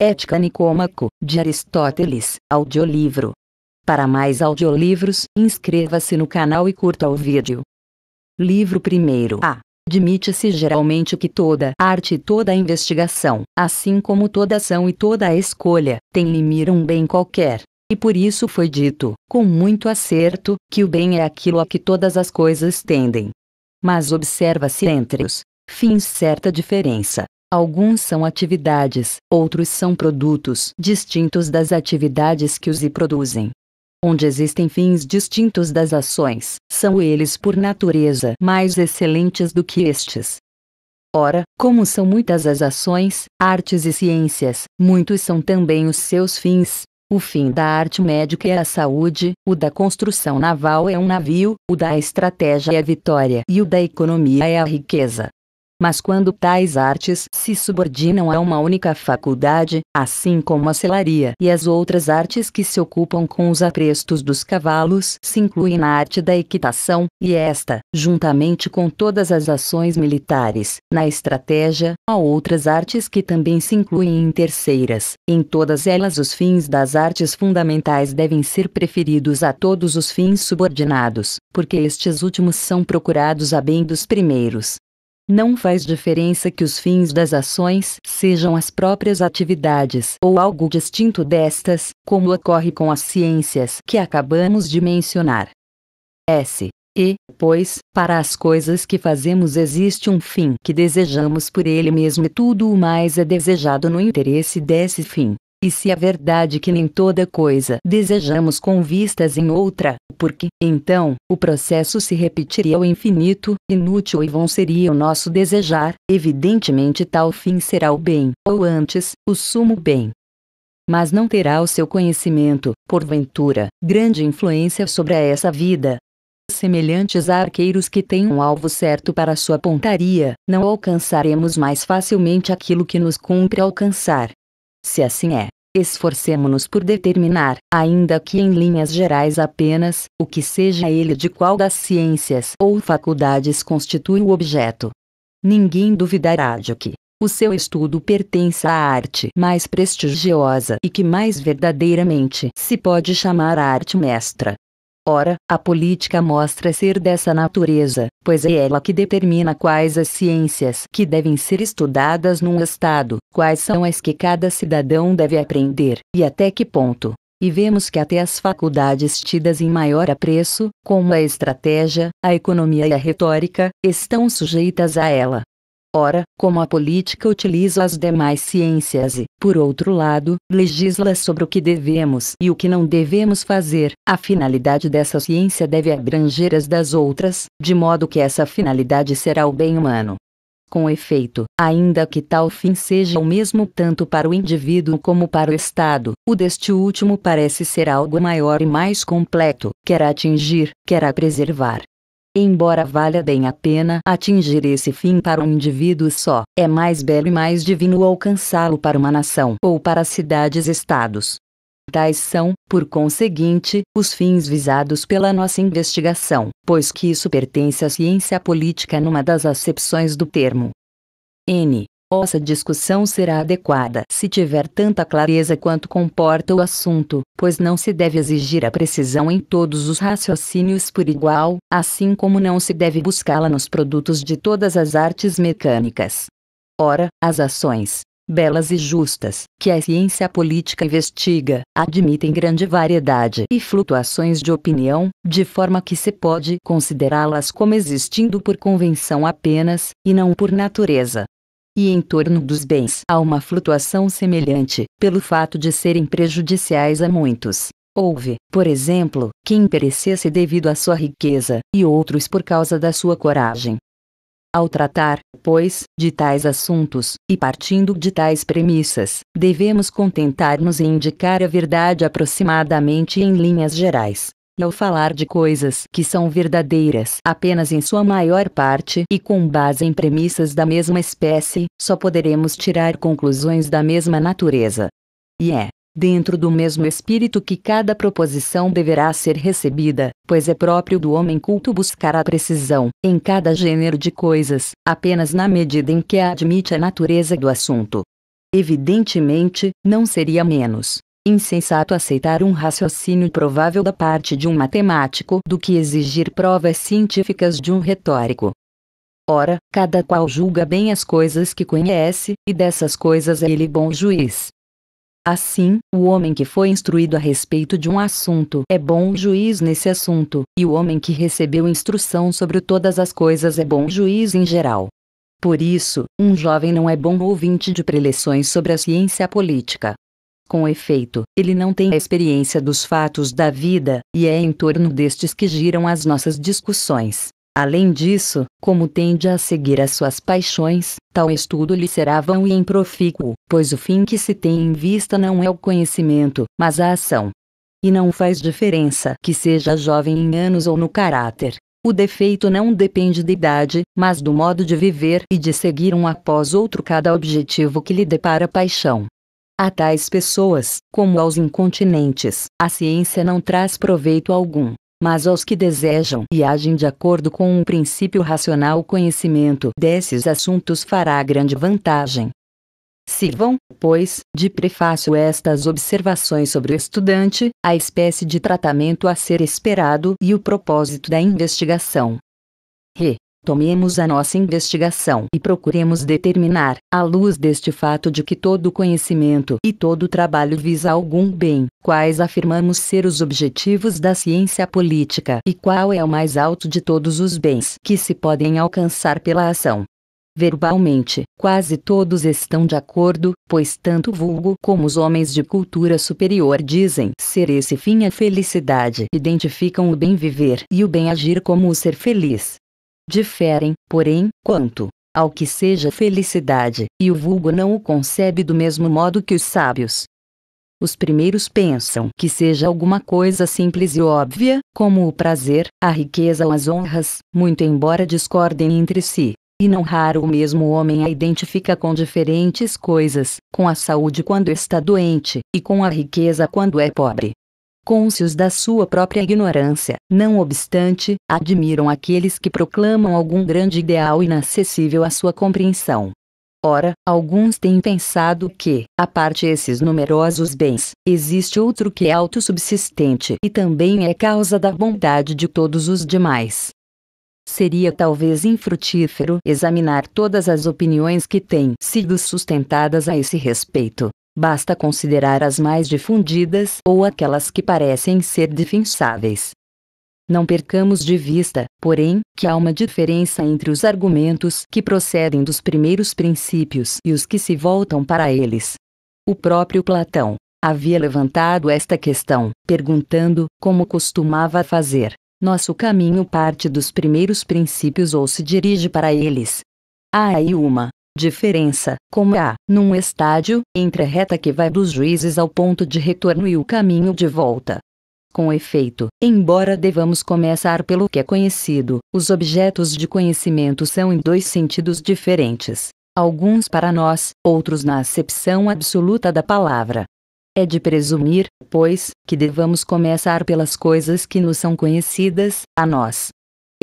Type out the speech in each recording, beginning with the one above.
Ética Nicômaco, de Aristóteles, audiolivro. Para mais audiolivros, inscreva-se no canal e curta o vídeo. Livro 1 A. Admite-se geralmente que toda arte e toda investigação, assim como toda ação e toda escolha, tem limir um bem qualquer. E por isso foi dito, com muito acerto, que o bem é aquilo a que todas as coisas tendem. Mas observa-se entre os fins certa diferença. Alguns são atividades, outros são produtos distintos das atividades que os e produzem. Onde existem fins distintos das ações, são eles por natureza mais excelentes do que estes. Ora, como são muitas as ações, artes e ciências, muitos são também os seus fins. O fim da arte médica é a saúde, o da construção naval é um navio, o da estratégia é a vitória e o da economia é a riqueza. Mas quando tais artes se subordinam a uma única faculdade, assim como a selaria e as outras artes que se ocupam com os aprestos dos cavalos, se inclui na arte da equitação, e esta, juntamente com todas as ações militares, na estratégia, há outras artes que também se incluem em terceiras. Em todas elas, os fins das artes fundamentais devem ser preferidos a todos os fins subordinados, porque estes últimos são procurados a bem dos primeiros. Não faz diferença que os fins das ações sejam as próprias atividades ou algo distinto destas, como ocorre com as ciências que acabamos de mencionar. S. E, pois, para as coisas que fazemos existe um fim que desejamos por ele mesmo e tudo o mais é desejado no interesse desse fim. E se é verdade que nem toda coisa desejamos com vistas em outra, porque, então, o processo se repetiria ao infinito, inútil e vão seria o nosso desejar, evidentemente tal fim será o bem, ou antes, o sumo bem. Mas não terá o seu conhecimento, porventura, grande influência sobre essa vida, semelhantes a arqueiros que têm um alvo certo para sua pontaria, não alcançaremos mais facilmente aquilo que nos cumpre alcançar. Se assim é, Esforcemo-nos por determinar, ainda que em linhas gerais apenas, o que seja ele de qual das ciências ou faculdades constitui o objeto. Ninguém duvidará de que o seu estudo pertence à arte mais prestigiosa e que mais verdadeiramente se pode chamar arte mestra. Ora, a política mostra ser dessa natureza, pois é ela que determina quais as ciências que devem ser estudadas num Estado, quais são as que cada cidadão deve aprender, e até que ponto. E vemos que até as faculdades tidas em maior apreço, como a estratégia, a economia e a retórica, estão sujeitas a ela. Ora, como a política utiliza as demais ciências e, por outro lado, legisla sobre o que devemos e o que não devemos fazer, a finalidade dessa ciência deve abranger as das outras, de modo que essa finalidade será o bem humano. Com efeito, ainda que tal fim seja o mesmo tanto para o indivíduo como para o Estado, o deste último parece ser algo maior e mais completo, quer atingir, quer preservar. Embora valha bem a pena atingir esse fim para um indivíduo só, é mais belo e mais divino alcançá-lo para uma nação ou para cidades-estados. Tais são, por conseguinte, os fins visados pela nossa investigação, pois que isso pertence à ciência política numa das acepções do termo. N. Essa discussão será adequada se tiver tanta clareza quanto comporta o assunto, pois não se deve exigir a precisão em todos os raciocínios por igual, assim como não se deve buscá-la nos produtos de todas as artes mecânicas. Ora, as ações, belas e justas, que a ciência política investiga, admitem grande variedade e flutuações de opinião, de forma que se pode considerá-las como existindo por convenção apenas, e não por natureza e em torno dos bens há uma flutuação semelhante, pelo fato de serem prejudiciais a muitos. Houve, por exemplo, quem perecesse devido à sua riqueza, e outros por causa da sua coragem. Ao tratar, pois, de tais assuntos, e partindo de tais premissas, devemos contentar-nos em indicar a verdade aproximadamente em linhas gerais, e ao falar de coisas que são verdadeiras apenas em sua maior parte e com base em premissas da mesma espécie, só poderemos tirar conclusões da mesma natureza. E é, dentro do mesmo espírito que cada proposição deverá ser recebida, pois é próprio do homem culto buscar a precisão, em cada gênero de coisas, apenas na medida em que admite a natureza do assunto. Evidentemente, não seria menos insensato aceitar um raciocínio provável da parte de um matemático do que exigir provas científicas de um retórico. Ora, cada qual julga bem as coisas que conhece, e dessas coisas é ele bom juiz. Assim, o homem que foi instruído a respeito de um assunto é bom juiz nesse assunto, e o homem que recebeu instrução sobre todas as coisas é bom juiz em geral. Por isso, um jovem não é bom ouvinte de preleções sobre a ciência política. Com efeito, ele não tem a experiência dos fatos da vida, e é em torno destes que giram as nossas discussões. Além disso, como tende a seguir as suas paixões, tal estudo lhe será vão e improfícuo, pois o fim que se tem em vista não é o conhecimento, mas a ação. E não faz diferença que seja jovem em anos ou no caráter. O defeito não depende da idade, mas do modo de viver e de seguir um após outro cada objetivo que lhe depara paixão. A tais pessoas, como aos incontinentes, a ciência não traz proveito algum. Mas aos que desejam e agem de acordo com um princípio racional, o conhecimento desses assuntos fará grande vantagem. Sirvam, pois, de prefácio estas observações sobre o estudante, a espécie de tratamento a ser esperado e o propósito da investigação. Re. Tomemos a nossa investigação e procuremos determinar, à luz deste fato de que todo conhecimento e todo trabalho visa algum bem, quais afirmamos ser os objetivos da ciência política e qual é o mais alto de todos os bens que se podem alcançar pela ação. Verbalmente, quase todos estão de acordo, pois tanto o vulgo como os homens de cultura superior dizem ser esse fim a felicidade. Identificam o bem viver e o bem agir como o ser feliz. Diferem, porém, quanto ao que seja felicidade, e o vulgo não o concebe do mesmo modo que os sábios. Os primeiros pensam que seja alguma coisa simples e óbvia, como o prazer, a riqueza ou as honras, muito embora discordem entre si. E não raro o mesmo homem a identifica com diferentes coisas, com a saúde quando está doente, e com a riqueza quando é pobre cônscios da sua própria ignorância. Não obstante, admiram aqueles que proclamam algum grande ideal inacessível à sua compreensão. Ora, alguns têm pensado que, a parte esses numerosos bens, existe outro que é autossubsistente e também é causa da bondade de todos os demais. Seria talvez infrutífero examinar todas as opiniões que têm sido sustentadas a esse respeito, Basta considerar as mais difundidas ou aquelas que parecem ser defensáveis. Não percamos de vista, porém, que há uma diferença entre os argumentos que procedem dos primeiros princípios e os que se voltam para eles. O próprio Platão havia levantado esta questão, perguntando, como costumava fazer: nosso caminho parte dos primeiros princípios ou se dirige para eles? Há aí uma diferença, como há, é? num estádio, entre a reta que vai dos juízes ao ponto de retorno e o caminho de volta. Com efeito, embora devamos começar pelo que é conhecido, os objetos de conhecimento são em dois sentidos diferentes. Alguns para nós, outros na acepção absoluta da palavra. É de presumir, pois, que devamos começar pelas coisas que nos são conhecidas, a nós,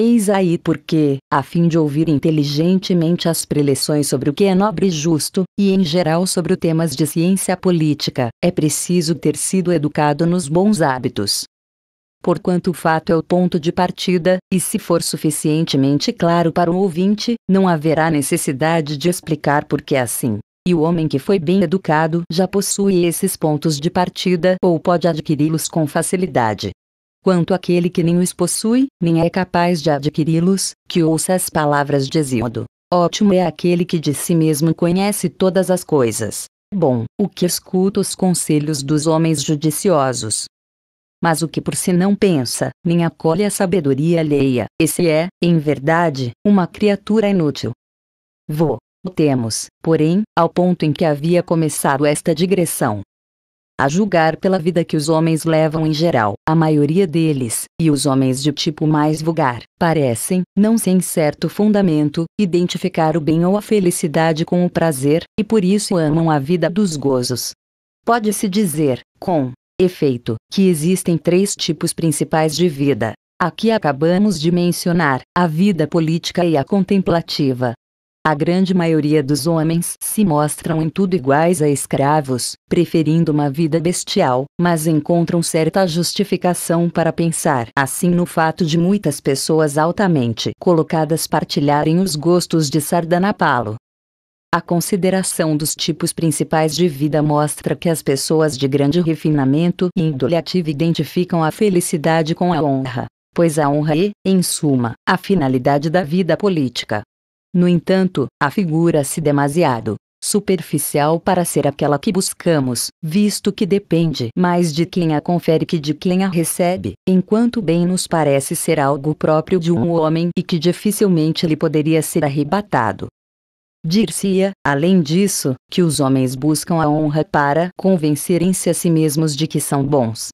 Eis aí porque, a fim de ouvir inteligentemente as preleções sobre o que é nobre e justo, e em geral sobre temas de ciência política, é preciso ter sido educado nos bons hábitos. Porquanto o fato é o ponto de partida, e se for suficientemente claro para o ouvinte, não haverá necessidade de explicar por que é assim. E o homem que foi bem educado já possui esses pontos de partida ou pode adquiri-los com facilidade. Quanto aquele que nem os possui, nem é capaz de adquiri-los, que ouça as palavras de Hesíodo. Ótimo é aquele que de si mesmo conhece todas as coisas. Bom, o que escuta os conselhos dos homens judiciosos. Mas o que por si não pensa, nem acolhe a sabedoria alheia, esse é, em verdade, uma criatura inútil. Vou. Temos, porém, ao ponto em que havia começado esta digressão, a julgar pela vida que os homens levam em geral. A maioria deles, e os homens de tipo mais vulgar, parecem, não sem certo fundamento, identificar o bem ou a felicidade com o prazer, e por isso amam a vida dos gozos. Pode-se dizer, com efeito, que existem três tipos principais de vida. A que acabamos de mencionar, a vida política e a contemplativa. A grande maioria dos homens se mostram em tudo iguais a escravos, preferindo uma vida bestial, mas encontram certa justificação para pensar assim no fato de muitas pessoas altamente colocadas partilharem os gostos de Sardanapalo. A consideração dos tipos principais de vida mostra que as pessoas de grande refinamento e índole ativa identificam a felicidade com a honra, pois a honra é, em suma, a finalidade da vida política. No entanto, afigura-se demasiado superficial para ser aquela que buscamos, visto que depende mais de quem a confere que de quem a recebe, enquanto bem nos parece ser algo próprio de um homem e que dificilmente lhe poderia ser arrebatado. Dir-se-ia, além disso, que os homens buscam a honra para convencerem-se a si mesmos de que são bons,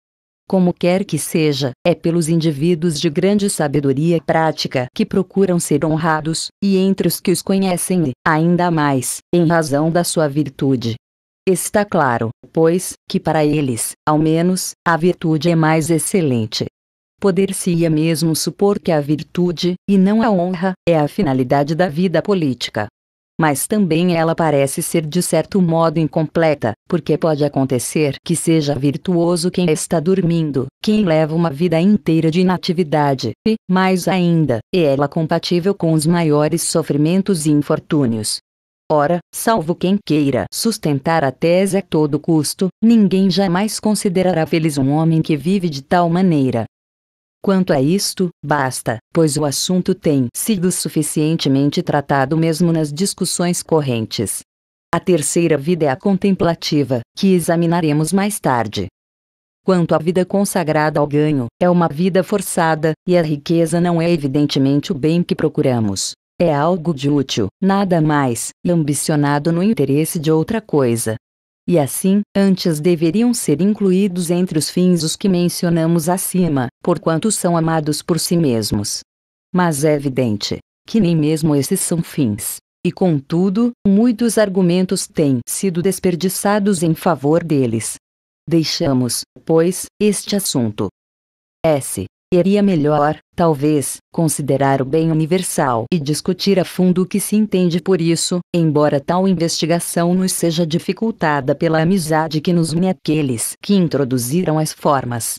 como quer que seja, é pelos indivíduos de grande sabedoria prática que procuram ser honrados, e entre os que os conhecem, ainda mais, em razão da sua virtude. Está claro, pois, que para eles, ao menos, a virtude é mais excelente. Poder-se-ia mesmo supor que a virtude, e não a honra, é a finalidade da vida política mas também ela parece ser de certo modo incompleta, porque pode acontecer que seja virtuoso quem está dormindo, quem leva uma vida inteira de inatividade, e, mais ainda, é ela compatível com os maiores sofrimentos e infortúnios. Ora, salvo quem queira sustentar a tese a todo custo, ninguém jamais considerará feliz um homem que vive de tal maneira. Quanto a isto, basta, pois o assunto tem sido suficientemente tratado mesmo nas discussões correntes. A terceira vida é a contemplativa, que examinaremos mais tarde. Quanto à vida consagrada ao ganho, é uma vida forçada, e a riqueza não é evidentemente o bem que procuramos. É algo de útil, nada mais, e ambicionado no interesse de outra coisa e assim, antes deveriam ser incluídos entre os fins os que mencionamos acima, porquanto são amados por si mesmos. Mas é evidente que nem mesmo esses são fins. E contudo, muitos argumentos têm sido desperdiçados em favor deles. Deixamos, pois, este assunto. S. Seria melhor, talvez, considerar o bem universal e discutir a fundo o que se entende por isso, embora tal investigação nos seja dificultada pela amizade que nos une àqueles que introduziram as formas.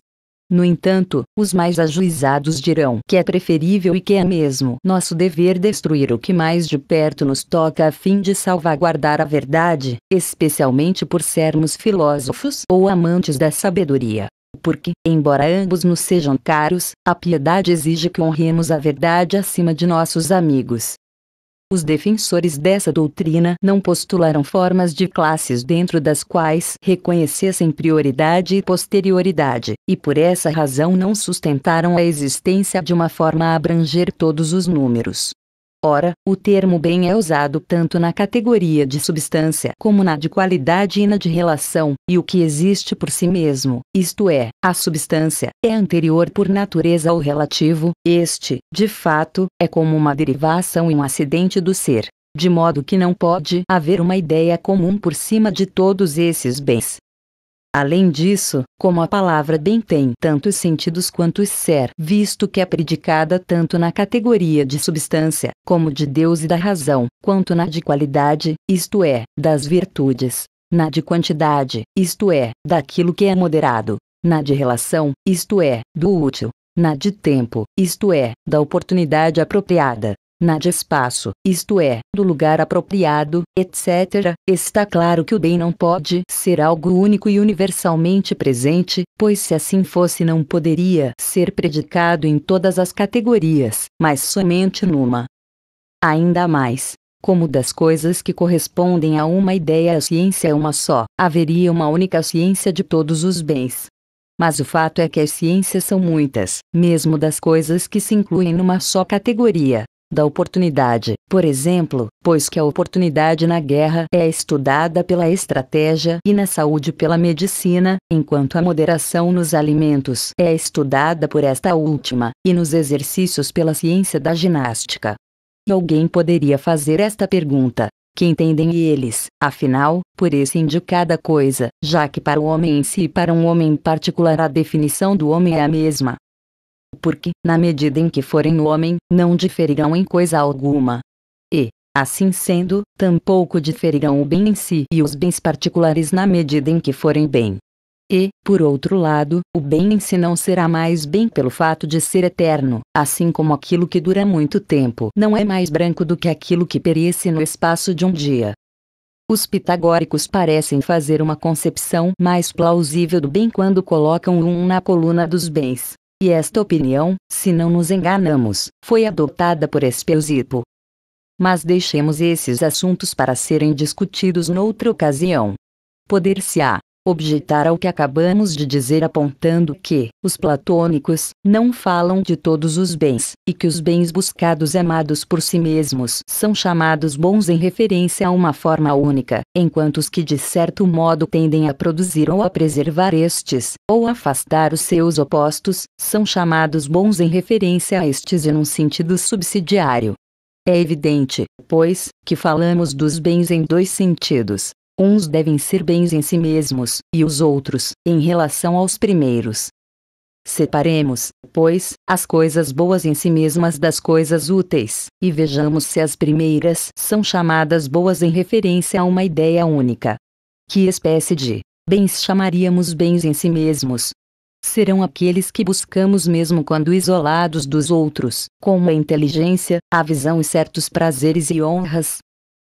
No entanto, os mais ajuizados dirão que é preferível e que é mesmo nosso dever destruir o que mais de perto nos toca a fim de salvaguardar a verdade, especialmente por sermos filósofos ou amantes da sabedoria. Porque, embora ambos nos sejam caros, a piedade exige que honremos a verdade acima de nossos amigos. Os defensores dessa doutrina não postularam formas de classes dentro das quais reconhecessem prioridade e posterioridade, e por essa razão não sustentaram a existência de uma forma a abranger todos os números. Ora, o termo bem é usado tanto na categoria de substância como na de qualidade e na de relação, e o que existe por si mesmo, isto é, a substância, é anterior por natureza ao relativo, este, de fato, é como uma derivação e um acidente do ser de modo que não pode haver uma ideia comum por cima de todos esses bens. Além disso, como a palavra bem tem tantos sentidos quanto ser, visto que é predicada tanto na categoria de substância, como de Deus e da razão, quanto na de qualidade, isto é, das virtudes, na de quantidade, isto é, daquilo que é moderado, na de relação, isto é, do útil, na de tempo, isto é, da oportunidade apropriada, na de espaço, isto é, do lugar apropriado, etc., está claro que o bem não pode ser algo único e universalmente presente, pois se assim fosse não poderia ser predicado em todas as categorias, mas somente numa. Ainda mais, como das coisas que correspondem a uma ideia a ciência é uma só, haveria uma única ciência de todos os bens. Mas o fato é que as ciências são muitas, mesmo das coisas que se incluem numa só categoria, da oportunidade, por exemplo, pois que a oportunidade na guerra é estudada pela estratégia e na saúde pela medicina, enquanto a moderação nos alimentos é estudada por esta última, e nos exercícios pela ciência da ginástica. E alguém poderia fazer esta pergunta: que entendem eles, afinal, por esse indicada coisa, já que para o homem em si e para um homem em particular a definição do homem é a mesma porque, na medida em que forem homem, não diferirão em coisa alguma. E, assim sendo, tampouco diferirão o bem em si e os bens particulares na medida em que forem bem. E, por outro lado, o bem em si não será mais bem pelo fato de ser eterno, assim como aquilo que dura muito tempo não é mais branco do que aquilo que perece no espaço de um dia. Os pitagóricos parecem fazer uma concepção mais plausível do bem quando colocam um na coluna dos bens, e esta opinião, se não nos enganamos, foi adotada por Espeusipo. Mas deixemos esses assuntos para serem discutidos noutra ocasião. Poder-se-á objetar ao que acabamos de dizer apontando que os platônicos não falam de todos os bens, e que os bens buscados e amados por si mesmos são chamados bons em referência a uma forma única, enquanto os que de certo modo tendem a produzir ou a preservar estes, ou afastar os seus opostos, são chamados bons em referência a estes e num sentido subsidiário. É evidente, pois, que falamos dos bens em dois sentidos, Uns devem ser bens em si mesmos, e os outros, em relação aos primeiros. Separemos, pois, as coisas boas em si mesmas das coisas úteis, e vejamos se as primeiras são chamadas boas em referência a uma ideia única. Que espécie de bens chamaríamos bens em si mesmos? Serão aqueles que buscamos mesmo quando isolados dos outros, como a inteligência, a visão e certos prazeres e honras,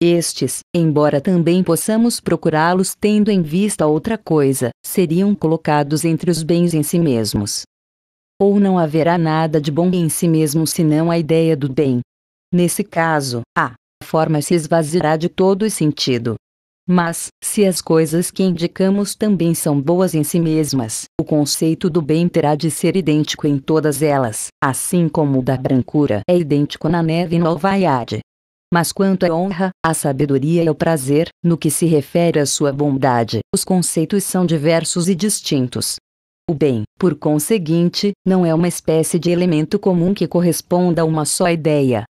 estes, embora também possamos procurá-los tendo em vista outra coisa, seriam colocados entre os bens em si mesmos. Ou não haverá nada de bom em si mesmo senão a ideia do bem. Nesse caso, a forma se esvaziará de todo o sentido. Mas, se as coisas que indicamos também são boas em si mesmas, o conceito do bem terá de ser idêntico em todas elas, assim como o da brancura é idêntico na neve e no alvaiade. Mas quanto à honra, à sabedoria e ao prazer, no que se refere à sua bondade, os conceitos são diversos e distintos. O bem, por conseguinte, não é uma espécie de elemento comum que corresponda a uma só ideia.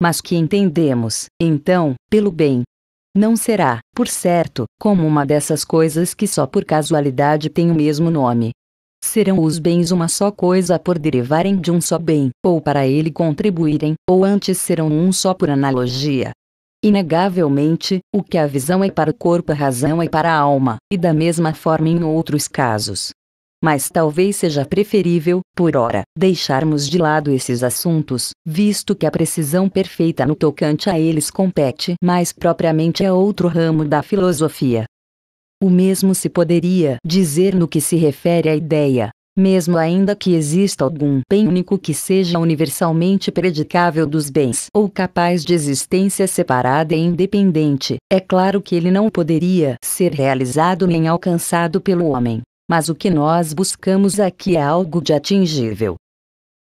Mas que entendemos, então, pelo bem? Não será, por certo, como uma dessas coisas que só por casualidade tem o mesmo nome, serão os bens uma só coisa por derivarem de um só bem, ou para ele contribuírem, ou antes serão um só por analogia. Inegavelmente, o que a visão é para o corpo, a razão é para a alma, e da mesma forma em outros casos. Mas talvez seja preferível, por ora, deixarmos de lado esses assuntos, visto que a precisão perfeita no tocante a eles compete mais propriamente a outro ramo da filosofia. O mesmo se poderia dizer no que se refere à ideia, mesmo ainda que exista algum bem único que seja universalmente predicável dos bens ou capaz de existência separada e independente, é claro que ele não poderia ser realizado nem alcançado pelo homem. Mas o que nós buscamos aqui é algo de atingível.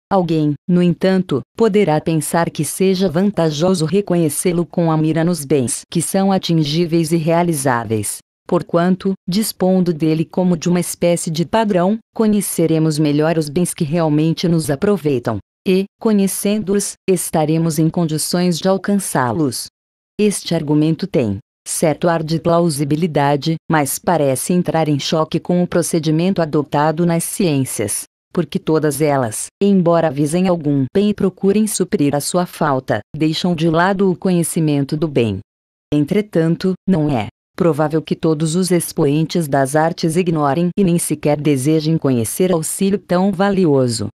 Alguém, no entanto, poderá pensar que seja vantajoso reconhecê-lo com a mira nos bens que são atingíveis e realizáveis. Porquanto, dispondo dele como de uma espécie de padrão, conheceremos melhor os bens que realmente nos aproveitam. E, conhecendo-os, estaremos em condições de alcançá-los. Este argumento tem certo ar de plausibilidade, mas parece entrar em choque com o procedimento adotado nas ciências porque todas elas, embora visem algum bem e procurem suprir a sua falta, deixam de lado o conhecimento do bem. Entretanto, não é provável que todos os expoentes das artes ignorem e nem sequer desejem conhecer auxílio tão valioso.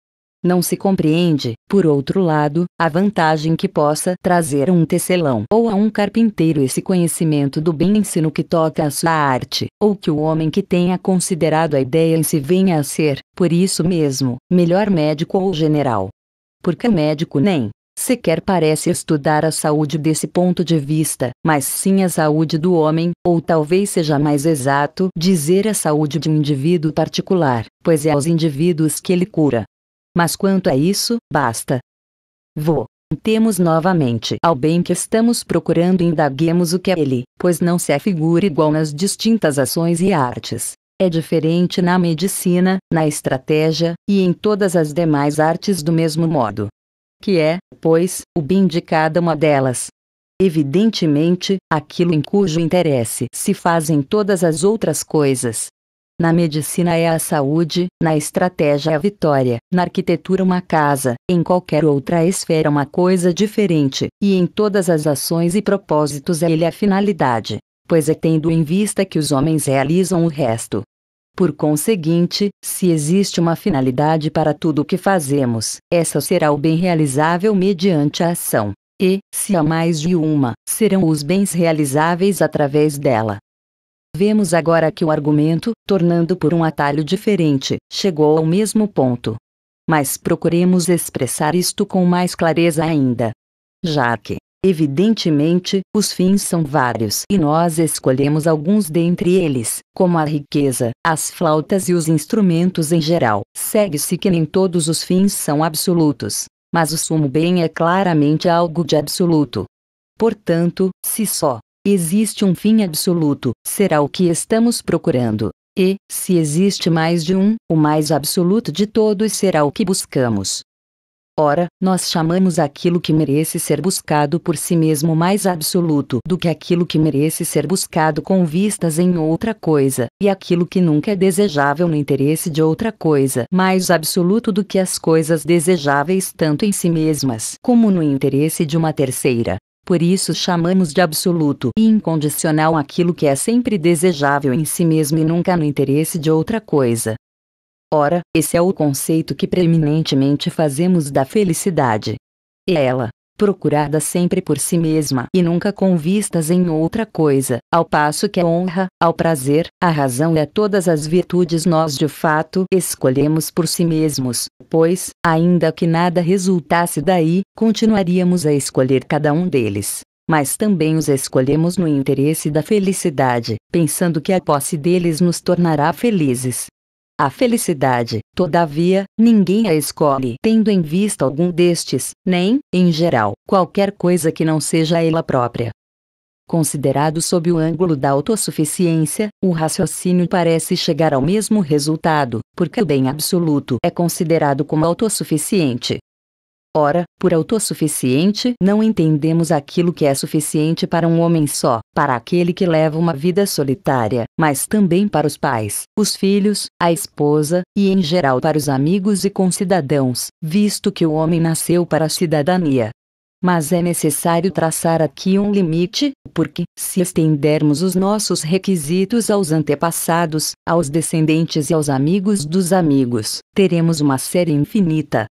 Não se compreende, por outro lado, a vantagem que possa trazer a um tecelão ou a um carpinteiro esse conhecimento do bem ensino que toca à sua arte, ou que o homem que tenha considerado a ideia em si venha a ser, por isso mesmo, melhor médico ou general. Porque médico nem sequer parece estudar a saúde desse ponto de vista, mas sim a saúde do homem, ou talvez seja mais exato dizer a saúde de um indivíduo particular, pois é aos indivíduos que ele cura. Mas quanto a isso, basta. Vou. Temos novamente ao bem que estamos procurando e indaguemos o que é ele, pois não se é figura igual nas distintas ações e artes. É diferente na medicina, na estratégia e em todas as demais artes do mesmo modo que é, pois, o bem de cada uma delas. Evidentemente, aquilo em cujo interesse se fazem todas as outras coisas. Na medicina é a saúde, na estratégia é a vitória, na arquitetura uma casa, em qualquer outra esfera uma coisa diferente, e em todas as ações e propósitos é ele a finalidade, pois é tendo em vista que os homens realizam o resto, por conseguinte, se existe uma finalidade para tudo o que fazemos, essa será o bem realizável mediante a ação. E, se há mais de uma, serão os bens realizáveis através dela. Vemos agora que o argumento, tornando por um atalho diferente, chegou ao mesmo ponto. Mas procuremos expressar isto com mais clareza ainda. Já que, Evidentemente, os fins são vários e nós escolhemos alguns dentre eles, como a riqueza, as flautas e os instrumentos em geral. Segue-se que nem todos os fins são absolutos, mas o sumo bem é claramente algo de absoluto. Portanto, se só existe um fim absoluto, será o que estamos procurando. E, se existe mais de um, o mais absoluto de todos será o que buscamos. Ora, nós chamamos aquilo que merece ser buscado por si mesmo mais absoluto do que aquilo que merece ser buscado com vistas em outra coisa, e aquilo que nunca é desejável no interesse de outra coisa mais absoluto do que as coisas desejáveis tanto em si mesmas como no interesse de uma terceira. Por isso chamamos de absoluto e incondicional aquilo que é sempre desejável em si mesmo e nunca no interesse de outra coisa. Ora, esse é o conceito que preeminentemente fazemos da felicidade. E ela, procurada sempre por si mesma e nunca com vistas em outra coisa, ao passo que a honra, ao prazer, à razão e a todas as virtudes nós de fato escolhemos por si mesmos, pois, ainda que nada resultasse daí, continuaríamos a escolher cada um deles mas também os escolhemos no interesse da felicidade, pensando que a posse deles nos tornará felizes, a felicidade, todavia, ninguém a escolhe tendo em vista algum destes, nem, em geral, qualquer coisa que não seja ela própria. Considerado sob o ângulo da autossuficiência, o raciocínio parece chegar ao mesmo resultado, porque o bem absoluto é considerado como autossuficiente, Ora, por autossuficiente, não entendemos aquilo que é suficiente para um homem só, para aquele que leva uma vida solitária, mas também para os pais, os filhos, a esposa, e em geral para os amigos e concidadãos, visto que o homem nasceu para a cidadania. Mas é necessário traçar aqui um limite, porque, se estendermos os nossos requisitos aos antepassados, aos descendentes e aos amigos dos amigos, teremos uma série infinita,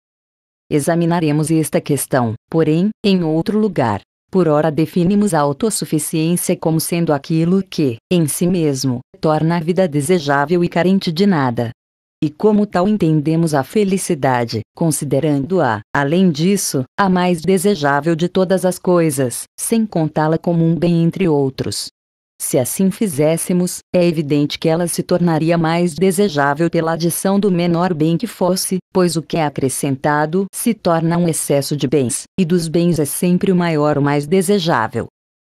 Examinaremos esta questão, porém, em outro lugar. Por ora definimos a autossuficiência como sendo aquilo que, em si mesmo, torna a vida desejável e carente de nada. E como tal entendemos a felicidade, considerando-a, além disso, a mais desejável de todas as coisas, sem contá-la como um bem entre outros. Se assim fizéssemos, é evidente que ela se tornaria mais desejável pela adição do menor bem que fosse, pois o que é acrescentado se torna um excesso de bens, e dos bens é sempre o maior o mais desejável.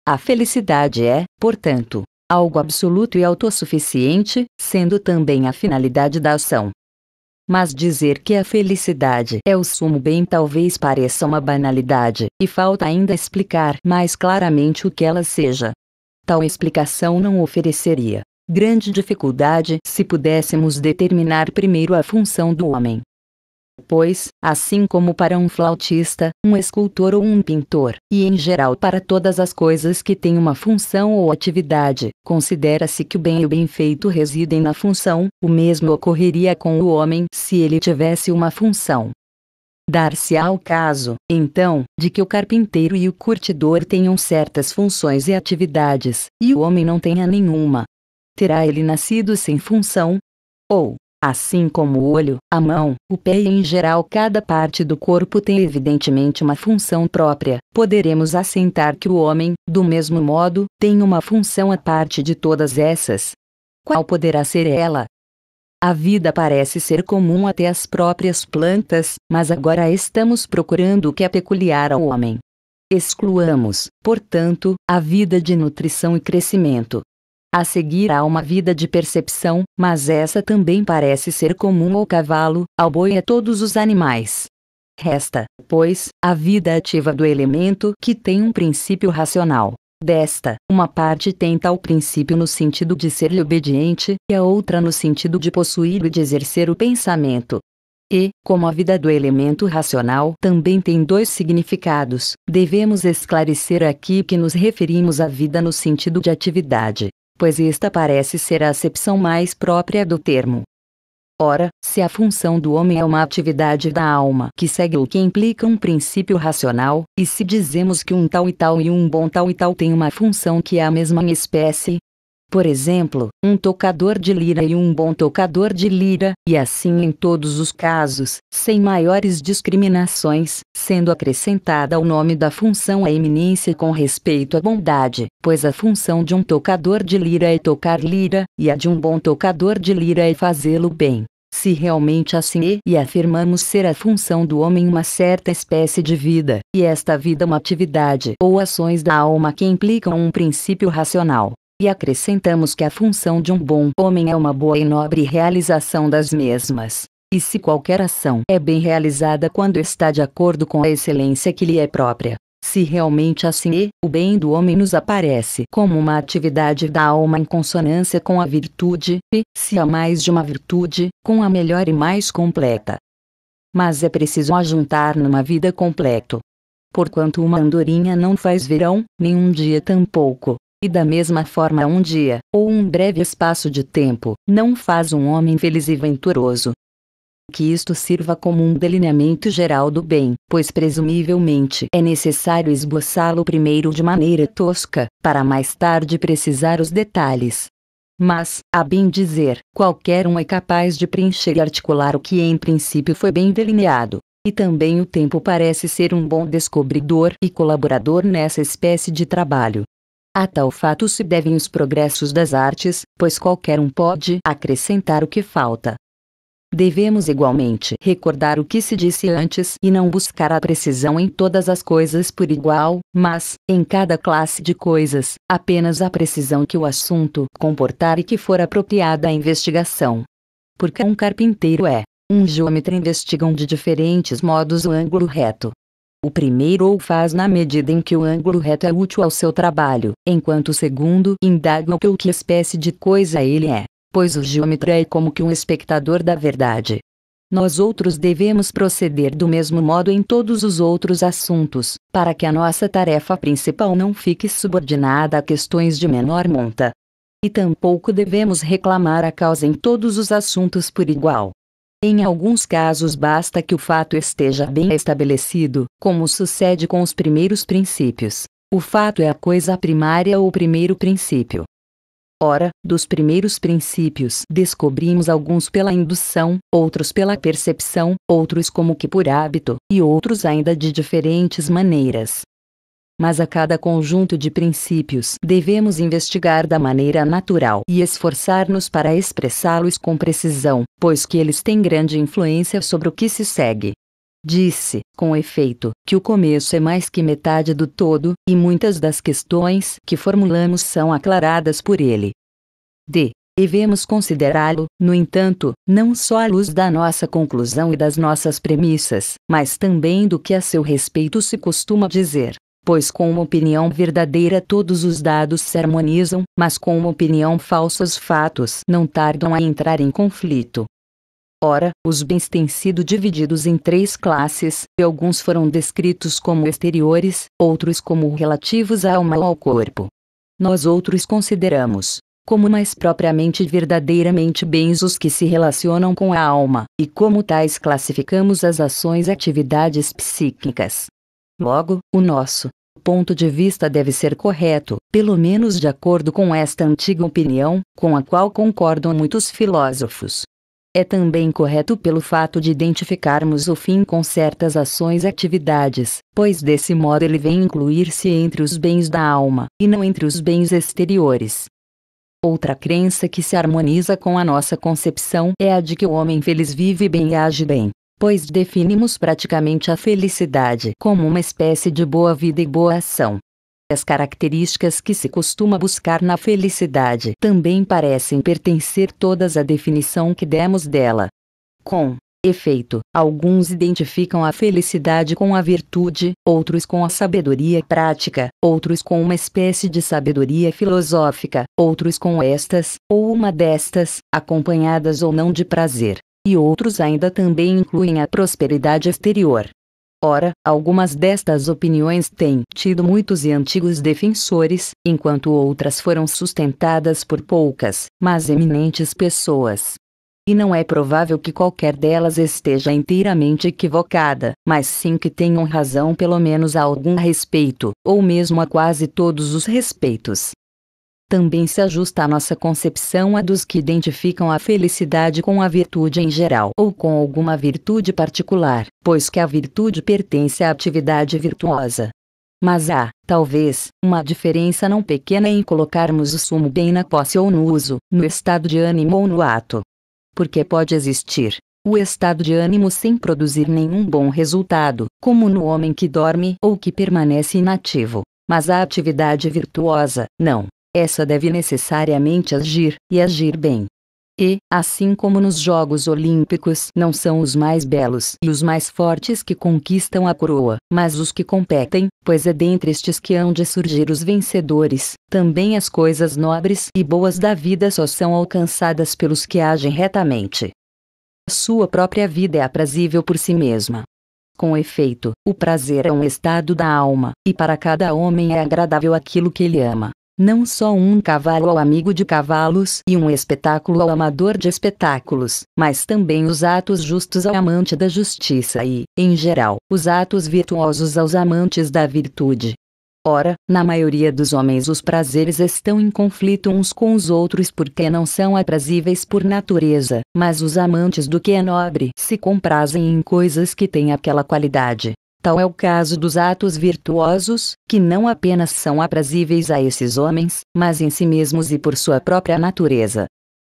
A felicidade é, portanto, algo absoluto e autossuficiente, sendo também a finalidade da ação. Mas dizer que a felicidade é o sumo bem talvez pareça uma banalidade, e falta ainda explicar mais claramente o que ela seja. Tal explicação não ofereceria grande dificuldade se pudéssemos determinar primeiro a função do homem. Pois, assim como para um flautista, um escultor ou um pintor, e em geral para todas as coisas que têm uma função ou atividade, considera-se que o bem e o bem feito residem na função, o mesmo ocorreria com o homem se ele tivesse uma função, Dar-se-á o caso, então, de que o carpinteiro e o curtidor tenham certas funções e atividades, e o homem não tenha nenhuma. Terá ele nascido sem função? Ou, assim como o olho, a mão, o pé e em geral cada parte do corpo tem evidentemente uma função própria, poderemos assentar que o homem, do mesmo modo, tem uma função à parte de todas essas. Qual poderá ser ela? A vida parece ser comum até às próprias plantas, mas agora estamos procurando o que é peculiar ao homem. Excluamos, portanto, a vida de nutrição e crescimento. A seguir há uma vida de percepção, mas essa também parece ser comum ao cavalo, ao boi e a todos os animais. Resta, pois, a vida ativa do elemento que tem um princípio racional. Desta, uma parte tenta o princípio no sentido de ser-lhe obediente, e a outra no sentido de possuir e de exercer o pensamento. E, como a vida do elemento racional também tem dois significados, devemos esclarecer aqui que nos referimos à vida no sentido de atividade, pois esta parece ser a acepção mais própria do termo. Ora, se a função do homem é uma atividade da alma que segue o que implica um princípio racional, e se dizemos que um tal e tal e um bom tal e tal tem uma função que é a mesma em espécie, por exemplo, um tocador de lira e um bom tocador de lira, e assim em todos os casos, sem maiores discriminações, sendo acrescentada ao nome da função a eminência com respeito à bondade, pois a função de um tocador de lira é tocar lira, e a de um bom tocador de lira é fazê-lo bem. Se realmente assim é, e afirmamos ser a função do homem uma certa espécie de vida, e esta vida é uma atividade ou ações da alma que implicam um princípio racional, e acrescentamos que a função de um bom homem é uma boa e nobre realização das mesmas. E se qualquer ação é bem realizada quando está de acordo com a excelência que lhe é própria, se realmente assim é, o bem do homem nos aparece como uma atividade da alma em consonância com a virtude, e, se há mais de uma virtude, com a melhor e mais completa. Mas é preciso ajuntar numa vida completo. Porquanto uma andorinha não faz verão, nenhum dia tampouco, e da mesma forma, um dia, ou um breve espaço de tempo, não faz um homem feliz e venturoso. Que isto sirva como um delineamento geral do bem, pois presumivelmente é necessário esboçá-lo primeiro de maneira tosca, para mais tarde precisar os detalhes. Mas, a bem dizer, qualquer um é capaz de preencher e articular o que em princípio foi bem delineado. E também o tempo parece ser um bom descobridor e colaborador nessa espécie de trabalho. A tal fato se devem os progressos das artes, pois qualquer um pode acrescentar o que falta. Devemos igualmente recordar o que se disse antes e não buscar a precisão em todas as coisas por igual, mas, em cada classe de coisas, apenas a precisão que o assunto comportar e que for apropriada à investigação. Porque um carpinteiro é, um geômetra investigam de diferentes modos o ângulo reto, o primeiro o faz na medida em que o ângulo reto é útil ao seu trabalho, enquanto o segundo indaga o que espécie de coisa ele é, pois o geômetra é como que um espectador da verdade. Nós outros devemos proceder do mesmo modo em todos os outros assuntos, para que a nossa tarefa principal não fique subordinada a questões de menor monta. E tampouco devemos reclamar a causa em todos os assuntos por igual, em alguns casos basta que o fato esteja bem estabelecido, como sucede com os primeiros princípios. O fato é a coisa primária ou o primeiro princípio. Ora, dos primeiros princípios descobrimos alguns pela indução, outros pela percepção, outros como que por hábito, e outros ainda de diferentes maneiras mas a cada conjunto de princípios devemos investigar da maneira natural e esforçar-nos para expressá-los com precisão, pois que eles têm grande influência sobre o que se segue. Disse, com efeito, que o começo é mais que metade do todo, e muitas das questões que formulamos são aclaradas por ele. D. Devemos considerá-lo, no entanto, não só à luz da nossa conclusão e das nossas premissas, mas também do que a seu respeito se costuma dizer pois com uma opinião verdadeira todos os dados se harmonizam, mas com uma opinião falsa os fatos não tardam a entrar em conflito. Ora, os bens têm sido divididos em três classes, e alguns foram descritos como exteriores, outros como relativos à alma ou ao corpo. Nós outros consideramos, como mais propriamente verdadeiramente bens os que se relacionam com a alma, e como tais classificamos as ações e atividades psíquicas. Logo, o nosso ponto de vista deve ser correto, pelo menos de acordo com esta antiga opinião, com a qual concordam muitos filósofos. É também correto pelo fato de identificarmos o fim com certas ações e atividades, pois desse modo ele vem incluir-se entre os bens da alma, e não entre os bens exteriores. Outra crença que se harmoniza com a nossa concepção é a de que o homem feliz vive bem e age bem, pois definimos praticamente a felicidade como uma espécie de boa vida e boa ação. As características que se costuma buscar na felicidade também parecem pertencer todas à definição que demos dela. Com efeito, alguns identificam a felicidade com a virtude, outros com a sabedoria prática, outros com uma espécie de sabedoria filosófica, outros com estas, ou uma destas, acompanhadas ou não de prazer e outros ainda também incluem a prosperidade exterior. Ora, algumas destas opiniões têm tido muitos e antigos defensores, enquanto outras foram sustentadas por poucas, mas eminentes pessoas. E não é provável que qualquer delas esteja inteiramente equivocada, mas sim que tenham razão pelo menos a algum respeito, ou mesmo a quase todos os respeitos também se ajusta à nossa concepção a dos que identificam a felicidade com a virtude em geral ou com alguma virtude particular, pois que a virtude pertence à atividade virtuosa. Mas há, talvez, uma diferença não pequena em colocarmos o sumo bem na posse ou no uso, no estado de ânimo ou no ato. Porque pode existir o estado de ânimo sem produzir nenhum bom resultado, como no homem que dorme ou que permanece inativo, mas a atividade virtuosa, não essa deve necessariamente agir, e agir bem. E, assim como nos Jogos Olímpicos não são os mais belos e os mais fortes que conquistam a coroa, mas os que competem, pois é dentre estes que hão de surgir os vencedores, também as coisas nobres e boas da vida só são alcançadas pelos que agem retamente. Sua própria vida é aprazível por si mesma. Com efeito, o prazer é um estado da alma, e para cada homem é agradável aquilo que ele ama. Não só um cavalo ao amigo de cavalos e um espetáculo ao amador de espetáculos, mas também os atos justos ao amante da justiça e, em geral, os atos virtuosos aos amantes da virtude. Ora, na maioria dos homens os prazeres estão em conflito uns com os outros porque não são aprazíveis por natureza, mas os amantes do que é nobre se comprazem em coisas que têm aquela qualidade. Tal é o caso dos atos virtuosos, que não apenas são aprazíveis a esses homens, mas em si mesmos e por sua própria natureza.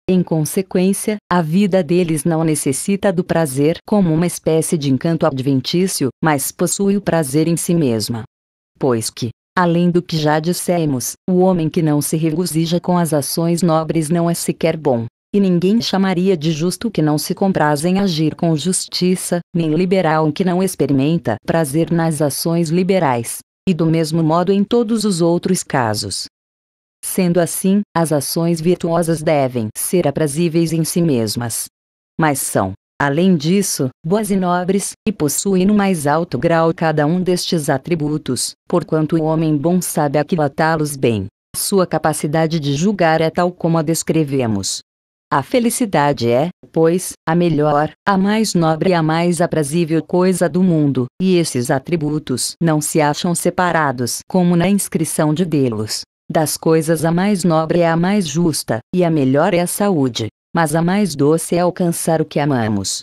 Em consequência, a vida deles não necessita do prazer como uma espécie de encanto adventício, mas possui o prazer em si mesma. Pois que, além do que já dissemos, o homem que não se regozija com as ações nobres não é sequer bom e ninguém chamaria de justo que não se compraz em agir com justiça, nem liberal que não experimenta prazer nas ações liberais, e do mesmo modo em todos os outros casos. Sendo assim, as ações virtuosas devem ser aprazíveis em si mesmas. Mas são, Além disso, boas e nobres, e possuem no mais alto grau cada um destes atributos, porquanto o homem bom sabe aquilatá-los bem. Sua capacidade de julgar é tal como a descrevemos, a felicidade é, pois, a melhor, a mais nobre e a mais aprazível coisa do mundo, e esses atributos não se acham separados, como na inscrição de Delos. Das coisas a mais nobre é a mais justa, e a melhor é a saúde, mas a mais doce é alcançar o que amamos.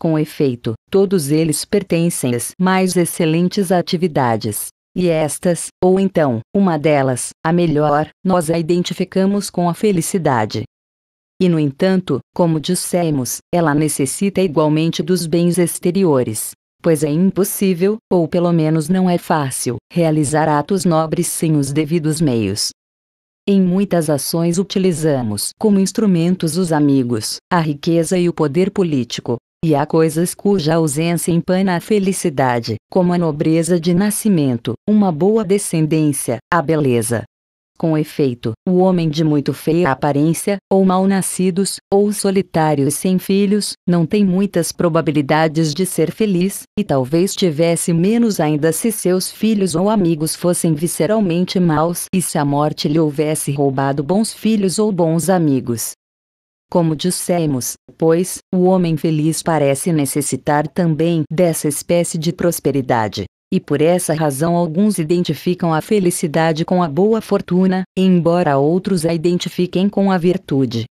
Com efeito, todos eles pertencem às mais excelentes atividades. E estas, ou então, uma delas, a melhor, nós a identificamos com a felicidade, e no entanto, como dissemos, ela necessita igualmente dos bens exteriores, pois é impossível, ou pelo menos não é fácil, realizar atos nobres sem os devidos meios. Em muitas ações utilizamos como instrumentos os amigos, a riqueza e o poder político, e há coisas cuja ausência empana a felicidade, como a nobreza de nascimento, uma boa descendência, a beleza, com efeito, o homem de muito feia aparência, ou mal nascidos, ou solitário e sem filhos, não tem muitas probabilidades de ser feliz, e talvez tivesse menos ainda se seus filhos ou amigos fossem visceralmente maus e se a morte lhe houvesse roubado bons filhos ou bons amigos. Como dissemos, pois, o homem feliz parece necessitar também dessa espécie de prosperidade e por essa razão alguns identificam a felicidade com a boa fortuna, embora outros a identifiquem com a virtude.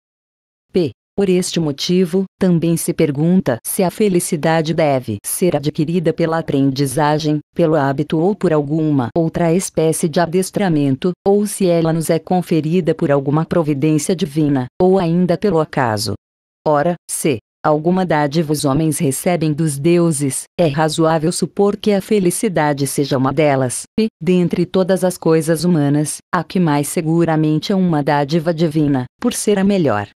P. Por este motivo, também se pergunta se a felicidade deve ser adquirida pela aprendizagem, pelo hábito ou por alguma outra espécie de adestramento, ou se ela nos é conferida por alguma providência divina, ou ainda pelo acaso. Ora, se alguma dádiva os homens recebem dos deuses, é razoável supor que a felicidade seja uma delas, e, dentre todas as coisas humanas, a que mais seguramente é uma dádiva divina, por ser a melhor.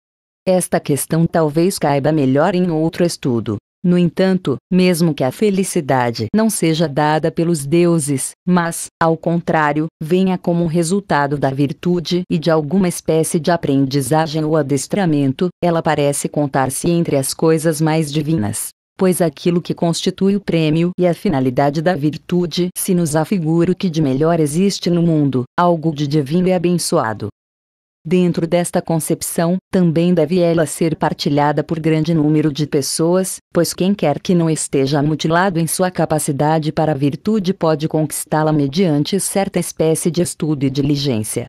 Esta questão talvez caiba melhor em outro estudo, no entanto, mesmo que a felicidade não seja dada pelos deuses, mas, ao contrário, venha como resultado da virtude e de alguma espécie de aprendizagem ou adestramento, ela parece contar-se entre as coisas mais divinas. Pois aquilo que constitui o prêmio e a finalidade da virtude se nos afigura o que de melhor existe no mundo, algo de divino e abençoado. Dentro desta concepção, também deve ela ser partilhada por grande número de pessoas, pois quem quer que não esteja mutilado em sua capacidade para a virtude pode conquistá-la mediante certa espécie de estudo e diligência.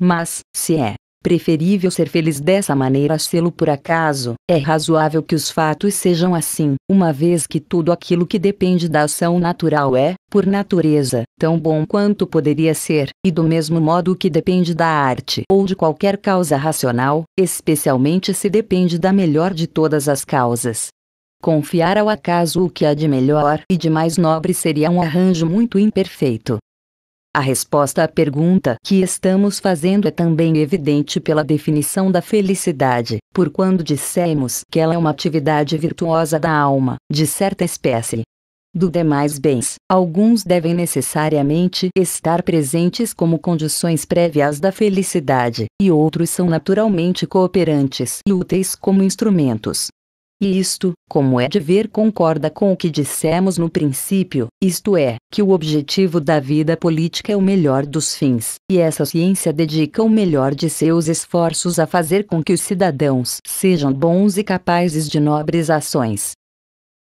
Mas, se é Preferível ser feliz dessa maneira a sê-lo por acaso. É razoável que os fatos sejam assim, uma vez que tudo aquilo que depende da ação natural é, por natureza, tão bom quanto poderia ser, e do mesmo modo que depende da arte ou de qualquer causa racional, especialmente se depende da melhor de todas as causas. Confiar ao acaso o que há de melhor e de mais nobre seria um arranjo muito imperfeito, a resposta à pergunta que estamos fazendo é também evidente pela definição da felicidade, por quando dissemos que ela é uma atividade virtuosa da alma, de certa espécie. Do demais bens, alguns devem necessariamente estar presentes como condições prévias da felicidade, e outros são naturalmente cooperantes e úteis como instrumentos. E isto, como é de ver, concorda com o que dissemos no princípio, isto é, que o objetivo da vida política é o melhor dos fins, e essa ciência dedica o melhor de seus esforços a fazer com que os cidadãos sejam bons e capazes de nobres ações.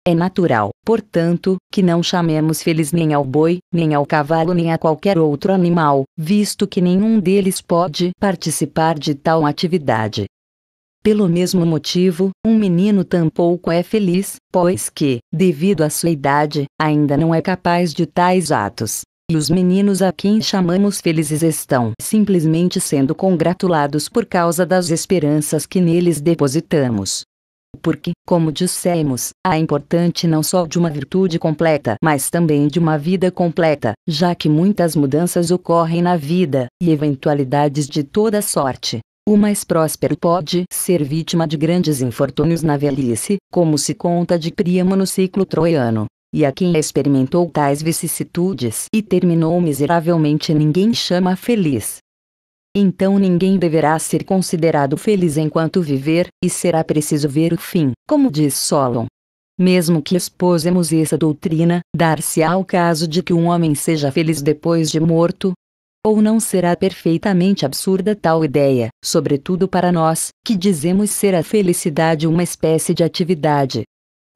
É natural, portanto, que não chamemos feliz nem ao boi, nem ao cavalo, nem a qualquer outro animal, visto que nenhum deles pode participar de tal atividade. Pelo mesmo motivo, um menino tampouco é feliz, pois que, devido à sua idade, ainda não é capaz de tais atos. E os meninos a quem chamamos felizes estão simplesmente sendo congratulados por causa das esperanças que neles depositamos. Porque, como dissemos, há importante não só de uma virtude completa, mas também de uma vida completa, já que muitas mudanças ocorrem na vida, e eventualidades de toda sorte. O mais próspero pode ser vítima de grandes infortúnios na velhice, como se conta de Príamo no ciclo troiano. E a quem experimentou tais vicissitudes e terminou miseravelmente ninguém chama feliz. Então ninguém deverá ser considerado feliz enquanto viver, e será preciso ver o fim, como diz Solon. Mesmo que expôsemos essa doutrina, dar-se-á o caso de que um homem seja feliz depois de morto, ou não será perfeitamente absurda tal ideia, sobretudo para nós, que dizemos ser a felicidade uma espécie de atividade.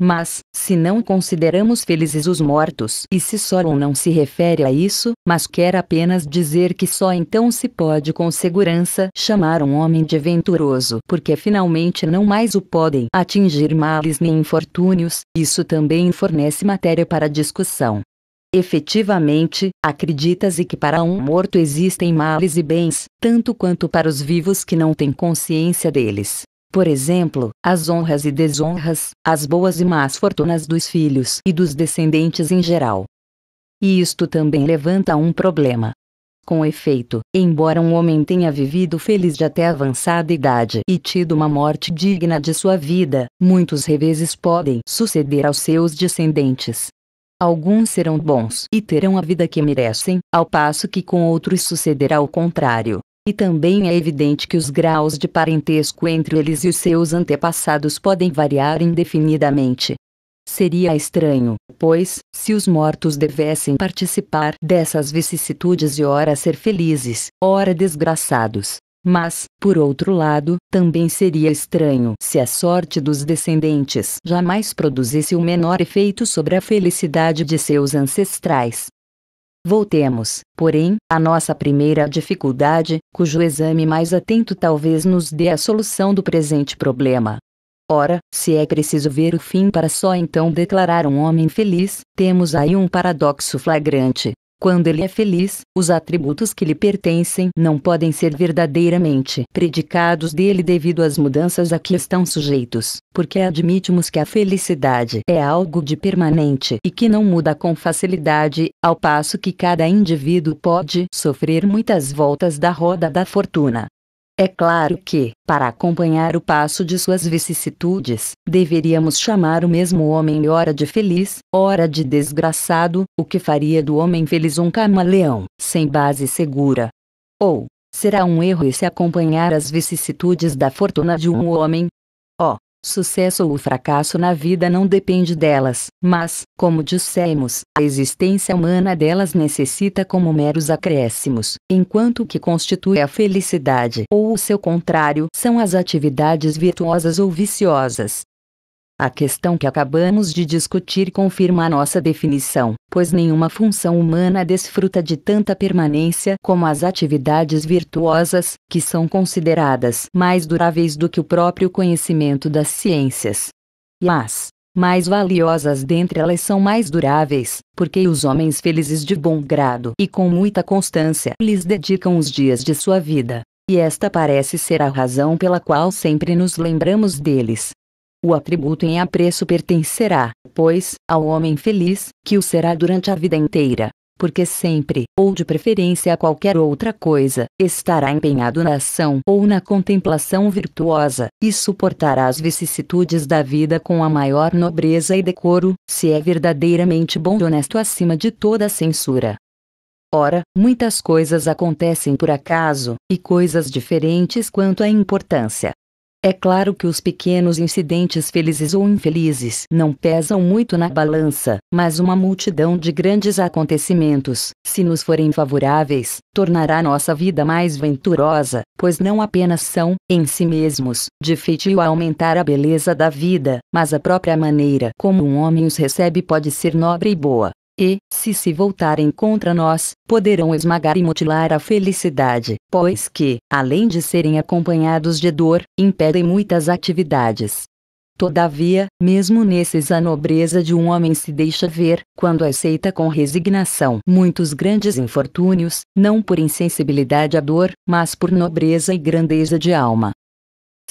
Mas, se não consideramos felizes os mortos e se Soron não se refere a isso, mas quer apenas dizer que só então se pode com segurança chamar um homem de venturoso, porque finalmente não mais o podem atingir males nem infortúnios, isso também fornece matéria para discussão. Efetivamente, acreditas-e que para um morto existem males e bens, tanto quanto para os vivos que não têm consciência deles. Por exemplo, as honras e desonras, as boas e más fortunas dos filhos e dos descendentes em geral. E isto também levanta um problema. Com efeito, embora um homem tenha vivido feliz de até avançada idade e tido uma morte digna de sua vida, muitos reveses podem suceder aos seus descendentes, Alguns serão bons e terão a vida que merecem, ao passo que com outros sucederá o contrário. E também é evidente que os graus de parentesco entre eles e os seus antepassados podem variar indefinidamente. Seria estranho, pois, se os mortos devessem participar dessas vicissitudes e ora ser felizes, ora desgraçados, mas, por outro lado, também seria estranho se a sorte dos descendentes jamais produzisse o menor efeito sobre a felicidade de seus ancestrais. Voltemos, porém, à nossa primeira dificuldade, cujo exame mais atento talvez nos dê a solução do presente problema. Ora, se é preciso ver o fim para só então declarar um homem feliz, temos aí um paradoxo flagrante. Quando ele é feliz, os atributos que lhe pertencem não podem ser verdadeiramente predicados dele devido às mudanças a que estão sujeitos, porque admitimos que a felicidade é algo de permanente e que não muda com facilidade, ao passo que cada indivíduo pode sofrer muitas voltas da roda da fortuna. É claro que, para acompanhar o passo de suas vicissitudes, deveríamos chamar o mesmo homem ora de feliz, ora de desgraçado, o que faria do homem feliz um camaleão, sem base segura. Ou, será um erro esse acompanhar as vicissitudes da fortuna de um homem, Sucesso ou fracasso na vida não depende delas, mas, como dissemos, a existência humana delas necessita como meros acréscimos, enquanto o que constitui a felicidade ou o seu contrário são as atividades virtuosas ou viciosas. A questão que acabamos de discutir confirma a nossa definição, pois nenhuma função humana desfruta de tanta permanência como as atividades virtuosas, que são consideradas mais duráveis do que o próprio conhecimento das ciências. E as mais valiosas dentre elas são mais duráveis, porque os homens felizes de bom grado e com muita constância lhes dedicam os dias de sua vida. E esta parece ser a razão pela qual sempre nos lembramos deles, o atributo em apreço pertencerá, pois, ao homem feliz, que o será durante a vida inteira, porque sempre, ou de preferência a qualquer outra coisa, estará empenhado na ação ou na contemplação virtuosa, e suportará as vicissitudes da vida com a maior nobreza e decoro, se é verdadeiramente bom e honesto acima de toda censura. Ora, muitas coisas acontecem por acaso, e coisas diferentes quanto à importância. É claro que os pequenos incidentes felizes ou infelizes não pesam muito na balança, mas uma multidão de grandes acontecimentos, se nos forem favoráveis, tornará nossa vida mais venturosa, pois não apenas são, em si mesmos, de feitio a aumentar a beleza da vida, mas a própria maneira como um homem os recebe pode ser nobre e boa que, se se voltarem contra nós, poderão esmagar e mutilar a felicidade, pois que, além de serem acompanhados de dor, impedem muitas atividades. Todavia, mesmo nesses a nobreza de um homem se deixa ver, quando aceita com resignação muitos grandes infortúnios, não por insensibilidade à dor, mas por nobreza e grandeza de alma.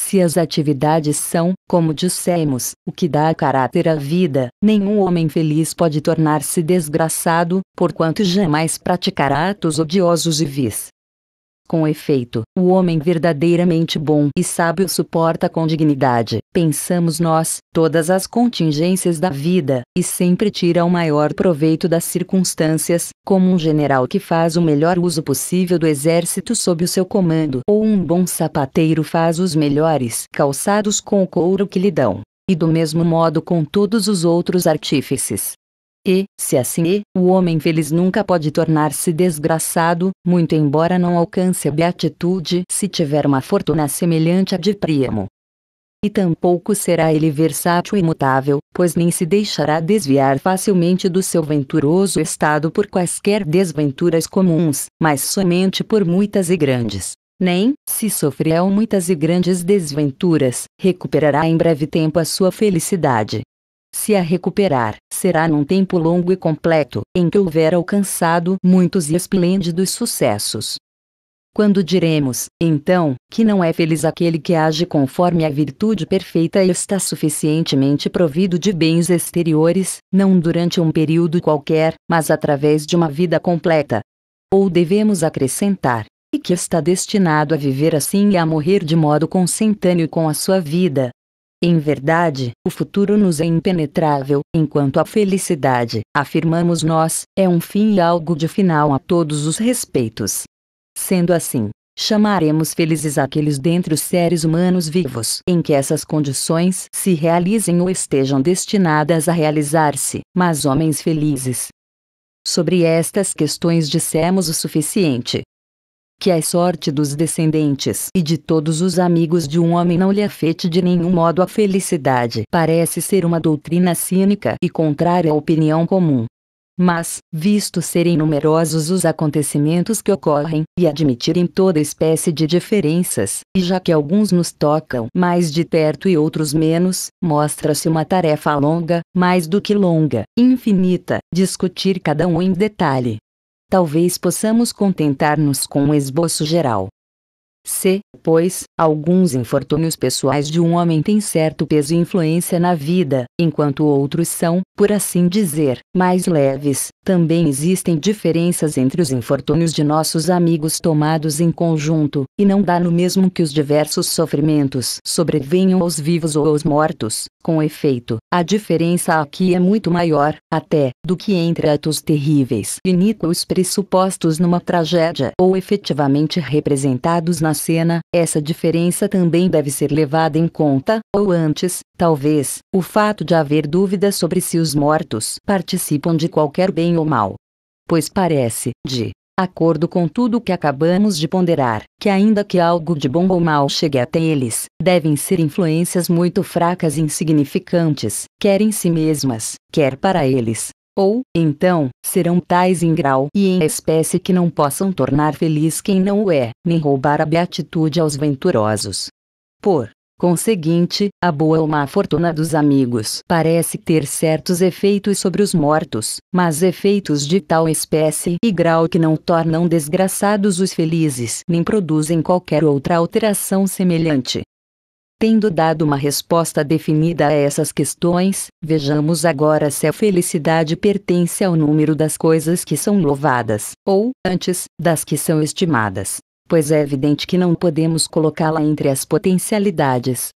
Se as atividades são, como dissemos, o que dá caráter à vida, nenhum homem feliz pode tornar-se desgraçado, porquanto jamais praticará atos odiosos e vis. Com efeito, o homem verdadeiramente bom e sábio suporta com dignidade, pensamos nós, todas as contingências da vida, e sempre tira o maior proveito das circunstâncias, como um general que faz o melhor uso possível do exército sob o seu comando, ou um bom sapateiro faz os melhores calçados com o couro que lhe dão. E do mesmo modo com todos os outros artífices. E, se assim é, o homem feliz nunca pode tornar-se desgraçado, muito embora não alcance a beatitude se tiver uma fortuna semelhante à de Príamo. E tampouco será ele versátil e mutável, pois nem se deixará desviar facilmente do seu venturoso estado por quaisquer desventuras comuns, mas somente por muitas e grandes. Nem, se sofreu muitas e grandes desventuras, recuperará em breve tempo a sua felicidade se a recuperar, será num tempo longo e completo, em que houver alcançado muitos e esplêndidos sucessos. Quando diremos, então, que não é feliz aquele que age conforme a virtude perfeita e está suficientemente provido de bens exteriores, não durante um período qualquer, mas através de uma vida completa. Ou devemos acrescentar, e que está destinado a viver assim e a morrer de modo consentâneo com a sua vida, em verdade, o futuro nos é impenetrável, enquanto a felicidade, afirmamos nós, é um fim e algo de final a todos os respeitos. Sendo assim, chamaremos felizes aqueles dentre os seres humanos vivos em que essas condições se realizem ou estejam destinadas a realizar-se, mas homens felizes. Sobre estas questões dissemos o suficiente que a é sorte dos descendentes e de todos os amigos de um homem não lhe afete de nenhum modo a felicidade parece ser uma doutrina cínica e contrária à opinião comum. Mas, visto serem numerosos os acontecimentos que ocorrem, e admitirem toda espécie de diferenças, e já que alguns nos tocam mais de perto e outros menos, mostra-se uma tarefa longa, mais do que longa, infinita, discutir cada um em detalhe, talvez possamos contentar-nos com um esboço geral. Se, pois, alguns infortúnios pessoais de um homem têm certo peso e influência na vida, enquanto outros são, por assim dizer, mais leves, também existem diferenças entre os infortúnios de nossos amigos tomados em conjunto, e não dá no mesmo que os diversos sofrimentos sobrevenham aos vivos ou aos mortos. Com efeito, a diferença aqui é muito maior, até, do que entre atos terríveis iníquos pressupostos numa tragédia ou efetivamente representados na na cena, essa diferença também deve ser levada em conta, ou antes, talvez, o fato de haver dúvidas sobre se os mortos participam de qualquer bem ou mal. Pois parece, de acordo com tudo o que acabamos de ponderar, que ainda que algo de bom ou mal chegue até eles, devem ser influências muito fracas e insignificantes, quer em si mesmas, quer para eles, ou, então, serão tais em grau e em espécie que não possam tornar feliz quem não o é, nem roubar a beatitude aos venturosos. Por conseguinte, a boa ou má fortuna dos amigos parece ter certos efeitos sobre os mortos, mas efeitos de tal espécie e grau que não tornam desgraçados os felizes nem produzem qualquer outra alteração semelhante. Tendo dado uma resposta definida a essas questões, vejamos agora se a felicidade pertence ao número das coisas que são louvadas, ou, antes, das que são estimadas, pois é evidente que não podemos colocá-la entre as potencialidades.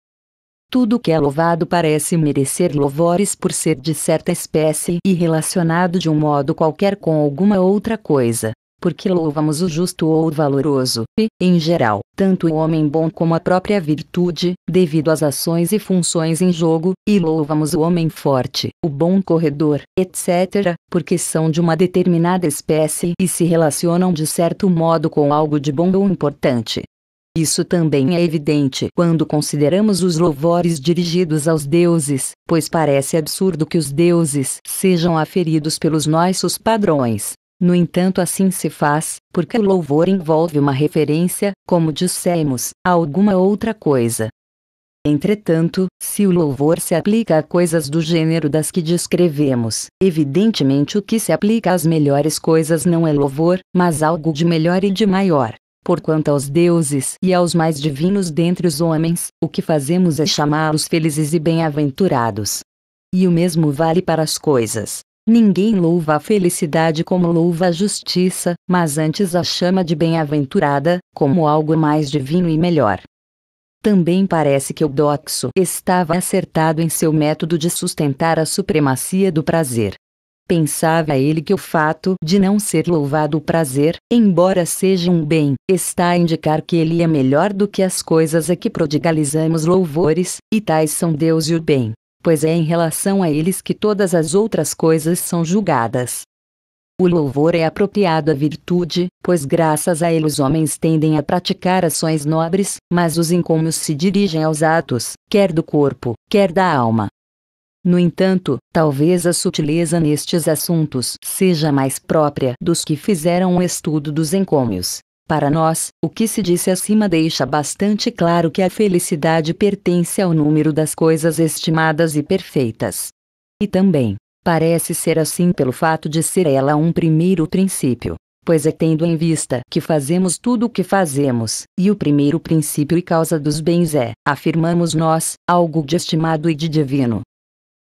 Tudo que é louvado parece merecer louvores por ser de certa espécie e relacionado de um modo qualquer com alguma outra coisa, porque louvamos o justo ou o valoroso, e, em geral, tanto o homem bom como a própria virtude, devido às ações e funções em jogo, e louvamos o homem forte, o bom corredor, etc., porque são de uma determinada espécie e se relacionam de certo modo com algo de bom ou importante. Isso também é evidente quando consideramos os louvores dirigidos aos deuses, pois parece absurdo que os deuses sejam aferidos pelos nossos padrões, no entanto, assim se faz, porque o louvor envolve uma referência, como dissemos, a alguma outra coisa. Entretanto, se o louvor se aplica a coisas do gênero das que descrevemos, evidentemente o que se aplica às melhores coisas não é louvor, mas algo de melhor e de maior. Porquanto aos deuses e aos mais divinos dentre os homens, o que fazemos é chamá-los felizes e bem-aventurados. E o mesmo vale para as coisas Ninguém louva a felicidade como louva a justiça, mas antes a chama de bem-aventurada, como algo mais divino e melhor. Também parece que o doxo estava acertado em seu método de sustentar a supremacia do prazer. Pensava ele que o fato de não ser louvado o prazer, embora seja um bem, está a indicar que ele é melhor do que as coisas a que prodigalizamos louvores, e tais são Deus e o bem pois é em relação a eles que todas as outras coisas são julgadas. O louvor é apropriado à virtude, pois graças a ele os homens tendem a praticar ações nobres, mas os incômios se dirigem aos atos, quer do corpo, quer da alma. No entanto, talvez a sutileza nestes assuntos seja mais própria dos que fizeram o estudo dos encômios, para nós, o que se disse acima deixa bastante claro que a felicidade pertence ao número das coisas estimadas e perfeitas. E também, parece ser assim pelo fato de ser ela um primeiro princípio, pois é tendo em vista que fazemos tudo o que fazemos, e o primeiro princípio e causa dos bens é, afirmamos nós, algo de estimado e de divino,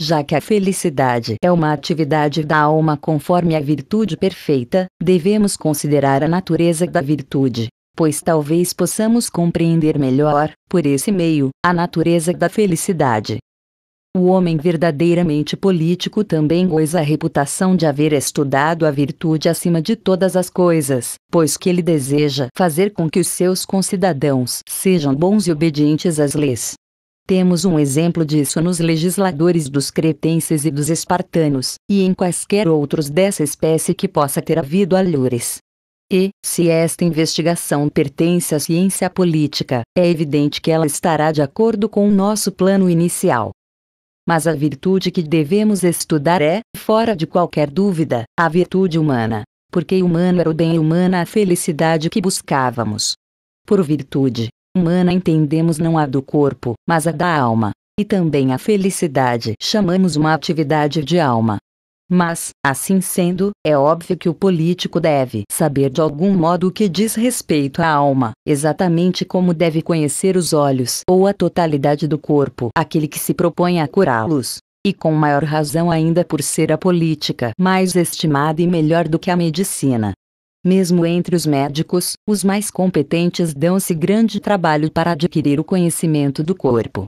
já que a felicidade é uma atividade da alma conforme a virtude perfeita, devemos considerar a natureza da virtude, pois talvez possamos compreender melhor, por esse meio, a natureza da felicidade. O homem verdadeiramente político também goza a reputação de haver estudado a virtude acima de todas as coisas, pois que ele deseja fazer com que os seus concidadãos sejam bons e obedientes às leis. Temos um exemplo disso nos legisladores dos cretenses e dos espartanos, e em quaisquer outros dessa espécie que possa ter havido alhures. E, se esta investigação pertence à ciência política, é evidente que ela estará de acordo com o nosso plano inicial. Mas a virtude que devemos estudar é, fora de qualquer dúvida, a virtude humana, porque humano era o bem humana a felicidade que buscávamos. Por virtude, humana entendemos não a do corpo, mas a da alma. E também a felicidade chamamos uma atividade de alma. Mas, assim sendo, é óbvio que o político deve saber de algum modo o que diz respeito à alma, exatamente como deve conhecer os olhos ou a totalidade do corpo aquele que se propõe a curá-los. E com maior razão ainda por ser a política mais estimada e melhor do que a medicina. Mesmo entre os médicos, os mais competentes dão-se grande trabalho para adquirir o conhecimento do corpo.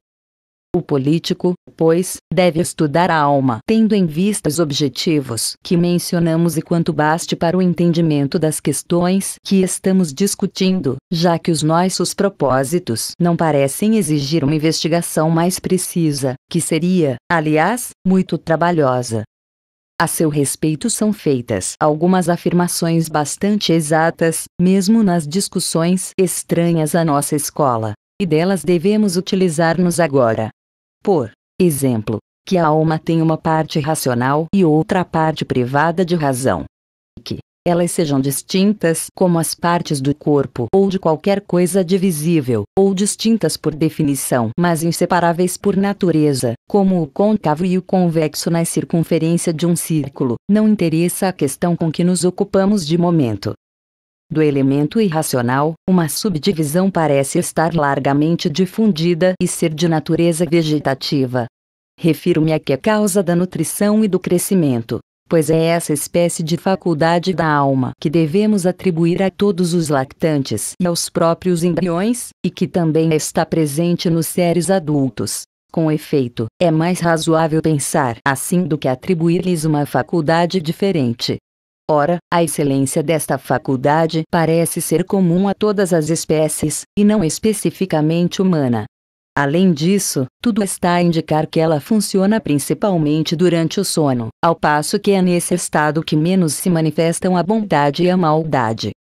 O político, pois, deve estudar a alma, tendo em vista os objetivos que mencionamos e quanto baste para o entendimento das questões que estamos discutindo, já que os nossos propósitos não parecem exigir uma investigação mais precisa, que seria, aliás, muito trabalhosa. A seu respeito são feitas algumas afirmações bastante exatas, mesmo nas discussões estranhas à nossa escola, e delas devemos utilizar-nos agora. Por exemplo, que a alma tem uma parte racional e outra parte privada de razão. Que elas sejam distintas como as partes do corpo ou de qualquer coisa divisível, ou distintas por definição, mas inseparáveis por natureza, como o côncavo e o convexo na circunferência de um círculo, não interessa a questão com que nos ocupamos de momento. Do elemento irracional, uma subdivisão parece estar largamente difundida e ser de natureza vegetativa. Refiro-me a que é causa da nutrição e do crescimento, pois é essa espécie de faculdade da alma que devemos atribuir a todos os lactantes e aos próprios embriões, e que também está presente nos seres adultos. Com efeito, é mais razoável pensar assim do que atribuir-lhes uma faculdade diferente. Ora, a excelência desta faculdade parece ser comum a todas as espécies, e não especificamente humana. Além disso, tudo está a indicar que ela funciona principalmente durante o sono, ao passo que é nesse estado que menos se manifestam a bondade e a maldade.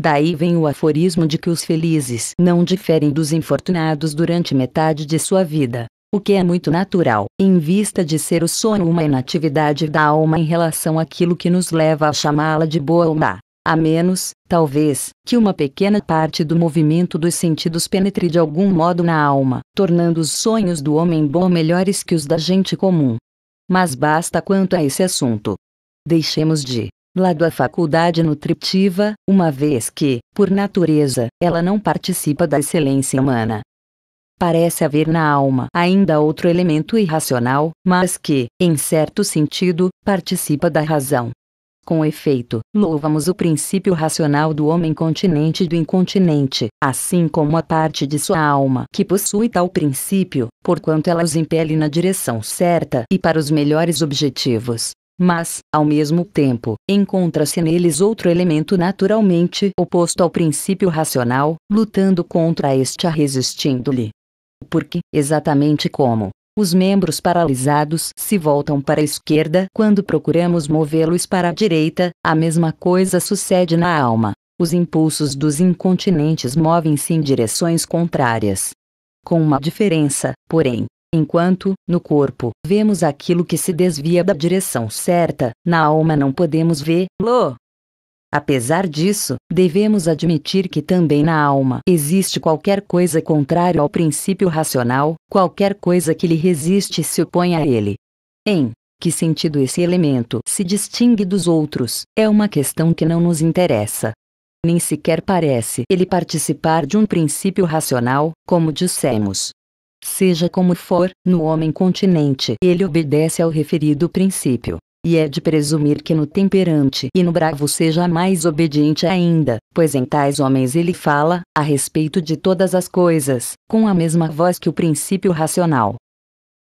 Daí vem o aforismo de que os felizes não diferem dos infortunados durante metade de sua vida, o que é muito natural, em vista de ser o sono uma inatividade da alma em relação àquilo que nos leva a chamá-la de boa ou má. A menos, talvez, que uma pequena parte do movimento dos sentidos penetre de algum modo na alma, tornando os sonhos do homem bom melhores que os da gente comum. Mas basta quanto a esse assunto. Deixemos de lado a faculdade nutritiva, uma vez que, por natureza, ela não participa da excelência humana. Parece haver na alma ainda outro elemento irracional, mas que, em certo sentido, participa da razão. Com efeito, louvamos o princípio racional do homem continente e do incontinente, assim como a parte de sua alma que possui tal princípio, porquanto ela os impele na direção certa e para os melhores objetivos. Mas, ao mesmo tempo, encontra-se neles outro elemento naturalmente oposto ao princípio racional, lutando contra este a resistindo-lhe. Porque, exatamente como, os membros paralisados se voltam para a esquerda quando procuramos movê-los para a direita, a mesma coisa sucede na alma. Os impulsos dos incontinentes movem-se em direções contrárias. Com uma diferença, porém, enquanto, no corpo, vemos aquilo que se desvia da direção certa, na alma não podemos vê-lo. Apesar disso, devemos admitir que também na alma existe qualquer coisa contrária ao princípio racional, qualquer coisa que lhe resiste e se opõe a ele. Em que sentido esse elemento se distingue dos outros, é uma questão que não nos interessa. Nem sequer parece ele participar de um princípio racional, como dissemos. Seja como for, no homem continente ele obedece ao referido princípio. E é de presumir que no temperante e no bravo seja mais obediente ainda, pois em tais homens ele fala, a respeito de todas as coisas, com a mesma voz que o princípio racional.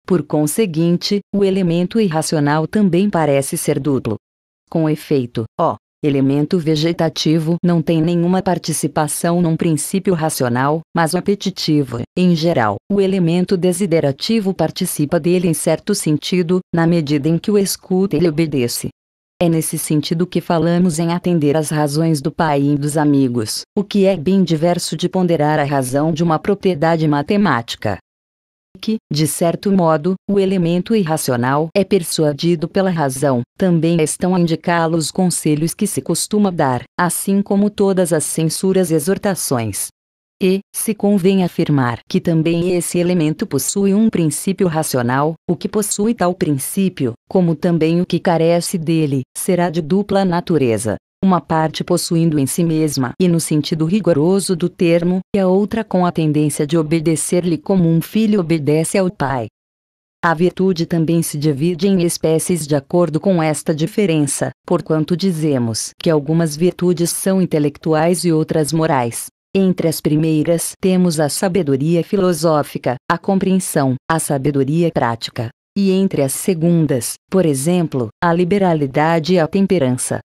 Por conseguinte, o elemento irracional também parece ser duplo. Com efeito, ó, elemento vegetativo não tem nenhuma participação num princípio racional, mas apetitivo, em geral. O elemento desiderativo participa dele em certo sentido, na medida em que o escuta e lhe obedece. É nesse sentido que falamos em atender às razões do pai e dos amigos, o que é bem diverso de ponderar a razão de uma propriedade matemática que, de certo modo, o elemento irracional é persuadido pela razão, também estão a indicá-lo os conselhos que se costuma dar, assim como todas as censuras e exortações. E, se convém afirmar que também esse elemento possui um princípio racional, o que possui tal princípio, como também o que carece dele, será de dupla natureza uma parte possuindo em si mesma e no sentido rigoroso do termo, e a outra com a tendência de obedecer-lhe como um filho obedece ao pai. A virtude também se divide em espécies de acordo com esta diferença, porquanto dizemos que algumas virtudes são intelectuais e outras morais. Entre as primeiras temos a sabedoria filosófica, a compreensão, a sabedoria prática. E entre as segundas, por exemplo, a liberalidade e a temperança.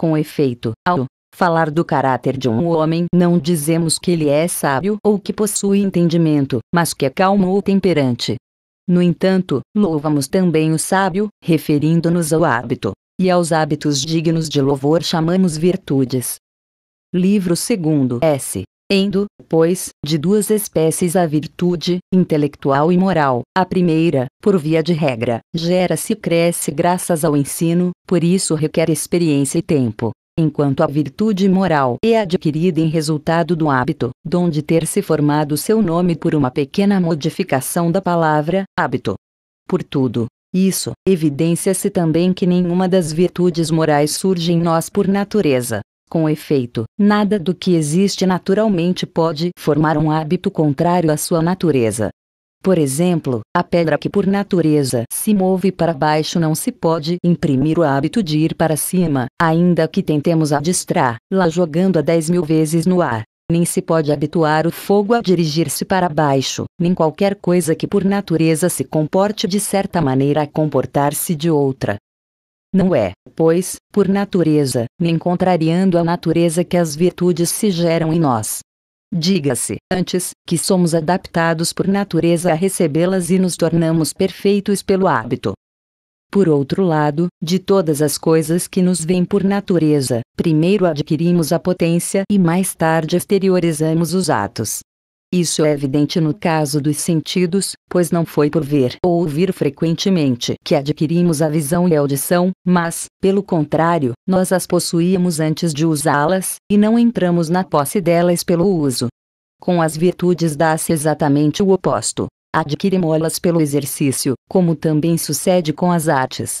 Com efeito, ao falar do caráter de um homem, não dizemos que ele é sábio ou que possui entendimento, mas que é calmo ou temperante. No entanto, louvamos também o sábio, referindo-nos ao hábito, e aos hábitos dignos de louvor chamamos virtudes. Livro 2 S. Endo, pois, de duas espécies a virtude, intelectual e moral. A primeira, por via de regra, gera-se e cresce graças ao ensino, por isso requer experiência e tempo enquanto a virtude moral é adquirida em resultado do hábito, donde ter se formado seu nome por uma pequena modificação da palavra hábito. Por tudo isso, evidência-se também que nenhuma das virtudes morais surge em nós por natureza, com efeito, nada do que existe naturalmente pode formar um hábito contrário à sua natureza. Por exemplo, a pedra que por natureza se move para baixo não se pode imprimir o hábito de ir para cima, ainda que tentemos a distrar, jogando a dez mil vezes no ar. Nem se pode habituar o fogo a dirigir-se para baixo, nem qualquer coisa que por natureza se comporte de certa maneira a comportar-se de outra não é, pois, por natureza, nem contrariando a natureza que as virtudes se geram em nós. Diga-se, antes, que somos adaptados por natureza a recebê-las e nos tornamos perfeitos pelo hábito. Por outro lado, de todas as coisas que nos vêm por natureza, primeiro adquirimos a potência e mais tarde exteriorizamos os atos. Isso é evidente no caso dos sentidos, pois não foi por ver ou ouvir frequentemente que adquirimos a visão e a audição, mas, pelo contrário, nós as possuímos antes de usá-las, e não entramos na posse delas pelo uso. Com as virtudes dá-se exatamente o oposto. Adquirimos-las pelo exercício, como também sucede com as artes.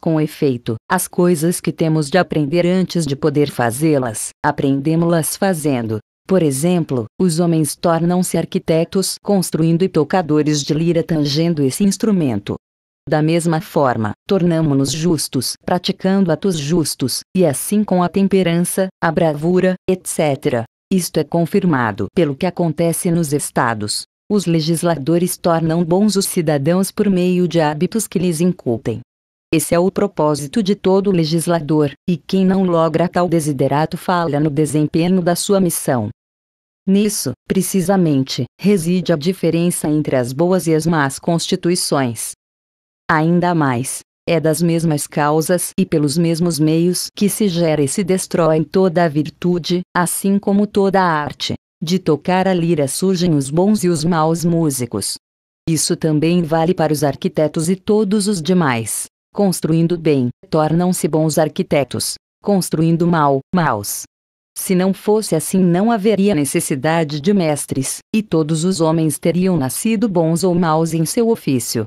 Com efeito, as coisas que temos de aprender antes de poder fazê-las, aprendemos-las fazendo, por exemplo, os homens tornam-se arquitetos construindo e tocadores de lira tangendo esse instrumento. Da mesma forma, tornamo-nos justos praticando atos justos, e assim com a temperança, a bravura, etc. Isto é confirmado pelo que acontece nos estados. Os legisladores tornam bons os cidadãos por meio de hábitos que lhes incutem esse é o propósito de todo legislador, e quem não logra tal desiderato falha no desempenho da sua missão. Nisso, precisamente, reside a diferença entre as boas e as más constituições. Ainda mais, é das mesmas causas e pelos mesmos meios que se gera e se destrói toda a virtude, assim como toda a arte. De tocar a lira surgem os bons e os maus músicos. Isso também vale para os arquitetos e todos os demais. Construindo bem, tornam-se bons arquitetos. Construindo mal, maus. Se não fosse assim, não haveria necessidade de mestres, e todos os homens teriam nascido bons ou maus em seu ofício.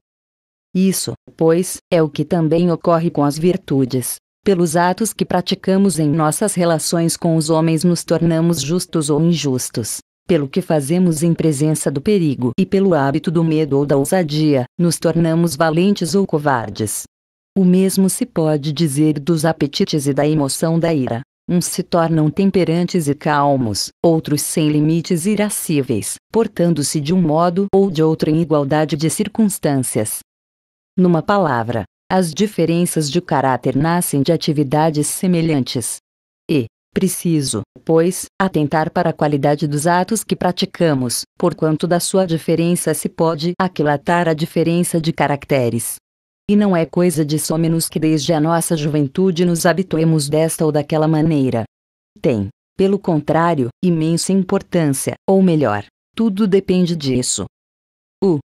Isso, pois, é o que também ocorre com as virtudes. Pelos atos que praticamos em nossas relações com os homens, nos tornamos justos ou injustos. Pelo que fazemos em presença do perigo e pelo hábito do medo ou da ousadia, nos tornamos valentes ou covardes. O mesmo se pode dizer dos apetites e da emoção da ira. Uns se tornam temperantes e calmos, outros sem limites irascíveis, portando-se de um modo ou de outro em igualdade de circunstâncias. Numa palavra, as diferenças de caráter nascem de atividades semelhantes. E, preciso, pois, atentar para a qualidade dos atos que praticamos, porquanto da sua diferença se pode aquilatar a diferença de caracteres. E não é coisa de somos que desde a nossa juventude nos habituemos desta ou daquela maneira. Tem, pelo contrário, imensa importância, ou melhor, tudo depende disso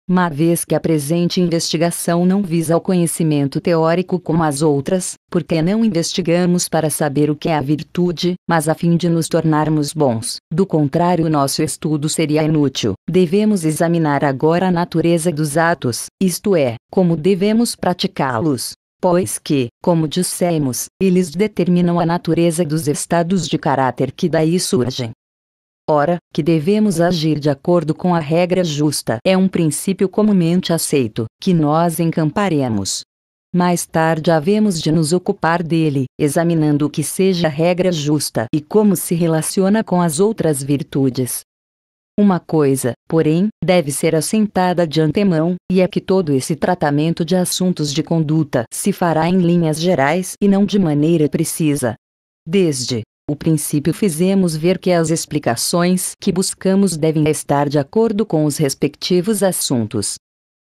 uma vez que a presente investigação não visa o conhecimento teórico como as outras, porque não investigamos para saber o que é a virtude, mas a fim de nos tornarmos bons. Do contrário, nosso estudo seria inútil. Devemos examinar agora a natureza dos atos, isto é, como devemos praticá-los. Pois que, como dissemos, eles determinam a natureza dos estados de caráter que daí surgem. Ora, que devemos agir de acordo com a regra justa é um princípio comumente aceito, que nós encamparemos. Mais tarde havemos de nos ocupar dele, examinando o que seja a regra justa e como se relaciona com as outras virtudes. Uma coisa, porém, deve ser assentada de antemão, e é que todo esse tratamento de assuntos de conduta se fará em linhas gerais e não de maneira precisa. Desde o princípio fizemos ver que as explicações que buscamos devem estar de acordo com os respectivos assuntos.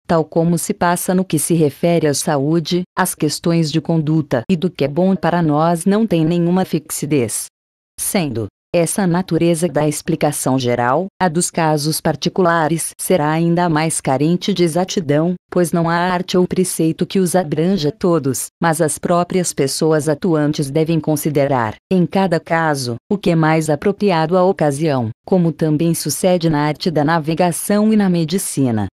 Tal como se passa no que se refere à saúde, as questões de conduta e do que é bom para nós não têm nenhuma fixidez. Sendo, essa natureza da explicação geral, a dos casos particulares, será ainda mais carente de exatidão, pois não há arte ou preceito que os abranja todos, mas as próprias pessoas atuantes devem considerar, em cada caso, o que é mais apropriado à ocasião, como também sucede na arte da navegação e na medicina.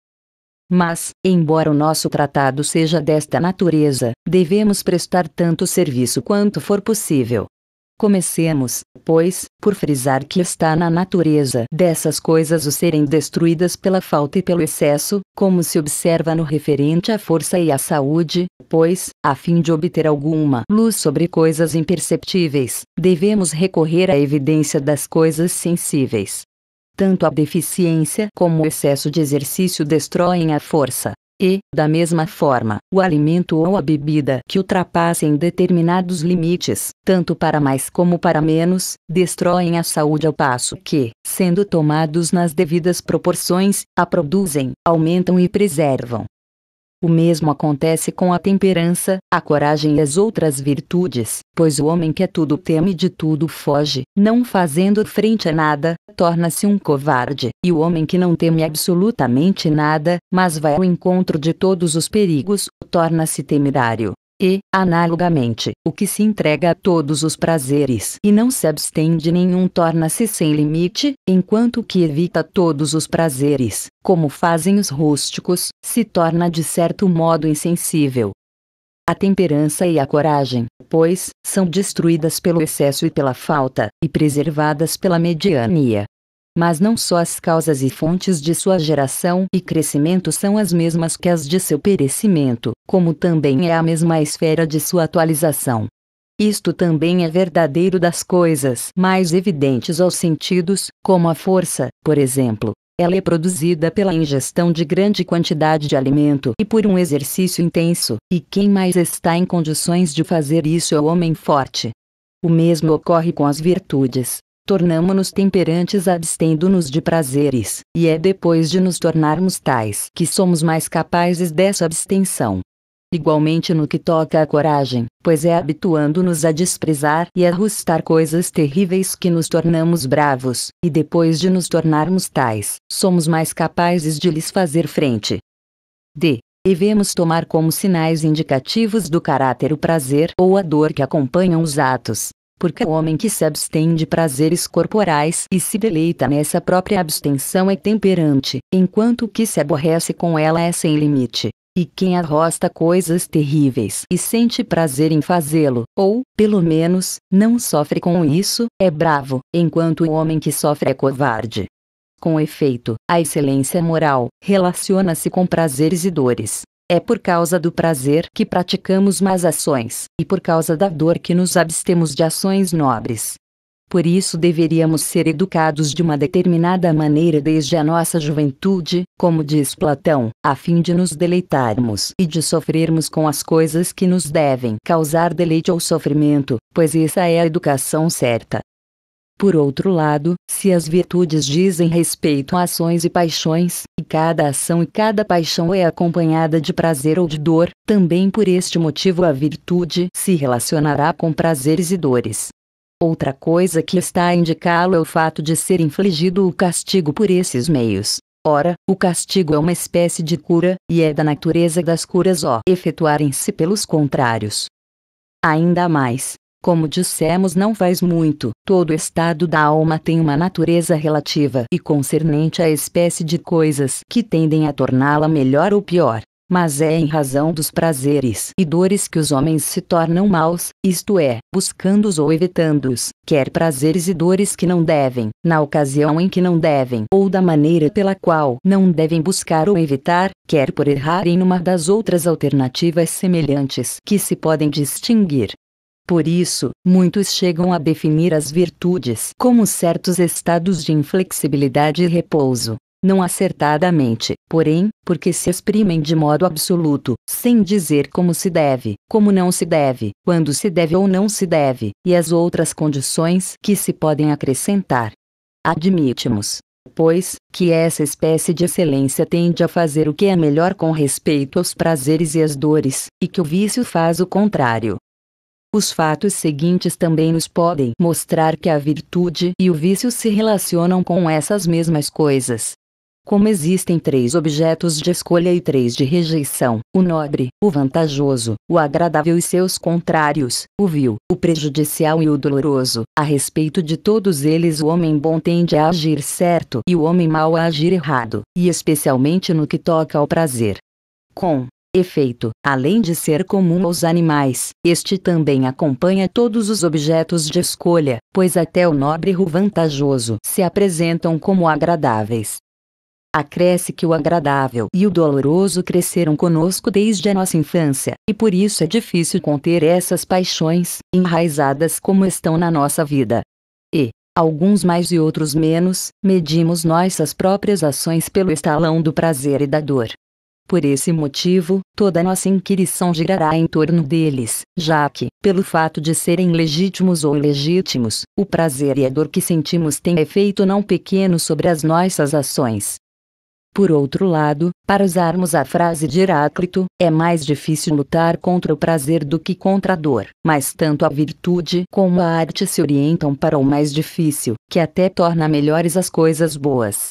Mas, embora o nosso tratado seja desta natureza, devemos prestar tanto serviço quanto for possível, Comecemos, pois, por frisar que está na natureza dessas coisas o serem destruídas pela falta e pelo excesso, como se observa no referente à força e à saúde, pois, a fim de obter alguma luz sobre coisas imperceptíveis, devemos recorrer à evidência das coisas sensíveis. Tanto a deficiência como o excesso de exercício destroem a força, e, da mesma forma, o alimento ou a bebida que ultrapassem determinados limites, tanto para mais como para menos, destroem a saúde ao passo que, sendo tomados nas devidas proporções, a produzem, aumentam e preservam. O mesmo acontece com a temperança, a coragem e as outras virtudes, pois o homem que a é tudo teme e de tudo foge, não fazendo frente a nada, torna-se um covarde, e o homem que não teme absolutamente nada, mas vai ao encontro de todos os perigos, torna-se temerário. E, analogamente, o que se entrega a todos os prazeres e não se abstém de nenhum torna-se sem limite, enquanto o que evita todos os prazeres, como fazem os rústicos, se torna de certo modo insensível. A temperança e a coragem, pois, são destruídas pelo excesso e pela falta, e preservadas pela mediania mas não só as causas e fontes de sua geração e crescimento são as mesmas que as de seu perecimento, como também é a mesma esfera de sua atualização. Isto também é verdadeiro das coisas mais evidentes aos sentidos, como a força, por exemplo. Ela é produzida pela ingestão de grande quantidade de alimento e por um exercício intenso, e quem mais está em condições de fazer isso é o homem forte. O mesmo ocorre com as virtudes, tornamo-nos temperantes abstendo-nos de prazeres, e é depois de nos tornarmos tais que somos mais capazes dessa abstenção. Igualmente no que toca à coragem, pois é habituando-nos a desprezar e arrustar coisas terríveis que nos tornamos bravos, e depois de nos tornarmos tais, somos mais capazes de lhes fazer frente. D. Devemos tomar como sinais indicativos do caráter o prazer ou a dor que acompanham os atos, porque o homem que se abstém de prazeres corporais e se deleita nessa própria abstenção é temperante, enquanto o que se aborrece com ela é sem limite. E quem arrosta coisas terríveis e sente prazer em fazê-lo, ou, pelo menos, não sofre com isso, é bravo, enquanto o homem que sofre é covarde. Com efeito, a excelência moral relaciona-se com prazeres e dores, é por causa do prazer que praticamos más ações, e por causa da dor que nos abstemos de ações nobres. Por isso deveríamos ser educados de uma determinada maneira desde a nossa juventude, como diz Platão, a fim de nos deleitarmos e de sofrermos com as coisas que nos devem causar deleite ou sofrimento, pois essa é a educação certa. Por outro lado, se as virtudes dizem respeito a ações e paixões, e cada ação e cada paixão é acompanhada de prazer ou de dor, também por este motivo a virtude se relacionará com prazeres e dores. Outra coisa que está a indicá-lo é o fato de ser infligido o castigo por esses meios. Ora, o castigo é uma espécie de cura, e é da natureza das curas o efetuarem-se pelos contrários. Ainda mais, como dissemos, não faz muito. Todo estado da alma tem uma natureza relativa e concernente à espécie de coisas que tendem a torná-la melhor ou pior. Mas é em razão dos prazeres e dores que os homens se tornam maus, isto é, buscando-os ou evitando-os, quer prazeres e dores que não devem, na ocasião em que não devem, ou da maneira pela qual não devem buscar ou evitar, quer por errar em uma das outras alternativas semelhantes que se podem distinguir. Por isso, muitos chegam a definir as virtudes como certos estados de inflexibilidade e repouso, não acertadamente, porém, porque se exprimem de modo absoluto, sem dizer como se deve, como não se deve, quando se deve ou não se deve, e as outras condições que se podem acrescentar. Admitimos, pois, que essa espécie de excelência tende a fazer o que é melhor com respeito aos prazeres e às dores, e que o vício faz o contrário. Os fatos seguintes também nos podem mostrar que a virtude e o vício se relacionam com essas mesmas coisas. Como existem três objetos de escolha e três de rejeição: o nobre, o vantajoso, o agradável e seus contrários, o vil, o prejudicial e o doloroso, a respeito de todos eles o homem bom tende a agir certo e o homem mau a agir errado, e especialmente no que toca ao prazer. Com Efeito, além de ser comum aos animais, este também acompanha todos os objetos de escolha, pois até o nobre ru vantajoso se apresentam como agradáveis. Acresce que o agradável e o doloroso cresceram conosco desde a nossa infância, e por isso é difícil conter essas paixões, enraizadas como estão na nossa vida. E, alguns mais e outros menos, medimos nossas próprias ações pelo estalão do prazer e da dor. Por esse motivo, toda nossa inquirição girará em torno deles, já que, pelo fato de serem legítimos ou ilegítimos, o prazer e a dor que sentimos têm efeito não pequeno sobre as nossas ações. Por outro lado, para usarmos a frase de Heráclito, é mais difícil lutar contra o prazer do que contra a dor, mas tanto a virtude como a arte se orientam para o mais difícil, que até torna melhores as coisas boas.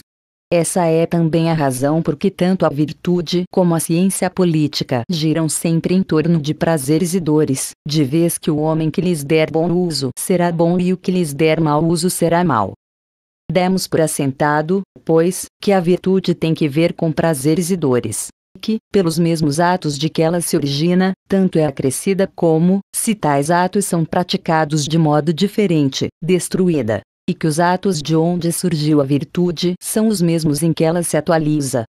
Essa é também a razão por que tanto a virtude como a ciência política giram sempre em torno de prazeres e dores, de vez que o homem que lhes der bom uso será bom e o que lhes der mau uso será mau. Demos por assentado, pois, que a virtude tem que ver com prazeres e dores, que, pelos mesmos atos de que ela se origina, tanto é acrescida como, se tais atos são praticados de modo diferente, destruída e que os atos de onde surgiu a virtude são os mesmos em que ela se atualiza.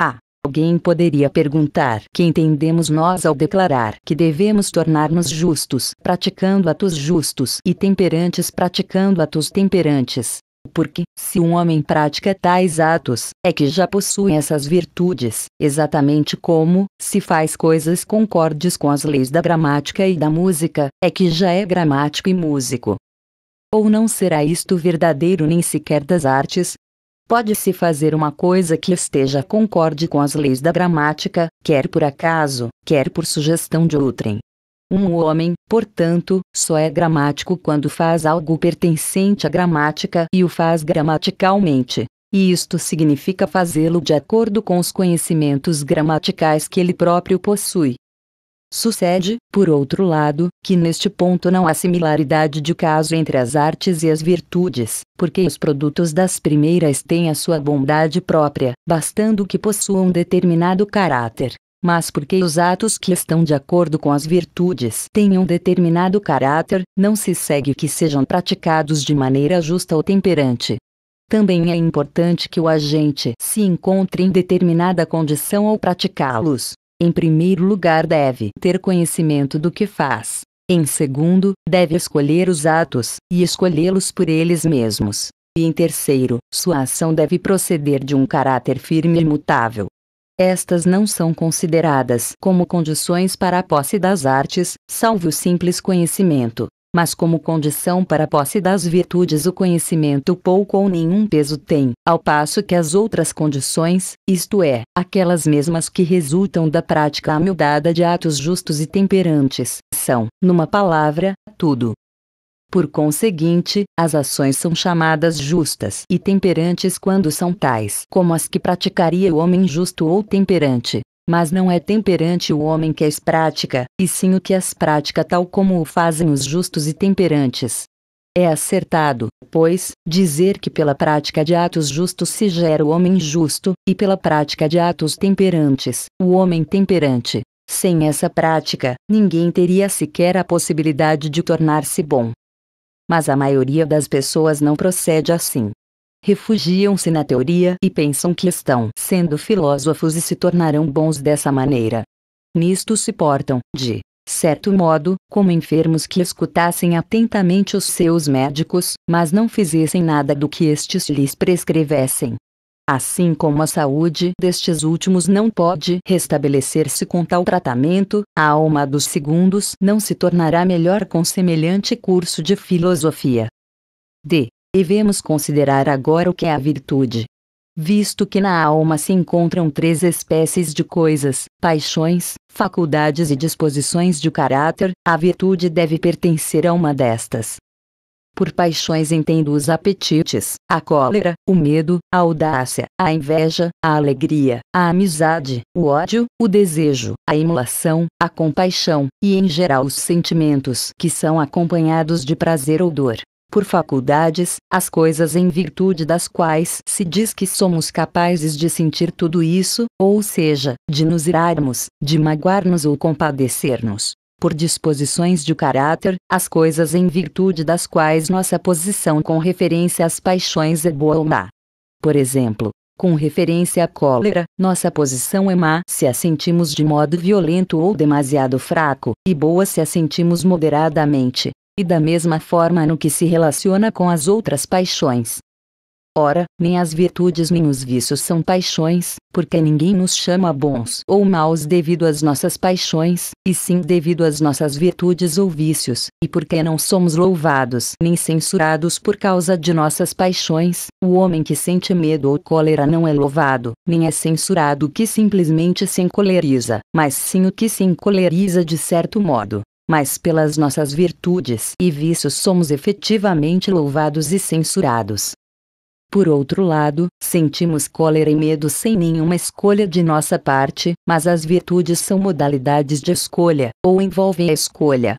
Ah, alguém poderia perguntar que entendemos nós ao declarar que devemos tornar-nos justos praticando atos justos e temperantes praticando atos temperantes. Porque, se um homem pratica tais atos, é que já possui essas virtudes, exatamente como, se faz coisas concordes com as leis da gramática e da música, é que já é gramático e músico ou não será isto verdadeiro nem sequer das artes? Pode-se fazer uma coisa que esteja concorde com as leis da gramática, quer por acaso, quer por sugestão de outrem. Um homem, portanto, só é gramático quando faz algo pertencente à gramática e o faz gramaticalmente. E isto significa fazê-lo de acordo com os conhecimentos gramaticais que ele próprio possui. Sucede, por outro lado, que neste ponto não há similaridade de caso entre as artes e as virtudes, porque os produtos das primeiras têm a sua bondade própria, bastando que possuam determinado caráter. Mas porque os atos que estão de acordo com as virtudes tenham determinado caráter, não se segue que sejam praticados de maneira justa ou temperante. Também é importante que o agente se encontre em determinada condição ao praticá-los, em primeiro lugar, deve ter conhecimento do que faz. Em segundo, deve escolher os atos e escolhê-los por eles mesmos. E em terceiro, sua ação deve proceder de um caráter firme e mutável. Estas não são consideradas como condições para a posse das artes, salvo o simples conhecimento mas como condição para a posse das virtudes o conhecimento pouco ou nenhum peso tem, ao passo que as outras condições, isto é, aquelas mesmas que resultam da prática amildada de atos justos e temperantes, são, numa palavra, tudo. Por conseguinte, as ações são chamadas justas e temperantes quando são tais como as que praticaria o homem justo ou temperante, mas não é temperante o homem que as pratica, e sim o que as pratica, tal como o fazem os justos e temperantes. É acertado, pois, dizer que pela prática de atos justos se gera o homem justo, e pela prática de atos temperantes, o homem temperante. Sem essa prática, ninguém teria sequer a possibilidade de tornar-se bom. Mas a maioria das pessoas não procede assim refugiam-se na teoria e pensam que estão sendo filósofos e se tornarão bons dessa maneira. Nisto se portam, de certo modo, como enfermos que escutassem atentamente os seus médicos, mas não fizessem nada do que estes lhes prescrevessem. Assim como a saúde destes últimos não pode restabelecer-se com tal tratamento, a alma dos segundos não se tornará melhor com semelhante curso de filosofia. D. Devemos considerar agora o que é a virtude. Visto que na alma se encontram três espécies de coisas, paixões, faculdades e disposições de caráter, a virtude deve pertencer a uma destas. Por paixões entendo os apetites, a cólera, o medo, a audácia, a inveja, a alegria, a amizade, o ódio, o desejo, a imolação, a compaixão, e em geral os sentimentos que são acompanhados de prazer ou dor por faculdades, as coisas em virtude das quais se diz que somos capazes de sentir tudo isso, ou seja, de nos irarmos, de magoar-nos ou compadecer-nos. Por disposições de caráter, as coisas em virtude das quais nossa posição com referência às paixões é boa ou má. Por exemplo, com referência à cólera, nossa posição é má se a sentimos de modo violento ou demasiado fraco, e boa se a sentimos moderadamente e da mesma forma no que se relaciona com as outras paixões. Ora, nem as virtudes nem os vícios são paixões, porque ninguém nos chama bons ou maus devido às nossas paixões, e sim devido às nossas virtudes ou vícios, e porque não somos louvados nem censurados por causa de nossas paixões, o homem que sente medo ou cólera não é louvado, nem é censurado o que simplesmente se encoleriza, mas sim o que se encoleriza de certo modo mas pelas nossas virtudes e vícios somos efetivamente louvados e censurados. Por outro lado, sentimos cólera e medo sem nenhuma escolha de nossa parte, mas as virtudes são modalidades de escolha, ou envolvem a escolha.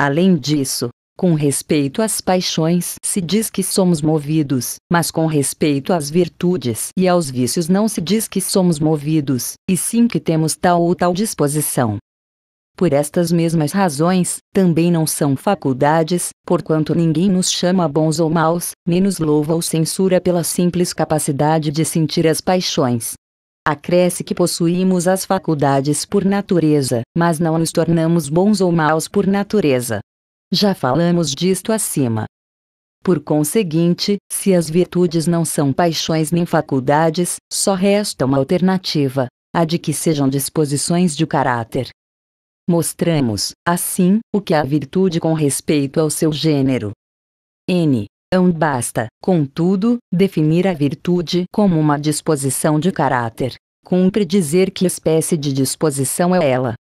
Além disso, com respeito às paixões, se diz que somos movidos, mas com respeito às virtudes e aos vícios não se diz que somos movidos, e sim que temos tal ou tal disposição. Por estas mesmas razões, também não são faculdades, porquanto ninguém nos chama bons ou maus, nem nos louva ou censura pela simples capacidade de sentir as paixões. Acresce que possuímos as faculdades por natureza, mas não nos tornamos bons ou maus por natureza. Já falamos disto acima. Por conseguinte, se as virtudes não são paixões nem faculdades, só resta uma alternativa, a de que sejam disposições de caráter, Mostramos, assim, o que a virtude com respeito ao seu gênero. N. Não basta, contudo, definir a virtude como uma disposição de caráter. Cumpre dizer que espécie de disposição é ela.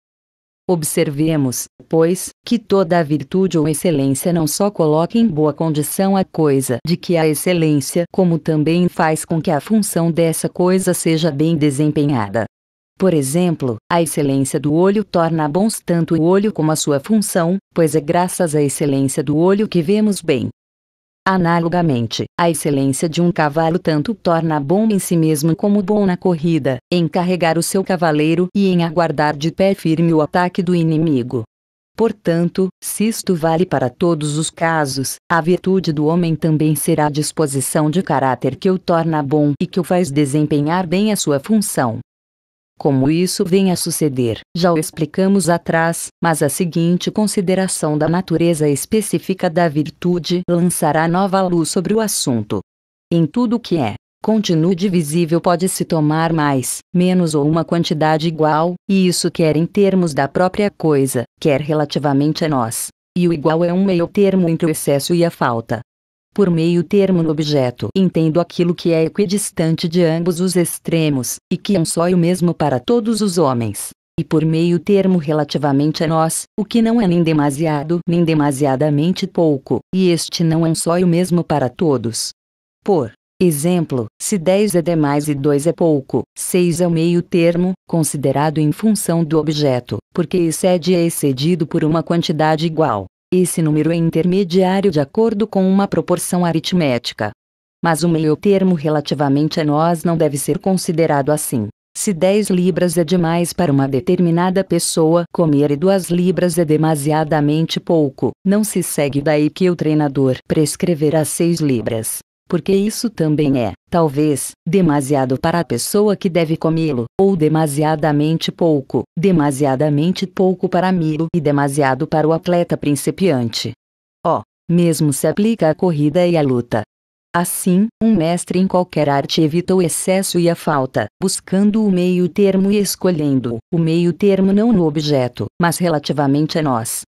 Observemos, pois, que toda a virtude ou excelência não só coloca em boa condição a coisa de que a excelência, como também faz com que a função dessa coisa seja bem desempenhada. Por exemplo, a excelência do olho torna bons tanto o olho como a sua função, pois é graças à excelência do olho que vemos bem. Analogamente, a excelência de um cavalo tanto torna bom em si mesmo como bom na corrida, em carregar o seu cavaleiro e em aguardar de pé firme o ataque do inimigo. Portanto, se isto vale para todos os casos, a virtude do homem também será a disposição de caráter que o torna bom e que o faz desempenhar bem a sua função. Como isso vem a suceder, já o explicamos atrás, mas a seguinte consideração da natureza específica da virtude lançará nova luz sobre o assunto. Em tudo o que é, contínuo divisível pode-se tomar mais, menos ou uma quantidade igual, e isso quer em termos da própria coisa, quer relativamente a nós. E o igual é um meio termo entre o excesso e a falta. Por meio termo no objeto entendo aquilo que é equidistante de ambos os extremos, e que é um só e o mesmo para todos os homens. E por meio termo relativamente a nós, o que não é nem demasiado nem demasiadamente pouco, e este não é um só e o mesmo para todos. Por exemplo, se 10 é demais e 2 é pouco, 6 é o meio termo, considerado em função do objeto, porque excede é excedido por uma quantidade igual. Esse número é intermediário de acordo com uma proporção aritmética. Mas o meio termo relativamente a nós não deve ser considerado assim. Se 10 libras é demais para uma determinada pessoa comer e 2 libras é demasiadamente pouco, não se segue daí que o treinador prescreverá 6 libras porque isso também é, talvez, demasiado para a pessoa que deve comê-lo, ou demasiadamente pouco, demasiadamente pouco para Milo e demasiado para o atleta principiante. Ó, oh, mesmo se aplica à corrida e à luta. Assim, um mestre em qualquer arte evita o excesso e a falta, buscando o meio termo e escolhendo o meio termo não no objeto, mas relativamente a nós,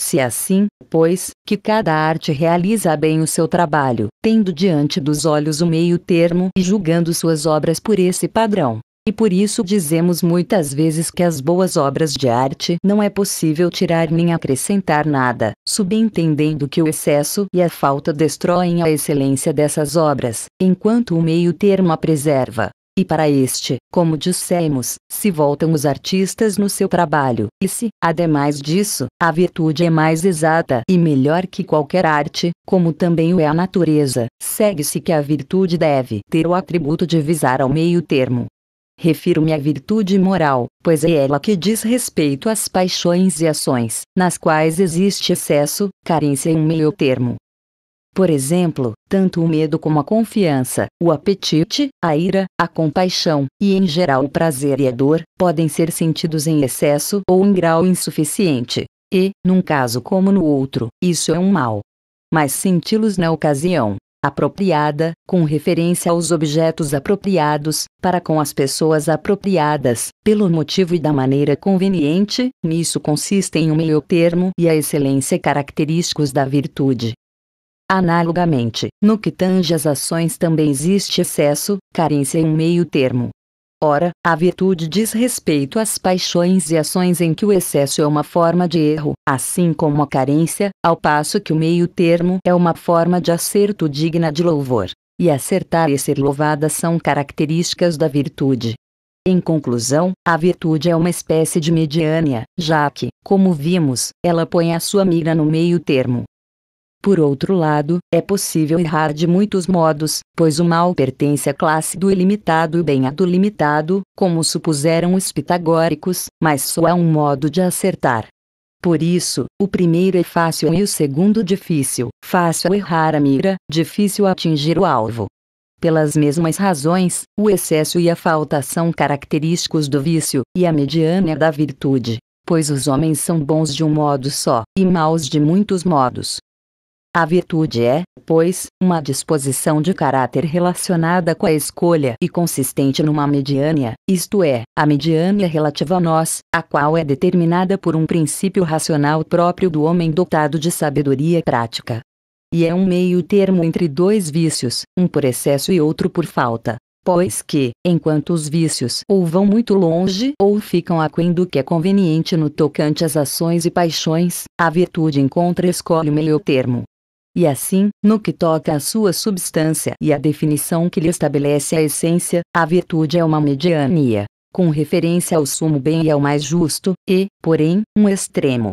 se é assim, pois, que cada arte realiza bem o seu trabalho, tendo diante dos olhos o meio termo e julgando suas obras por esse padrão. E por isso dizemos muitas vezes que as boas obras de arte não é possível tirar nem acrescentar nada, subentendendo que o excesso e a falta destroem a excelência dessas obras, enquanto o meio termo a preserva. E para este, como dissemos, se voltam os artistas no seu trabalho, e se, ademais disso, a virtude é mais exata e melhor que qualquer arte, como também o é a natureza, segue-se que a virtude deve ter o atributo de visar ao meio termo. Refiro-me à virtude moral, pois é ela que diz respeito às paixões e ações, nas quais existe excesso, carência e um meio termo. Por exemplo, tanto o medo como a confiança, o apetite, a ira, a compaixão, e em geral o prazer e a dor, podem ser sentidos em excesso ou em grau insuficiente. E, num caso como no outro, isso é um mal. Mas senti-los na ocasião apropriada, com referência aos objetos apropriados, para com as pessoas apropriadas, pelo motivo e da maneira conveniente, nisso consistem o meio termo e a excelência característicos da virtude, Analogamente, no que tange as ações também existe excesso, carência e um meio termo. Ora, a virtude diz respeito às paixões e ações em que o excesso é uma forma de erro, assim como a carência, ao passo que o meio termo é uma forma de acerto digna de louvor. E acertar e ser louvada são características da virtude. Em conclusão, a virtude é uma espécie de mediânia, já que, como vimos, ela põe a sua mira no meio termo, por outro lado, é possível errar de muitos modos, pois o mal pertence à classe do ilimitado e o bem a do limitado, como supuseram os pitagóricos, mas só há um modo de acertar. Por isso, o primeiro é fácil e o segundo difícil, fácil errar a mira, difícil atingir o alvo. Pelas mesmas razões, o excesso e a falta são característicos do vício, e a mediana da virtude, pois os homens são bons de um modo só, e maus de muitos modos. A virtude é, pois, uma disposição de caráter relacionada com a escolha e consistente numa mediânia, isto é, a mediânia relativa a nós, a qual é determinada por um princípio racional próprio do homem dotado de sabedoria prática. E é um meio termo entre dois vícios, um por excesso e outro por falta. Pois que, enquanto os vícios ou vão muito longe ou ficam aquém do que é conveniente no tocante às ações e paixões, a virtude encontra e escolhe o meio termo, e assim, no que toca à sua substância e à definição que lhe estabelece a essência, a virtude é uma mediania, com referência ao sumo bem e ao mais justo, e, porém, um extremo.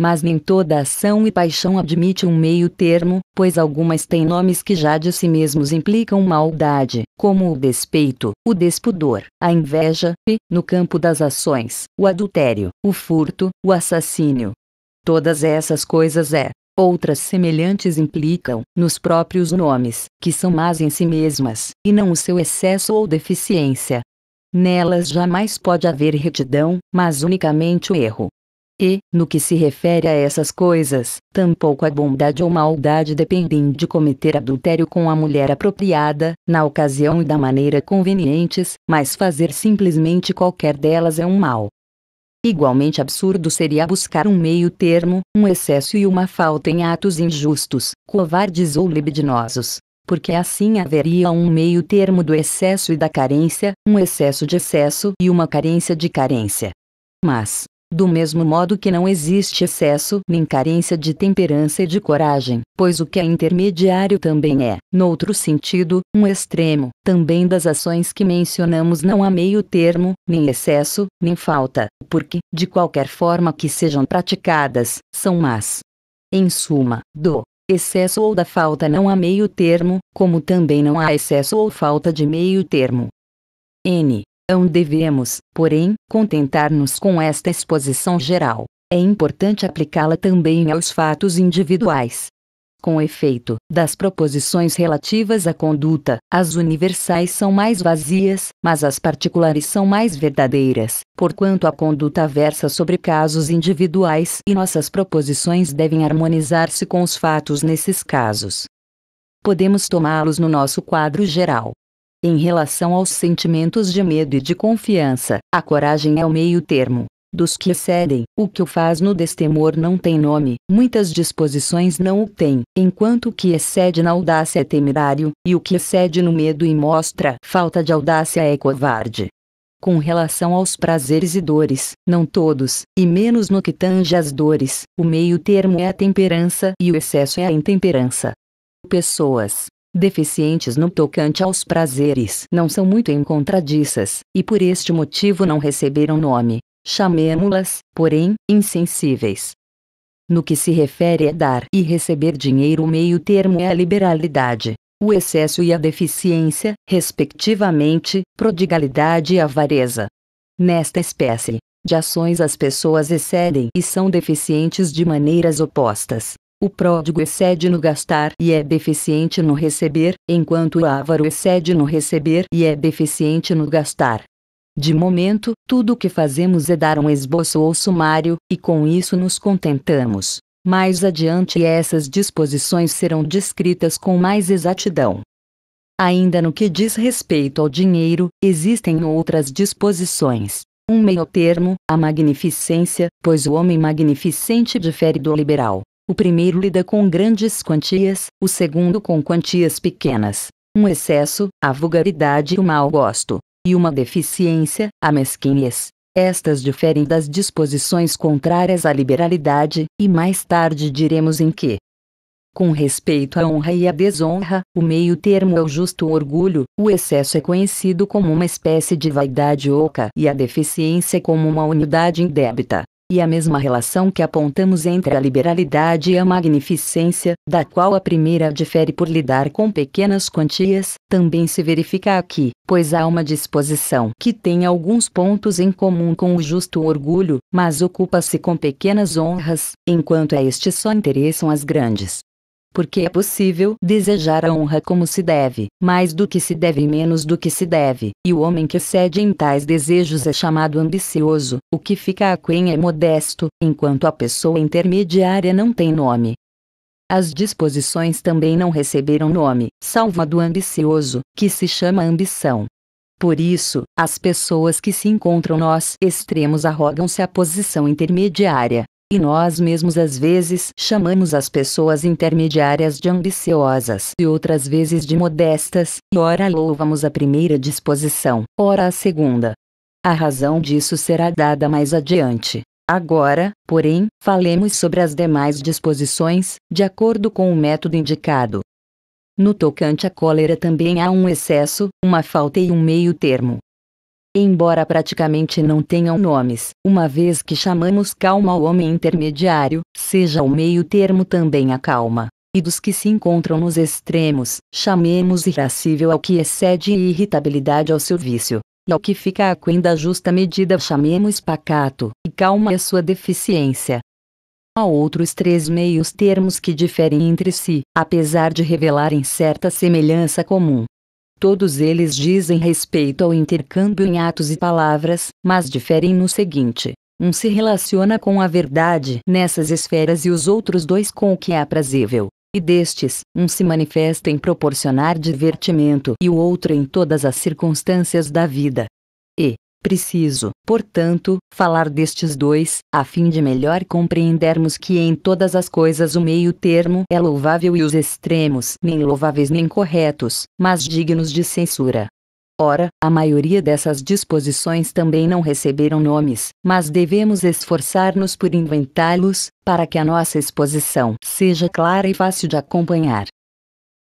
Mas nem toda ação e paixão admite um meio termo, pois algumas têm nomes que já de si mesmos implicam maldade, como o despeito, o despudor, a inveja, e, no campo das ações, o adultério, o furto, o assassínio. Todas essas coisas é, Outras semelhantes implicam nos próprios nomes, que são más em si mesmas, e não o seu excesso ou deficiência. Nelas jamais pode haver retidão, mas unicamente o erro. E, no que se refere a essas coisas, tampouco a bondade ou maldade dependem de cometer adultério com a mulher apropriada, na ocasião e da maneira convenientes, mas fazer simplesmente qualquer delas é um mal. Igualmente absurdo seria buscar um meio termo, um excesso e uma falta em atos injustos, covardes ou libidinosos. Porque assim haveria um meio termo do excesso e da carência, um excesso de excesso e uma carência de carência. Mas, do mesmo modo que não existe excesso nem carência de temperança e de coragem, pois o que é intermediário também é, noutro sentido, um extremo. Também das ações que mencionamos não há meio termo, nem excesso, nem falta, porque, de qualquer forma que sejam praticadas, são más. Em suma, do excesso ou da falta não há meio termo, como também não há excesso ou falta de meio termo. N. Não devemos, porém, contentar-nos com esta exposição geral. É importante aplicá-la também aos fatos individuais. Com efeito, das proposições relativas à conduta, as universais são mais vazias, mas as particulares são mais verdadeiras, porquanto a conduta versa sobre casos individuais e nossas proposições devem harmonizar-se com os fatos nesses casos. Podemos tomá-los no nosso quadro geral. Em relação aos sentimentos de medo e de confiança, a coragem é o meio termo. Dos que cedem, o que o faz no destemor não tem nome, muitas disposições não o têm, enquanto o que excede na audácia é temerário, e o que excede no medo e mostra falta de audácia é covarde com relação aos prazeres e dores, não todos, e menos no que tange as dores, o meio termo é a temperança e o excesso é a intemperança. Pessoas deficientes no tocante aos prazeres, não são muito encontradiças, e por este motivo não receberam nome. Chamemo-las, porém, insensíveis. No que se refere a dar e receber dinheiro, o meio termo é a liberalidade. O excesso e a deficiência, respectivamente, prodigalidade e avareza. Nesta espécie de ações, as pessoas excedem e são deficientes de maneiras opostas, o pródigo excede no gastar e é deficiente no receber, enquanto o avaro excede no receber e é deficiente no gastar. De momento, tudo o que fazemos é dar um esboço ou sumário, e com isso nos contentamos. Mais adiante essas disposições serão descritas com mais exatidão. Ainda no que diz respeito ao dinheiro, existem outras disposições. Um meio termo, a magnificência, pois o homem magnificente difere do liberal. O primeiro lida com grandes quantias, o segundo com quantias pequenas. Um excesso, a vulgaridade e o mau gosto, e uma deficiência, a mesquinhez. Estas diferem das disposições contrárias à liberalidade, e mais tarde diremos em que. Com respeito à honra e à desonra, o meio termo é o justo orgulho, o excesso é conhecido como uma espécie de vaidade oca e a deficiência como uma unidade indébita. E a mesma relação que apontamos entre a liberalidade e a magnificência, da qual a primeira difere por lidar com pequenas quantias, também se verifica aqui, pois há uma disposição que tem alguns pontos em comum com o justo orgulho, mas ocupa-se com pequenas honras, enquanto a este só interessam as grandes porque é possível desejar a honra como se deve, mais do que se deve e menos do que se deve, e o homem que cede em tais desejos é chamado ambicioso, o que fica aquém é modesto, enquanto a pessoa intermediária não tem nome. As disposições também não receberam nome, salvo a do ambicioso, que se chama ambição. Por isso, as pessoas que se encontram nós extremos arrogam-se a posição intermediária, e nós mesmos às vezes chamamos as pessoas intermediárias de ambiciosas e outras vezes de modestas, e ora louvamos a primeira disposição, ora a segunda. A razão disso será dada mais adiante. Agora, porém, falemos sobre as demais disposições, de acordo com o método indicado. No tocante à cólera também há um excesso, uma falta e um meio termo embora praticamente não tenham nomes, uma vez que chamamos calma ao homem intermediário, seja o meio termo também a calma. E dos que se encontram nos extremos, chamemos irascível ao que excede e irritabilidade ao seu vício. E ao que fica aquém da justa medida chamemos pacato, e calma é sua deficiência. Há outros três meios termos que diferem entre si, apesar de revelarem certa semelhança comum. Todos eles dizem respeito ao intercâmbio em atos e palavras, mas diferem no seguinte: um se relaciona com a verdade nessas esferas e os outros dois com o que é aprazível. E destes, um se manifesta em proporcionar divertimento e o outro em todas as circunstâncias da vida. Preciso, portanto, falar destes dois, a fim de melhor compreendermos que em todas as coisas o meio termo é louvável e os extremos nem louváveis nem corretos, mas dignos de censura. Ora, a maioria dessas disposições também não receberam nomes, mas devemos esforçar-nos por inventá-los, para que a nossa exposição seja clara e fácil de acompanhar.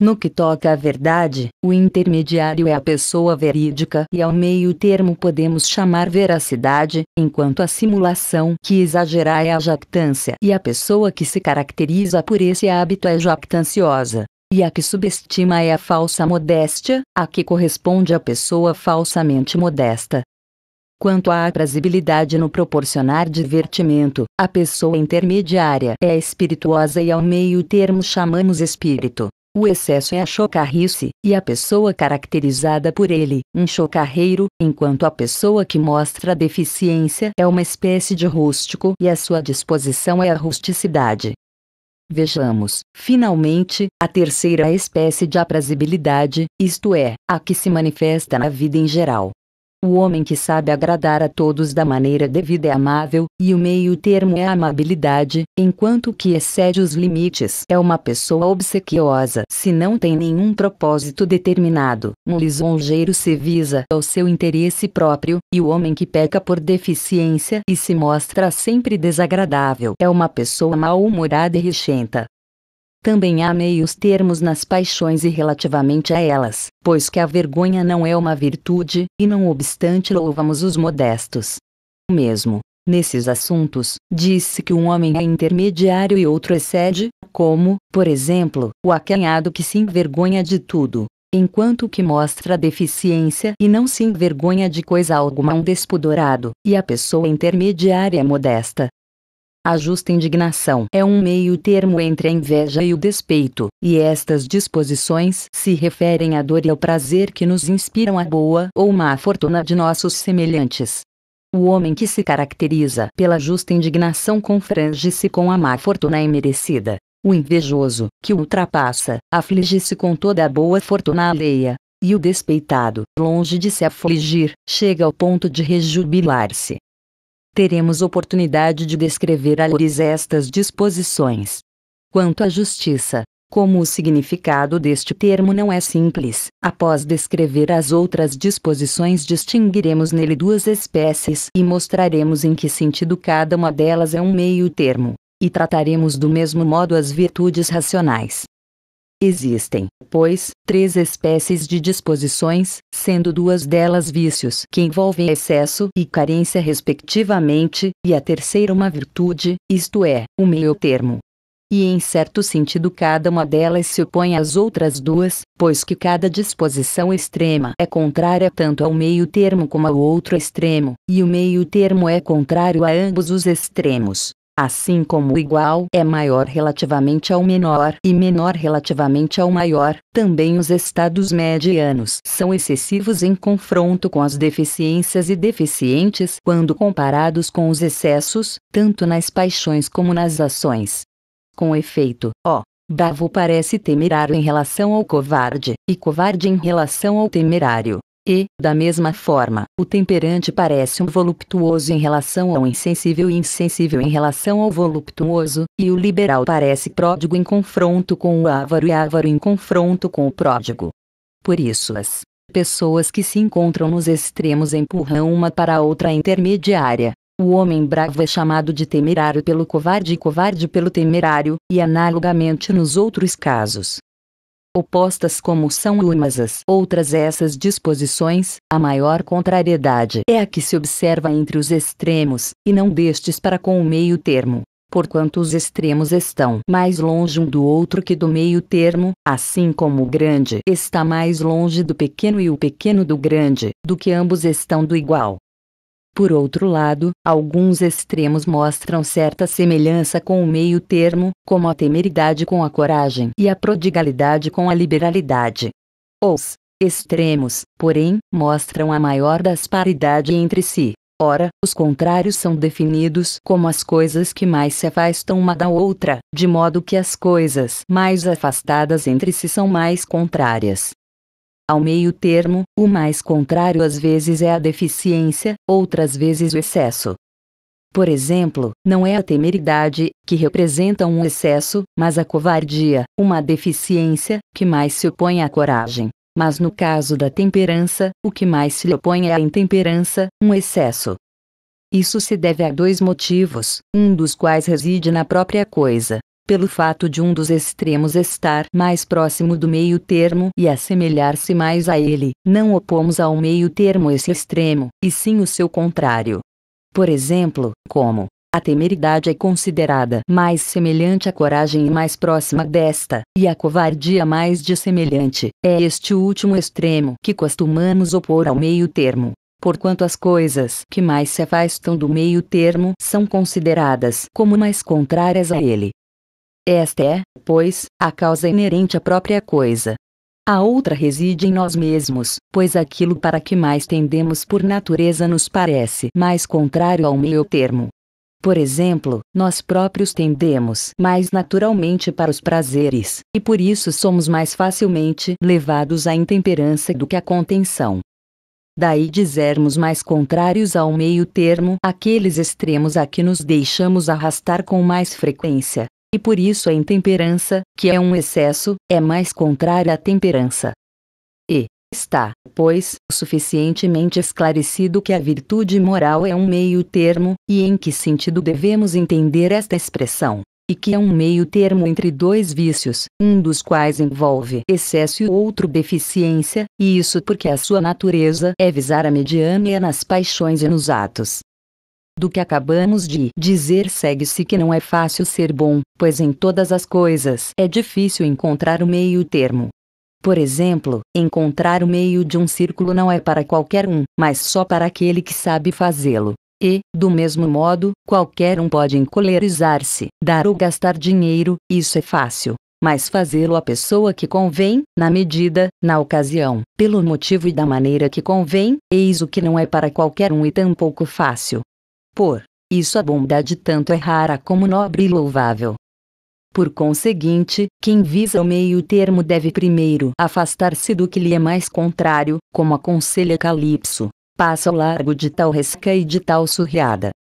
No que toca à verdade, o intermediário é a pessoa verídica e ao meio termo podemos chamar veracidade, enquanto a simulação que exagera é a jactância e a pessoa que se caracteriza por esse hábito é jactanciosa. E a que subestima é a falsa modéstia, a que corresponde à pessoa falsamente modesta. Quanto à aprazibilidade no proporcionar divertimento, a pessoa intermediária é espirituosa e ao meio termo chamamos espírito, o excesso é a chocarrice, e a pessoa caracterizada por ele, um chocarreiro, enquanto a pessoa que mostra deficiência é uma espécie de rústico e a sua disposição é a rusticidade. Vejamos, finalmente, a terceira espécie de aprazibilidade, isto é, a que se manifesta na vida em geral. O homem que sabe agradar a todos da maneira devida é amável, e o meio termo é a amabilidade, enquanto que excede os limites é uma pessoa obsequiosa. Se não tem nenhum propósito determinado, um lisonjeiro se visa ao seu interesse próprio, e o homem que peca por deficiência e se mostra sempre desagradável é uma pessoa mal-humorada e rechenta. Também há meios termos nas paixões e relativamente a elas, pois que a vergonha não é uma virtude, e não obstante louvamos os modestos. Mesmo, nesses assuntos, diz-se que um homem é intermediário e outro excede, como, por exemplo, o acanhado que se envergonha de tudo, enquanto que mostra deficiência e não se envergonha de coisa alguma um despudorado, e a pessoa intermediária é modesta, a justa indignação é um meio termo entre a inveja e o despeito, e estas disposições se referem à dor e ao prazer que nos inspiram a boa ou má fortuna de nossos semelhantes. O homem que se caracteriza pela justa indignação confrange-se com a má fortuna imerecida. O invejoso, que o ultrapassa, aflige-se com toda a boa fortuna alheia. E o despeitado, longe de se afligir, chega ao ponto de rejubilar-se teremos oportunidade de descrever a lores estas disposições. Quanto à justiça, como o significado deste termo não é simples, após descrever as outras disposições distinguiremos nele duas espécies e mostraremos em que sentido cada uma delas é um meio termo, e trataremos do mesmo modo as virtudes racionais. Existem, pois, três espécies de disposições, sendo duas delas vícios que envolvem excesso e carência respectivamente, e a terceira uma virtude, isto é, o meio termo. E em certo sentido cada uma delas se opõe às outras duas, pois que cada disposição extrema é contrária tanto ao meio termo como ao outro extremo, e o meio termo é contrário a ambos os extremos. Assim como o igual é maior relativamente ao menor e menor relativamente ao maior, também os estados medianos são excessivos em confronto com as deficiências e deficientes quando comparados com os excessos, tanto nas paixões como nas ações. Com efeito, ó, Davo parece temerário em relação ao covarde, e covarde em relação ao temerário. E, da mesma forma, o temperante parece um voluptuoso em relação ao insensível e insensível em relação ao voluptuoso, e o liberal parece pródigo em confronto com o ávaro e ávaro em confronto com o pródigo. Por isso as pessoas que se encontram nos extremos empurram uma para a outra intermediária. O homem bravo é chamado de temerário pelo covarde e covarde pelo temerário, e analogamente nos outros casos opostas como são umas as outras essas disposições, a maior contrariedade é a que se observa entre os extremos, e não destes para com o meio termo. Porquanto os extremos estão mais longe um do outro que do meio termo, assim como o grande está mais longe do pequeno e o pequeno do grande, do que ambos estão do igual. Por outro lado, alguns extremos mostram certa semelhança com o meio termo, como a temeridade com a coragem e a prodigalidade com a liberalidade. Os extremos, porém, mostram a maior disparidade entre si. Ora, os contrários são definidos como as coisas que mais se afastam uma da outra, de modo que as coisas mais afastadas entre si são mais contrárias. Ao meio termo, o mais contrário às vezes é a deficiência, outras vezes o excesso. Por exemplo, não é a temeridade, que representa um excesso, mas a covardia, uma deficiência, que mais se opõe à coragem. Mas no caso da temperança, o que mais se opõe é a intemperança, um excesso. Isso se deve a dois motivos, um dos quais reside na própria coisa, pelo fato de um dos extremos estar mais próximo do meio termo e assemelhar-se mais a ele, não opomos ao meio termo esse extremo, e sim o seu contrário. Por exemplo, como a temeridade é considerada mais semelhante à coragem e mais próxima desta, e a covardia mais dissemelhante. É este último extremo que costumamos opor ao meio termo. Porquanto as coisas que mais se afastam do meio termo são consideradas como mais contrárias a ele. Esta é, pois, a causa inerente à própria coisa. A outra reside em nós mesmos, pois aquilo para que mais tendemos por natureza nos parece mais contrário ao meio termo. Por exemplo, nós próprios tendemos mais naturalmente para os prazeres, e por isso somos mais facilmente levados à intemperança do que à contenção. Daí dizermos mais contrários ao meio termo aqueles extremos a que nos deixamos arrastar com mais frequência, e por isso a intemperança, que é um excesso, é mais contrária à temperança. E está, pois, suficientemente esclarecido que a virtude moral é um meio-termo, e em que sentido devemos entender esta expressão, e que é um meio-termo entre dois vícios, um dos quais envolve excesso e outro deficiência, e isso porque a sua natureza é visar a mediana nas paixões e nos atos do que acabamos de dizer segue-se que não é fácil ser bom, pois em todas as coisas é difícil encontrar o meio termo. Por exemplo, encontrar o meio de um círculo não é para qualquer um, mas só para aquele que sabe fazê-lo. E, do mesmo modo, qualquer um pode encolerizar-se, dar ou gastar dinheiro, isso é fácil. Mas fazê-lo a pessoa que convém, na medida, na ocasião, pelo motivo e da maneira que convém, eis o que não é para qualquer um e tampouco fácil. Por isso a bondade tanto é rara como nobre e louvável. Por conseguinte, quem visa o meio termo deve primeiro afastar-se do que lhe é mais contrário, como aconselha Calipso, passa ao largo de tal resca e de tal surrada.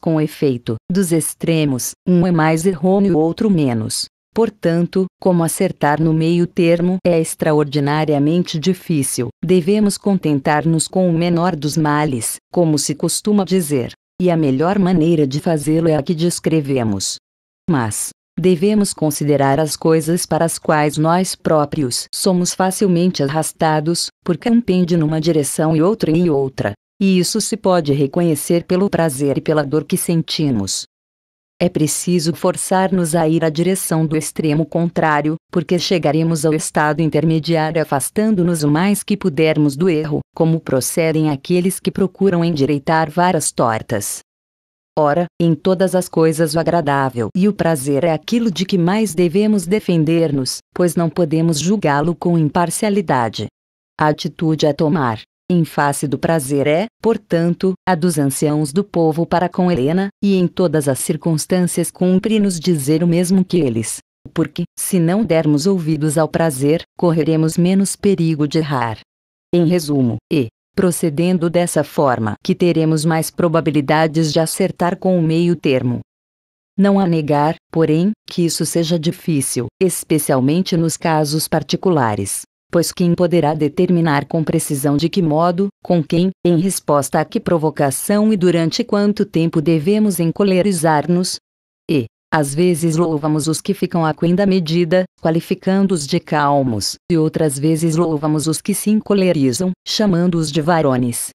Com efeito, dos extremos, um é mais errôneo e outro menos. Portanto, como acertar no meio termo é extraordinariamente difícil, devemos contentar-nos com o menor dos males, como se costuma dizer e a melhor maneira de fazê-lo é a que descrevemos. Mas, devemos considerar as coisas para as quais nós próprios somos facilmente arrastados, porque um pende numa direção e outro em outra, e isso se pode reconhecer pelo prazer e pela dor que sentimos. É preciso forçar-nos a ir à direção do extremo contrário, porque chegaremos ao estado intermediário afastando-nos o mais que pudermos do erro, como procedem aqueles que procuram endireitar varas tortas. Ora, em todas as coisas o agradável e o prazer é aquilo de que mais devemos defender-nos, pois não podemos julgá-lo com imparcialidade. A atitude a tomar em face do prazer é, portanto, a dos anciãos do povo para com Helena, e em todas as circunstâncias cumpre-nos dizer o mesmo que eles. Porque, se não dermos ouvidos ao prazer, correremos menos perigo de errar. Em resumo, e, procedendo dessa forma, que teremos mais probabilidades de acertar com o meio termo. Não há negar, porém, que isso seja difícil, especialmente nos casos particulares, pois quem poderá determinar com precisão de que modo, com quem, em resposta a que provocação e durante quanto tempo devemos encolerizar-nos? E, às vezes louvamos os que ficam aquém da medida, qualificando-os de calmos, e outras vezes louvamos os que se encolerizam, chamando-os de varones.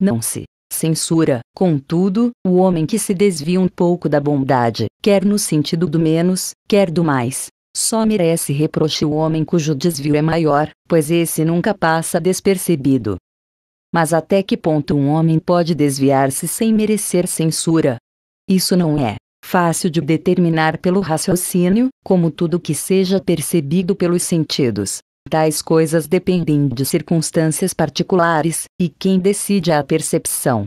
Não se censura, contudo, o homem que se desvia um pouco da bondade, quer no sentido do menos, quer do mais, só merece reproche o homem cujo desvio é maior, pois esse nunca passa despercebido. Mas até que ponto um homem pode desviar-se sem merecer censura? Isso não é fácil de determinar pelo raciocínio, como tudo que seja percebido pelos sentidos. Tais coisas dependem de circunstâncias particulares, e quem decide a percepção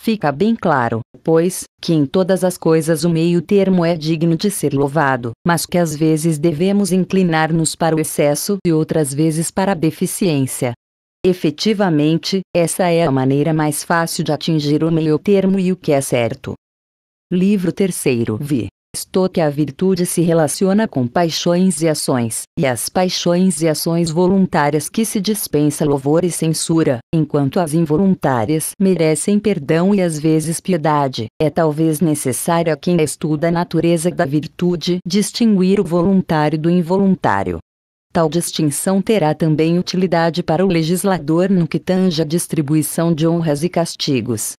Fica bem claro, pois, que em todas as coisas o meio termo é digno de ser louvado, mas que às vezes devemos inclinar-nos para o excesso e outras vezes para a deficiência. Efetivamente, essa é a maneira mais fácil de atingir o meio termo e o que é certo. Livro 3 Vi Estou que a virtude se relaciona com paixões e ações, e as paixões e ações voluntárias que se dispensa louvor e censura, enquanto as involuntárias merecem perdão e às vezes piedade. É talvez necessário a quem estuda a natureza da virtude distinguir o voluntário do involuntário. Tal distinção terá também utilidade para o legislador no que tange a distribuição de honras e castigos,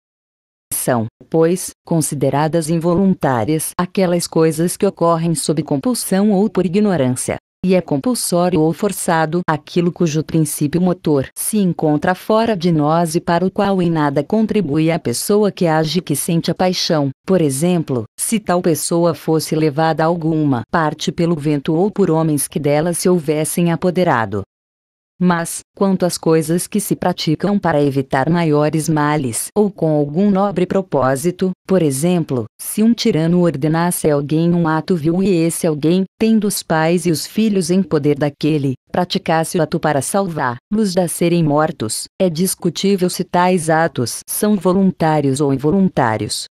são, pois, consideradas involuntárias aquelas coisas que ocorrem sob compulsão ou por ignorância. E é compulsório ou forçado aquilo cujo princípio motor se encontra fora de nós e para o qual em nada contribui a pessoa que age que sente a paixão. Por exemplo, se tal pessoa fosse levada a alguma parte pelo vento ou por homens que dela se houvessem apoderado, mas, quanto às coisas que se praticam para evitar maiores males ou com algum nobre propósito, por exemplo, se um tirano ordenasse a alguém um ato vil e esse alguém, tendo os pais e os filhos em poder daquele, praticasse o ato para salvar-los da serem mortos, é discutível se tais atos são voluntários ou involuntários.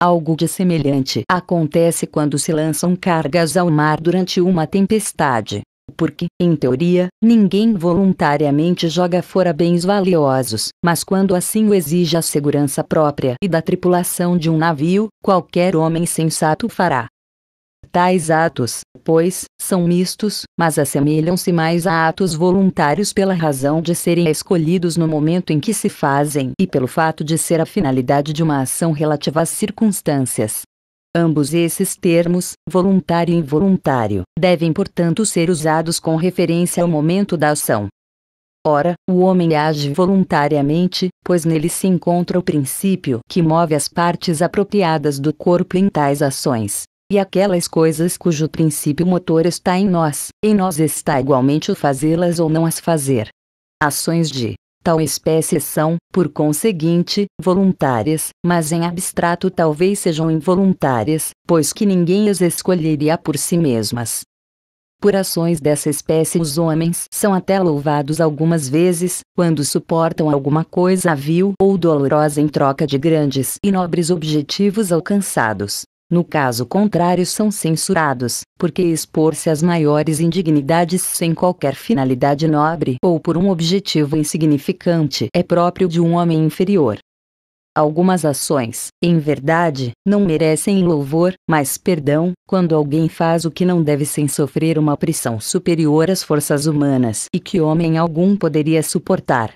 Algo de semelhante acontece quando se lançam cargas ao mar durante uma tempestade porque, em teoria, ninguém voluntariamente joga fora bens valiosos, mas quando assim o exige a segurança própria e da tripulação de um navio, qualquer homem sensato fará. Tais atos, pois, são mistos, mas assemelham-se mais a atos voluntários pela razão de serem escolhidos no momento em que se fazem e pelo fato de ser a finalidade de uma ação relativa às circunstâncias. Ambos esses termos, voluntário e involuntário, devem portanto ser usados com referência ao momento da ação. Ora, o homem age voluntariamente, pois nele se encontra o princípio que move as partes apropriadas do corpo em tais ações. E aquelas coisas cujo princípio motor está em nós, em nós está igualmente o fazê-las ou não as fazer. Ações de Tal espécie são, por conseguinte, voluntárias, mas em abstrato talvez sejam involuntárias, pois que ninguém as escolheria por si mesmas. Por ações dessa espécie, os homens são até louvados algumas vezes, quando suportam alguma coisa vil ou dolorosa em troca de grandes e nobres objetivos alcançados. No caso contrário são censurados, porque expor-se às maiores indignidades sem qualquer finalidade nobre ou por um objetivo insignificante é próprio de um homem inferior. Algumas ações, em verdade, não merecem louvor, mas perdão, quando alguém faz o que não deve sem sofrer uma pressão superior às forças humanas e que homem algum poderia suportar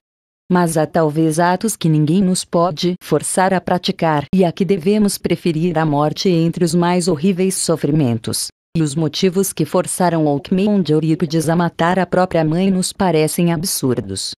mas há talvez atos que ninguém nos pode forçar a praticar e a que devemos preferir a morte entre os mais horríveis sofrimentos. E os motivos que forçaram Alcmeon de Eurípides a matar a própria mãe nos parecem absurdos.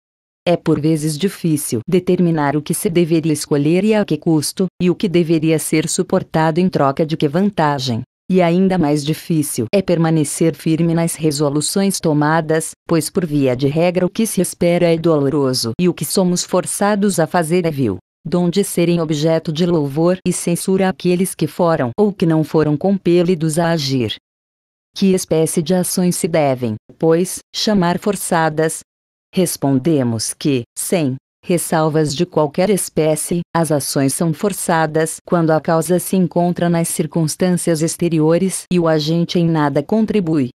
É por vezes difícil determinar o que se deveria escolher e a que custo, e o que deveria ser suportado em troca de que vantagem. E ainda mais difícil é permanecer firme nas resoluções tomadas, pois por via de regra o que se espera é doloroso e o que somos forçados a fazer é vil. Donde serem objeto de louvor e censura aqueles que foram ou que não foram compelidos a agir. Que espécie de ações se devem, pois, chamar forçadas? Respondemos que, sem ressalvas de qualquer espécie, as ações são forçadas quando a causa se encontra nas circunstâncias exteriores e o agente em nada contribui.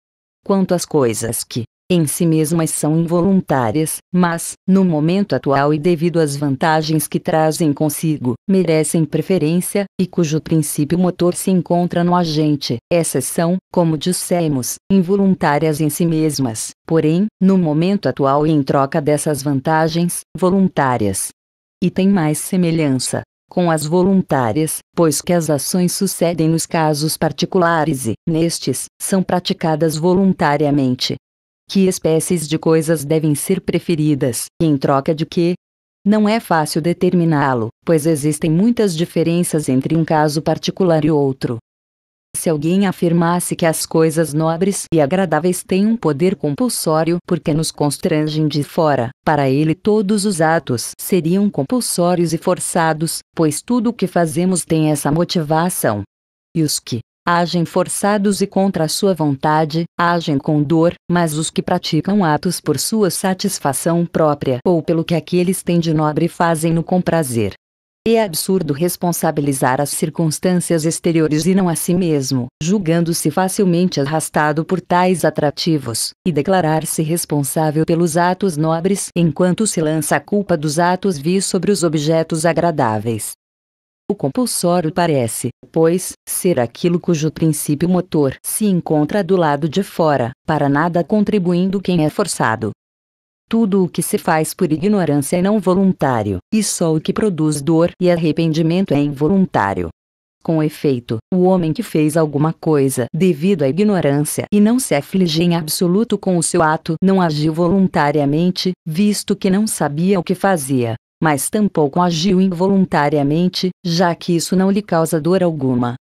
Quanto às coisas que em si mesmas são involuntárias, mas, no momento atual e devido às vantagens que trazem consigo, merecem preferência, e cujo princípio motor se encontra no agente. Essas são, como dissemos, involuntárias em si mesmas, porém, no momento atual e em troca dessas vantagens, voluntárias. E tem mais semelhança com as voluntárias, pois que as ações sucedem nos casos particulares e, nestes, são praticadas voluntariamente, que espécies de coisas devem ser preferidas e em troca de que. Não é fácil determiná-lo, pois existem muitas diferenças entre um caso particular e outro. Se alguém afirmasse que as coisas nobres e agradáveis têm um poder compulsório porque nos constrangem de fora, para ele todos os atos seriam compulsórios e forçados, pois tudo o que fazemos tem essa motivação. E os que, agem forçados e contra a sua vontade, agem com dor, mas os que praticam atos por sua satisfação própria ou pelo que aqueles têm de nobre fazem-no com prazer. É absurdo responsabilizar as circunstâncias exteriores e não a si mesmo, julgando-se facilmente arrastado por tais atrativos, e declarar-se responsável pelos atos nobres enquanto se lança a culpa dos atos vis sobre os objetos agradáveis. O compulsório parece, pois, ser aquilo cujo princípio motor se encontra do lado de fora, para nada contribuindo quem é forçado. Tudo o que se faz por ignorância é não voluntário, e só o que produz dor e arrependimento é involuntário. Com efeito, o homem que fez alguma coisa devido à ignorância e não se aflige em absoluto com o seu ato não agiu voluntariamente, visto que não sabia o que fazia mas tampouco agiu involuntariamente, já que isso não lhe causa dor alguma.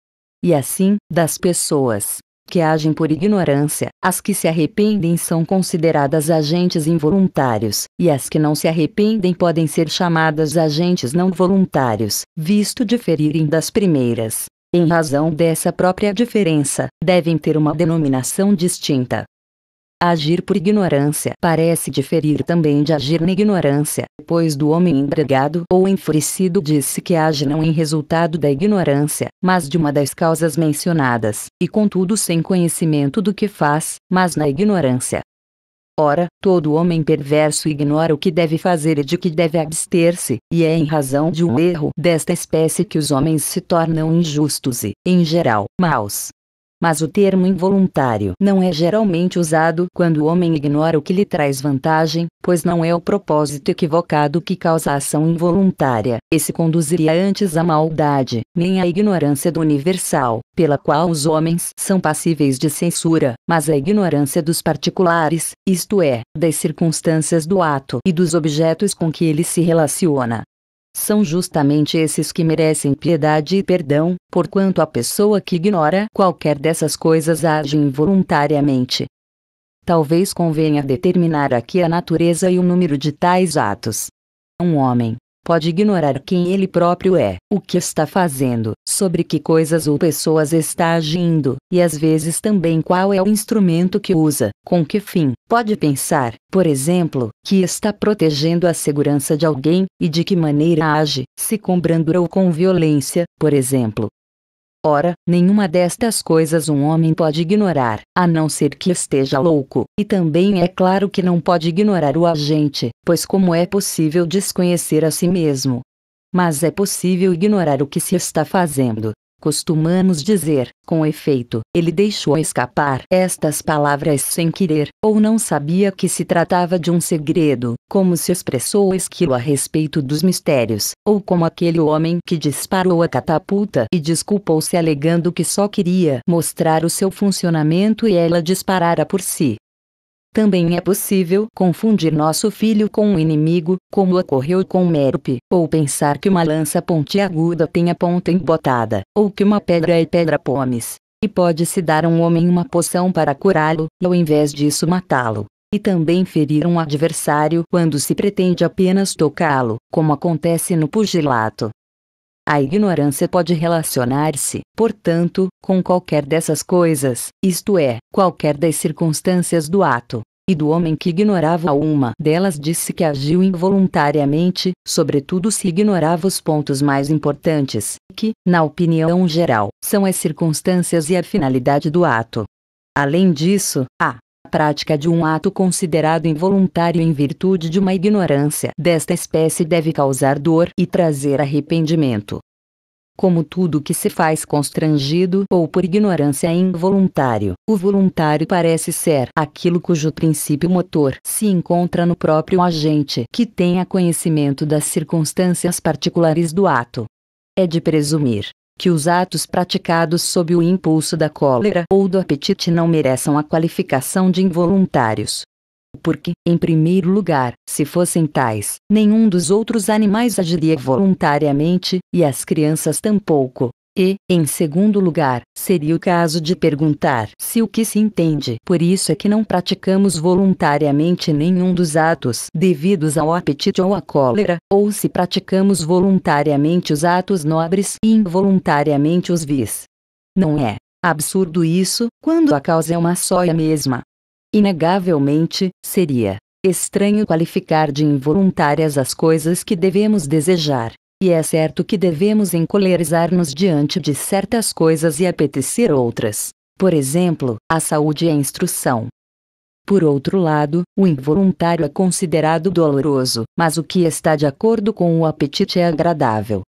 E assim, das pessoas que agem por ignorância, as que se arrependem são consideradas agentes involuntários, e as que não se arrependem podem ser chamadas agentes não voluntários, visto diferirem das primeiras. Em razão dessa própria diferença, devem ter uma denominação distinta. Agir por ignorância parece diferir também de agir na ignorância, pois do homem embriagado ou enfurecido disse que age não em resultado da ignorância, mas de uma das causas mencionadas, e contudo sem conhecimento do que faz, mas na ignorância. Ora, todo homem perverso ignora o que deve fazer e de que deve abster-se, e é em razão de um erro desta espécie que os homens se tornam injustos e, em geral, maus mas o termo involuntário não é geralmente usado quando o homem ignora o que lhe traz vantagem, pois não é o propósito equivocado que causa a ação involuntária, esse conduziria antes à maldade, nem à ignorância do universal, pela qual os homens são passíveis de censura, mas à ignorância dos particulares, isto é, das circunstâncias do ato e dos objetos com que ele se relaciona. São justamente esses que merecem piedade e perdão, porquanto a pessoa que ignora qualquer dessas coisas age involuntariamente. Talvez convenha determinar aqui a natureza e o número de tais atos. Um homem pode ignorar quem ele próprio é, o que está fazendo, sobre que coisas ou pessoas está agindo, e às vezes também qual é o instrumento que usa, com que fim. Pode pensar, por exemplo, que está protegendo a segurança de alguém, e de que maneira age, se com brandura ou com violência, por exemplo, Ora, nenhuma destas coisas um homem pode ignorar, a não ser que esteja louco, e também é claro que não pode ignorar o agente, pois como é possível desconhecer a si mesmo? Mas é possível ignorar o que se está fazendo, Costumamos dizer, com efeito, ele deixou escapar estas palavras sem querer, ou não sabia que se tratava de um segredo, como se expressou Esquilo a respeito dos mistérios, ou como aquele homem que disparou a catapulta e desculpou-se alegando que só queria mostrar o seu funcionamento e ela disparara por si. Também é possível confundir nosso filho com um inimigo, como ocorreu com Merope, ou pensar que uma lança pontiaguda tem a ponta embotada, ou que uma pedra é pedra-pomes. E pode-se dar a um homem uma poção para curá-lo, ao invés disso matá-lo. E também ferir um adversário quando se pretende apenas tocá-lo, como acontece no pugilato. A ignorância pode relacionar-se, portanto, com qualquer dessas coisas, isto é, qualquer das circunstâncias do ato. E do homem que ignorava uma delas disse que agiu involuntariamente, sobretudo se ignorava os pontos mais importantes, que, na opinião geral, são as circunstâncias e a finalidade do ato. Além disso, há, prática de um ato considerado involuntário em virtude de uma ignorância desta espécie deve causar dor e trazer arrependimento. Como tudo que se faz constrangido ou por ignorância é involuntário, o voluntário parece ser aquilo cujo princípio motor se encontra no próprio agente que tenha conhecimento das circunstâncias particulares do ato. É de presumir que os atos praticados sob o impulso da cólera ou do apetite não mereçam a qualificação de involuntários. Porque, em primeiro lugar, se fossem tais, nenhum dos outros animais agiria voluntariamente, e as crianças tampouco, e, em segundo lugar, seria o caso de perguntar se o que se entende por isso é que não praticamos voluntariamente nenhum dos atos devidos ao apetite ou à cólera, ou se praticamos voluntariamente os atos nobres e involuntariamente os vis. Não é absurdo isso, quando a causa é uma só e a mesma. Inegavelmente, seria estranho qualificar de involuntárias as coisas que devemos desejar e é certo que devemos encolerizar-nos diante de certas coisas e apetecer outras. Por exemplo, a saúde e a instrução. Por outro lado, o involuntário é considerado doloroso, mas o que está de acordo com o apetite é agradável.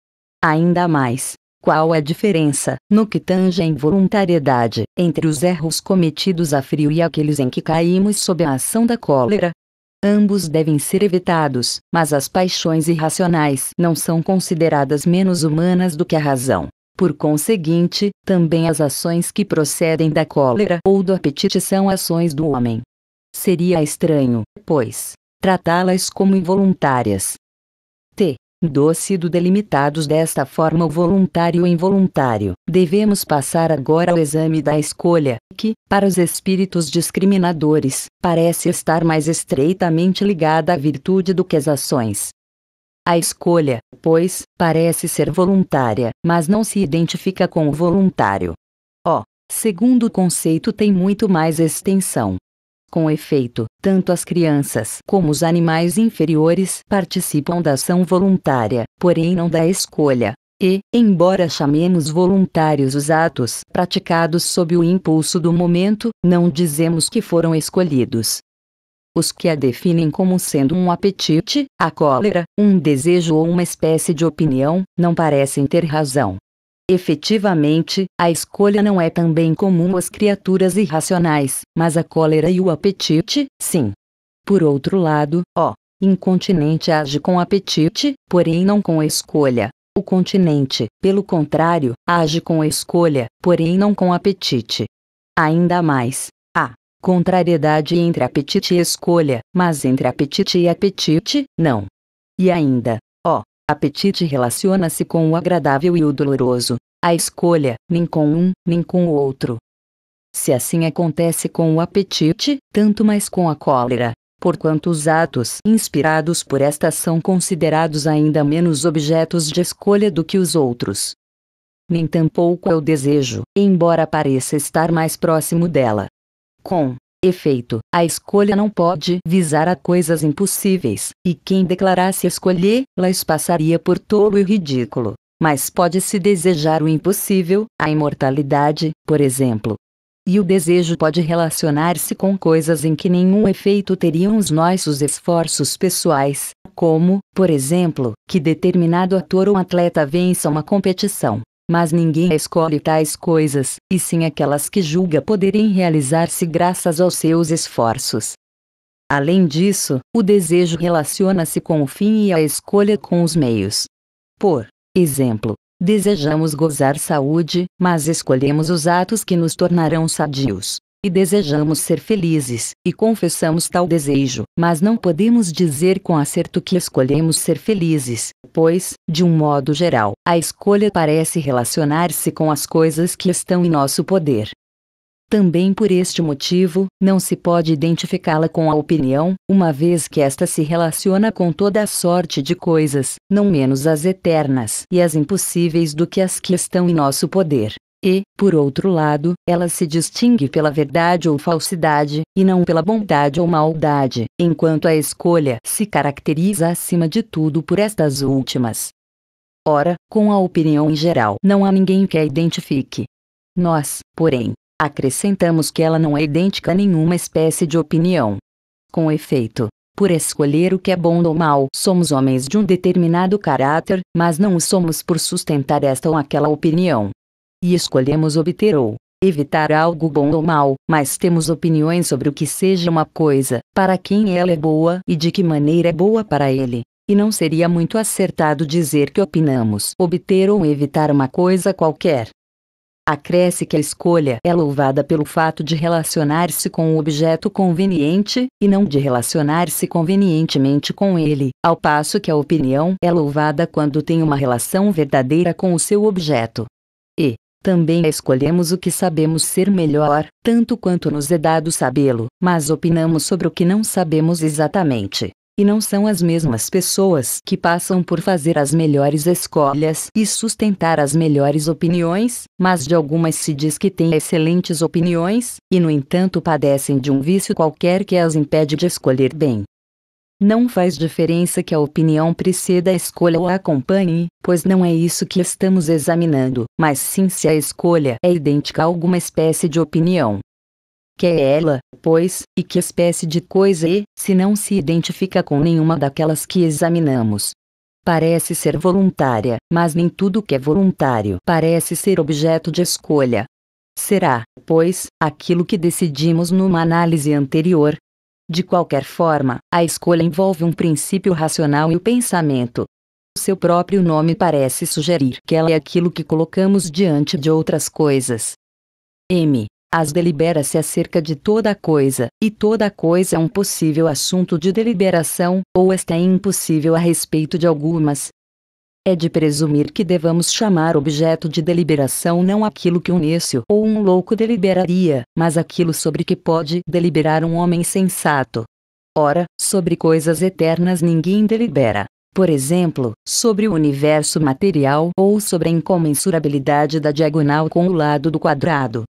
Ainda mais, qual é a diferença, no que tange a involuntariedade, entre os erros cometidos a frio e aqueles em que caímos sob a ação da cólera? Ambos devem ser evitados, mas as paixões irracionais não são consideradas menos humanas do que a razão. Por conseguinte, também as ações que procedem da cólera ou do apetite são ações do homem. Seria estranho, pois, tratá-las como involuntárias, do sido delimitados desta forma o voluntário e o involuntário. Devemos passar agora ao exame da escolha, que, para os espíritos discriminadores, parece estar mais estreitamente ligada à virtude do que às ações. A escolha, pois, parece ser voluntária, mas não se identifica com o voluntário. O segundo conceito tem muito mais extensão. Com efeito, tanto as crianças como os animais inferiores participam da ação voluntária, porém não da escolha. E, embora chamemos voluntários os atos praticados sob o impulso do momento, não dizemos que foram escolhidos. Os que a definem como sendo um apetite, a cólera, um desejo ou uma espécie de opinião, não parecem ter razão, Efetivamente, a escolha não é também comum às criaturas irracionais, mas a cólera e o apetite, sim. Por outro lado, ó, incontinente age com apetite, porém não com escolha. O continente, pelo contrário, age com escolha, porém não com apetite. Ainda mais, há contrariedade entre apetite e escolha, mas entre apetite e apetite, não. E ainda, Apetite relaciona-se com o agradável e o doloroso. A escolha, nem com um, nem com o outro. Se assim acontece com o apetite, tanto mais com a cólera, porquanto os atos inspirados por esta são considerados ainda menos objetos de escolha do que os outros. Nem tampouco é o desejo, embora pareça estar mais próximo dela. Com Efeito, a escolha não pode visar a coisas impossíveis, e quem declarasse escolher, las passaria por tolo e ridículo. Mas pode-se desejar o impossível, a imortalidade, por exemplo. E o desejo pode relacionar-se com coisas em que nenhum efeito teriam os nossos esforços pessoais, como, por exemplo, que determinado ator ou atleta vença uma competição. Mas ninguém escolhe tais coisas, e sim aquelas que julga poderem realizar-se graças aos seus esforços. Além disso, o desejo relaciona-se com o fim e a escolha com os meios. Por exemplo, desejamos gozar saúde, mas escolhemos os atos que nos tornarão sadios e desejamos ser felizes, e confessamos tal desejo, mas não podemos dizer com acerto que escolhemos ser felizes, pois, de um modo geral, a escolha parece relacionar-se com as coisas que estão em nosso poder. Também por este motivo, não se pode identificá-la com a opinião, uma vez que esta se relaciona com toda a sorte de coisas, não menos as eternas e as impossíveis do que as que estão em nosso poder e, por outro lado, ela se distingue pela verdade ou falsidade, e não pela bondade ou maldade, enquanto a escolha se caracteriza acima de tudo por estas últimas. Ora, com a opinião em geral, não há ninguém que a identifique. Nós, porém, acrescentamos que ela não é idêntica a nenhuma espécie de opinião. Com efeito, por escolher o que é bom ou mal, somos homens de um determinado caráter, mas não o somos por sustentar esta ou aquela opinião e escolhemos obter ou evitar algo bom ou mal, mas temos opiniões sobre o que seja uma coisa, para quem ela é boa e de que maneira é boa para ele. E não seria muito acertado dizer que opinamos obter ou evitar uma coisa qualquer. Acresce que a escolha é louvada pelo fato de relacionar-se com o objeto conveniente, e não de relacionar-se convenientemente com ele, ao passo que a opinião é louvada quando tem uma relação verdadeira com o seu objeto. Também escolhemos o que sabemos ser melhor, tanto quanto nos é dado sabê-lo, mas opinamos sobre o que não sabemos exatamente. E não são as mesmas pessoas que passam por fazer as melhores escolhas e sustentar as melhores opiniões, mas de algumas se diz que têm excelentes opiniões, e no entanto padecem de um vício qualquer que as impede de escolher bem. Não faz diferença que a opinião preceda a escolha ou a acompanhe, pois não é isso que estamos examinando, mas sim se a escolha é idêntica a alguma espécie de opinião. Que é ela, pois, e que espécie de coisa é, se não se identifica com nenhuma daquelas que examinamos. Parece ser voluntária, mas nem tudo que é voluntário parece ser objeto de escolha. Será, pois, aquilo que decidimos numa análise anterior, de qualquer forma, a escolha envolve um princípio racional e o pensamento. Seu próprio nome parece sugerir que ela é aquilo que colocamos diante de outras coisas. M. As delibera-se acerca de toda coisa, e toda coisa é um possível assunto de deliberação, ou esta é impossível a respeito de algumas, é de presumir que devamos chamar objeto de deliberação não aquilo que um necio ou um louco deliberaria, mas aquilo sobre que pode deliberar um homem sensato. Ora, sobre coisas eternas ninguém delibera. Por exemplo, sobre o universo material ou sobre a incomensurabilidade da diagonal com o lado do quadrado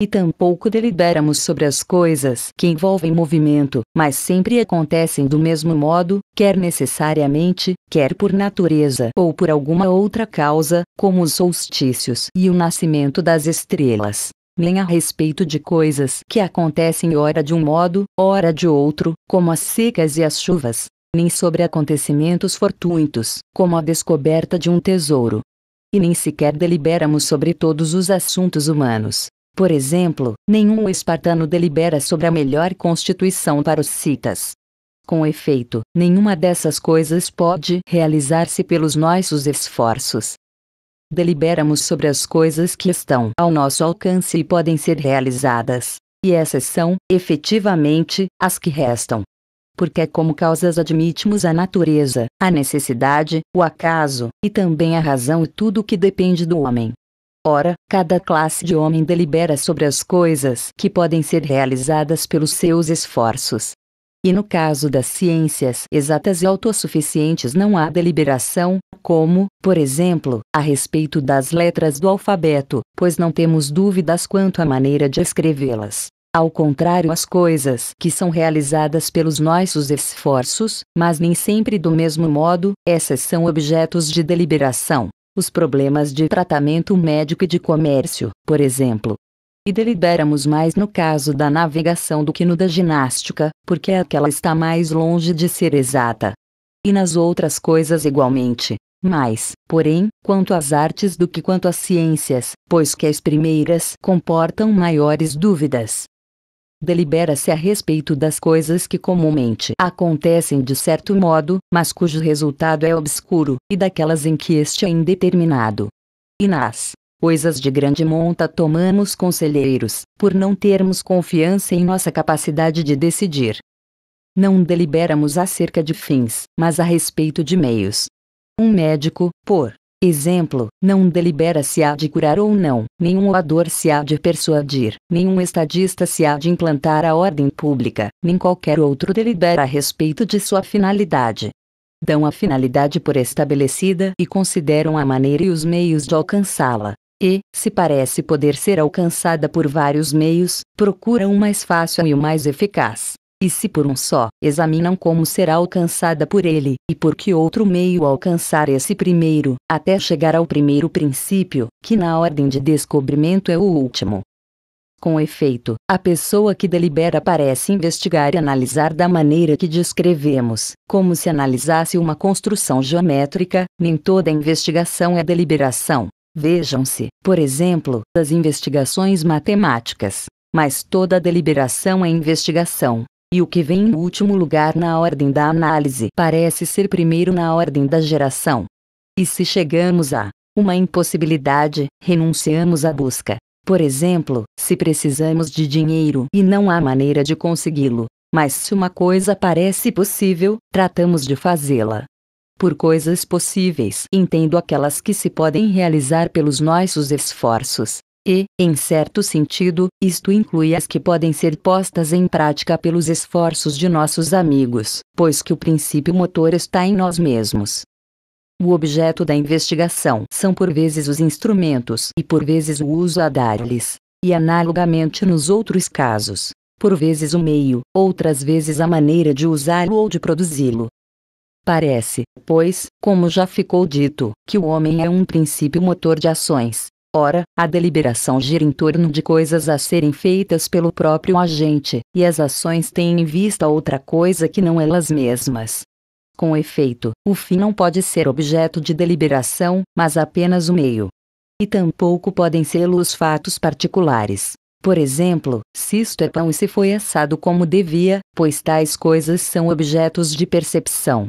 e tampouco deliberamos sobre as coisas que envolvem movimento, mas sempre acontecem do mesmo modo, quer necessariamente, quer por natureza ou por alguma outra causa, como os solstícios e o nascimento das estrelas. Nem a respeito de coisas que acontecem ora de um modo, ora de outro, como as secas e as chuvas, nem sobre acontecimentos fortuitos, como a descoberta de um tesouro. E nem sequer deliberamos sobre todos os assuntos humanos, por exemplo, nenhum espartano delibera sobre a melhor constituição para os citas. Com efeito, nenhuma dessas coisas pode realizar-se pelos nossos esforços. Deliberamos sobre as coisas que estão ao nosso alcance e podem ser realizadas, e essas são, efetivamente, as que restam. Porque, como causas, admitimos a natureza, a necessidade, o acaso, e também a razão e tudo o que depende do homem. Ora, cada classe de homem delibera sobre as coisas que podem ser realizadas pelos seus esforços. E no caso das ciências exatas e autossuficientes não há deliberação, como, por exemplo, a respeito das letras do alfabeto, pois não temos dúvidas quanto à maneira de escrevê-las. Ao contrário, as coisas que são realizadas pelos nossos esforços, mas nem sempre do mesmo modo, essas são objetos de deliberação os problemas de tratamento médico e de comércio, por exemplo. E deliberamos mais no caso da navegação do que no da ginástica, porque é aquela está mais longe de ser exata. E nas outras coisas igualmente. Mais, porém, quanto às artes do que quanto às ciências, pois que as primeiras comportam maiores dúvidas, delibera-se a respeito das coisas que comumente acontecem de certo modo, mas cujo resultado é obscuro, e daquelas em que este é indeterminado. E nas coisas de grande monta tomamos conselheiros, por não termos confiança em nossa capacidade de decidir. Não deliberamos acerca de fins, mas a respeito de meios. Um médico, por Exemplo, não delibera se há de curar ou não, nenhum orador se há de persuadir, nenhum estadista se há de implantar a ordem pública, nem qualquer outro delibera a respeito de sua finalidade. Dão a finalidade por estabelecida e consideram a maneira e os meios de alcançá-la. E, se parece poder ser alcançada por vários meios, procuram o mais fácil e o mais eficaz e se por um só, examinam como será alcançada por ele, e por que outro meio alcançar esse primeiro, até chegar ao primeiro princípio, que na ordem de descobrimento é o último. Com efeito, a pessoa que delibera parece investigar e analisar da maneira que descrevemos, como se analisasse uma construção geométrica, nem toda investigação é deliberação. Vejam-se, por exemplo, as investigações matemáticas mas toda deliberação é investigação, e o que vem em último lugar na ordem da análise parece ser primeiro na ordem da geração. E se chegamos a uma impossibilidade, renunciamos à busca. Por exemplo, se precisamos de dinheiro e não há maneira de consegui-lo, mas se uma coisa parece possível, tratamos de fazê-la. Por coisas possíveis, entendo aquelas que se podem realizar pelos nossos esforços, e, em certo sentido, isto inclui as que podem ser postas em prática pelos esforços de nossos amigos, pois que o princípio motor está em nós mesmos. O objeto da investigação são por vezes os instrumentos e por vezes o uso a dar-lhes, e analogamente nos outros casos, por vezes o meio, outras vezes a maneira de usá-lo ou de produzi-lo. Parece, pois, como já ficou dito, que o homem é um princípio motor de ações, Ora, a deliberação gira em torno de coisas a serem feitas pelo próprio agente, e as ações têm em vista outra coisa que não elas mesmas. Com efeito, o fim não pode ser objeto de deliberação, mas apenas o meio. E tampouco podem sê-lo os fatos particulares. Por exemplo, se isto é pão e se foi assado como devia, pois tais coisas são objetos de percepção.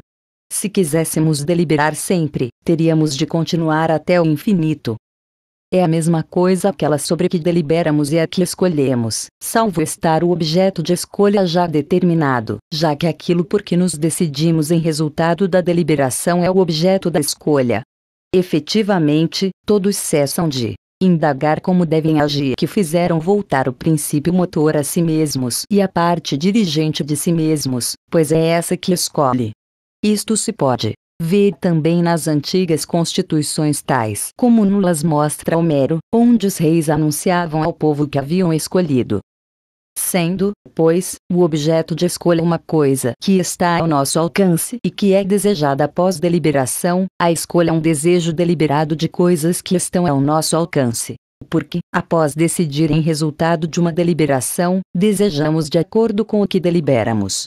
Se quiséssemos deliberar sempre, teríamos de continuar até o infinito, é a mesma coisa aquela sobre que deliberamos e a que escolhemos, salvo estar o objeto de escolha já determinado, já que aquilo por que nos decidimos em resultado da deliberação é o objeto da escolha. Efetivamente, todos cessam de indagar como devem agir que fizeram voltar o princípio motor a si mesmos e a parte dirigente de si mesmos, pois é essa que escolhe. Isto se pode Ver também nas antigas constituições tais como nulas mostra Homero, onde os reis anunciavam ao povo que haviam escolhido. Sendo, pois, o objeto de escolha uma coisa que está ao nosso alcance e que é desejada após deliberação, a escolha é um desejo deliberado de coisas que estão ao nosso alcance. Porque, após decidirem resultado de uma deliberação, desejamos de acordo com o que deliberamos.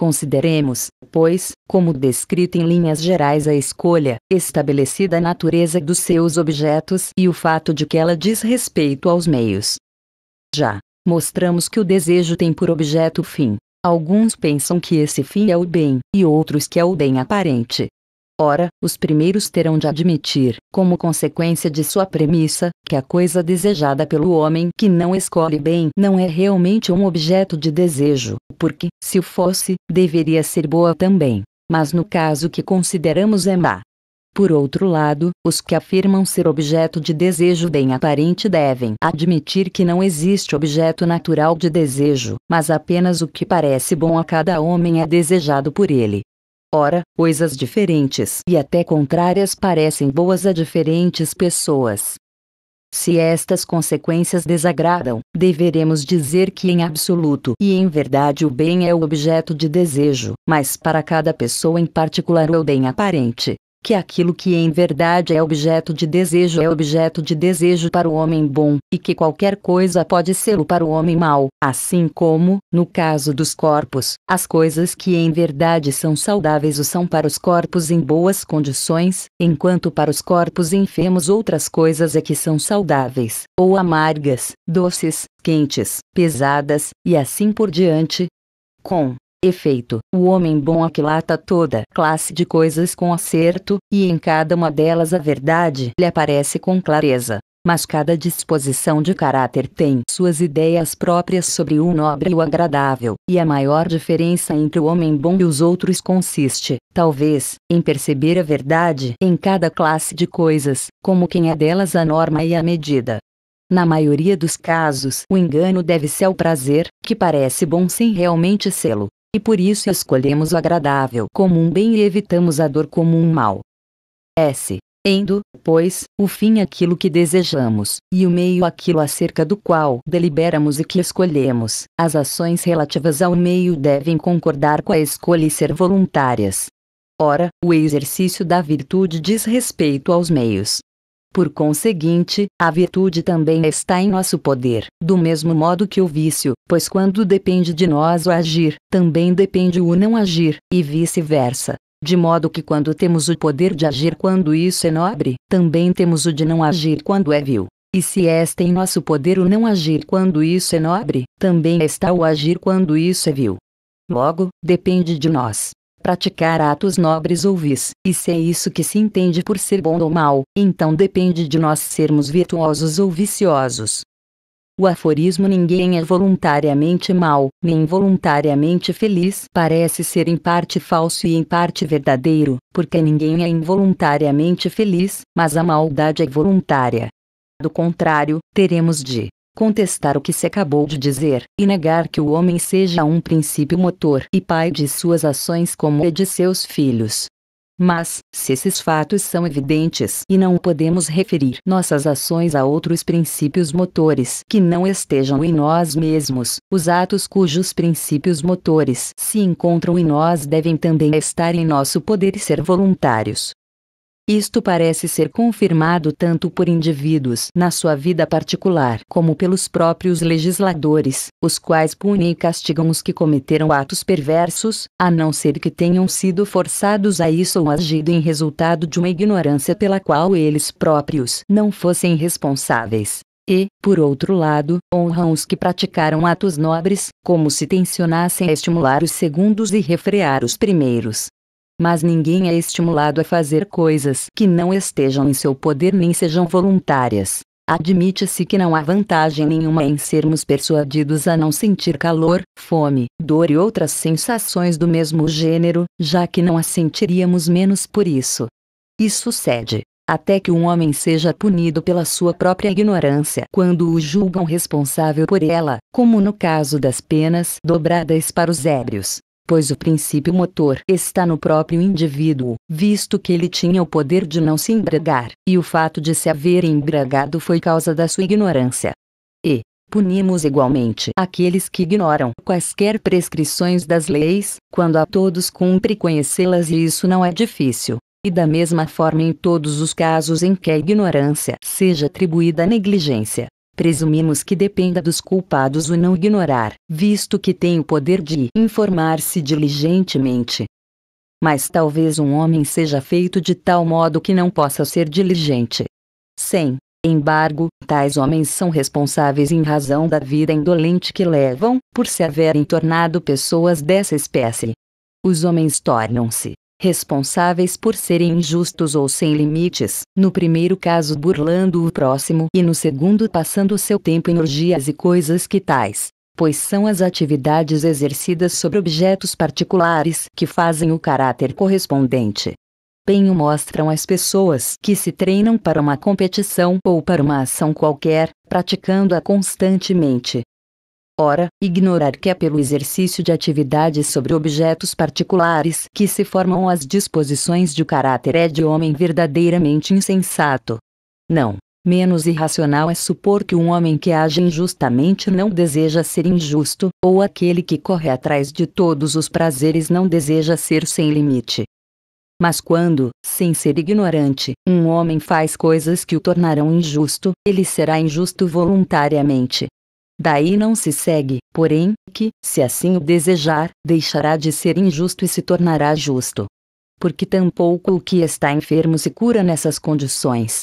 Consideremos, pois, como descrita em linhas gerais a escolha, estabelecida a natureza dos seus objetos e o fato de que ela diz respeito aos meios. Já mostramos que o desejo tem por objeto o fim. Alguns pensam que esse fim é o bem, e outros que é o bem aparente. Ora, os primeiros terão de admitir, como consequência de sua premissa, que a coisa desejada pelo homem que não escolhe bem não é realmente um objeto de desejo, porque, se o fosse, deveria ser boa também. Mas no caso que consideramos é má. Por outro lado, os que afirmam ser objeto de desejo bem aparente devem admitir que não existe objeto natural de desejo, mas apenas o que parece bom a cada homem é desejado por ele. Ora, coisas diferentes e até contrárias parecem boas a diferentes pessoas. Se estas consequências desagradam, deveremos dizer que em absoluto e em verdade o bem é o objeto de desejo, mas para cada pessoa em particular o bem aparente que aquilo que em verdade é objeto de desejo é objeto de desejo para o homem bom, e que qualquer coisa pode sê-lo para o homem mau, assim como, no caso dos corpos, as coisas que em verdade são saudáveis o são para os corpos em boas condições, enquanto para os corpos enfermos outras coisas é que são saudáveis, ou amargas, doces, quentes, pesadas, e assim por diante. Com Efeito, o homem bom aquilata toda classe de coisas com acerto, e em cada uma delas a verdade lhe aparece com clareza. Mas cada disposição de caráter tem suas ideias próprias sobre o nobre e o agradável, e a maior diferença entre o homem bom e os outros consiste, talvez, em perceber a verdade em cada classe de coisas, como quem é delas a norma e a medida. Na maioria dos casos, o engano deve-se ao prazer, que parece bom sem realmente sê-lo, e por isso escolhemos o agradável como um bem e evitamos a dor como um mal. S. Endo, pois, o fim é aquilo que desejamos, e o meio é aquilo acerca do qual deliberamos e que escolhemos, as ações relativas ao meio devem concordar com a escolha e ser voluntárias. Ora, o exercício da virtude diz respeito aos meios, por conseguinte, a virtude também está em nosso poder, do mesmo modo que o vício, pois quando depende de nós o agir, também depende o não agir, e vice-versa. De modo que quando temos o poder de agir quando isso é nobre, também temos o de não agir quando é vil. E se está em nosso poder o não agir quando isso é nobre, também está o agir quando isso é vil. Logo, depende de nós praticar atos nobres ou vis. E se é isso que se entende por ser bom ou mal, então depende de nós sermos virtuosos ou viciosos. O aforismo ninguém é voluntariamente mal, nem voluntariamente feliz parece ser em parte falso e em parte verdadeiro, porque ninguém é involuntariamente feliz, mas a maldade é voluntária. Do contrário, teremos de contestar o que se acabou de dizer, e negar que o homem seja um princípio motor e pai de suas ações como é de seus filhos. Mas, se esses fatos são evidentes e não podemos referir nossas ações a outros princípios motores que não estejam em nós mesmos, os atos cujos princípios motores se encontram em nós devem também estar em nosso poder e ser voluntários. Isto parece ser confirmado tanto por indivíduos na sua vida particular como pelos próprios legisladores, os quais punem e castigam os que cometeram atos perversos, a não ser que tenham sido forçados a isso ou agido em resultado de uma ignorância pela qual eles próprios não fossem responsáveis e, por outro lado, honram os que praticaram atos nobres, como se tensionassem a estimular os segundos e refrear os primeiros mas ninguém é estimulado a fazer coisas que não estejam em seu poder nem sejam voluntárias. Admite-se que não há vantagem nenhuma em sermos persuadidos a não sentir calor, fome, dor e outras sensações do mesmo gênero, já que não as sentiríamos menos por isso. E sucede, até que um homem seja punido pela sua própria ignorância quando o julgam responsável por ela, como no caso das penas dobradas para os ébrios pois o princípio motor está no próprio indivíduo, visto que ele tinha o poder de não se embregar e o fato de se haver embregado foi causa da sua ignorância. E, punimos igualmente aqueles que ignoram quaisquer prescrições das leis, quando a todos cumpre conhecê-las e isso não é difícil. E da mesma forma em todos os casos em que a ignorância seja atribuída à negligência, presumimos que dependa dos culpados o não ignorar, visto que tem o poder de informar-se diligentemente. Mas talvez um homem seja feito de tal modo que não possa ser diligente. Sem embargo, tais homens são responsáveis em razão da vida indolente que levam, por se haverem tornado pessoas dessa espécie. Os homens tornam-se responsáveis por serem injustos ou sem limites, no primeiro caso burlando o próximo e no segundo passando seu tempo em orgias e coisas que tais, pois são as atividades exercidas sobre objetos particulares que fazem o caráter correspondente. Penho mostram as pessoas que se treinam para uma competição ou para uma ação qualquer, praticando-a constantemente, Ora, ignorar que é pelo exercício de atividades sobre objetos particulares que se formam as disposições de caráter é de homem verdadeiramente insensato. Não. Menos irracional é supor que um homem que age injustamente não deseja ser injusto, ou aquele que corre atrás de todos os prazeres não deseja ser sem limite. Mas quando, sem ser ignorante, um homem faz coisas que o tornarão injusto, ele será injusto voluntariamente, Daí não se segue, porém, que, se assim o desejar, deixará de ser injusto e se tornará justo. Porque tampouco o que está enfermo se cura nessas condições.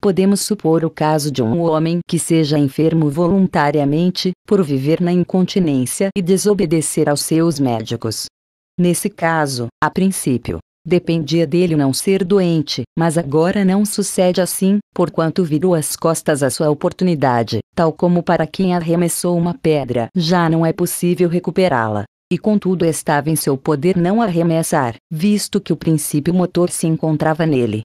Podemos supor o caso de um homem que seja enfermo voluntariamente, por viver na incontinência e desobedecer aos seus médicos. Nesse caso, a princípio, Dependia dele não ser doente, mas agora não sucede assim, porquanto virou as costas à sua oportunidade, tal como para quem arremessou uma pedra já não é possível recuperá-la. E contudo estava em seu poder não arremessar, visto que o princípio motor se encontrava nele.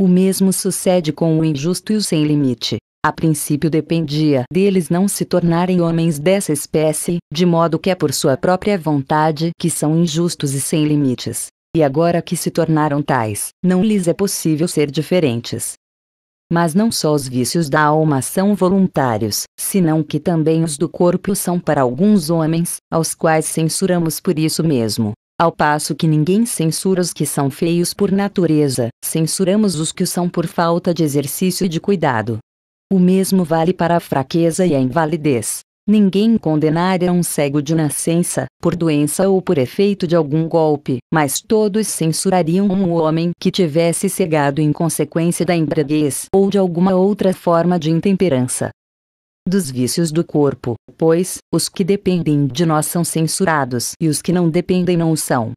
O mesmo sucede com o injusto e o sem limite. A princípio dependia deles não se tornarem homens dessa espécie, de modo que é por sua própria vontade que são injustos e sem limites. E agora que se tornaram tais, não lhes é possível ser diferentes. Mas não só os vícios da alma são voluntários, senão que também os do corpo são para alguns homens, aos quais censuramos por isso mesmo. Ao passo que ninguém censura os que são feios por natureza, censuramos os que o são por falta de exercício e de cuidado. O mesmo vale para a fraqueza e a invalidez. Ninguém condenaria um cego de nascença, por doença ou por efeito de algum golpe, mas todos censurariam um homem que tivesse cegado em consequência da embriaguez ou de alguma outra forma de intemperança. Dos vícios do corpo, pois, os que dependem de nós são censurados e os que não dependem não o são.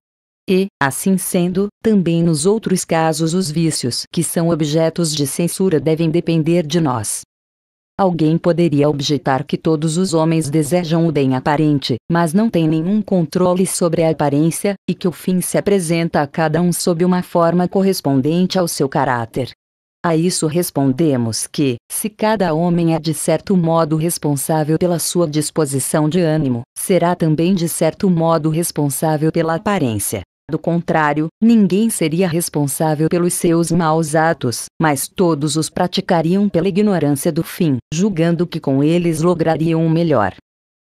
E, assim sendo, também nos outros casos os vícios que são objetos de censura devem depender de nós. Alguém poderia objetar que todos os homens desejam o bem aparente, mas não têm nenhum controle sobre a aparência, e que o fim se apresenta a cada um sob uma forma correspondente ao seu caráter. A isso respondemos que, se cada homem é de certo modo responsável pela sua disposição de ânimo, será também de certo modo responsável pela aparência. Do contrário, ninguém seria responsável pelos seus maus atos, mas todos os praticariam pela ignorância do fim, julgando que com eles lograriam o melhor.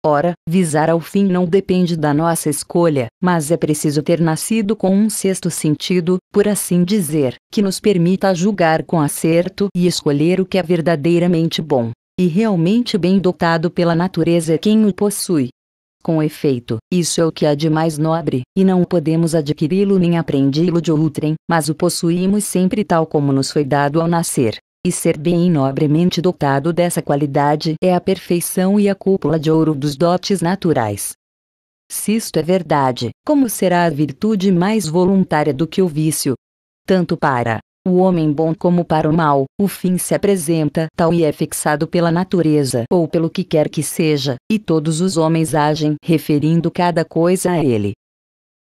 Ora, visar ao fim não depende da nossa escolha, mas é preciso ter nascido com um sexto sentido, por assim dizer, que nos permita julgar com acerto e escolher o que é verdadeiramente bom. E realmente bem dotado pela natureza quem o possui, com efeito, isso é o que há de mais nobre, e não podemos adquiri-lo nem aprendi-lo de outrem, mas o possuímos sempre tal como nos foi dado ao nascer. E ser bem nobremente dotado dessa qualidade é a perfeição e a cúpula de ouro dos dotes naturais. Se isto é verdade, como será a virtude mais voluntária do que o vício? Tanto para o homem bom como para o mal, o fim se apresenta tal e é fixado pela natureza ou pelo que quer que seja, e todos os homens agem referindo cada coisa a ele.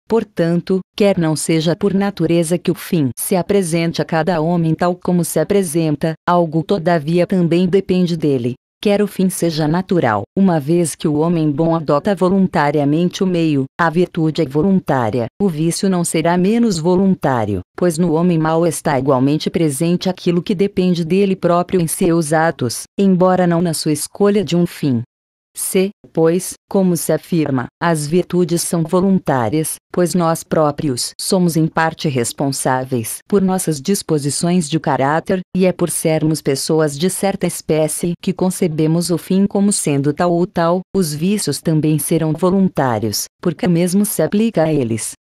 Portanto, quer não seja por natureza que o fim se apresente a cada homem tal como se apresenta, algo todavia também depende dele, quer o fim seja natural. Uma vez que o homem bom adota voluntariamente o meio, a virtude é voluntária, o vício não será menos voluntário, pois no homem mau está igualmente presente aquilo que depende dele próprio em seus atos, embora não na sua escolha de um fim. C. Pois, como se afirma, as virtudes são voluntárias, pois nós próprios somos em parte responsáveis por nossas disposições de caráter, e é por sermos pessoas de certa espécie que concebemos o fim como sendo tal ou tal, os vícios também serão voluntários, porque mesmo se aplica a eles.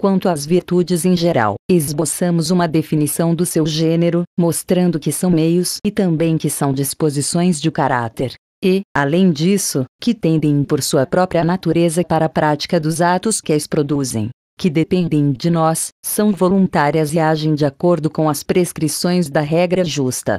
Quanto às virtudes em geral, esboçamos uma definição do seu gênero, mostrando que são meios e também que são disposições de caráter, e, além disso, que tendem por sua própria natureza para a prática dos atos que as produzem, que dependem de nós, são voluntárias e agem de acordo com as prescrições da regra justa.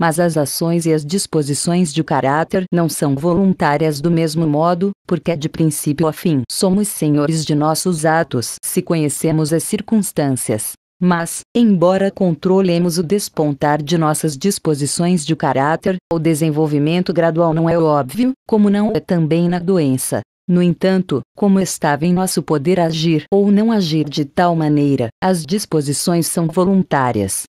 Mas as ações e as disposições de caráter não são voluntárias do mesmo modo, porque é de princípio a fim somos senhores de nossos atos se conhecemos as circunstâncias, mas, embora controlemos o despontar de nossas disposições de caráter, o desenvolvimento gradual não é óbvio, como não é também na doença. No entanto, como estava em nosso poder agir ou não agir de tal maneira, as disposições são voluntárias.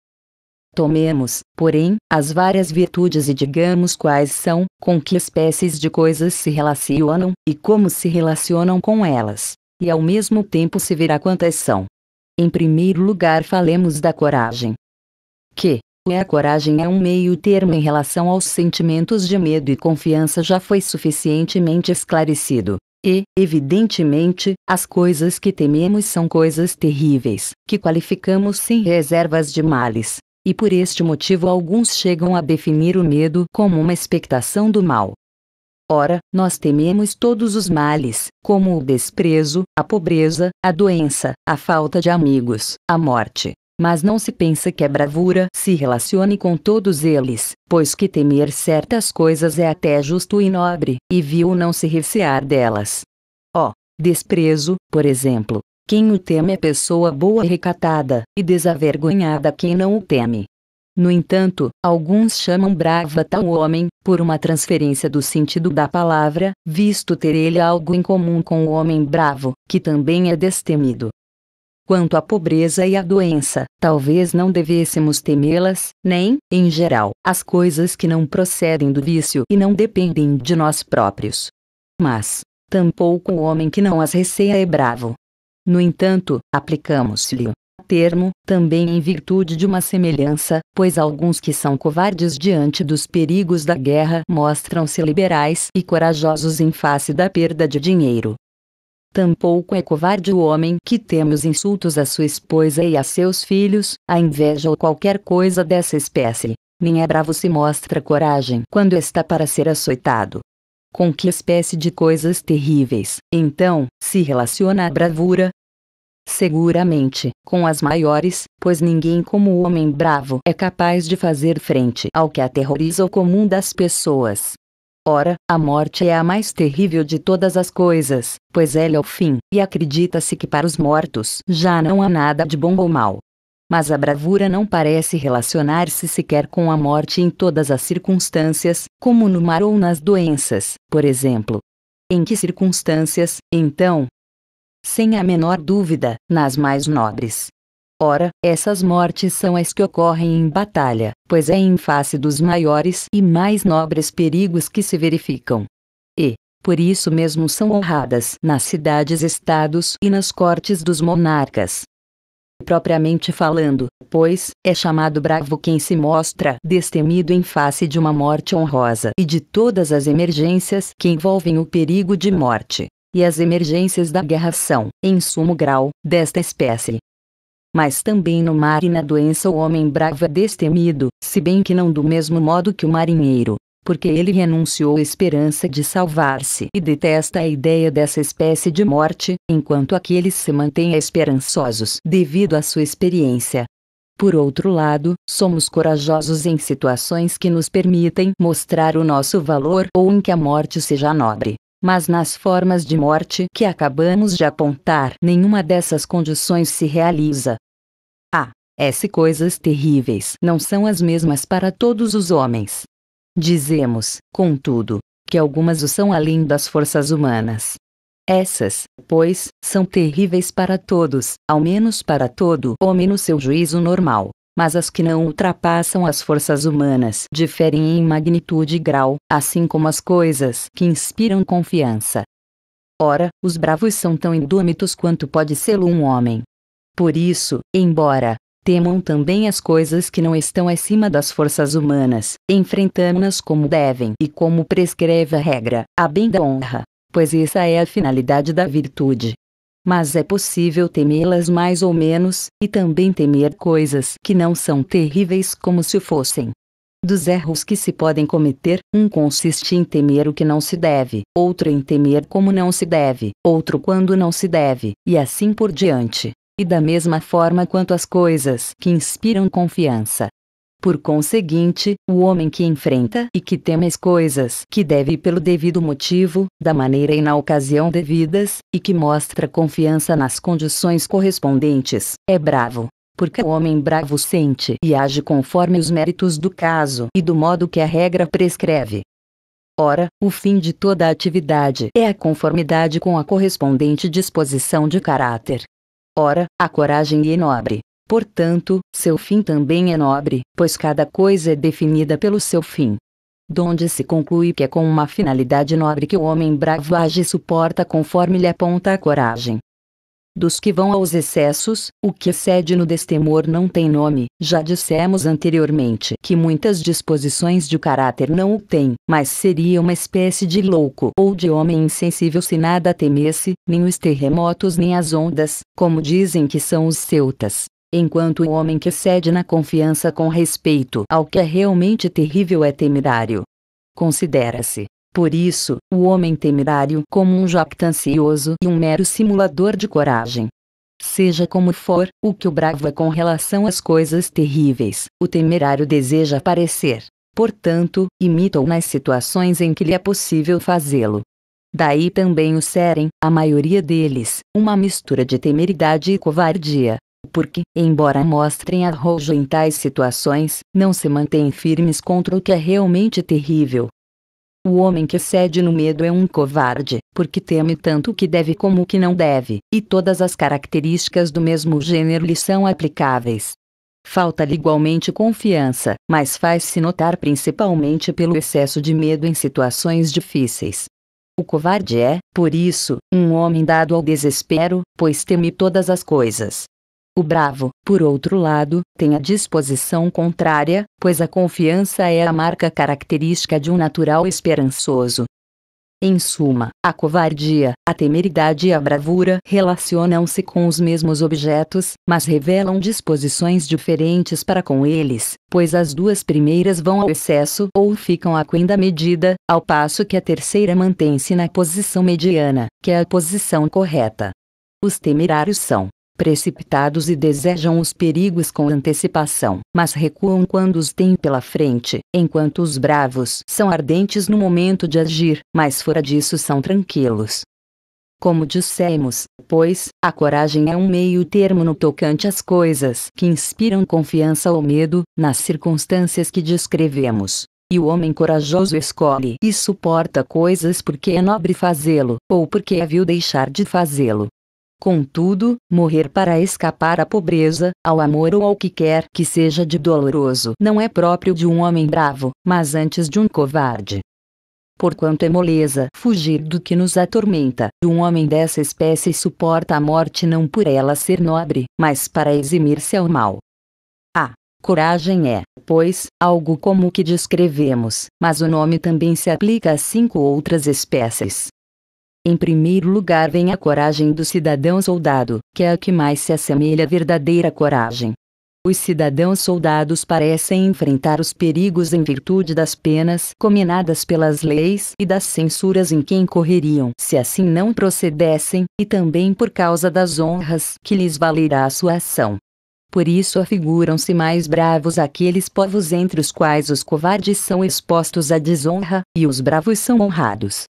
Tomemos, porém, as várias virtudes e digamos quais são, com que espécies de coisas se relacionam e como se relacionam com elas. E ao mesmo tempo se verá quantas são. Em primeiro lugar, falemos da coragem. Que é a coragem é um meio termo em relação aos sentimentos de medo e confiança já foi suficientemente esclarecido. E, evidentemente, as coisas que tememos são coisas terríveis, que qualificamos sem reservas de males. E por este motivo alguns chegam a definir o medo como uma expectação do mal. Ora, nós tememos todos os males, como o desprezo, a pobreza, a doença, a falta de amigos, a morte. Mas não se pensa que a bravura se relacione com todos eles, pois que temer certas coisas é até justo e nobre, e viu não se recear delas. Ó, oh, desprezo, por exemplo. Quem o teme é pessoa boa e recatada, e desavergonhada quem não o teme. No entanto, alguns chamam brava tal homem, por uma transferência do sentido da palavra, visto ter ele algo em comum com o homem bravo, que também é destemido. Quanto à pobreza e à doença, talvez não devêssemos temê-las, nem, em geral, as coisas que não procedem do vício e não dependem de nós próprios. Mas, tampouco o homem que não as receia é bravo. No entanto, aplicamos-lhe termo, também em virtude de uma semelhança, pois alguns que são covardes diante dos perigos da guerra mostram-se liberais e corajosos em face da perda de dinheiro. Tampouco é covarde o homem que teme os insultos à sua esposa e a seus filhos, a inveja ou qualquer coisa dessa espécie. Nem é bravo se mostra coragem quando está para ser açoitado. Com que espécie de coisas terríveis, então, se relaciona a bravura, seguramente, com as maiores, pois ninguém como o homem bravo é capaz de fazer frente ao que aterroriza o comum das pessoas. Ora, a morte é a mais terrível de todas as coisas, pois ela é o fim, e acredita-se que para os mortos já não há nada de bom ou mal. Mas a bravura não parece relacionar-se sequer com a morte em todas as circunstâncias, como no mar ou nas doenças, por exemplo. Em que circunstâncias, então, sem a menor dúvida, nas mais nobres. Ora, essas mortes são as que ocorrem em batalha, pois é em face dos maiores e mais nobres perigos que se verificam. E, por isso mesmo são honradas nas cidades-estados e nas cortes dos monarcas. Propriamente falando, pois, é chamado bravo quem se mostra destemido em face de uma morte honrosa e de todas as emergências que envolvem o perigo de morte e as emergências da guerra são, em sumo grau, desta espécie. Mas também no mar e na doença o homem bravo é destemido, se bem que não do mesmo modo que o marinheiro, porque ele renunciou à esperança de salvar-se e detesta a ideia dessa espécie de morte, enquanto aqueles se mantêm esperançosos devido à sua experiência. Por outro lado, somos corajosos em situações que nos permitem mostrar o nosso valor ou em que a morte seja nobre, mas nas formas de morte que acabamos de apontar, nenhuma dessas condições se realiza. A. Ah, S. Coisas terríveis não são as mesmas para todos os homens. Dizemos, contudo, que algumas o são além das forças humanas. Essas, pois, são terríveis para todos, ao menos para todo homem no seu juízo normal mas as que não ultrapassam as forças humanas diferem em magnitude e grau, assim como as coisas que inspiram confiança. Ora, os bravos são tão indômitos quanto pode sê-lo um homem. Por isso, embora temam também as coisas que não estão acima das forças humanas, enfrentando-nas como devem e como prescreve a regra, a bem da honra, pois essa é a finalidade da virtude mas é possível temê-las mais ou menos, e também temer coisas que não são terríveis como se fossem. Dos erros que se podem cometer, um consiste em temer o que não se deve, outro em temer como não se deve, outro quando não se deve, e assim por diante. E da mesma forma quanto às coisas que inspiram confiança, por conseguinte, o homem que enfrenta e que teme as coisas que deve pelo devido motivo, da maneira e na ocasião devidas, e que mostra confiança nas condições correspondentes, é bravo. Porque o homem bravo sente e age conforme os méritos do caso e do modo que a regra prescreve. Ora, o fim de toda atividade é a conformidade com a correspondente disposição de caráter. Ora, a coragem é nobre, Portanto, seu fim também é nobre, pois cada coisa é definida pelo seu fim. Donde se conclui que é com uma finalidade nobre que o homem bravo age e suporta conforme lhe aponta a coragem. Dos que vão aos excessos, o que excede no destemor não tem nome. Já dissemos anteriormente que muitas disposições de caráter não o têm, mas seria uma espécie de louco ou de homem insensível se nada temesse, nem os terremotos nem as ondas, como dizem que são os celtas enquanto o homem que cede na confiança com respeito ao que é realmente terrível é temerário. Considera-se, por isso, o homem temerário como um jactancioso e um mero simulador de coragem. Seja como for, o que o bravo é com relação às coisas terríveis, o temerário deseja parecer, portanto, imita-o nas situações em que lhe é possível fazê-lo. Daí também o serem, a maioria deles, uma mistura de temeridade e covardia, porque, embora mostrem arrojo em tais situações, não se mantêm firmes contra o que é realmente terrível. O homem que cede no medo é um covarde, porque teme tanto o que deve como o que não deve, e todas as características do mesmo gênero lhe são aplicáveis. Falta-lhe igualmente confiança, mas faz-se notar principalmente pelo excesso de medo em situações difíceis. O covarde é, por isso, um homem dado ao desespero, pois teme todas as coisas, o bravo, por outro lado, tem a disposição contrária, pois a confiança é a marca característica de um natural esperançoso. Em suma, a covardia, a temeridade e a bravura relacionam-se com os mesmos objetos, mas revelam disposições diferentes para com eles, pois as duas primeiras vão ao excesso ou ficam aquém da medida, ao passo que a terceira mantém-se na posição mediana, que é a posição correta. Os temerários são, precipitados e desejam os perigos com antecipação, mas recuam quando os têm pela frente, enquanto os bravos são ardentes no momento de agir, mas fora disso são tranquilos. Como dissemos, pois, a coragem é um meio termo no tocante às coisas que inspiram confiança ou medo, nas circunstâncias que descrevemos. E o homem corajoso escolhe e suporta coisas porque é nobre fazê-lo, ou porque é vil deixar de fazê-lo. Contudo, morrer para escapar à pobreza, ao amor ou ao que quer que seja de doloroso não é próprio de um homem bravo, mas antes de um covarde. Porquanto é moleza fugir do que nos atormenta, um homem dessa espécie suporta a morte não por ela ser nobre, mas para eximir-se ao mal. A coragem é, pois, algo como o que descrevemos, mas o nome também se aplica a cinco outras espécies. Em primeiro lugar vem a coragem do cidadão soldado, que é a que mais se assemelha à verdadeira coragem. Os cidadãos soldados parecem enfrentar os perigos em virtude das penas cominadas pelas leis e das censuras em que incorreriam se assim não procedessem, e também por causa das honras que lhes valerá a sua ação. Por isso afiguram-se mais bravos aqueles povos entre os quais os covardes são expostos à desonra, e os bravos são honrados.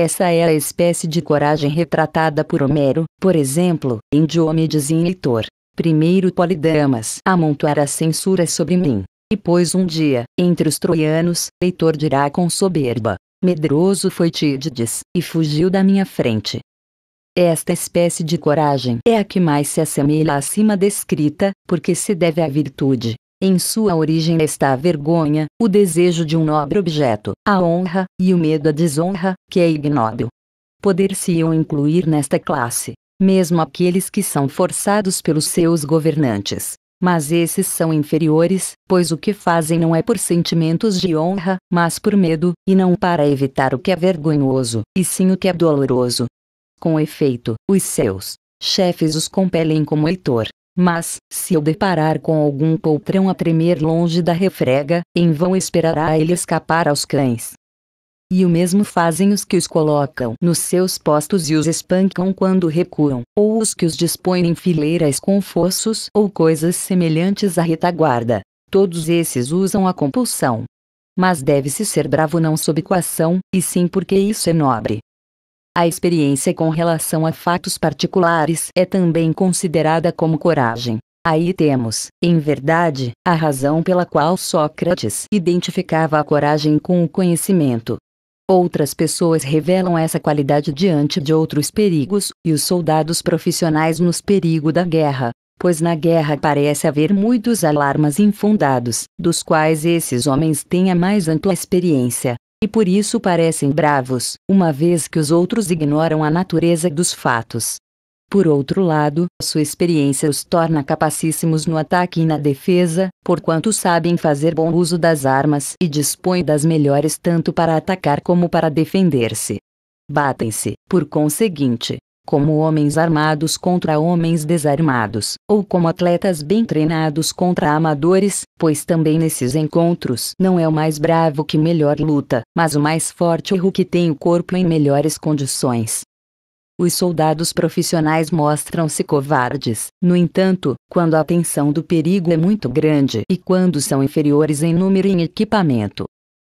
Essa é a espécie de coragem retratada por Homero, por exemplo, em Diomedes e em Heitor. Primeiro Polidamas amontoara censura sobre mim. E pois um dia, entre os troianos, Heitor dirá com soberba, medroso foi Tídides, e fugiu da minha frente. Esta espécie de coragem é a que mais se assemelha à acima descrita, porque se deve à virtude, em sua origem está a vergonha, o desejo de um nobre objeto, a honra, e o medo à desonra, que é ignóbil. Poder-se-iam incluir nesta classe, mesmo aqueles que são forçados pelos seus governantes. Mas esses são inferiores, pois o que fazem não é por sentimentos de honra, mas por medo, e não para evitar o que é vergonhoso, e sim o que é doloroso. Com efeito, os seus chefes os compelem como Heitor, mas, se eu deparar com algum poltrão a tremer longe da refrega, em vão esperará ele escapar aos cães. E o mesmo fazem os que os colocam nos seus postos e os espancam quando recuam, ou os que os dispõem em fileiras com fossos ou coisas semelhantes à retaguarda. Todos esses usam a compulsão. Mas deve-se ser bravo não sob coação, e sim porque isso é nobre. A experiência com relação a fatos particulares é também considerada como coragem. Aí temos, em verdade, a razão pela qual Sócrates identificava a coragem com o conhecimento. Outras pessoas revelam essa qualidade diante de outros perigos, e os soldados profissionais nos perigo da guerra, pois na guerra parece haver muitos alarmas infundados, dos quais esses homens têm a mais ampla experiência e por isso parecem bravos, uma vez que os outros ignoram a natureza dos fatos. Por outro lado, sua experiência os torna capacíssimos no ataque e na defesa, porquanto sabem fazer bom uso das armas e dispõem das melhores tanto para atacar como para defender-se. Batem-se, por conseguinte, como homens armados contra homens desarmados, ou como atletas bem treinados contra amadores, pois também nesses encontros não é o mais bravo que melhor luta, mas o mais forte ou que tem o corpo em melhores condições. Os soldados profissionais mostram-se covardes, no entanto, quando a tensão do perigo é muito grande e quando são inferiores em número e em equipamento.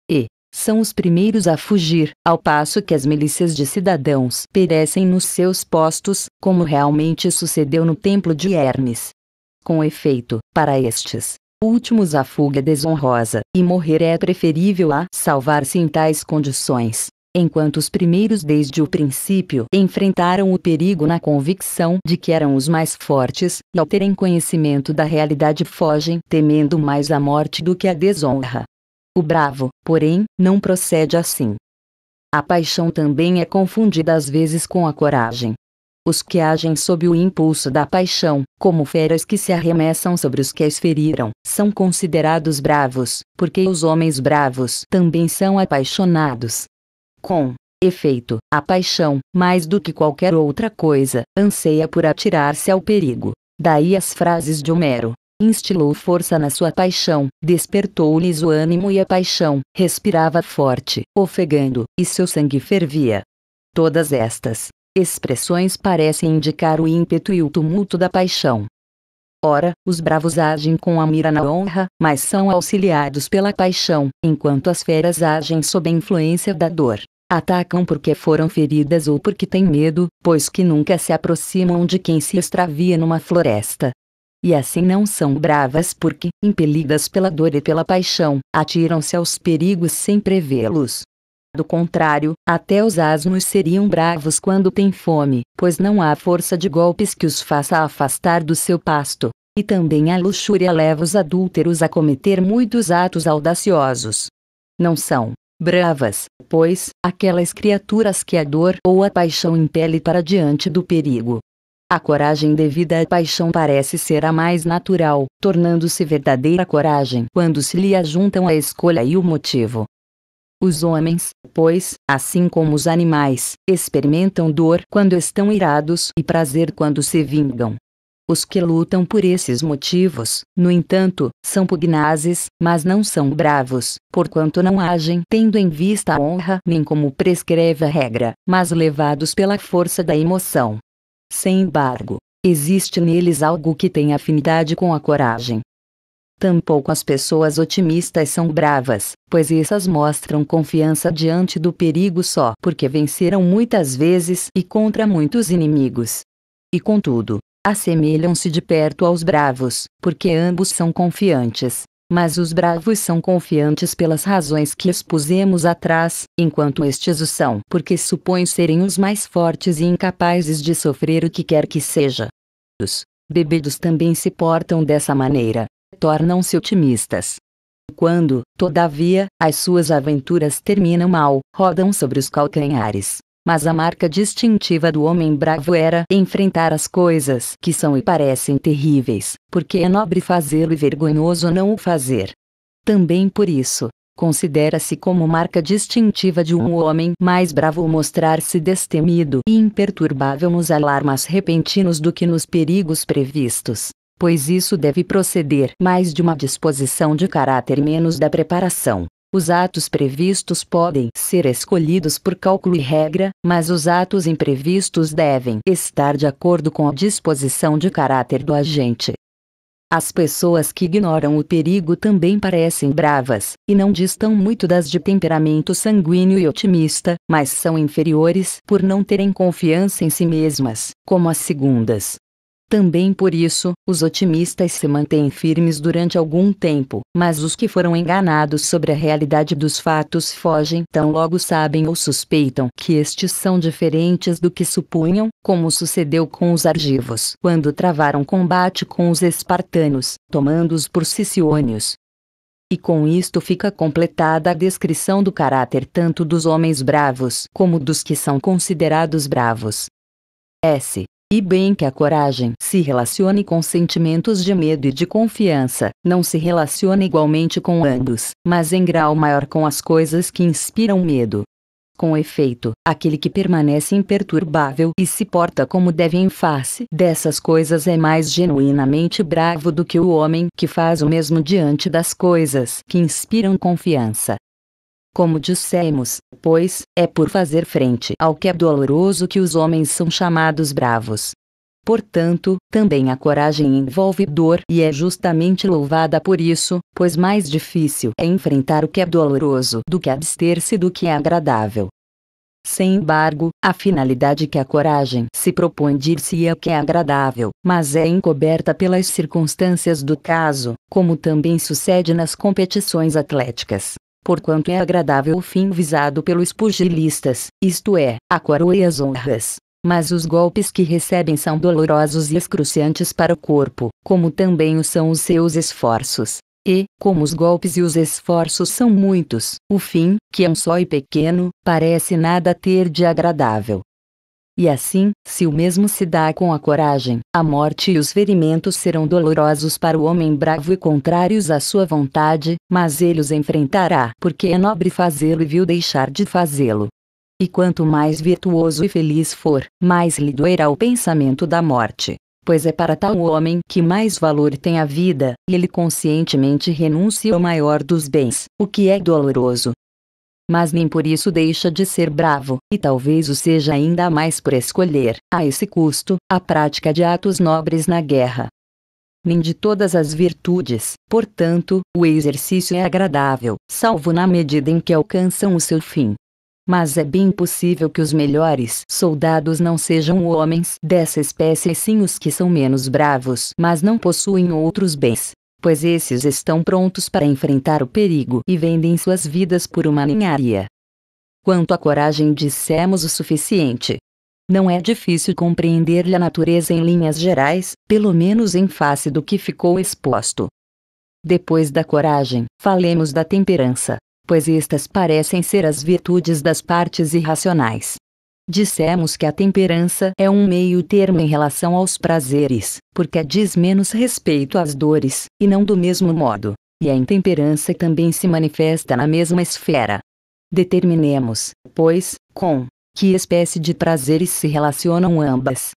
E, são os primeiros a fugir, ao passo que as milícias de cidadãos perecem nos seus postos, como realmente sucedeu no templo de Hermes. Com efeito, para estes últimos a fuga é desonrosa, e morrer é preferível a salvar-se em tais condições. Enquanto os primeiros desde o princípio enfrentaram o perigo na convicção de que eram os mais fortes, e ao terem conhecimento da realidade fogem temendo mais a morte do que a desonra. O bravo, porém, não procede assim. A paixão também é confundida às vezes com a coragem. Os que agem sob o impulso da paixão, como feras que se arremessam sobre os que as feriram, são considerados bravos, porque os homens bravos também são apaixonados. Com efeito, a paixão, mais do que qualquer outra coisa, anseia por atirar-se ao perigo. Daí as frases de Homero: instilou força na sua paixão, despertou-lhes o ânimo e a paixão, respirava forte, ofegando, e seu sangue fervia. Todas estas expressões parecem indicar o ímpeto e o tumulto da paixão. Ora, os bravos agem com a mira na honra, mas são auxiliados pela paixão, enquanto as feras agem sob a influência da dor. Atacam porque foram feridas ou porque têm medo, pois que nunca se aproximam de quem se extravia numa floresta, e assim não são bravas porque, impelidas pela dor e pela paixão, atiram-se aos perigos sem prevê-los. Do contrário, até os asnos seriam bravos quando têm fome, pois não há força de golpes que os faça afastar do seu pasto. E também a luxúria leva os adúlteros a cometer muitos atos audaciosos. Não são bravas, pois, aquelas criaturas que a dor ou a paixão impele para diante do perigo, a coragem devida à paixão parece ser a mais natural, tornando-se verdadeira coragem quando se lhe ajuntam a escolha e o motivo. Os homens, pois, assim como os animais, experimentam dor quando estão irados e prazer quando se vingam. Os que lutam por esses motivos, no entanto, são pugnazes, mas não são bravos, porquanto não agem tendo em vista a honra nem como prescreve a regra, mas levados pela força da emoção. Sem embargo, existe neles algo que tem afinidade com a coragem. Tampouco as pessoas otimistas são bravas, pois essas mostram confiança diante do perigo só porque venceram muitas vezes e contra muitos inimigos. E contudo, assemelham-se de perto aos bravos, porque ambos são confiantes, mas os bravos são confiantes pelas razões que expusemos atrás, enquanto estes o são porque supõem serem os mais fortes e incapazes de sofrer o que quer que seja. Os bebidos também se portam dessa maneira, tornam-se otimistas. Quando, todavia, as suas aventuras terminam mal, rodam sobre os calcanhares mas a marca distintiva do homem bravo era enfrentar as coisas que são e parecem terríveis, porque é nobre fazê-lo e vergonhoso não o fazer. Também por isso, considera-se como marca distintiva de um homem mais bravo mostrar-se destemido e imperturbável nos alarmas repentinos do que nos perigos previstos. Pois isso deve proceder mais de uma disposição de caráter menos da preparação. Os atos previstos podem ser escolhidos por cálculo e regra, mas os atos imprevistos devem estar de acordo com a disposição de caráter do agente. As pessoas que ignoram o perigo também parecem bravas, e não distam muito das de temperamento sanguíneo e otimista, mas são inferiores por não terem confiança em si mesmas, como as segundas. Também por isso, os otimistas se mantêm firmes durante algum tempo, mas os que foram enganados sobre a realidade dos fatos fogem tão logo sabem ou suspeitam que estes são diferentes do que supunham, como sucedeu com os argivos quando travaram combate com os espartanos, tomando-os por siciônios. E com isto fica completada a descrição do caráter tanto dos homens bravos como dos que são considerados bravos. S. E bem que a coragem se relacione com sentimentos de medo e de confiança, não se relaciona igualmente com ambos, mas em grau maior com as coisas que inspiram medo. Com efeito, aquele que permanece imperturbável e se porta como deve em face dessas coisas é mais genuinamente bravo do que o homem que faz o mesmo diante das coisas que inspiram confiança. Como dissemos, pois, é por fazer frente ao que é doloroso que os homens são chamados bravos. Portanto, também a coragem envolve dor e é justamente louvada por isso, pois mais difícil é enfrentar o que é doloroso do que abster-se do que é agradável. Sem embargo, a finalidade que a coragem se propõe dir-se-ia que é agradável, mas é encoberta pelas circunstâncias do caso, como também sucede nas competições atléticas porquanto é agradável o fim visado pelos pugilistas, isto é, a coroa e as honras. Mas os golpes que recebem são dolorosos e excruciantes para o corpo, como também o são os seus esforços. E, como os golpes e os esforços são muitos, o fim, que é um só e pequeno, parece nada ter de agradável. E assim, se o mesmo se dá com a coragem, a morte e os ferimentos serão dolorosos para o homem bravo e contrários à sua vontade, mas ele os enfrentará, porque é nobre fazê-lo e vil deixar de fazê-lo. E quanto mais virtuoso e feliz for, mais lhe doerá o pensamento da morte. Pois é para tal homem que mais valor tem a vida, e ele conscientemente renuncia ao maior dos bens, o que é doloroso, mas nem por isso deixa de ser bravo, e talvez o seja ainda mais por escolher, a esse custo, a prática de atos nobres na guerra. Nem de todas as virtudes, portanto, o exercício é agradável, salvo na medida em que alcançam o seu fim. Mas é bem possível que os melhores soldados não sejam homens dessa espécie e sim os que são menos bravos, mas não possuem outros bens pois esses estão prontos para enfrentar o perigo e vendem suas vidas por uma ninharia. Quanto à coragem, dissemos o suficiente. Não é difícil compreender-lhe a natureza em linhas gerais, pelo menos em face do que ficou exposto. Depois da coragem, falemos da temperança, pois estas parecem ser as virtudes das partes irracionais. Dissemos que a temperança é um meio termo em relação aos prazeres, porque é diz menos respeito às dores, e não do mesmo modo. E a intemperança também se manifesta na mesma esfera. Determinemos, pois, com que espécie de prazeres se relacionam ambas.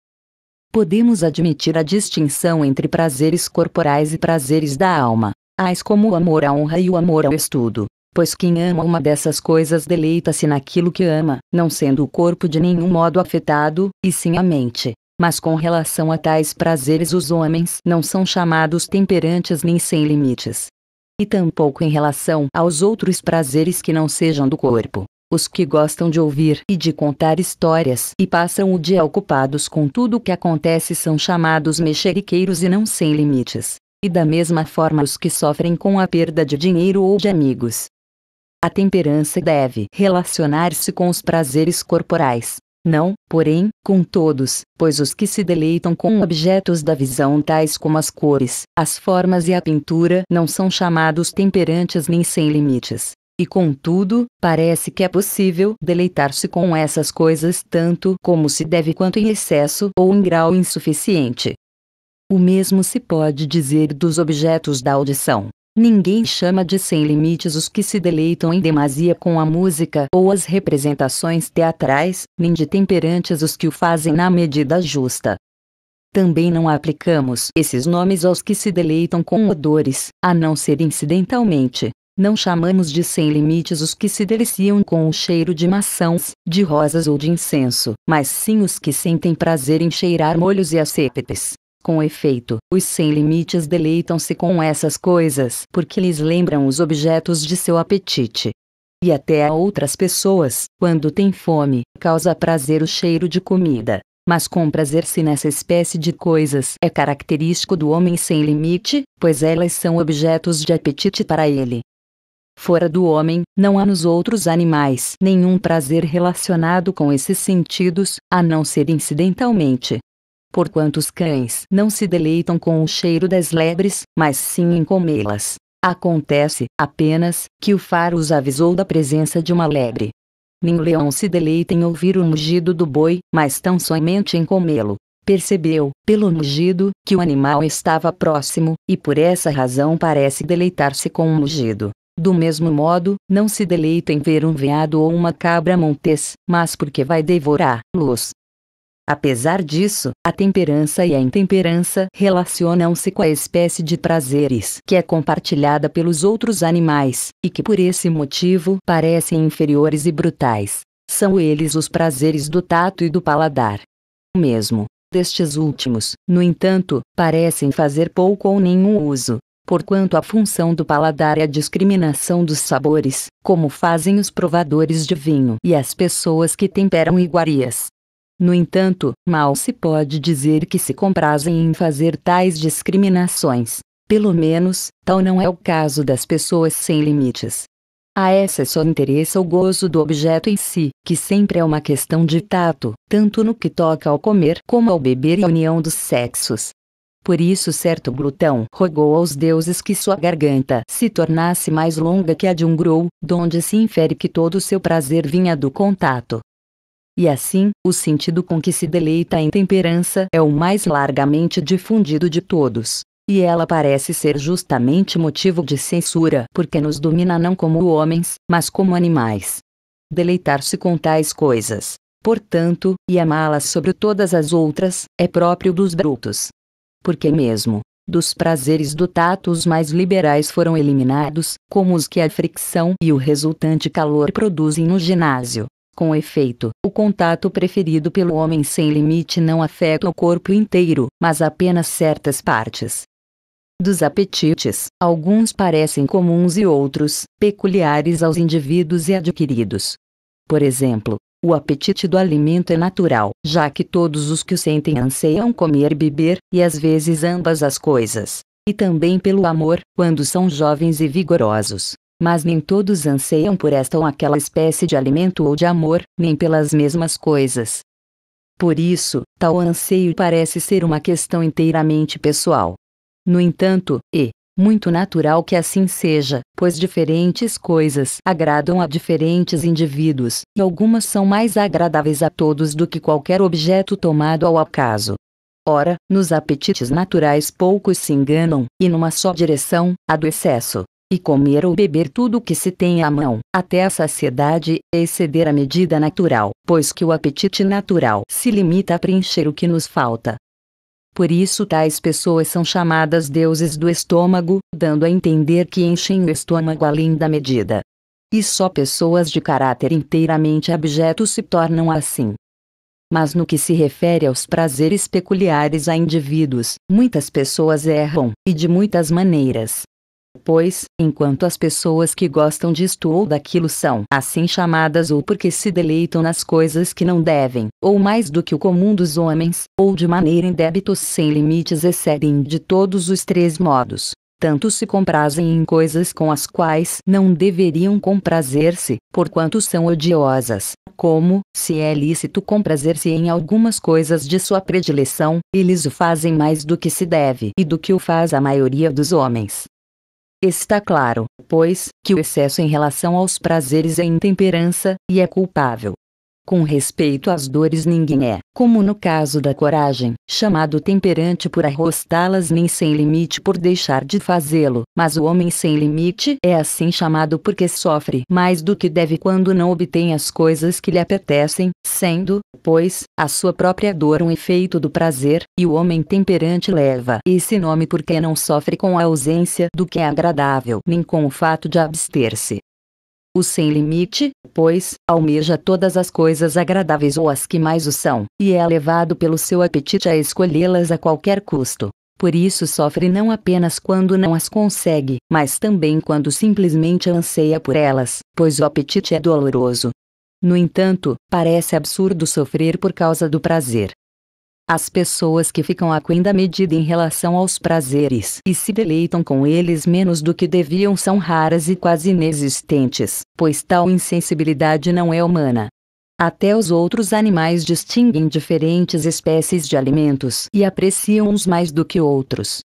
Podemos admitir a distinção entre prazeres corporais e prazeres da alma, ais como o amor à honra e o amor ao estudo pois quem ama uma dessas coisas deleita-se naquilo que ama, não sendo o corpo de nenhum modo afetado, e sim a mente. Mas com relação a tais prazeres, os homens não são chamados temperantes nem sem limites. E tampouco em relação aos outros prazeres que não sejam do corpo. Os que gostam de ouvir e de contar histórias e passam o dia ocupados com tudo o que acontece são chamados mexeriqueiros e não sem limites. E da mesma forma os que sofrem com a perda de dinheiro ou de amigos, a temperança deve relacionar-se com os prazeres corporais. Não, porém, com todos, pois os que se deleitam com objetos da visão, tais como as cores, as formas e a pintura, não são chamados temperantes nem sem limites. E contudo, parece que é possível deleitar-se com essas coisas tanto como se deve quanto em excesso ou em grau insuficiente. O mesmo se pode dizer dos objetos da audição. Ninguém chama de sem limites os que se deleitam em demasia com a música ou as representações teatrais, nem de temperantes os que o fazem na medida justa. Também não aplicamos esses nomes aos que se deleitam com odores, a não ser incidentalmente. Não chamamos de sem limites os que se deliciam com o cheiro de maçãs, de rosas ou de incenso, mas sim os que sentem prazer em cheirar molhos e aceites. Com efeito, os sem limites deleitam-se com essas coisas porque lhes lembram os objetos de seu apetite. E até a outras pessoas, quando tem fome, causa prazer o cheiro de comida. Mas com prazer se nessa espécie de coisas é característico do homem sem limite, pois elas são objetos de apetite para ele. Fora do homem, não há nos outros animais nenhum prazer relacionado com esses sentidos, a não ser incidentalmente, porquanto os cães não se deleitam com o cheiro das lebres, mas sim em comê-las. Acontece, apenas, que o faro os avisou da presença de uma lebre. Nem leão se deleita em ouvir o mugido do boi, mas tão somente em comê-lo. Percebeu, pelo mugido, que o animal estava próximo, e por essa razão parece deleitar-se com o mugido. Do mesmo modo, não se deleita em ver um veado ou uma cabra montes, mas porque vai devorá-los. Apesar disso, a temperança e a intemperança relacionam-se com a espécie de prazeres que é compartilhada pelos outros animais, e que por esse motivo parecem inferiores e brutais. São eles os prazeres do tato e do paladar. Mesmo destes últimos, no entanto, parecem fazer pouco ou nenhum uso, porquanto a função do paladar é a discriminação dos sabores, como fazem os provadores de vinho e as pessoas que temperam iguarias. No entanto, mal se pode dizer que se comprazem em fazer tais discriminações. Pelo menos, tal não é o caso das pessoas sem limites. A essa só interessa o gozo do objeto em si, que sempre é uma questão de tato, tanto no que toca ao comer como ao beber e à união dos sexos. Por isso certo glutão rogou aos deuses que sua garganta se tornasse mais longa que a de um grou, donde se infere que todo o seu prazer vinha do contato. E assim, o sentido com que se deleita a intemperança é o mais largamente difundido de todos. E ela parece ser justamente motivo de censura, porque nos domina não como homens, mas como animais. Deleitar-se com tais coisas, portanto, e amá-las sobre todas as outras, é próprio dos brutos. Porque mesmo, dos prazeres do tato os mais liberais foram eliminados, como os que a fricção e o resultante calor produzem no ginásio. Com efeito, o contato preferido pelo homem sem limite não afeta o corpo inteiro, mas apenas certas partes. Dos apetites, alguns parecem comuns e outros, peculiares aos indivíduos e adquiridos. Por exemplo, o apetite do alimento é natural, já que todos os que o sentem anseiam comer e beber, e às vezes ambas as coisas, e também pelo amor, quando são jovens e vigorosos mas nem todos anseiam por esta ou aquela espécie de alimento ou de amor, nem pelas mesmas coisas. Por isso, tal anseio parece ser uma questão inteiramente pessoal. No entanto, e, é muito natural que assim seja, pois diferentes coisas agradam a diferentes indivíduos, e algumas são mais agradáveis a todos do que qualquer objeto tomado ao acaso. Ora, nos apetites naturais poucos se enganam, e numa só direção, a do excesso e comer ou beber tudo o que se tem à mão, até a saciedade, exceder a medida natural, pois que o apetite natural se limita a preencher o que nos falta. Por isso tais pessoas são chamadas deuses do estômago, dando a entender que enchem o estômago além da medida. E só pessoas de caráter inteiramente abjeto se tornam assim. Mas no que se refere aos prazeres peculiares a indivíduos, muitas pessoas erram, e de muitas maneiras. Pois, enquanto as pessoas que gostam disto ou daquilo são assim chamadas ou porque se deleitam nas coisas que não devem, ou mais do que o comum dos homens, ou de maneira indébitos sem limites excedem de todos os três modos, tanto se comprazem em coisas com as quais não deveriam comprazer-se, porquanto são odiosas, como, se é lícito comprazer-se em algumas coisas de sua predileção, eles o fazem mais do que se deve e do que o faz a maioria dos homens. Está claro, pois, que o excesso em relação aos prazeres é intemperança, e é culpável. Com respeito às dores, ninguém é, como no caso da coragem, chamado temperante por arrostá-las nem sem limite por deixar de fazê-lo, mas o homem sem limite é assim chamado porque sofre mais do que deve quando não obtém as coisas que lhe apetecem, sendo, pois, a sua própria dor um efeito do prazer, e o homem temperante leva esse nome porque não sofre com a ausência do que é agradável nem com o fato de abster-se o sem limite, pois, almeja todas as coisas agradáveis ou as que mais o são, e é levado pelo seu apetite a escolhê-las a qualquer custo. Por isso sofre não apenas quando não as consegue, mas também quando simplesmente anseia por elas, pois o apetite é doloroso. No entanto, parece absurdo sofrer por causa do prazer. As pessoas que ficam aquém da medida em relação aos prazeres e se deleitam com eles menos do que deviam são raras e quase inexistentes, pois tal insensibilidade não é humana. Até os outros animais distinguem diferentes espécies de alimentos e apreciam uns mais do que outros.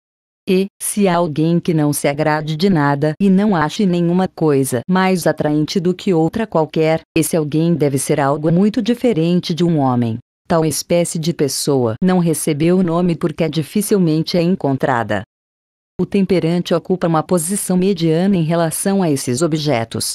E, se há alguém que não se agrade de nada e não ache nenhuma coisa mais atraente do que outra qualquer, esse alguém deve ser algo muito diferente de um homem Tal espécie de pessoa não recebeu o nome porque dificilmente é encontrada. O temperante ocupa uma posição mediana em relação a esses objetos.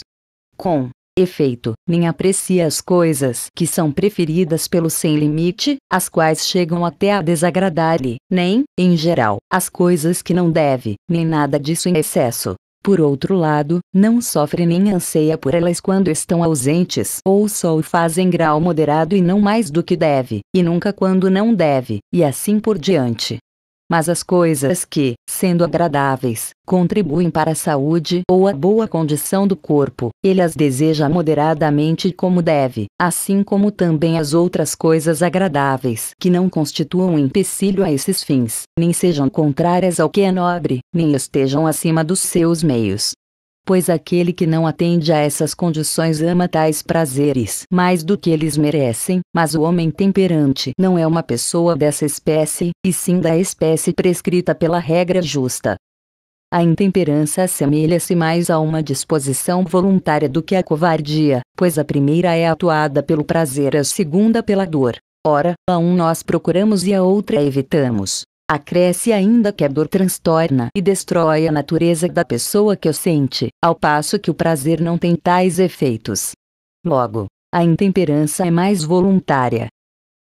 Com efeito, nem aprecia as coisas que são preferidas pelo sem limite, as quais chegam até a desagradar-lhe, nem, em geral, as coisas que não deve, nem nada disso em excesso por outro lado, não sofre nem anseia por elas quando estão ausentes ou só o fazem grau moderado e não mais do que deve, e nunca quando não deve, e assim por diante mas as coisas que, sendo agradáveis, contribuem para a saúde ou a boa condição do corpo, ele as deseja moderadamente como deve, assim como também as outras coisas agradáveis que não constituam um empecilho a esses fins, nem sejam contrárias ao que é nobre, nem estejam acima dos seus meios pois aquele que não atende a essas condições ama tais prazeres mais do que eles merecem, mas o homem temperante não é uma pessoa dessa espécie, e sim da espécie prescrita pela regra justa. A intemperança assemelha-se mais a uma disposição voluntária do que a covardia, pois a primeira é atuada pelo prazer, a segunda pela dor. Ora, a um nós procuramos e a outra evitamos. Acresce ainda que a dor transtorna e destrói a natureza da pessoa que o sente, ao passo que o prazer não tem tais efeitos. Logo, a intemperança é mais voluntária,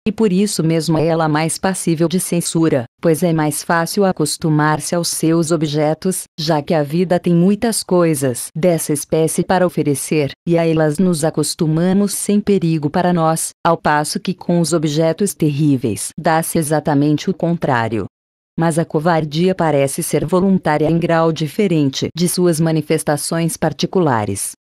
e por isso mesmo é ela mais passível de censura, pois é mais fácil acostumar-se aos seus objetos, já que a vida tem muitas coisas dessa espécie para oferecer, e a elas nos acostumamos sem perigo para nós, ao passo que com os objetos terríveis dá-se exatamente o contrário mas a covardia parece ser voluntária em grau diferente de suas manifestações particulares.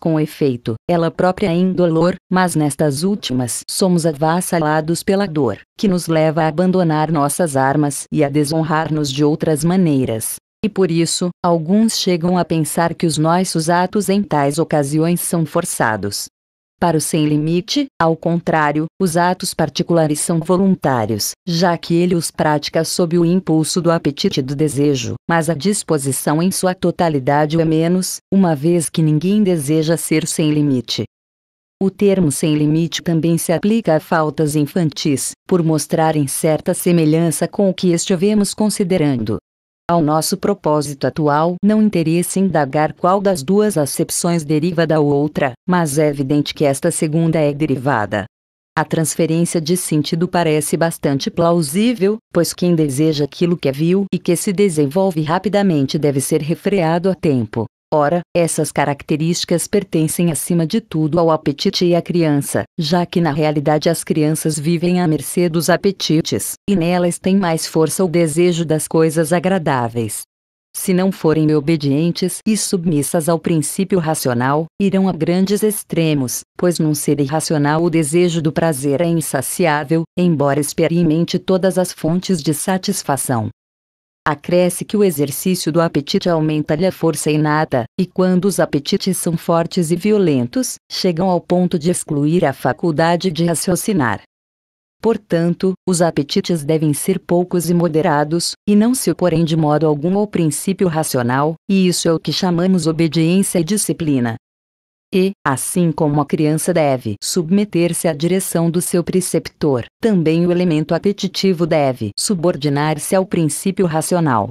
Com efeito, ela própria é indolor, mas nestas últimas somos avassalados pela dor, que nos leva a abandonar nossas armas e a desonrar-nos de outras maneiras. E por isso, alguns chegam a pensar que os nossos atos em tais ocasiões são forçados, para o sem limite, ao contrário, os atos particulares são voluntários, já que ele os pratica sob o impulso do apetite e do desejo, mas a disposição em sua totalidade é menos, uma vez que ninguém deseja ser sem limite. O termo sem limite também se aplica a faltas infantis, por mostrarem certa semelhança com o que estivemos considerando. Ao nosso propósito atual, não interessa indagar qual das duas acepções deriva da outra, mas é evidente que esta segunda é derivada. A transferência de sentido parece bastante plausível, pois quem deseja aquilo que é viu e que se desenvolve rapidamente deve ser refreado a tempo. Ora, essas características pertencem acima de tudo ao apetite e à criança, já que na realidade as crianças vivem à mercê dos apetites, e nelas tem mais força o desejo das coisas agradáveis. Se não forem obedientes e submissas ao princípio racional, irão a grandes extremos, pois num ser irracional o desejo do prazer é insaciável, embora experimente todas as fontes de satisfação. Acresce que o exercício do apetite aumenta-lhe a força inata, e quando os apetites são fortes e violentos, chegam ao ponto de excluir a faculdade de raciocinar. Portanto, os apetites devem ser poucos e moderados, e não se oporem de modo algum ao princípio racional, e isso é o que chamamos obediência e disciplina. E, assim como a criança deve submeter-se à direção do seu preceptor, também o elemento apetitivo deve subordinar-se ao princípio racional.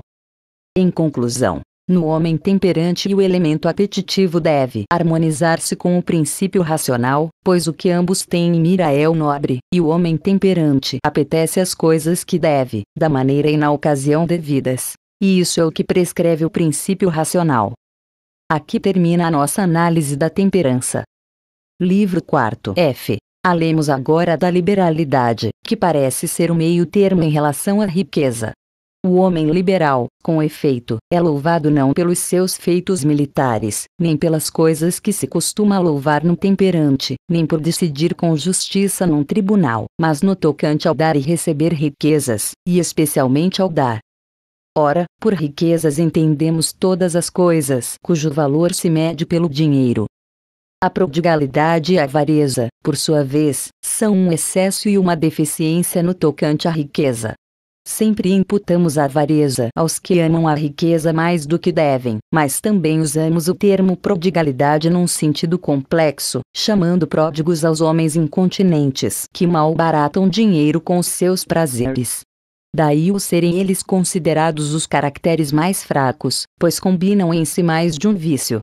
Em conclusão, no homem temperante o elemento apetitivo deve harmonizar-se com o princípio racional, pois o que ambos têm em mira é o nobre, e o homem temperante apetece as coisas que deve, da maneira e na ocasião devidas. E isso é o que prescreve o princípio racional. Aqui termina a nossa análise da temperança. Livro 4 F. Alemos agora da liberalidade, que parece ser o meio termo em relação à riqueza. O homem liberal, com efeito, é louvado não pelos seus feitos militares, nem pelas coisas que se costuma louvar no temperante, nem por decidir com justiça num tribunal, mas no tocante ao dar e receber riquezas, e especialmente ao dar. Ora, por riquezas entendemos todas as coisas cujo valor se mede pelo dinheiro. A prodigalidade e a avareza, por sua vez, são um excesso e uma deficiência no tocante à riqueza. Sempre imputamos a avareza aos que amam a riqueza mais do que devem, mas também usamos o termo prodigalidade num sentido complexo, chamando pródigos aos homens incontinentes que malbaratam dinheiro com seus prazeres daí o serem eles considerados os caracteres mais fracos, pois combinam em si mais de um vício.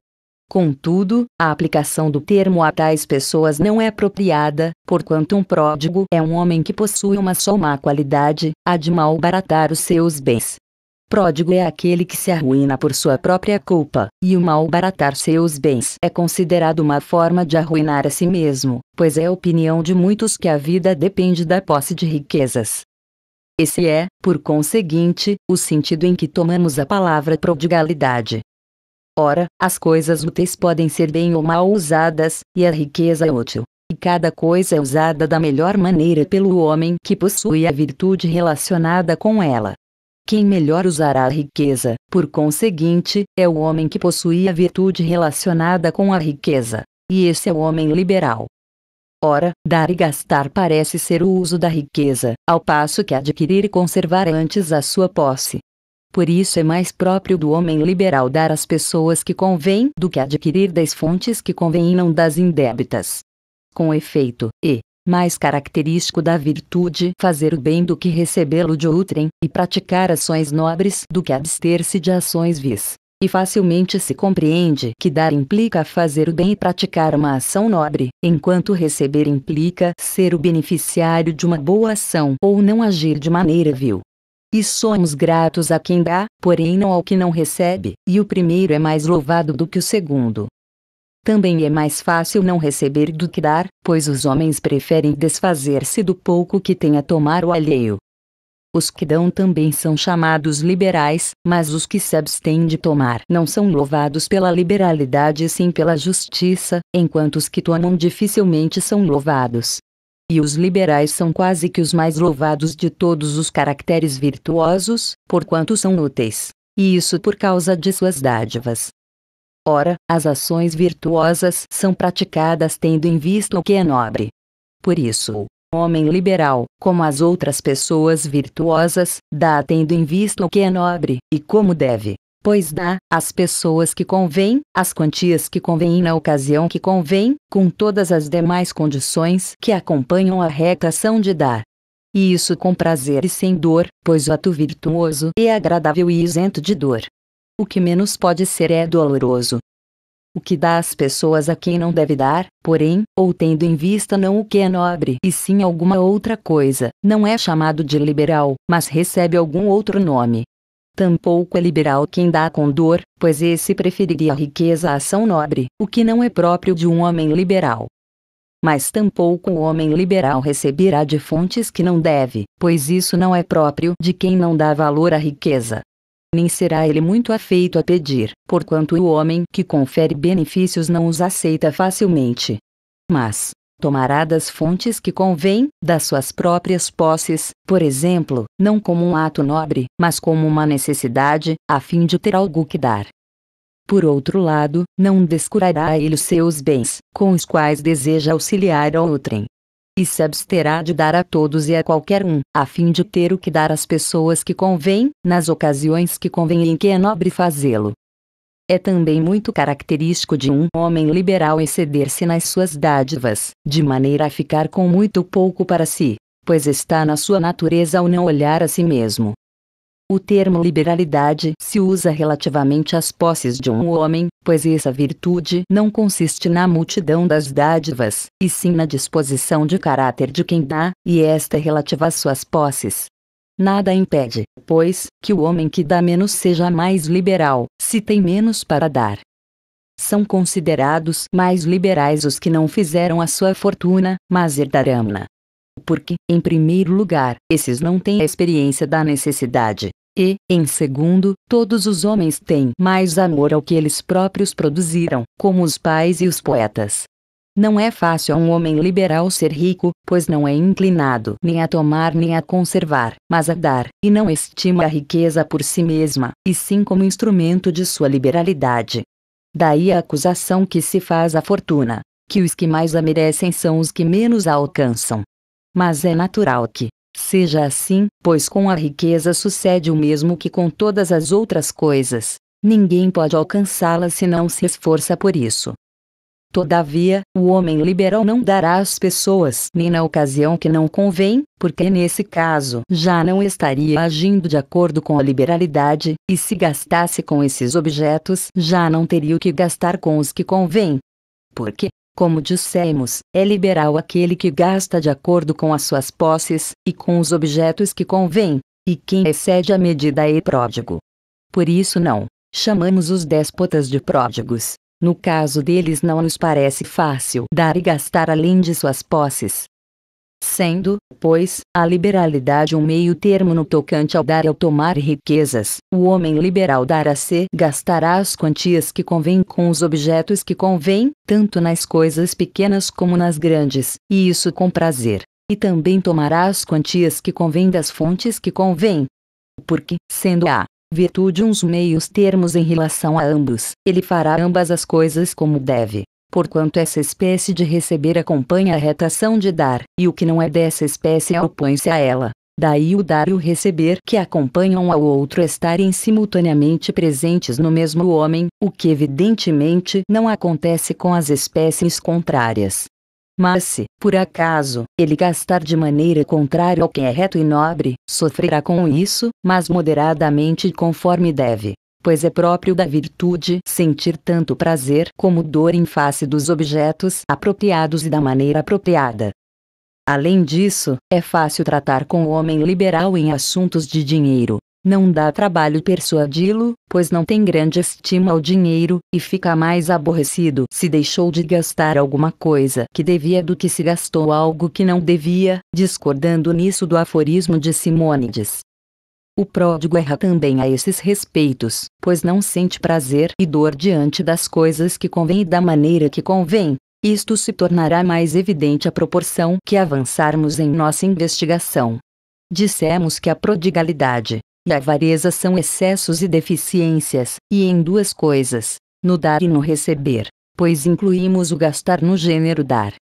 Contudo, a aplicação do termo a tais pessoas não é apropriada, porquanto um pródigo é um homem que possui uma só má qualidade, a de malbaratar os seus bens. Pródigo é aquele que se arruína por sua própria culpa, e o malbaratar seus bens é considerado uma forma de arruinar a si mesmo, pois é a opinião de muitos que a vida depende da posse de riquezas, esse é, por conseguinte, o sentido em que tomamos a palavra prodigalidade. Ora, as coisas úteis podem ser bem ou mal usadas, e a riqueza é útil. E cada coisa é usada da melhor maneira pelo homem que possui a virtude relacionada com ela. Quem melhor usará a riqueza, por conseguinte, é o homem que possui a virtude relacionada com a riqueza. E esse é o homem liberal. Ora, dar e gastar parece ser o uso da riqueza, ao passo que adquirir e conservar antes a sua posse. Por isso é mais próprio do homem liberal dar às pessoas que convém do que adquirir das fontes que convém e não das indébitas. Com efeito, e, é mais característico da virtude fazer o bem do que recebê-lo de outrem, e praticar ações nobres do que abster-se de ações vis e facilmente se compreende que dar implica fazer o bem e praticar uma ação nobre, enquanto receber implica ser o beneficiário de uma boa ação ou não agir de maneira vil. E somos gratos a quem dá, porém não ao que não recebe, e o primeiro é mais louvado do que o segundo. Também é mais fácil não receber do que dar, pois os homens preferem desfazer-se do pouco que têm a tomar o alheio. Os que dão também são chamados liberais, mas os que se abstêm de tomar não são louvados pela liberalidade e sim pela justiça, enquanto os que tomam dificilmente são louvados. E os liberais são quase que os mais louvados de todos os caracteres virtuosos, porquanto são úteis, e isso por causa de suas dádivas. Ora, as ações virtuosas são praticadas tendo em vista o que é nobre. Por isso, homem liberal, como as outras pessoas virtuosas, dá tendo em vista o que é nobre, e como deve. Pois dá, às pessoas que convém, as quantias que convém na ocasião que convém, com todas as demais condições que acompanham a retação de dar. E isso com prazer e sem dor, pois o ato virtuoso é agradável e isento de dor. O que menos pode ser é doloroso, o que dá às pessoas a quem não deve dar, porém, ou tendo em vista não o que é nobre e sim alguma outra coisa, não é chamado de liberal, mas recebe algum outro nome. Tampouco é liberal quem dá com dor, pois esse preferiria a riqueza à ação nobre, o que não é próprio de um homem liberal. Mas tampouco o homem liberal receberá de fontes que não deve, pois isso não é próprio de quem não dá valor à riqueza nem será ele muito afeito a pedir, porquanto o homem que confere benefícios não os aceita facilmente. Mas, tomará das fontes que convém, das suas próprias posses, por exemplo, não como um ato nobre, mas como uma necessidade, a fim de ter algo que dar. Por outro lado, não descurará ele os seus bens, com os quais deseja auxiliar a outrem, e se absterá de dar a todos e a qualquer um, a fim de ter o que dar às pessoas que convém, nas ocasiões que convém e em que é nobre fazê-lo. É também muito característico de um homem liberal exceder-se nas suas dádivas, de maneira a ficar com muito pouco para si, pois está na sua natureza o não olhar a si mesmo, o termo liberalidade se usa relativamente às posses de um homem, pois essa virtude não consiste na multidão das dádivas, e sim na disposição de caráter de quem dá, e esta é relativa às suas posses. Nada impede, pois, que o homem que dá menos seja mais liberal, se tem menos para dar. São considerados mais liberais os que não fizeram a sua fortuna, mas herdarão-na porque, em primeiro lugar, esses não têm a experiência da necessidade, e, em segundo, todos os homens têm mais amor ao que eles próprios produziram, como os pais e os poetas. Não é fácil a um homem liberal ser rico, pois não é inclinado nem a tomar nem a conservar, mas a dar, e não estima a riqueza por si mesma, e sim como instrumento de sua liberalidade. Daí a acusação que se faz à fortuna, que os que mais a merecem são os que menos a alcançam. Mas é natural que, Seja assim, pois com a riqueza sucede o mesmo que com todas as outras coisas. Ninguém pode alcançá-la se não se esforça por isso. Todavia, o homem liberal não dará às pessoas nem na ocasião que não convém, porque nesse caso já não estaria agindo de acordo com a liberalidade, e se gastasse com esses objetos já não teria o que gastar com os que convém. Porque, como dissemos, é liberal aquele que gasta de acordo com as suas posses, e com os objetos que convém, e quem excede a medida é pródigo. Por isso não chamamos os déspotas de pródigos. No caso deles não nos parece fácil dar e gastar além de suas posses, sendo, pois, a liberalidade um meio termo no tocante ao dar e ao tomar riquezas. O homem liberal dará-se gastará as quantias que convém com os objetos que convém, tanto nas coisas pequenas como nas grandes, e isso com prazer. E também tomará as quantias que convém das fontes que convém. Porque, sendo a virtude uns meios termos em relação a ambos, ele fará ambas as coisas como deve porquanto essa espécie de receber acompanha a retação de dar, e o que não é dessa espécie opõe-se a ela. Daí o dar e o receber que acompanham ao outro estarem simultaneamente presentes no mesmo homem, o que evidentemente não acontece com as espécies contrárias. Mas se, por acaso, ele gastar de maneira contrária ao que é reto e nobre, sofrerá com isso, mas moderadamente e conforme deve pois é próprio da virtude sentir tanto prazer como dor em face dos objetos apropriados e da maneira apropriada. Além disso, é fácil tratar com o homem liberal em assuntos de dinheiro. Não dá trabalho persuadi-lo, pois não tem grande estima ao dinheiro, e fica mais aborrecido se deixou de gastar alguma coisa que devia do que se gastou algo que não devia, discordando nisso do aforismo de Simônides. O pródigo erra também a esses respeitos, pois não sente prazer e dor diante das coisas que convém e da maneira que convém. Isto se tornará mais evidente à proporção que avançarmos em nossa investigação. Dissemos que a prodigalidade e a avareza são excessos e deficiências, e em duas coisas, no dar e no receber, pois incluímos o gastar no gênero dar.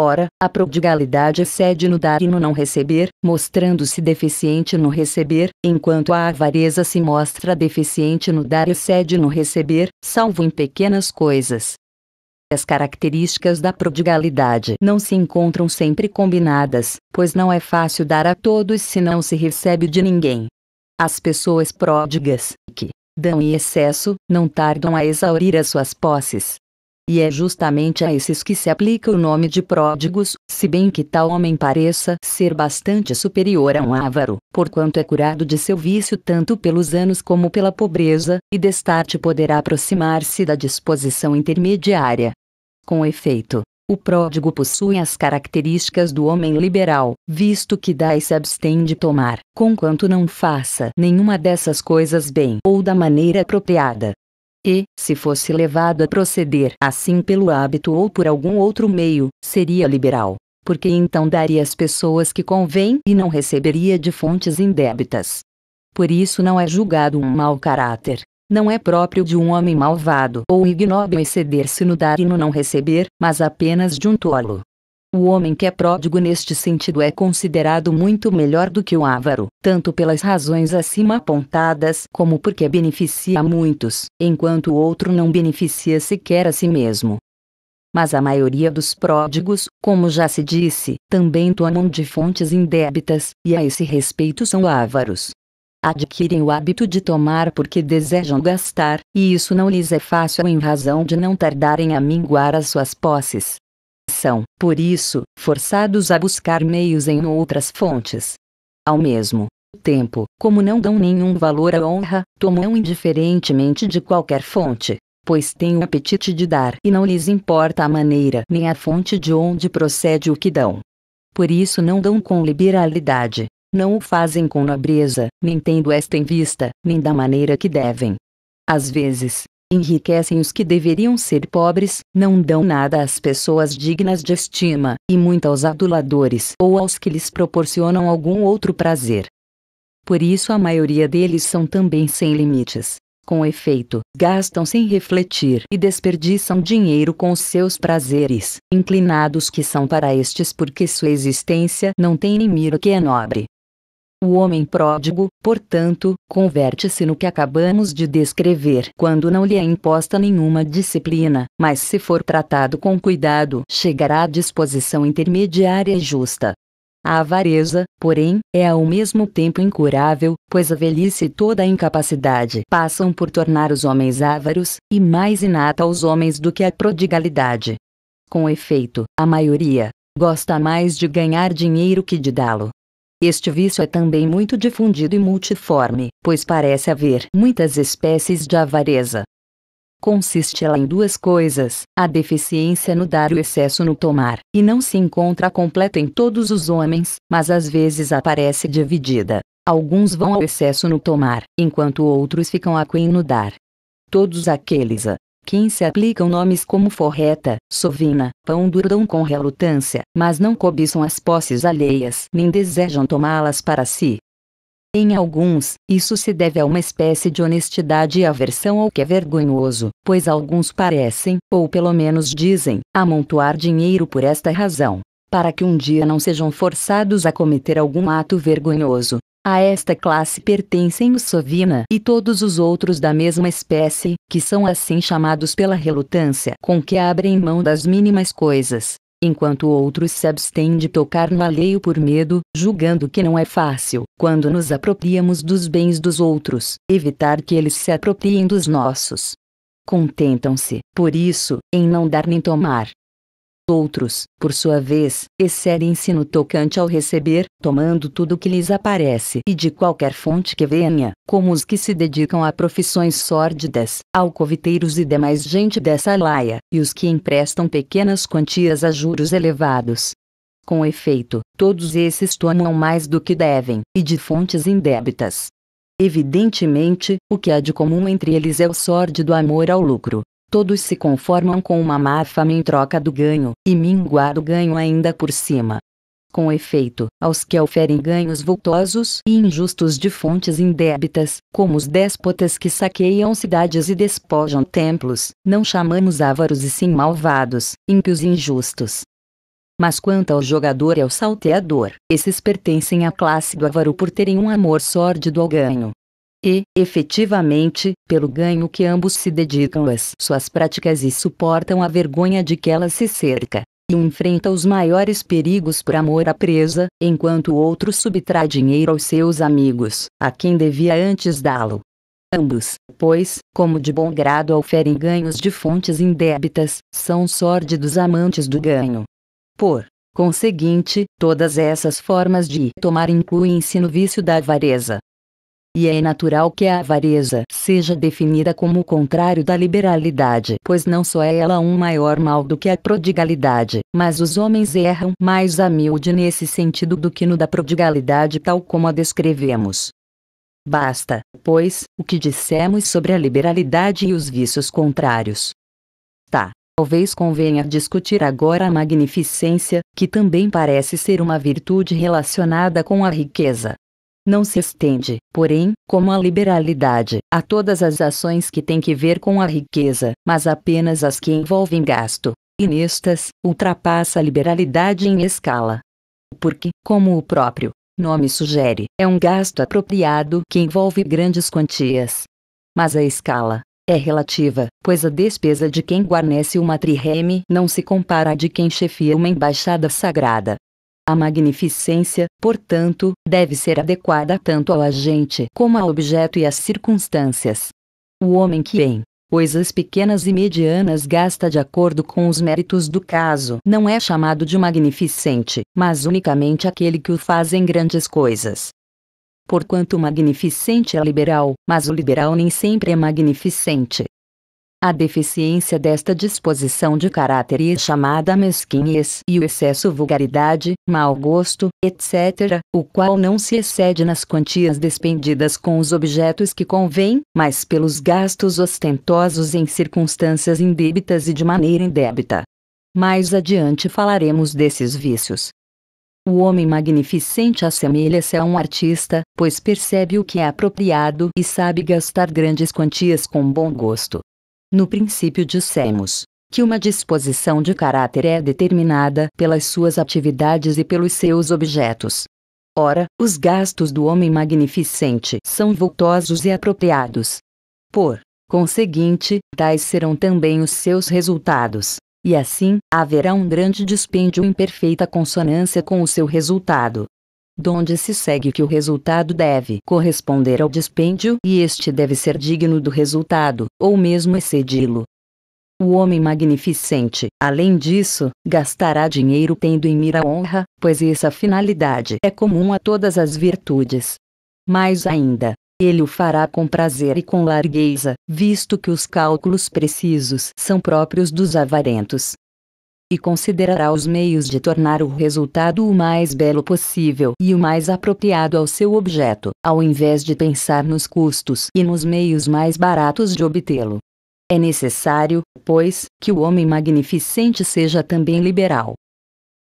Ora, a prodigalidade excede no dar e no não receber, mostrando-se deficiente no receber, enquanto a avareza se mostra deficiente no dar e excede no receber, salvo em pequenas coisas. As características da prodigalidade não se encontram sempre combinadas, pois não é fácil dar a todos se não se recebe de ninguém. As pessoas pródigas, que dão em excesso, não tardam a exaurir as suas posses, e é justamente a esses que se aplica o nome de pródigos, se bem que tal homem pareça ser bastante superior a um ávaro, porquanto é curado de seu vício tanto pelos anos como pela pobreza, e destarte poderá aproximar-se da disposição intermediária. Com efeito, o pródigo possui as características do homem liberal, visto que dá e se abstém de tomar, conquanto não faça nenhuma dessas coisas bem ou da maneira apropriada, e, se fosse levado a proceder assim pelo hábito ou por algum outro meio, seria liberal, porque então daria às pessoas que convém e não receberia de fontes indébitas. Por isso não é julgado um mau caráter. Não é próprio de um homem malvado ou ignóbil exceder-se no dar e no não receber, mas apenas de um tolo. O homem que é pródigo neste sentido é considerado muito melhor do que o ávaro, tanto pelas razões acima apontadas como porque beneficia a muitos, enquanto o outro não beneficia sequer a si mesmo. Mas a maioria dos pródigos, como já se disse, também tomam de fontes indébitas, e a esse respeito são ávaros. Adquirem o hábito de tomar porque desejam gastar, e isso não lhes é fácil em razão de não tardarem a minguar as suas posses são, por isso, forçados a buscar meios em outras fontes. Ao mesmo tempo, como não dão nenhum valor à honra, tomam indiferentemente de qualquer fonte, pois têm o apetite de dar e não lhes importa a maneira nem a fonte de onde procede o que dão. Por isso não dão com liberalidade, não o fazem com nobreza, nem tendo esta em vista, nem da maneira que devem. Às vezes, enriquecem os que deveriam ser pobres, não dão nada às pessoas dignas de estima, e muito aos aduladores ou aos que lhes proporcionam algum outro prazer. Por isso a maioria deles são também sem limites. Com efeito, gastam sem refletir e desperdiçam dinheiro com os seus prazeres, inclinados que são para estes porque sua existência não tem nem mira que é nobre. O homem pródigo, portanto, converte-se no que acabamos de descrever quando não lhe é imposta nenhuma disciplina, mas se for tratado com cuidado, chegará à disposição intermediária e justa. A avareza, porém, é ao mesmo tempo incurável, pois a velhice e toda a incapacidade passam por tornar os homens ávaros, e mais inata aos homens do que a prodigalidade. Com efeito, a maioria gosta mais de ganhar dinheiro que de dá-lo, este vício é também muito difundido e multiforme, pois parece haver muitas espécies de avareza. Consiste ela em duas coisas, a deficiência no dar e o excesso no tomar, e não se encontra completa em todos os homens, mas às vezes aparece dividida. Alguns vão ao excesso no tomar, enquanto outros ficam aquém no dar. Todos aqueles a quem se aplicam nomes como forreta, sovina, pão duram com relutância, mas não cobiçam as posses alheias nem desejam tomá-las para si. Em alguns, isso se deve a uma espécie de honestidade e aversão ao que é vergonhoso, pois alguns parecem, ou pelo menos dizem, amontoar dinheiro por esta razão, para que um dia não sejam forçados a cometer algum ato vergonhoso, a esta classe pertencem o sovina e todos os outros da mesma espécie, que são assim chamados pela relutância com que abrem mão das mínimas coisas, enquanto outros se abstêm de tocar no alheio por medo, julgando que não é fácil, quando nos apropriamos dos bens dos outros, evitar que eles se apropriem dos nossos. Contentam-se, por isso, em não dar nem tomar, Outros, por sua vez, excedem-se no tocante ao receber, tomando tudo o que lhes aparece e de qualquer fonte que venha, como os que se dedicam a profissões sórdidas, alcoviteiros e demais gente dessa laia, e os que emprestam pequenas quantias a juros elevados. Com efeito, todos esses tomam mais do que devem, e de fontes indébitas. Evidentemente, o que há de comum entre eles é o sórdido amor ao lucro, todos se conformam com uma má fama em troca do ganho, e minguar o ganho ainda por cima. Com efeito, aos que oferem ganhos vultosos e injustos de fontes indébitas, como os déspotas que saqueiam cidades e despojam templos, não chamamos ávaros e sim malvados, ímpios e injustos. Mas quanto ao jogador e ao salteador, esses pertencem à classe do avaro por terem um amor sórdido ao ganho, e, efetivamente, pelo ganho que ambos se dedicam às suas práticas e suportam a vergonha de que ela se cerca. E enfrenta os maiores perigos por amor à presa, enquanto o outro subtrai dinheiro aos seus amigos, a quem devia antes dá-lo. Ambos, pois, como de bom grado oferem ganhos de fontes indébitas, são sórdidos amantes do ganho. Por conseguinte, todas essas formas de tomar incluem-se no vício da avareza, e é natural que a avareza seja definida como o contrário da liberalidade, pois não só é ela um maior mal do que a prodigalidade, mas os homens erram mais a miúde nesse sentido do que no da prodigalidade, tal como a descrevemos. Basta, pois, o que dissemos sobre a liberalidade e os vícios contrários. Tá. Talvez convenha discutir agora a magnificência, que também parece ser uma virtude relacionada com a riqueza não se estende, porém, como a liberalidade, a todas as ações que têm que ver com a riqueza, mas apenas as que envolvem gasto. E nestas, ultrapassa a liberalidade em escala. Porque, como o próprio nome sugere, é um gasto apropriado que envolve grandes quantias. Mas a escala é relativa, pois a despesa de quem guarnece uma trireme não se compara à de quem chefia uma embaixada sagrada. A magnificência, portanto, deve ser adequada tanto ao agente como ao objeto e às circunstâncias. O homem que em coisas pequenas e medianas gasta de acordo com os méritos do caso não é chamado de magnificente, mas unicamente aquele que o faz em grandes coisas. Porquanto o magnificente é liberal, mas o liberal nem sempre é magnificente. A deficiência desta disposição de caráter é chamada mesquinhez e o excesso vulgaridade, mau gosto, etc., o qual não se excede nas quantias despendidas com os objetos que convém, mas pelos gastos ostentosos em circunstâncias indébitas e de maneira indébita. Mais adiante falaremos desses vícios. O homem magnificente assemelha-se a um artista, pois percebe o que é apropriado e sabe gastar grandes quantias com bom gosto. No princípio dissemos que uma disposição de caráter é determinada pelas suas atividades e pelos seus objetos. Ora, os gastos do homem magnificente são vultosos e apropriados. Por conseguinte, tais serão também os seus resultados, e assim, haverá um grande dispêndio em perfeita consonância com o seu resultado donde se segue que o resultado deve corresponder ao dispêndio e este deve ser digno do resultado, ou mesmo excedi-lo. O homem magnificente, além disso, gastará dinheiro tendo em mira a honra, pois essa finalidade é comum a todas as virtudes. Mais ainda, ele o fará com prazer e com largueza, visto que os cálculos precisos são próprios dos avarentos e considerará os meios de tornar o resultado o mais belo possível e o mais apropriado ao seu objeto, ao invés de pensar nos custos e nos meios mais baratos de obtê-lo. É necessário, pois, que o homem magnificente seja também liberal.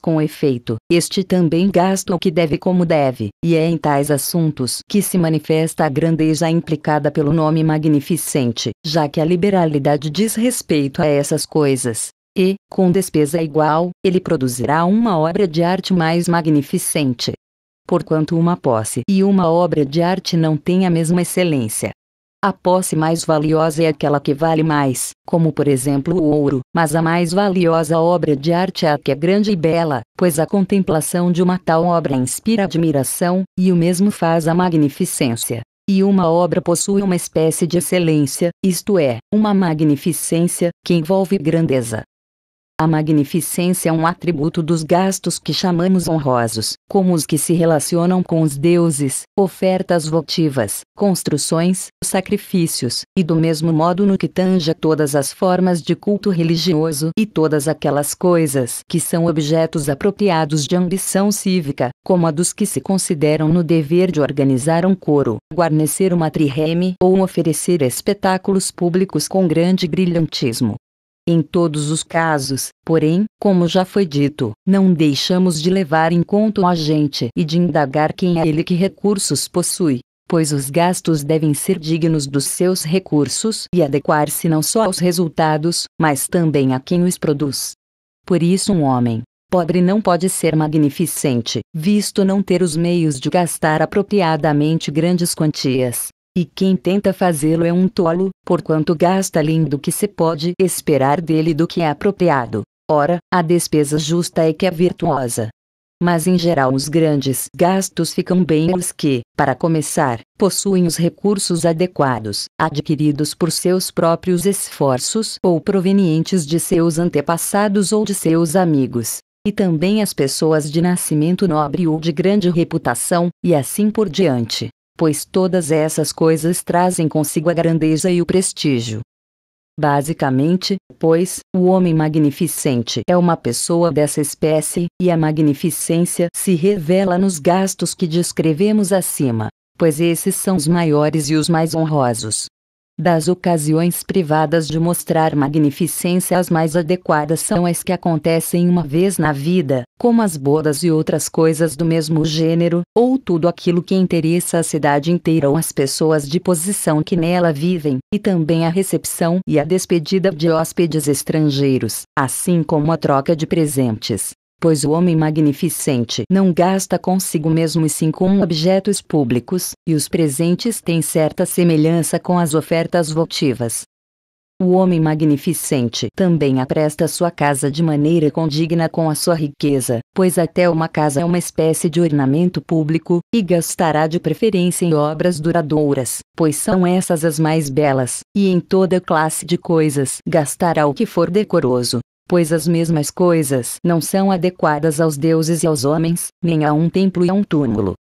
Com efeito, este também gasta o que deve como deve, e é em tais assuntos que se manifesta a grandeza implicada pelo nome magnificente, já que a liberalidade diz respeito a essas coisas, e, com despesa igual, ele produzirá uma obra de arte mais magnificente. Porquanto uma posse e uma obra de arte não têm a mesma excelência. A posse mais valiosa é aquela que vale mais, como por exemplo o ouro, mas a mais valiosa obra de arte é a que é grande e bela, pois a contemplação de uma tal obra inspira admiração, e o mesmo faz a magnificência. E uma obra possui uma espécie de excelência, isto é, uma magnificência, que envolve grandeza. A magnificência é um atributo dos gastos que chamamos honrosos, como os que se relacionam com os deuses, ofertas votivas, construções, sacrifícios, e do mesmo modo no que tange todas as formas de culto religioso e todas aquelas coisas que são objetos apropriados de ambição cívica, como a dos que se consideram no dever de organizar um coro, guarnecer uma trirreme ou oferecer espetáculos públicos com grande brilhantismo. Em todos os casos, porém, como já foi dito, não deixamos de levar em conta o agente e de indagar quem é ele que recursos possui, pois os gastos devem ser dignos dos seus recursos e adequar-se não só aos resultados, mas também a quem os produz. Por isso, um homem pobre não pode ser magnificente, visto não ter os meios de gastar apropriadamente grandes quantias, e quem tenta fazê-lo é um tolo, porquanto gasta além do que se pode esperar dele do que é apropriado. Ora, a despesa justa é que é virtuosa. Mas em geral os grandes gastos ficam bem aos que, para começar, possuem os recursos adequados, adquiridos por seus próprios esforços ou provenientes de seus antepassados ou de seus amigos e também as pessoas de nascimento nobre ou de grande reputação, e assim por diante pois todas essas coisas trazem consigo a grandeza e o prestígio. Basicamente, pois, o homem magnificente é uma pessoa dessa espécie, e a magnificência se revela nos gastos que descrevemos acima, pois esses são os maiores e os mais honrosos. Das ocasiões privadas de mostrar magnificência, as mais adequadas são as que acontecem uma vez na vida, como as bodas e outras coisas do mesmo gênero, ou tudo aquilo que interessa a cidade inteira ou as pessoas de posição que nela vivem, e também a recepção e a despedida de hóspedes estrangeiros, assim como a troca de presentes pois o homem magnificente não gasta consigo mesmo e sim com objetos públicos, e os presentes têm certa semelhança com as ofertas votivas. O homem magnificente também apresta sua casa de maneira condigna com a sua riqueza, pois até uma casa é uma espécie de ornamento público, e gastará de preferência em obras duradouras, pois são essas as mais belas, e em toda classe de coisas gastará o que for decoroso, pois as mesmas coisas não são adequadas aos deuses e aos homens, nem a um templo e a um túmulo.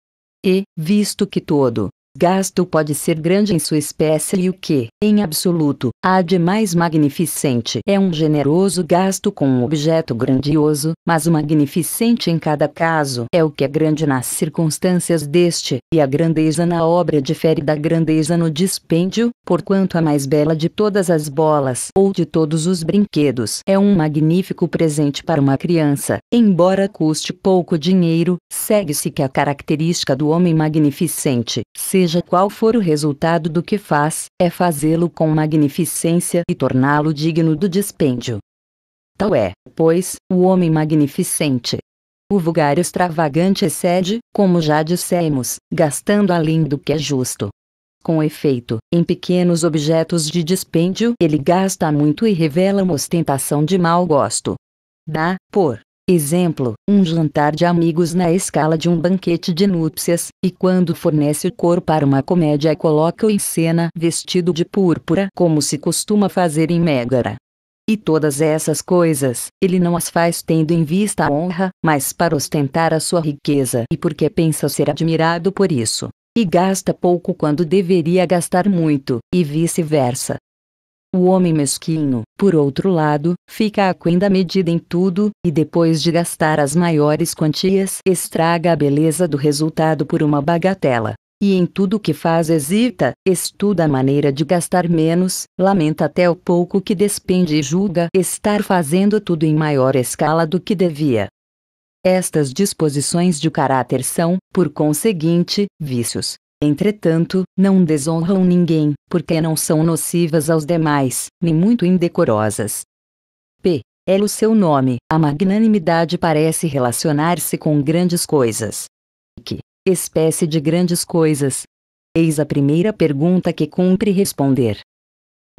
E, visto que todo gasto pode ser grande em sua espécie e o que, em absoluto, há de mais magnificente é um generoso gasto com um objeto grandioso, mas o magnificente em cada caso é o que é grande nas circunstâncias deste, e a grandeza na obra difere da grandeza no dispêndio, porquanto a mais bela de todas as bolas ou de todos os brinquedos é um magnífico presente para uma criança, embora custe pouco dinheiro, segue-se que a característica do homem magnificente, se seja qual for o resultado do que faz, é fazê-lo com magnificência e torná-lo digno do dispêndio. Tal é, pois, o homem magnificente. O vulgar extravagante excede, como já dissemos, gastando além do que é justo. Com efeito, em pequenos objetos de dispêndio ele gasta muito e revela uma ostentação de mau gosto. Dá, por Exemplo, um jantar de amigos na escala de um banquete de núpcias, e quando fornece o cor para uma comédia coloca-o em cena vestido de púrpura como se costuma fazer em Megara. E todas essas coisas, ele não as faz tendo em vista a honra, mas para ostentar a sua riqueza e porque pensa ser admirado por isso. E gasta pouco quando deveria gastar muito, e vice-versa. O homem mesquinho, por outro lado, fica aquém da medida em tudo, e depois de gastar as maiores quantias estraga a beleza do resultado por uma bagatela. E em tudo que faz hesita, estuda a maneira de gastar menos, lamenta até o pouco que despende e julga estar fazendo tudo em maior escala do que devia. Estas disposições de caráter são, por conseguinte, vícios. Entretanto, não desonram ninguém, porque não são nocivas aos demais, nem muito indecorosas. P. É o seu nome. A magnanimidade parece relacionar-se com grandes coisas. Que espécie de grandes coisas? Eis a primeira pergunta que cumpre responder.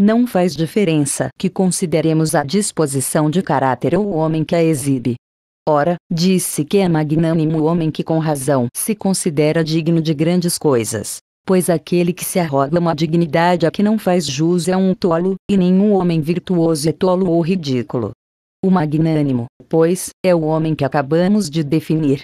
Não faz diferença que consideremos a disposição de caráter ou o homem que a exibe, Ora, disse que é magnânimo o homem que com razão se considera digno de grandes coisas. Pois aquele que se arroga uma dignidade a que não faz jus é um tolo, e nenhum homem virtuoso é tolo ou ridículo. O magnânimo, pois, é o homem que acabamos de definir.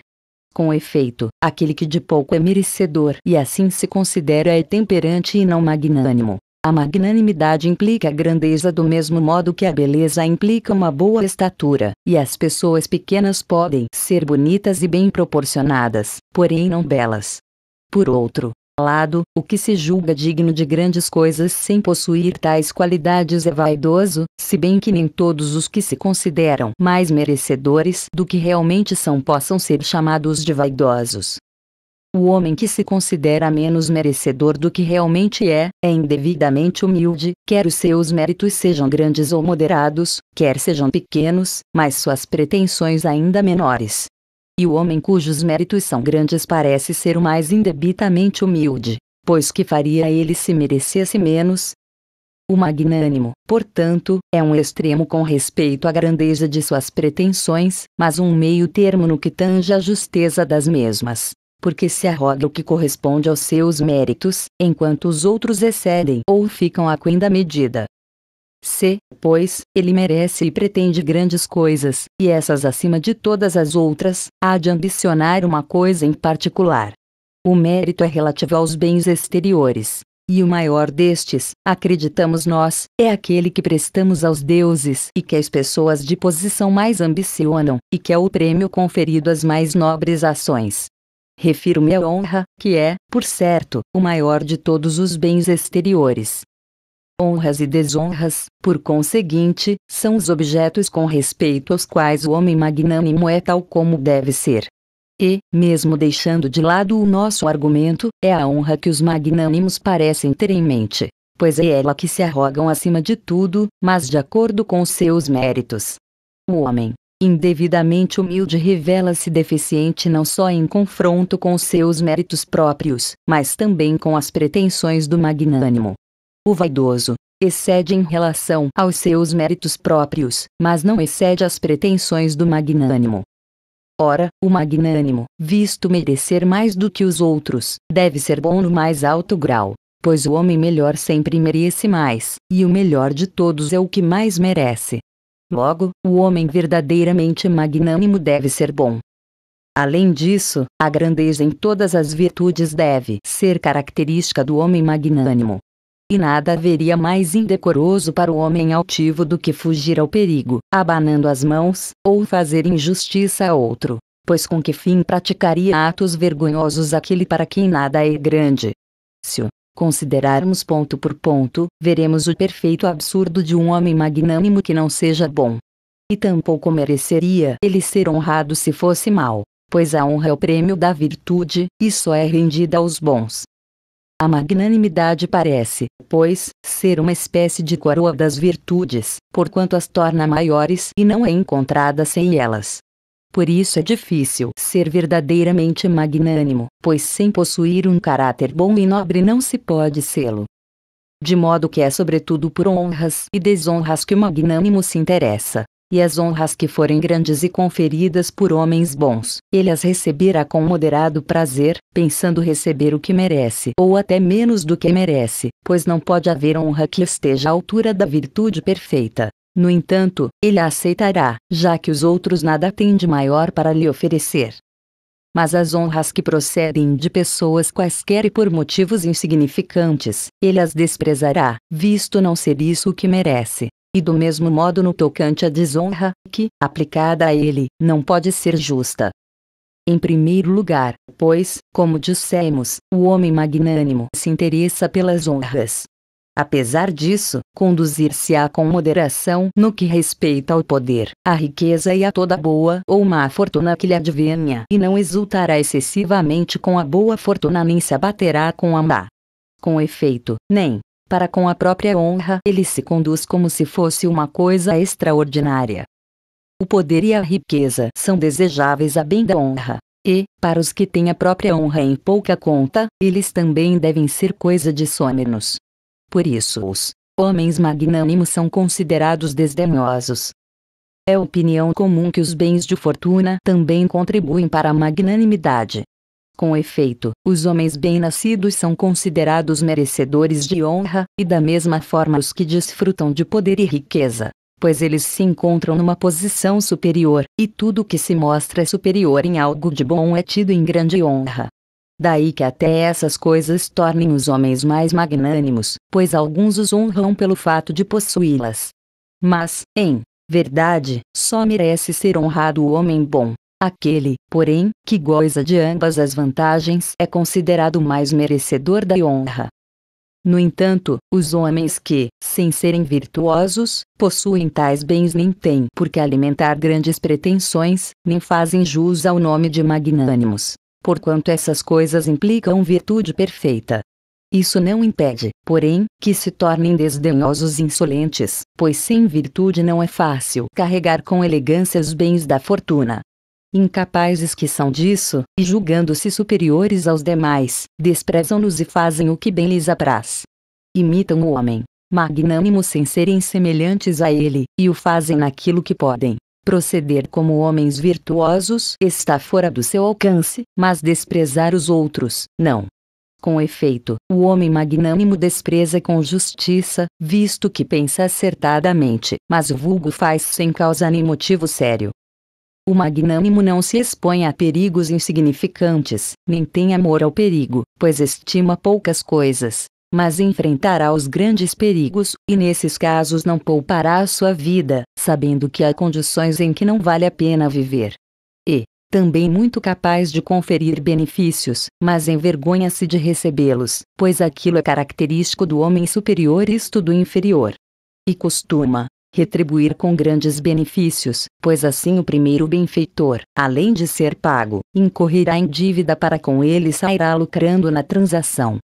Com efeito, aquele que de pouco é merecedor e assim se considera é temperante e não magnânimo. A magnanimidade implica a grandeza do mesmo modo que a beleza implica uma boa estatura, e as pessoas pequenas podem ser bonitas e bem proporcionadas, porém não belas. Por outro lado, o que se julga digno de grandes coisas sem possuir tais qualidades é vaidoso, se bem que nem todos os que se consideram mais merecedores do que realmente são possam ser chamados de vaidosos. O homem que se considera menos merecedor do que realmente é, é indevidamente humilde, quer os seus méritos sejam grandes ou moderados, quer sejam pequenos, mas suas pretensões ainda menores. E o homem cujos méritos são grandes parece ser o mais indebitamente humilde, pois que faria ele se merecesse menos? O magnânimo, portanto, é um extremo com respeito à grandeza de suas pretensões, mas um meio termo no que tange à justeza das mesmas porque se arroga o que corresponde aos seus méritos, enquanto os outros excedem ou ficam aquém da medida. Se, pois, ele merece e pretende grandes coisas, e essas acima de todas as outras, há de ambicionar uma coisa em particular. O mérito é relativo aos bens exteriores. E o maior destes, acreditamos nós, é aquele que prestamos aos deuses e que as pessoas de posição mais ambicionam, e que é o prêmio conferido às mais nobres ações refiro-me à honra, que é, por certo, o maior de todos os bens exteriores. Honras e desonras, por conseguinte, são os objetos com respeito aos quais o homem magnânimo é tal como deve ser. E, mesmo deixando de lado o nosso argumento, é a honra que os magnânimos parecem ter em mente, pois é ela que se arrogam acima de tudo, mas de acordo com seus méritos. O homem, indevidamente humilde revela-se deficiente não só em confronto com seus méritos próprios, mas também com as pretensões do magnânimo. O vaidoso excede em relação aos seus méritos próprios, mas não excede as pretensões do magnânimo. Ora, o magnânimo, visto merecer mais do que os outros, deve ser bom no mais alto grau, pois o homem melhor sempre merece mais, e o melhor de todos é o que mais merece. Logo, o homem verdadeiramente magnânimo deve ser bom. Além disso, a grandeza em todas as virtudes deve ser característica do homem magnânimo. E nada haveria mais indecoroso para o homem altivo do que fugir ao perigo, abanando as mãos, ou fazer injustiça a outro, pois com que fim praticaria atos vergonhosos aquele para quem nada é grande? Se o considerarmos ponto por ponto, veremos o perfeito absurdo de um homem magnânimo que não seja bom. E tampouco mereceria ele ser honrado se fosse mal, pois a honra é o prêmio da virtude, e só é rendida aos bons. A magnanimidade parece, pois, ser uma espécie de coroa das virtudes, porquanto as torna maiores e não é encontrada sem elas. Por isso é difícil ser verdadeiramente magnânimo, pois sem possuir um caráter bom e nobre não se pode sê-lo. De modo que é sobretudo por honras e desonras que o magnânimo se interessa, e as honras que forem grandes e conferidas por homens bons, ele as receberá com moderado prazer, pensando receber o que merece ou até menos do que merece, pois não pode haver honra que esteja à altura da virtude perfeita. No entanto, ele a aceitará, já que os outros nada têm de maior para lhe oferecer. Mas as honras que procedem de pessoas quaisquer e por motivos insignificantes, ele as desprezará, visto não ser isso o que merece. E do mesmo modo no tocante à desonra, que, aplicada a ele, não pode ser justa. Em primeiro lugar, pois, como dissemos, o homem magnânimo se interessa pelas honras, Apesar disso, conduzir-se-á com moderação no que respeita ao poder, à riqueza e a toda boa ou má fortuna que lhe advenha, e não exultará excessivamente com a boa fortuna nem se abaterá com a má. Com efeito, nem, para com a própria honra, ele se conduz como se fosse uma coisa extraordinária. O poder e a riqueza são desejáveis a bem da honra, e, para os que têm a própria honra em pouca conta, eles também devem ser coisa de sômenos. Por isso os homens magnânimos são considerados desdenhosos. É opinião comum que os bens de fortuna também contribuem para a magnanimidade. Com efeito, os homens bem-nascidos são considerados merecedores de honra, e da mesma forma os que desfrutam de poder e riqueza, pois eles se encontram numa posição superior, e tudo que se mostra superior em algo de bom é tido em grande honra. Daí que até essas coisas tornem os homens mais magnânimos, pois alguns os honram pelo fato de possuí-las. Mas, em verdade, só merece ser honrado o homem bom. Aquele, porém, que goza de ambas as vantagens é considerado mais merecedor da honra. No entanto, os homens que, sem serem virtuosos, possuem tais bens nem têm por que alimentar grandes pretensões, nem fazem jus ao nome de magnânimos, porquanto essas coisas implicam virtude perfeita. Isso não impede, porém, que se tornem desdenhosos e insolentes, pois sem virtude não é fácil carregar com elegância os bens da fortuna. Incapazes que são disso, e julgando-se superiores aos demais, desprezam-nos e fazem o que bem lhes apraz. Imitam o homem, magnânimo sem serem semelhantes a ele, e o fazem naquilo que podem, Proceder como homens virtuosos está fora do seu alcance, mas desprezar os outros, não. Com efeito, o homem magnânimo despreza com justiça, visto que pensa acertadamente, mas o vulgo faz sem causa nem motivo sério. O magnânimo não se expõe a perigos insignificantes, nem tem amor ao perigo, pois estima poucas coisas, mas enfrentará os grandes perigos, e nesses casos não poupará a sua vida, sabendo que há condições em que não vale a pena viver. E, também muito capaz de conferir benefícios, mas envergonha-se de recebê-los, pois aquilo é característico do homem superior e isto do inferior. E costuma retribuir com grandes benefícios, pois assim o primeiro benfeitor, além de ser pago, incorrerá em dívida para com ele e sairá lucrando na transação.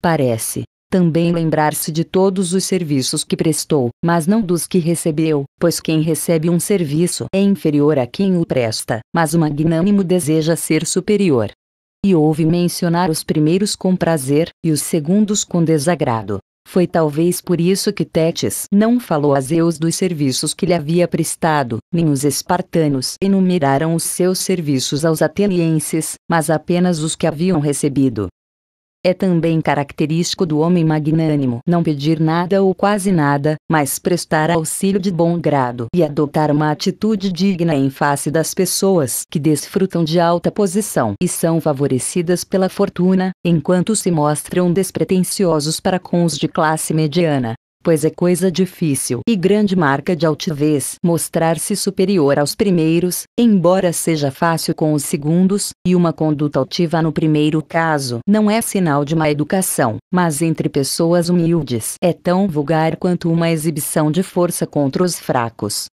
Parece também lembrar-se de todos os serviços que prestou, mas não dos que recebeu, pois quem recebe um serviço é inferior a quem o presta, mas o magnânimo deseja ser superior. E ouve mencionar os primeiros com prazer, e os segundos com desagrado. Foi talvez por isso que Tétis não falou a Zeus dos serviços que lhe havia prestado, nem os espartanos enumeraram os seus serviços aos atenienses, mas apenas os que haviam recebido. É também característico do homem magnânimo não pedir nada ou quase nada, mas prestar auxílio de bom grado e adotar uma atitude digna em face das pessoas que desfrutam de alta posição e são favorecidas pela fortuna, enquanto se mostram despretensiosos para com os de classe mediana pois é coisa difícil e grande marca de altivez mostrar-se superior aos primeiros, embora seja fácil com os segundos, e uma conduta altiva no primeiro caso não é sinal de má educação, mas entre pessoas humildes é tão vulgar quanto uma exibição de força contra os fracos.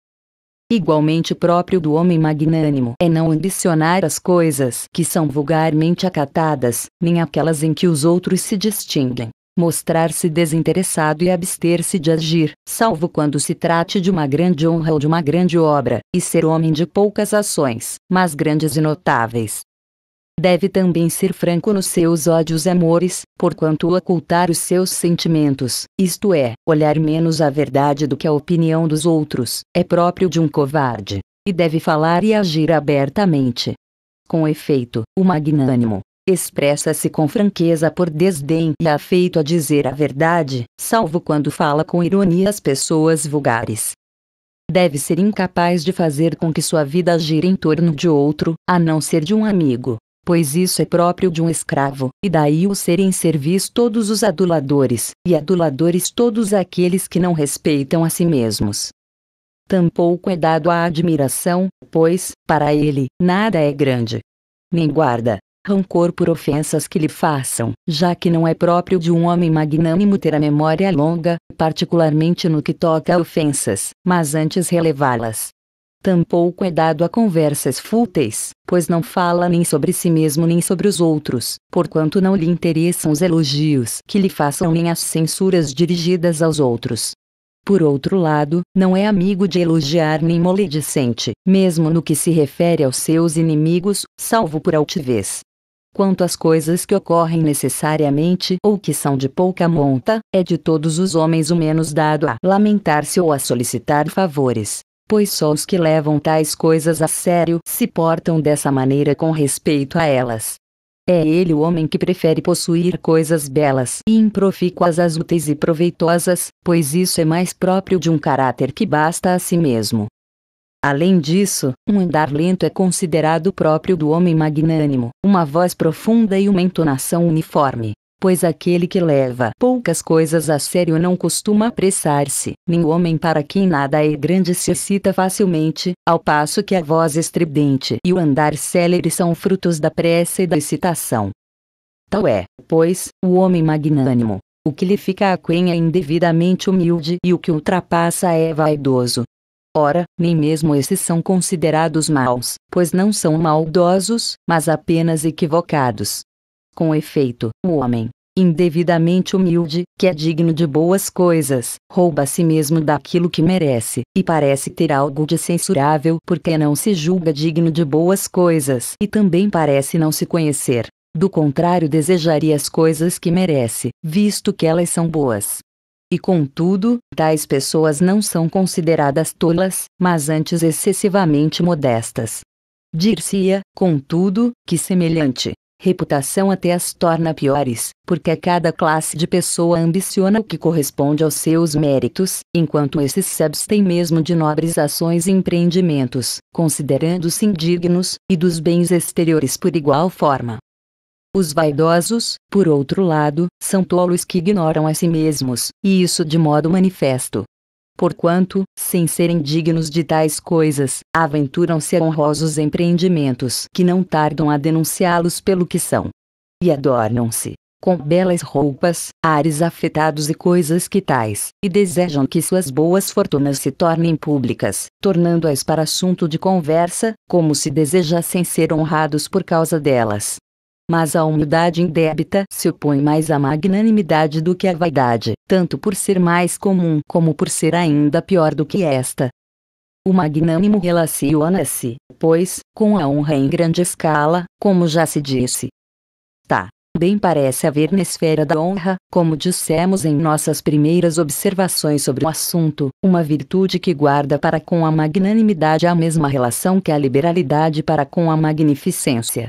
Igualmente próprio do homem magnânimo é não ambicionar as coisas que são vulgarmente acatadas, nem aquelas em que os outros se distinguem, mostrar-se desinteressado e abster-se de agir, salvo quando se trate de uma grande honra ou de uma grande obra, e ser homem de poucas ações, mas grandes e notáveis. Deve também ser franco nos seus ódios e amores, porquanto ocultar os seus sentimentos, isto é, olhar menos à verdade do que à opinião dos outros, é próprio de um covarde, e deve falar e agir abertamente. Com efeito, o magnânimo, expressa-se com franqueza por desdém e afeito a dizer a verdade, salvo quando fala com ironia às pessoas vulgares. Deve ser incapaz de fazer com que sua vida gire em torno de outro, a não ser de um amigo, pois isso é próprio de um escravo, e daí o serem servis todos os aduladores, e aduladores todos aqueles que não respeitam a si mesmos. Tampouco é dado à admiração, pois, para ele, nada é grande. Nem guarda, rancor por ofensas que lhe façam, já que não é próprio de um homem magnânimo ter a memória longa, particularmente no que toca a ofensas, mas antes relevá-las. Tampouco é dado a conversas fúteis, pois não fala nem sobre si mesmo nem sobre os outros, porquanto não lhe interessam os elogios que lhe façam nem as censuras dirigidas aos outros. Por outro lado, não é amigo de elogiar nem moledicente, mesmo no que se refere aos seus inimigos, salvo por altivez, quanto às coisas que ocorrem necessariamente ou que são de pouca monta, é de todos os homens o menos dado a lamentar-se ou a solicitar favores. Pois só os que levam tais coisas a sério se portam dessa maneira com respeito a elas. É ele o homem que prefere possuir coisas belas e improfícuas às úteis e proveitosas, pois isso é mais próprio de um caráter que basta a si mesmo. Além disso, um andar lento é considerado próprio do homem magnânimo, uma voz profunda e uma entonação uniforme. Pois aquele que leva poucas coisas a sério não costuma apressar-se, nem o homem para quem nada é grande se excita facilmente, ao passo que a voz estridente e o andar célere são frutos da pressa e da excitação. Tal é, pois, o homem magnânimo. O que lhe fica aquém é indevidamente humilde e o que ultrapassa é vaidoso, Ora, nem mesmo esses são considerados maus, pois não são maldosos, mas apenas equivocados. Com efeito, o homem, indevidamente humilde, que é digno de boas coisas, rouba a si mesmo daquilo que merece, e parece ter algo de censurável porque não se julga digno de boas coisas e também parece não se conhecer. Do contrário, desejaria as coisas que merece, visto que elas são boas. E contudo, tais pessoas não são consideradas tolas, mas antes excessivamente modestas. Dir-se-ia, contudo, que semelhante reputação até as torna piores, porque cada classe de pessoa ambiciona o que corresponde aos seus méritos, enquanto esses se abstêm mesmo de nobres ações e empreendimentos, considerando-se indignos, e dos bens exteriores por igual forma. Os vaidosos, por outro lado, são tolos que ignoram a si mesmos, e isso de modo manifesto. Porquanto, sem serem dignos de tais coisas, aventuram-se a honrosos empreendimentos que não tardam a denunciá-los pelo que são. E adornam-se com belas roupas, ares afetados e coisas que tais, e desejam que suas boas fortunas se tornem públicas, tornando-as para assunto de conversa, como se desejassem ser honrados por causa delas mas a humildade indébita se opõe mais à magnanimidade do que à vaidade, tanto por ser mais comum como por ser ainda pior do que esta. O magnânimo relaciona-se, pois, com a honra em grande escala, como já se disse. Tá. Bem parece haver na esfera da honra, como dissemos em nossas primeiras observações sobre o assunto, uma virtude que guarda para com a magnanimidade a mesma relação que a liberalidade para com a magnificência.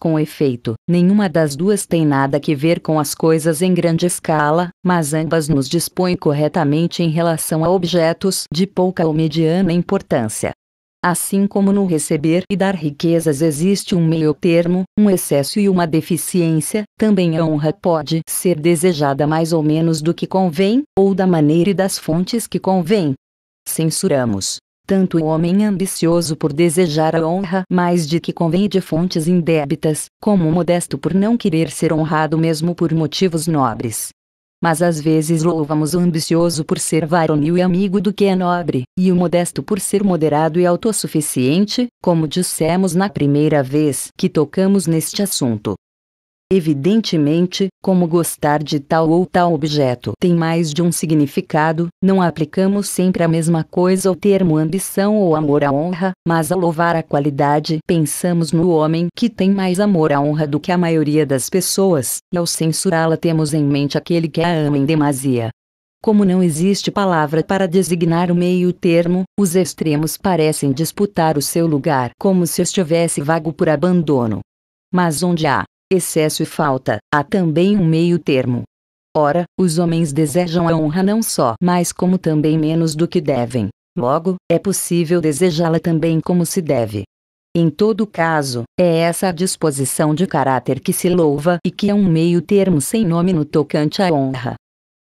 Com efeito, nenhuma das duas tem nada que ver com as coisas em grande escala, mas ambas nos dispõem corretamente em relação a objetos de pouca ou mediana importância. Assim como no receber e dar riquezas existe um meio termo, um excesso e uma deficiência, também a honra pode ser desejada mais ou menos do que convém, ou da maneira e das fontes que convém. Censuramos tanto o homem ambicioso por desejar a honra mais de que convém de fontes indébitas, como o modesto por não querer ser honrado mesmo por motivos nobres. Mas às vezes louvamos o ambicioso por ser varonil e amigo do que é nobre, e o modesto por ser moderado e autossuficiente, como dissemos na primeira vez que tocamos neste assunto. Evidentemente, como gostar de tal ou tal objeto tem mais de um significado, não aplicamos sempre a mesma coisa ao termo ambição ou amor à honra, mas ao louvar a qualidade, pensamos no homem que tem mais amor à honra do que a maioria das pessoas, e ao censurá-la temos em mente aquele que a ama em demasia. Como não existe palavra para designar o meio termo, os extremos parecem disputar o seu lugar como se estivesse vago por abandono. Mas onde há excesso e falta, há também um meio termo. Ora, os homens desejam a honra não só mais como também menos do que devem. Logo, é possível desejá-la também como se deve. Em todo caso, é essa a disposição de caráter que se louva e que é um meio termo sem nome no tocante à honra.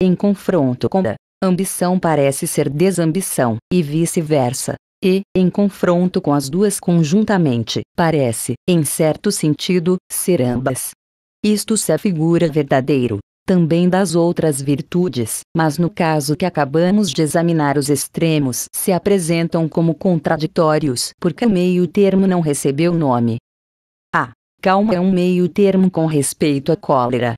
Em confronto com a ambição parece ser desambição, e vice-versa e, em confronto com as duas conjuntamente, parece, em certo sentido, ser ambas. Isto se afigura verdadeiro, também das outras virtudes, mas no caso que acabamos de examinar os extremos se apresentam como contraditórios porque o meio termo não recebeu nome. A ah, calma é um meio termo com respeito à cólera,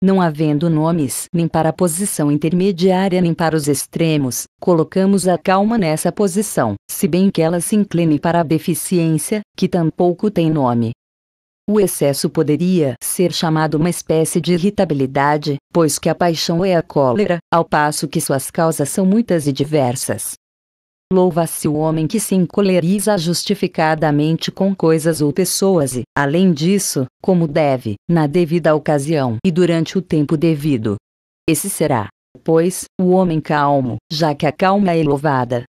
não havendo nomes nem para a posição intermediária nem para os extremos, colocamos a calma nessa posição, se bem que ela se incline para a deficiência, que tampouco tem nome. O excesso poderia ser chamado uma espécie de irritabilidade, pois que a paixão é a cólera, ao passo que suas causas são muitas e diversas. Louva-se o homem que se encoleriza justificadamente com coisas ou pessoas e, além disso, como deve, na devida ocasião e durante o tempo devido. Esse será, pois, o homem calmo, já que a calma é louvada.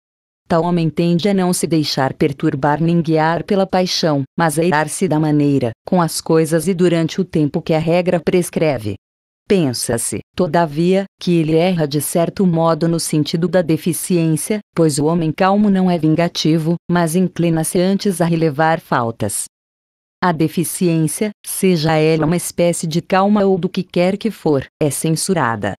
Tal homem tende a não se deixar perturbar nem guiar pela paixão, mas a irar-se da maneira, com as coisas e durante o tempo que a regra prescreve. Pensa-se, todavia, que ele erra de certo modo no sentido da deficiência, pois o homem calmo não é vingativo, mas inclina-se antes a relevar faltas. A deficiência, seja ela uma espécie de calma ou do que quer que for, é censurada,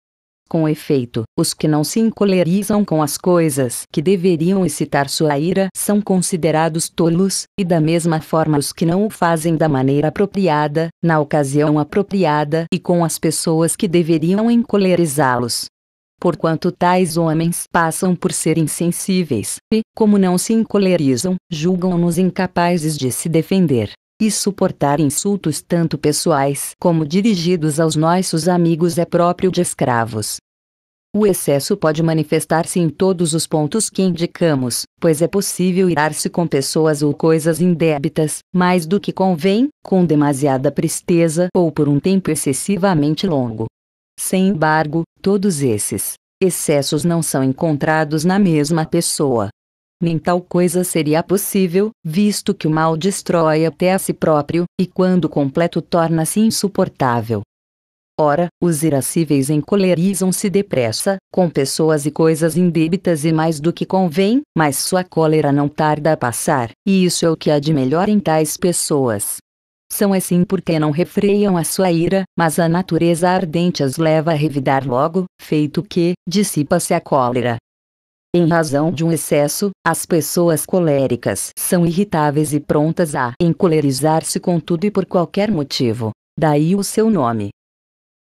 com efeito, os que não se encolerizam com as coisas que deveriam excitar sua ira são considerados tolos, e da mesma forma os que não o fazem da maneira apropriada, na ocasião apropriada e com as pessoas que deveriam encolerizá-los. Porquanto tais homens passam por ser insensíveis, e, como não se encolerizam, julgam-nos incapazes de se defender. E suportar insultos tanto pessoais como dirigidos aos nossos amigos é próprio de escravos. O excesso pode manifestar-se em todos os pontos que indicamos, pois é possível irar-se com pessoas ou coisas indébitas, mais do que convém, com demasiada presteza ou por um tempo excessivamente longo. Sem embargo, todos esses excessos não são encontrados na mesma pessoa nem tal coisa seria possível, visto que o mal destrói até a si próprio, e quando completo torna-se insuportável. Ora, os irascíveis encolerizam-se depressa, com pessoas e coisas indébitas e mais do que convém, mas sua cólera não tarda a passar, e isso é o que há de melhor em tais pessoas. São assim porque não refreiam a sua ira, mas a natureza ardente as leva a revidar logo, feito que, dissipa-se a cólera, em razão de um excesso, as pessoas coléricas são irritáveis e prontas a encolerizar-se com tudo e por qualquer motivo. Daí o seu nome.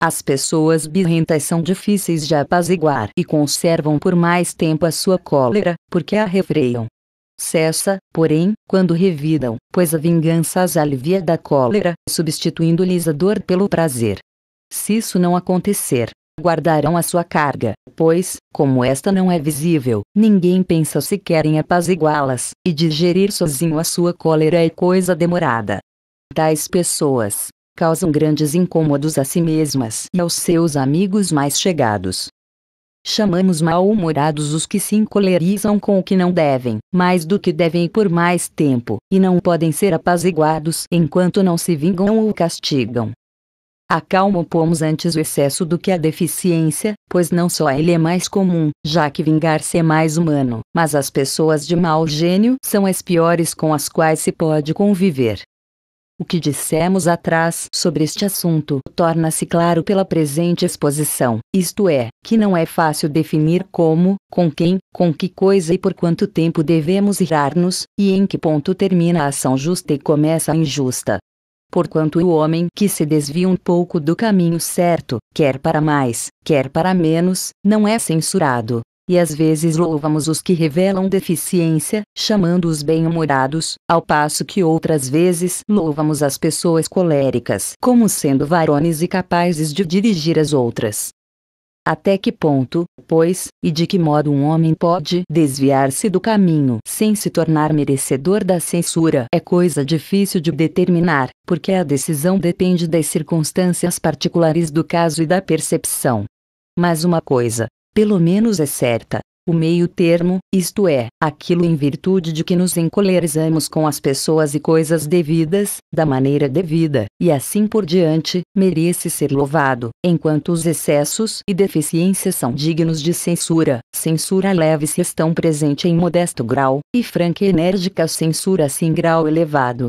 As pessoas birrentas são difíceis de apaziguar e conservam por mais tempo a sua cólera, porque a refreiam. Cessa, porém, quando revidam, pois a vingança as alivia da cólera, substituindo-lhes a dor pelo prazer. Se isso não acontecer, guardarão a sua carga, pois, como esta não é visível, ninguém pensa sequer em apaziguá-las, e digerir sozinho a sua cólera é coisa demorada. Tais pessoas causam grandes incômodos a si mesmas e aos seus amigos mais chegados. Chamamos mal-humorados os que se encolerizam com o que não devem, mais do que devem por mais tempo, e não podem ser apaziguados enquanto não se vingam ou castigam pomos antes o excesso do que a deficiência, pois não só ele é mais comum, já que vingar-se é mais humano, mas as pessoas de mau gênio são as piores com as quais se pode conviver. O que dissemos atrás sobre este assunto torna-se claro pela presente exposição, isto é, que não é fácil definir como, com quem, com que coisa e por quanto tempo devemos irar-nos, e em que ponto termina a ação justa e começa a injusta porquanto o homem que se desvia um pouco do caminho certo, quer para mais, quer para menos, não é censurado. E às vezes louvamos os que revelam deficiência, chamando-os bem-humorados, ao passo que outras vezes louvamos as pessoas coléricas como sendo varões e capazes de dirigir as outras. Até que ponto, pois, e de que modo um homem pode desviar-se do caminho sem se tornar merecedor da censura é coisa difícil de determinar, porque a decisão depende das circunstâncias particulares do caso e da percepção. Mas uma coisa, pelo menos é certa, o meio termo, isto é, aquilo em virtude de que nos encolerizamos com as pessoas e coisas devidas, da maneira devida, e assim por diante, merece ser louvado, enquanto os excessos e deficiências são dignos de censura. Censura leve se estão presente em modesto grau, e franca e enérgica censura se em assim grau elevado.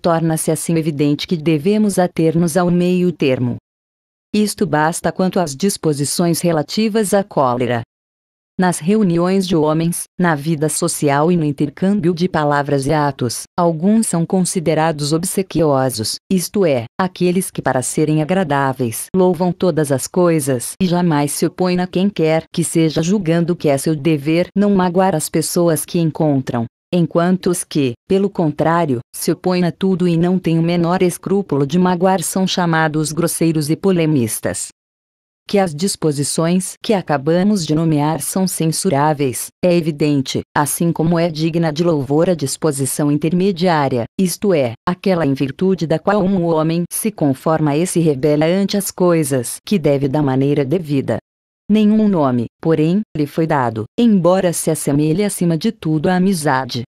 Torna-se assim evidente que devemos ater-nos ao meio termo. Isto basta quanto às disposições relativas à cólera, nas reuniões de homens, na vida social e no intercâmbio de palavras e atos. Alguns são considerados obsequiosos, isto é, aqueles que para serem agradáveis louvam todas as coisas e jamais se opõem a quem quer que seja julgando que é seu dever não magoar as pessoas que encontram enquanto os que, pelo contrário, se opõem a tudo e não têm o menor escrúpulo de magoar são chamados grosseiros e polemistas que as disposições que acabamos de nomear são censuráveis, é evidente, assim como é digna de louvor a disposição intermediária, isto é, aquela em virtude da qual um homem se conforma e se rebela ante as coisas que deve da maneira devida. Nenhum nome, porém, lhe foi dado, embora se assemelhe acima de tudo à amizade,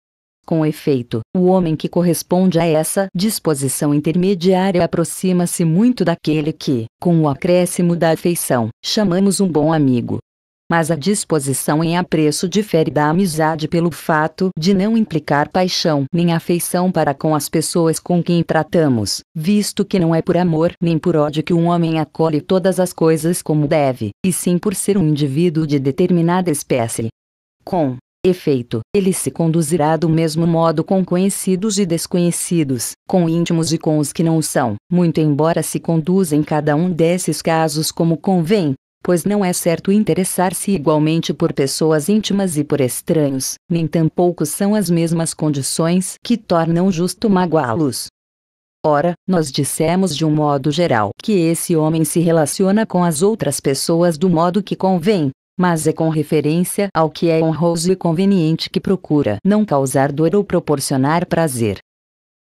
com efeito, o homem que corresponde a essa disposição intermediária aproxima-se muito daquele que, com o acréscimo da afeição, chamamos um bom amigo. Mas a disposição em apreço difere da amizade pelo fato de não implicar paixão nem afeição para com as pessoas com quem tratamos, visto que não é por amor nem por ódio que um homem acolhe todas as coisas como deve, e sim por ser um indivíduo de determinada espécie. Com Efeito, ele se conduzirá do mesmo modo com conhecidos e desconhecidos, com íntimos e com os que não são, muito embora se conduza em cada um desses casos como convém, pois não é certo interessar-se igualmente por pessoas íntimas e por estranhos, nem tampouco são as mesmas condições que tornam justo magoá-los. Ora, nós dissemos de um modo geral que esse homem se relaciona com as outras pessoas do modo que convém, mas é com referência ao que é honroso e conveniente que procura não causar dor ou proporcionar prazer.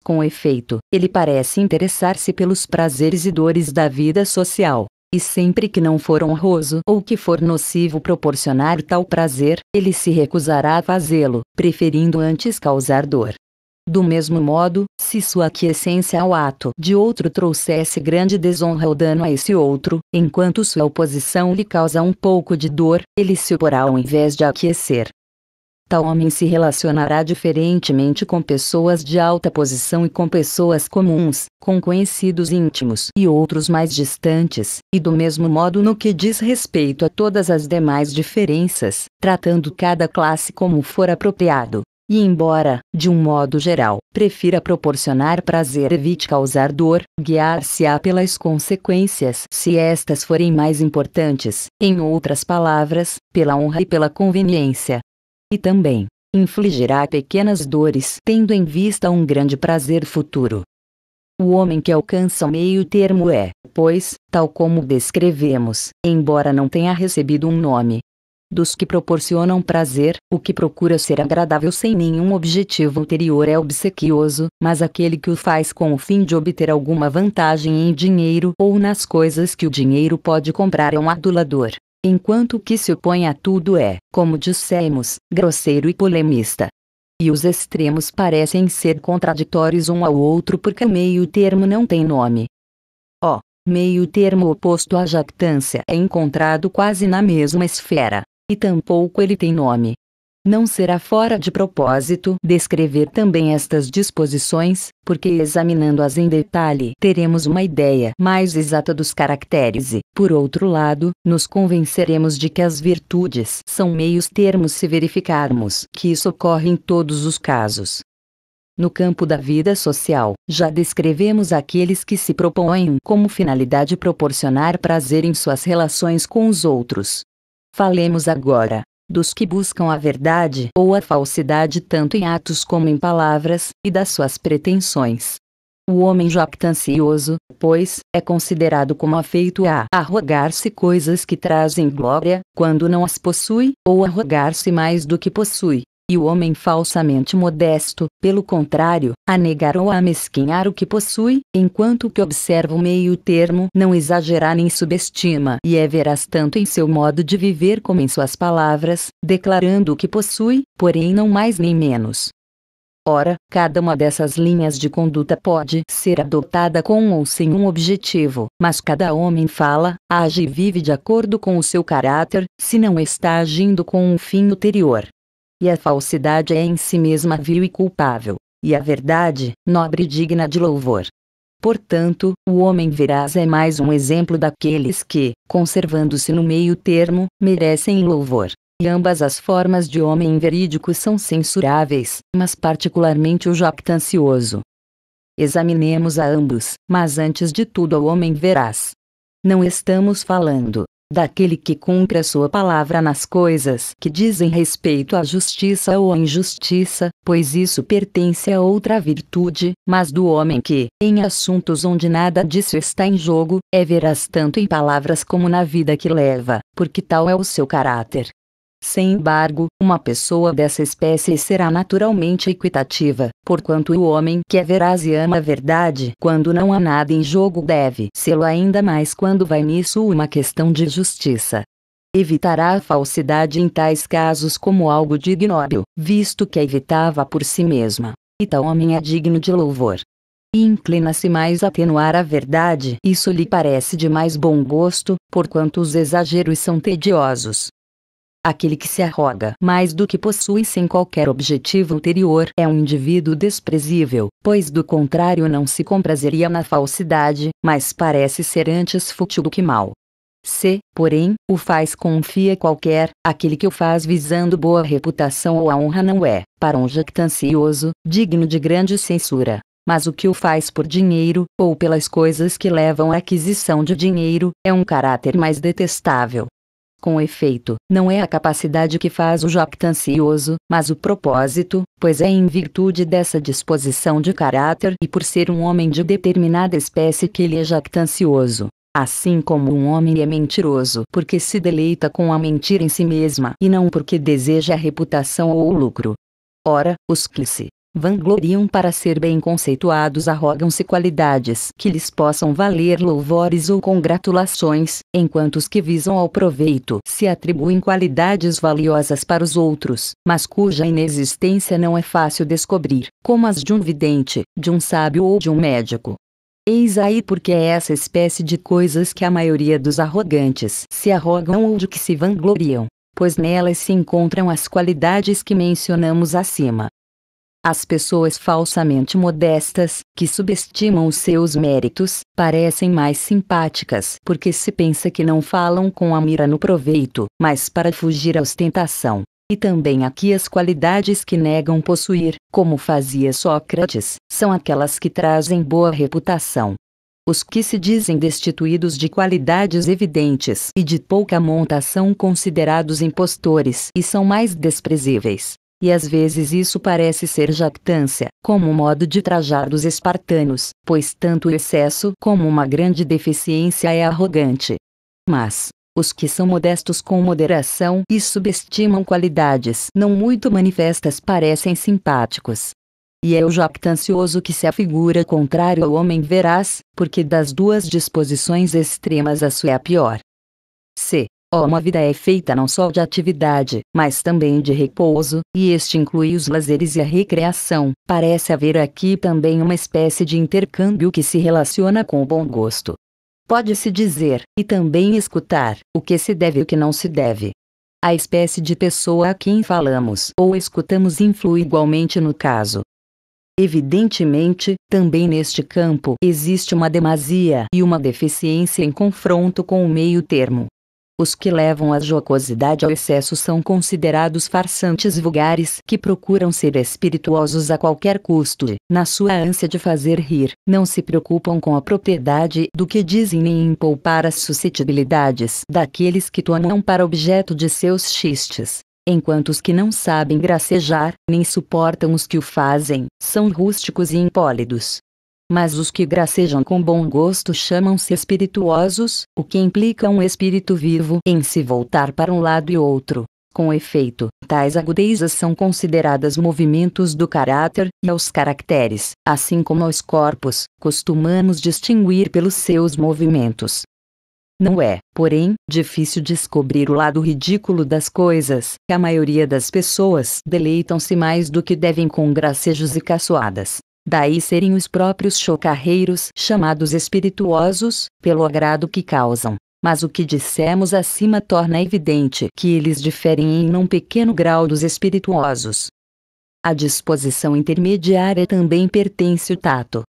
Com efeito, ele parece interessar-se pelos prazeres e dores da vida social. E sempre que não for honroso ou que for nocivo proporcionar tal prazer, ele se recusará a fazê-lo, preferindo antes causar dor. Do mesmo modo, se sua aquiescência ao ato de outro trouxesse grande desonra ou dano a esse outro, enquanto sua oposição lhe causa um pouco de dor, ele se oporá ao invés de aquecer. Tal homem se relacionará diferentemente com pessoas de alta posição e com pessoas comuns, com conhecidos íntimos e outros mais distantes, e do mesmo modo no que diz respeito a todas as demais diferenças, tratando cada classe como for apropriado. E embora, de um modo geral, prefira proporcionar prazer evite causar dor, guiar-se-á pelas consequências se estas forem mais importantes, em outras palavras, pela honra e pela conveniência. E também, infligirá pequenas dores tendo em vista um grande prazer futuro. O homem que alcança o meio termo é, pois, tal como descrevemos, embora não tenha recebido um nome, dos que proporcionam prazer, o que procura ser agradável sem nenhum objetivo ulterior é obsequioso, mas aquele que o faz com o fim de obter alguma vantagem em dinheiro ou nas coisas que o dinheiro pode comprar é um adulador. Enquanto o que se opõe a tudo é, como dissemos, grosseiro e polemista. E os extremos parecem ser contraditórios um ao outro porque meio termo não tem nome. Ó, oh, meio termo oposto à jactância é encontrado quase na mesma esfera e tampouco ele tem nome. Não será fora de propósito descrever também estas disposições, porque examinando-as em detalhe teremos uma ideia mais exata dos caracteres e, por outro lado, nos convenceremos de que as virtudes são meios termos se verificarmos que isso ocorre em todos os casos. No campo da vida social, já descrevemos aqueles que se propõem como finalidade proporcionar prazer em suas relações com os outros, Falemos agora dos que buscam a verdade ou a falsidade tanto em atos como em palavras, e das suas pretensões. O homem jactancioso, pois, é considerado como afeito a arrogar-se coisas que trazem glória, quando não as possui, ou arrogar-se mais do que possui, e o homem falsamente modesto, pelo contrário, a negar ou a mesquinhar o que possui, enquanto que observa o meio termo não exagera nem subestima e é veraz tanto em seu modo de viver como em suas palavras, declarando o que possui, porém não mais nem menos. Ora, cada uma dessas linhas de conduta pode ser adotada com ou sem um objetivo, mas cada homem fala, age e vive de acordo com o seu caráter, se não está agindo com um fim ulterior. E a falsidade é em si mesma vil e culpável, e a verdade, nobre e digna de louvor. Portanto, o homem veraz é mais um exemplo daqueles que, conservando-se no meio termo, merecem louvor. E ambas as formas de homem verídico são censuráveis, mas particularmente o jactancioso. Examinemos a ambos, mas antes de tudo ao homem veraz. Não estamos falando, daquele que cumpre a sua palavra nas coisas que dizem respeito à justiça ou à injustiça, pois isso pertence a outra virtude, mas do homem que, em assuntos onde nada disso está em jogo, é veraz tanto em palavras como na vida que leva, porque tal é o seu caráter. Sem embargo, uma pessoa dessa espécie será naturalmente equitativa, porquanto o homem que é veraz e ama a verdade quando não há nada em jogo deve sê-lo ainda mais quando vai nisso uma questão de justiça. Evitará a falsidade em tais casos como algo de ignóbil, visto que a evitava por si mesma. E tal homem é digno de louvor e inclina-se mais a atenuar a verdade. Isso lhe parece de mais bom gosto, porquanto os exageros são tediosos, Aquele que se arroga mais do que possui sem qualquer objetivo ulterior é um indivíduo desprezível, pois do contrário não se comprazeria na falsidade, mas parece ser antes fútil do que mal. Se, porém, o faz com um qualquer, aquele que o faz visando boa reputação ou a honra não é, para um jactancioso, digno de grande censura. Mas o que o faz por dinheiro, ou pelas coisas que levam à aquisição de dinheiro, é um caráter mais detestável, com efeito, não é a capacidade que faz o jactancioso, mas o propósito, pois é em virtude dessa disposição de caráter e por ser um homem de determinada espécie que ele é jactancioso. Assim como um homem é mentiroso porque se deleita com a mentira em si mesma e não porque deseja a reputação ou o lucro. Ora, os que se vangloriam para ser bem conceituados arrogam-se qualidades que lhes possam valer louvores ou congratulações, enquanto os que visam ao proveito se atribuem qualidades valiosas para os outros, mas cuja inexistência não é fácil descobrir, como as de um vidente, de um sábio ou de um médico. Eis aí porque é essa espécie de coisas que a maioria dos arrogantes se arrogam ou de que se vangloriam, pois nelas se encontram as qualidades que mencionamos acima. As pessoas falsamente modestas, que subestimam os seus méritos, parecem mais simpáticas porque se pensa que não falam com a mira no proveito, mas para fugir à ostentação. E também aqui as qualidades que negam possuir, como fazia Sócrates, são aquelas que trazem boa reputação. Os que se dizem destituídos de qualidades evidentes e de pouca monta são considerados impostores e são mais desprezíveis. E às vezes isso parece ser jactância, como o modo de trajar dos espartanos, pois tanto o excesso como uma grande deficiência é arrogante. Mas, os que são modestos com moderação e subestimam qualidades não muito manifestas parecem simpáticos. E é o jactancioso que se afigura contrário ao homem veraz, porque das duas disposições extremas a sua é a pior. C. Oh, uma vida é feita não só de atividade, mas também de repouso, e este inclui os lazeres e a recreação. Parece haver aqui também uma espécie de intercâmbio que se relaciona com o bom gosto. Pode-se dizer, e também escutar, o que se deve e o que não se deve. A espécie de pessoa a quem falamos ou escutamos influi igualmente no caso. Evidentemente, também neste campo existe uma demasia e uma deficiência em confronto com o meio termo. Os que levam a jocosidade ao excesso são considerados farsantes vulgares que procuram ser espirituosos a qualquer custo. Na sua ânsia de fazer rir, não se preocupam com a propriedade do que dizem nem em poupar as suscetibilidades daqueles que tomam para objeto de seus chistes. Enquanto os que não sabem gracejar, nem suportam os que o fazem, são rústicos e impólidos mas os que gracejam com bom gosto chamam-se espirituosos, o que implica um espírito vivo em se voltar para um lado e outro. Com efeito, tais agudezas são consideradas movimentos do caráter, e aos caracteres, assim como aos corpos, costumamos distinguir pelos seus movimentos. Não é, porém, difícil descobrir o lado ridículo das coisas, a maioria das pessoas deleitam-se mais do que devem com gracejos e caçoadas, daí serem os próprios chocarreiros chamados espirituosos, pelo agrado que causam. Mas o que dissemos acima torna evidente que eles diferem em um pequeno grau dos espirituosos. A disposição intermediária também pertence o tato.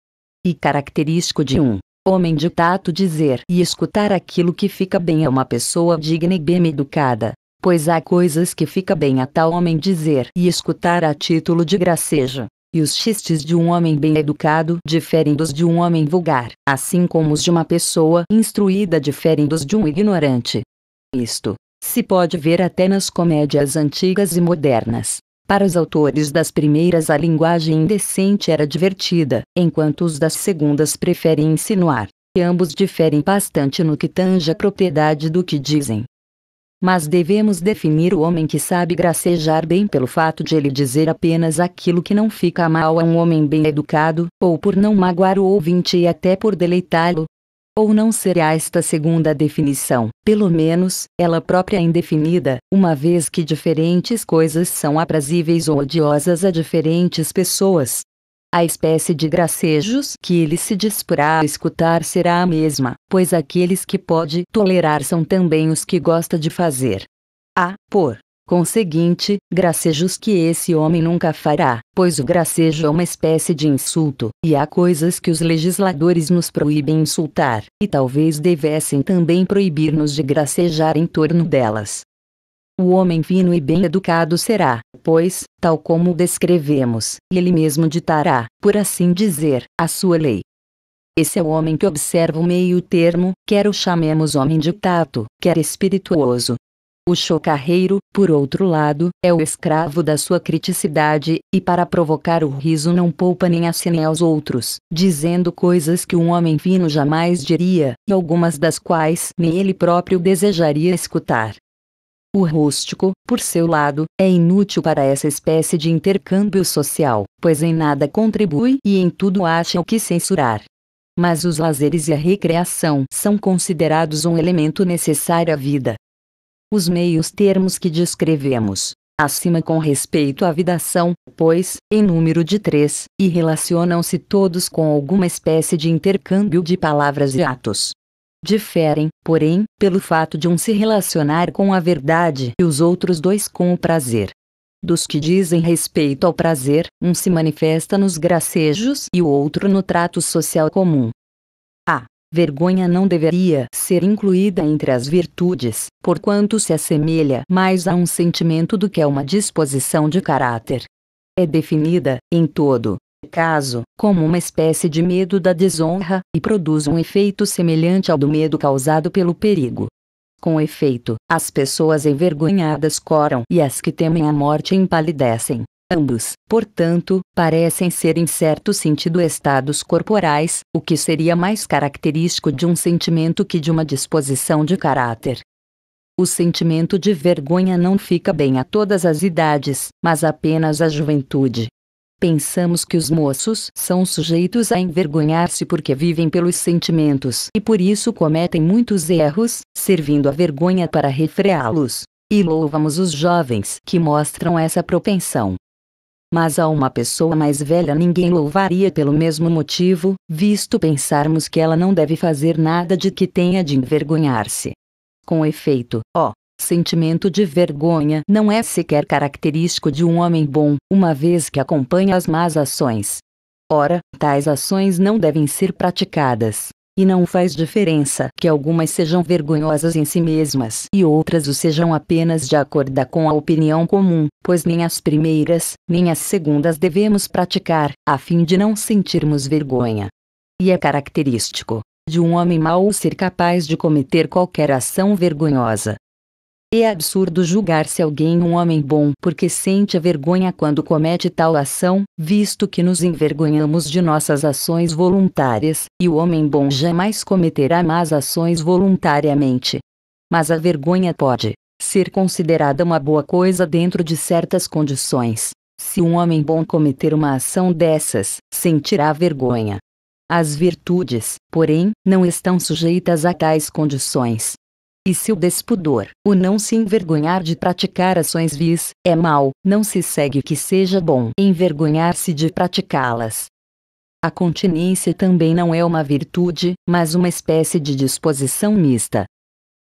E característico de um homem de tato dizer e escutar aquilo que fica bem a uma pessoa digna e bem educada, pois há coisas que fica bem a tal homem dizer e escutar a título de gracejo, e os xistes de um homem bem educado diferem dos de um homem vulgar, assim como os de uma pessoa instruída diferem dos de um ignorante. Isto se pode ver até nas comédias antigas e modernas. Para os autores das primeiras, a linguagem indecente era divertida, enquanto os das segundas preferem insinuar. E ambos diferem bastante no que tange a propriedade do que dizem. Mas devemos definir o homem que sabe gracejar bem pelo fato de ele dizer apenas aquilo que não fica mal a um homem bem educado, ou por não magoar o ouvinte e até por deleitá-lo. Ou não será esta segunda definição, pelo menos, ela própria é indefinida, uma vez que diferentes coisas são aprazíveis ou odiosas a diferentes pessoas, a espécie de gracejos que ele se disporá a escutar será a mesma, pois aqueles que pode tolerar são também os que gosta de fazer. A, por conseguinte, gracejos que esse homem nunca fará, pois o gracejo é uma espécie de insulto, e há coisas que os legisladores nos proíbem insultar, e talvez devessem também proibir-nos de gracejar em torno delas. O homem fino e bem educado será, pois, tal como o descrevemos, ele mesmo ditará, por assim dizer, a sua lei. Esse é o homem que observa o meio termo, quer o chamemos homem de tato, quer espirituoso. O chocarreiro, por outro lado, é o escravo da sua criticidade, e para provocar o riso não poupa nem a si nem aos outros, dizendo coisas que um homem fino jamais diria, e algumas das quais nem ele próprio desejaria escutar. O rústico, por seu lado, é inútil para essa espécie de intercâmbio social, pois em nada contribui e em tudo acha o que censurar. Mas os lazeres e a recreação são considerados um elemento necessário à vida. Os meios termos que descrevemos, acima com respeito à vida são, pois, em número de três, e relacionam-se todos com alguma espécie de intercâmbio de palavras e atos. Diferem, porém, pelo fato de um se relacionar com a verdade e os outros dois com o prazer. Dos que dizem respeito ao prazer, um se manifesta nos gracejos e o outro no trato social comum. A vergonha não deveria ser incluída entre as virtudes, porquanto se assemelha mais a um sentimento do que a uma disposição de caráter. É definida, em todo, caso, como uma espécie de medo da desonra, e produz um efeito semelhante ao do medo causado pelo perigo. Com efeito, as pessoas envergonhadas coram e as que temem a morte empalidecem. Ambos, portanto, parecem ser em certo sentido estados corporais, o que seria mais característico de um sentimento que de uma disposição de caráter. O sentimento de vergonha não fica bem a todas as idades, mas apenas à juventude. Pensamos que os moços são sujeitos a envergonhar-se porque vivem pelos sentimentos e por isso cometem muitos erros, servindo a vergonha para refreá-los. E louvamos os jovens que mostram essa propensão. Mas a uma pessoa mais velha ninguém louvaria pelo mesmo motivo, visto pensarmos que ela não deve fazer nada de que tenha de envergonhar-se. Com efeito, ó, Sentimento de vergonha não é sequer característico de um homem bom, uma vez que acompanha as más ações. Ora, tais ações não devem ser praticadas. E não faz diferença que algumas sejam vergonhosas em si mesmas e outras o sejam apenas de acordo com a opinião comum, pois nem as primeiras, nem as segundas devemos praticar, a fim de não sentirmos vergonha. E é característico de um homem mau ser capaz de cometer qualquer ação vergonhosa, é absurdo julgar se alguém um homem bom porque sente a vergonha quando comete tal ação, visto que nos envergonhamos de nossas ações voluntárias, e o homem bom jamais cometerá más ações voluntariamente. Mas a vergonha pode ser considerada uma boa coisa dentro de certas condições. Se um homem bom cometer uma ação dessas, sentirá vergonha. As virtudes, porém, não estão sujeitas a tais condições. E se o despudor, o não se envergonhar de praticar ações vis, é mal, não se segue que seja bom envergonhar-se de praticá-las. A continência também não é uma virtude, mas uma espécie de disposição mista.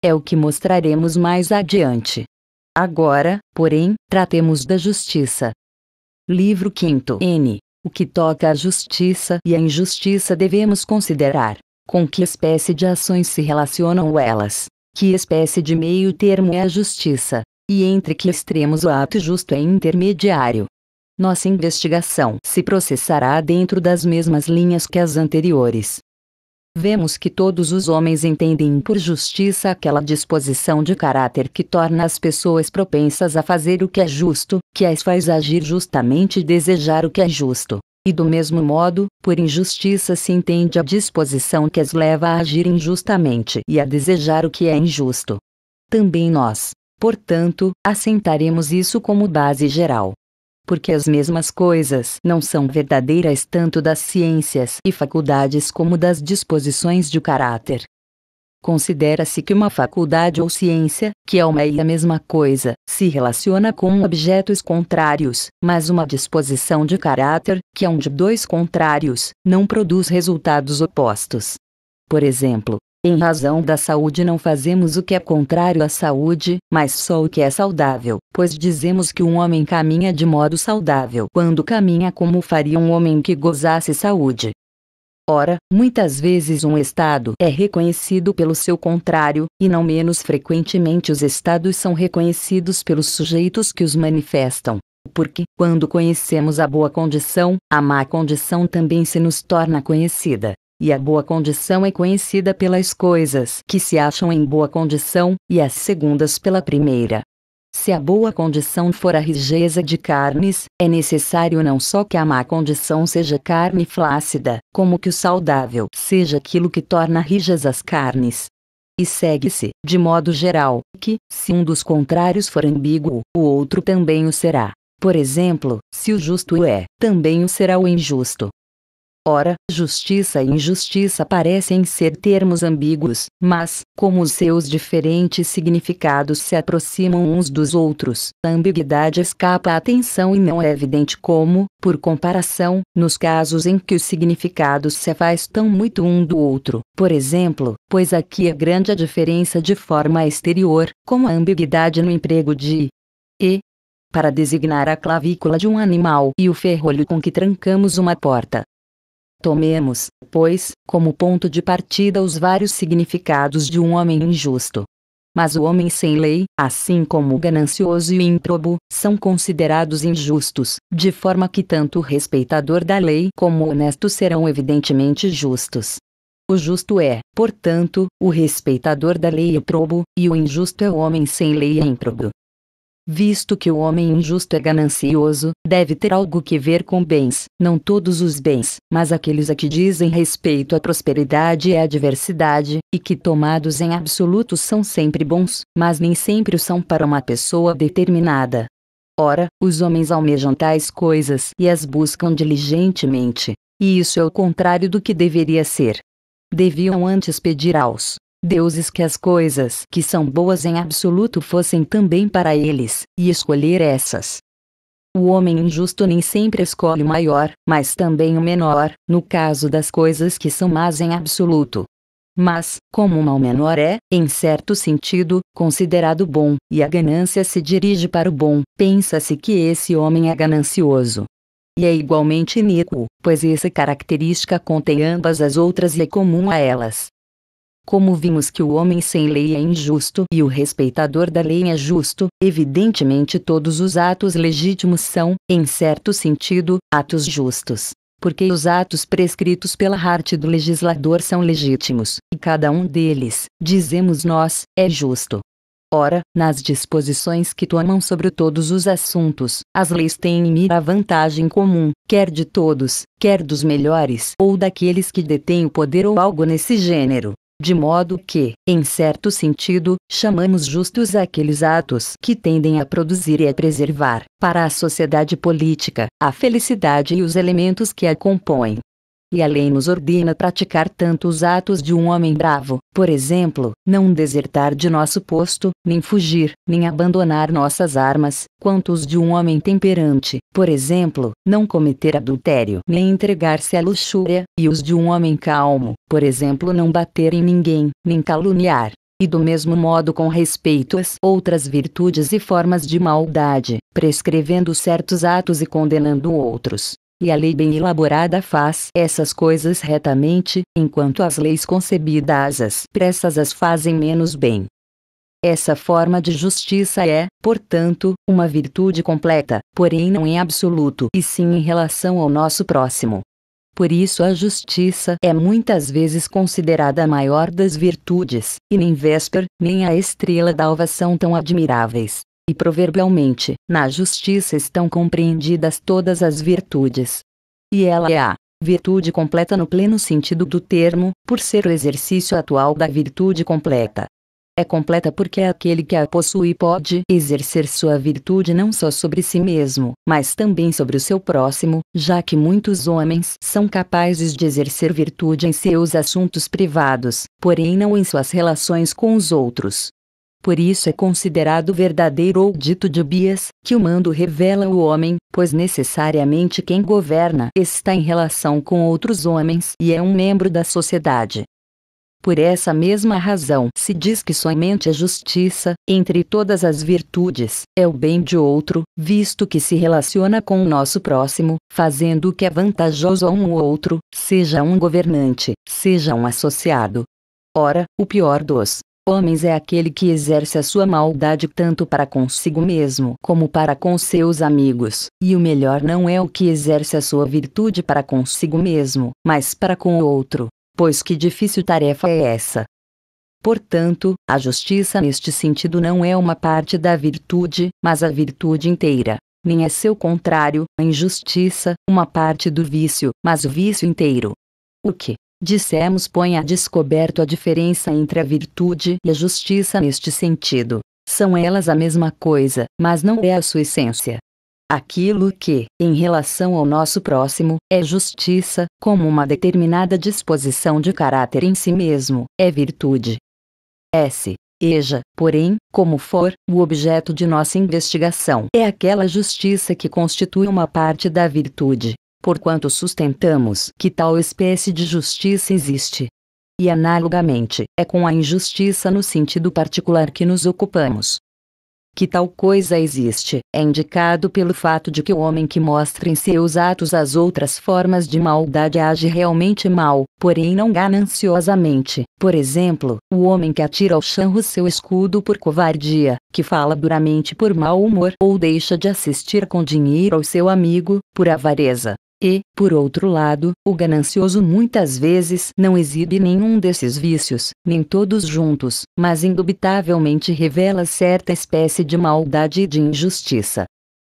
É o que mostraremos mais adiante. Agora, porém, tratemos da justiça. Livro 5 N. O que toca à justiça e à injustiça devemos considerar. Com que espécie de ações se relacionam elas? Que espécie de meio termo é a justiça? E entre que extremos o ato justo é intermediário? Nossa investigação se processará dentro das mesmas linhas que as anteriores. Vemos que todos os homens entendem por justiça aquela disposição de caráter que torna as pessoas propensas a fazer o que é justo, que as faz agir justamente e desejar o que é justo. E do mesmo modo, por injustiça se entende a disposição que as leva a agir injustamente e a desejar o que é injusto. Também nós, portanto, assentaremos isso como base geral. Porque as mesmas coisas não são verdadeiras tanto das ciências e faculdades como das disposições de caráter, Considera-se que uma faculdade ou ciência, que é uma e a mesma coisa, se relaciona com objetos contrários, mas uma disposição de caráter, que é um de dois contrários, não produz resultados opostos. Por exemplo, em razão da saúde não fazemos o que é contrário à saúde, mas só o que é saudável, pois dizemos que um homem caminha de modo saudável quando caminha como faria um homem que gozasse saúde. Ora, muitas vezes um Estado é reconhecido pelo seu contrário, e não menos frequentemente os Estados são reconhecidos pelos sujeitos que os manifestam. Porque, quando conhecemos a boa condição, a má condição também se nos torna conhecida. E a boa condição é conhecida pelas coisas que se acham em boa condição, e as segundas pela primeira. Se a boa condição for a rijeza de carnes, é necessário não só que a má condição seja carne flácida, como que o saudável seja aquilo que torna rijas as carnes. E segue-se, de modo geral, que, se um dos contrários for ambíguo, o outro também o será. Por exemplo, se o justo é, também o será o injusto, Ora, justiça e injustiça parecem ser termos ambíguos, mas, como os seus diferentes significados se aproximam uns dos outros, a ambiguidade escapa à atenção e não é evidente como, por comparação, nos casos em que os significados se afastam muito um do outro, por exemplo, pois aqui é grande a diferença de forma exterior, como a ambiguidade no emprego de e para designar a clavícula de um animal e o ferrolho com que trancamos uma porta. Tomemos, pois, como ponto de partida os vários significados de um homem injusto. Mas o homem sem lei, assim como o ganancioso e o ímprobo, são considerados injustos, de forma que tanto o respeitador da lei como o honesto serão evidentemente justos. O justo é, portanto, o respeitador da lei e o probo, e o injusto é o homem sem lei e ímprobo. Visto que o homem injusto é ganancioso, deve ter algo que ver com bens, não todos os bens, mas aqueles a que dizem respeito à prosperidade e à adversidade, e que tomados em absoluto são sempre bons, mas nem sempre o são para uma pessoa determinada. Ora, os homens almejam tais coisas e as buscam diligentemente, e isso é o contrário do que deveria ser. Deviam antes pedir aos deuses que as coisas que são boas em absoluto fossem também para eles, e escolher essas. O homem injusto nem sempre escolhe o maior, mas também o menor, no caso das coisas que são más em absoluto. Mas, como o mal menor é, em certo sentido, considerado bom, e a ganância se dirige para o bom, pensa-se que esse homem é ganancioso. E é igualmente iníquo, pois essa característica contém ambas as outras e é comum a elas. Como vimos que o homem sem lei é injusto e o respeitador da lei é justo, evidentemente todos os atos legítimos são, em certo sentido, atos justos. Porque os atos prescritos pela arte do legislador são legítimos, e cada um deles, dizemos nós, é justo. Ora, nas disposições que tomam sobre todos os assuntos, as leis têm em mira a vantagem comum, quer de todos, quer dos melhores ou daqueles que detêm o poder ou algo nesse gênero de modo que, em certo sentido, chamamos justos aqueles atos que tendem a produzir e a preservar, para a sociedade política, a felicidade e os elementos que a compõem, e a lei nos ordena praticar tanto os atos de um homem bravo, por exemplo, não desertar de nosso posto, nem fugir, nem abandonar nossas armas, quanto os de um homem temperante, por exemplo, não cometer adultério, nem entregar-se à luxúria, e os de um homem calmo, por exemplo, não bater em ninguém, nem caluniar e do mesmo modo com respeito às outras virtudes e formas de maldade, prescrevendo certos atos e condenando outros e a lei bem elaborada faz essas coisas retamente, enquanto as leis concebidas às pressas as fazem menos bem. Essa forma de justiça é, portanto, uma virtude completa, porém não em absoluto e sim em relação ao nosso próximo. Por isso a justiça é muitas vezes considerada a maior das virtudes, e nem Vesper, nem a estrela da são tão admiráveis e proverbialmente, na justiça estão compreendidas todas as virtudes. E ela é a virtude completa no pleno sentido do termo, por ser o exercício atual da virtude completa. É completa porque é aquele que a possui pode exercer sua virtude não só sobre si mesmo, mas também sobre o seu próximo, já que muitos homens são capazes de exercer virtude em seus assuntos privados, porém não em suas relações com os outros. Por isso é considerado verdadeiro ou dito de Bias, que o mando revela o homem, pois necessariamente quem governa está em relação com outros homens e é um membro da sociedade. Por essa mesma razão se diz que somente a justiça, entre todas as virtudes, é o bem de outro, visto que se relaciona com o nosso próximo, fazendo o que é vantajoso a um ou outro, seja um governante, seja um associado. Ora, o pior dos Homens é aquele que exerce a sua maldade tanto para consigo mesmo como para com seus amigos, e o melhor não é o que exerce a sua virtude para consigo mesmo, mas para com o outro. Pois que difícil tarefa é essa? Portanto, a justiça neste sentido não é uma parte da virtude, mas a virtude inteira. Nem é seu contrário, a injustiça, uma parte do vício, mas o vício inteiro. O que, dissemos põe a descoberto a diferença entre a virtude e a justiça neste sentido. São elas a mesma coisa, mas não é a sua essência. Aquilo que, em relação ao nosso próximo, é justiça, como uma determinada disposição de caráter em si mesmo, é virtude. S. Eja, porém, como for, o objeto de nossa investigação é aquela justiça que constitui uma parte da virtude porquanto sustentamos que tal espécie de justiça existe. E analogamente, é com a injustiça no sentido particular que nos ocupamos. Que tal coisa existe, é indicado pelo fato de que o homem que mostra em seus atos as outras formas de maldade age realmente mal, porém não gananciosamente. Por exemplo, o homem que atira ao chão o seu escudo por covardia, que fala duramente por mau humor ou deixa de assistir com dinheiro ao seu amigo, por avareza, e, por outro lado, o ganancioso muitas vezes não exibe nenhum desses vícios, nem todos juntos, mas indubitavelmente revela certa espécie de maldade e de injustiça.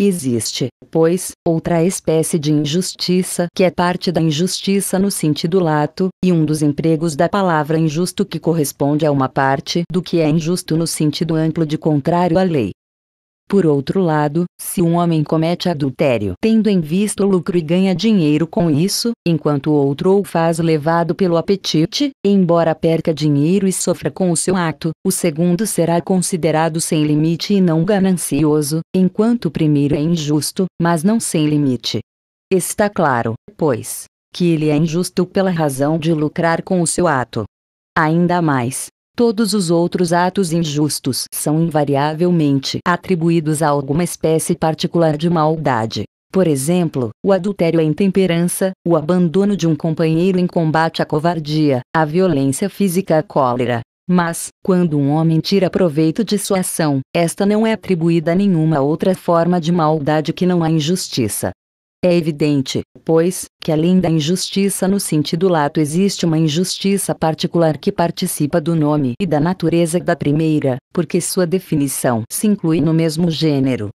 Existe, pois, outra espécie de injustiça que é parte da injustiça no sentido lato, e um dos empregos da palavra injusto que corresponde a uma parte do que é injusto no sentido amplo de contrário à lei. Por outro lado, se um homem comete adultério tendo em vista o lucro e ganha dinheiro com isso, enquanto o outro o faz levado pelo apetite, embora perca dinheiro e sofra com o seu ato, o segundo será considerado sem limite e não ganancioso, enquanto o primeiro é injusto, mas não sem limite. Está claro, pois, que ele é injusto pela razão de lucrar com o seu ato. Ainda mais, Todos os outros atos injustos são invariavelmente atribuídos a alguma espécie particular de maldade. Por exemplo, o adultério, à intemperança, o abandono de um companheiro em combate à covardia, a violência física, à cólera. Mas, quando um homem tira proveito de sua ação, esta não é atribuída a nenhuma outra forma de maldade que não a injustiça. É evidente, pois, que além da injustiça no sentido lato existe uma injustiça particular que participa do nome e da natureza da primeira, porque sua definição se inclui no mesmo gênero.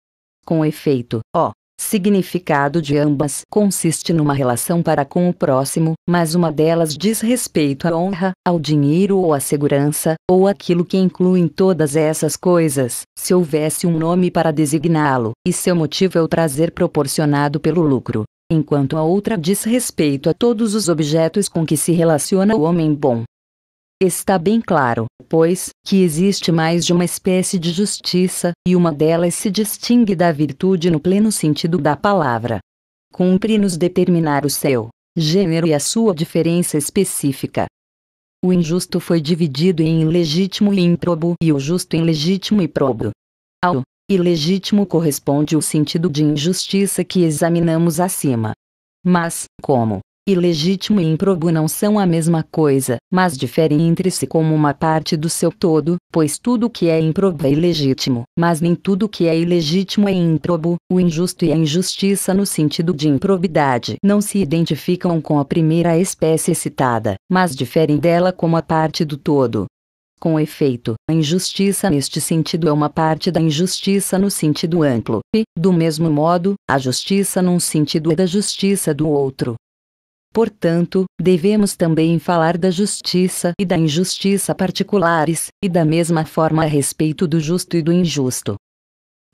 Com efeito, ó, Significado de ambas consiste numa relação para com o próximo, mas uma delas diz respeito à honra, ao dinheiro ou à segurança, ou aquilo que em todas essas coisas, se houvesse um nome para designá-lo, e seu motivo é o prazer proporcionado pelo lucro, enquanto a outra diz respeito a todos os objetos com que se relaciona o homem bom, Está bem claro, pois, que existe mais de uma espécie de justiça, e uma delas se distingue da virtude no pleno sentido da palavra. Cumpre-nos determinar o seu gênero e a sua diferença específica. O injusto foi dividido em ilegítimo e ímprobo, e o justo em legítimo e probo. Ao ilegítimo corresponde o sentido de injustiça que examinamos acima. Mas, como Ilegítimo e improbo não são a mesma coisa, mas diferem entre si como uma parte do seu todo, pois tudo que é improbo é ilegítimo, mas nem tudo que é ilegítimo é improbo. O injusto e a injustiça no sentido de improbidade não se identificam com a primeira espécie citada, mas diferem dela como a parte do todo. Com efeito, a injustiça neste sentido é uma parte da injustiça no sentido amplo, e, do mesmo modo, a justiça num sentido é da justiça do outro. Portanto, devemos também falar da justiça e da injustiça particulares, e da mesma forma a respeito do justo e do injusto.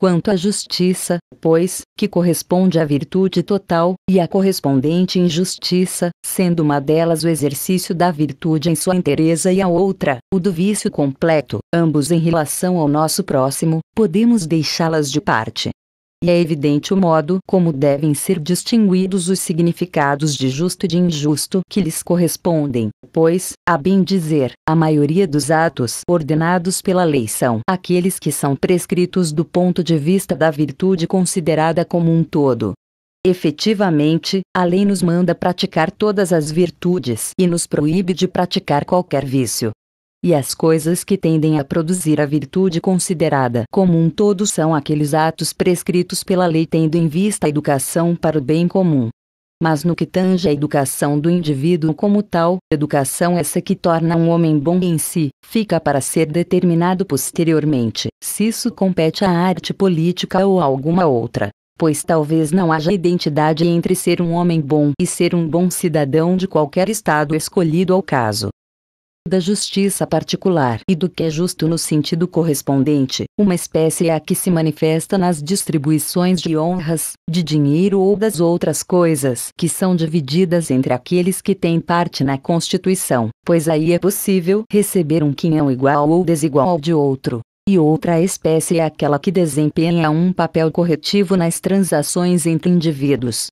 Quanto à justiça, pois, que corresponde à virtude total, e à correspondente injustiça, sendo uma delas o exercício da virtude em sua inteireza e a outra, o do vício completo, ambos em relação ao nosso próximo, podemos deixá-las de parte, e é evidente o modo como devem ser distinguidos os significados de justo e de injusto que lhes correspondem, pois, a bem dizer, a maioria dos atos ordenados pela lei são aqueles que são prescritos do ponto de vista da virtude considerada como um todo. Efetivamente, a lei nos manda praticar todas as virtudes e nos proíbe de praticar qualquer vício, e as coisas que tendem a produzir a virtude considerada como um todo são aqueles atos prescritos pela lei tendo em vista a educação para o bem comum. Mas no que tange à educação do indivíduo como tal, educação essa que torna um homem bom em si, fica para ser determinado posteriormente, se isso compete à arte política ou a alguma outra. Pois talvez não haja identidade entre ser um homem bom e ser um bom cidadão de qualquer estado escolhido ao caso da justiça particular e do que é justo no sentido correspondente, uma espécie é a que se manifesta nas distribuições de honras, de dinheiro ou das outras coisas que são divididas entre aqueles que têm parte na Constituição, pois aí é possível receber um quinhão igual ou desigual ao de outro. E outra espécie é aquela que desempenha um papel corretivo nas transações entre indivíduos.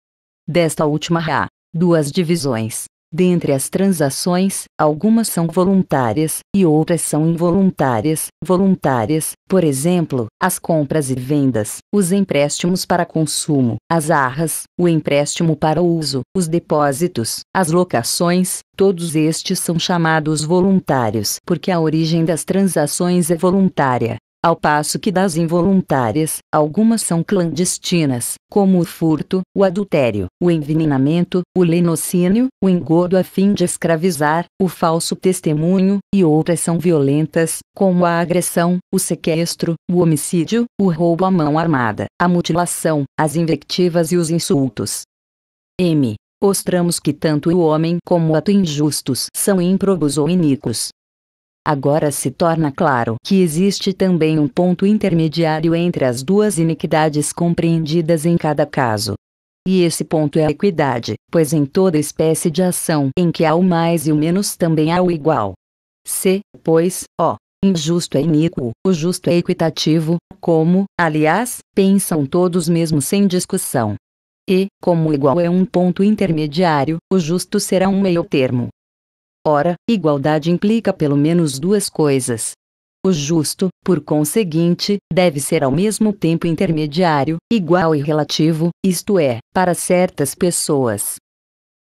Desta última há duas divisões Dentre as transações, algumas são voluntárias e outras são involuntárias. Voluntárias, por exemplo, as compras e vendas, os empréstimos para consumo, as arras, o empréstimo para uso, os depósitos, as locações, todos estes são chamados voluntários porque a origem das transações é voluntária ao passo que das involuntárias, algumas são clandestinas, como o furto, o adultério, o envenenamento, o lenocínio, o engodo a fim de escravizar, o falso testemunho, e outras são violentas, como a agressão, o sequestro, o homicídio, o roubo à mão armada, a mutilação, as invectivas e os insultos. M. Mostramos que tanto o homem como ato injustos são ímprobos ou iníquos, Agora se torna claro que existe também um ponto intermediário entre as duas iniquidades compreendidas em cada caso. E esse ponto é a equidade, pois em toda espécie de ação em que há o mais e o menos também há o igual. C, pois, ó, injusto é iníquo, o justo é equitativo, como, aliás, pensam todos mesmo sem discussão. E, como o igual é um ponto intermediário, o justo será um meio termo, Ora, igualdade implica pelo menos duas coisas. O justo, por conseguinte, deve ser ao mesmo tempo intermediário, igual e relativo, isto é, para certas pessoas.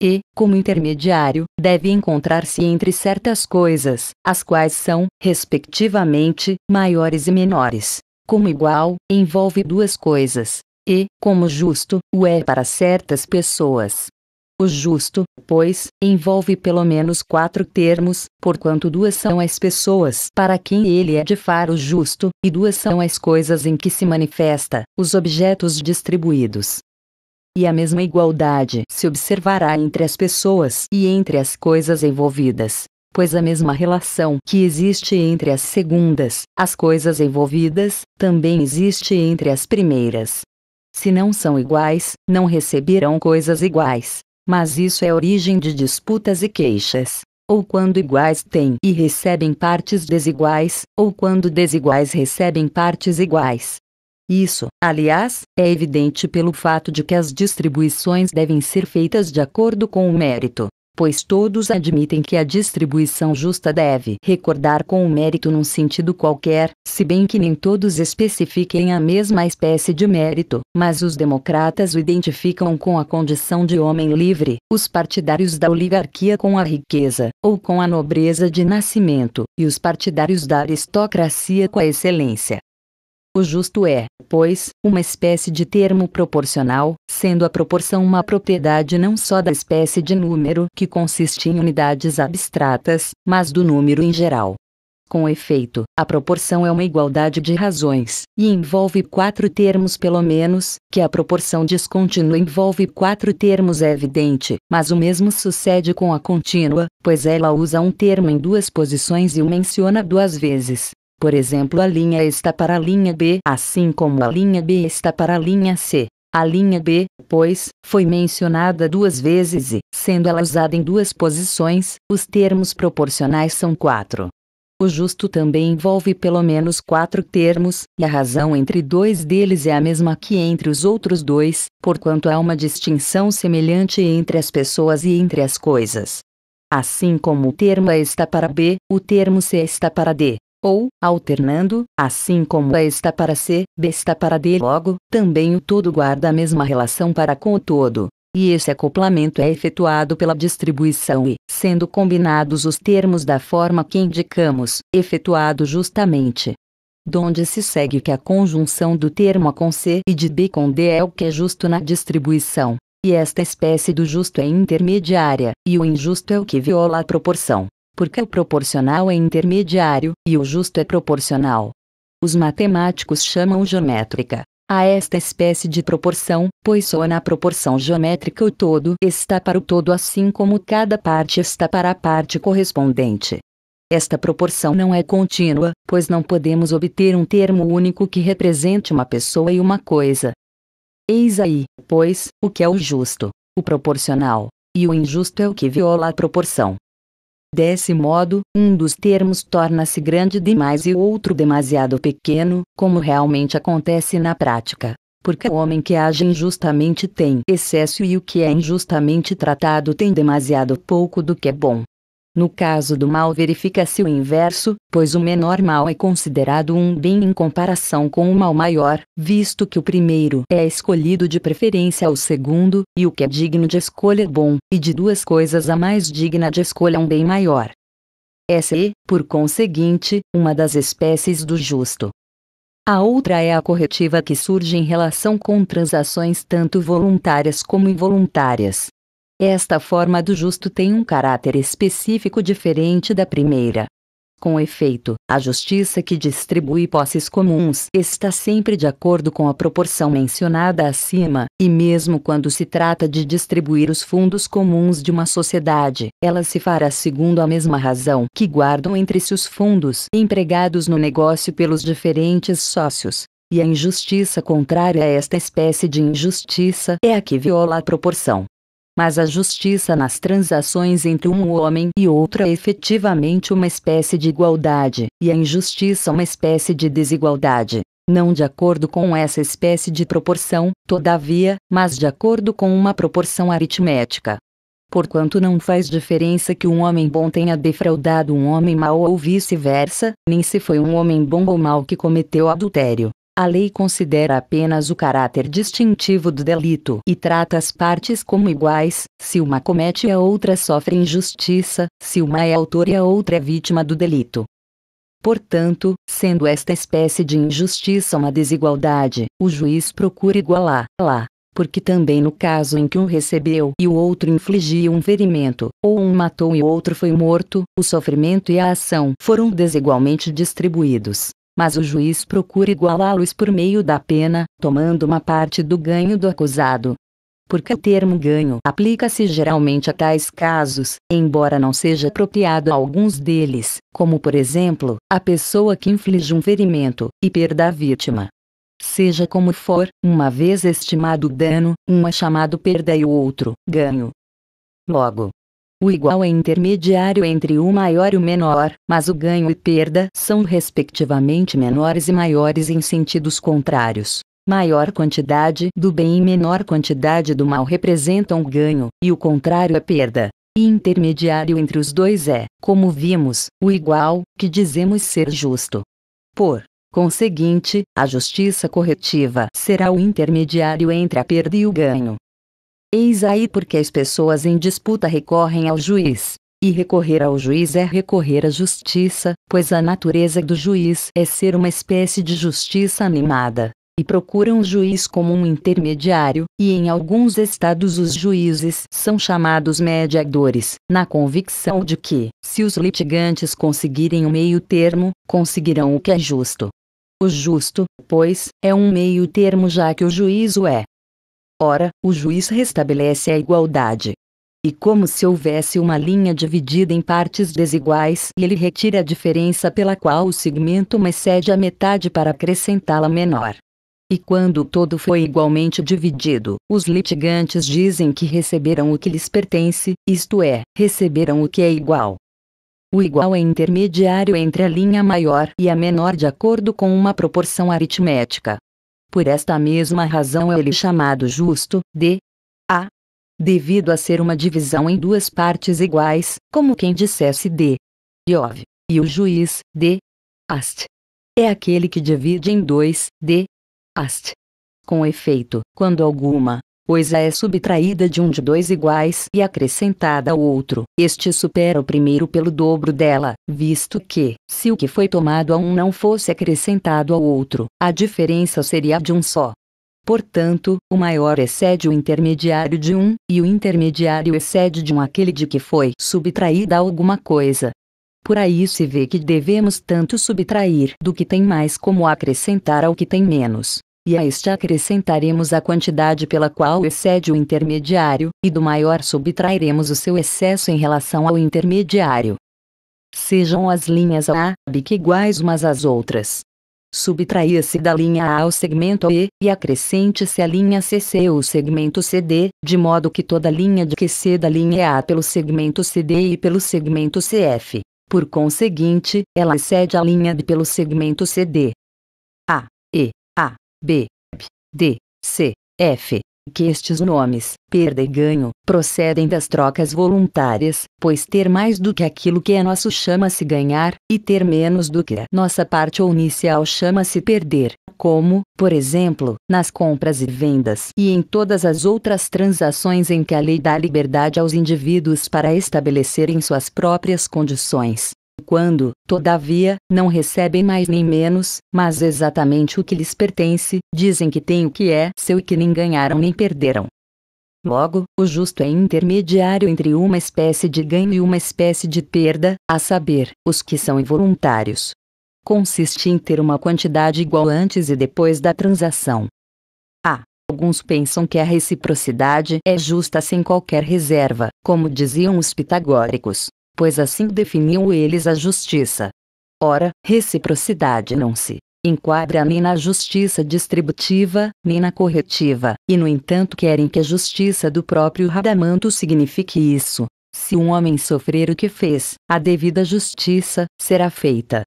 E, como intermediário, deve encontrar-se entre certas coisas, as quais são, respectivamente, maiores e menores. Como igual, envolve duas coisas. E, como justo, o é para certas pessoas. O justo, pois, envolve pelo menos quatro termos, porquanto duas são as pessoas para quem ele é de faro justo, e duas são as coisas em que se manifesta, os objetos distribuídos. E a mesma igualdade se observará entre as pessoas e entre as coisas envolvidas, pois a mesma relação que existe entre as segundas, as coisas envolvidas, também existe entre as primeiras. Se não são iguais, não receberão coisas iguais mas isso é origem de disputas e queixas. Ou quando iguais têm e recebem partes desiguais, ou quando desiguais recebem partes iguais. Isso, aliás, é evidente pelo fato de que as distribuições devem ser feitas de acordo com o mérito, pois todos admitem que a distribuição justa deve recordar com o mérito num sentido qualquer, se bem que nem todos especifiquem a mesma espécie de mérito, mas os democratas o identificam com a condição de homem livre, os partidários da oligarquia com a riqueza, ou com a nobreza de nascimento, e os partidários da aristocracia com a excelência. O justo é, pois, uma espécie de termo proporcional, sendo a proporção uma propriedade não só da espécie de número que consiste em unidades abstratas, mas do número em geral. Com efeito, a proporção é uma igualdade de razões, e envolve quatro termos pelo menos, que a proporção descontínua envolve quatro termos é evidente, mas o mesmo sucede com a contínua, pois ela usa um termo em duas posições e o menciona duas vezes. Por exemplo, a linha A está para a linha B, assim como a linha B está para a linha C. A linha B, pois, foi mencionada duas vezes e, sendo ela usada em duas posições, os termos proporcionais são quatro. O justo também envolve pelo menos quatro termos, e a razão entre dois deles é a mesma que entre os outros dois, porquanto há uma distinção semelhante entre as pessoas e entre as coisas. Assim como o termo A está para B, o termo C está para D ou, alternando, assim como A é, está para C, B está para D. Logo, também o todo guarda a mesma relação para com o todo. E esse acoplamento é efetuado pela distribuição e, sendo combinados os termos da forma que indicamos, efetuado justamente donde se segue que a conjunção do termo A com C e de B com D é o que é justo na distribuição, e esta espécie do justo é intermediária, e o injusto é o que viola a proporção porque o proporcional é intermediário, e o justo é proporcional. Os matemáticos chamam geométrica a esta espécie de proporção, pois só na proporção geométrica o todo está para o todo assim como cada parte está para a parte correspondente. Esta proporção não é contínua, pois não podemos obter um termo único que represente uma pessoa e uma coisa. Eis aí, pois, o que é o justo, o proporcional, e o injusto é o que viola a proporção. Desse modo, um dos termos torna-se grande demais e outro demasiado pequeno, como realmente acontece na prática. Porque o homem que age injustamente tem excesso e o que é injustamente tratado tem demasiado pouco do que é bom. No caso do mal verifica-se o inverso, pois o menor mal é considerado um bem em comparação com o mal maior, visto que o primeiro é escolhido de preferência ao segundo, e o que é digno de escolha é bom, e de duas coisas a mais digna de escolha é um bem maior. Essa é, por conseguinte, uma das espécies do justo. A outra é a corretiva que surge em relação com transações tanto voluntárias como involuntárias. Esta forma do justo tem um caráter específico diferente da primeira. Com efeito, a justiça que distribui posses comuns está sempre de acordo com a proporção mencionada acima, e mesmo quando se trata de distribuir os fundos comuns de uma sociedade, ela se fará segundo a mesma razão que guardam entre si os fundos empregados no negócio pelos diferentes sócios. E a injustiça contrária a esta espécie de injustiça é a que viola a proporção, mas a justiça nas transações entre um homem e outro é efetivamente uma espécie de igualdade, e a injustiça é uma espécie de desigualdade. Não de acordo com essa espécie de proporção, todavia, mas de acordo com uma proporção aritmética. Porquanto não faz diferença que um homem bom tenha defraudado um homem mau ou vice-versa, nem se foi um homem bom ou mau que cometeu adultério. A lei considera apenas o caráter distintivo do delito e trata as partes como iguais, se uma comete e a outra sofre injustiça, se uma é autor e a outra é vítima do delito. Portanto, sendo esta espécie de injustiça uma desigualdade, o juiz procura igualá-la, porque também no caso em que um recebeu e o outro infligiu um ferimento, ou um matou e o outro foi morto, o sofrimento e a ação foram desigualmente distribuídos mas o juiz procura igualá-los por meio da pena, tomando uma parte do ganho do acusado. Porque o termo ganho aplica-se geralmente a tais casos, embora não seja apropriado a alguns deles, como por exemplo, a pessoa que inflige um ferimento e perda a vítima. Seja como for, uma vez estimado o dano, um é chamado perda e o outro, ganho. Logo, o igual é intermediário entre o maior e o menor, mas o ganho e perda são respectivamente menores e maiores em sentidos contrários. Maior quantidade do bem e menor quantidade do mal representam ganho, e o contrário é perda. E intermediário entre os dois é, como vimos, o igual, que dizemos ser justo. Por conseguinte, a justiça corretiva será o intermediário entre a perda e o ganho. Eis aí porque as pessoas em disputa recorrem ao juiz. E recorrer ao juiz é recorrer à justiça, pois a natureza do juiz é ser uma espécie de justiça animada. E procuram o juiz como um intermediário, e em alguns estados os juízes são chamados mediadores, na convicção de que, se os litigantes conseguirem o um meio termo, conseguirão o que é justo. O justo, pois, é um meio termo já que o juízo é, Ora, o juiz restabelece a igualdade. E como se houvesse uma linha dividida em partes desiguais, ele retira a diferença pela qual o segmento mais cede a metade para acrescentá-la menor. E quando o todo foi igualmente dividido, os litigantes dizem que receberam o que lhes pertence, isto é, receberam o que é igual. O igual é intermediário entre a linha maior e a menor de acordo com uma proporção aritmética. Por esta mesma razão é ele chamado justo, de a. Devido a ser uma divisão em duas partes iguais, como quem dissesse de Iov, e o juiz, de Ast. É aquele que divide em dois, de Ast. Com efeito, quando alguma coisa é subtraída de um de dois iguais e acrescentada ao outro. Este supera o primeiro pelo dobro dela, visto que, se o que foi tomado a um não fosse acrescentado ao outro, a diferença seria de um só. Portanto, o maior excede o intermediário de um, e o intermediário excede de um aquele de que foi subtraída alguma coisa. Por aí se vê que devemos tanto subtrair do que tem mais como acrescentar ao que tem menos e a este acrescentaremos a quantidade pela qual excede o intermediário, e do maior subtrairemos o seu excesso em relação ao intermediário. Sejam as linhas A B que iguais umas às outras. Subtraia-se da linha A o segmento E, e acrescente-se a linha CC ou o segmento CD, de modo que toda linha de que ceda a linha A pelo segmento CD e pelo segmento CF. Por conseguinte, ela excede a linha B pelo segmento CD. A, E, A, B, B, D, C, F, que estes nomes, perda e ganho, procedem das trocas voluntárias, pois ter mais do que aquilo que é nosso chama-se ganhar, e ter menos do que a nossa parte ou inicial chama-se perder, como, por exemplo, nas compras e vendas e em todas as outras transações em que a lei dá liberdade aos indivíduos para estabelecerem suas próprias condições. Quando, todavia, não recebem mais nem menos, mas exatamente o que lhes pertence, dizem que têm o que é seu e que nem ganharam nem perderam. Logo, o justo é intermediário entre uma espécie de ganho e uma espécie de perda, a saber, os que são involuntários. Consiste em ter uma quantidade igual antes e depois da transação. A. Ah, alguns pensam que a reciprocidade é justa sem qualquer reserva, como diziam os pitagóricos pois assim definiam eles a justiça. Ora, reciprocidade não se enquadra nem na justiça distributiva, nem na corretiva, e no entanto querem que a justiça do próprio Radamanto signifique isso. Se um homem sofrer o que fez, a devida justiça será feita.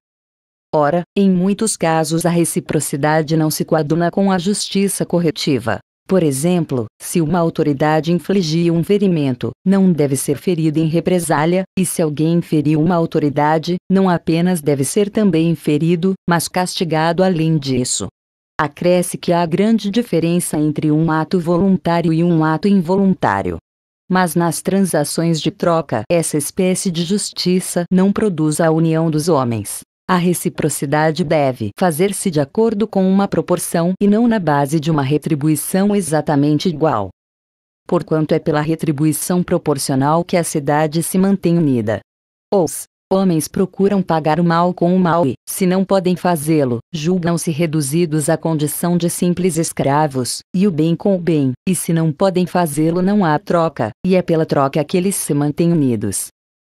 Ora, em muitos casos a reciprocidade não se coaduna com a justiça corretiva, por exemplo, se uma autoridade infligia um ferimento, não deve ser ferido em represália, e se alguém feriu uma autoridade, não apenas deve ser também ferido, mas castigado além disso. Acresce que há grande diferença entre um ato voluntário e um ato involuntário. Mas nas transações de troca, essa espécie de justiça não produz a união dos homens. A reciprocidade deve fazer-se de acordo com uma proporção e não na base de uma retribuição exatamente igual. Porquanto é pela retribuição proporcional que a cidade se mantém unida. Os homens procuram pagar o mal com o mal e, se não podem fazê-lo, julgam-se reduzidos à condição de simples escravos, e o bem com o bem, e se não podem fazê-lo não há troca, e é pela troca que eles se mantêm unidos.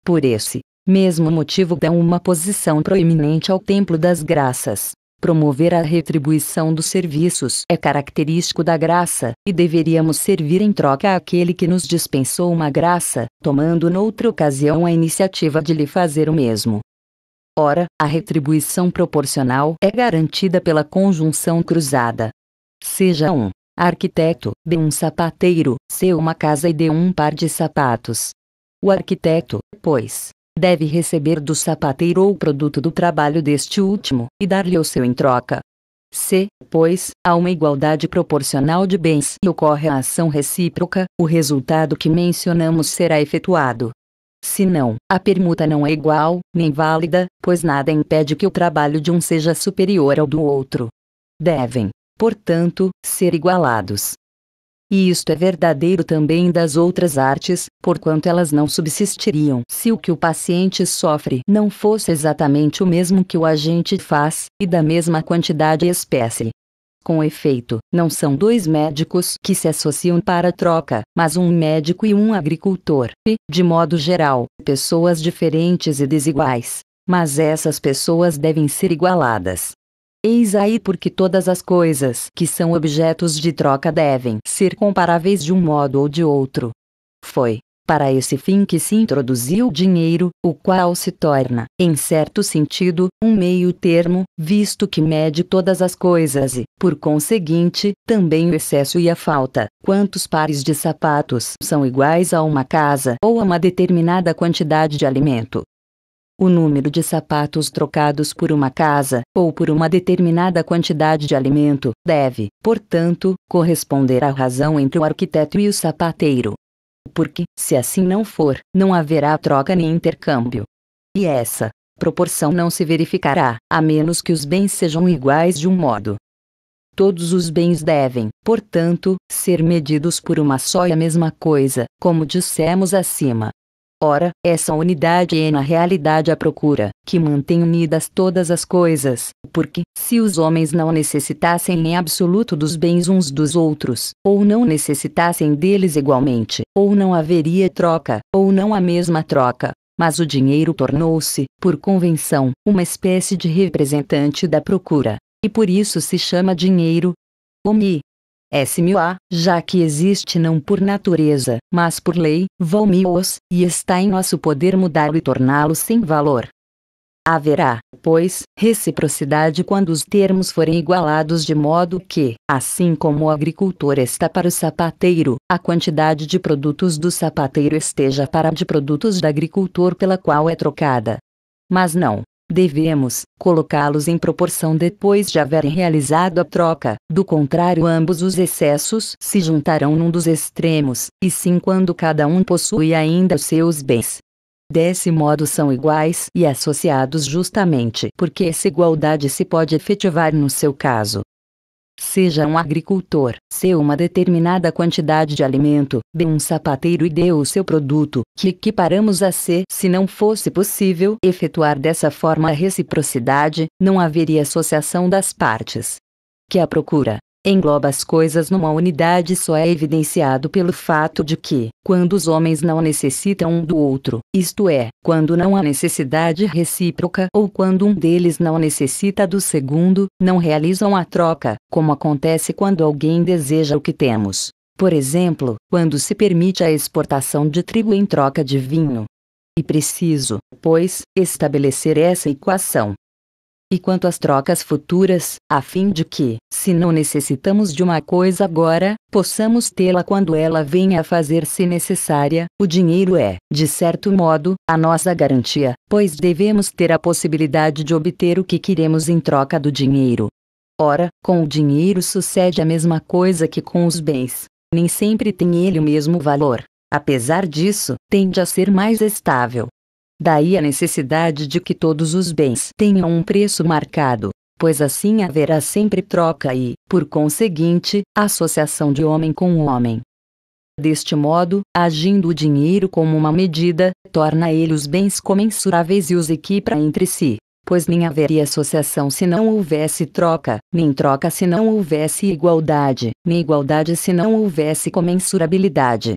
Por esse mesmo motivo dá uma posição proeminente ao templo das graças. Promover a retribuição dos serviços é característico da graça, e deveríamos servir em troca àquele que nos dispensou uma graça, tomando noutra ocasião a iniciativa de lhe fazer o mesmo. Ora, a retribuição proporcional é garantida pela conjunção cruzada. Seja um arquiteto, dê um sapateiro, se uma casa e dê um par de sapatos. O arquiteto, pois, deve receber do sapateiro ou produto do trabalho deste último, e dar-lhe o seu em troca. Se, pois, há uma igualdade proporcional de bens e ocorre a ação recíproca, o resultado que mencionamos será efetuado. Se não, a permuta não é igual, nem válida, pois nada impede que o trabalho de um seja superior ao do outro. Devem, portanto, ser igualados. E isto é verdadeiro também das outras artes, porquanto elas não subsistiriam se o que o paciente sofre não fosse exatamente o mesmo que o agente faz, e da mesma quantidade e espécie. Com efeito, não são dois médicos que se associam para troca, mas um médico e um agricultor, e, de modo geral, pessoas diferentes e desiguais. Mas essas pessoas devem ser igualadas, Eis aí porque todas as coisas que são objetos de troca devem ser comparáveis de um modo ou de outro. Foi para esse fim que se introduziu o dinheiro, o qual se torna, em certo sentido, um meio termo, visto que mede todas as coisas e, por conseguinte, também o excesso e a falta. Quantos pares de sapatos são iguais a uma casa ou a uma determinada quantidade de alimento? o número de sapatos trocados por uma casa, ou por uma determinada quantidade de alimento, deve, portanto, corresponder à razão entre o arquiteto e o sapateiro. Porque, se assim não for, não haverá troca nem intercâmbio. E essa proporção não se verificará, a menos que os bens sejam iguais de um modo. Todos os bens devem, portanto, ser medidos por uma só e a mesma coisa, como dissemos acima. Ora, essa unidade é na realidade a procura, que mantém unidas todas as coisas, porque, se os homens não necessitassem em absoluto dos bens uns dos outros, ou não necessitassem deles igualmente, ou não haveria troca, ou não a mesma troca, mas o dinheiro tornou-se, por convenção, uma espécie de representante da procura, e por isso se chama dinheiro. Omi, é similar, já que existe não por natureza, mas por lei, vomi-os, e está em nosso poder mudá-lo e torná-lo sem valor. Haverá, pois, reciprocidade quando os termos forem igualados de modo que, assim como o agricultor está para o sapateiro, a quantidade de produtos do sapateiro esteja para a de produtos do agricultor pela qual é trocada. Mas não, Devemos colocá-los em proporção depois de haverem realizado a troca, do contrário, ambos os excessos se juntarão num dos extremos, e sim quando cada um possui ainda os seus bens. Desse modo são iguais e associados justamente porque essa igualdade se pode efetivar no seu caso, Seja um agricultor, se uma determinada quantidade de alimento, dê um sapateiro e dê o seu produto, que equiparamos a ser, Se não fosse possível efetuar dessa forma a reciprocidade, não haveria associação das partes. Que a procura engloba as coisas numa unidade só é evidenciado pelo fato de que, quando os homens não necessitam um do outro, isto é, quando não há necessidade recíproca ou quando um deles não necessita do segundo, não realizam a troca, como acontece quando alguém deseja o que temos. Por exemplo, quando se permite a exportação de trigo em troca de vinho. E preciso, pois, estabelecer essa equação, e quanto às trocas futuras, a fim de que, se não necessitamos de uma coisa agora, possamos tê-la quando ela venha a fazer-se necessária, o dinheiro é, de certo modo, a nossa garantia, pois devemos ter a possibilidade de obter o que queremos em troca do dinheiro. Ora, com o dinheiro sucede a mesma coisa que com os bens. Nem sempre tem ele o mesmo valor. Apesar disso, tende a ser mais estável, Daí a necessidade de que todos os bens tenham um preço marcado, pois assim haverá sempre troca e, por conseguinte, associação de homem com homem. Deste modo, agindo o dinheiro como uma medida, torna ele os bens comensuráveis e os equipara entre si, pois nem haveria associação se não houvesse troca, nem troca se não houvesse igualdade, nem igualdade se não houvesse comensurabilidade.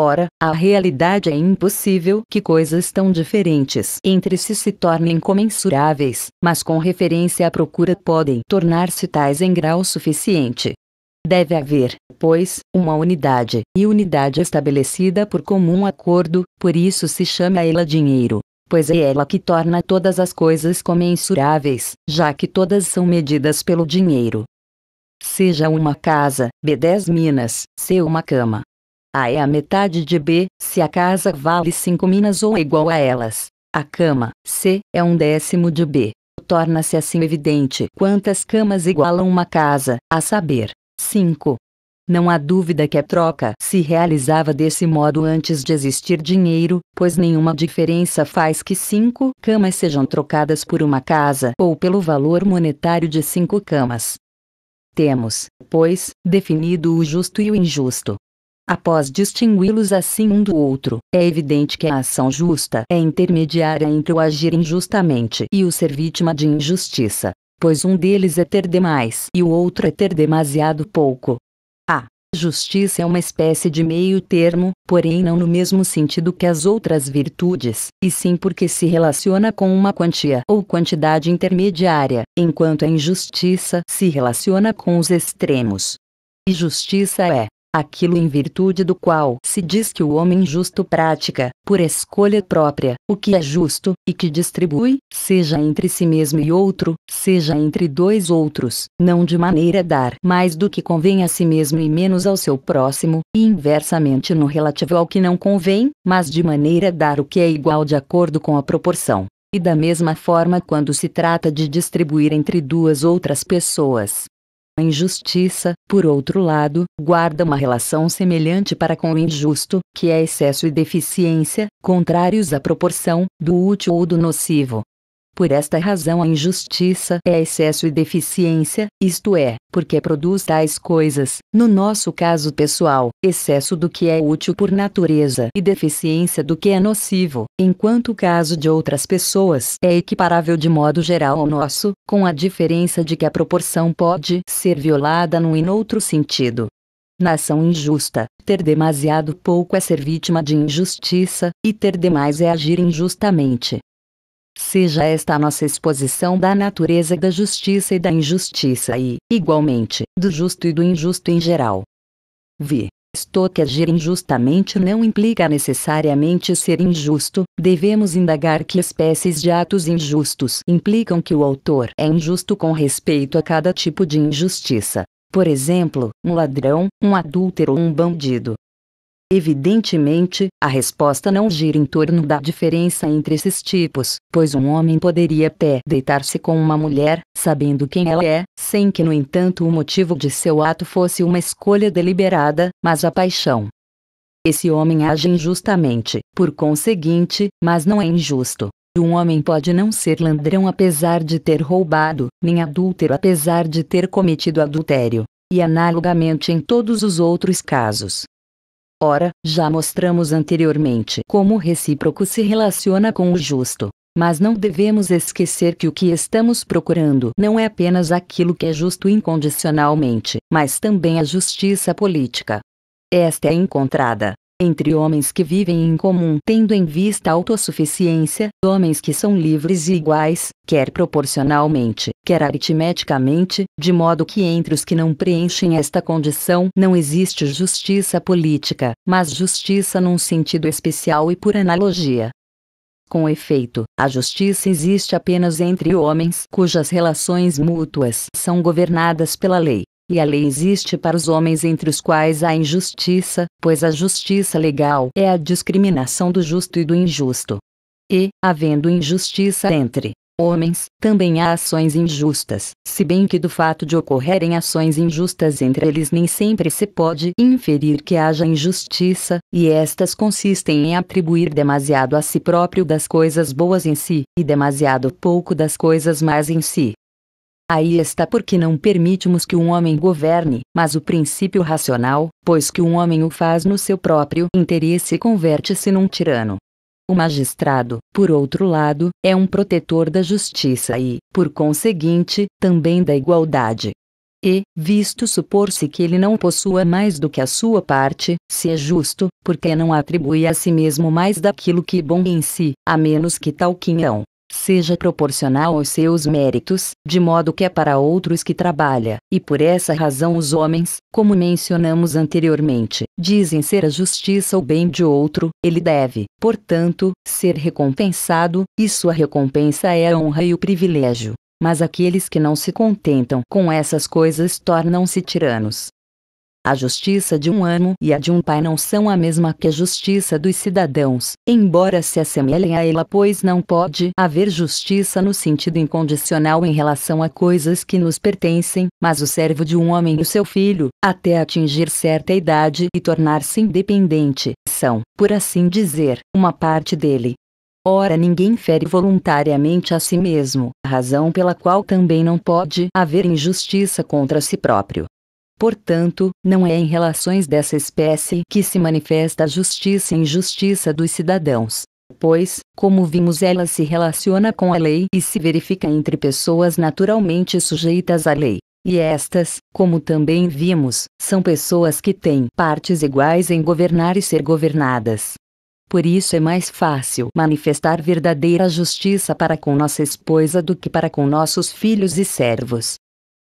Ora, a realidade é impossível que coisas tão diferentes entre si se tornem comensuráveis, mas com referência à procura podem tornar-se tais em grau suficiente. Deve haver, pois, uma unidade, e unidade estabelecida por comum acordo, por isso se chama ela dinheiro pois é ela que torna todas as coisas comensuráveis, já que todas são medidas pelo dinheiro. Seja uma casa, B10 minas, se uma cama, a é a metade de B, se a casa vale 5 minas ou é igual a elas. A cama, C, é um décimo de B. Torna-se assim evidente quantas camas igualam uma casa, a saber, 5. Não há dúvida que a troca se realizava desse modo antes de existir dinheiro, pois nenhuma diferença faz que cinco camas sejam trocadas por uma casa ou pelo valor monetário de cinco camas. Temos, pois, definido o justo e o injusto. Após distingui-los assim um do outro, é evidente que a ação justa é intermediária entre o agir injustamente e o ser vítima de injustiça, pois um deles é ter demais e o outro é ter demasiado pouco. A justiça é uma espécie de meio-termo, porém não no mesmo sentido que as outras virtudes, e sim porque se relaciona com uma quantia ou quantidade intermediária, enquanto a injustiça se relaciona com os extremos. E justiça é, aquilo em virtude do qual se diz que o homem justo pratica, por escolha própria, o que é justo, e que distribui, seja entre si mesmo e outro, seja entre dois outros, não de maneira a dar mais do que convém a si mesmo e menos ao seu próximo, e inversamente no relativo ao que não convém, mas de maneira a dar o que é igual de acordo com a proporção. E da mesma forma quando se trata de distribuir entre duas outras pessoas, a injustiça, por outro lado, guarda uma relação semelhante para com o injusto, que é excesso e deficiência, contrários à proporção, do útil ou do nocivo. Por esta razão a injustiça é excesso e deficiência, isto é, porque produz tais coisas, no nosso caso pessoal, excesso do que é útil por natureza e deficiência do que é nocivo, enquanto o caso de outras pessoas é equiparável de modo geral ao nosso, com a diferença de que a proporção pode ser violada num e noutro sentido. Na ação injusta, ter demasiado pouco é ser vítima de injustiça, e ter demais é agir injustamente. Seja esta a nossa exposição da natureza da justiça e da injustiça e, igualmente, do justo e do injusto em geral. Vi. Estou que agir injustamente não implica necessariamente ser injusto, devemos indagar que espécies de atos injustos implicam que o autor é injusto com respeito a cada tipo de injustiça. Por exemplo, um ladrão, um adúltero ou um bandido, Evidentemente, a resposta não gira em torno da diferença entre esses tipos, pois um homem poderia até deitar-se com uma mulher, sabendo quem ela é, sem que no entanto o motivo de seu ato fosse uma escolha deliberada, mas a paixão. Esse homem age injustamente, por conseguinte, mas não é injusto. Um homem pode não ser ladrão apesar de ter roubado, nem adúltero apesar de ter cometido adultério, e analogamente em todos os outros casos. Ora, já mostramos anteriormente como o recíproco se relaciona com o justo. Mas não devemos esquecer que o que estamos procurando não é apenas aquilo que é justo incondicionalmente, mas também a justiça política. Esta é encontrada entre homens que vivem em comum, tendo em vista a autossuficiência, homens que são livres e iguais, quer proporcionalmente, quer aritmeticamente, de modo que entre os que não preenchem esta condição não existe justiça política, mas justiça num sentido especial e por analogia. Com efeito, a justiça existe apenas entre homens cujas relações mútuas são governadas pela lei. E a lei existe para os homens entre os quais há injustiça, pois a justiça legal é a discriminação do justo e do injusto. E, havendo injustiça entre homens, também há ações injustas, se bem que do fato de ocorrerem ações injustas entre eles nem sempre se pode inferir que haja injustiça, e estas consistem em atribuir demasiado a si próprio das coisas boas em si, e demasiado pouco das coisas más em si. Aí está porque não permitimos que um homem governe, mas o princípio racional, pois que um homem o faz no seu próprio interesse converte-se num tirano. O magistrado, por outro lado, é um protetor da justiça e, por conseguinte, também da igualdade. E, visto supor-se que ele não possua mais do que a sua parte, se é justo, porque não atribui a si mesmo mais daquilo que bom em si, a menos que tal quinhão, seja proporcional aos seus méritos, de modo que é para outros que trabalha, e por essa razão os homens, como mencionamos anteriormente, dizem ser a justiça o bem de outro, ele deve, portanto, ser recompensado, e sua recompensa é a honra e o privilégio. Mas aqueles que não se contentam com essas coisas tornam-se tiranos, a justiça de um amo e a de um pai não são a mesma que a justiça dos cidadãos, embora se assemelhem a ela, pois não pode haver justiça no sentido incondicional em relação a coisas que nos pertencem, mas o servo de um homem e o seu filho, até atingir certa idade e tornar-se independente, são, por assim dizer, uma parte dele. Ora, ninguém fere voluntariamente a si mesmo, razão pela qual também não pode haver injustiça contra si próprio. Portanto, não é em relações dessa espécie que se manifesta a justiça e injustiça dos cidadãos. Pois, como vimos, ela se relaciona com a lei e se verifica entre pessoas naturalmente sujeitas à lei. E estas, como também vimos, são pessoas que têm partes iguais em governar e ser governadas. Por isso é mais fácil manifestar verdadeira justiça para com nossa esposa do que para com nossos filhos e servos,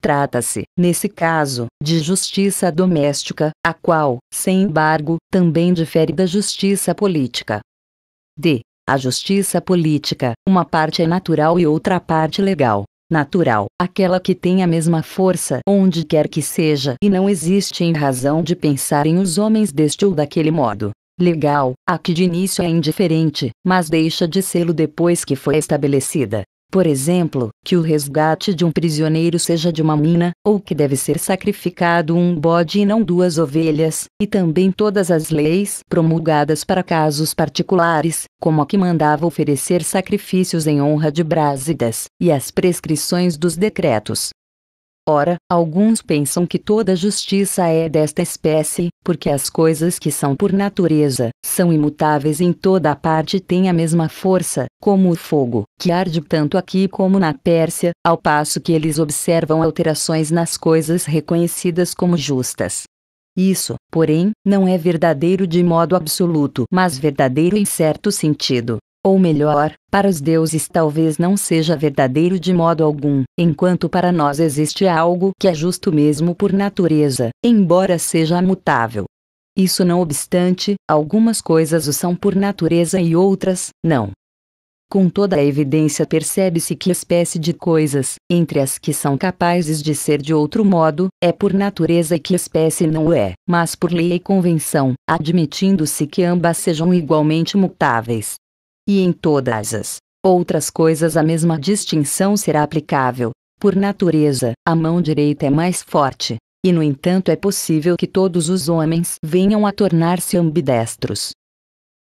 Trata-se, nesse caso, de justiça doméstica, a qual, sem embargo, também difere da justiça política. D. A justiça política, uma parte é natural e outra parte legal. Natural, aquela que tem a mesma força onde quer que seja e não existe em razão de pensarem os homens deste ou daquele modo. Legal, a que de início é indiferente, mas deixa de sê-lo depois que foi estabelecida. Por exemplo, que o resgate de um prisioneiro seja de uma mina, ou que deve ser sacrificado um bode e não duas ovelhas, e também todas as leis promulgadas para casos particulares, como a que mandava oferecer sacrifícios em honra de Brásidas, e as prescrições dos decretos, Ora, alguns pensam que toda justiça é desta espécie, porque as coisas que são por natureza, são imutáveis em toda a parte e têm a mesma força, como o fogo, que arde tanto aqui como na Pérsia, ao passo que eles observam alterações nas coisas reconhecidas como justas. Isso, porém, não é verdadeiro de modo absoluto, mas verdadeiro em certo sentido, ou melhor, para os deuses talvez não seja verdadeiro de modo algum, enquanto para nós existe algo que é justo mesmo por natureza, embora seja mutável. Isso não obstante, algumas coisas o são por natureza e outras, não. Com toda a evidência percebe-se que espécie de coisas, entre as que são capazes de ser de outro modo, é por natureza e que espécie não o é, mas por lei e convenção, admitindo-se que ambas sejam igualmente mutáveis e em todas as outras coisas a mesma distinção será aplicável. Por natureza, a mão direita é mais forte, e no entanto é possível que todos os homens venham a tornar-se ambidestros.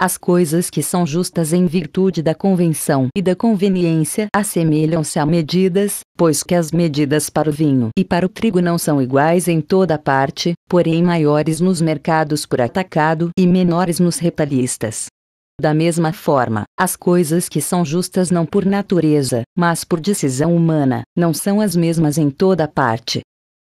As coisas que são justas em virtude da convenção e da conveniência assemelham-se a medidas, pois que as medidas para o vinho e para o trigo não são iguais em toda parte, porém maiores nos mercados por atacado e menores nos retalhistas. Da mesma forma, as coisas que são justas não por natureza, mas por decisão humana, não são as mesmas em toda parte.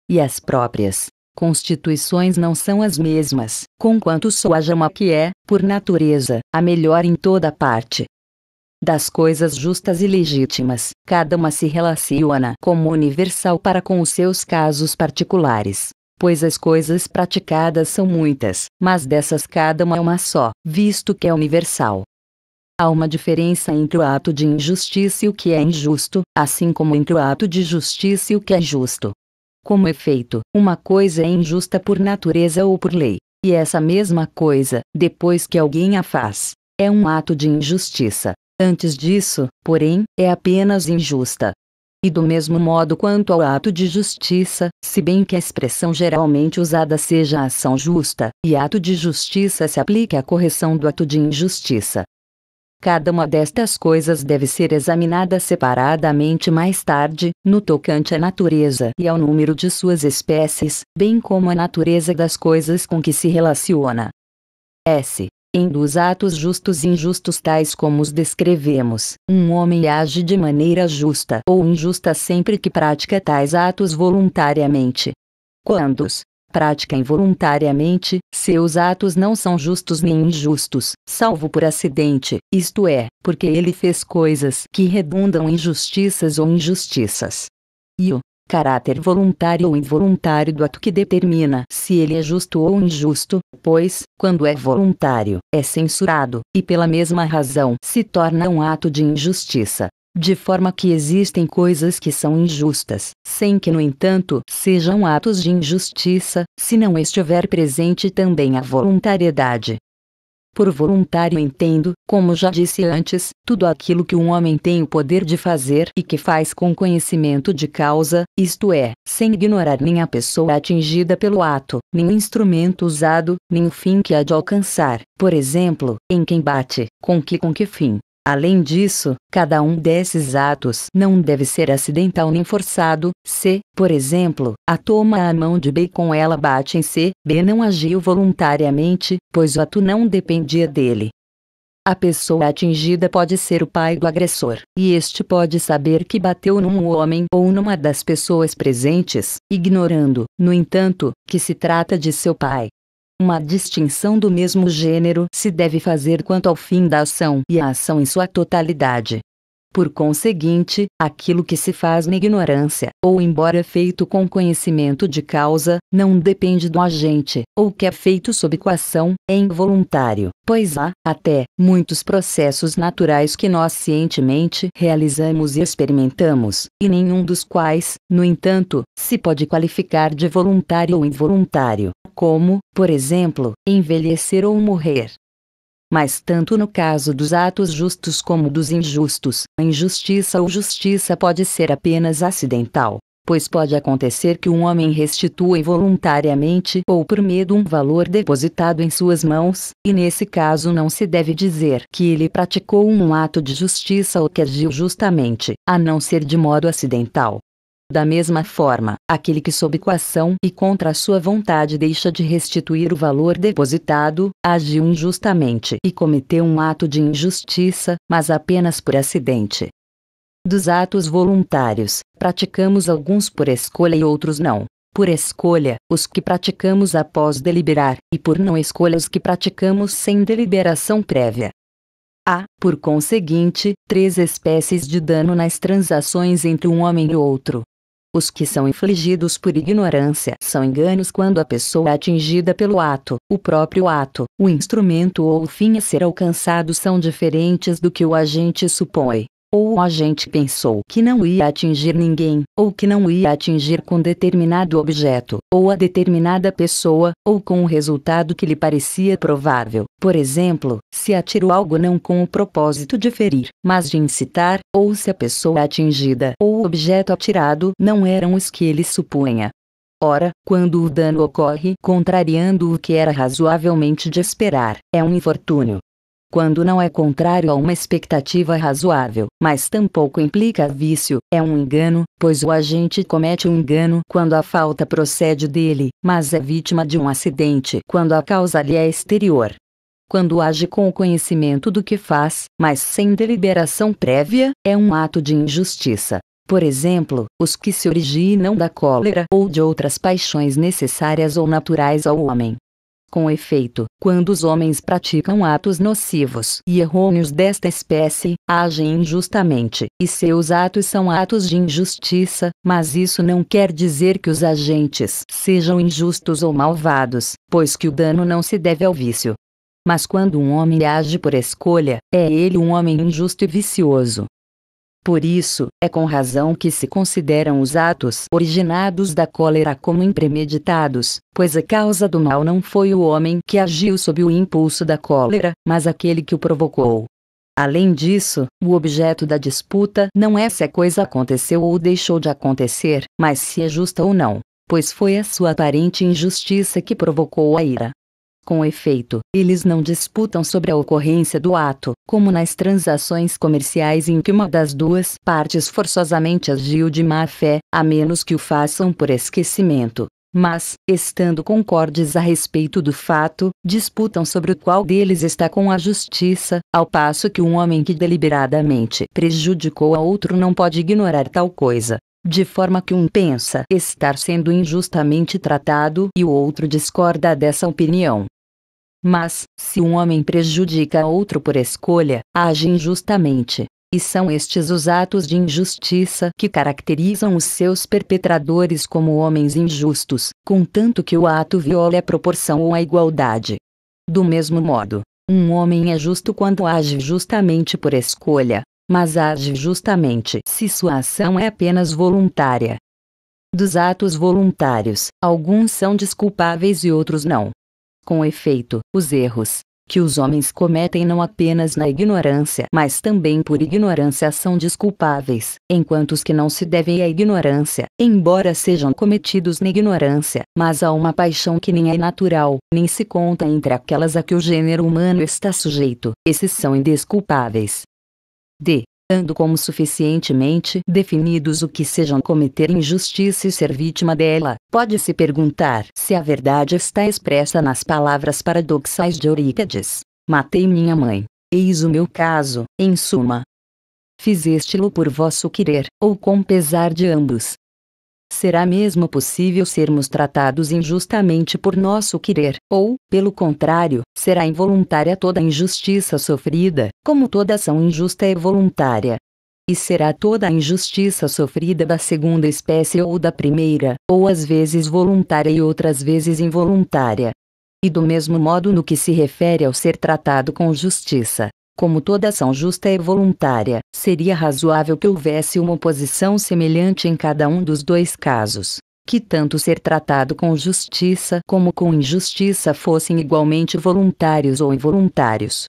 E as próprias constituições não são as mesmas, conquanto só haja uma que é, por natureza, a melhor em toda parte. Das coisas justas e legítimas, cada uma se relaciona como universal para com os seus casos particulares pois as coisas praticadas são muitas, mas dessas cada uma é uma só, visto que é universal. Há uma diferença entre o ato de injustiça e o que é injusto, assim como entre o ato de justiça e o que é justo. Como efeito, uma coisa é injusta por natureza ou por lei, e essa mesma coisa, depois que alguém a faz, é um ato de injustiça. Antes disso, porém, é apenas injusta. E do mesmo modo quanto ao ato de justiça, se bem que a expressão geralmente usada seja ação justa, e ato de justiça se aplique à correção do ato de injustiça. Cada uma destas coisas deve ser examinada separadamente mais tarde, no tocante à natureza e ao número de suas espécies, bem como à natureza das coisas com que se relaciona. S refém atos justos e injustos tais como os descrevemos. Um homem age de maneira justa ou injusta sempre que pratica tais atos voluntariamente. Quando os pratica involuntariamente, seus atos não são justos nem injustos, salvo por acidente, isto é, porque ele fez coisas que redundam em justiças ou injustiças. E o caráter voluntário ou involuntário do ato que determina se ele é justo ou injusto, pois, quando é voluntário, é censurado, e pela mesma razão se torna um ato de injustiça. De forma que existem coisas que são injustas, sem que, no entanto, sejam atos de injustiça, se não estiver presente também a voluntariedade. Por voluntário entendo, como já disse antes, tudo aquilo que um homem tem o poder de fazer e que faz com conhecimento de causa, isto é, sem ignorar nem a pessoa atingida pelo ato, nem o instrumento usado, nem o fim que há de alcançar, por exemplo, em quem bate, com que com que fim, Além disso, cada um desses atos não deve ser acidental nem forçado. Se, por exemplo, a toma a mão de B com ela bate em C, B não agiu voluntariamente, pois o ato não dependia dele. A pessoa atingida pode ser o pai do agressor, e este pode saber que bateu num homem ou numa das pessoas presentes, ignorando, no entanto, que se trata de seu pai. Uma distinção do mesmo gênero se deve fazer quanto ao fim da ação e a ação em sua totalidade. Por conseguinte, aquilo que se faz na ignorância, ou embora feito com conhecimento de causa, não depende do agente, ou que é feito sob coação, é involuntário, pois há, até, muitos processos naturais que nós cientemente realizamos e experimentamos, e nenhum dos quais, no entanto, se pode qualificar de voluntário ou involuntário como, por exemplo, envelhecer ou morrer. Mas tanto no caso dos atos justos como dos injustos, a injustiça ou justiça pode ser apenas acidental, pois pode acontecer que um homem restitua involuntariamente ou por medo um valor depositado em suas mãos, e nesse caso não se deve dizer que ele praticou um ato de justiça ou que agiu justamente, a não ser de modo acidental. Da mesma forma, aquele que sob coação e contra a sua vontade deixa de restituir o valor depositado, agiu injustamente e cometeu um ato de injustiça, mas apenas por acidente. Dos atos voluntários, praticamos alguns por escolha e outros não. Por escolha, os que praticamos após deliberar, e por não escolha, os que praticamos sem deliberação prévia. Há, por conseguinte, três espécies de dano nas transações entre um homem e outro. Os que são infligidos por ignorância são enganos quando a pessoa é atingida pelo ato, o próprio ato, o instrumento ou o fim a ser alcançado são diferentes do que o agente supõe. Ou a gente pensou que não ia atingir ninguém, ou que não ia atingir com determinado objeto, ou a determinada pessoa, ou com o resultado que lhe parecia provável. Por exemplo, se atirou algo não com o propósito de ferir, mas de incitar, ou se a pessoa atingida ou o objeto atirado não eram os que ele supunha. Ora, quando o dano ocorre contrariando o que era razoavelmente de esperar, é um infortúnio quando não é contrário a uma expectativa razoável, mas tampouco implica vício, é um engano, pois o agente comete um engano quando a falta procede dele, mas é vítima de um acidente quando a causa lhe é exterior. Quando age com o conhecimento do que faz, mas sem deliberação prévia, é um ato de injustiça. Por exemplo, os que se originam da cólera ou de outras paixões necessárias ou naturais ao homem, com efeito, quando os homens praticam atos nocivos e errôneos desta espécie, agem injustamente, e seus atos são atos de injustiça, mas isso não quer dizer que os agentes sejam injustos ou malvados, pois que o dano não se deve ao vício. Mas quando um homem age por escolha, é ele um homem injusto e vicioso, por isso, é com razão que se consideram os atos originados da cólera como impremeditados, pois a causa do mal não foi o homem que agiu sob o impulso da cólera, mas aquele que o provocou. Além disso, o objeto da disputa não é se a coisa aconteceu ou deixou de acontecer, mas se é justa ou não, pois foi a sua aparente injustiça que provocou a ira. Com efeito, eles não disputam sobre a ocorrência do ato, como nas transações comerciais em que uma das duas partes forçosamente agiu de má fé, a menos que o façam por esquecimento. Mas, estando concordes a respeito do fato, disputam sobre o qual deles está com a justiça, ao passo que um homem que deliberadamente prejudicou a outro não pode ignorar tal coisa de forma que um pensa estar sendo injustamente tratado e o outro discorda dessa opinião. Mas, se um homem prejudica outro por escolha, age injustamente. E são estes os atos de injustiça que caracterizam os seus perpetradores como homens injustos, contanto que o ato viole a proporção ou a igualdade. Do mesmo modo, um homem é justo quando age justamente por escolha, mas age justamente se sua ação é apenas voluntária. Dos atos voluntários, alguns são desculpáveis e outros não. Com efeito, os erros que os homens cometem não apenas na ignorância, mas também por ignorância são desculpáveis, enquanto os que não se devem à ignorância, embora sejam cometidos na ignorância, mas há uma paixão que nem é natural, nem se conta entre aquelas a que o gênero humano está sujeito, esses são indesculpáveis. D dando como suficientemente definidos o que sejam cometer injustiça e ser vítima dela, pode-se perguntar se a verdade está expressa nas palavras paradoxais de Eurípides. Matei minha mãe. Eis o meu caso, em suma. Fizeste-lo por vosso querer, ou com pesar de ambos, será mesmo possível sermos tratados injustamente por nosso querer, ou, pelo contrário, será involuntária toda injustiça sofrida, como toda ação injusta é voluntária. E será toda a injustiça sofrida da segunda espécie ou da primeira, ou às vezes voluntária e outras vezes involuntária. E do mesmo modo no que se refere ao ser tratado com justiça, como toda ação justa é voluntária, seria razoável que houvesse uma oposição semelhante em cada um dos dois casos. Que tanto ser tratado com justiça como com injustiça fossem igualmente voluntários ou involuntários.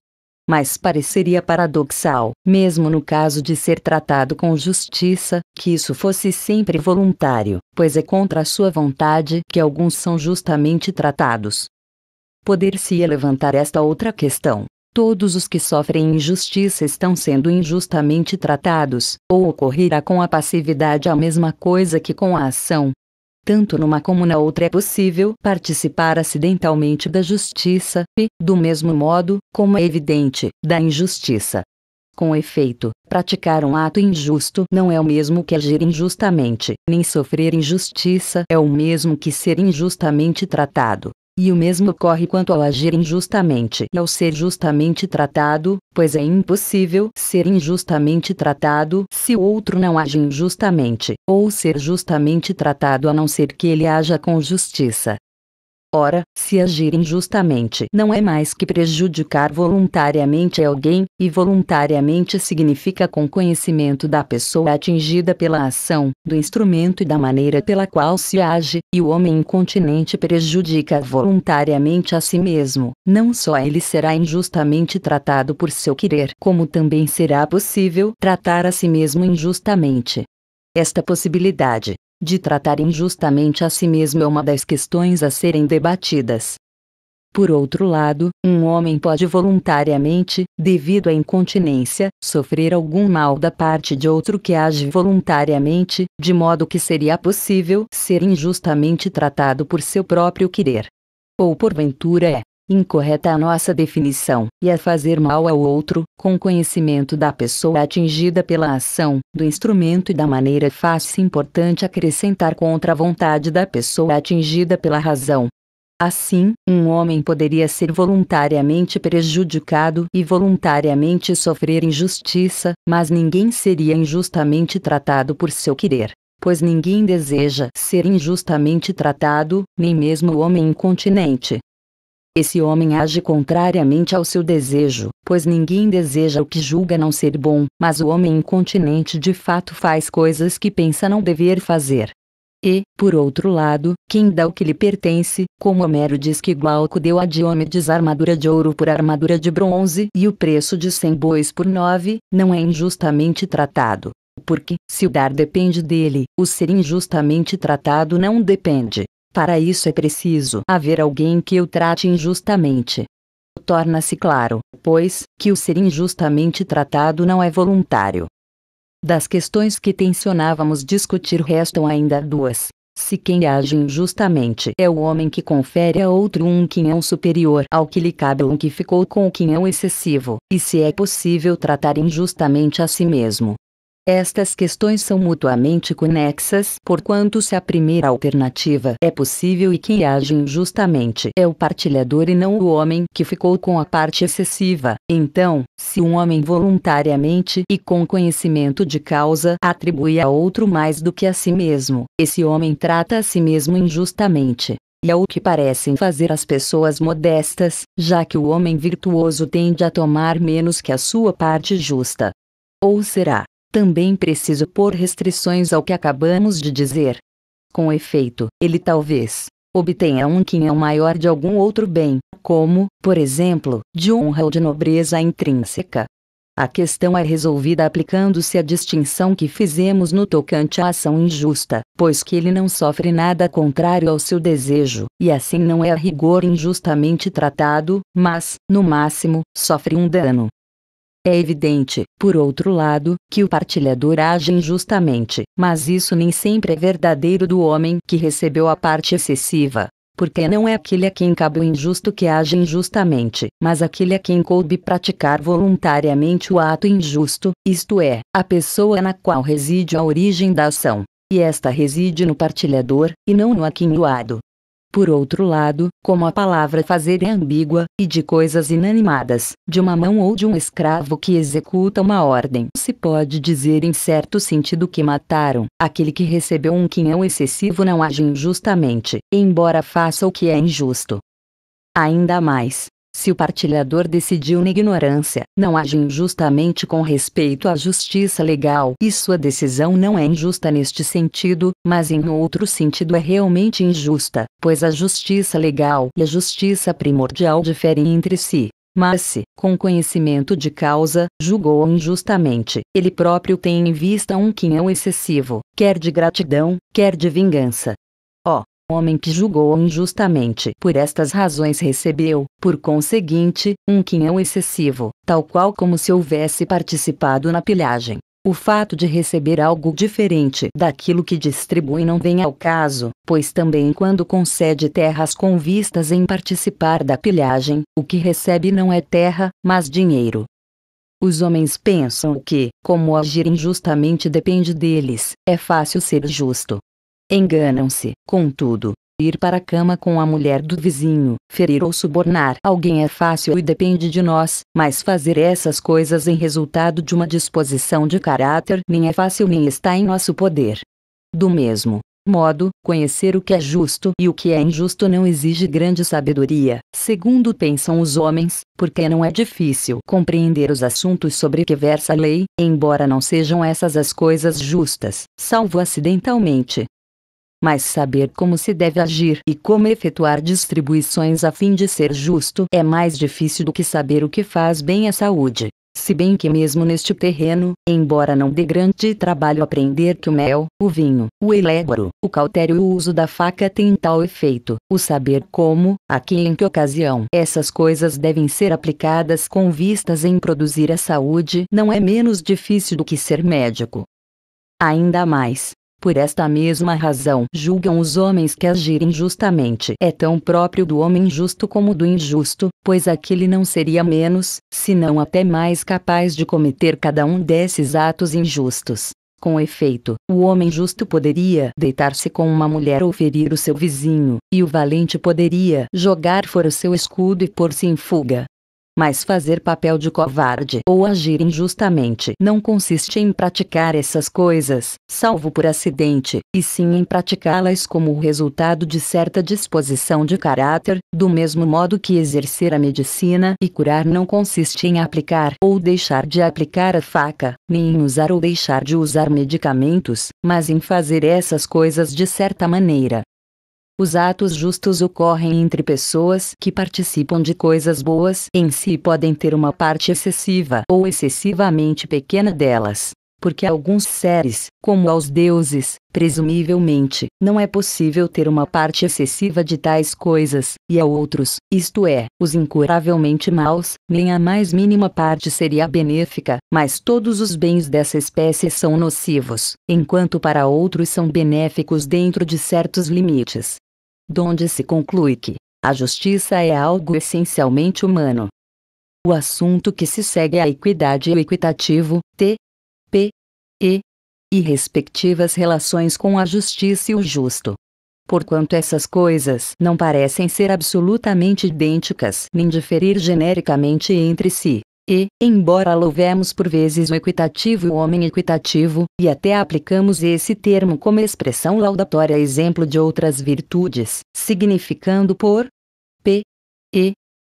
Mas pareceria paradoxal, mesmo no caso de ser tratado com justiça, que isso fosse sempre voluntário, pois é contra a sua vontade que alguns são justamente tratados. Poder-se levantar esta outra questão, Todos os que sofrem injustiça estão sendo injustamente tratados, ou ocorrerá com a passividade a mesma coisa que com a ação. Tanto numa como na outra é possível participar acidentalmente da justiça, e, do mesmo modo, como é evidente, da injustiça. Com efeito, praticar um ato injusto não é o mesmo que agir injustamente, nem sofrer injustiça é o mesmo que ser injustamente tratado. E o mesmo ocorre quanto ao agir injustamente e ao ser justamente tratado, pois é impossível ser injustamente tratado se o outro não age injustamente, ou ser justamente tratado a não ser que ele haja com justiça. Ora, se agir injustamente não é mais que prejudicar voluntariamente alguém, e voluntariamente significa com conhecimento da pessoa atingida pela ação, do instrumento e da maneira pela qual se age, e o homem incontinente prejudica voluntariamente a si mesmo, não só ele será injustamente tratado por seu querer, como também será possível tratar a si mesmo injustamente. Esta possibilidade, de tratar injustamente a si mesmo é uma das questões a serem debatidas. Por outro lado, um homem pode voluntariamente, devido à incontinência, sofrer algum mal da parte de outro que age voluntariamente, de modo que seria possível ser injustamente tratado por seu próprio querer. Ou porventura é incorreta a nossa definição, e a fazer mal ao outro, com conhecimento da pessoa atingida pela ação, do instrumento e da maneira faz-se importante acrescentar contra a vontade da pessoa atingida pela razão. Assim, um homem poderia ser voluntariamente prejudicado e voluntariamente sofrer injustiça, mas ninguém seria injustamente tratado por seu querer pois ninguém deseja ser injustamente tratado, nem mesmo o homem incontinente. Esse homem age contrariamente ao seu desejo, pois ninguém deseja o que julga não ser bom, mas o homem incontinente de fato faz coisas que pensa não dever fazer. E, por outro lado, quem dá o que lhe pertence, como Homero diz que Glauco deu a Diomedes armadura de ouro por armadura de bronze e o preço de cem bois por nove, não é injustamente tratado. Porque, se o dar depende dele, o ser injustamente tratado não depende. Para isso é preciso haver alguém que o trate injustamente. Torna-se claro, pois, que o ser injustamente tratado não é voluntário. Das questões que tensionávamos discutir restam ainda duas. Se quem age injustamente é o homem que confere a outro um quinhão superior ao que lhe cabe ou um que ficou com o quinhão excessivo, e se é possível tratar injustamente a si mesmo, estas questões são mutuamente conexas, porquanto se a primeira alternativa é possível e quem age injustamente é o partilhador e não o homem que ficou com a parte excessiva. Então, se um homem voluntariamente e com conhecimento de causa atribui a outro mais do que a si mesmo, esse homem trata a si mesmo injustamente e é o que parecem fazer as pessoas modestas, já que o homem virtuoso tende a tomar menos que a sua parte justa. Ou será também preciso pôr restrições ao que acabamos de dizer. Com efeito, ele talvez obtenha um quinhão é maior de algum outro bem, como, por exemplo, de honra ou de nobreza intrínseca. A questão é resolvida aplicando-se a distinção que fizemos no tocante à ação injusta, pois que ele não sofre nada contrário ao seu desejo, e assim não é a rigor injustamente tratado, mas, no máximo, sofre um dano. É evidente, por outro lado, que o partilhador age injustamente, mas isso nem sempre é verdadeiro do homem que recebeu a parte excessiva. Porque não é aquele a quem cabe o injusto que age injustamente, mas aquele a quem coube praticar voluntariamente o ato injusto, isto é, a pessoa na qual reside a origem da ação. E esta reside no partilhador, e não no aquinhoado. Por outro lado, como a palavra fazer é ambígua, e de coisas inanimadas, de uma mão ou de um escravo que executa uma ordem, se pode dizer em certo sentido que mataram. Aquele que recebeu um quinhão excessivo não age injustamente, embora faça o que é injusto. Ainda mais, se o partilhador decidiu na ignorância, não age injustamente com respeito à justiça legal e sua decisão não é injusta neste sentido, mas em outro sentido é realmente injusta, pois a justiça legal e a justiça primordial diferem entre si. Mas se, com conhecimento de causa, julgou injustamente, ele próprio tem em vista um quinhão excessivo, quer de gratidão, quer de vingança, homem que julgou injustamente por estas razões recebeu, por conseguinte, um quinhão excessivo, tal qual como se houvesse participado na pilhagem. O fato de receber algo diferente daquilo que distribui não vem ao caso, pois também quando concede terras com vistas em participar da pilhagem, o que recebe não é terra, mas dinheiro. Os homens pensam que, como agir injustamente depende deles, é fácil ser justo. Enganam-se, contudo. Ir para a cama com a mulher do vizinho, ferir ou subornar alguém é fácil e depende de nós, mas fazer essas coisas em resultado de uma disposição de caráter nem é fácil nem está em nosso poder. Do mesmo modo, conhecer o que é justo e o que é injusto não exige grande sabedoria, segundo pensam os homens, porque não é difícil compreender os assuntos sobre que versa a lei, embora não sejam essas as coisas justas, salvo acidentalmente, mas saber como se deve agir e como efetuar distribuições a fim de ser justo é mais difícil do que saber o que faz bem à saúde. Se bem que mesmo neste terreno, embora não dê grande trabalho aprender que o mel, o vinho, o elégoro, o cautério e o uso da faca têm tal efeito, o saber como, a que e em que ocasião essas coisas devem ser aplicadas com vistas em produzir a saúde não é menos difícil do que ser médico. Ainda mais, por esta mesma razão julgam os homens que agirem justamente é tão próprio do homem justo como do injusto, pois aquele não seria menos, senão até mais capaz de cometer cada um desses atos injustos. Com efeito, o homem justo poderia deitar-se com uma mulher ou ferir o seu vizinho, e o valente poderia jogar fora o seu escudo e pôr-se em fuga, mas fazer papel de covarde ou agir injustamente não consiste em praticar essas coisas, salvo por acidente, e sim em praticá-las como resultado de certa disposição de caráter, do mesmo modo que exercer a medicina e curar não consiste em aplicar ou deixar de aplicar a faca, nem em usar ou deixar de usar medicamentos, mas em fazer essas coisas de certa maneira, os atos justos ocorrem entre pessoas que participam de coisas boas em si podem ter uma parte excessiva ou excessivamente pequena delas. Porque a alguns seres, como aos deuses, presumivelmente, não é possível ter uma parte excessiva de tais coisas, e a outros, isto é, os incuravelmente maus, nem a mais mínima parte seria benéfica, mas todos os bens dessa espécie são nocivos, enquanto para outros são benéficos dentro de certos limites donde se conclui que a justiça é algo essencialmente humano. O assunto que se segue é a equidade e o equitativo, T, P, E, e respectivas relações com a justiça e o justo. Porquanto essas coisas não parecem ser absolutamente idênticas nem diferir genericamente entre si, e, embora louvemos por vezes o equitativo e o homem equitativo, e até aplicamos esse termo como expressão laudatória exemplo de outras virtudes, significando por P. E.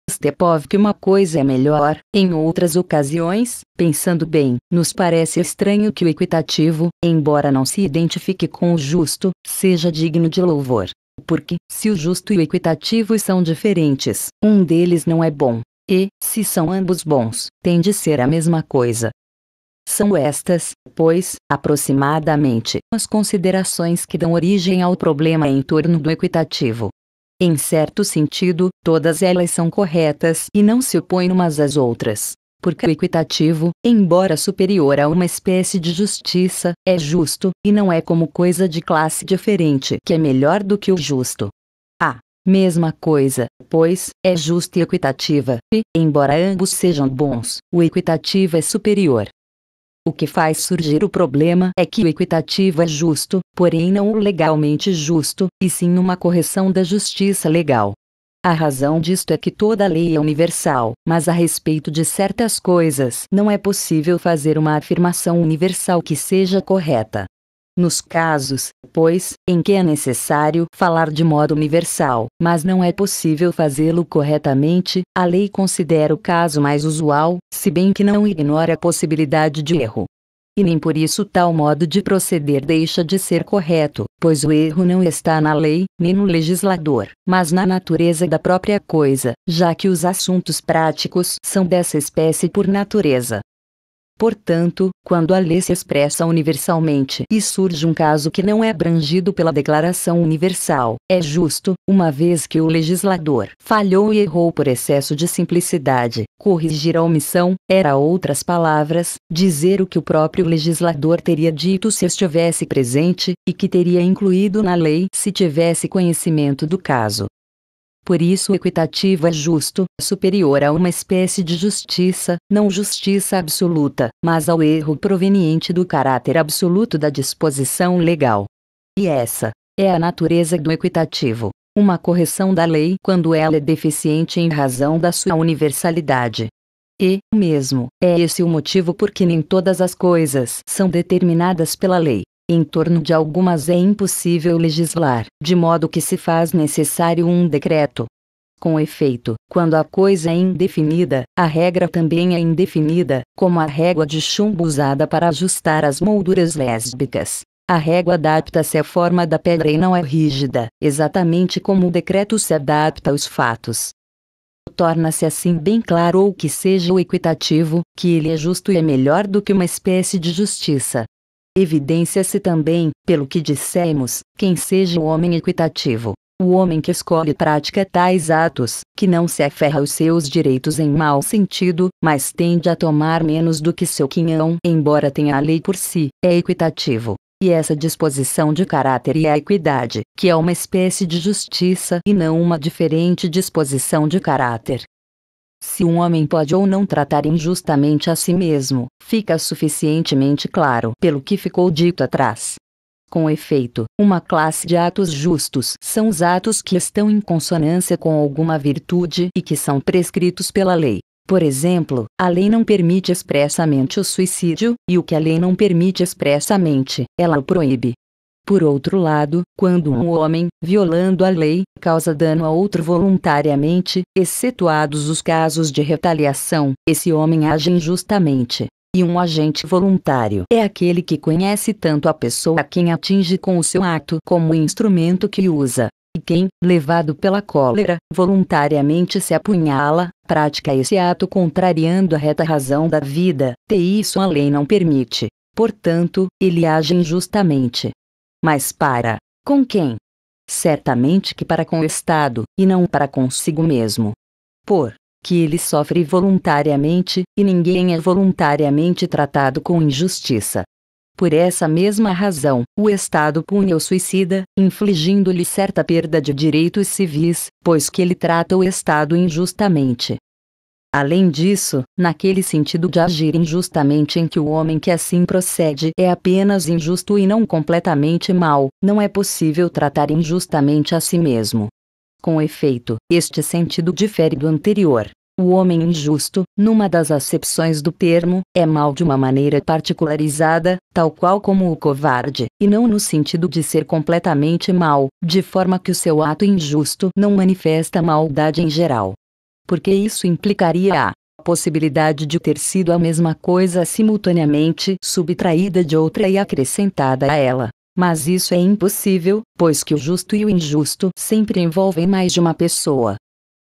Stepov é que uma coisa é melhor, em outras ocasiões, pensando bem, nos parece estranho que o equitativo, embora não se identifique com o justo, seja digno de louvor. Porque, se o justo e o equitativo são diferentes, um deles não é bom, e, se são ambos bons, tem de ser a mesma coisa. São estas, pois, aproximadamente, as considerações que dão origem ao problema em torno do equitativo. Em certo sentido, todas elas são corretas e não se opõem umas às outras. Porque o equitativo, embora superior a uma espécie de justiça, é justo, e não é como coisa de classe diferente que é melhor do que o justo mesma coisa, pois é justa e equitativa, e, embora ambos sejam bons, o equitativo é superior. O que faz surgir o problema é que o equitativo é justo, porém não o legalmente justo, e sim uma correção da justiça legal. A razão disto é que toda lei é universal, mas a respeito de certas coisas não é possível fazer uma afirmação universal que seja correta nos casos, pois, em que é necessário falar de modo universal, mas não é possível fazê-lo corretamente, a lei considera o caso mais usual, se bem que não ignora a possibilidade de erro. E nem por isso tal modo de proceder deixa de ser correto, pois o erro não está na lei, nem no legislador, mas na natureza da própria coisa, já que os assuntos práticos são dessa espécie por natureza. Portanto, quando a lei se expressa universalmente e surge um caso que não é abrangido pela Declaração Universal, é justo, uma vez que o legislador falhou e errou por excesso de simplicidade, corrigir a omissão, era outras palavras, dizer o que o próprio legislador teria dito se estivesse presente, e que teria incluído na lei se tivesse conhecimento do caso. Por isso equitativo é justo, superior a uma espécie de justiça, não justiça absoluta, mas ao erro proveniente do caráter absoluto da disposição legal. E essa é a natureza do equitativo. Uma correção da lei quando ela é deficiente em razão da sua universalidade. E, mesmo, é esse o motivo por que nem todas as coisas são determinadas pela lei. Em torno de algumas é impossível legislar, de modo que se faz necessário um decreto. Com efeito, quando a coisa é indefinida, a regra também é indefinida, como a régua de chumbo usada para ajustar as molduras lésbicas. A régua adapta-se à forma da pedra e não é rígida, exatamente como o decreto se adapta aos fatos. Torna-se assim bem claro ou que seja o equitativo, que ele é justo e é melhor do que uma espécie de justiça, Evidência-se também, pelo que dissemos, quem seja o homem equitativo, o homem que escolhe e pratica tais atos, que não se aferra aos seus direitos em mau sentido, mas tende a tomar menos do que seu quinhão, embora tenha a lei por si, é equitativo. E essa disposição de caráter e a equidade, que é uma espécie de justiça e não uma diferente disposição de caráter, se um homem pode ou não tratar injustamente a si mesmo, fica suficientemente claro pelo que ficou dito atrás. Com efeito, uma classe de atos justos são os atos que estão em consonância com alguma virtude e que são prescritos pela lei. Por exemplo, a lei não permite expressamente o suicídio, e o que a lei não permite expressamente, ela o proíbe. Por outro lado, quando um homem, violando a lei, causa dano a outro voluntariamente, excetuados os casos de retaliação, esse homem age injustamente. E um agente voluntário é aquele que conhece tanto a pessoa a quem atinge com o seu ato como o instrumento que usa. E quem, levado pela cólera, voluntariamente se apunhala, pratica esse ato contrariando a reta razão da vida, te isso a lei não permite. Portanto, ele age injustamente. Mas para com quem? Certamente que para com o Estado, e não para consigo mesmo. Por que ele sofre voluntariamente, e ninguém é voluntariamente tratado com injustiça. Por essa mesma razão, o Estado pune o suicida, infligindo-lhe certa perda de direitos civis, pois que ele trata o Estado injustamente, Além disso, naquele sentido de agir injustamente em que o homem que assim procede é apenas injusto e não completamente mal, não é possível tratar injustamente a si mesmo. Com efeito, este sentido difere do anterior. O homem injusto, numa das acepções do termo, é mal de uma maneira particularizada, tal qual como o covarde, e não no sentido de ser completamente mal, de forma que o seu ato injusto não manifesta maldade em geral porque isso implicaria a possibilidade de ter sido a mesma coisa simultaneamente subtraída de outra e acrescentada a ela. Mas isso é impossível, pois que o justo e o injusto sempre envolvem mais de uma pessoa.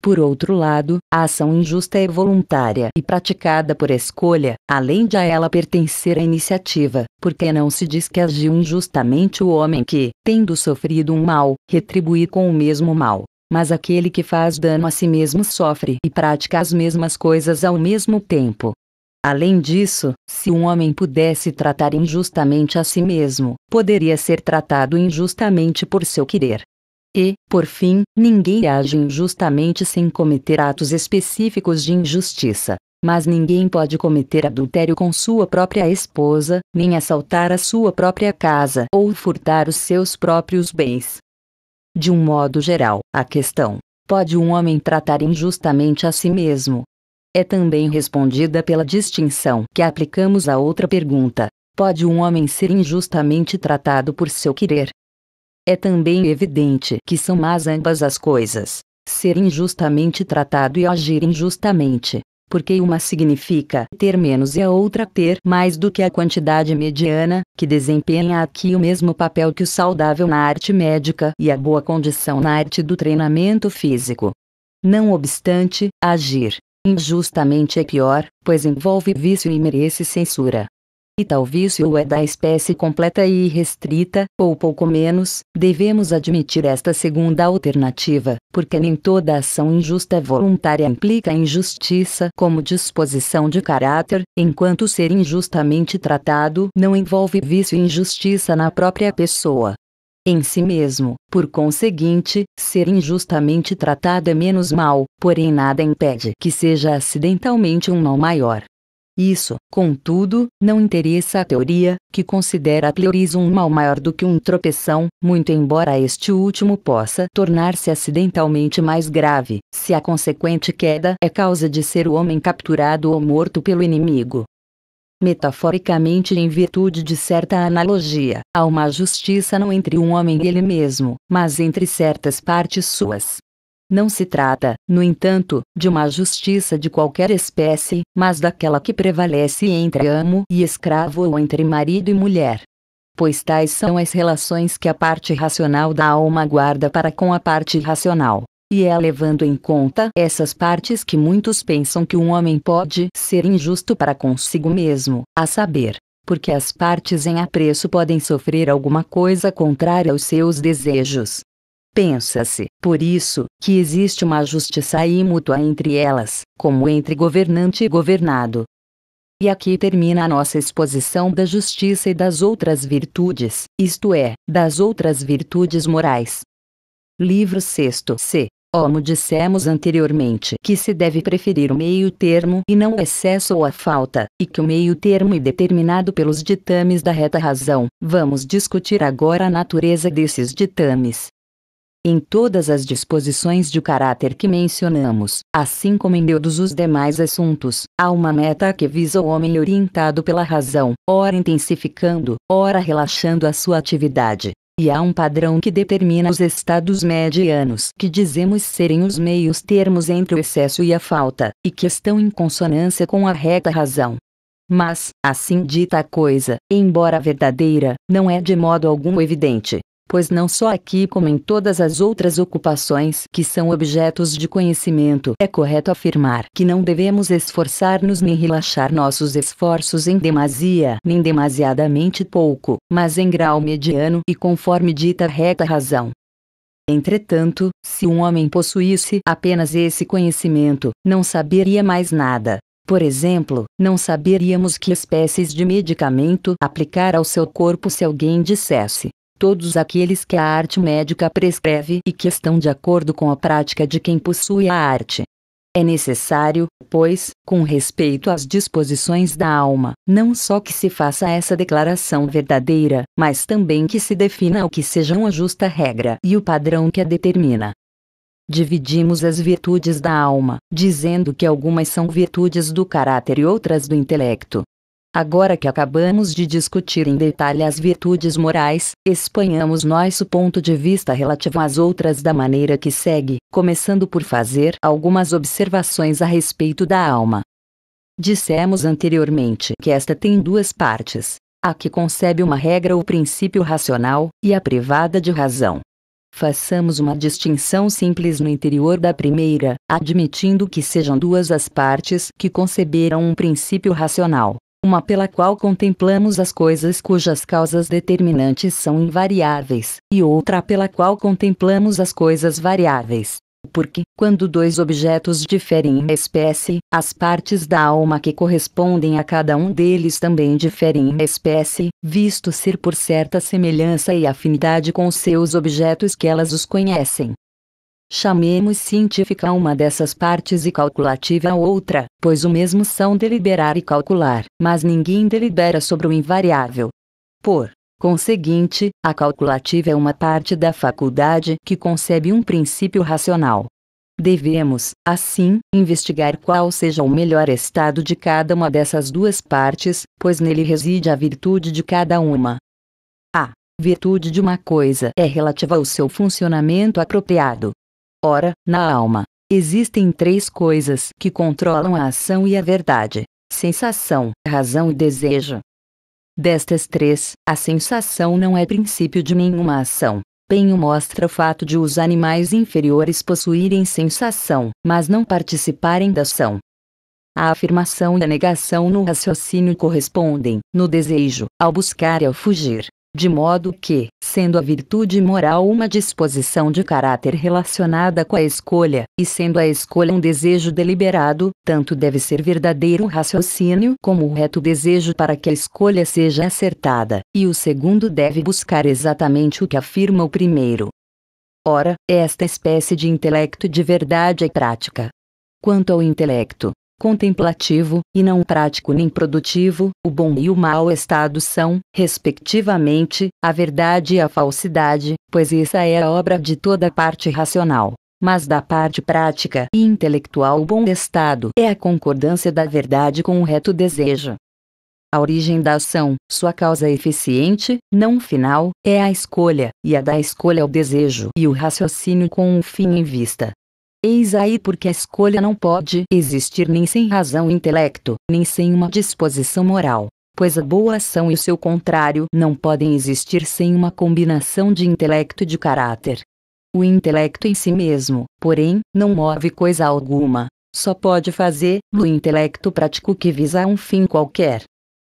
Por outro lado, a ação injusta é voluntária e praticada por escolha, além de a ela pertencer a iniciativa, porque não se diz que agiu injustamente o homem que, tendo sofrido um mal, retribuir com o mesmo mal mas aquele que faz dano a si mesmo sofre e pratica as mesmas coisas ao mesmo tempo. Além disso, se um homem pudesse tratar injustamente a si mesmo, poderia ser tratado injustamente por seu querer. E, por fim, ninguém age injustamente sem cometer atos específicos de injustiça. Mas ninguém pode cometer adultério com sua própria esposa, nem assaltar a sua própria casa ou furtar os seus próprios bens. De um modo geral, a questão: pode um homem tratar injustamente a si mesmo? É também respondida pela distinção que aplicamos à outra pergunta: pode um homem ser injustamente tratado por seu querer? É também evidente que são más ambas as coisas: ser injustamente tratado e agir injustamente porque uma significa ter menos e a outra ter mais do que a quantidade mediana, que desempenha aqui o mesmo papel que o saudável na arte médica e a boa condição na arte do treinamento físico. Não obstante, agir injustamente é pior, pois envolve vício e merece censura e tal vício é da espécie completa e restrita, ou pouco menos, devemos admitir esta segunda alternativa, porque nem toda ação injusta é voluntária implica injustiça como disposição de caráter, enquanto ser injustamente tratado não envolve vício e injustiça na própria pessoa em si mesmo. Por conseguinte, ser injustamente tratado é menos mal, porém nada impede que seja acidentalmente um mal maior. Isso, contudo, não interessa à teoria, que considera a pleurisma um mal maior do que um tropeção, muito embora este último possa tornar-se acidentalmente mais grave, se a consequente queda é causa de ser o homem capturado ou morto pelo inimigo. Metaforicamente, em virtude de certa analogia, há uma justiça não entre um homem e ele mesmo, mas entre certas partes suas. Não se trata, no entanto, de uma justiça de qualquer espécie, mas daquela que prevalece entre amo e escravo ou entre marido e mulher. Pois tais são as relações que a parte racional da alma guarda para com a parte irracional. E é levando em conta essas partes que muitos pensam que um homem pode ser injusto para consigo mesmo, a saber, porque as partes em apreço podem sofrer alguma coisa contrária aos seus desejos, Pensa-se, por isso, que existe uma justiça mútua entre elas, como entre governante e governado. E aqui termina a nossa exposição da justiça e das outras virtudes, isto é, das outras virtudes morais. Livro 6 C. Como dissemos anteriormente que se deve preferir o meio termo e não o excesso ou a falta, e que o meio termo é determinado pelos ditames da reta razão, vamos discutir agora a natureza desses ditames em todas as disposições de caráter que mencionamos, assim como em todos os demais assuntos, há uma meta que visa o homem orientado pela razão, ora intensificando, ora relaxando a sua atividade. E há um padrão que determina os estados medianos que dizemos serem os meios termos entre o excesso e a falta, e que estão em consonância com a reta razão. Mas, assim dita a coisa, embora verdadeira, não é de modo algum evidente pois não só aqui como em todas as outras ocupações que são objetos de conhecimento, é correto afirmar que não devemos esforçar-nos nem relaxar nossos esforços em demasia, nem demasiadamente pouco, mas em grau mediano e conforme dita reta razão. Entretanto, se um homem possuísse apenas esse conhecimento, não saberia mais nada. Por exemplo, não saberíamos que espécies de medicamento aplicar ao seu corpo se alguém dissesse: todos aqueles que a arte médica prescreve e que estão de acordo com a prática de quem possui a arte. É necessário, pois, com respeito às disposições da alma, não só que se faça essa declaração verdadeira, mas também que se defina o que sejam a justa regra e o padrão que a determina. Dividimos as virtudes da alma, dizendo que algumas são virtudes do caráter e outras do intelecto, Agora que acabamos de discutir em detalhe as virtudes morais, expanhamos nosso ponto de vista relativo às outras da maneira que segue, começando por fazer algumas observações a respeito da alma. Dissemos anteriormente que esta tem duas partes: a que concebe uma regra ou princípio racional, e a privada de razão. Façamos uma distinção simples no interior da primeira, admitindo que sejam duas as partes que conceberam um princípio racional uma pela qual contemplamos as coisas cujas causas determinantes são invariáveis, e outra pela qual contemplamos as coisas variáveis. Porque, quando dois objetos diferem em espécie, as partes da alma que correspondem a cada um deles também diferem em espécie, visto ser por certa semelhança e afinidade com seus objetos que elas os conhecem. Chamemos científica uma dessas partes e calculativa a outra, pois o mesmo são deliberar e calcular, mas ninguém delibera sobre o invariável. Por conseguinte, a calculativa é uma parte da faculdade que concebe um princípio racional. Devemos, assim, investigar qual seja o melhor estado de cada uma dessas duas partes, pois nele reside a virtude de cada uma. A virtude de uma coisa é relativa ao seu funcionamento apropriado, Ora, na alma, existem três coisas que controlam a ação e a verdade: sensação, razão e desejo. Destas três, a sensação não é princípio de nenhuma ação. Penho mostra o fato de os animais inferiores possuírem sensação, mas não participarem da ação. A afirmação e a negação no raciocínio correspondem, no desejo, ao buscar e ao fugir de modo que, sendo a virtude moral uma disposição de caráter relacionada com a escolha, e sendo a escolha um desejo deliberado, tanto deve ser verdadeiro o raciocínio como o reto desejo para que a escolha seja acertada, e o segundo deve buscar exatamente o que afirma o primeiro. Ora, esta espécie de intelecto de verdade é prática. Quanto ao intelecto, contemplativo, e não prático nem produtivo, o bom e o mau estado são, respectivamente, a verdade e a falsidade, pois essa é a obra de toda a parte racional. Mas da parte prática e intelectual o bom estado é a concordância da verdade com o reto desejo. A origem da ação, sua causa eficiente, não final, é a escolha, e a da escolha o desejo e o raciocínio com um fim em vista. Eis aí porque a escolha não pode existir nem sem razão e intelecto, nem sem uma disposição moral, pois a boa ação e o seu contrário não podem existir sem uma combinação de intelecto e de caráter. O intelecto em si mesmo, porém, não move coisa alguma, só pode fazer o intelecto prático que visa um fim qualquer.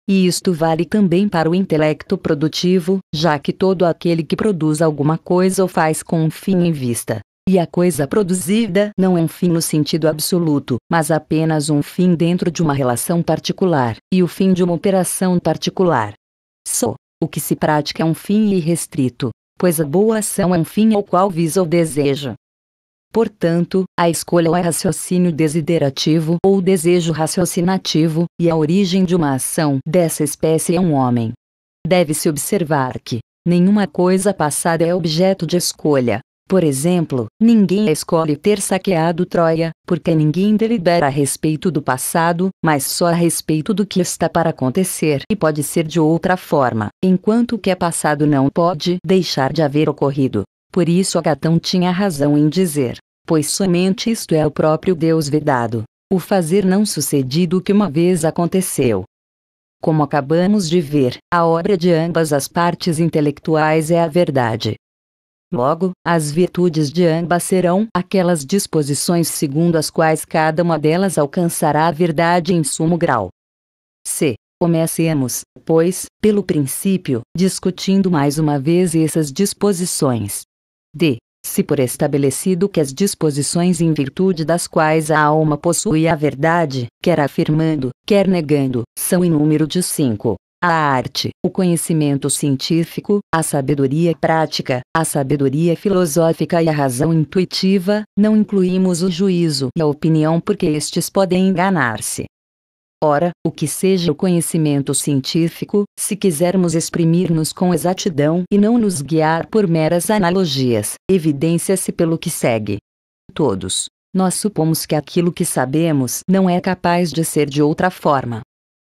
E isto vale também para o intelecto produtivo, já que todo aquele que produz alguma coisa o faz com um fim em vista. E a coisa produzida não é um fim no sentido absoluto, mas apenas um fim dentro de uma relação particular, e o fim de uma operação particular. Só, o que se pratica é um fim irrestrito, pois a boa ação é um fim ao qual visa o desejo. Portanto, a escolha é raciocínio desiderativo ou desejo raciocinativo, e a origem de uma ação dessa espécie é um homem. Deve-se observar que nenhuma coisa passada é objeto de escolha, por exemplo, ninguém escolhe ter saqueado Troia, porque ninguém delibera a respeito do passado, mas só a respeito do que está para acontecer e pode ser de outra forma, enquanto o que é passado não pode deixar de haver ocorrido. Por isso Agatão tinha razão em dizer, pois somente isto é o próprio Deus vedado, o fazer não sucedido que uma vez aconteceu. Como acabamos de ver, a obra de ambas as partes intelectuais é a verdade, Logo, as virtudes de ambas serão aquelas disposições segundo as quais cada uma delas alcançará a verdade em sumo grau. C. Comecemos, pois, pelo princípio, discutindo mais uma vez essas disposições. D. Se por estabelecido que as disposições em virtude das quais a alma possui a verdade, quer afirmando, quer negando, são em número de cinco, a arte, o conhecimento científico, a sabedoria prática, a sabedoria filosófica e a razão intuitiva, não incluímos o juízo e a opinião porque estes podem enganar-se. Ora, o que seja o conhecimento científico, se quisermos exprimir-nos com exatidão e não nos guiar por meras analogias, evidencia-se pelo que segue. Todos. Nós supomos que aquilo que sabemos não é capaz de ser de outra forma.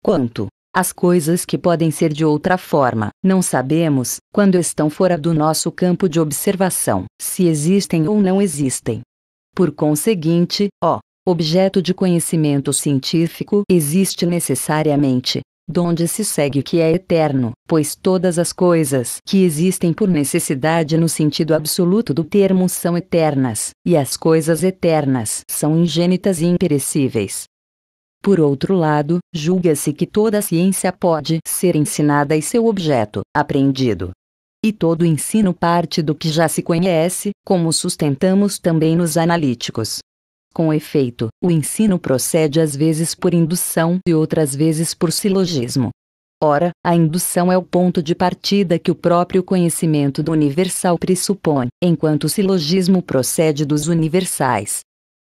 Quanto, as coisas que podem ser de outra forma, não sabemos, quando estão fora do nosso campo de observação, se existem ou não existem. Por conseguinte, ó, objeto de conhecimento científico existe necessariamente, donde se segue que é eterno, pois todas as coisas que existem por necessidade no sentido absoluto do termo são eternas, e as coisas eternas são ingênitas e imperecíveis. Por outro lado, julga-se que toda ciência pode ser ensinada e seu objeto, aprendido. E todo ensino parte do que já se conhece, como sustentamos também nos analíticos. Com efeito, o ensino procede às vezes por indução e outras vezes por silogismo. Ora, a indução é o ponto de partida que o próprio conhecimento do universal pressupõe, enquanto o silogismo procede dos universais.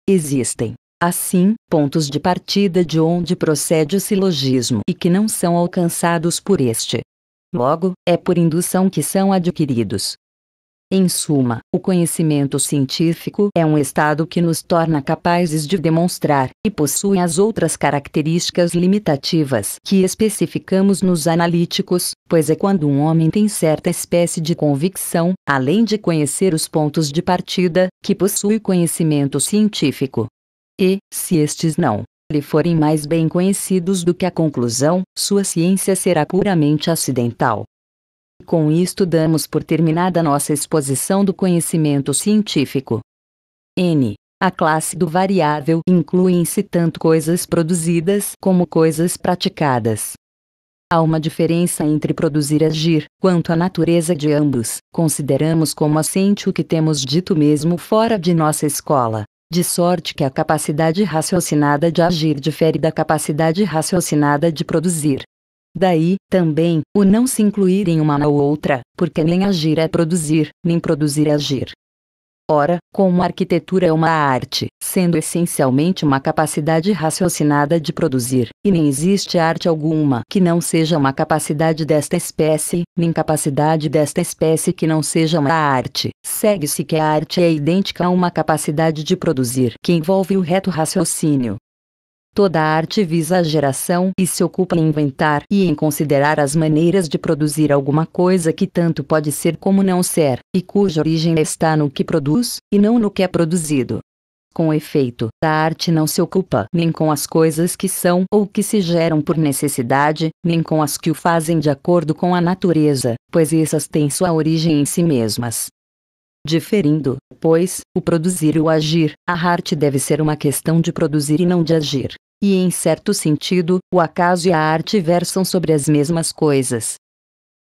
Existem Assim, pontos de partida de onde procede o silogismo e que não são alcançados por este. Logo, é por indução que são adquiridos. Em suma, o conhecimento científico é um estado que nos torna capazes de demonstrar e possui as outras características limitativas que especificamos nos analíticos, pois é quando um homem tem certa espécie de convicção, além de conhecer os pontos de partida, que possui conhecimento científico e, se estes não lhe forem mais bem conhecidos do que a conclusão, sua ciência será puramente acidental. Com isto damos por terminada nossa exposição do conhecimento científico. N. A classe do variável inclui-se tanto coisas produzidas como coisas praticadas. Há uma diferença entre produzir e agir, quanto à natureza de ambos, consideramos como assente o que temos dito mesmo fora de nossa escola. De sorte que a capacidade raciocinada de agir difere da capacidade raciocinada de produzir. Daí, também, o não se incluir em uma ou outra, porque nem agir é produzir, nem produzir é agir. Ora, como a arquitetura é uma arte, sendo essencialmente uma capacidade raciocinada de produzir, e nem existe arte alguma que não seja uma capacidade desta espécie, nem capacidade desta espécie que não seja uma arte, segue-se que a arte é idêntica a uma capacidade de produzir que envolve o reto raciocínio, Toda arte visa a geração e se ocupa em inventar e em considerar as maneiras de produzir alguma coisa que tanto pode ser como não ser, e cuja origem está no que produz, e não no que é produzido. Com efeito, a arte não se ocupa nem com as coisas que são ou que se geram por necessidade, nem com as que o fazem de acordo com a natureza, pois essas têm sua origem em si mesmas, diferindo, pois, o produzir e o agir, a arte deve ser uma questão de produzir e não de agir. E em certo sentido, o acaso e a arte versam sobre as mesmas coisas.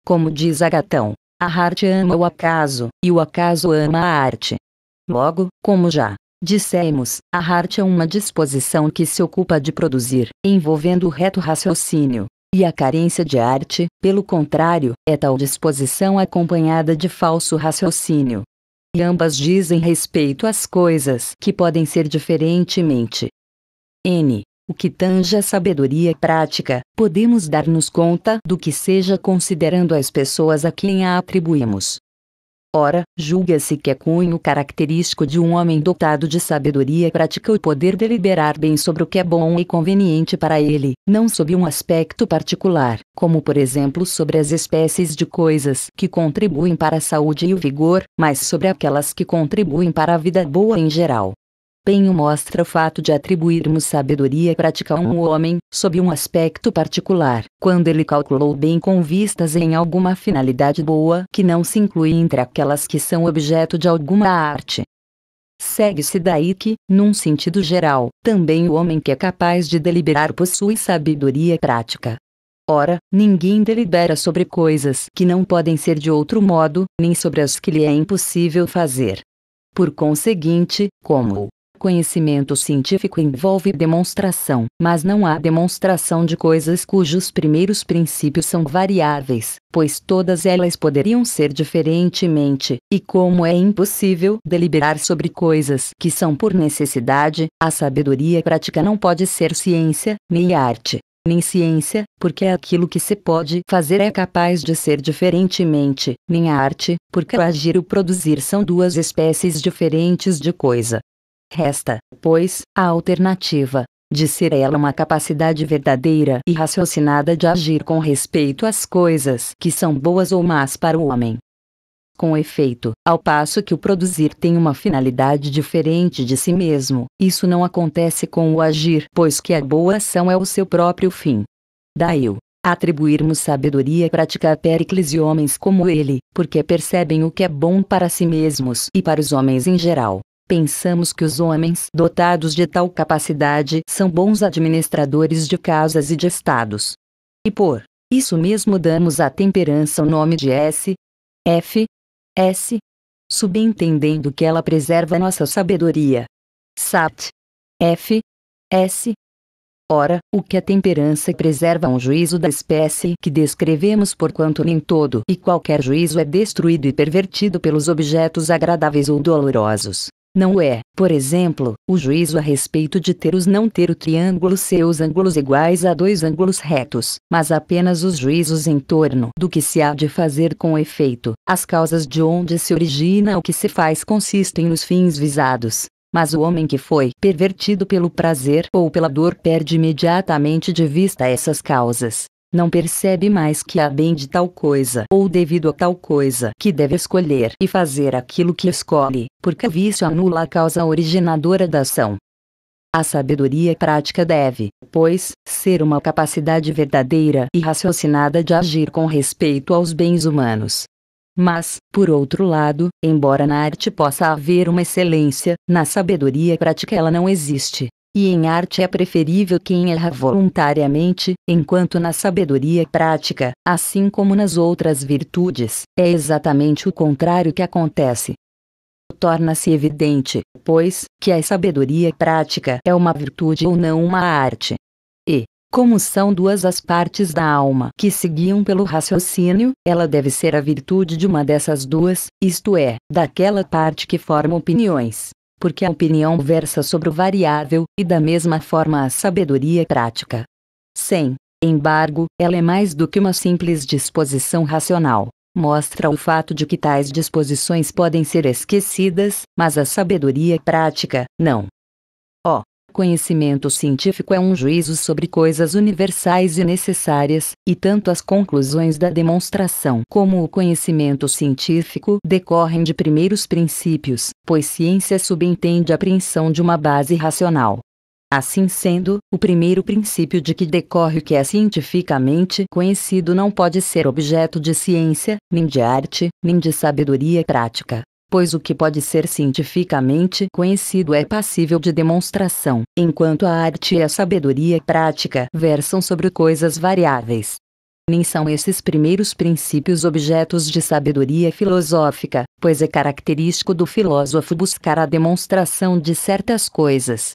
Como diz Agatão, a arte ama o acaso, e o acaso ama a arte. Logo, como já dissemos, a arte é uma disposição que se ocupa de produzir, envolvendo o reto raciocínio. E a carência de arte, pelo contrário, é tal disposição acompanhada de falso raciocínio e ambas dizem respeito às coisas que podem ser diferentemente. N. O que tange a sabedoria prática, podemos dar-nos conta do que seja considerando as pessoas a quem a atribuímos. Ora, julga-se que é cunho característico de um homem dotado de sabedoria prática o poder deliberar bem sobre o que é bom e conveniente para ele, não sob um aspecto particular, como por exemplo sobre as espécies de coisas que contribuem para a saúde e o vigor, mas sobre aquelas que contribuem para a vida boa em geral. Penho mostra o fato de atribuirmos sabedoria prática a um homem, sob um aspecto particular, quando ele calculou bem com vistas em alguma finalidade boa que não se inclui entre aquelas que são objeto de alguma arte. Segue-se daí que, num sentido geral, também o homem que é capaz de deliberar possui sabedoria prática. Ora, ninguém delibera sobre coisas que não podem ser de outro modo, nem sobre as que lhe é impossível fazer. Por conseguinte, como conhecimento científico envolve demonstração, mas não há demonstração de coisas cujos primeiros princípios são variáveis, pois todas elas poderiam ser diferentemente, e como é impossível deliberar sobre coisas que são por necessidade, a sabedoria prática não pode ser ciência, nem arte, nem ciência, porque aquilo que se pode fazer é capaz de ser diferentemente, nem arte, porque o agir e o produzir são duas espécies diferentes de coisa. Resta, pois, a alternativa de ser ela uma capacidade verdadeira e raciocinada de agir com respeito às coisas que são boas ou más para o homem. Com efeito, ao passo que o produzir tem uma finalidade diferente de si mesmo, isso não acontece com o agir, pois que a boa ação é o seu próprio fim. Daí o atribuirmos sabedoria prática a Péricles e homens como ele, porque percebem o que é bom para si mesmos e para os homens em geral. Pensamos que os homens dotados de tal capacidade são bons administradores de casas e de estados. E por isso mesmo damos à temperança o nome de S. F. S. Subentendendo que ela preserva nossa sabedoria. Sat. F. S. Ora, o que a temperança preserva é um juízo da espécie que descrevemos porquanto nem todo e qualquer juízo é destruído e pervertido pelos objetos agradáveis ou dolorosos. Não é, por exemplo, o juízo a respeito de ter os não ter o triângulo seus ângulos iguais a dois ângulos retos, mas apenas os juízos em torno do que se há de fazer com efeito. As causas de onde se origina o que se faz consistem nos fins visados. Mas o homem que foi pervertido pelo prazer ou pela dor perde imediatamente de vista essas causas, não percebe mais que há bem de tal coisa ou devido a tal coisa que deve escolher e fazer aquilo que escolhe, porque o vício anula a causa originadora da ação. A sabedoria prática deve, pois, ser uma capacidade verdadeira e raciocinada de agir com respeito aos bens humanos. Mas, por outro lado, embora na arte possa haver uma excelência, na sabedoria prática ela não existe, e em arte é preferível quem erra voluntariamente, enquanto na sabedoria prática, assim como nas outras virtudes, é exatamente o contrário que acontece. Torna-se evidente, pois, que a sabedoria prática é uma virtude ou não uma arte. E, como são duas as partes da alma que seguiam pelo raciocínio, ela deve ser a virtude de uma dessas duas, isto é, daquela parte que forma opiniões, porque a opinião versa sobre o variável, e da mesma forma a sabedoria prática. Sem embargo, ela é mais do que uma simples disposição racional. Mostra o fato de que tais disposições podem ser esquecidas, mas a sabedoria prática, não. Conhecimento científico é um juízo sobre coisas universais e necessárias, e tanto as conclusões da demonstração como o conhecimento científico decorrem de primeiros princípios, pois ciência subentende a apreensão de uma base racional. Assim sendo, o primeiro princípio de que decorre o que é cientificamente conhecido não pode ser objeto de ciência, nem de arte, nem de sabedoria prática pois o que pode ser cientificamente conhecido é passível de demonstração, enquanto a arte e é a sabedoria prática versam sobre coisas variáveis. Nem são esses primeiros princípios objetos de sabedoria filosófica, pois é característico do filósofo buscar a demonstração de certas coisas.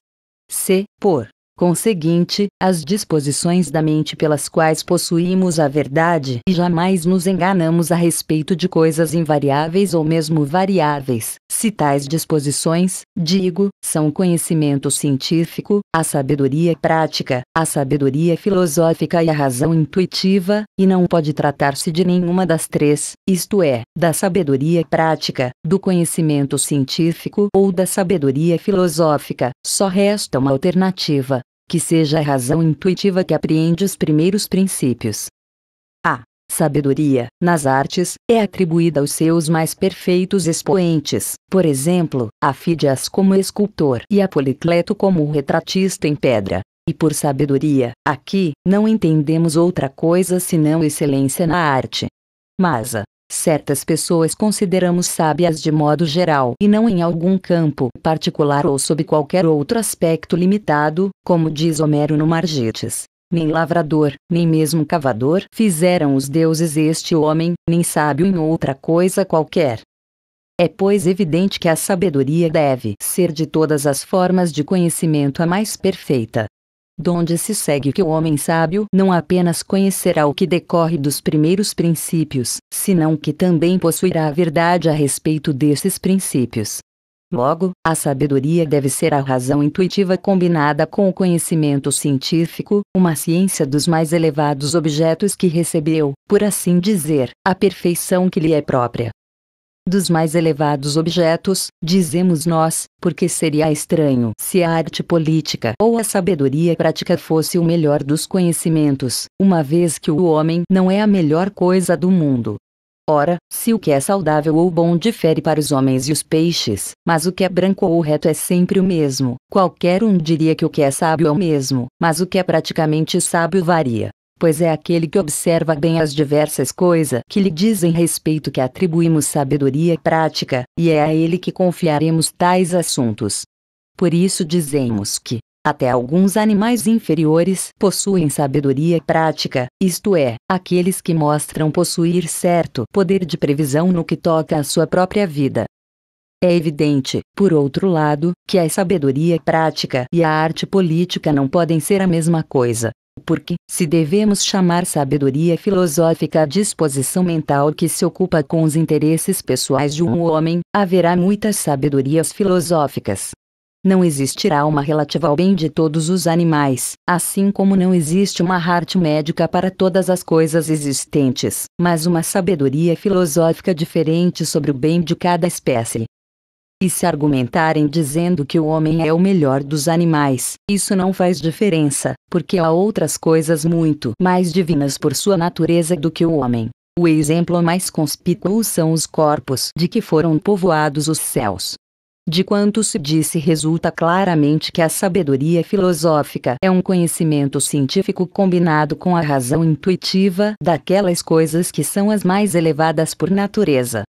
Se, por Conseguinte, as disposições da mente pelas quais possuímos a verdade e jamais nos enganamos a respeito de coisas invariáveis ou mesmo variáveis. Se tais disposições, digo, são o conhecimento científico, a sabedoria prática, a sabedoria filosófica e a razão intuitiva, e não pode tratar-se de nenhuma das três, isto é, da sabedoria prática, do conhecimento científico ou da sabedoria filosófica, só resta uma alternativa que seja a razão intuitiva que apreende os primeiros princípios. A sabedoria, nas artes, é atribuída aos seus mais perfeitos expoentes, por exemplo, a Fídias como escultor e a Policleto como retratista em pedra. E por sabedoria, aqui, não entendemos outra coisa senão excelência na arte. Mas a Certas pessoas consideramos sábias de modo geral e não em algum campo particular ou sob qualquer outro aspecto limitado, como diz Homero no Margetes. Nem lavrador, nem mesmo cavador fizeram os deuses este homem, nem sábio em outra coisa qualquer. É pois evidente que a sabedoria deve ser de todas as formas de conhecimento a mais perfeita, donde se segue que o homem sábio não apenas conhecerá o que decorre dos primeiros princípios, senão que também possuirá a verdade a respeito desses princípios. Logo, a sabedoria deve ser a razão intuitiva combinada com o conhecimento científico, uma ciência dos mais elevados objetos que recebeu, por assim dizer, a perfeição que lhe é própria dos mais elevados objetos, dizemos nós, porque seria estranho se a arte política ou a sabedoria prática fosse o melhor dos conhecimentos, uma vez que o homem não é a melhor coisa do mundo. Ora, se o que é saudável ou bom difere para os homens e os peixes, mas o que é branco ou reto é sempre o mesmo, qualquer um diria que o que é sábio é o mesmo, mas o que é praticamente sábio varia pois é aquele que observa bem as diversas coisas que lhe dizem respeito que atribuímos sabedoria e prática, e é a ele que confiaremos tais assuntos. Por isso dizemos que, até alguns animais inferiores possuem sabedoria prática, isto é, aqueles que mostram possuir certo poder de previsão no que toca à sua própria vida. É evidente, por outro lado, que a sabedoria prática e a arte política não podem ser a mesma coisa porque, se devemos chamar sabedoria filosófica a disposição mental que se ocupa com os interesses pessoais de um homem, haverá muitas sabedorias filosóficas. Não existirá uma relativa ao bem de todos os animais, assim como não existe uma arte médica para todas as coisas existentes, mas uma sabedoria filosófica diferente sobre o bem de cada espécie, e se argumentarem dizendo que o homem é o melhor dos animais, isso não faz diferença, porque há outras coisas muito mais divinas por sua natureza do que o homem. O exemplo mais conspícuo são os corpos de que foram povoados os céus. De quanto se disse resulta claramente que a sabedoria filosófica é um conhecimento científico combinado com a razão intuitiva daquelas coisas que são as mais elevadas por natureza.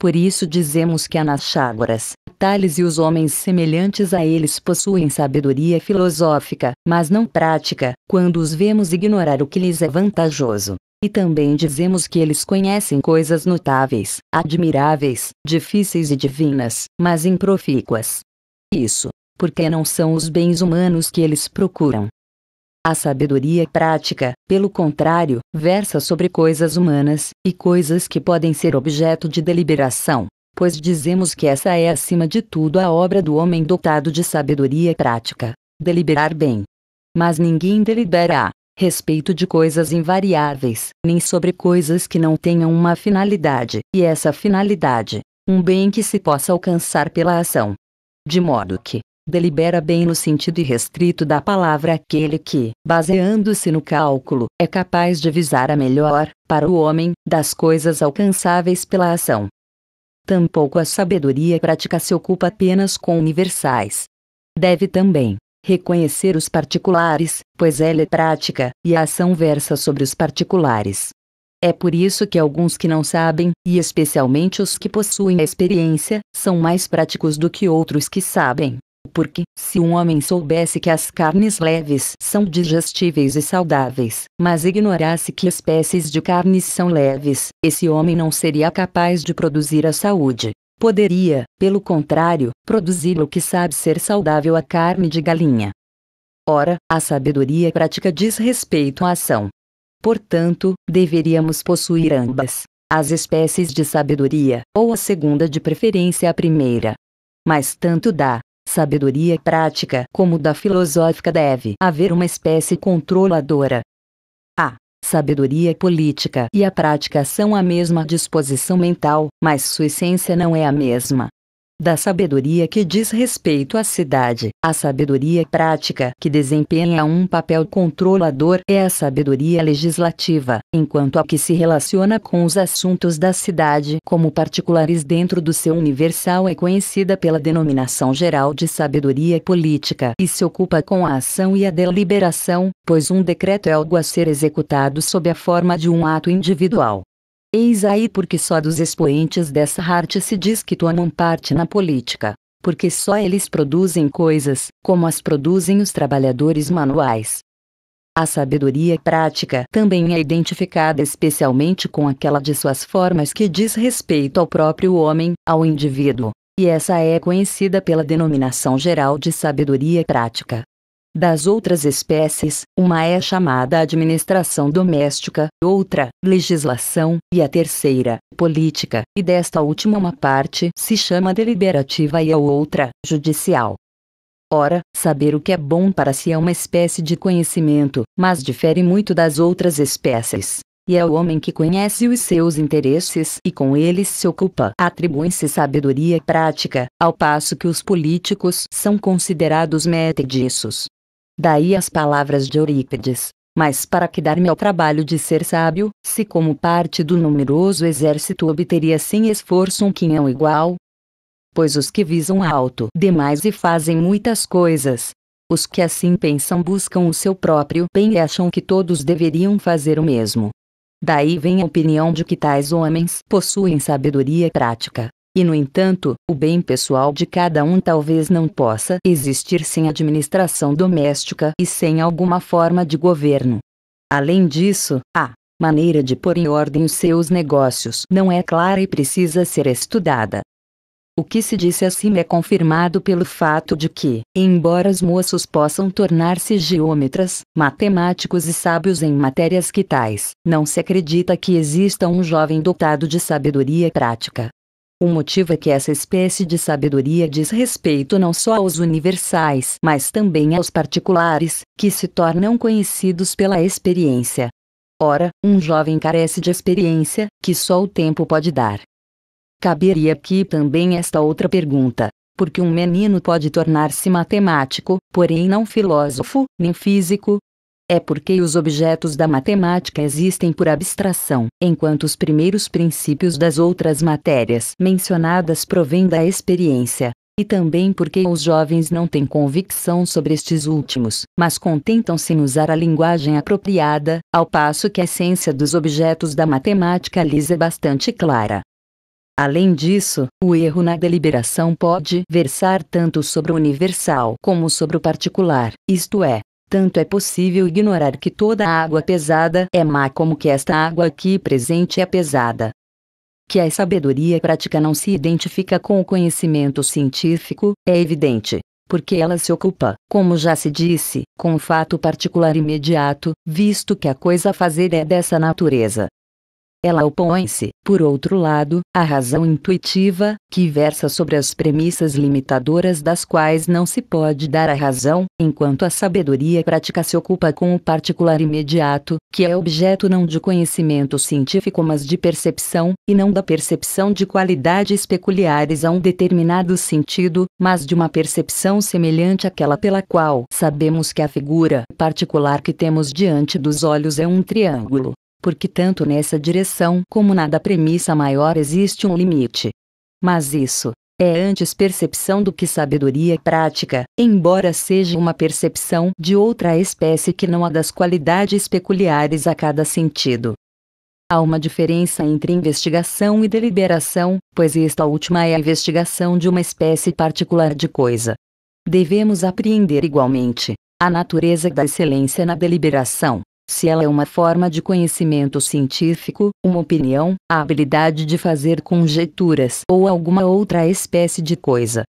Por isso dizemos que Anaxágoras, Tales e os homens semelhantes a eles possuem sabedoria filosófica, mas não prática, quando os vemos ignorar o que lhes é vantajoso. E também dizemos que eles conhecem coisas notáveis, admiráveis, difíceis e divinas, mas improfícuas. Isso, porque não são os bens humanos que eles procuram, a sabedoria prática, pelo contrário, versa sobre coisas humanas e coisas que podem ser objeto de deliberação, pois dizemos que essa é acima de tudo a obra do homem dotado de sabedoria prática, deliberar bem. Mas ninguém delibera a respeito de coisas invariáveis, nem sobre coisas que não tenham uma finalidade, e essa finalidade, um bem que se possa alcançar pela ação. De modo que, delibera bem no sentido restrito da palavra aquele que, baseando-se no cálculo, é capaz de visar a melhor, para o homem, das coisas alcançáveis pela ação. Tampouco a sabedoria prática se ocupa apenas com universais. Deve também reconhecer os particulares, pois ela é prática, e a ação versa sobre os particulares. É por isso que alguns que não sabem, e especialmente os que possuem a experiência, são mais práticos do que outros que sabem. Porque, se um homem soubesse que as carnes leves são digestíveis e saudáveis, mas ignorasse que espécies de carnes são leves, esse homem não seria capaz de produzir a saúde. Poderia, pelo contrário, produzir o que sabe ser saudável a carne de galinha. Ora, a sabedoria prática diz respeito à ação. Portanto, deveríamos possuir ambas as espécies de sabedoria, ou a segunda de preferência à primeira. Mas tanto dá, sabedoria prática como da filosófica deve haver uma espécie controladora. A sabedoria política e a prática são a mesma disposição mental, mas sua essência não é a mesma da sabedoria que diz respeito à cidade. A sabedoria prática, que desempenha um papel controlador, é a sabedoria legislativa, enquanto a que se relaciona com os assuntos da cidade como particulares dentro do seu universal é conhecida pela denominação geral de sabedoria política e se ocupa com a ação e a deliberação, pois um decreto é algo a ser executado sob a forma de um ato individual. Eis aí porque só dos expoentes dessa arte se diz que tomam parte na política. Porque só eles produzem coisas, como as produzem os trabalhadores manuais. A sabedoria prática também é identificada especialmente com aquela de suas formas que diz respeito ao próprio homem, ao indivíduo, e essa é conhecida pela denominação geral de sabedoria prática. Das outras espécies, uma é chamada administração doméstica, outra, legislação, e a terceira, política, e desta última uma parte se chama deliberativa e a outra, judicial. Ora, saber o que é bom para si é uma espécie de conhecimento, mas difere muito das outras espécies. E é o homem que conhece os seus interesses e com eles se ocupa. Atribui-se sabedoria prática, ao passo que os políticos são considerados metediços. Daí as palavras de Eurípides. Mas para que dar-me ao trabalho de ser sábio, se como parte do numeroso exército obteria sem esforço um quinhão igual? Pois os que visam alto demais e fazem muitas coisas. Os que assim pensam buscam o seu próprio bem e acham que todos deveriam fazer o mesmo. Daí vem a opinião de que tais homens possuem sabedoria prática, e no entanto, o bem pessoal de cada um talvez não possa existir sem administração doméstica e sem alguma forma de governo. Além disso, a maneira de pôr em ordem os seus negócios não é clara e precisa ser estudada. O que se disse acima é confirmado pelo fato de que, embora os moços possam tornar-se geômetras, matemáticos e sábios em matérias que tais, não se acredita que exista um jovem dotado de sabedoria prática o motivo é que essa espécie de sabedoria diz respeito não só aos universais, mas também aos particulares, que se tornam conhecidos pela experiência. Ora, um jovem carece de experiência, que só o tempo pode dar. Caberia aqui também esta outra pergunta: porque um menino pode tornar-se matemático, porém não filósofo, nem físico, é porque os objetos da matemática existem por abstração, enquanto os primeiros princípios das outras matérias mencionadas provêm da experiência. E também porque os jovens não têm convicção sobre estes últimos, mas contentam-se em usar a linguagem apropriada, ao passo que a essência dos objetos da matemática lhes é bastante clara. Além disso, o erro na deliberação pode versar tanto sobre o universal como sobre o particular, isto é, tanto é possível ignorar que toda água pesada é má como que esta água aqui presente é pesada. Que a sabedoria prática não se identifica com o conhecimento científico, é evidente, porque ela se ocupa, como já se disse, com o fato particular imediato, visto que a coisa a fazer é dessa natureza, ela opõe-se, por outro lado, à razão intuitiva, que versa sobre as premissas limitadoras das quais não se pode dar a razão, enquanto a sabedoria prática se ocupa com o particular imediato, que é objeto não de conhecimento científico mas de percepção, e não da percepção de qualidades peculiares a um determinado sentido, mas de uma percepção semelhante àquela pela qual sabemos que a figura particular que temos diante dos olhos é um triângulo porque tanto nessa direção como na da premissa maior existe um limite. Mas isso é antes percepção do que sabedoria prática, embora seja uma percepção de outra espécie que não a das qualidades peculiares a cada sentido. Há uma diferença entre investigação e deliberação, pois esta última é a investigação de uma espécie particular de coisa. Devemos apreender igualmente a natureza da excelência na deliberação se ela é uma forma de conhecimento científico, uma opinião, a habilidade de fazer conjecturas ou alguma outra espécie de coisa.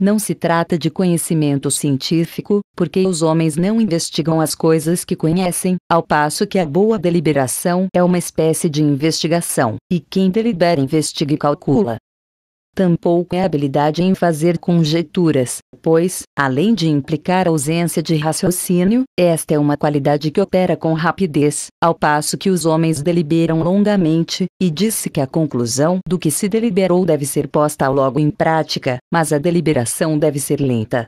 Não se trata de conhecimento científico, porque os homens não investigam as coisas que conhecem, ao passo que a boa deliberação é uma espécie de investigação, e quem delibera investiga e calcula tampouco é habilidade em fazer conjecturas, pois, além de implicar ausência de raciocínio, esta é uma qualidade que opera com rapidez, ao passo que os homens deliberam longamente, e disse que a conclusão do que se deliberou deve ser posta logo em prática, mas a deliberação deve ser lenta.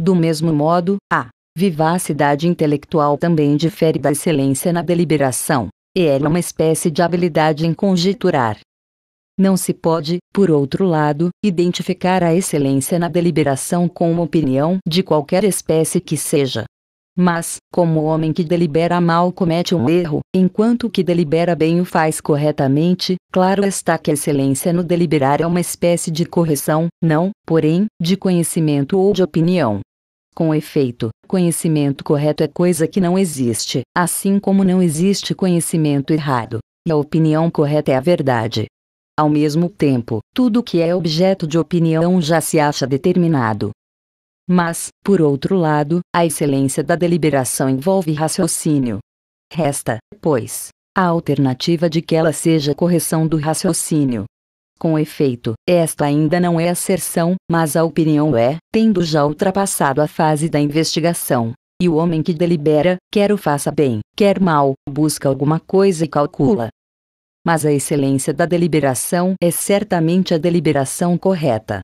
Do mesmo modo, a vivacidade intelectual também difere da excelência na deliberação. E ela é uma espécie de habilidade em conjeturar. Não se pode, por outro lado, identificar a excelência na deliberação com uma opinião de qualquer espécie que seja. Mas, como o homem que delibera mal comete um erro, enquanto que delibera bem o faz corretamente, claro está que a excelência no deliberar é uma espécie de correção, não, porém, de conhecimento ou de opinião. Com efeito, conhecimento correto é coisa que não existe, assim como não existe conhecimento errado, e a opinião correta é a verdade. Ao mesmo tempo, tudo que é objeto de opinião já se acha determinado. Mas, por outro lado, a excelência da deliberação envolve raciocínio. Resta, pois, a alternativa de que ela seja correção do raciocínio. Com efeito, esta ainda não é asserção, mas a opinião é, tendo já ultrapassado a fase da investigação. E o homem que delibera, quer o faça bem, quer mal, busca alguma coisa e calcula, mas a excelência da deliberação é certamente a deliberação correta.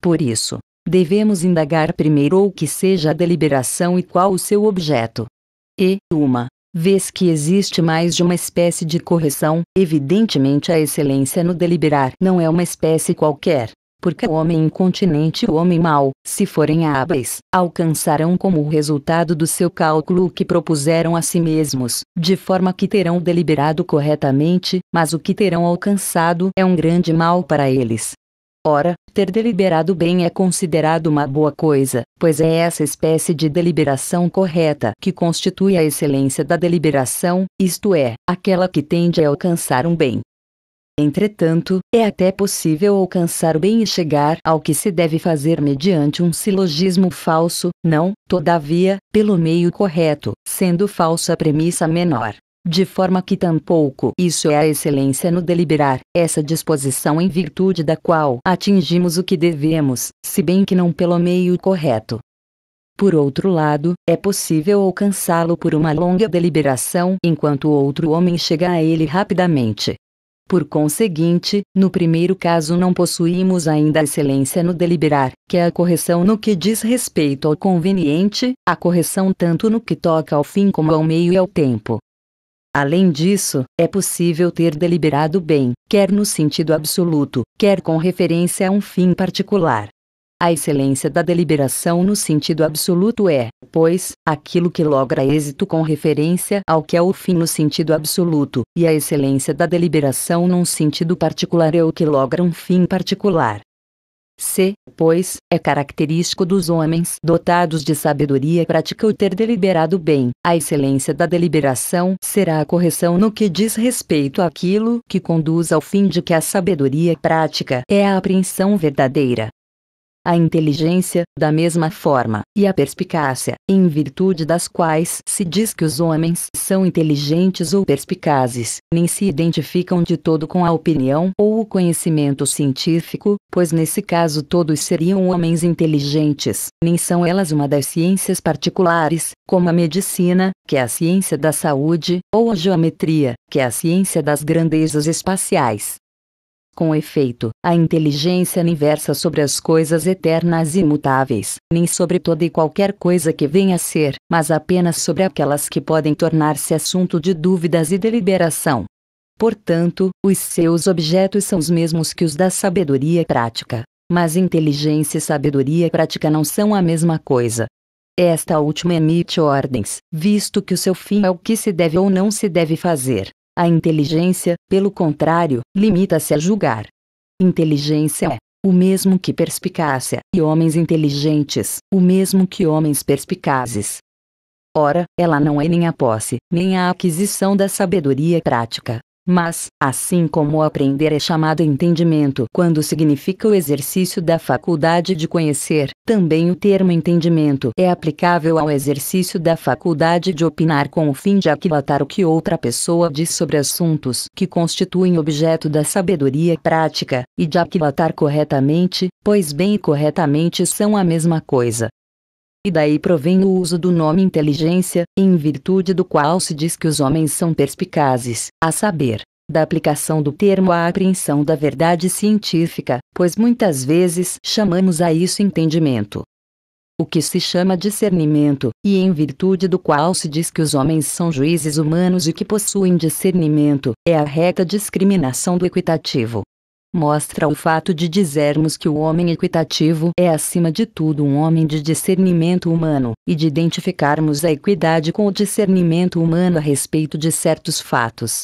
Por isso, devemos indagar primeiro o que seja a deliberação e qual o seu objeto. E, uma vez que existe mais de uma espécie de correção, evidentemente a excelência no deliberar não é uma espécie qualquer porque o homem incontinente e o homem mau, se forem hábeis, alcançarão como resultado do seu cálculo o que propuseram a si mesmos, de forma que terão deliberado corretamente, mas o que terão alcançado é um grande mal para eles. Ora, ter deliberado bem é considerado uma boa coisa, pois é essa espécie de deliberação correta que constitui a excelência da deliberação, isto é, aquela que tende a alcançar um bem. Entretanto, é até possível alcançar o bem e chegar ao que se deve fazer mediante um silogismo falso, não, todavia, pelo meio correto, sendo falsa a premissa menor. De forma que tampouco isso é a excelência no deliberar, essa disposição em virtude da qual atingimos o que devemos, se bem que não pelo meio correto. Por outro lado, é possível alcançá-lo por uma longa deliberação enquanto outro homem chega a ele rapidamente, por conseguinte, no primeiro caso não possuímos ainda excelência no deliberar, que é a correção no que diz respeito ao conveniente, a correção tanto no que toca ao fim como ao meio e ao tempo. Além disso, é possível ter deliberado bem, quer no sentido absoluto, quer com referência a um fim particular. A excelência da deliberação no sentido absoluto é, pois, aquilo que logra êxito com referência ao que é o fim no sentido absoluto, e a excelência da deliberação num sentido particular é o que logra um fim particular. C, pois, é característico dos homens dotados de sabedoria prática o ter deliberado bem. A excelência da deliberação será a correção no que diz respeito àquilo que conduz ao fim de que a sabedoria prática é a apreensão verdadeira a inteligência, da mesma forma, e a perspicácia, em virtude das quais se diz que os homens são inteligentes ou perspicazes, nem se identificam de todo com a opinião ou o conhecimento científico, pois nesse caso todos seriam homens inteligentes, nem são elas uma das ciências particulares, como a medicina, que é a ciência da saúde, ou a geometria, que é a ciência das grandezas espaciais. Com efeito, a inteligência nem versa sobre as coisas eternas e imutáveis, nem sobre toda e qualquer coisa que venha a ser, mas apenas sobre aquelas que podem tornar-se assunto de dúvidas e deliberação. Portanto, os seus objetos são os mesmos que os da sabedoria prática. Mas inteligência e sabedoria prática não são a mesma coisa. Esta última é emite ordens, visto que o seu fim é o que se deve ou não se deve fazer, a inteligência, pelo contrário, limita-se a julgar. Inteligência é o mesmo que perspicácia, e homens inteligentes, o mesmo que homens perspicazes. Ora, ela não é nem a posse, nem a aquisição da sabedoria prática, mas, assim como aprender é chamado entendimento quando significa o exercício da faculdade de conhecer, também o termo entendimento é aplicável ao exercício da faculdade de opinar com o fim de aquilatar o que outra pessoa diz sobre assuntos que constituem objeto da sabedoria prática, e de aquilatar corretamente, pois bem e corretamente são a mesma coisa e daí provém o uso do nome inteligência, em virtude do qual se diz que os homens são perspicazes, a saber, da aplicação do termo à apreensão da verdade científica, pois muitas vezes chamamos a isso entendimento. O que se chama discernimento, e em virtude do qual se diz que os homens são juízes humanos e que possuem discernimento, é a reta discriminação do equitativo mostra o fato de dizermos que o homem equitativo é acima de tudo um homem de discernimento humano, e de identificarmos a equidade com o discernimento humano a respeito de certos fatos.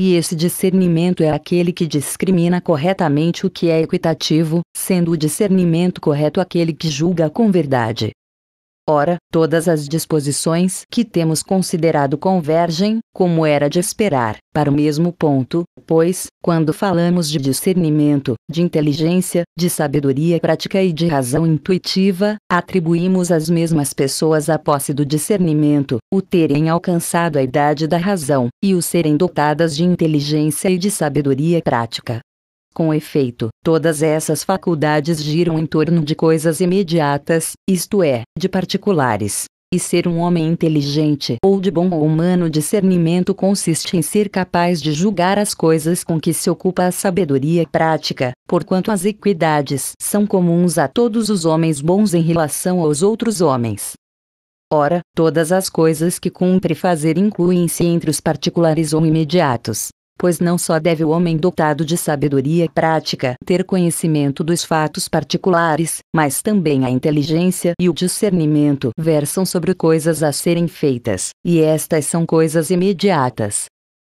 E esse discernimento é aquele que discrimina corretamente o que é equitativo, sendo o discernimento correto aquele que julga com verdade. Ora, todas as disposições que temos considerado convergem, como era de esperar, para o mesmo ponto, pois, quando falamos de discernimento, de inteligência, de sabedoria prática e de razão intuitiva, atribuímos às mesmas pessoas a posse do discernimento, o terem alcançado a idade da razão, e o serem dotadas de inteligência e de sabedoria prática. Com efeito, todas essas faculdades giram em torno de coisas imediatas, isto é, de particulares. E ser um homem inteligente ou de bom ou humano discernimento consiste em ser capaz de julgar as coisas com que se ocupa a sabedoria prática, porquanto as equidades são comuns a todos os homens bons em relação aos outros homens. Ora, todas as coisas que cumpre fazer incluem-se entre os particulares ou imediatos, pois não só deve o homem dotado de sabedoria prática ter conhecimento dos fatos particulares, mas também a inteligência e o discernimento versam sobre coisas a serem feitas, e estas são coisas imediatas.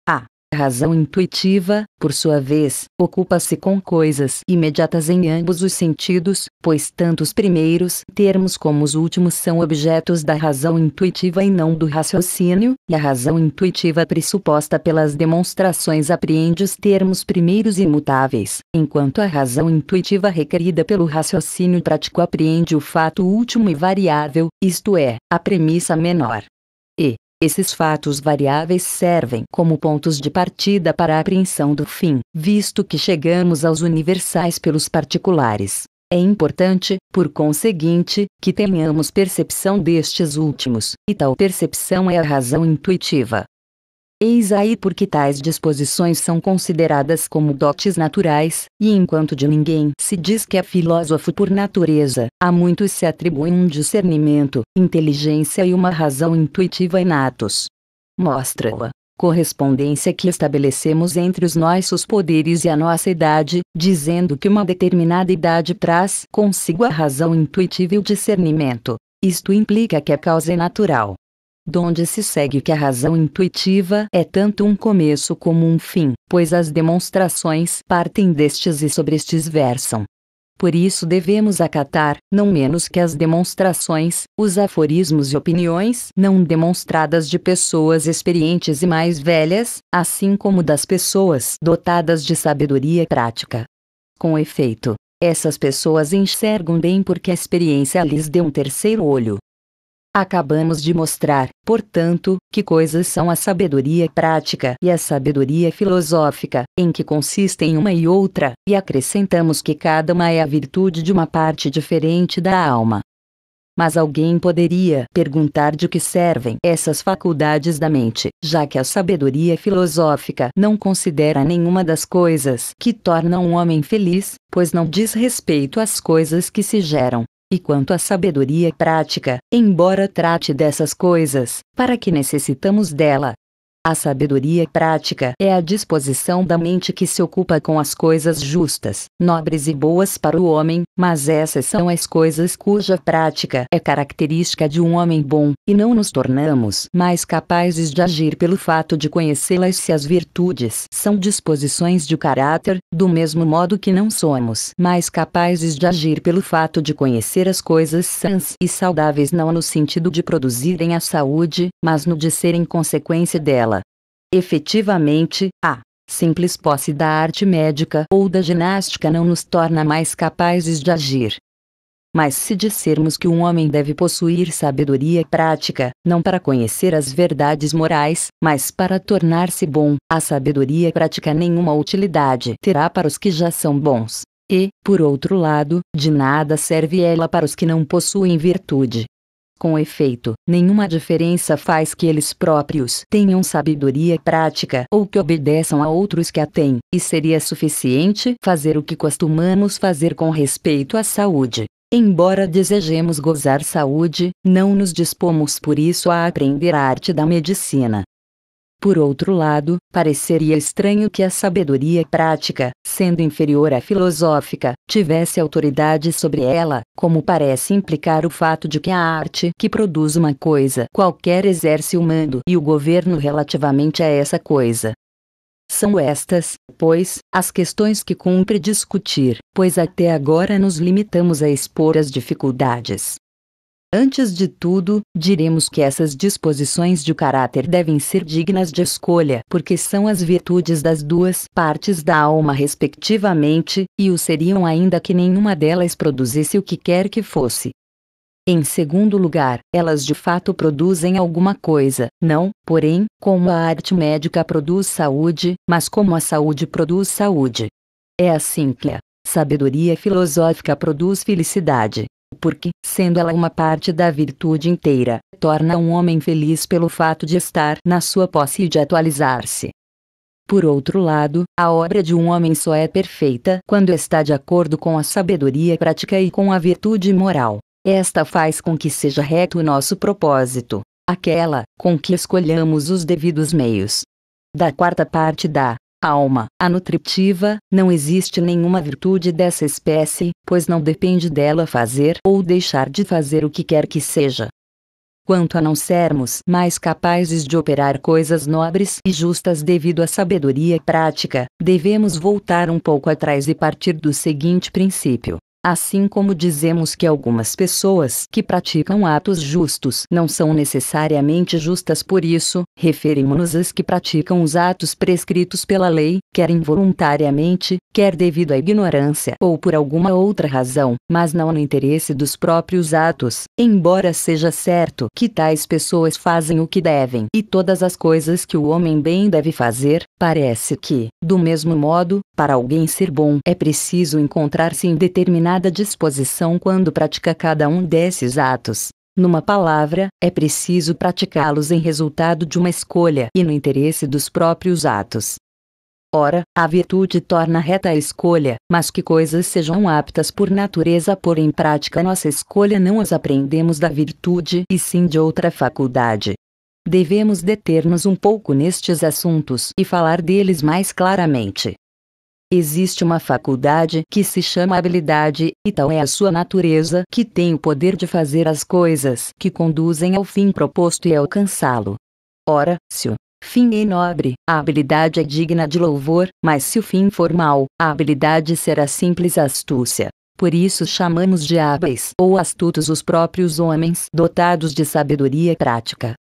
A a razão intuitiva, por sua vez, ocupa-se com coisas imediatas em ambos os sentidos, pois tanto os primeiros termos como os últimos são objetos da razão intuitiva e não do raciocínio, e a razão intuitiva pressuposta pelas demonstrações apreende os termos primeiros imutáveis, enquanto a razão intuitiva requerida pelo raciocínio prático apreende o fato último e variável, isto é, a premissa menor. E, esses fatos variáveis servem como pontos de partida para a apreensão do fim, visto que chegamos aos universais pelos particulares. É importante, por conseguinte, que tenhamos percepção destes últimos, e tal percepção é a razão intuitiva. Eis aí porque tais disposições são consideradas como dotes naturais, e enquanto de ninguém se diz que é filósofo por natureza, a muitos se atribui um discernimento, inteligência e uma razão intuitiva inatos. Mostra-a correspondência que estabelecemos entre os nossos poderes e a nossa idade, dizendo que uma determinada idade traz consigo a razão intuitiva e o discernimento. Isto implica que a é causa é natural donde se segue que a razão intuitiva é tanto um começo como um fim, pois as demonstrações partem destes e sobre estes versam. Por isso devemos acatar, não menos que as demonstrações, os aforismos e opiniões não demonstradas de pessoas experientes e mais velhas, assim como das pessoas dotadas de sabedoria prática. Com efeito, essas pessoas enxergam bem porque a experiência lhes deu um terceiro olho, Acabamos de mostrar, portanto, que coisas são a sabedoria prática e a sabedoria filosófica, em que consistem uma e outra, e acrescentamos que cada uma é a virtude de uma parte diferente da alma. Mas alguém poderia perguntar de que servem essas faculdades da mente, já que a sabedoria filosófica não considera nenhuma das coisas que tornam um homem feliz, pois não diz respeito às coisas que se geram, e quanto à sabedoria prática, embora trate dessas coisas, para que necessitamos dela, a sabedoria prática é a disposição da mente que se ocupa com as coisas justas, nobres e boas para o homem, mas essas são as coisas cuja prática é característica de um homem bom, e não nos tornamos mais capazes de agir pelo fato de conhecê-las se as virtudes são disposições de caráter, do mesmo modo que não somos mais capazes de agir pelo fato de conhecer as coisas sãs e saudáveis não no sentido de produzirem a saúde, mas no de serem consequência dela Efetivamente, a simples posse da arte médica ou da ginástica não nos torna mais capazes de agir. Mas se dissermos que um homem deve possuir sabedoria prática, não para conhecer as verdades morais, mas para tornar-se bom, a sabedoria prática nenhuma utilidade terá para os que já são bons. E, por outro lado, de nada serve ela para os que não possuem virtude, com efeito, nenhuma diferença faz que eles próprios tenham sabedoria prática ou que obedeçam a outros que a têm, e seria suficiente fazer o que costumamos fazer com respeito à saúde. Embora desejemos gozar saúde, não nos dispomos por isso a aprender a arte da medicina. Por outro lado, pareceria estranho que a sabedoria prática, sendo inferior à filosófica, tivesse autoridade sobre ela, como parece implicar o fato de que a arte que produz uma coisa qualquer exerce o mando e o governo relativamente a essa coisa. São estas, pois, as questões que cumpre discutir, pois até agora nos limitamos a expor as dificuldades Antes de tudo, diremos que essas disposições de caráter devem ser dignas de escolha, porque são as virtudes das duas partes da alma, respectivamente, e o seriam ainda que nenhuma delas produzisse o que quer que fosse. Em segundo lugar, elas de fato produzem alguma coisa, não, porém, como a arte médica produz saúde, mas como a saúde produz saúde. É assim que a sabedoria filosófica produz felicidade, porque, sendo ela uma parte da virtude inteira, torna um homem feliz pelo fato de estar na sua posse e de atualizar-se. Por outro lado, a obra de um homem só é perfeita quando está de acordo com a sabedoria prática e com a virtude moral. Esta faz com que seja reto o nosso propósito, aquela com que escolhamos os devidos meios. Da quarta parte da alma, a nutritiva, não existe nenhuma virtude dessa espécie, pois não depende dela fazer ou deixar de fazer o que quer que seja. Quanto a não sermos mais capazes de operar coisas nobres e justas devido à sabedoria prática, devemos voltar um pouco atrás e partir do seguinte princípio: Assim como dizemos que algumas pessoas que praticam atos justos não são necessariamente justas por isso, referimos-nos às que praticam os atos prescritos pela lei, quer involuntariamente, quer devido à ignorância ou por alguma outra razão, mas não no interesse dos próprios atos, embora seja certo que tais pessoas fazem o que devem e todas as coisas que o homem bem deve fazer, parece que, do mesmo modo, para alguém ser bom é preciso encontrar-se em determinado determinada disposição quando pratica cada um desses atos. Numa palavra, é preciso praticá-los em resultado de uma escolha e no interesse dos próprios atos. Ora, a virtude torna reta a escolha, mas que coisas sejam aptas por natureza a pôr em prática nossa escolha não as aprendemos da virtude e sim de outra faculdade. Devemos deter-nos um pouco nestes assuntos e falar deles mais claramente. Existe uma faculdade que se chama habilidade, e então tal é a sua natureza que tem o poder de fazer as coisas que conduzem ao fim proposto e alcançá-lo. Ora, se o fim é nobre, a habilidade é digna de louvor, mas se o fim for mau, a habilidade será simples astúcia. Por isso chamamos de hábeis ou astutos os próprios homens dotados de sabedoria prática.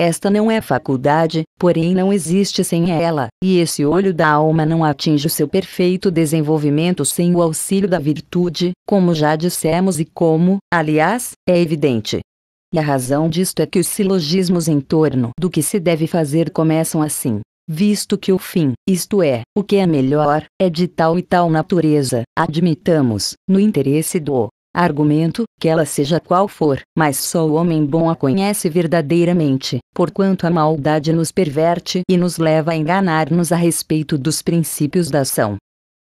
Esta não é faculdade, porém não existe sem ela, e esse olho da alma não atinge o seu perfeito desenvolvimento sem o auxílio da virtude, como já dissemos e como, aliás, é evidente. E a razão disto é que os silogismos em torno do que se deve fazer começam assim. Visto que o fim, isto é, o que é melhor, é de tal e tal natureza, admitamos, no interesse do argumento, que ela seja qual for, mas só o homem bom a conhece verdadeiramente, porquanto a maldade nos perverte e nos leva a enganar-nos a respeito dos princípios da ação.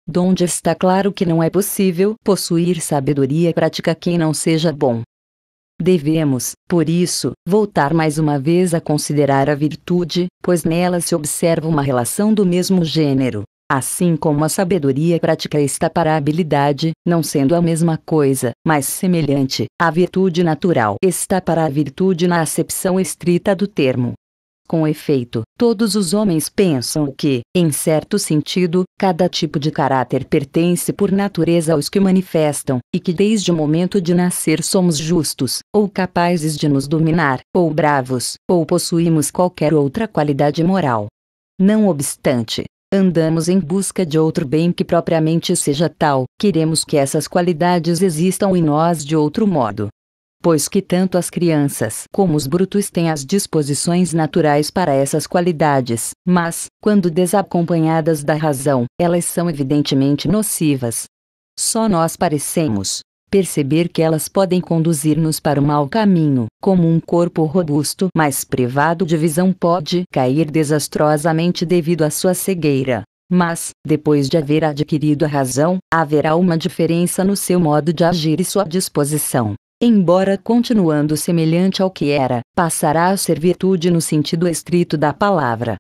Donde está claro que não é possível possuir sabedoria prática quem não seja bom. Devemos, por isso, voltar mais uma vez a considerar a virtude, pois nela se observa uma relação do mesmo gênero, Assim como a sabedoria prática está para a habilidade, não sendo a mesma coisa, mas semelhante, a virtude natural está para a virtude na acepção estrita do termo. Com efeito, todos os homens pensam que, em certo sentido, cada tipo de caráter pertence por natureza aos que manifestam, e que desde o momento de nascer somos justos, ou capazes de nos dominar, ou bravos, ou possuímos qualquer outra qualidade moral. Não obstante, Andamos em busca de outro bem que propriamente seja tal, queremos que essas qualidades existam em nós de outro modo. Pois que tanto as crianças como os brutos têm as disposições naturais para essas qualidades, mas, quando desacompanhadas da razão, elas são evidentemente nocivas. Só nós parecemos, perceber que elas podem conduzir-nos para o mau caminho, como um corpo robusto mas privado de visão pode cair desastrosamente devido à sua cegueira. Mas, depois de haver adquirido a razão, haverá uma diferença no seu modo de agir e sua disposição. Embora continuando semelhante ao que era, passará a ser virtude no sentido estrito da palavra.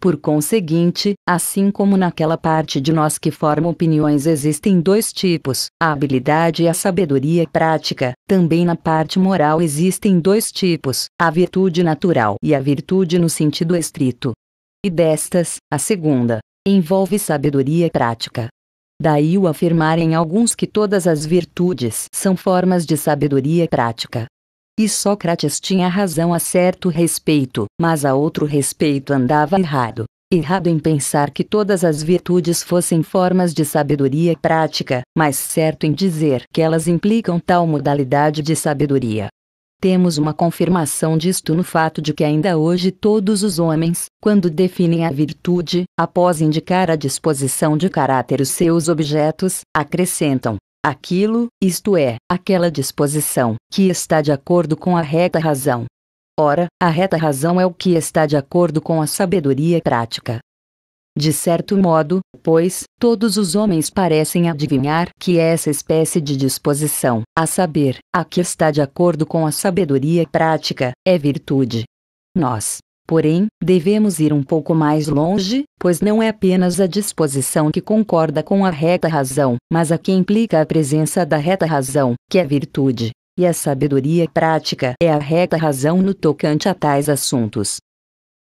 Por conseguinte, assim como naquela parte de nós que forma opiniões existem dois tipos, a habilidade e a sabedoria prática, também na parte moral existem dois tipos, a virtude natural e a virtude no sentido estrito. E destas, a segunda, envolve sabedoria prática. Daí o afirmarem alguns que todas as virtudes são formas de sabedoria prática. E Sócrates tinha razão a certo respeito, mas a outro respeito andava errado. Errado em pensar que todas as virtudes fossem formas de sabedoria prática, mas certo em dizer que elas implicam tal modalidade de sabedoria. Temos uma confirmação disto no fato de que ainda hoje todos os homens, quando definem a virtude, após indicar a disposição de caráter os seus objetos, acrescentam: aquilo, isto é, aquela disposição, que está de acordo com a reta razão. Ora, a reta razão é o que está de acordo com a sabedoria prática. De certo modo, pois, todos os homens parecem adivinhar que é essa espécie de disposição, a saber, a que está de acordo com a sabedoria prática, é virtude. Nós, Porém, devemos ir um pouco mais longe, pois não é apenas a disposição que concorda com a reta razão, mas a que implica a presença da reta razão, que é virtude. E a sabedoria prática é a reta razão no tocante a tais assuntos.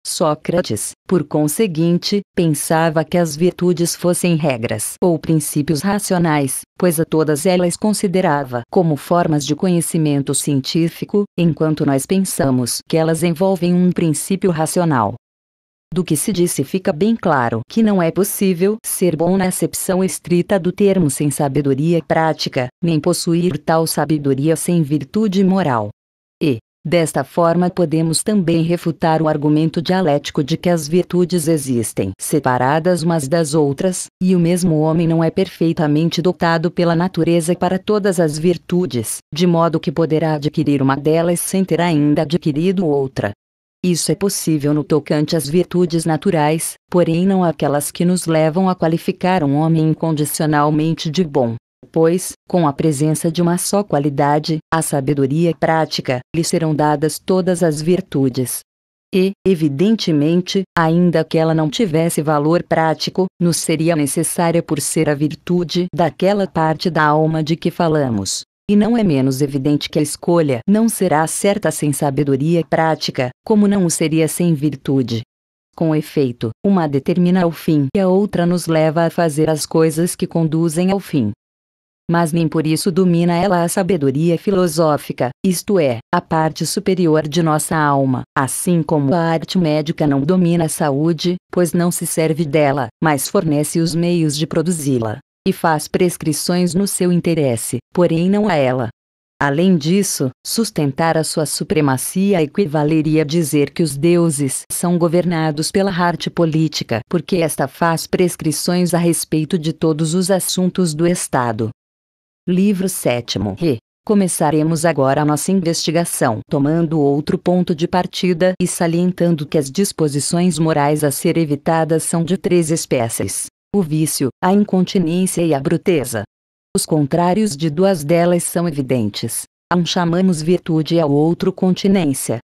Sócrates, por conseguinte, pensava que as virtudes fossem regras ou princípios racionais, pois a todas elas considerava como formas de conhecimento científico, enquanto nós pensamos que elas envolvem um princípio racional. Do que se disse fica bem claro que não é possível ser bom na acepção estrita do termo sem sabedoria prática, nem possuir tal sabedoria sem virtude moral. E, Desta forma, podemos também refutar o argumento dialético de que as virtudes existem separadas umas das outras, e o mesmo homem não é perfeitamente dotado pela natureza para todas as virtudes, de modo que poderá adquirir uma delas sem ter ainda adquirido outra. Isso é possível no tocante às virtudes naturais, porém não aquelas que nos levam a qualificar um homem incondicionalmente de bom pois, com a presença de uma só qualidade, a sabedoria prática, lhe serão dadas todas as virtudes. E, evidentemente, ainda que ela não tivesse valor prático, nos seria necessária por ser a virtude daquela parte da alma de que falamos. E não é menos evidente que a escolha não será certa sem sabedoria prática, como não o seria sem virtude. Com efeito, uma determina o fim e a outra nos leva a fazer as coisas que conduzem ao fim mas nem por isso domina ela a sabedoria filosófica, isto é, a parte superior de nossa alma, assim como a arte médica não domina a saúde, pois não se serve dela, mas fornece os meios de produzi-la, e faz prescrições no seu interesse, porém não a ela. Além disso, sustentar a sua supremacia equivaleria a dizer que os deuses são governados pela arte política, porque esta faz prescrições a respeito de todos os assuntos do Estado, Livro 7. E Começaremos agora a nossa investigação tomando outro ponto de partida e salientando que as disposições morais a ser evitadas são de três espécies: o vício, a incontinência e a bruteza. Os contrários de duas delas são evidentes. A um chamamos virtude e ao outro continência.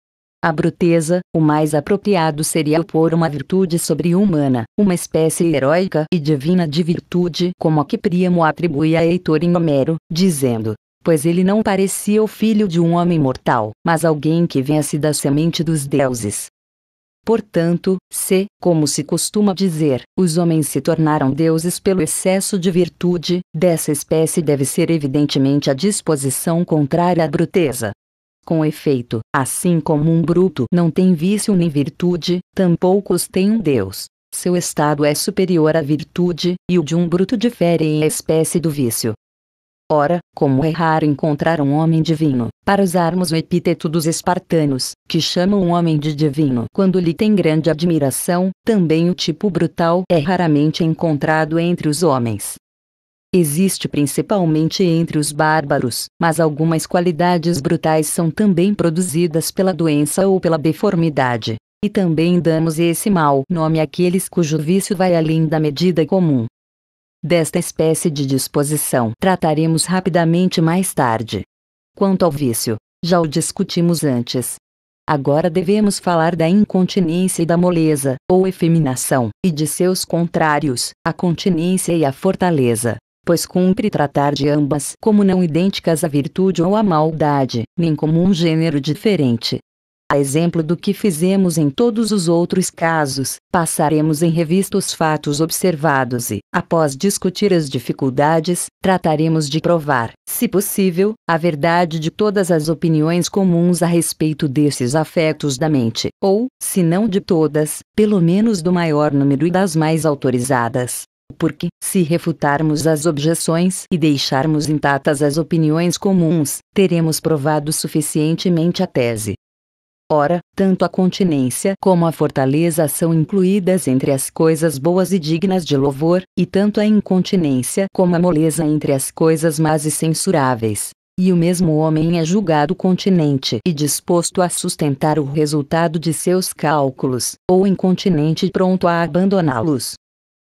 A bruteza, o mais apropriado seria opor uma virtude sobre-humana, uma espécie heróica e divina de virtude como a que Príamo atribui a Heitor em Homero, dizendo, pois ele não parecia o filho de um homem mortal, mas alguém que vence da semente dos deuses. Portanto, se, como se costuma dizer, os homens se tornaram deuses pelo excesso de virtude, dessa espécie deve ser evidentemente a disposição contrária à bruteza. Com efeito, assim como um bruto não tem vício nem virtude, tampouco os tem um Deus. Seu estado é superior à virtude, e o de um bruto difere em espécie do vício. Ora, como é raro encontrar um homem divino, para usarmos o epíteto dos espartanos, que chamam um homem de divino quando lhe tem grande admiração, também o tipo brutal é raramente encontrado entre os homens existe principalmente entre os bárbaros, mas algumas qualidades brutais são também produzidas pela doença ou pela deformidade. E também damos esse mau nome àqueles cujo vício vai além da medida comum. Desta espécie de disposição trataremos rapidamente mais tarde. Quanto ao vício, já o discutimos antes. Agora devemos falar da incontinência e da moleza, ou efeminação, e de seus contrários, a continência e a fortaleza pois cumpre tratar de ambas como não idênticas à virtude ou à maldade, nem como um gênero diferente. A exemplo do que fizemos em todos os outros casos, passaremos em revista os fatos observados e, após discutir as dificuldades, trataremos de provar, se possível, a verdade de todas as opiniões comuns a respeito desses afetos da mente, ou, se não de todas, pelo menos do maior número e das mais autorizadas. Porque, se refutarmos as objeções e deixarmos intactas as opiniões comuns, teremos provado suficientemente a tese. Ora, tanto a continência como a fortaleza são incluídas entre as coisas boas e dignas de louvor, e tanto a incontinência como a moleza entre as coisas más e censuráveis. E o mesmo homem é julgado continente e disposto a sustentar o resultado de seus cálculos, ou incontinente e pronto a abandoná-los.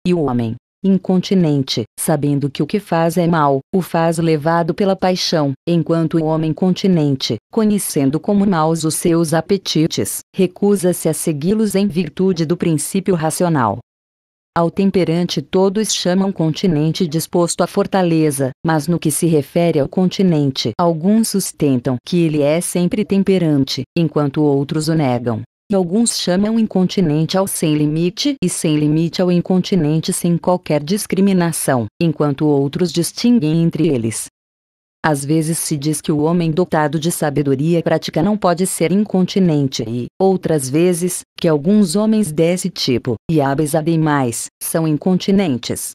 E o homem, incontinente, sabendo que o que faz é mal, o faz levado pela paixão, enquanto o homem continente, conhecendo como maus os seus apetites, recusa-se a segui-los em virtude do princípio racional. Ao temperante todos chamam continente disposto à fortaleza, mas no que se refere ao continente, alguns sustentam que ele é sempre temperante, enquanto outros o negam. E alguns chamam incontinente ao sem limite e sem limite ao incontinente sem qualquer discriminação, enquanto outros distinguem entre eles. Às vezes se diz que o homem dotado de sabedoria prática não pode ser incontinente e, outras vezes, que alguns homens desse tipo, e hábeis a são incontinentes.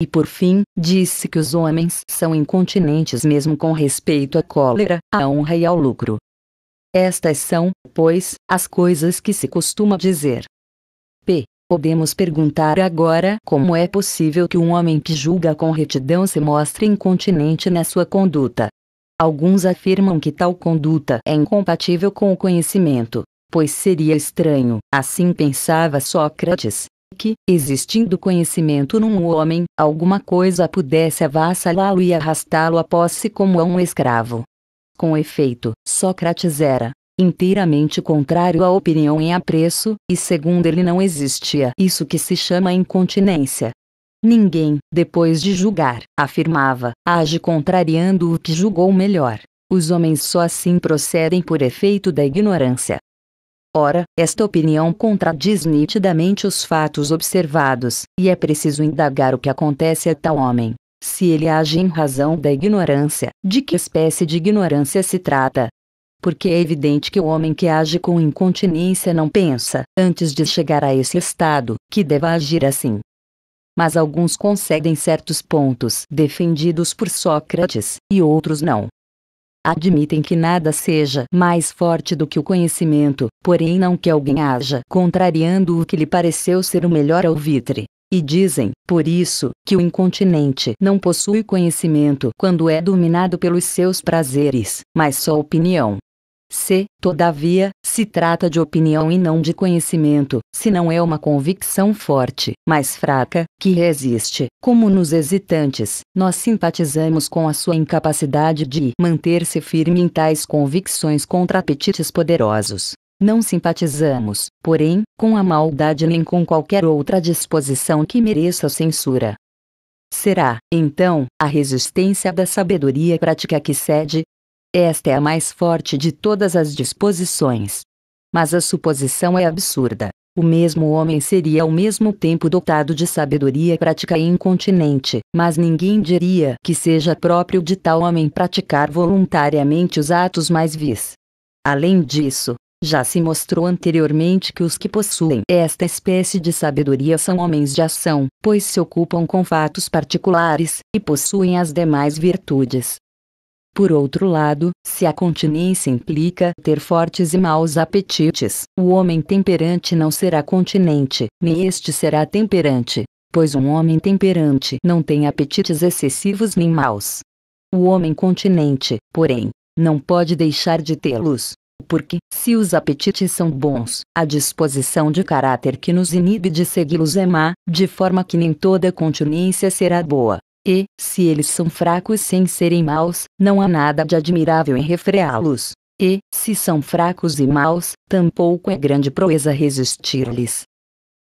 E por fim, disse que os homens são incontinentes mesmo com respeito à cólera, à honra e ao lucro. Estas são, pois, as coisas que se costuma dizer. P. Podemos perguntar agora como é possível que um homem que julga com retidão se mostre incontinente na sua conduta. Alguns afirmam que tal conduta é incompatível com o conhecimento, pois seria estranho, assim pensava Sócrates, que, existindo conhecimento num homem, alguma coisa pudesse avassalá-lo e arrastá-lo à posse como a um escravo. Com efeito, Sócrates era inteiramente contrário à opinião em apreço, e segundo ele não existia isso que se chama incontinência. Ninguém, depois de julgar, afirmava, age contrariando o que julgou melhor. Os homens só assim procedem por efeito da ignorância. Ora, esta opinião contradiz nitidamente os fatos observados, e é preciso indagar o que acontece a tal homem, se ele age em razão da ignorância, de que espécie de ignorância se trata? Porque é evidente que o homem que age com incontinência não pensa, antes de chegar a esse estado, que deva agir assim. Mas alguns concedem certos pontos defendidos por Sócrates, e outros não. Admitem que nada seja mais forte do que o conhecimento, porém não que alguém haja contrariando o que lhe pareceu ser o melhor alvitre. E dizem, por isso, que o incontinente não possui conhecimento quando é dominado pelos seus prazeres, mas só opinião. Se, todavia, se trata de opinião e não de conhecimento, se não é uma convicção forte, mas fraca, que resiste, como nos hesitantes, nós simpatizamos com a sua incapacidade de manter-se firme em tais convicções contra apetites poderosos, não simpatizamos, porém, com a maldade nem com qualquer outra disposição que mereça censura. Será, então, a resistência da sabedoria prática que cede? Esta é a mais forte de todas as disposições. Mas a suposição é absurda. O mesmo homem seria ao mesmo tempo dotado de sabedoria prática e incontinente, mas ninguém diria que seja próprio de tal homem praticar voluntariamente os atos mais vis. Além disso, já se mostrou anteriormente que os que possuem esta espécie de sabedoria são homens de ação, pois se ocupam com fatos particulares, e possuem as demais virtudes. Por outro lado, se a continência implica ter fortes e maus apetites, o homem temperante não será continente, nem este será temperante, pois um homem temperante não tem apetites excessivos nem maus. O homem continente, porém, não pode deixar de tê-los, porque, se os apetites são bons, a disposição de caráter que nos inibe de segui-los é má, de forma que nem toda continência será boa. E, se eles são fracos sem serem maus, não há nada de admirável em refreá-los. E, se são fracos e maus, tampouco é grande proeza resistir-lhes.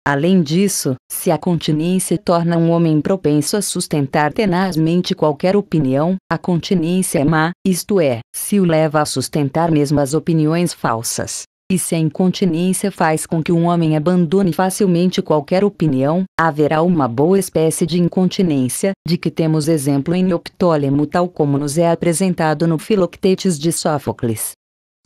Além disso, se a continência torna um homem propenso a sustentar tenazmente qualquer opinião, a continência é má, isto é, se o leva a sustentar mesmo as opiniões falsas. E se a incontinência faz com que um homem abandone facilmente qualquer opinião, haverá uma boa espécie de incontinência, de que temos exemplo em Neoptólemo tal como nos é apresentado no Filoctetes de Sófocles.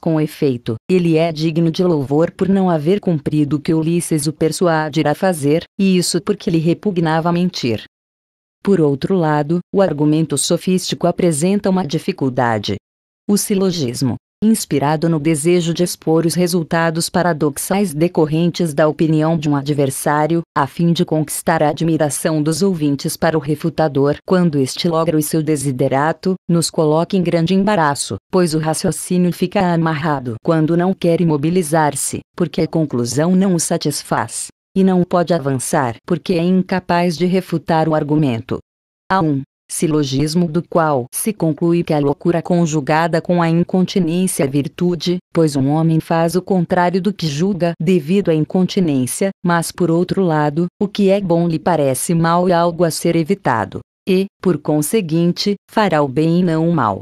Com efeito, ele é digno de louvor por não haver cumprido o que Ulisses o persuadira a fazer, e isso porque lhe repugnava mentir. Por outro lado, o argumento sofístico apresenta uma dificuldade. O silogismo, inspirado no desejo de expor os resultados paradoxais decorrentes da opinião de um adversário, a fim de conquistar a admiração dos ouvintes para o refutador quando este logra o seu desiderato, nos coloca em grande embaraço, pois o raciocínio fica amarrado quando não quer imobilizar-se, porque a conclusão não o satisfaz, e não pode avançar porque é incapaz de refutar o argumento. A 1 silogismo do qual se conclui que a loucura conjugada com a incontinência é virtude, pois um homem faz o contrário do que julga devido à incontinência, mas por outro lado, o que é bom lhe parece mal e algo a ser evitado, e, por conseguinte, fará o bem e não o mal.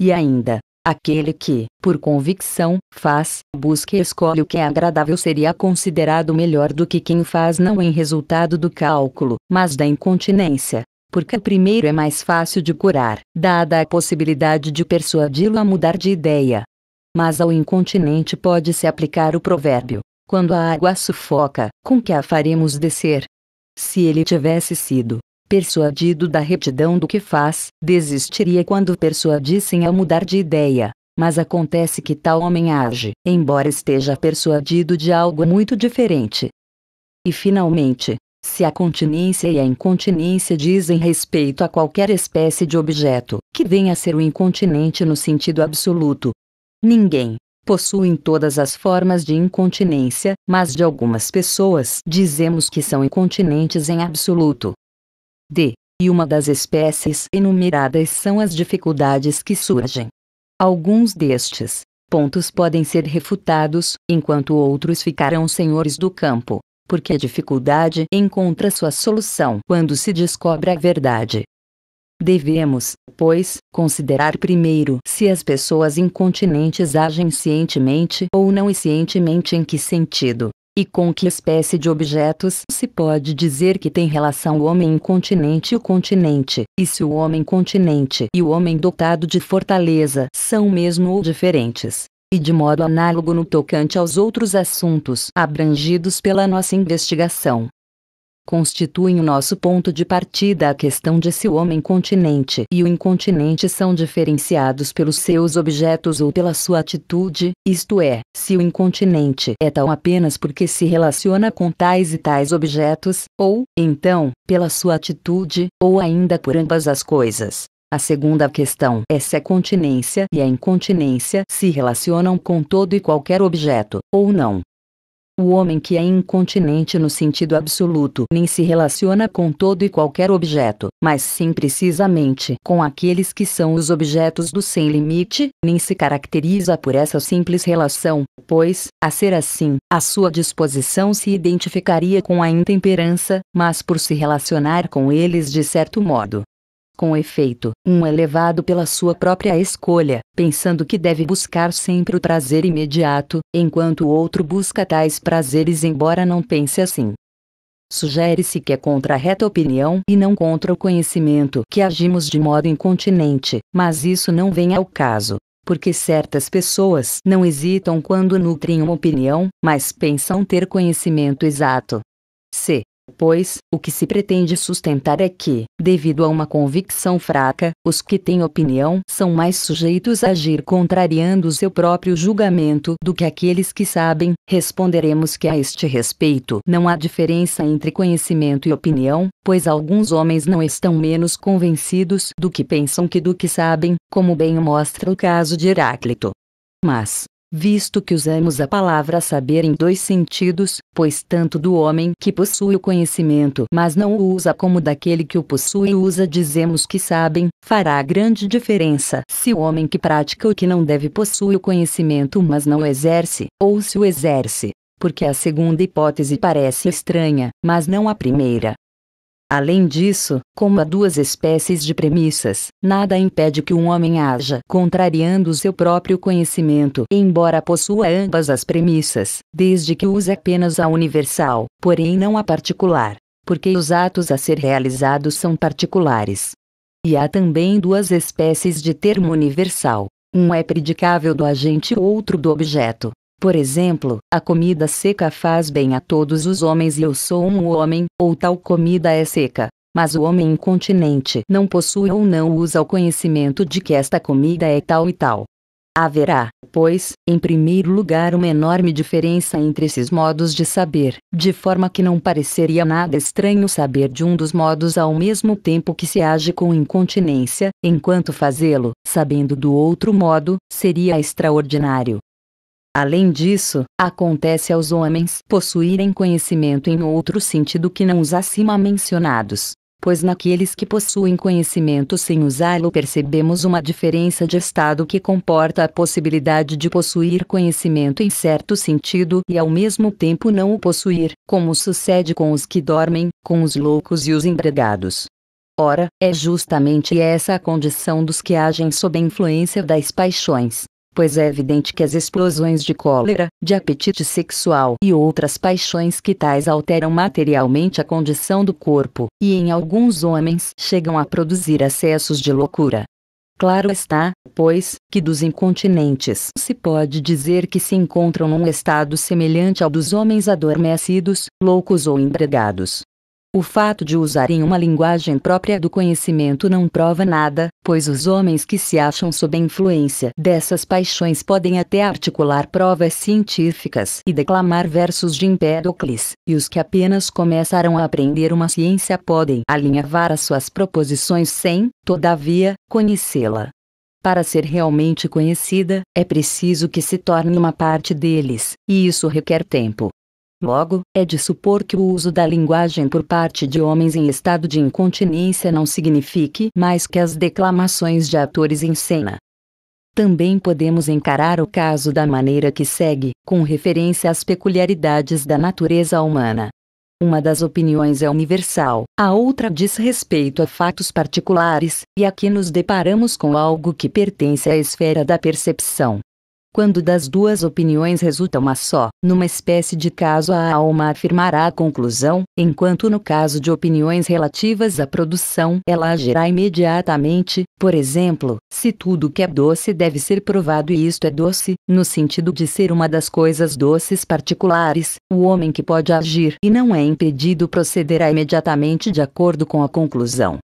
E ainda, Aquele que, por convicção, faz, busca e escolhe o que é agradável seria considerado melhor do que quem faz não em resultado do cálculo, mas da incontinência, porque o primeiro é mais fácil de curar, dada a possibilidade de persuadi-lo a mudar de ideia. Mas ao incontinente pode-se aplicar o provérbio: quando a água sufoca, com que a faremos descer? Se ele tivesse sido persuadido da retidão do que faz, desistiria quando persuadissem a mudar de ideia. Mas acontece que tal homem age, embora esteja persuadido de algo muito diferente. E finalmente, se a continência e a incontinência dizem respeito a qualquer espécie de objeto, que venha a ser o incontinente no sentido absoluto. Ninguém, possui todas as formas de incontinência, mas de algumas pessoas dizemos que são incontinentes em absoluto. D. E uma das espécies enumeradas são as dificuldades que surgem. Alguns destes pontos podem ser refutados, enquanto outros ficarão senhores do campo porque a dificuldade encontra sua solução quando se descobre a verdade. Devemos, pois, considerar primeiro se as pessoas incontinentes agem cientemente ou não e cientemente em que sentido, e com que espécie de objetos se pode dizer que tem relação o homem incontinente e o continente, e se o homem continente e o homem dotado de fortaleza são mesmo ou diferentes e de modo análogo no tocante aos outros assuntos abrangidos pela nossa investigação. Constituem o nosso ponto de partida a questão de se o homem-continente e o incontinente são diferenciados pelos seus objetos ou pela sua atitude, isto é, se o incontinente é tal apenas porque se relaciona com tais e tais objetos, ou, então, pela sua atitude, ou ainda por ambas as coisas. A segunda questão é se a continência e a incontinência se relacionam com todo e qualquer objeto, ou não. O homem que é incontinente no sentido absoluto nem se relaciona com todo e qualquer objeto, mas sim precisamente com aqueles que são os objetos do sem limite, nem se caracteriza por essa simples relação, pois, a ser assim, a sua disposição se identificaria com a intemperança, mas por se relacionar com eles de certo modo, com efeito, um é levado pela sua própria escolha, pensando que deve buscar sempre o prazer imediato, enquanto o outro busca tais prazeres embora não pense assim. Sugere-se que é contra a reta opinião e não contra o conhecimento que agimos de modo incontinente, mas isso não vem ao caso, porque certas pessoas não hesitam quando nutrem uma opinião, mas pensam ter conhecimento exato. C. Pois, o que se pretende sustentar é que, devido a uma convicção fraca, os que têm opinião são mais sujeitos a agir contrariando o seu próprio julgamento do que aqueles que sabem. Responderemos que a este respeito não há diferença entre conhecimento e opinião, pois alguns homens não estão menos convencidos do que pensam que do que sabem, como bem mostra o caso de Heráclito. Mas, Visto que usamos a palavra saber em dois sentidos, pois tanto do homem que possui o conhecimento, mas não o usa, como daquele que o possui e usa, dizemos que sabem, fará grande diferença. Se o homem que pratica o que não deve possui o conhecimento, mas não o exerce, ou se o exerce, porque a segunda hipótese parece estranha, mas não a primeira. Além disso, como há duas espécies de premissas, nada impede que um homem haja contrariando seu próprio conhecimento, embora possua ambas as premissas, desde que use apenas a universal, porém não a particular, porque os atos a ser realizados são particulares. E há também duas espécies de termo universal. Um é predicável do agente, outro do objeto. Por exemplo, a comida seca faz bem a todos os homens e eu sou um homem, ou tal comida é seca. Mas o homem incontinente não possui ou não usa o conhecimento de que esta comida é tal e tal. Haverá, pois, em primeiro lugar uma enorme diferença entre esses modos de saber, de forma que não pareceria nada estranho saber de um dos modos ao mesmo tempo que se age com incontinência, enquanto fazê-lo, sabendo do outro modo, seria extraordinário. Além disso, acontece aos homens possuírem conhecimento em outro sentido que não os acima mencionados. Pois naqueles que possuem conhecimento sem usá-lo percebemos uma diferença de estado que comporta a possibilidade de possuir conhecimento em certo sentido e ao mesmo tempo não o possuir, como sucede com os que dormem, com os loucos e os embregados. Ora, é justamente essa a condição dos que agem sob a influência das paixões, pois é evidente que as explosões de cólera, de apetite sexual e outras paixões que tais alteram materialmente a condição do corpo, e em alguns homens chegam a produzir acessos de loucura. Claro está, pois, que dos incontinentes se pode dizer que se encontram num estado semelhante ao dos homens adormecidos, loucos ou embregados. O fato de usarem uma linguagem própria do conhecimento não prova nada, pois os homens que se acham sob influência dessas paixões podem até articular provas científicas e declamar versos de Empédocles, e os que apenas começaram a aprender uma ciência podem alinhavar as suas proposições sem, todavia, conhecê-la. Para ser realmente conhecida, é preciso que se torne uma parte deles, e isso requer tempo. Logo, é de supor que o uso da linguagem por parte de homens em estado de incontinência não signifique mais que as declamações de atores em cena. Também podemos encarar o caso da maneira que segue, com referência às peculiaridades da natureza humana. Uma das opiniões é universal, a outra diz respeito a fatos particulares, e aqui nos deparamos com algo que pertence à esfera da percepção. Quando das duas opiniões resulta uma só, numa espécie de caso a alma afirmará a conclusão, enquanto no caso de opiniões relativas à produção ela agirá imediatamente, por exemplo, se tudo que é doce deve ser provado e isto é doce, no sentido de ser uma das coisas doces particulares, o homem que pode agir e não é impedido procederá imediatamente de acordo com a conclusão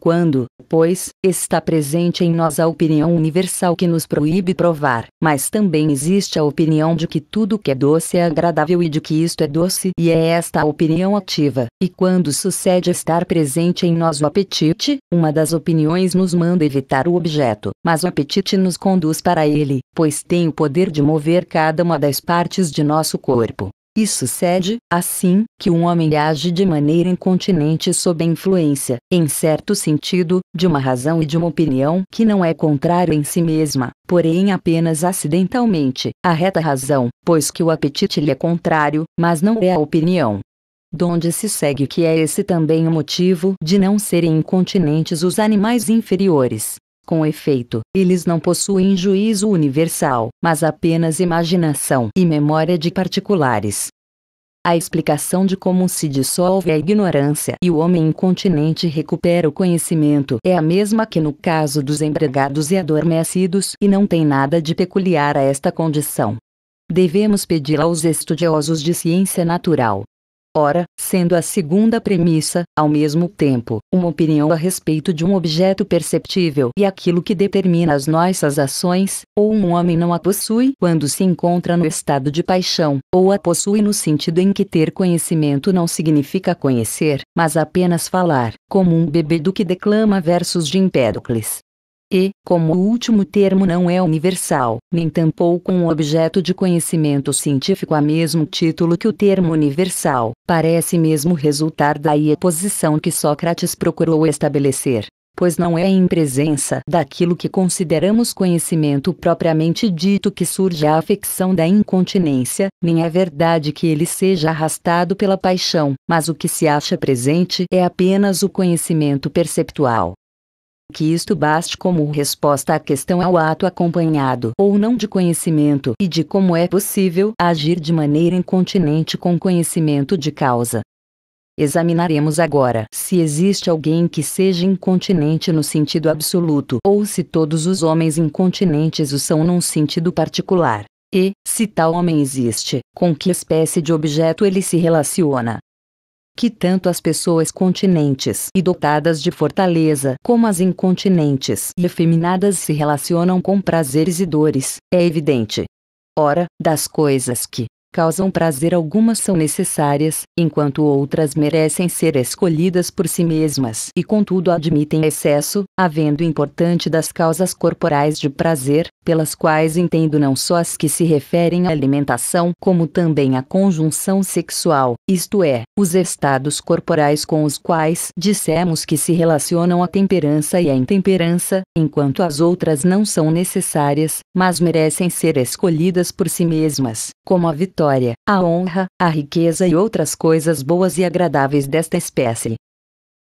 quando, pois, está presente em nós a opinião universal que nos proíbe provar, mas também existe a opinião de que tudo que é doce é agradável e de que isto é doce, e é esta a opinião ativa, e quando sucede estar presente em nós o apetite, uma das opiniões nos manda evitar o objeto, mas o apetite nos conduz para ele, pois tem o poder de mover cada uma das partes de nosso corpo. E sucede, assim, que um homem age de maneira incontinente sob a influência, em certo sentido, de uma razão e de uma opinião que não é contrária em si mesma, porém apenas acidentalmente, a reta razão, pois que o apetite lhe é contrário, mas não é a opinião donde se segue que é esse também o motivo de não serem incontinentes os animais inferiores, com efeito, eles não possuem juízo universal, mas apenas imaginação e memória de particulares. A explicação de como se dissolve a ignorância e o homem incontinente recupera o conhecimento é a mesma que no caso dos empregados e adormecidos e não tem nada de peculiar a esta condição. Devemos pedir aos estudiosos de ciência natural, Ora, sendo a segunda premissa, ao mesmo tempo, uma opinião a respeito de um objeto perceptível e aquilo que determina as nossas ações, ou um homem não a possui quando se encontra no estado de paixão, ou a possui no sentido em que ter conhecimento não significa conhecer, mas apenas falar, como um bebê do que declama versos de Empédocles e, como o último termo não é universal, nem tampouco um objeto de conhecimento científico a mesmo título que o termo universal, parece mesmo resultar daí a posição que Sócrates procurou estabelecer pois não é em presença daquilo que consideramos conhecimento propriamente dito que surge a afecção da incontinência, nem é verdade que ele seja arrastado pela paixão, mas o que se acha presente é apenas o conhecimento perceptual que isto baste como resposta à questão ao ato acompanhado ou não de conhecimento e de como é possível agir de maneira incontinente com conhecimento de causa. Examinaremos agora se existe alguém que seja incontinente no sentido absoluto ou se todos os homens incontinentes o são num sentido particular. E, se tal homem existe, com que espécie de objeto ele se relaciona que tanto as pessoas continentes e dotadas de fortaleza como as incontinentes e efeminadas se relacionam com prazeres e dores, é evidente. Ora, das coisas que, causam prazer algumas são necessárias, enquanto outras merecem ser escolhidas por si mesmas e contudo admitem excesso, havendo importante das causas corporais de prazer, pelas quais entendo não só as que se referem à alimentação, como também à conjunção sexual, isto é, os estados corporais com os quais dissemos que se relacionam a temperança e a intemperança, enquanto as outras não são necessárias, mas merecem ser escolhidas por si mesmas, como a vitória vitória, a honra, a riqueza e outras coisas boas e agradáveis desta espécie.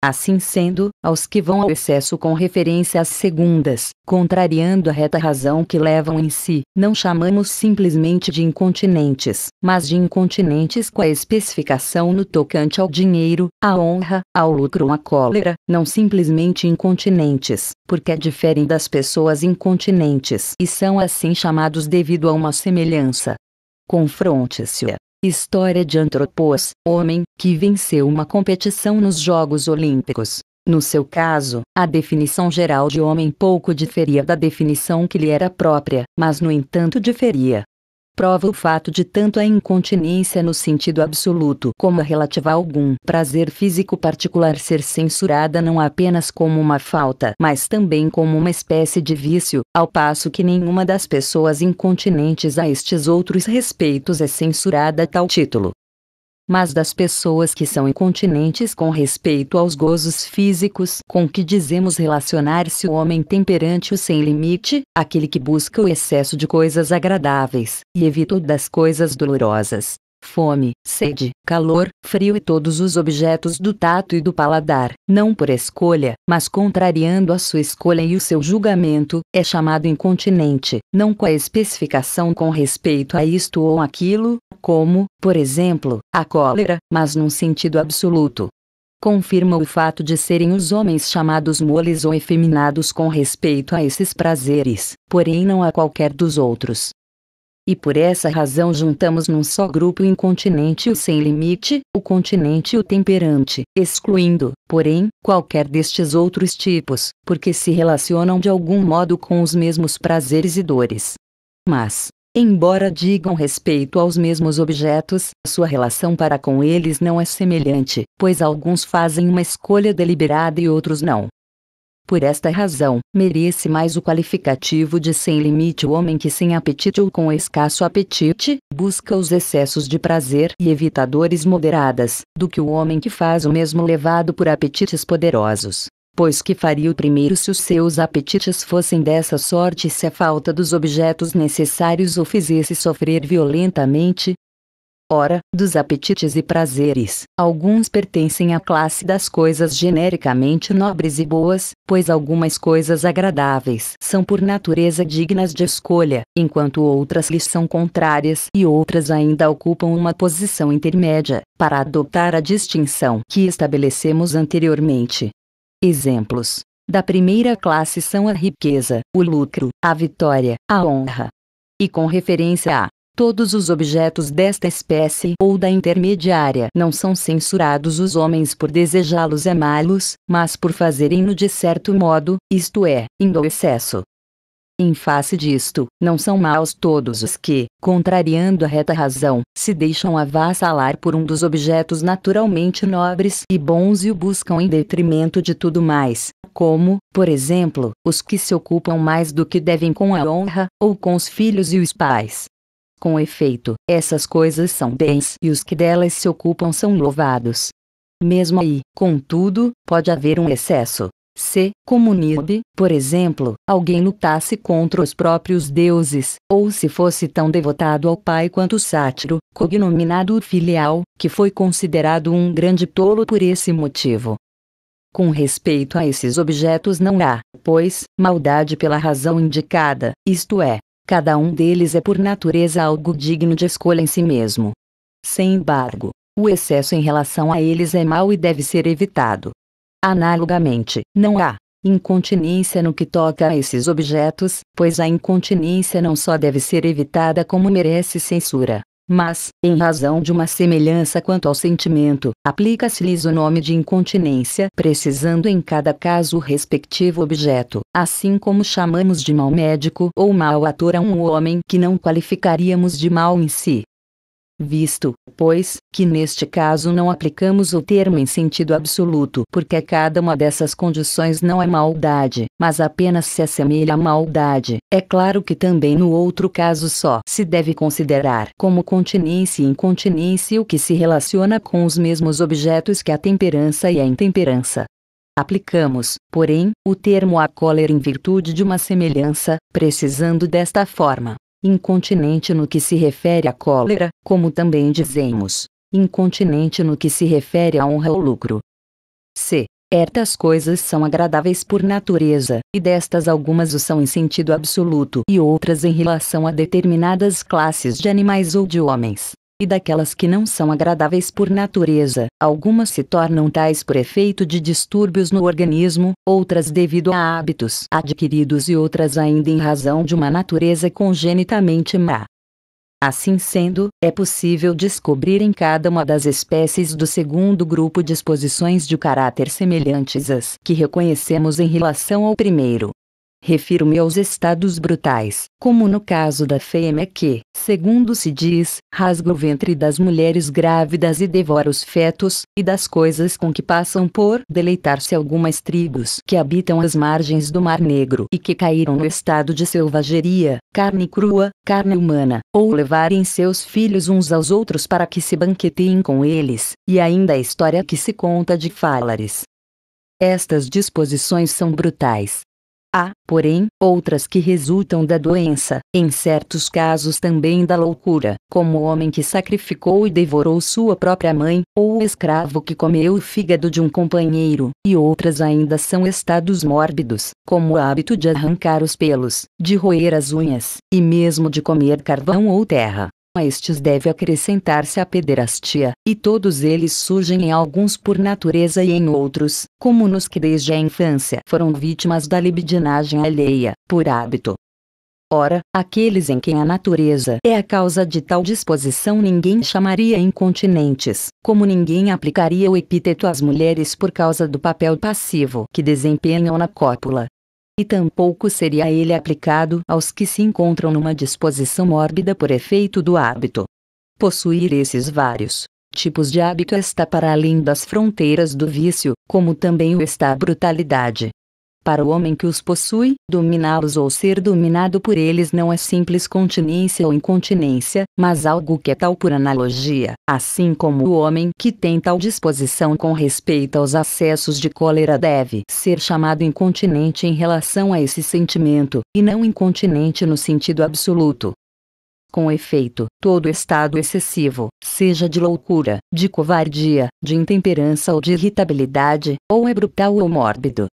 Assim sendo, aos que vão ao excesso com referência às segundas, contrariando a reta razão que levam em si, não chamamos simplesmente de incontinentes, mas de incontinentes com a especificação no tocante ao dinheiro, à honra, ao lucro à cólera, não simplesmente incontinentes, porque diferem das pessoas incontinentes e são assim chamados devido a uma semelhança, Confronte-se. História de Antropos, homem, que venceu uma competição nos Jogos Olímpicos. No seu caso, a definição geral de homem pouco diferia da definição que lhe era própria, mas no entanto diferia prova o fato de tanto a incontinência no sentido absoluto como a relativa a algum prazer físico particular ser censurada não apenas como uma falta, mas também como uma espécie de vício, ao passo que nenhuma das pessoas incontinentes a estes outros respeitos é censurada a tal título mas das pessoas que são incontinentes com respeito aos gozos físicos com que dizemos relacionar-se o homem temperante ou sem limite, aquele que busca o excesso de coisas agradáveis, e evita o das coisas dolorosas, fome, sede, calor, frio e todos os objetos do tato e do paladar, não por escolha, mas contrariando a sua escolha e o seu julgamento, é chamado incontinente, não com a especificação com respeito a isto ou aquilo, como, por exemplo, a cólera, mas num sentido absoluto confirma o fato de serem os homens chamados moles ou efeminados com respeito a esses prazeres, porém não a qualquer dos outros. E por essa razão juntamos num só grupo o incontinente e o sem limite, o continente e o temperante, excluindo, porém, qualquer destes outros tipos, porque se relacionam de algum modo com os mesmos prazeres e dores. Mas, Embora digam respeito aos mesmos objetos, sua relação para com eles não é semelhante, pois alguns fazem uma escolha deliberada e outros não. Por esta razão, merece mais o qualificativo de sem limite o homem que sem apetite ou com escasso apetite, busca os excessos de prazer e evitadores moderadas, do que o homem que faz o mesmo levado por apetites poderosos. Pois que faria o primeiro se os seus apetites fossem dessa sorte se a falta dos objetos necessários o fizesse sofrer violentamente, ora, dos apetites e prazeres. Alguns pertencem à classe das coisas genericamente nobres e boas, pois algumas coisas agradáveis são por natureza dignas de escolha, enquanto outras lhes são contrárias e outras ainda ocupam uma posição intermédia, para adotar a distinção que estabelecemos anteriormente. Exemplos da primeira classe são a riqueza, o lucro, a vitória, a honra. E com referência a Todos os objetos desta espécie ou da intermediária não são censurados os homens por desejá-los e amá-los, mas por fazerem-no de certo modo, isto é, indo ao excesso. Em face disto, não são maus todos os que, contrariando a reta razão, se deixam avassalar por um dos objetos naturalmente nobres e bons e o buscam em detrimento de tudo mais, como, por exemplo, os que se ocupam mais do que devem com a honra, ou com os filhos e os pais, com efeito, essas coisas são bens e os que delas se ocupam são louvados. Mesmo aí, contudo, pode haver um excesso. Se, como Nibe por exemplo, alguém lutasse contra os próprios deuses, ou se fosse tão devotado ao pai quanto o sátiro, cognominado filial, que foi considerado um grande tolo por esse motivo. Com respeito a esses objetos não há, pois, maldade pela razão indicada, isto é, Cada um deles é por natureza algo digno de escolha em si mesmo. Sem embargo, o excesso em relação a eles é mau e deve ser evitado. Analogamente, não há incontinência no que toca a esses objetos, pois a incontinência não só deve ser evitada como merece censura mas, em razão de uma semelhança quanto ao sentimento, aplica-se-lhes o nome de incontinência, precisando em cada caso o respectivo objeto, assim como chamamos de mal médico ou mal ator a um homem que não qualificaríamos de mal em si visto, pois, que neste caso não aplicamos o termo em sentido absoluto, porque cada uma dessas condições não é maldade, mas apenas se assemelha à maldade. É claro que também no outro caso só se deve considerar como continência e incontinência o que se relaciona com os mesmos objetos que a temperança e a intemperança. Aplicamos, porém, o termo à cólera em virtude de uma semelhança, precisando desta forma incontinente no que se refere à cólera, como também dizemos, incontinente no que se refere à honra ou lucro. C. Certas coisas são agradáveis por natureza, e destas algumas o são em sentido absoluto e outras em relação a determinadas classes de animais ou de homens e daquelas que não são agradáveis por natureza. Algumas se tornam tais por efeito de distúrbios no organismo, outras devido a hábitos adquiridos e outras ainda em razão de uma natureza congenitamente má. Assim sendo, é possível descobrir em cada uma das espécies do segundo grupo disposições de caráter semelhantes às que reconhecemos em relação ao primeiro. Refiro-me aos estados brutais, como no caso da fêmea que, segundo se diz, rasga o ventre das mulheres grávidas e devora os fetos, e das coisas com que passam por deleitar-se algumas tribos que habitam as margens do Mar Negro e que caíram no estado de selvageria, carne crua, carne humana, ou levarem seus filhos uns aos outros para que se banqueteiem com eles, e ainda a história que se conta de Fálares. Estas disposições são brutais, Há, porém, outras que resultam da doença, em certos casos também da loucura, como o homem que sacrificou e devorou sua própria mãe, ou o escravo que comeu o fígado de um companheiro, e outras ainda são estados mórbidos, como o hábito de arrancar os pelos, de roer as unhas, e mesmo de comer carvão ou terra. A estes deve acrescentar-se a pederastia, e todos eles surgem em alguns por natureza e em outros, como nos que desde a infância foram vítimas da libidinagem alheia, por hábito. Ora, aqueles em quem a natureza é a causa de tal disposição ninguém chamaria incontinentes, como ninguém aplicaria o epíteto às mulheres por causa do papel passivo que desempenham na cópula, e tampouco seria ele aplicado aos que se encontram numa disposição mórbida por efeito do hábito. Possuir esses vários tipos de hábito está para além das fronteiras do vício, como também o está a brutalidade. Para o homem que os possui, dominá-los ou ser dominado por eles não é simples continência ou incontinência, mas algo que é tal por analogia, assim como o homem que tem tal disposição com respeito aos acessos de cólera deve ser chamado incontinente em relação a esse sentimento, e não incontinente no sentido absoluto. Com efeito, todo estado excessivo, seja de loucura, de covardia, de intemperança ou de irritabilidade, ou é brutal ou mórbido,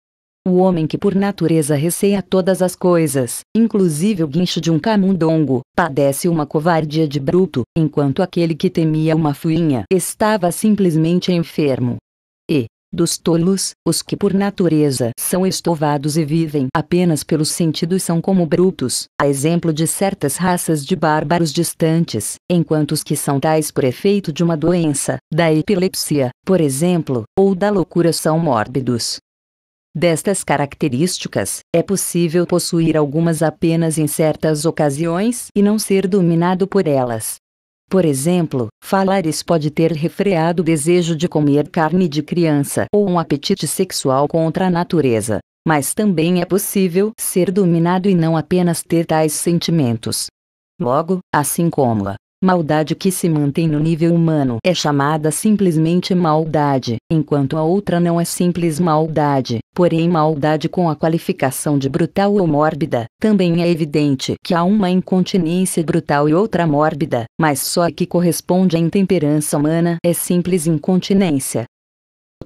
o homem que por natureza receia todas as coisas, inclusive o guincho de um camundongo, padece uma covardia de bruto, enquanto aquele que temia uma fuinha estava simplesmente enfermo. E, dos tolos, os que por natureza são estovados e vivem apenas pelos sentidos são como brutos, a exemplo de certas raças de bárbaros distantes, enquanto os que são tais por efeito de uma doença, da epilepsia, por exemplo, ou da loucura são mórbidos destas características, é possível possuir algumas apenas em certas ocasiões e não ser dominado por elas. Por exemplo, Falares pode ter refreado o desejo de comer carne de criança ou um apetite sexual contra a natureza, mas também é possível ser dominado e não apenas ter tais sentimentos. Logo, assim como a Maldade que se mantém no nível humano é chamada simplesmente maldade, enquanto a outra não é simples maldade, porém maldade com a qualificação de brutal ou mórbida. Também é evidente que há uma incontinência brutal e outra mórbida, mas só a que corresponde à intemperança humana é simples incontinência,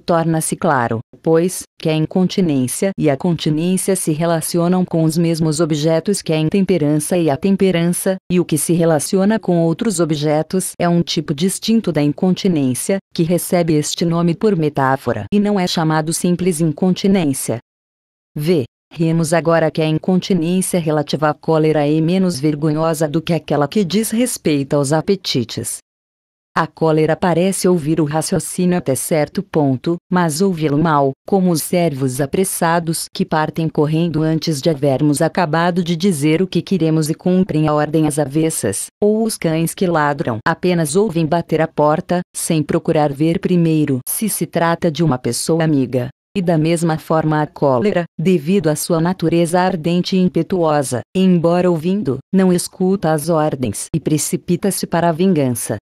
torna-se claro, pois, que a incontinência e a continência se relacionam com os mesmos objetos que a intemperança e a temperança, e o que se relaciona com outros objetos é um tipo distinto da incontinência, que recebe este nome por metáfora e não é chamado simples incontinência. V. Vemos agora que a incontinência relativa à cólera é menos vergonhosa do que aquela que diz respeito aos apetites, a cólera parece ouvir o raciocínio até certo ponto, mas ouvi-lo mal, como os servos apressados que partem correndo antes de havermos acabado de dizer o que queremos e cumprem a ordem às avessas, ou os cães que ladram apenas ouvem bater a porta, sem procurar ver primeiro se se trata de uma pessoa amiga. E da mesma forma a cólera, devido à sua natureza ardente e impetuosa, embora ouvindo, não escuta as ordens e precipita-se para a vingança,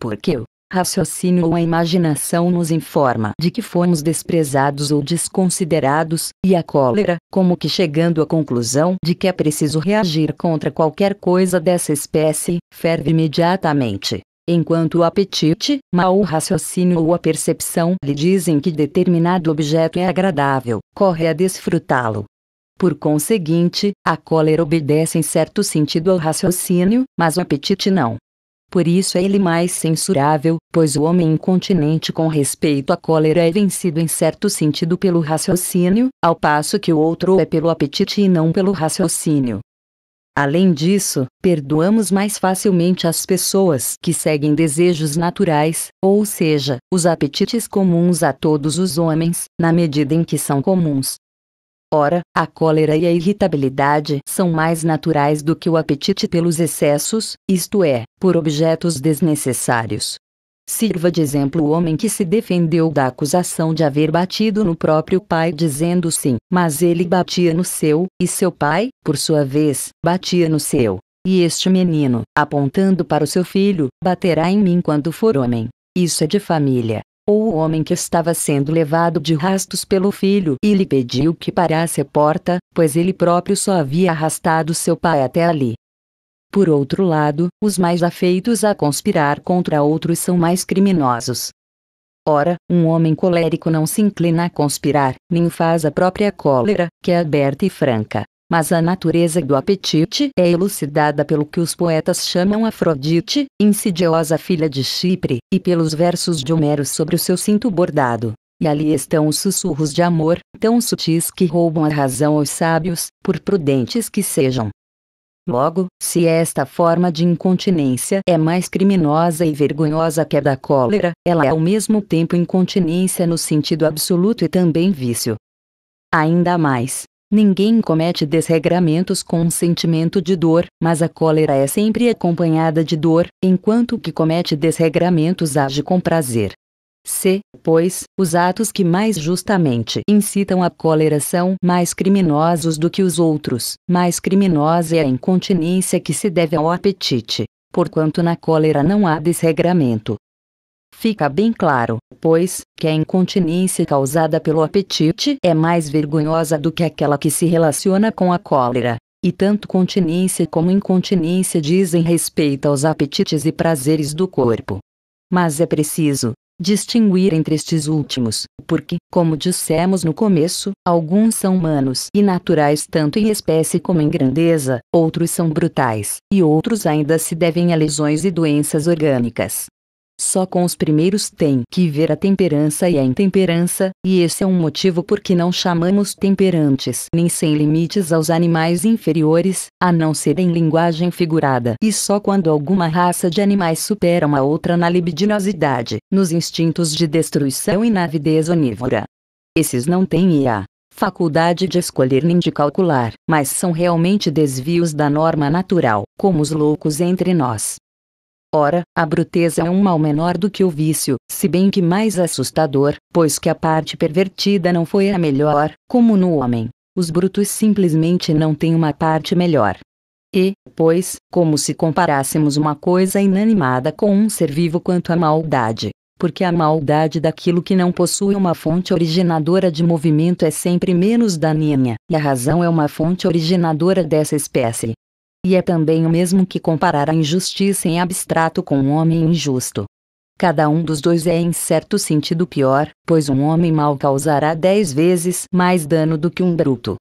porque o raciocínio ou a imaginação nos informa de que fomos desprezados ou desconsiderados, e a cólera, como que chegando à conclusão de que é preciso reagir contra qualquer coisa dessa espécie, ferve imediatamente enquanto o apetite, mal o raciocínio ou a percepção lhe dizem que determinado objeto é agradável, corre a desfrutá-lo. Por conseguinte, a cólera obedece em certo sentido ao raciocínio, mas o apetite não. Por isso é ele mais censurável, pois o homem incontinente com respeito à cólera é vencido em certo sentido pelo raciocínio, ao passo que o outro é pelo apetite e não pelo raciocínio. Além disso, perdoamos mais facilmente as pessoas que seguem desejos naturais, ou seja, os apetites comuns a todos os homens, na medida em que são comuns, Ora, a cólera e a irritabilidade são mais naturais do que o apetite pelos excessos, isto é, por objetos desnecessários. Sirva de exemplo o homem que se defendeu da acusação de haver batido no próprio pai dizendo sim, mas ele batia no seu, e seu pai, por sua vez, batia no seu. E este menino, apontando para o seu filho, baterá em mim quando for homem. Isso é de família ou o homem que estava sendo levado de rastos pelo filho e lhe pediu que parasse a porta, pois ele próprio só havia arrastado seu pai até ali. Por outro lado, os mais afeitos a conspirar contra outros são mais criminosos. Ora, um homem colérico não se inclina a conspirar, nem faz a própria cólera, que é aberta e franca mas a natureza do apetite é elucidada pelo que os poetas chamam Afrodite, insidiosa filha de Chipre, e pelos versos de Homero sobre o seu cinto bordado. E ali estão os sussurros de amor, tão sutis que roubam a razão aos sábios, por prudentes que sejam. Logo, se esta forma de incontinência é mais criminosa e vergonhosa que a da cólera, ela é ao mesmo tempo incontinência no sentido absoluto e também vício. Ainda mais, Ninguém comete desregramentos com um sentimento de dor, mas a cólera é sempre acompanhada de dor, enquanto que comete desregramentos age com prazer. C. Pois, os atos que mais justamente incitam a cólera são mais criminosos do que os outros, mais criminosa é a incontinência que se deve ao apetite, porquanto na cólera não há desregramento, Fica bem claro, pois, que a incontinência causada pelo apetite é mais vergonhosa do que aquela que se relaciona com a cólera. E tanto continência como incontinência dizem respeito aos apetites e prazeres do corpo. Mas é preciso distinguir entre estes últimos, porque, como dissemos no começo, alguns são humanos e naturais tanto em espécie como em grandeza, outros são brutais, e outros ainda se devem a lesões e doenças orgânicas. Só com os primeiros tem que ver a temperança e a intemperança, e esse é um motivo por que não chamamos temperantes nem sem limites aos animais inferiores, a não ser em linguagem figurada. E só quando alguma raça de animais supera uma outra na libidinosidade, nos instintos de destruição e na avidez onívora. Esses não têm e a faculdade de escolher nem de calcular, mas são realmente desvios da norma natural, como os loucos entre nós. Ora, a bruteza é um mal menor do que o vício, se bem que mais assustador, pois que a parte pervertida não foi a melhor, como no homem. Os brutos simplesmente não têm uma parte melhor. E, pois, como se comparássemos uma coisa inanimada com um ser vivo quanto à maldade. Porque a maldade daquilo que não possui uma fonte originadora de movimento é sempre menos daninha, e a razão é uma fonte originadora dessa espécie. E é também o mesmo que comparar a injustiça em abstrato com um homem injusto. Cada um dos dois é em certo sentido pior, pois um homem mau causará dez vezes mais dano do que um bruto.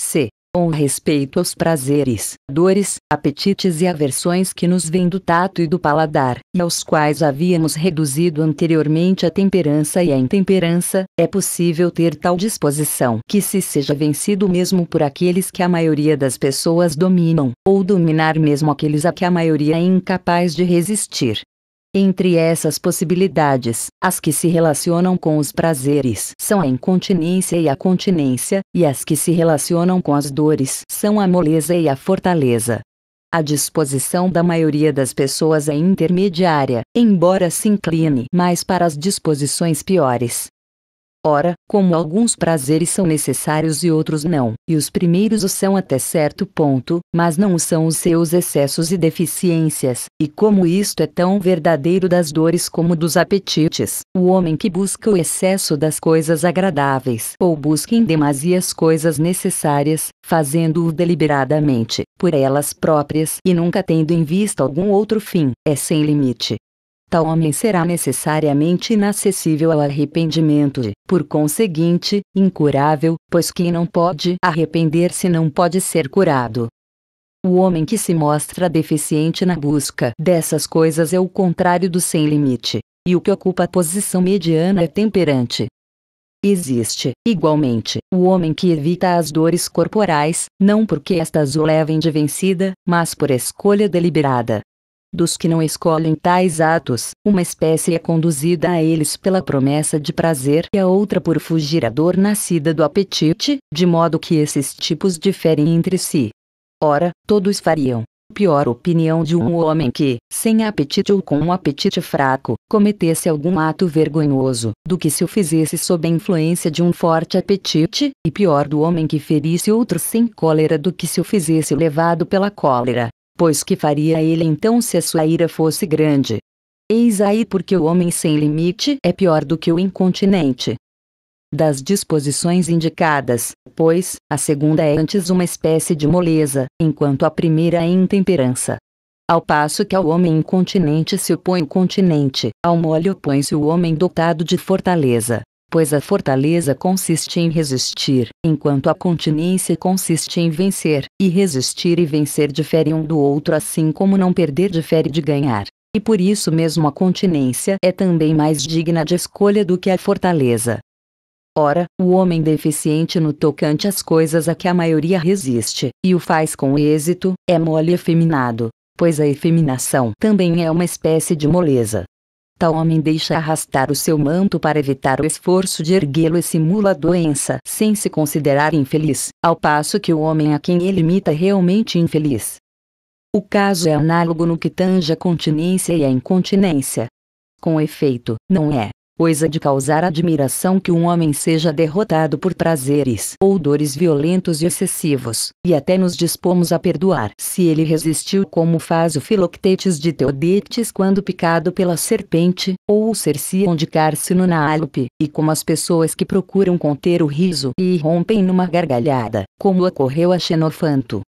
C com respeito aos prazeres, dores, apetites e aversões que nos vêm do tato e do paladar, e aos quais havíamos reduzido anteriormente a temperança e a intemperança, é possível ter tal disposição que se seja vencido mesmo por aqueles que a maioria das pessoas dominam, ou dominar mesmo aqueles a que a maioria é incapaz de resistir. Entre essas possibilidades, as que se relacionam com os prazeres são a incontinência e a continência, e as que se relacionam com as dores são a moleza e a fortaleza. A disposição da maioria das pessoas é intermediária, embora se incline mais para as disposições piores. Ora, como alguns prazeres são necessários e outros não, e os primeiros o são até certo ponto, mas não o são os seus excessos e deficiências, e como isto é tão verdadeiro das dores como dos apetites, o homem que busca o excesso das coisas agradáveis ou busca em demasia as coisas necessárias, fazendo-o deliberadamente, por elas próprias e nunca tendo em vista algum outro fim, é sem limite, tal homem será necessariamente inacessível ao arrependimento e, por conseguinte, incurável, pois quem não pode arrepender-se não pode ser curado. O homem que se mostra deficiente na busca dessas coisas é o contrário do sem limite, e o que ocupa a posição mediana é temperante. Existe, igualmente, o homem que evita as dores corporais, não porque estas o levem de vencida, mas por escolha deliberada, dos que não escolhem tais atos, uma espécie é conduzida a eles pela promessa de prazer e a outra por fugir à dor nascida do apetite, de modo que esses tipos diferem entre si. Ora, todos fariam pior opinião de um homem que, sem apetite ou com um apetite fraco, cometesse algum ato vergonhoso, do que se o fizesse sob a influência de um forte apetite, e pior do homem que ferisse outro sem cólera do que se o fizesse levado pela cólera pois que faria ele então se a sua ira fosse grande? Eis aí porque o homem sem limite é pior do que o incontinente. Das disposições indicadas, pois, a segunda é antes uma espécie de moleza, enquanto a primeira é intemperança. Ao passo que ao homem incontinente se opõe o continente, ao mole opõe-se o homem dotado de fortaleza, pois a fortaleza consiste em resistir, enquanto a continência consiste em vencer, e resistir e vencer diferem um do outro assim como não perder difere de ganhar. E por isso mesmo a continência é também mais digna de escolha do que a fortaleza. Ora, o homem deficiente no tocante às coisas a que a maioria resiste, e o faz com êxito, é mole e efeminado, pois a efeminação também é uma espécie de moleza. Tal homem deixa arrastar o seu manto para evitar o esforço de erguê-lo e simula a doença sem se considerar infeliz, ao passo que o homem a quem ele imita é realmente infeliz. O caso é análogo no que tange a continência e a incontinência. Com efeito, não é coisa de causar admiração que um homem seja derrotado por prazeres ou dores violentos e excessivos, e até nos dispomos a perdoar se ele resistiu como faz o Filoctetes de Teodetes quando picado pela serpente, ou o Cercion de Cárcino na Álope, e como as pessoas que procuram conter o riso e rompem numa gargalhada, como ocorreu a Xenofanto,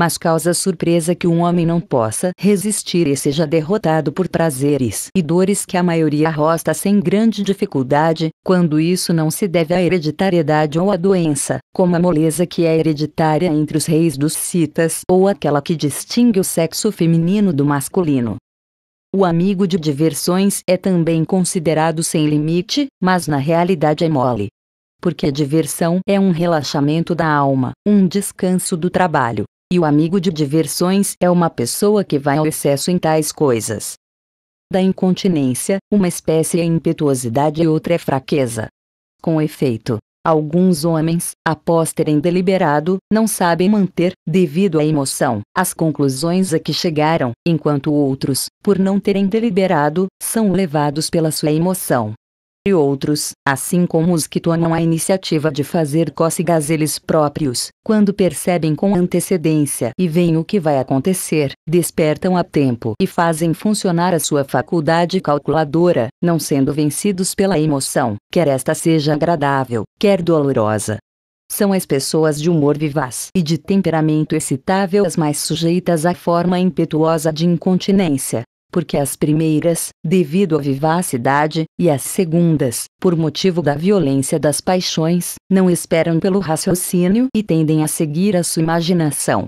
mas causa surpresa que um homem não possa resistir e seja derrotado por prazeres e dores que a maioria arrosta sem grande dificuldade, quando isso não se deve à hereditariedade ou à doença, como a moleza que é hereditária entre os reis dos citas ou aquela que distingue o sexo feminino do masculino. O amigo de diversões é também considerado sem limite, mas na realidade é mole. Porque a diversão é um relaxamento da alma, um descanso do trabalho, e o amigo de diversões é uma pessoa que vai ao excesso em tais coisas. Da incontinência, uma espécie é impetuosidade e outra é fraqueza. Com efeito, Alguns homens, após terem deliberado, não sabem manter, devido à emoção, as conclusões a que chegaram, enquanto outros, por não terem deliberado, são levados pela sua emoção, e outros, assim como os que tomam a iniciativa de fazer cócegas eles próprios, quando percebem com antecedência e veem o que vai acontecer, despertam a tempo e fazem funcionar a sua faculdade calculadora, não sendo vencidos pela emoção, quer esta seja agradável, quer dolorosa. São as pessoas de humor vivaz e de temperamento excitável as mais sujeitas à forma impetuosa de incontinência, porque as primeiras, devido à vivacidade, e as segundas, por motivo da violência das paixões, não esperam pelo raciocínio e tendem a seguir a sua imaginação.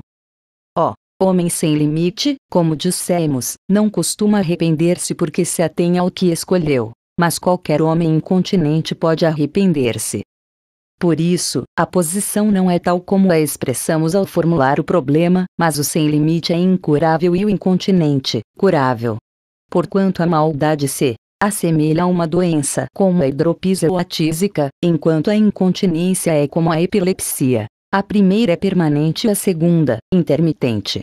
Ó, oh, homem sem limite, como dissemos, não costuma arrepender-se porque se atém ao que escolheu, mas qualquer homem incontinente pode arrepender-se por isso, a posição não é tal como a expressamos ao formular o problema, mas o sem limite é incurável e o incontinente, curável. Porquanto a maldade se assemelha a uma doença como a hidropisia ou a tísica, enquanto a incontinência é como a epilepsia. A primeira é permanente e a segunda, intermitente.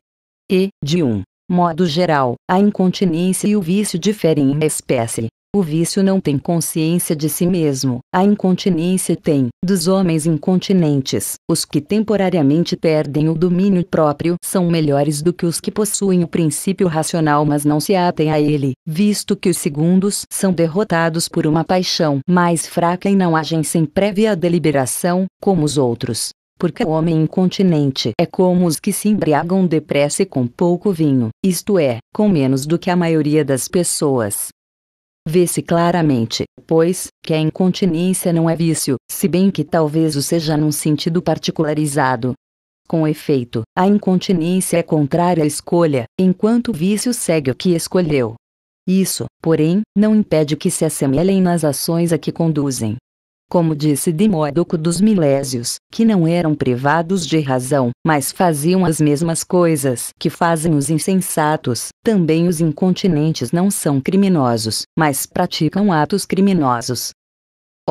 E, de um modo geral, a incontinência e o vício diferem em espécie, o vício não tem consciência de si mesmo, a incontinência tem. Dos homens incontinentes, os que temporariamente perdem o domínio próprio são melhores do que os que possuem o princípio racional mas não se atem a ele, visto que os segundos são derrotados por uma paixão mais fraca e não agem sem prévia deliberação, como os outros. Porque o homem incontinente é como os que se embriagam depressa e com pouco vinho, isto é, com menos do que a maioria das pessoas. Vê-se claramente, pois, que a incontinência não é vício, se bem que talvez o seja num sentido particularizado. Com efeito, a incontinência é contrária à escolha, enquanto o vício segue o que escolheu. Isso, porém, não impede que se assemelhem nas ações a que conduzem como disse Demódoco dos Milésios, que não eram privados de razão, mas faziam as mesmas coisas que fazem os insensatos. Também os incontinentes não são criminosos, mas praticam atos criminosos.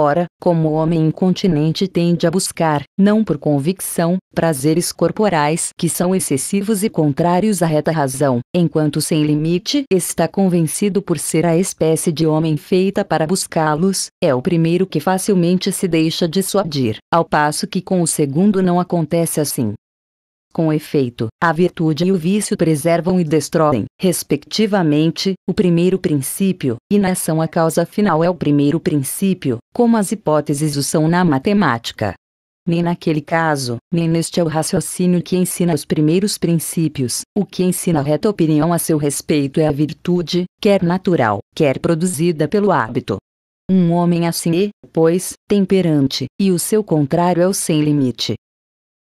Ora, como o homem incontinente tende a buscar, não por convicção, prazeres corporais que são excessivos e contrários à reta razão, enquanto sem limite está convencido por ser a espécie de homem feita para buscá-los, é o primeiro que facilmente se deixa dissuadir, ao passo que com o segundo não acontece assim. Com efeito, a virtude e o vício preservam e destroem, respectivamente, o primeiro princípio, e na ação a causa final é o primeiro princípio, como as hipóteses o são na matemática. Nem naquele caso, nem neste é o raciocínio que ensina os primeiros princípios. O que ensina a reta opinião a seu respeito é a virtude, quer natural, quer produzida pelo hábito. Um homem assim é, pois, temperante, e o seu contrário é o sem limite,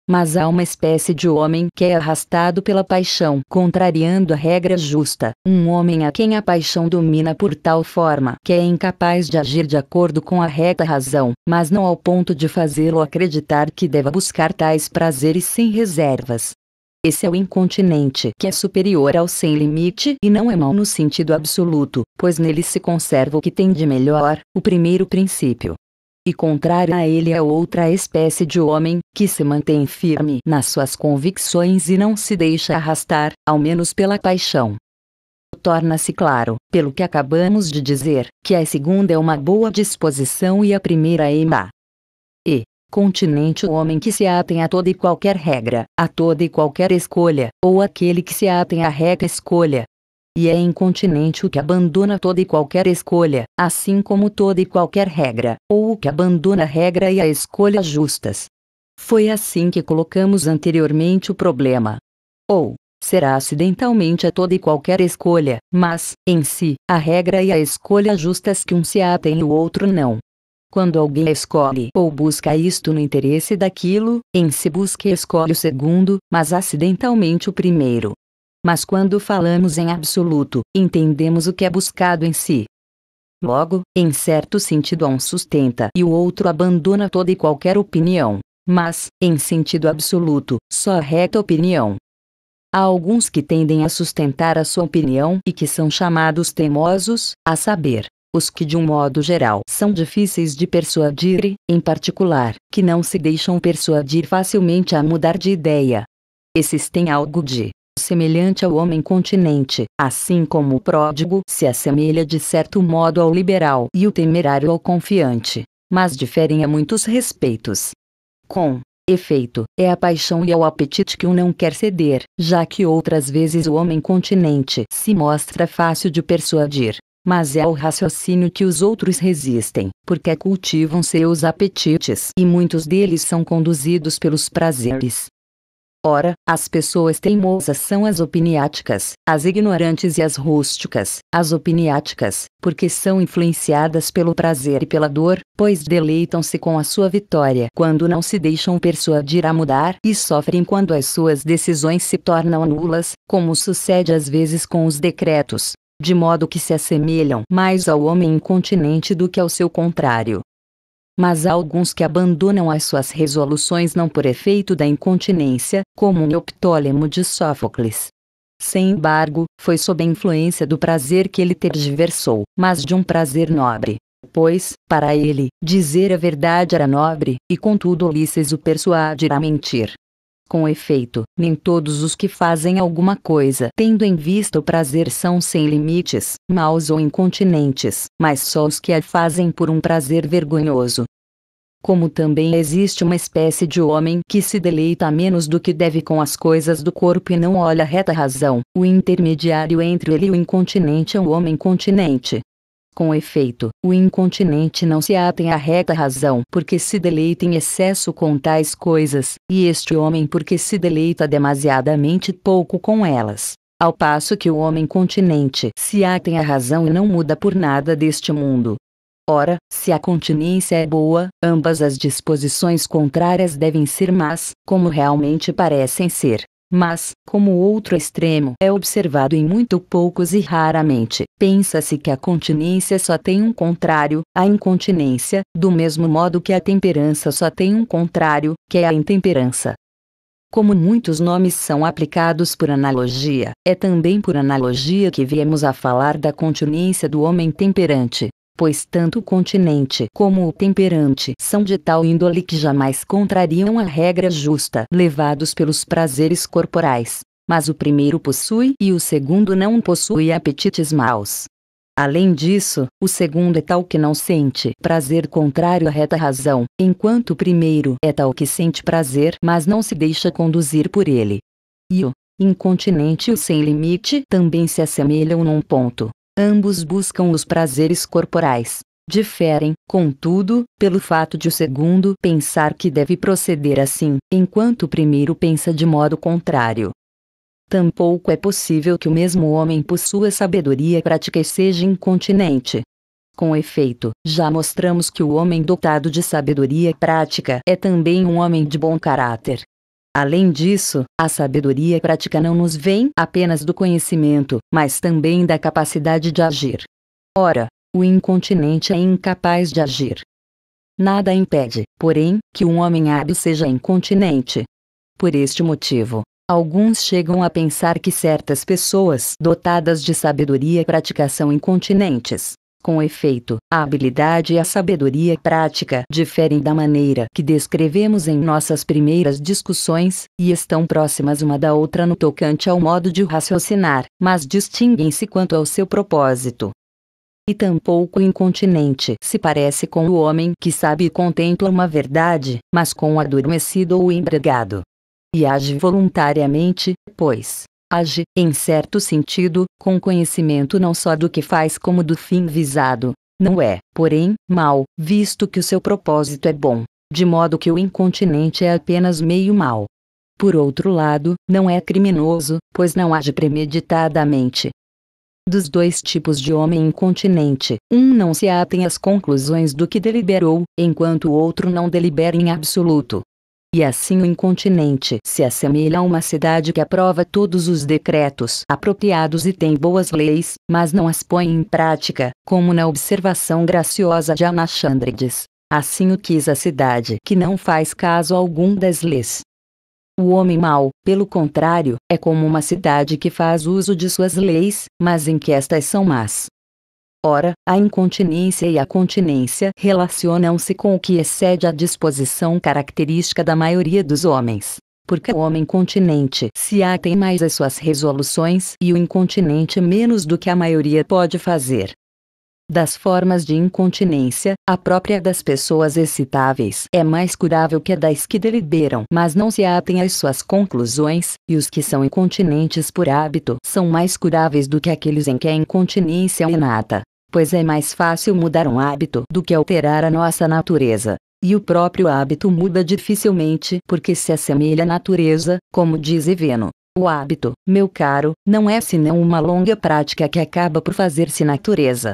mas há uma espécie de homem que é arrastado pela paixão, contrariando a regra justa, um homem a quem a paixão domina por tal forma que é incapaz de agir de acordo com a reta razão, mas não ao ponto de fazê-lo acreditar que deva buscar tais prazeres sem reservas. Esse é o incontinente, que é superior ao sem limite e não é mal no sentido absoluto, pois nele se conserva o que tem de melhor, o primeiro princípio e contrária a ele é outra espécie de homem, que se mantém firme nas suas convicções e não se deixa arrastar, ao menos pela paixão. Torna-se claro, pelo que acabamos de dizer, que a segunda é uma boa disposição e a primeira é má. E, continente o homem que se atém a toda e qualquer regra, a toda e qualquer escolha, ou aquele que se atém à reta escolha, e é incontinente o que abandona toda e qualquer escolha, assim como toda e qualquer regra, ou o que abandona a regra e a escolha justas. Foi assim que colocamos anteriormente o problema. Ou, será acidentalmente a toda e qualquer escolha, mas, em si, a regra e a escolha justas que um se atem e o outro não. Quando alguém escolhe ou busca isto no interesse daquilo, em si busca e escolhe o segundo, mas acidentalmente o primeiro, mas quando falamos em absoluto, entendemos o que é buscado em si. Logo, em certo sentido, um sustenta e o outro abandona toda e qualquer opinião, mas, em sentido absoluto, só reta opinião. Há alguns que tendem a sustentar a sua opinião e que são chamados teimosos, a saber, os que de um modo geral são difíceis de persuadir e, em particular, que não se deixam persuadir facilmente a mudar de ideia. Esses têm algo de semelhante ao homem continente, assim como o pródigo se assemelha de certo modo ao liberal e o temerário ao confiante, mas diferem a muitos respeitos. Com efeito, é a paixão e ao apetite que um não quer ceder, já que outras vezes o homem continente se mostra fácil de persuadir. Mas é ao raciocínio que os outros resistem, porque cultivam seus apetites e muitos deles são conduzidos pelos prazeres Ora, as pessoas teimosas são as opiniáticas, as ignorantes e as rústicas, as opiniáticas, porque são influenciadas pelo prazer e pela dor, pois deleitam-se com a sua vitória quando não se deixam persuadir a mudar e sofrem quando as suas decisões se tornam nulas, como sucede às vezes com os decretos, de modo que se assemelham mais ao homem incontinente do que ao seu contrário mas há alguns que abandonam as suas resoluções não por efeito da incontinência, como Neoptólemo de Sófocles. Sem embargo, foi sob a influência do prazer que ele tergiversou, mas de um prazer nobre. Pois, para ele, dizer a verdade era nobre, e contudo Ulisses o persuadirá a mentir. Com efeito, nem todos os que fazem alguma coisa tendo em vista o prazer são sem limites, maus ou incontinentes, mas só os que a fazem por um prazer vergonhoso. Como também existe uma espécie de homem que se deleita menos do que deve com as coisas do corpo e não olha reta razão, o intermediário entre ele e o incontinente é o homem continente, com efeito, o incontinente não se atém à reta razão porque se deleita em excesso com tais coisas, e este homem porque se deleita demasiadamente pouco com elas. Ao passo que o homem continente se atém à razão e não muda por nada deste mundo. Ora, se a continência é boa, ambas as disposições contrárias devem ser más, como realmente parecem ser. Mas, como o outro extremo é observado em muito poucos e raramente, pensa-se que a continência só tem um contrário, a incontinência, do mesmo modo que a temperança só tem um contrário, que é a intemperança. Como muitos nomes são aplicados por analogia, é também por analogia que viemos a falar da continência do homem temperante pois tanto o continente como o temperante são de tal índole que jamais contrariam a regra justa, levados pelos prazeres corporais. Mas o primeiro possui e o segundo não possui apetites maus. Além disso, o segundo é tal que não sente prazer contrário à reta razão, enquanto o primeiro é tal que sente prazer, mas não se deixa conduzir por ele. E o incontinente e o sem limite também se assemelham num ponto, Ambos buscam os prazeres corporais. Diferem, contudo, pelo fato de o segundo pensar que deve proceder assim, enquanto o primeiro pensa de modo contrário. Tampouco é possível que o mesmo homem possua sabedoria prática e seja incontinente. Com efeito, já mostramos que o homem dotado de sabedoria prática é também um homem de bom caráter, Além disso, a sabedoria prática não nos vem apenas do conhecimento, mas também da capacidade de agir. Ora, o incontinente é incapaz de agir. Nada impede, porém, que um homem hábil seja incontinente. Por este motivo, alguns chegam a pensar que certas pessoas dotadas de sabedoria prática são incontinentes. Com efeito, a habilidade e a sabedoria prática diferem da maneira que descrevemos em nossas primeiras discussões, e estão próximas uma da outra no tocante ao modo de raciocinar, mas distinguem-se quanto ao seu propósito. E tampouco o incontinente se parece com o homem que sabe e contempla uma verdade, mas com o adormecido ou embregado. E age voluntariamente, pois, age, em certo sentido, com conhecimento não só do que faz como do fim visado. Não é, porém, mal, visto que o seu propósito é bom, de modo que o incontinente é apenas meio mal. Por outro lado, não é criminoso, pois não age premeditadamente. Dos dois tipos de homem incontinente, um não se atém às conclusões do que deliberou, enquanto o outro não delibera em absoluto. E assim o incontinente se assemelha a uma cidade que aprova todos os decretos apropriados e tem boas leis, mas não as põe em prática, como na observação graciosa de Anaxandrides. Assim o quis a cidade que não faz caso algum das leis. O homem mau, pelo contrário, é como uma cidade que faz uso de suas leis, mas em que estas são más. Ora, a incontinência e a continência relacionam-se com o que excede a disposição característica da maioria dos homens. Porque o homem continente se atém mais às suas resoluções e o incontinente menos do que a maioria pode fazer. Das formas de incontinência, a própria das pessoas excitáveis é mais curável que a das que deliberam, mas não se atem às suas conclusões, e os que são incontinentes por hábito são mais curáveis do que aqueles em que a incontinência é inata pois é mais fácil mudar um hábito do que alterar a nossa natureza. E o próprio hábito muda dificilmente porque se assemelha à natureza, como diz Eveno. O hábito, meu caro, não é senão uma longa prática que acaba por fazer-se natureza.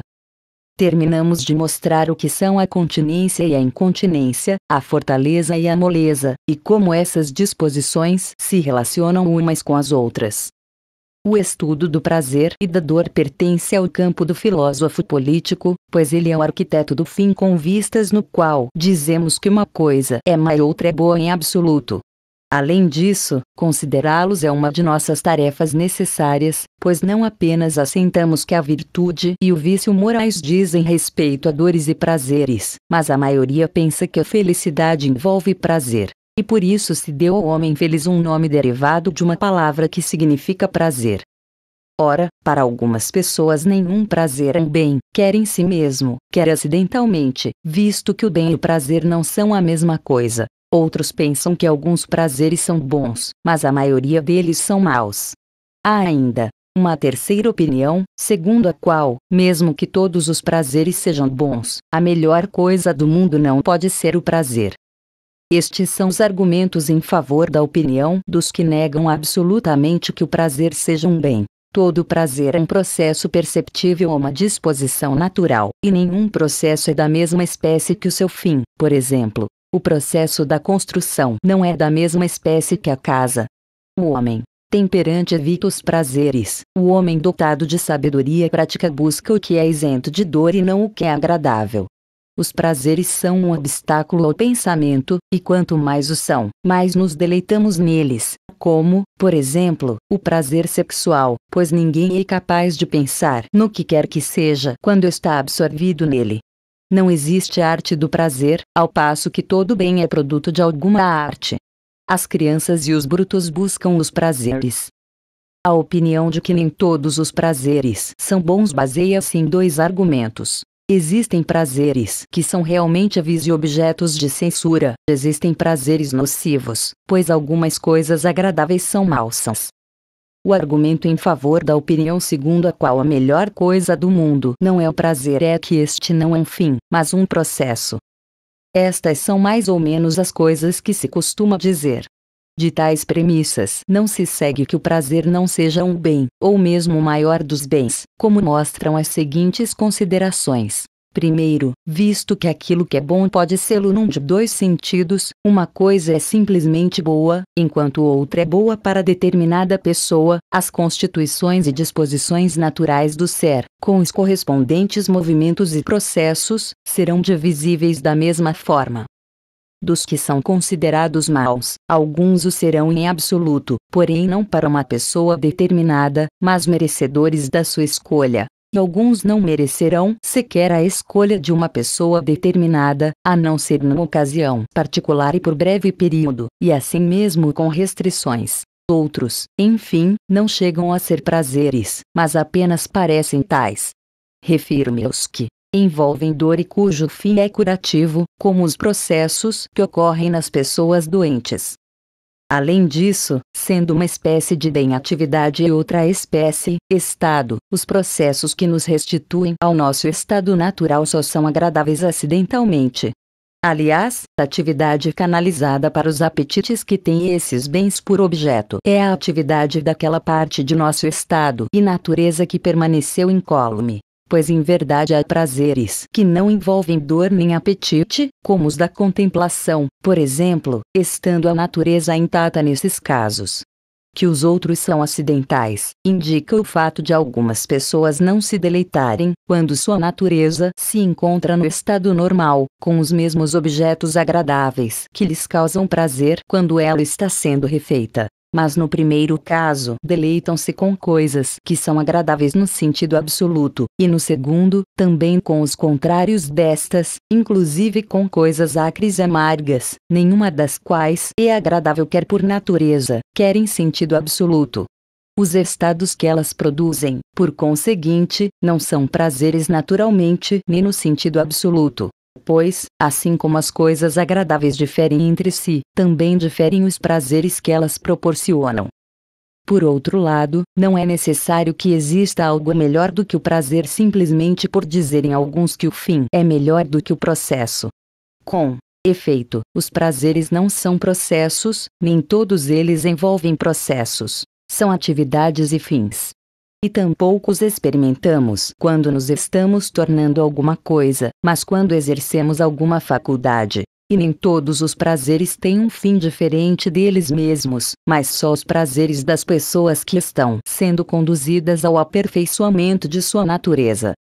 Terminamos de mostrar o que são a continência e a incontinência, a fortaleza e a moleza, e como essas disposições se relacionam umas com as outras. O estudo do prazer e da dor pertence ao campo do filósofo político, pois ele é o arquiteto do fim com vistas no qual dizemos que uma coisa é má e outra é boa em absoluto. Além disso, considerá-los é uma de nossas tarefas necessárias, pois não apenas assentamos que a virtude e o vício morais dizem respeito a dores e prazeres, mas a maioria pensa que a felicidade envolve prazer e por isso se deu ao homem feliz um nome derivado de uma palavra que significa prazer. Ora, para algumas pessoas nenhum prazer é um bem, quer em si mesmo, quer acidentalmente, visto que o bem e o prazer não são a mesma coisa. Outros pensam que alguns prazeres são bons, mas a maioria deles são maus. Há ainda uma terceira opinião, segundo a qual, mesmo que todos os prazeres sejam bons, a melhor coisa do mundo não pode ser o prazer. Estes são os argumentos em favor da opinião dos que negam absolutamente que o prazer seja um bem. Todo prazer é um processo perceptível a uma disposição natural, e nenhum processo é da mesma espécie que o seu fim. Por exemplo, o processo da construção não é da mesma espécie que a casa. O homem temperante evita os prazeres. O homem dotado de sabedoria prática busca o que é isento de dor e não o que é agradável. Os prazeres são um obstáculo ao pensamento, e quanto mais o são, mais nos deleitamos neles, como, por exemplo, o prazer sexual, pois ninguém é capaz de pensar no que quer que seja quando está absorvido nele. Não existe arte do prazer, ao passo que todo bem é produto de alguma arte. As crianças e os brutos buscam os prazeres. A opinião de que nem todos os prazeres são bons baseia-se em dois argumentos. Existem prazeres que são realmente avis e objetos de censura, existem prazeres nocivos, pois algumas coisas agradáveis são malsas. O argumento em favor da opinião segundo a qual a melhor coisa do mundo não é o prazer é que este não é um fim, mas um processo. Estas são mais ou menos as coisas que se costuma dizer, de tais premissas não se segue que o prazer não seja um bem, ou mesmo o maior dos bens, como mostram as seguintes considerações. Primeiro, visto que aquilo que é bom pode sê-lo num de dois sentidos, uma coisa é simplesmente boa, enquanto outra é boa para determinada pessoa, as constituições e disposições naturais do ser, com os correspondentes movimentos e processos, serão divisíveis da mesma forma dos que são considerados maus. Alguns o serão em absoluto, porém não para uma pessoa determinada, mas merecedores da sua escolha. E alguns não merecerão sequer a escolha de uma pessoa determinada, a não ser numa ocasião particular e por breve período, e assim mesmo com restrições. Outros, enfim, não chegam a ser prazeres, mas apenas parecem tais. Refiro-me aos que, envolvem dor e cujo fim é curativo, como os processos que ocorrem nas pessoas doentes. Além disso, sendo uma espécie de bem atividade e outra espécie, estado, os processos que nos restituem ao nosso estado natural só são agradáveis acidentalmente. Aliás, a atividade canalizada para os apetites que têm esses bens por objeto é a atividade daquela parte de nosso estado e natureza que permaneceu incólume, pois em verdade há prazeres que não envolvem dor nem apetite, como os da contemplação, por exemplo, estando a natureza intacta nesses casos. Que os outros são acidentais, indica o fato de algumas pessoas não se deleitarem, quando sua natureza se encontra no estado normal, com os mesmos objetos agradáveis que lhes causam prazer quando ela está sendo refeita mas no primeiro caso deleitam-se com coisas que são agradáveis no sentido absoluto, e no segundo, também com os contrários destas, inclusive com coisas acres e amargas, nenhuma das quais é agradável quer por natureza, quer em sentido absoluto. Os estados que elas produzem, por conseguinte, não são prazeres naturalmente nem no sentido absoluto, Pois, assim como as coisas agradáveis diferem entre si, também diferem os prazeres que elas proporcionam. Por outro lado, não é necessário que exista algo melhor do que o prazer simplesmente por dizerem alguns que o fim é melhor do que o processo. Com efeito, os prazeres não são processos, nem todos eles envolvem processos. São atividades e fins e tampouco os experimentamos quando nos estamos tornando alguma coisa, mas quando exercemos alguma faculdade. E nem todos os prazeres têm um fim diferente deles mesmos, mas só os prazeres das pessoas que estão sendo conduzidas ao aperfeiçoamento de sua natureza.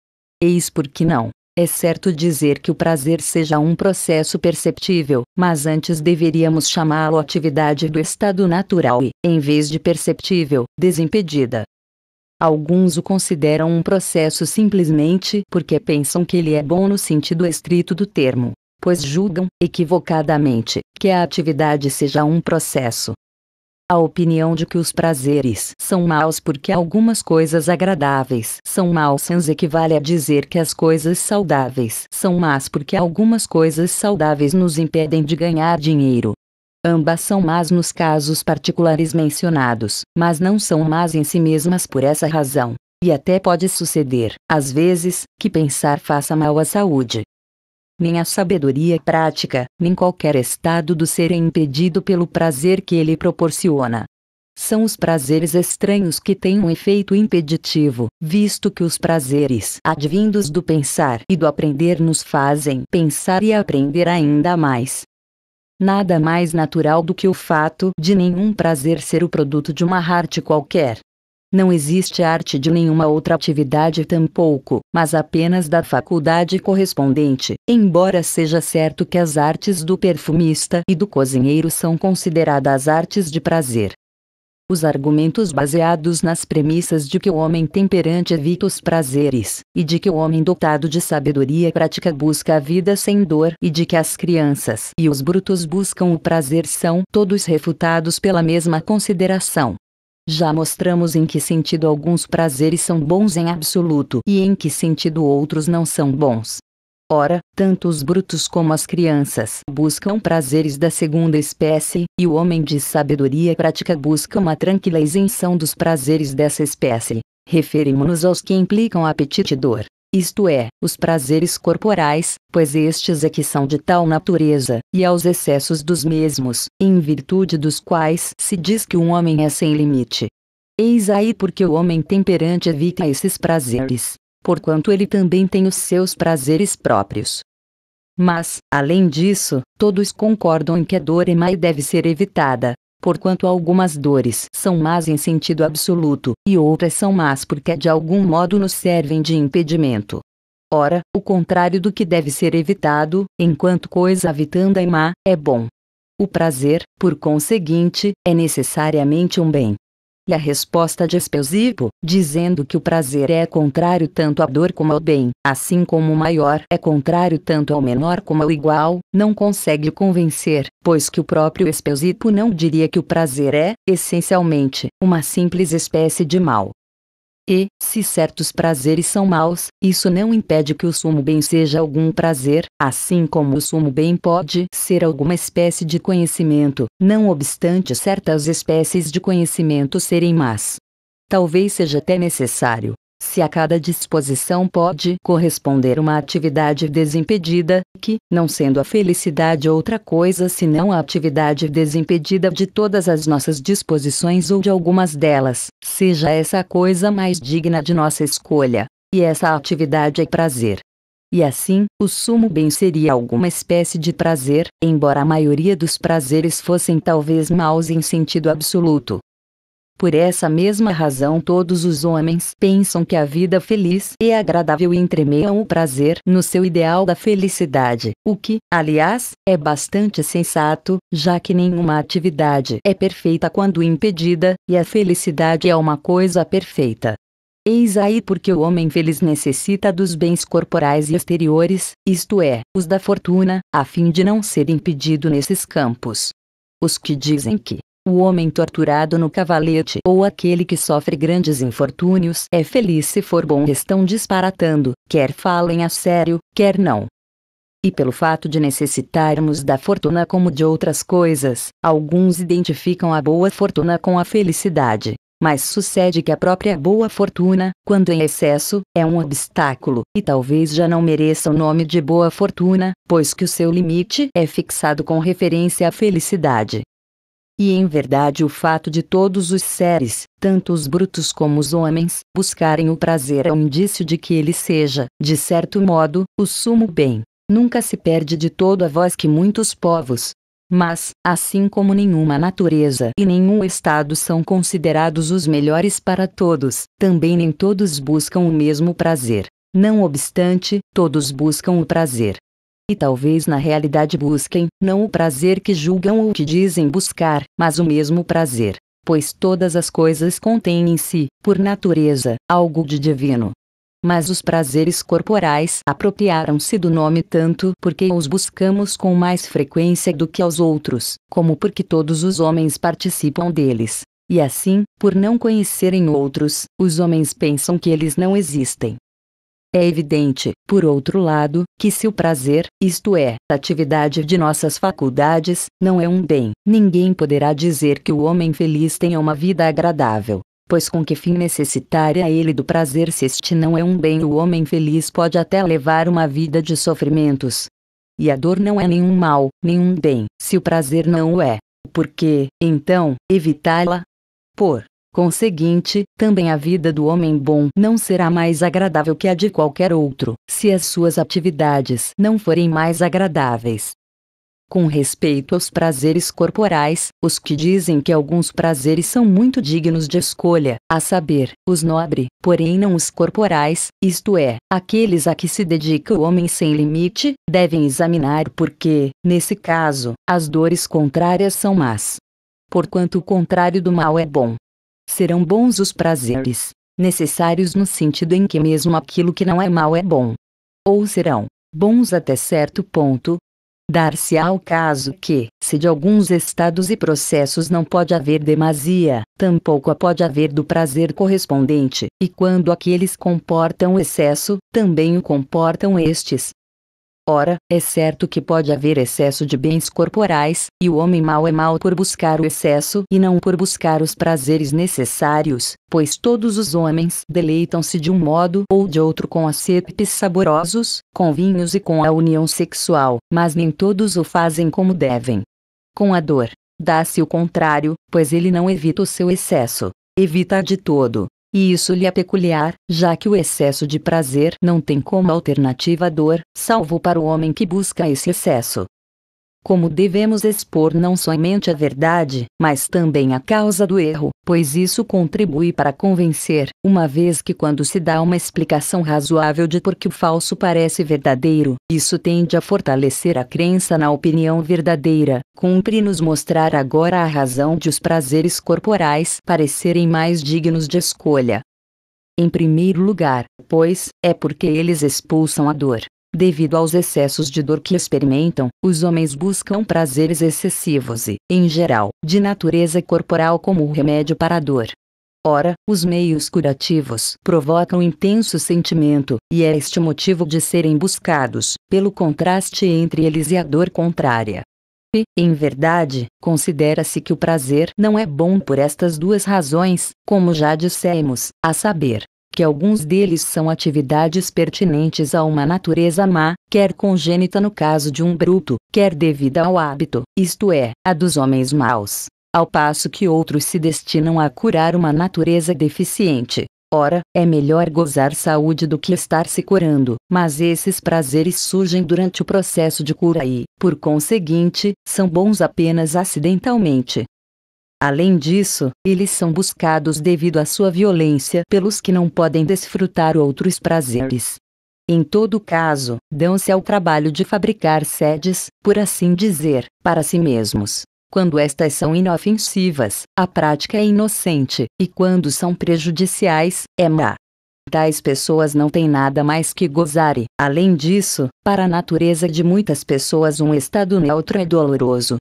Eis por que não. É certo dizer que o prazer seja um processo perceptível, mas antes deveríamos chamá-lo atividade do estado natural e, em vez de perceptível, desimpedida. Alguns o consideram um processo simplesmente porque pensam que ele é bom no sentido estrito do termo, pois julgam, equivocadamente, que a atividade seja um processo. A opinião de que os prazeres são maus porque algumas coisas agradáveis são malsãs equivale a dizer que as coisas saudáveis são más porque algumas coisas saudáveis nos impedem de ganhar dinheiro. Ambas são más nos casos particulares mencionados, mas não são más em si mesmas por essa razão. E até pode suceder, às vezes, que pensar faça mal à saúde. Nem a sabedoria prática, nem qualquer estado do ser é impedido pelo prazer que ele proporciona. São os prazeres estranhos que têm um efeito impeditivo, visto que os prazeres advindos do pensar e do aprender nos fazem pensar e aprender ainda mais. Nada mais natural do que o fato de nenhum prazer ser o produto de uma arte qualquer. Não existe arte de nenhuma outra atividade tampouco, mas apenas da faculdade correspondente, embora seja certo que as artes do perfumista e do cozinheiro são consideradas artes de prazer. Os argumentos baseados nas premissas de que o homem temperante evita os prazeres, e de que o homem dotado de sabedoria prática busca a vida sem dor e de que as crianças e os brutos buscam o prazer são todos refutados pela mesma consideração. Já mostramos em que sentido alguns prazeres são bons em absoluto e em que sentido outros não são bons. Ora, tanto os brutos como as crianças buscam prazeres da segunda espécie, e o homem de sabedoria prática busca uma tranquila isenção dos prazeres dessa espécie. Referimos-nos aos que implicam apetite e dor, isto é, os prazeres corporais, pois estes é que são de tal natureza, e aos excessos dos mesmos, em virtude dos quais se diz que um homem é sem limite. Eis aí porque o homem temperante evita esses prazeres, porquanto ele também tem os seus prazeres próprios. Mas, além disso, todos concordam em que a dor é má e deve ser evitada, porquanto algumas dores são más em sentido absoluto, e outras são más porque de algum modo nos servem de impedimento. Ora, o contrário do que deve ser evitado, enquanto coisa vitanda e má, é bom. O prazer, por conseguinte, é necessariamente um bem, e a resposta de Espeusipo, dizendo que o prazer é contrário tanto à dor como ao bem, assim como o maior é contrário tanto ao menor como ao igual, não consegue convencer, pois que o próprio Espeusipo não diria que o prazer é, essencialmente, uma simples espécie de mal, e, se certos prazeres são maus, isso não impede que o sumo bem seja algum prazer, assim como o sumo bem pode ser alguma espécie de conhecimento, não obstante certas espécies de conhecimento serem más. Talvez seja até necessário, se a cada disposição pode corresponder uma atividade desimpedida, que, não sendo a felicidade outra coisa senão a atividade desimpedida de todas as nossas disposições ou de algumas delas, seja essa a coisa mais digna de nossa escolha, e essa atividade é prazer. E assim, o sumo bem seria alguma espécie de prazer, embora a maioria dos prazeres fossem talvez maus em sentido absoluto. Por essa mesma razão todos os homens pensam que a vida feliz é agradável e entremeiam o prazer no seu ideal da felicidade, o que, aliás, é bastante sensato, já que nenhuma atividade é perfeita quando impedida, e a felicidade é uma coisa perfeita. Eis aí porque o homem feliz necessita dos bens corporais e exteriores, isto é, os da fortuna, a fim de não ser impedido nesses campos. Os que dizem que o homem torturado no cavalete ou aquele que sofre grandes infortúnios é feliz se for bom. Estão disparatando, quer falem a sério, quer não. E pelo fato de necessitarmos da fortuna como de outras coisas, alguns identificam a boa fortuna com a felicidade. Mas sucede que a própria boa fortuna, quando em excesso, é um obstáculo, e talvez já não mereça o nome de boa fortuna, pois que o seu limite é fixado com referência à felicidade. E em verdade o fato de todos os seres, tanto os brutos como os homens, buscarem o prazer é um indício de que ele seja, de certo modo, o sumo bem. Nunca se perde de todo a voz que muitos povos, mas, assim como nenhuma natureza e nenhum estado são considerados os melhores para todos, também nem todos buscam o mesmo prazer. Não obstante, todos buscam o prazer e talvez na realidade busquem, não o prazer que julgam ou que dizem buscar, mas o mesmo prazer. Pois todas as coisas contêm em si, por natureza, algo de divino. Mas os prazeres corporais apropriaram-se do nome tanto porque os buscamos com mais frequência do que aos outros, como porque todos os homens participam deles. E assim, por não conhecerem outros, os homens pensam que eles não existem. É evidente, por outro lado, que se o prazer, isto é, a atividade de nossas faculdades, não é um bem, ninguém poderá dizer que o homem feliz tenha uma vida agradável. Pois com que fim necessitaria ele do prazer se este não é um bem o homem feliz pode até levar uma vida de sofrimentos. E a dor não é nenhum mal, nenhum bem, se o prazer não o é. Por que, então, evitá-la? Por Conseguinte, também a vida do homem bom não será mais agradável que a de qualquer outro, se as suas atividades não forem mais agradáveis. Com respeito aos prazeres corporais, os que dizem que alguns prazeres são muito dignos de escolha, a saber, os nobres, porém não os corporais, isto é, aqueles a que se dedica o homem sem limite, devem examinar porque, nesse caso, as dores contrárias são más. Porquanto o contrário do mal é bom, serão bons os prazeres, necessários no sentido em que mesmo aquilo que não é mal é bom. Ou serão bons até certo ponto. Dar-se-á o caso que, se de alguns estados e processos não pode haver demasia, tampouco a pode haver do prazer correspondente, e quando aqueles comportam excesso, também o comportam estes, Ora, é certo que pode haver excesso de bens corporais, e o homem mau é mau por buscar o excesso e não por buscar os prazeres necessários, pois todos os homens deleitam-se de um modo ou de outro com aceites saborosos, com vinhos e com a união sexual, mas nem todos o fazem como devem. Com a dor, dá-se o contrário, pois ele não evita o seu excesso, evita de todo, e isso lhe é peculiar, já que o excesso de prazer não tem como alternativa a dor, salvo para o homem que busca esse excesso como devemos expor não somente a verdade, mas também a causa do erro, pois isso contribui para convencer, uma vez que quando se dá uma explicação razoável de por que o falso parece verdadeiro, isso tende a fortalecer a crença na opinião verdadeira. Cumpre nos mostrar agora a razão de os prazeres corporais parecerem mais dignos de escolha. Em primeiro lugar, pois, é porque eles expulsam a dor, Devido aos excessos de dor que experimentam, os homens buscam prazeres excessivos e, em geral, de natureza corporal como remédio para a dor. Ora, os meios curativos provocam intenso sentimento, e é este motivo de serem buscados, pelo contraste entre eles e a dor contrária. E, em verdade, considera-se que o prazer não é bom por estas duas razões, como já dissemos, a saber, que alguns deles são atividades pertinentes a uma natureza má, quer congênita no caso de um bruto, quer devida ao hábito, isto é, a dos homens maus, ao passo que outros se destinam a curar uma natureza deficiente. Ora, é melhor gozar saúde do que estar se curando, mas esses prazeres surgem durante o processo de cura e, por conseguinte, são bons apenas acidentalmente, Além disso, eles são buscados devido à sua violência pelos que não podem desfrutar outros prazeres. Em todo caso, dão-se ao trabalho de fabricar sedes, por assim dizer, para si mesmos. Quando estas são inofensivas, a prática é inocente, e quando são prejudiciais, é má. Tais pessoas não têm nada mais que gozar e, Além disso, para a natureza de muitas pessoas, um estado neutro é doloroso.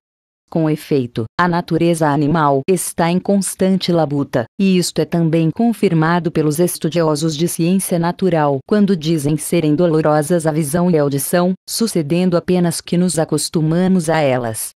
Com efeito, a natureza animal está em constante labuta, e isto é também confirmado pelos estudiosos de ciência natural quando dizem serem dolorosas a visão e a audição, sucedendo apenas que nos acostumamos a elas.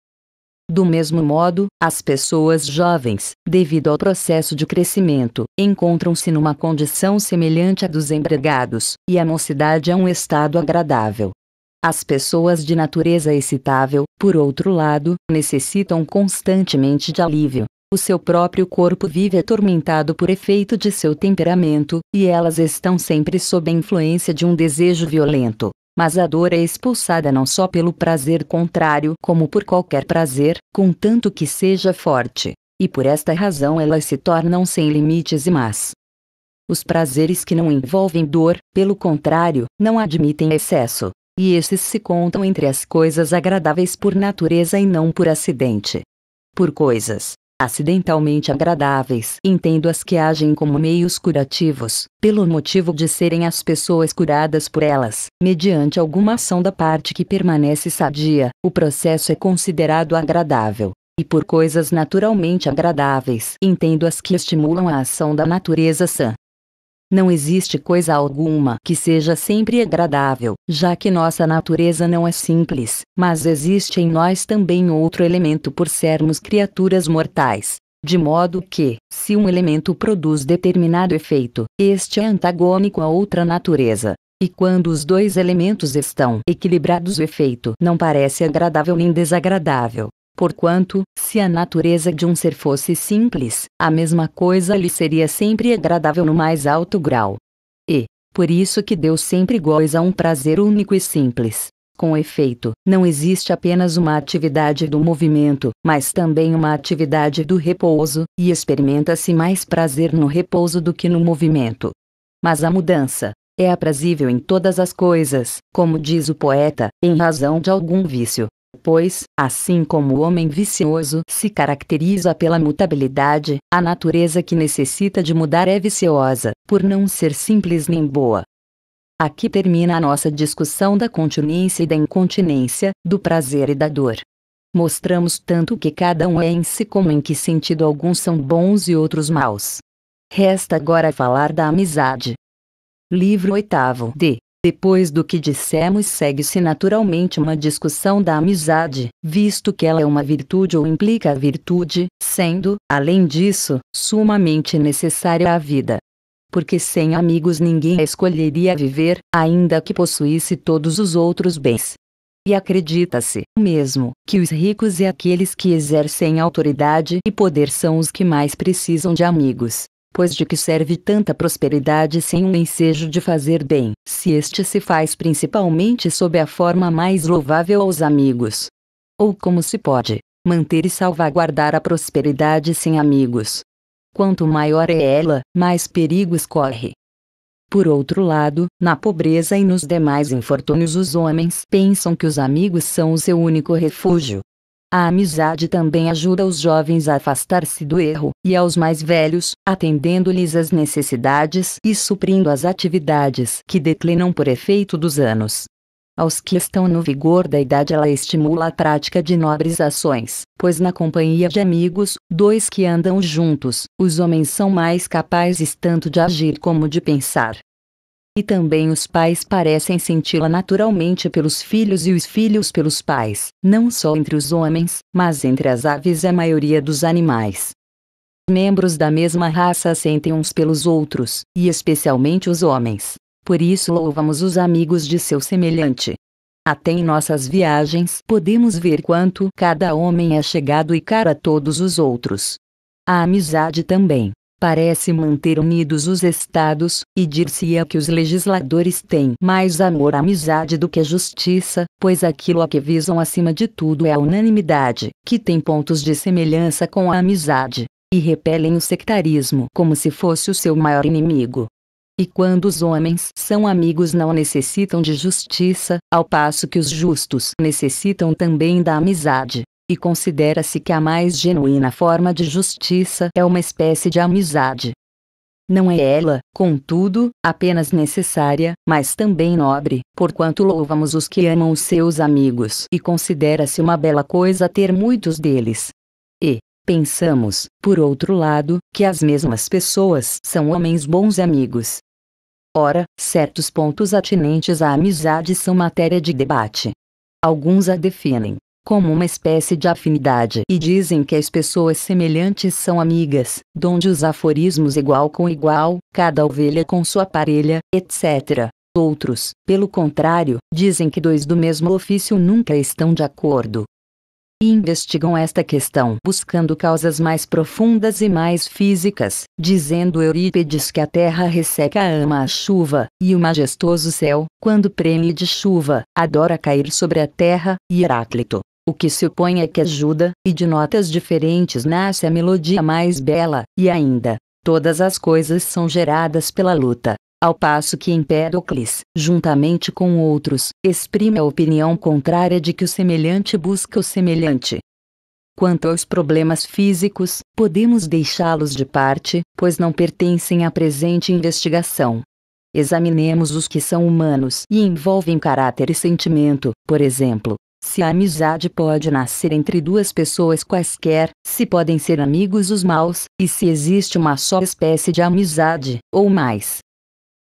Do mesmo modo, as pessoas jovens, devido ao processo de crescimento, encontram-se numa condição semelhante à dos empregados, e a mocidade é um estado agradável, as pessoas de natureza excitável, por outro lado, necessitam constantemente de alívio. O seu próprio corpo vive atormentado por efeito de seu temperamento, e elas estão sempre sob a influência de um desejo violento. Mas a dor é expulsada não só pelo prazer contrário, como por qualquer prazer, contanto que seja forte. E por esta razão elas se tornam sem limites e más. Os prazeres que não envolvem dor, pelo contrário, não admitem excesso. E estes se contam entre as coisas agradáveis por natureza e não por acidente. Por coisas acidentalmente agradáveis, entendo as que agem como meios curativos, pelo motivo de serem as pessoas curadas por elas, mediante alguma ação da parte que permanece sadia, o processo é considerado agradável. E por coisas naturalmente agradáveis, entendo as que estimulam a ação da natureza sã, não existe coisa alguma que seja sempre agradável, já que nossa natureza não é simples, mas existe em nós também outro elemento por sermos criaturas mortais. De modo que, se um elemento produz determinado efeito, este é antagônico a outra natureza. E quando os dois elementos estão equilibrados, o efeito não parece agradável nem desagradável, Porquanto, se a natureza de um ser fosse simples, a mesma coisa lhe seria sempre agradável no mais alto grau. E, por isso que Deus sempre goza um prazer único e simples. Com efeito, não existe apenas uma atividade do movimento, mas também uma atividade do repouso, e experimenta-se mais prazer no repouso do que no movimento. Mas a mudança é aprazível em todas as coisas, como diz o poeta, em razão de algum vício, Pois, assim como o homem vicioso se caracteriza pela mutabilidade, a natureza que necessita de mudar é viciosa, por não ser simples nem boa. Aqui termina a nossa discussão da continência e da incontinência, do prazer e da dor. Mostramos tanto que cada um é em si como em que sentido alguns são bons e outros maus. Resta agora falar da amizade. Livro 8 D. Depois do que dissemos, segue-se naturalmente uma discussão da amizade, visto que ela é uma virtude ou implica a virtude, sendo, além disso, sumamente necessária à vida. Porque sem amigos ninguém escolheria viver, ainda que possuísse todos os outros bens. E acredita-se, mesmo, que os ricos e aqueles que exercem autoridade e poder são os que mais precisam de amigos, Pois de que serve tanta prosperidade sem um ensejo de fazer bem, se este se faz principalmente sob a forma mais louvável aos amigos? Ou como se pode manter e salvaguardar a prosperidade sem amigos? Quanto maior é ela, mais perigos corre. Por outro lado, na pobreza e nos demais infortúnios, os homens pensam que os amigos são o seu único refúgio, a amizade também ajuda os jovens a afastar-se do erro, e aos mais velhos, atendendo-lhes as necessidades e suprindo as atividades que declinam por efeito dos anos. Aos que estão no vigor da idade, ela estimula a prática de nobres ações, pois na companhia de amigos, dois que andam juntos, os homens são mais capazes tanto de agir como de pensar. E também os pais parecem senti-la naturalmente pelos filhos e os filhos pelos pais, não só entre os homens, mas entre as aves e a maioria dos animais. Membros da mesma raça sentem uns pelos outros, e especialmente os homens. Por isso louvamos os amigos de seu semelhante. Até em nossas viagens podemos ver quanto cada homem é chegado e cara a todos os outros. A amizade também, parece manter unidos os estados, e dir se ia que os legisladores têm mais amor à amizade do que à justiça, pois aquilo a que visam acima de tudo é a unanimidade, que tem pontos de semelhança com a amizade, e repelem o sectarismo como se fosse o seu maior inimigo. E quando os homens são amigos não necessitam de justiça, ao passo que os justos necessitam também da amizade e considera-se que a mais genuína forma de justiça é uma espécie de amizade. Não é ela, contudo, apenas necessária, mas também nobre, porquanto louvamos os que amam os seus amigos e considera-se uma bela coisa ter muitos deles. E, pensamos, por outro lado, que as mesmas pessoas são homens bons amigos. Ora, certos pontos atinentes à amizade são matéria de debate. Alguns a definem como uma espécie de afinidade e dizem que as pessoas semelhantes são amigas, donde os aforismos igual com igual, cada ovelha com sua parelha, etc. Outros, pelo contrário, dizem que dois do mesmo ofício nunca estão de acordo. E investigam esta questão buscando causas mais profundas e mais físicas, dizendo Eurípedes que a terra resseca ama a chuva, e o majestoso céu, quando preme de chuva, adora cair sobre a terra, e Heráclito, o que se opõe é que ajuda, e de notas diferentes nasce a melodia mais bela, e ainda, todas as coisas são geradas pela luta. Ao passo que Empédocles, juntamente com outros, exprime a opinião contrária de que o semelhante busca o semelhante. Quanto aos problemas físicos, podemos deixá-los de parte, pois não pertencem à presente investigação. Examinemos os que são humanos e envolvem caráter e sentimento, por exemplo, se a amizade pode nascer entre duas pessoas quaisquer, se podem ser amigos os maus, e se existe uma só espécie de amizade, ou mais.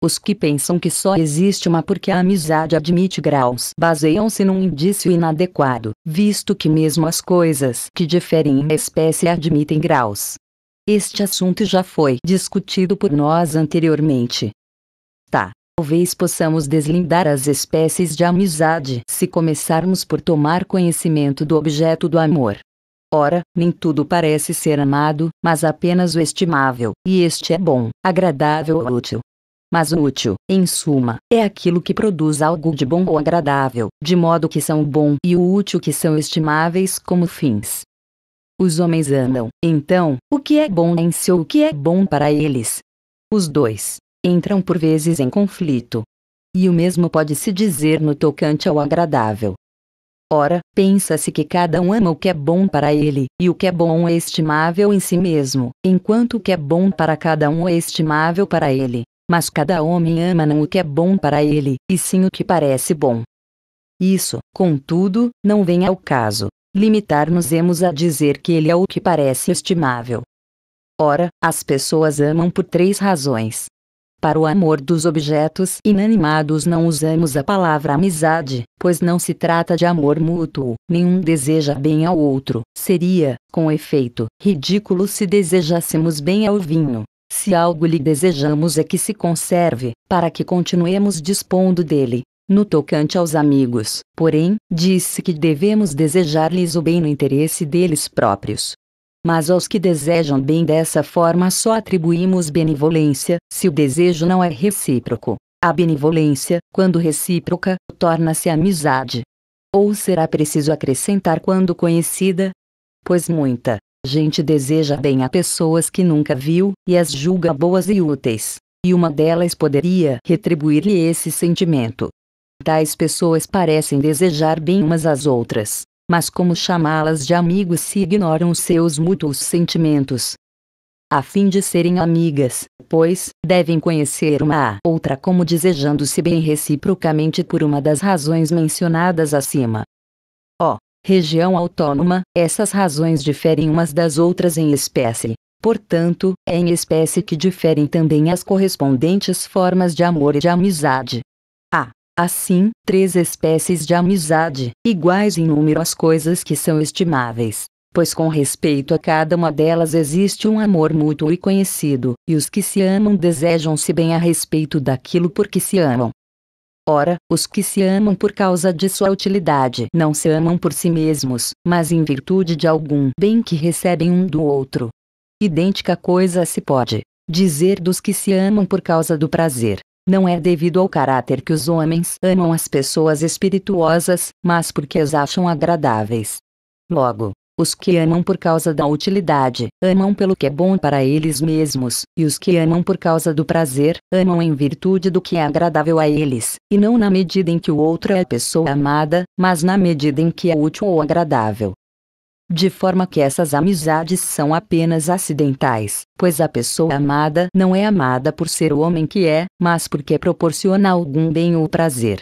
Os que pensam que só existe uma porque a amizade admite graus baseiam-se num indício inadequado, visto que mesmo as coisas que diferem em espécie admitem graus. Este assunto já foi discutido por nós anteriormente. Tá. Talvez possamos deslindar as espécies de amizade se começarmos por tomar conhecimento do objeto do amor. Ora, nem tudo parece ser amado, mas apenas o estimável, e este é bom, agradável ou útil. Mas o útil, em suma, é aquilo que produz algo de bom ou agradável, de modo que são o bom e o útil que são estimáveis como fins. Os homens amam, então, o que é bom em si ou o que é bom para eles. Os dois, entram por vezes em conflito. E o mesmo pode-se dizer no tocante ao agradável. Ora, pensa-se que cada um ama o que é bom para ele, e o que é bom é estimável em si mesmo, enquanto o que é bom para cada um é estimável para ele. Mas cada homem ama não o que é bom para ele, e sim o que parece bom. Isso, contudo, não vem ao caso. Limitar-nos-emos a dizer que ele é o que parece estimável. Ora, as pessoas amam por três razões: para o amor dos objetos inanimados não usamos a palavra amizade, pois não se trata de amor mútuo, nenhum deseja bem ao outro. Seria, com efeito, ridículo se desejássemos bem ao vinho. Se algo lhe desejamos é que se conserve, para que continuemos dispondo dele. No tocante aos amigos, porém, disse que devemos desejar-lhes o bem no interesse deles próprios, mas aos que desejam bem dessa forma só atribuímos benevolência, se o desejo não é recíproco. A benevolência, quando recíproca, torna-se amizade. Ou será preciso acrescentar quando conhecida? Pois muita gente deseja bem a pessoas que nunca viu e as julga boas e úteis, e uma delas poderia retribuir-lhe esse sentimento. Tais pessoas parecem desejar bem umas às outras, mas como chamá-las de amigos se ignoram seus mútuos sentimentos. A fim de serem amigas, pois, devem conhecer uma a outra como desejando-se bem reciprocamente por uma das razões mencionadas acima. Ó, região autônoma, essas razões diferem umas das outras em espécie. Portanto, é em espécie que diferem também as correspondentes formas de amor e de amizade. A Assim, três espécies de amizade, iguais em número às coisas que são estimáveis, pois com respeito a cada uma delas existe um amor mútuo e conhecido, e os que se amam desejam-se bem a respeito daquilo por que se amam. Ora, os que se amam por causa de sua utilidade não se amam por si mesmos, mas em virtude de algum bem que recebem um do outro. Idêntica coisa se pode dizer dos que se amam por causa do prazer, não é devido ao caráter que os homens amam as pessoas espirituosas, mas porque as acham agradáveis. Logo, os que amam por causa da utilidade, amam pelo que é bom para eles mesmos, e os que amam por causa do prazer, amam em virtude do que é agradável a eles, e não na medida em que o outro é a pessoa amada, mas na medida em que é útil ou agradável de forma que essas amizades são apenas acidentais, pois a pessoa amada não é amada por ser o homem que é, mas porque proporciona algum bem ou prazer.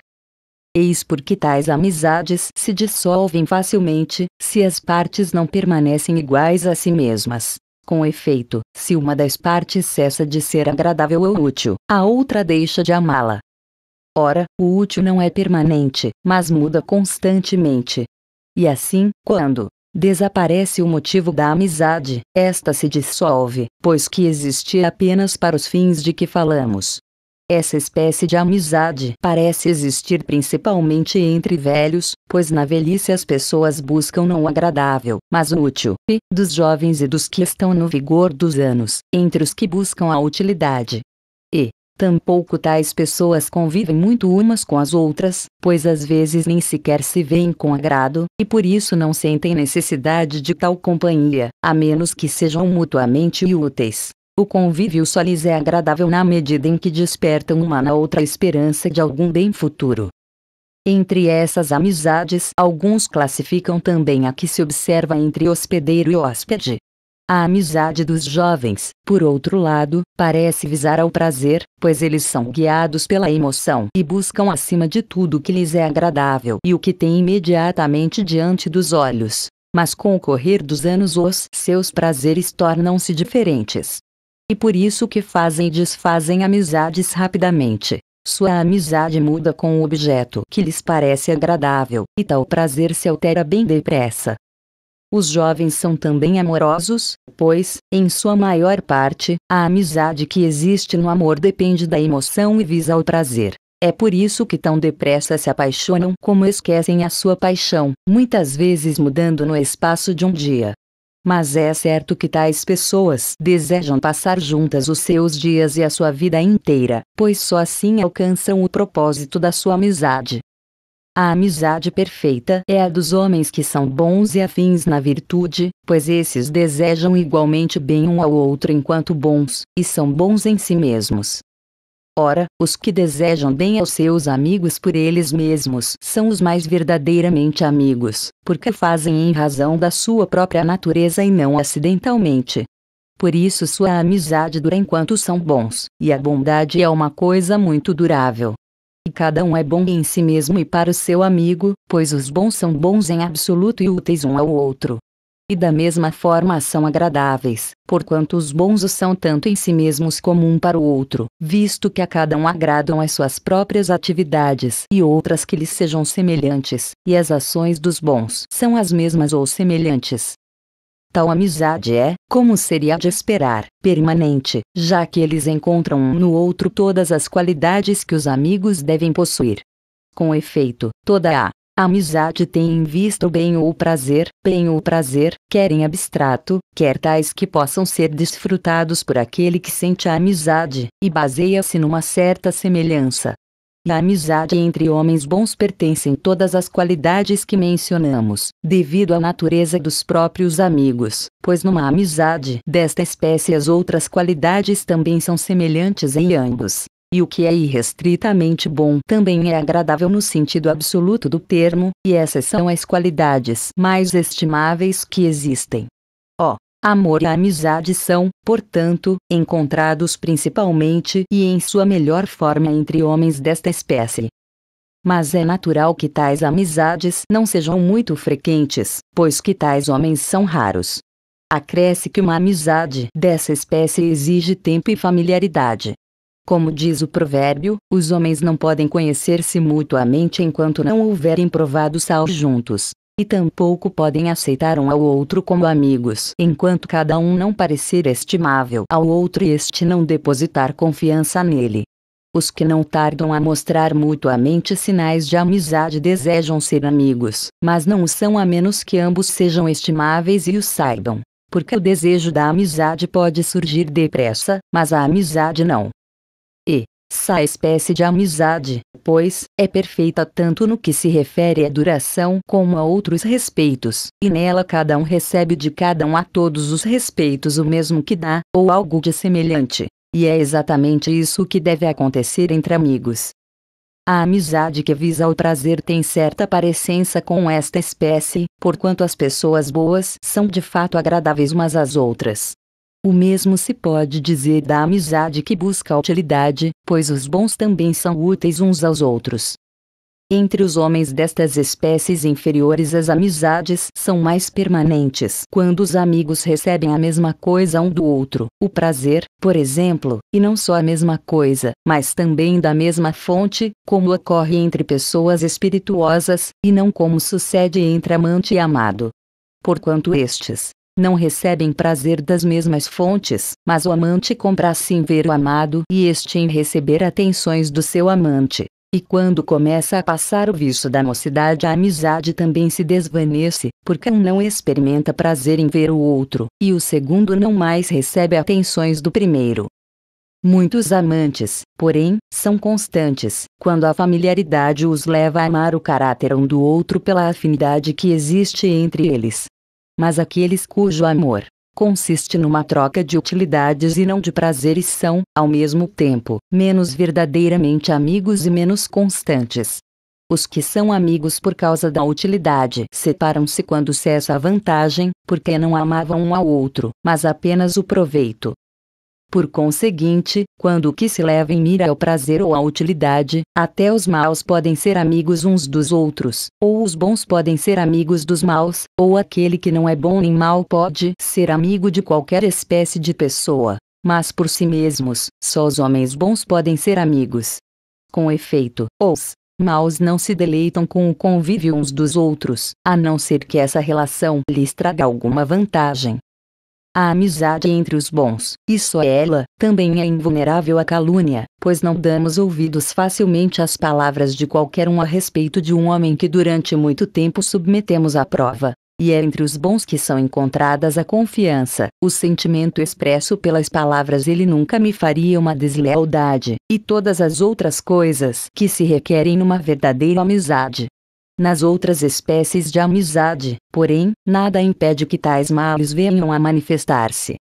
Eis porque tais amizades se dissolvem facilmente, se as partes não permanecem iguais a si mesmas. Com efeito, se uma das partes cessa de ser agradável ou útil, a outra deixa de amá-la. Ora, o útil não é permanente, mas muda constantemente. E assim, quando, Desaparece o motivo da amizade, esta se dissolve, pois que existia apenas para os fins de que falamos. Essa espécie de amizade parece existir principalmente entre velhos, pois na velhice as pessoas buscam não o agradável, mas o útil, e, dos jovens e dos que estão no vigor dos anos, entre os que buscam a utilidade, Tampouco tais pessoas convivem muito umas com as outras, pois às vezes nem sequer se veem com agrado, e por isso não sentem necessidade de tal companhia, a menos que sejam mutuamente úteis. O convívio só lhes é agradável na medida em que despertam uma na outra esperança de algum bem futuro. Entre essas amizades, alguns classificam também a que se observa entre hospedeiro e hóspede, a amizade dos jovens, por outro lado, parece visar ao prazer, pois eles são guiados pela emoção e buscam acima de tudo o que lhes é agradável e o que tem imediatamente diante dos olhos. Mas com o correr dos anos os seus prazeres tornam-se diferentes. E por isso que fazem e desfazem amizades rapidamente. Sua amizade muda com o objeto que lhes parece agradável, e tal prazer se altera bem depressa, os jovens são também amorosos, pois, em sua maior parte, a amizade que existe no amor depende da emoção e visa o prazer. É por isso que tão depressa se apaixonam como esquecem a sua paixão, muitas vezes mudando no espaço de um dia. Mas é certo que tais pessoas desejam passar juntas os seus dias e a sua vida inteira, pois só assim alcançam o propósito da sua amizade. A amizade perfeita é a dos homens que são bons e afins na virtude, pois esses desejam igualmente bem um ao outro enquanto bons, e são bons em si mesmos. Ora, os que desejam bem aos seus amigos por eles mesmos são os mais verdadeiramente amigos, porque fazem em razão da sua própria natureza e não acidentalmente. Por isso sua amizade dura enquanto são bons, e a bondade é uma coisa muito durável. E cada um é bom em si mesmo e para o seu amigo, pois os bons são bons em absoluto e úteis um ao outro. E da mesma forma são agradáveis, porquanto os bons o são tanto em si mesmos como um para o outro, visto que a cada um agradam as suas próprias atividades e outras que lhes sejam semelhantes, e as ações dos bons são as mesmas ou semelhantes. Tal amizade é, como seria de esperar, permanente, já que eles encontram um no outro todas as qualidades que os amigos devem possuir. Com efeito, toda a amizade tem em vista o bem ou o prazer, bem ou prazer, quer em abstrato, quer tais que possam ser desfrutados por aquele que sente a amizade, e baseia-se numa certa semelhança, na amizade entre homens bons pertencem todas as qualidades que mencionamos, devido à natureza dos próprios amigos, pois numa amizade desta espécie as outras qualidades também são semelhantes em ambos. E o que é irrestritamente bom também é agradável no sentido absoluto do termo, e essas são as qualidades mais estimáveis que existem. Amor e amizade são, portanto, encontrados principalmente e em sua melhor forma entre homens desta espécie. Mas é natural que tais amizades não sejam muito frequentes, pois que tais homens são raros. Acresce que uma amizade dessa espécie exige tempo e familiaridade. Como diz o provérbio, os homens não podem conhecer-se mutuamente enquanto não houverem provado sal juntos e tampouco podem aceitar um ao outro como amigos, enquanto cada um não parecer estimável ao outro e este não depositar confiança nele. Os que não tardam a mostrar mutuamente sinais de amizade desejam ser amigos, mas não o são a menos que ambos sejam estimáveis e o saibam. Porque o desejo da amizade pode surgir depressa, mas a amizade não. E, essa espécie de amizade, pois, é perfeita tanto no que se refere à duração como a outros respeitos, e nela cada um recebe de cada um a todos os respeitos o mesmo que dá, ou algo de semelhante. E é exatamente isso que deve acontecer entre amigos. A amizade que visa o prazer tem certa parecença com esta espécie, porquanto as pessoas boas são de fato agradáveis umas às outras, o mesmo se pode dizer da amizade que busca a utilidade, pois os bons também são úteis uns aos outros. Entre os homens destas espécies inferiores, as amizades são mais permanentes quando os amigos recebem a mesma coisa um do outro, o prazer, por exemplo, e não só a mesma coisa, mas também da mesma fonte, como ocorre entre pessoas espirituosas, e não como sucede entre amante e amado porquanto estes, não recebem prazer das mesmas fontes, mas o amante compra se em assim ver o amado e este em receber atenções do seu amante. E quando começa a passar o vício da mocidade, a amizade também se desvanece, porque um não experimenta prazer em ver o outro, e o segundo não mais recebe atenções do primeiro. Muitos amantes, porém, são constantes, quando a familiaridade os leva a amar o caráter um do outro pela afinidade que existe entre eles, mas aqueles cujo amor consiste numa troca de utilidades e não de prazeres são, ao mesmo tempo, menos verdadeiramente amigos e menos constantes. Os que são amigos por causa da utilidade separam-se quando cessa a vantagem, porque não amavam um ao outro, mas apenas o proveito. Por conseguinte, quando o que se leva em mira é o prazer ou a utilidade, até os maus podem ser amigos uns dos outros, ou os bons podem ser amigos dos maus, ou aquele que não é bom nem mau pode ser amigo de qualquer espécie de pessoa. Mas por si mesmos, só os homens bons podem ser amigos. Com efeito, os maus não se deleitam com o convívio uns dos outros, a não ser que essa relação lhes traga alguma vantagem. A amizade entre os bons, e só é ela, também é invulnerável à calúnia, pois não damos ouvidos facilmente às palavras de qualquer um a respeito de um homem que durante muito tempo submetemos à prova. E é entre os bons que são encontradas a confiança, o sentimento expresso pelas palavras ele nunca me faria uma deslealdade, e todas as outras coisas que se requerem numa verdadeira amizade. Nas outras espécies de amizade, porém, nada impede que tais males venham a manifestar-se.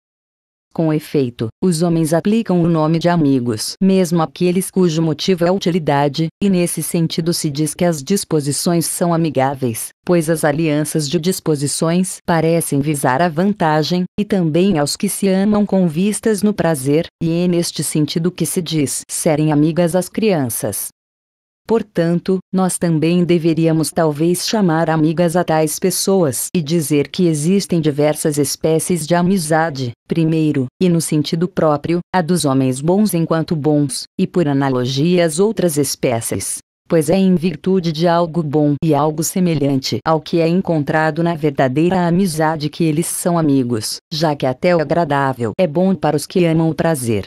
Com efeito, os homens aplicam o nome de amigos, mesmo aqueles cujo motivo é utilidade, e nesse sentido se diz que as disposições são amigáveis, pois as alianças de disposições parecem visar a vantagem, e também aos que se amam com vistas no prazer, e é neste sentido que se diz serem amigas as crianças. Portanto, nós também deveríamos talvez chamar amigas a tais pessoas e dizer que existem diversas espécies de amizade, primeiro, e no sentido próprio, a dos homens bons enquanto bons, e por analogia as outras espécies. Pois é em virtude de algo bom e algo semelhante ao que é encontrado na verdadeira amizade que eles são amigos, já que até o agradável é bom para os que amam o prazer.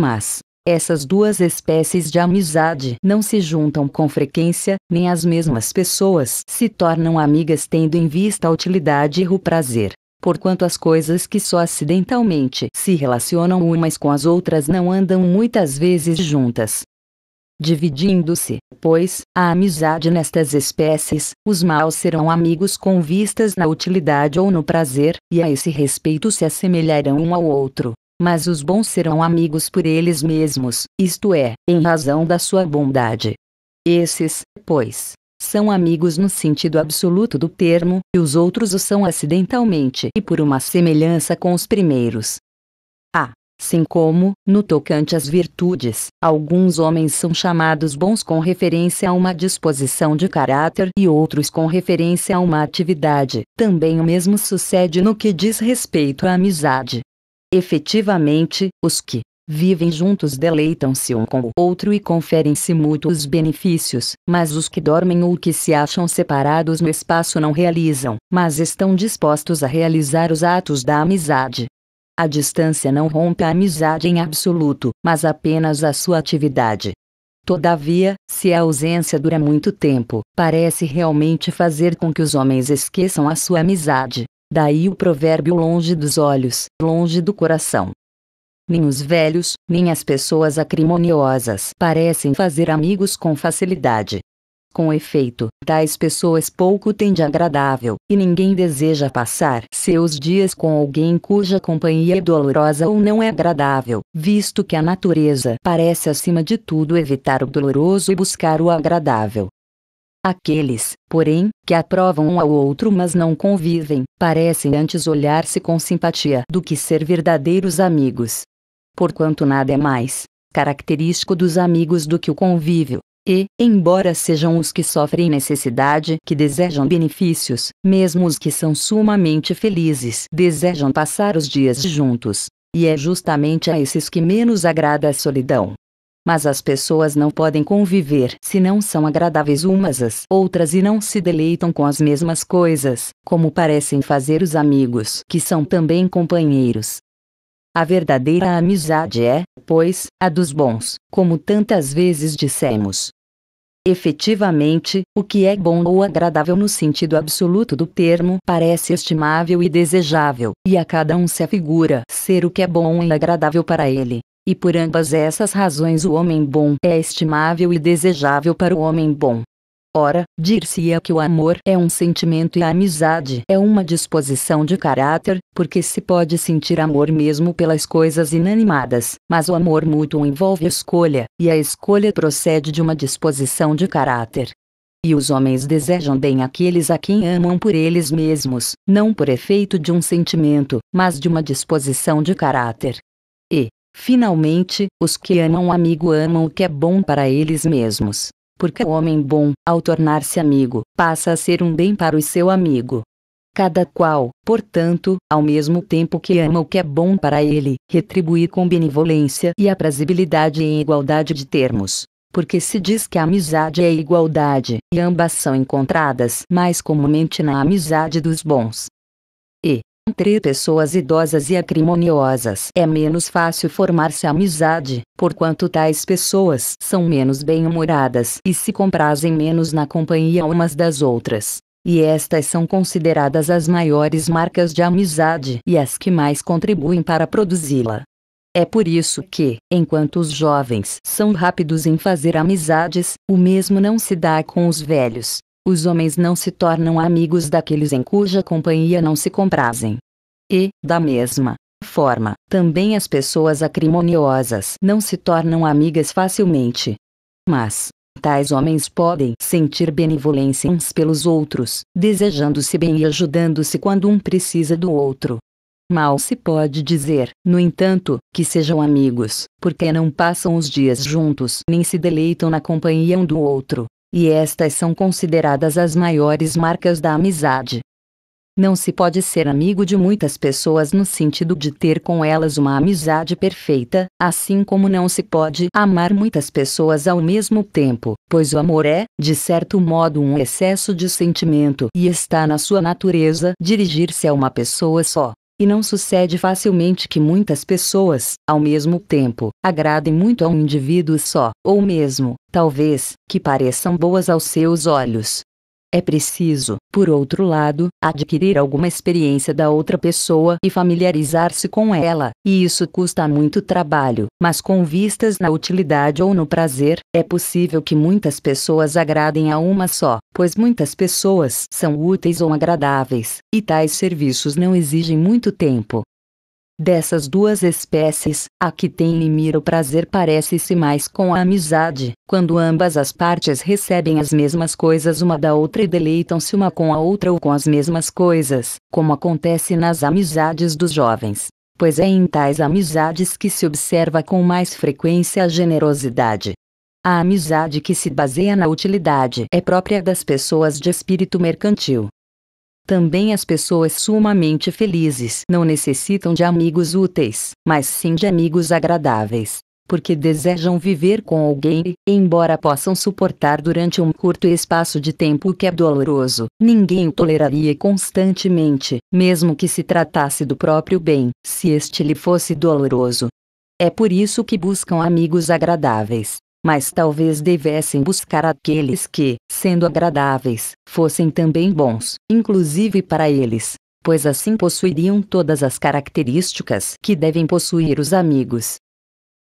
Mas, essas duas espécies de amizade não se juntam com frequência, nem as mesmas pessoas se tornam amigas tendo em vista a utilidade e o prazer. Porquanto as coisas que só acidentalmente se relacionam umas com as outras não andam muitas vezes juntas. Dividindo-se, pois, a amizade nestas espécies, os maus serão amigos com vistas na utilidade ou no prazer, e a esse respeito se assemelharão um ao outro mas os bons serão amigos por eles mesmos, isto é, em razão da sua bondade. Esses, pois, são amigos no sentido absoluto do termo, e os outros o são acidentalmente e por uma semelhança com os primeiros. A. Ah, sim como, no tocante às virtudes, alguns homens são chamados bons com referência a uma disposição de caráter e outros com referência a uma atividade, também o mesmo sucede no que diz respeito à amizade. Efetivamente, os que vivem juntos deleitam-se um com o outro e conferem-se mútuos benefícios, mas os que dormem ou que se acham separados no espaço não realizam, mas estão dispostos a realizar os atos da amizade. A distância não rompe a amizade em absoluto, mas apenas a sua atividade. Todavia, se a ausência dura muito tempo, parece realmente fazer com que os homens esqueçam a sua amizade. Daí o provérbio longe dos olhos, longe do coração. Nem os velhos, nem as pessoas acrimoniosas parecem fazer amigos com facilidade. Com efeito, tais pessoas pouco têm de agradável, e ninguém deseja passar seus dias com alguém cuja companhia é dolorosa ou não é agradável, visto que a natureza parece acima de tudo evitar o doloroso e buscar o agradável. Aqueles, porém, que aprovam um ao outro mas não convivem, parecem antes olhar-se com simpatia do que ser verdadeiros amigos. Porquanto nada é mais característico dos amigos do que o convívio, e, embora sejam os que sofrem necessidade que desejam benefícios, mesmo os que são sumamente felizes desejam passar os dias juntos, e é justamente a esses que menos agrada a solidão mas as pessoas não podem conviver se não são agradáveis umas às outras e não se deleitam com as mesmas coisas, como parecem fazer os amigos que são também companheiros. A verdadeira amizade é, pois, a dos bons, como tantas vezes dissemos. Efetivamente, o que é bom ou agradável no sentido absoluto do termo parece estimável e desejável, e a cada um se afigura ser o que é bom e agradável para ele. E por ambas essas razões o homem bom é estimável e desejável para o homem bom. Ora, dir-se-ia que o amor é um sentimento e a amizade é uma disposição de caráter, porque se pode sentir amor mesmo pelas coisas inanimadas, mas o amor mútuo envolve escolha, e a escolha procede de uma disposição de caráter. E os homens desejam bem aqueles a quem amam por eles mesmos, não por efeito de um sentimento, mas de uma disposição de caráter. E, Finalmente, os que amam o amigo amam o que é bom para eles mesmos. Porque o homem bom, ao tornar-se amigo, passa a ser um bem para o seu amigo. Cada qual, portanto, ao mesmo tempo que ama o que é bom para ele, retribui com benevolência e aprazibilidade em igualdade de termos. Porque se diz que a amizade é igualdade, e ambas são encontradas mais comumente na amizade dos bons entre pessoas idosas e acrimoniosas é menos fácil formar-se amizade, porquanto tais pessoas são menos bem-humoradas e se comprazem menos na companhia umas das outras. E estas são consideradas as maiores marcas de amizade e as que mais contribuem para produzi-la. É por isso que, enquanto os jovens são rápidos em fazer amizades, o mesmo não se dá com os velhos, os homens não se tornam amigos daqueles em cuja companhia não se comprazem. E, da mesma forma, também as pessoas acrimoniosas não se tornam amigas facilmente. Mas, tais homens podem sentir benevolência uns pelos outros, desejando-se bem e ajudando-se quando um precisa do outro. Mal se pode dizer, no entanto, que sejam amigos, porque não passam os dias juntos nem se deleitam na companhia um do outro. E estas são consideradas as maiores marcas da amizade. Não se pode ser amigo de muitas pessoas no sentido de ter com elas uma amizade perfeita, assim como não se pode amar muitas pessoas ao mesmo tempo, pois o amor é, de certo modo, um excesso de sentimento e está na sua natureza dirigir-se a uma pessoa só. E não sucede facilmente que muitas pessoas, ao mesmo tempo, agradem muito a um indivíduo só, ou mesmo, talvez, que pareçam boas aos seus olhos, é preciso, por outro lado, adquirir alguma experiência da outra pessoa e familiarizar-se com ela, e isso custa muito trabalho, mas com vistas na utilidade ou no prazer, é possível que muitas pessoas agradem a uma só, pois muitas pessoas são úteis ou agradáveis, e tais serviços não exigem muito tempo, Dessas duas espécies, a que tem em mira o prazer parece-se mais com a amizade, quando ambas as partes recebem as mesmas coisas uma da outra e deleitam-se uma com a outra ou com as mesmas coisas, como acontece nas amizades dos jovens. Pois é em tais amizades que se observa com mais frequência a generosidade. A amizade que se baseia na utilidade é própria das pessoas de espírito mercantil, também as pessoas sumamente felizes não necessitam de amigos úteis, mas sim de amigos agradáveis, porque desejam viver com alguém e, embora possam suportar durante um curto espaço de tempo o que é doloroso, ninguém o toleraria constantemente, mesmo que se tratasse do próprio bem, se este lhe fosse doloroso. É por isso que buscam amigos agradáveis, mas talvez devessem buscar aqueles que, sendo agradáveis, fossem também bons, inclusive para eles, pois assim possuiriam todas as características que devem possuir os amigos.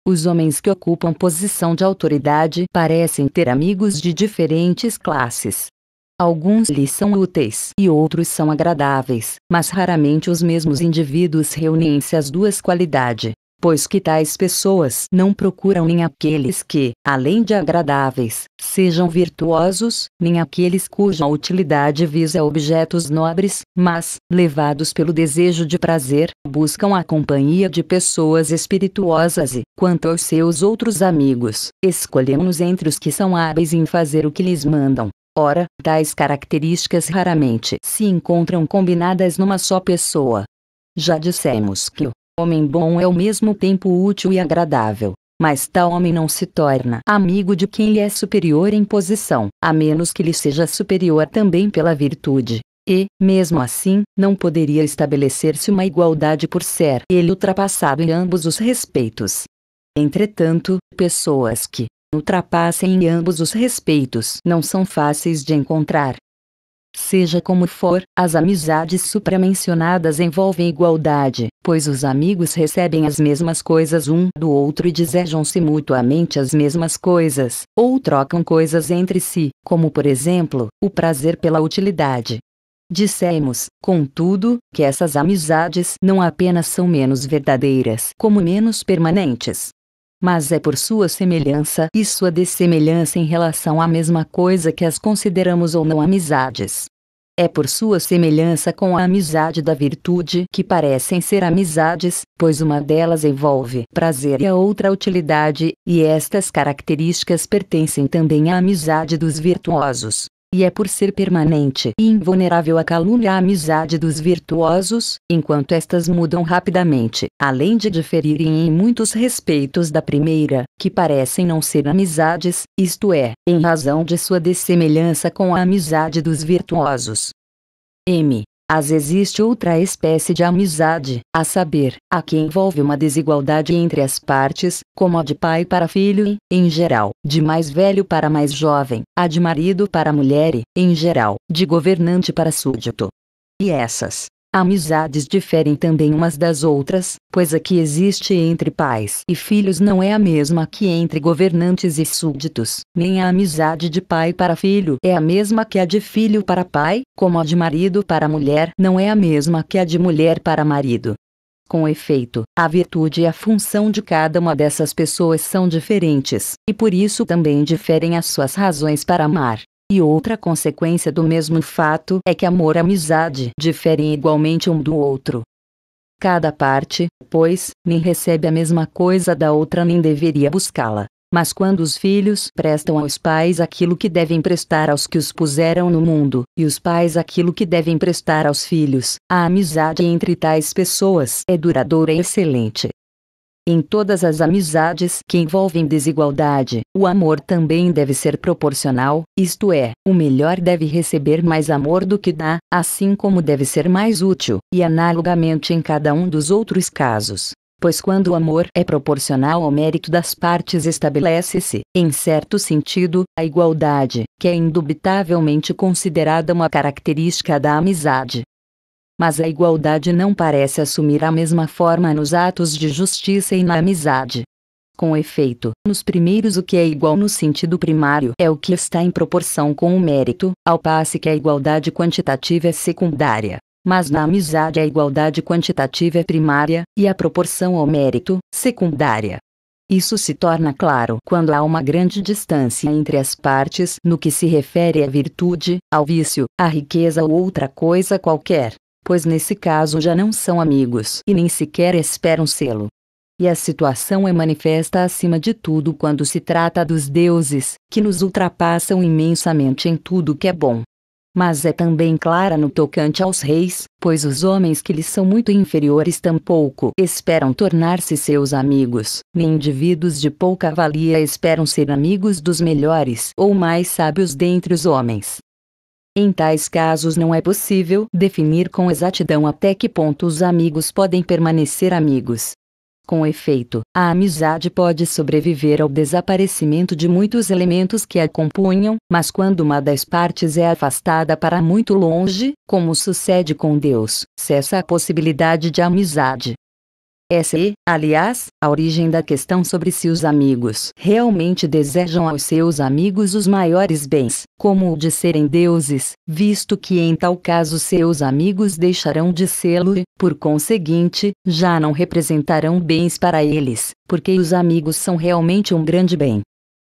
Os homens que ocupam posição de autoridade parecem ter amigos de diferentes classes. Alguns lhes são úteis e outros são agradáveis, mas raramente os mesmos indivíduos reúnem-se as duas qualidades pois que tais pessoas não procuram nem aqueles que, além de agradáveis, sejam virtuosos, nem aqueles cuja utilidade visa objetos nobres, mas, levados pelo desejo de prazer, buscam a companhia de pessoas espirituosas e, quanto aos seus outros amigos, escolhemos entre os que são hábeis em fazer o que lhes mandam. Ora, tais características raramente se encontram combinadas numa só pessoa. Já dissemos que o Homem bom é ao mesmo tempo útil e agradável. Mas tal homem não se torna amigo de quem lhe é superior em posição, a menos que lhe seja superior também pela virtude. E, mesmo assim, não poderia estabelecer-se uma igualdade por ser ele ultrapassado em ambos os respeitos. Entretanto, pessoas que ultrapassem em ambos os respeitos não são fáceis de encontrar, Seja como for, as amizades supramencionadas envolvem igualdade, pois os amigos recebem as mesmas coisas um do outro e desejam-se mutuamente as mesmas coisas, ou trocam coisas entre si, como por exemplo, o prazer pela utilidade. Dissemos, contudo, que essas amizades não apenas são menos verdadeiras, como menos permanentes, mas é por sua semelhança e sua dessemelhança em relação à mesma coisa que as consideramos ou não amizades. É por sua semelhança com a amizade da virtude que parecem ser amizades, pois uma delas envolve prazer e a outra utilidade, e estas características pertencem também à amizade dos virtuosos e é por ser permanente e invulnerável à calúnia a amizade dos virtuosos, enquanto estas mudam rapidamente, além de diferirem em muitos respeitos da primeira, que parecem não ser amizades, isto é, em razão de sua dessemelhança com a amizade dos virtuosos. M. As existe outra espécie de amizade, a saber, a que envolve uma desigualdade entre as partes, como a de pai para filho e, em geral, de mais velho para mais jovem, a de marido para mulher e, em geral, de governante para súdito. E essas, Amizades diferem também umas das outras, pois a que existe entre pais e filhos não é a mesma que entre governantes e súditos, nem a amizade de pai para filho é a mesma que a de filho para pai, como a de marido para mulher não é a mesma que a de mulher para marido. Com efeito, a virtude e a função de cada uma dessas pessoas são diferentes, e por isso também diferem as suas razões para amar. E outra consequência do mesmo fato é que amor e amizade diferem igualmente um do outro. Cada parte, pois, nem recebe a mesma coisa da outra nem deveria buscá-la. Mas quando os filhos prestam aos pais aquilo que devem prestar aos que os puseram no mundo, e os pais aquilo que devem prestar aos filhos, a amizade entre tais pessoas é duradoura e excelente. Em todas as amizades que envolvem desigualdade, o amor também deve ser proporcional, isto é, o melhor deve receber mais amor do que dá, assim como deve ser mais útil, e analogamente em cada um dos outros casos. Pois quando o amor é proporcional ao mérito das partes, estabelece-se, em certo sentido, a igualdade, que é indubitavelmente considerada uma característica da amizade mas a igualdade não parece assumir a mesma forma nos atos de justiça e na amizade. Com efeito, nos primeiros o que é igual no sentido primário é o que está em proporção com o mérito, ao passo que a igualdade quantitativa é secundária. Mas na amizade a igualdade quantitativa é primária, e a proporção ao mérito, secundária. Isso se torna claro quando há uma grande distância entre as partes no que se refere à virtude, ao vício, à riqueza ou outra coisa qualquer pois nesse caso já não são amigos e nem sequer esperam sê-lo. E a situação é manifesta acima de tudo quando se trata dos deuses, que nos ultrapassam imensamente em tudo que é bom. Mas é também clara no tocante aos reis, pois os homens que lhes são muito inferiores tampouco esperam tornar-se seus amigos, nem indivíduos de pouca valia esperam ser amigos dos melhores ou mais sábios dentre os homens. Em tais casos não é possível definir com exatidão até que ponto os amigos podem permanecer amigos. Com efeito, a amizade pode sobreviver ao desaparecimento de muitos elementos que a compunham, mas quando uma das partes é afastada para muito longe, como sucede com Deus, cessa a possibilidade de amizade. Essa é, aliás, a origem da questão sobre se os amigos realmente desejam aos seus amigos os maiores bens, como o de serem deuses, visto que em tal caso seus amigos deixarão de sê-lo e, por conseguinte, já não representarão bens para eles, porque os amigos são realmente um grande bem.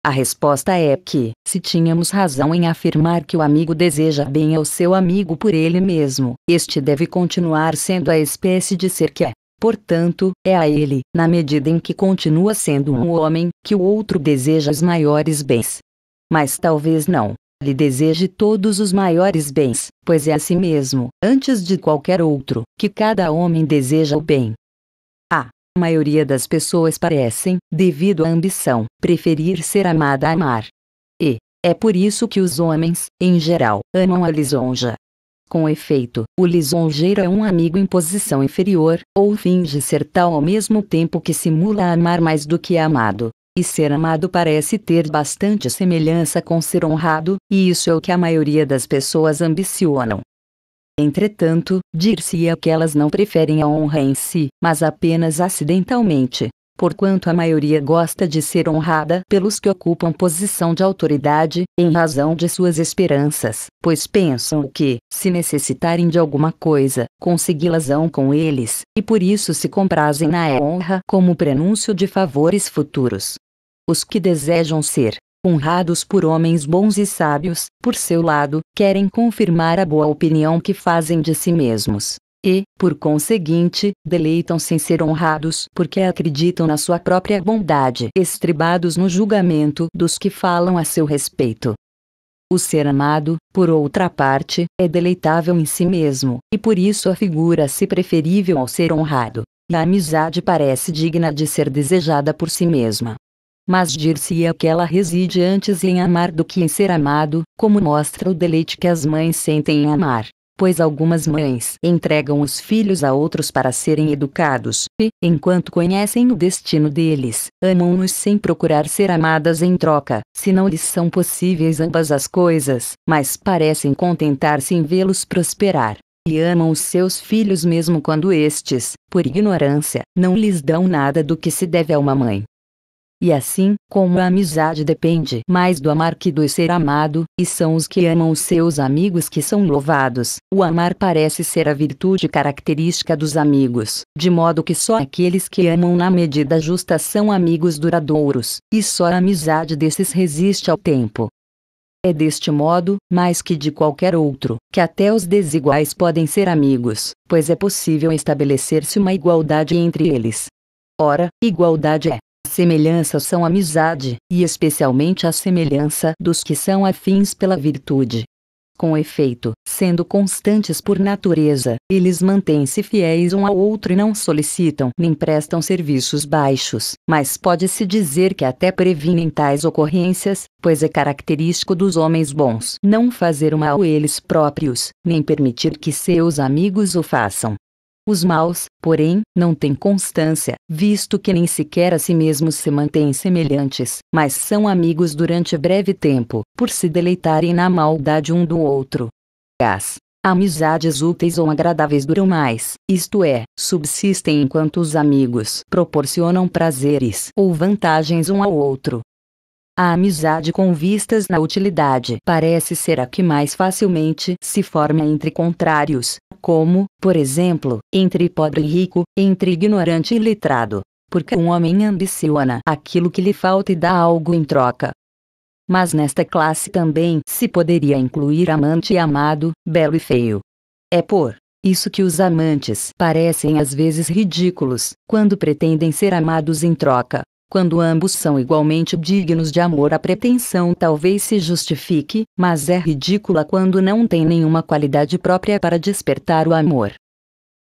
A resposta é que, se tínhamos razão em afirmar que o amigo deseja bem ao seu amigo por ele mesmo, este deve continuar sendo a espécie de ser que é, Portanto, é a ele, na medida em que continua sendo um homem, que o outro deseja os maiores bens. Mas talvez não lhe deseje todos os maiores bens, pois é a si mesmo, antes de qualquer outro, que cada homem deseja o bem. A maioria das pessoas parecem, devido à ambição, preferir ser amada a amar. E é por isso que os homens, em geral, amam a lisonja, com efeito, o lisonjeiro é um amigo em posição inferior, ou finge ser tal ao mesmo tempo que simula amar mais do que é amado. E ser amado parece ter bastante semelhança com ser honrado, e isso é o que a maioria das pessoas ambicionam. Entretanto, dir-se-ia que elas não preferem a honra em si, mas apenas acidentalmente, porquanto a maioria gosta de ser honrada pelos que ocupam posição de autoridade, em razão de suas esperanças, pois pensam que, se necessitarem de alguma coisa, consegui-las-ão com eles, e por isso se comprazem na honra como prenúncio de favores futuros. Os que desejam ser honrados por homens bons e sábios, por seu lado, querem confirmar a boa opinião que fazem de si mesmos, e, por conseguinte, deleitam-se em ser honrados porque acreditam na sua própria bondade, estribados no julgamento dos que falam a seu respeito. O ser amado, por outra parte, é deleitável em si mesmo, e por isso afigura-se preferível ao ser honrado. E a amizade parece digna de ser desejada por si mesma. Mas dir-se-ia que ela reside antes em amar do que em ser amado, como mostra o deleite que as mães sentem em amar pois algumas mães entregam os filhos a outros para serem educados, e, enquanto conhecem o destino deles, amam-nos sem procurar ser amadas em troca, se não lhes são possíveis ambas as coisas, mas parecem contentar-se em vê-los prosperar. E amam os seus filhos mesmo quando estes, por ignorância, não lhes dão nada do que se deve a uma mãe. E assim, como a amizade depende mais do amar que do ser amado, e são os que amam os seus amigos que são louvados, o amar parece ser a virtude característica dos amigos, de modo que só aqueles que amam na medida justa são amigos duradouros, e só a amizade desses resiste ao tempo. É deste modo, mais que de qualquer outro, que até os desiguais podem ser amigos, pois é possível estabelecer-se uma igualdade entre eles. Ora, igualdade é Semelhanças são amizade, e especialmente a semelhança dos que são afins pela virtude. Com efeito, sendo constantes por natureza, eles mantêm-se fiéis um ao outro e não solicitam nem prestam serviços baixos, mas pode-se dizer que até previnem tais ocorrências, pois é característico dos homens bons não fazer o mal eles próprios, nem permitir que seus amigos o façam. Os maus, porém, não têm constância, visto que nem sequer a si mesmos se mantêm semelhantes, mas são amigos durante breve tempo, por se deleitarem na maldade um do outro. As amizades úteis ou agradáveis duram mais, isto é, subsistem enquanto os amigos proporcionam prazeres ou vantagens um ao outro. A amizade com vistas na utilidade parece ser a que mais facilmente se forma entre contrários, como, por exemplo, entre pobre e rico, entre ignorante e letrado. Porque um homem ambiciona aquilo que lhe falta e dá algo em troca. Mas nesta classe também se poderia incluir amante e amado, belo e feio. É por isso que os amantes parecem às vezes ridículos, quando pretendem ser amados em troca quando ambos são igualmente dignos de amor, a pretensão talvez se justifique, mas é ridícula quando não tem nenhuma qualidade própria para despertar o amor.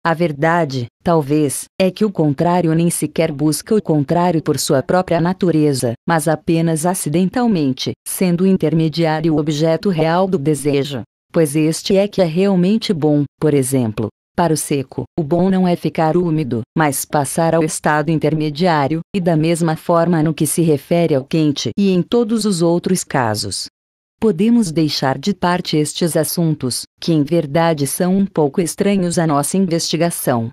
A verdade, talvez, é que o contrário nem sequer busca o contrário por sua própria natureza, mas apenas acidentalmente, sendo o intermediário o objeto real do desejo. Pois este é que é realmente bom, por exemplo, para o seco, o bom não é ficar úmido, mas passar ao estado intermediário, e da mesma forma no que se refere ao quente e em todos os outros casos. Podemos deixar de parte estes assuntos, que em verdade são um pouco estranhos à nossa investigação.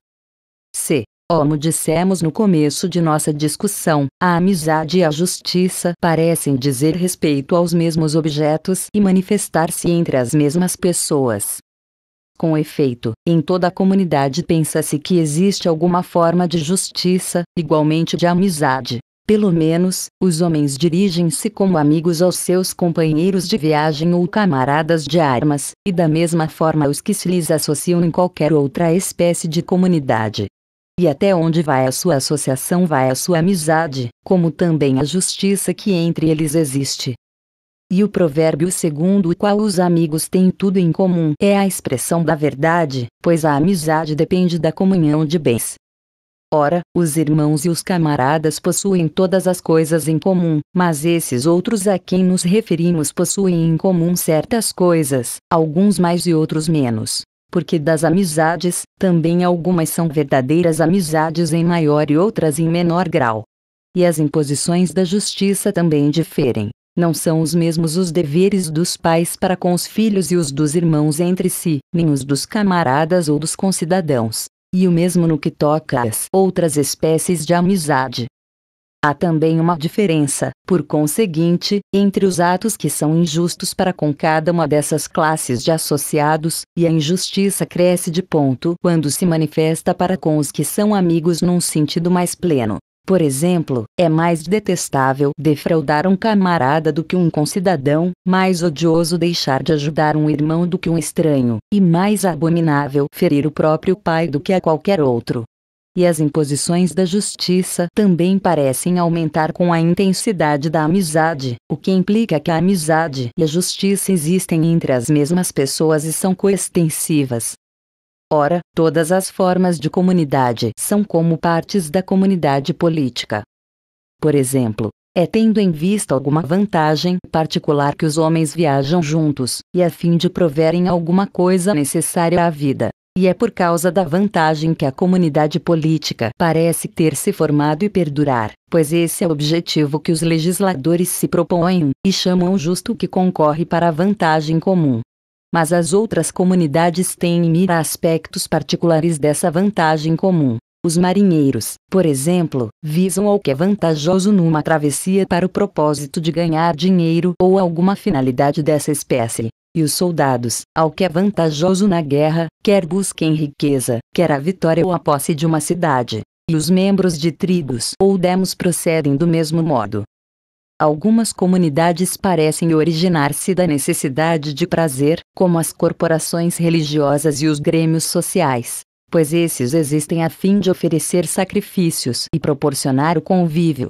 C. Como dissemos no começo de nossa discussão, a amizade e a justiça parecem dizer respeito aos mesmos objetos e manifestar-se entre as mesmas pessoas. Com efeito, em toda a comunidade pensa-se que existe alguma forma de justiça, igualmente de amizade. Pelo menos, os homens dirigem-se como amigos aos seus companheiros de viagem ou camaradas de armas, e da mesma forma os que se lhes associam em qualquer outra espécie de comunidade. E até onde vai a sua associação vai a sua amizade, como também a justiça que entre eles existe. E o provérbio segundo o qual os amigos têm tudo em comum é a expressão da verdade, pois a amizade depende da comunhão de bens. Ora, os irmãos e os camaradas possuem todas as coisas em comum, mas esses outros a quem nos referimos possuem em comum certas coisas, alguns mais e outros menos. Porque das amizades, também algumas são verdadeiras amizades em maior e outras em menor grau. E as imposições da justiça também diferem. Não são os mesmos os deveres dos pais para com os filhos e os dos irmãos entre si, nem os dos camaradas ou dos concidadãos, e o mesmo no que toca às outras espécies de amizade. Há também uma diferença, por conseguinte, entre os atos que são injustos para com cada uma dessas classes de associados, e a injustiça cresce de ponto quando se manifesta para com os que são amigos num sentido mais pleno. Por exemplo, é mais detestável defraudar um camarada do que um concidadão, mais odioso deixar de ajudar um irmão do que um estranho, e mais abominável ferir o próprio pai do que a qualquer outro. E as imposições da justiça também parecem aumentar com a intensidade da amizade, o que implica que a amizade e a justiça existem entre as mesmas pessoas e são coextensivas, Ora, todas as formas de comunidade são como partes da comunidade política. Por exemplo, é tendo em vista alguma vantagem particular que os homens viajam juntos, e a fim de proverem alguma coisa necessária à vida. E é por causa da vantagem que a comunidade política parece ter se formado e perdurar, pois esse é o objetivo que os legisladores se propõem, e chamam justo que concorre para a vantagem comum mas as outras comunidades têm em mira aspectos particulares dessa vantagem comum. Os marinheiros, por exemplo, visam ao que é vantajoso numa travessia para o propósito de ganhar dinheiro ou alguma finalidade dessa espécie. E os soldados, ao que é vantajoso na guerra, quer busquem riqueza, quer a vitória ou a posse de uma cidade. E os membros de tribos ou demos procedem do mesmo modo. Algumas comunidades parecem originar-se da necessidade de prazer, como as corporações religiosas e os grêmios sociais, pois esses existem a fim de oferecer sacrifícios e proporcionar o convívio,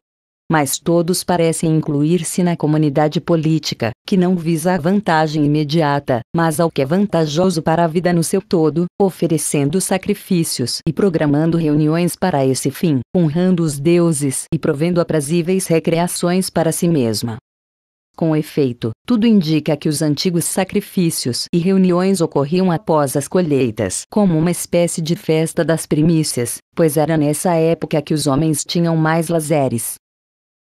mas todos parecem incluir-se na comunidade política, que não visa a vantagem imediata, mas ao que é vantajoso para a vida no seu todo, oferecendo sacrifícios e programando reuniões para esse fim, honrando os deuses e provendo aprazíveis recreações para si mesma. Com efeito, tudo indica que os antigos sacrifícios e reuniões ocorriam após as colheitas, como uma espécie de festa das primícias, pois era nessa época que os homens tinham mais lazeres,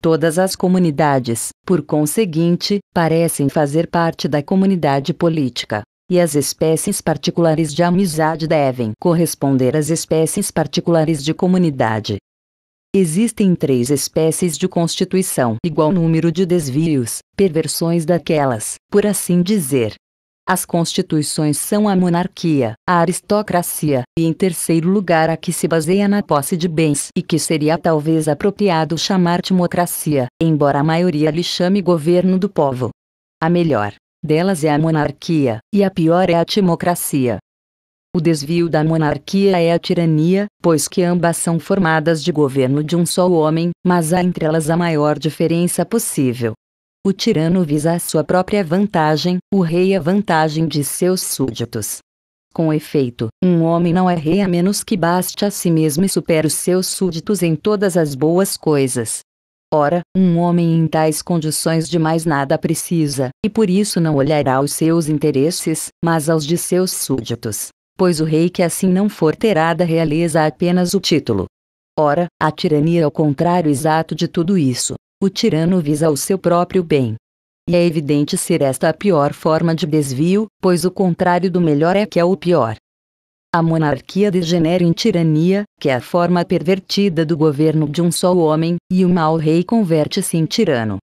Todas as comunidades, por conseguinte, parecem fazer parte da comunidade política. E as espécies particulares de amizade devem corresponder às espécies particulares de comunidade. Existem três espécies de constituição, igual número de desvios, perversões daquelas, por assim dizer, as constituições são a monarquia, a aristocracia e, em terceiro lugar, a que se baseia na posse de bens e que seria talvez apropriado chamar timocracia, embora a maioria lhe chame governo do povo. A melhor delas é a monarquia, e a pior é a timocracia. O desvio da monarquia é a tirania, pois que ambas são formadas de governo de um só homem, mas há entre elas a maior diferença possível. O tirano visa a sua própria vantagem, o rei a vantagem de seus súditos. Com efeito, um homem não é rei a menos que baste a si mesmo e supere os seus súditos em todas as boas coisas. Ora, um homem em tais condições de mais nada precisa, e por isso não olhará aos seus interesses, mas aos de seus súditos. Pois o rei que assim não for terá da realeza apenas o título. Ora, a tirania é o contrário exato de tudo isso o tirano visa o seu próprio bem. E é evidente ser esta a pior forma de desvio, pois o contrário do melhor é que é o pior. A monarquia degenera em tirania, que é a forma pervertida do governo de um só homem, e o mau rei converte-se em tirano.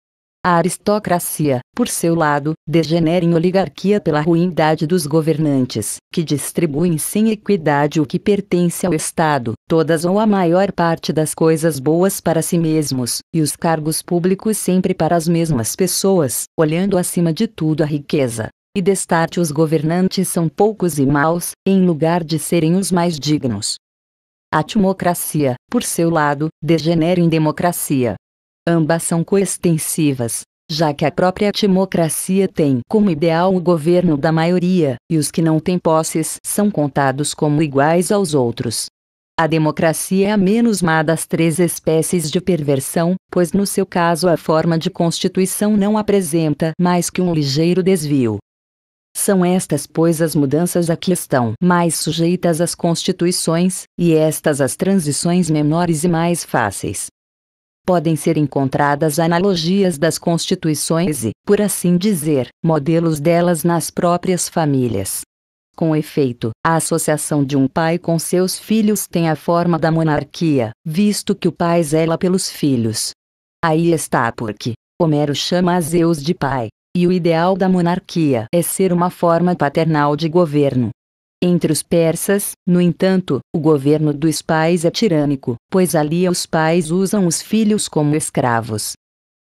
A aristocracia, por seu lado, degenera em oligarquia pela ruindade dos governantes, que distribuem sem equidade o que pertence ao Estado, todas ou a maior parte das coisas boas para si mesmos, e os cargos públicos sempre para as mesmas pessoas, olhando acima de tudo a riqueza. E destarte os governantes são poucos e maus, em lugar de serem os mais dignos. A timocracia, por seu lado, degenera em democracia, Ambas são coextensivas, já que a própria timocracia tem como ideal o governo da maioria, e os que não têm posses são contados como iguais aos outros. A democracia é a menos má das três espécies de perversão, pois no seu caso a forma de constituição não apresenta mais que um ligeiro desvio. São estas, pois, as mudanças a que estão mais sujeitas as constituições, e estas as transições menores e mais fáceis podem ser encontradas analogias das constituições e, por assim dizer, modelos delas nas próprias famílias. Com efeito, a associação de um pai com seus filhos tem a forma da monarquia, visto que o pai zela pelos filhos. Aí está porque Homero chama a Zeus de pai, e o ideal da monarquia é ser uma forma paternal de governo. Entre os persas, no entanto, o governo dos pais é tirânico, pois ali os pais usam os filhos como escravos.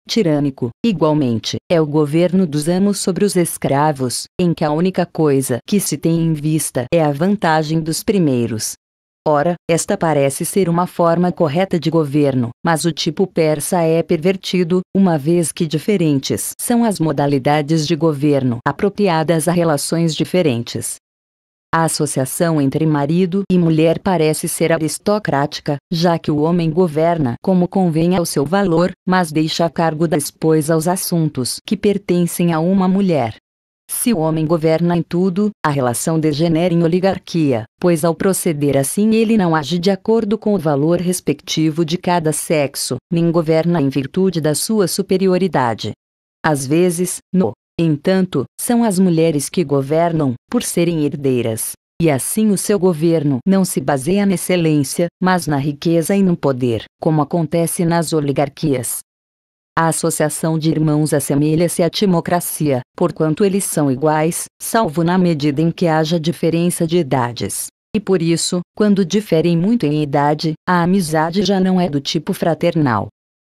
Tirânico, igualmente, é o governo dos amos sobre os escravos, em que a única coisa que se tem em vista é a vantagem dos primeiros. Ora, esta parece ser uma forma correta de governo, mas o tipo persa é pervertido, uma vez que diferentes são as modalidades de governo apropriadas a relações diferentes. A associação entre marido e mulher parece ser aristocrática, já que o homem governa como convém ao seu valor, mas deixa a cargo da esposa os assuntos que pertencem a uma mulher. Se o homem governa em tudo, a relação degenera em oligarquia, pois ao proceder assim ele não age de acordo com o valor respectivo de cada sexo, nem governa em virtude da sua superioridade. Às vezes, no Entanto, são as mulheres que governam, por serem herdeiras. E assim o seu governo não se baseia na excelência, mas na riqueza e no poder, como acontece nas oligarquias. A associação de irmãos assemelha-se à timocracia, porquanto eles são iguais, salvo na medida em que haja diferença de idades. E por isso, quando diferem muito em idade, a amizade já não é do tipo fraternal.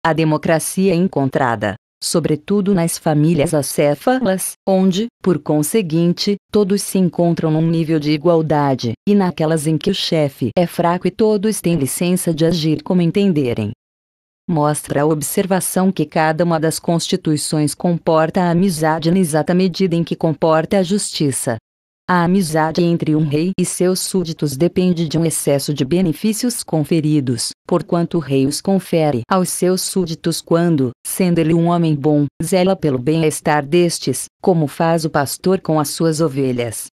A democracia encontrada, sobretudo nas famílias acéfalas, onde, por conseguinte, todos se encontram num nível de igualdade, e naquelas em que o chefe é fraco e todos têm licença de agir como entenderem. Mostra a observação que cada uma das constituições comporta a amizade na exata medida em que comporta a justiça, a amizade entre um rei e seus súditos depende de um excesso de benefícios conferidos, porquanto o rei os confere aos seus súditos quando, sendo ele um homem bom, zela pelo bem-estar destes, como faz o pastor com as suas ovelhas.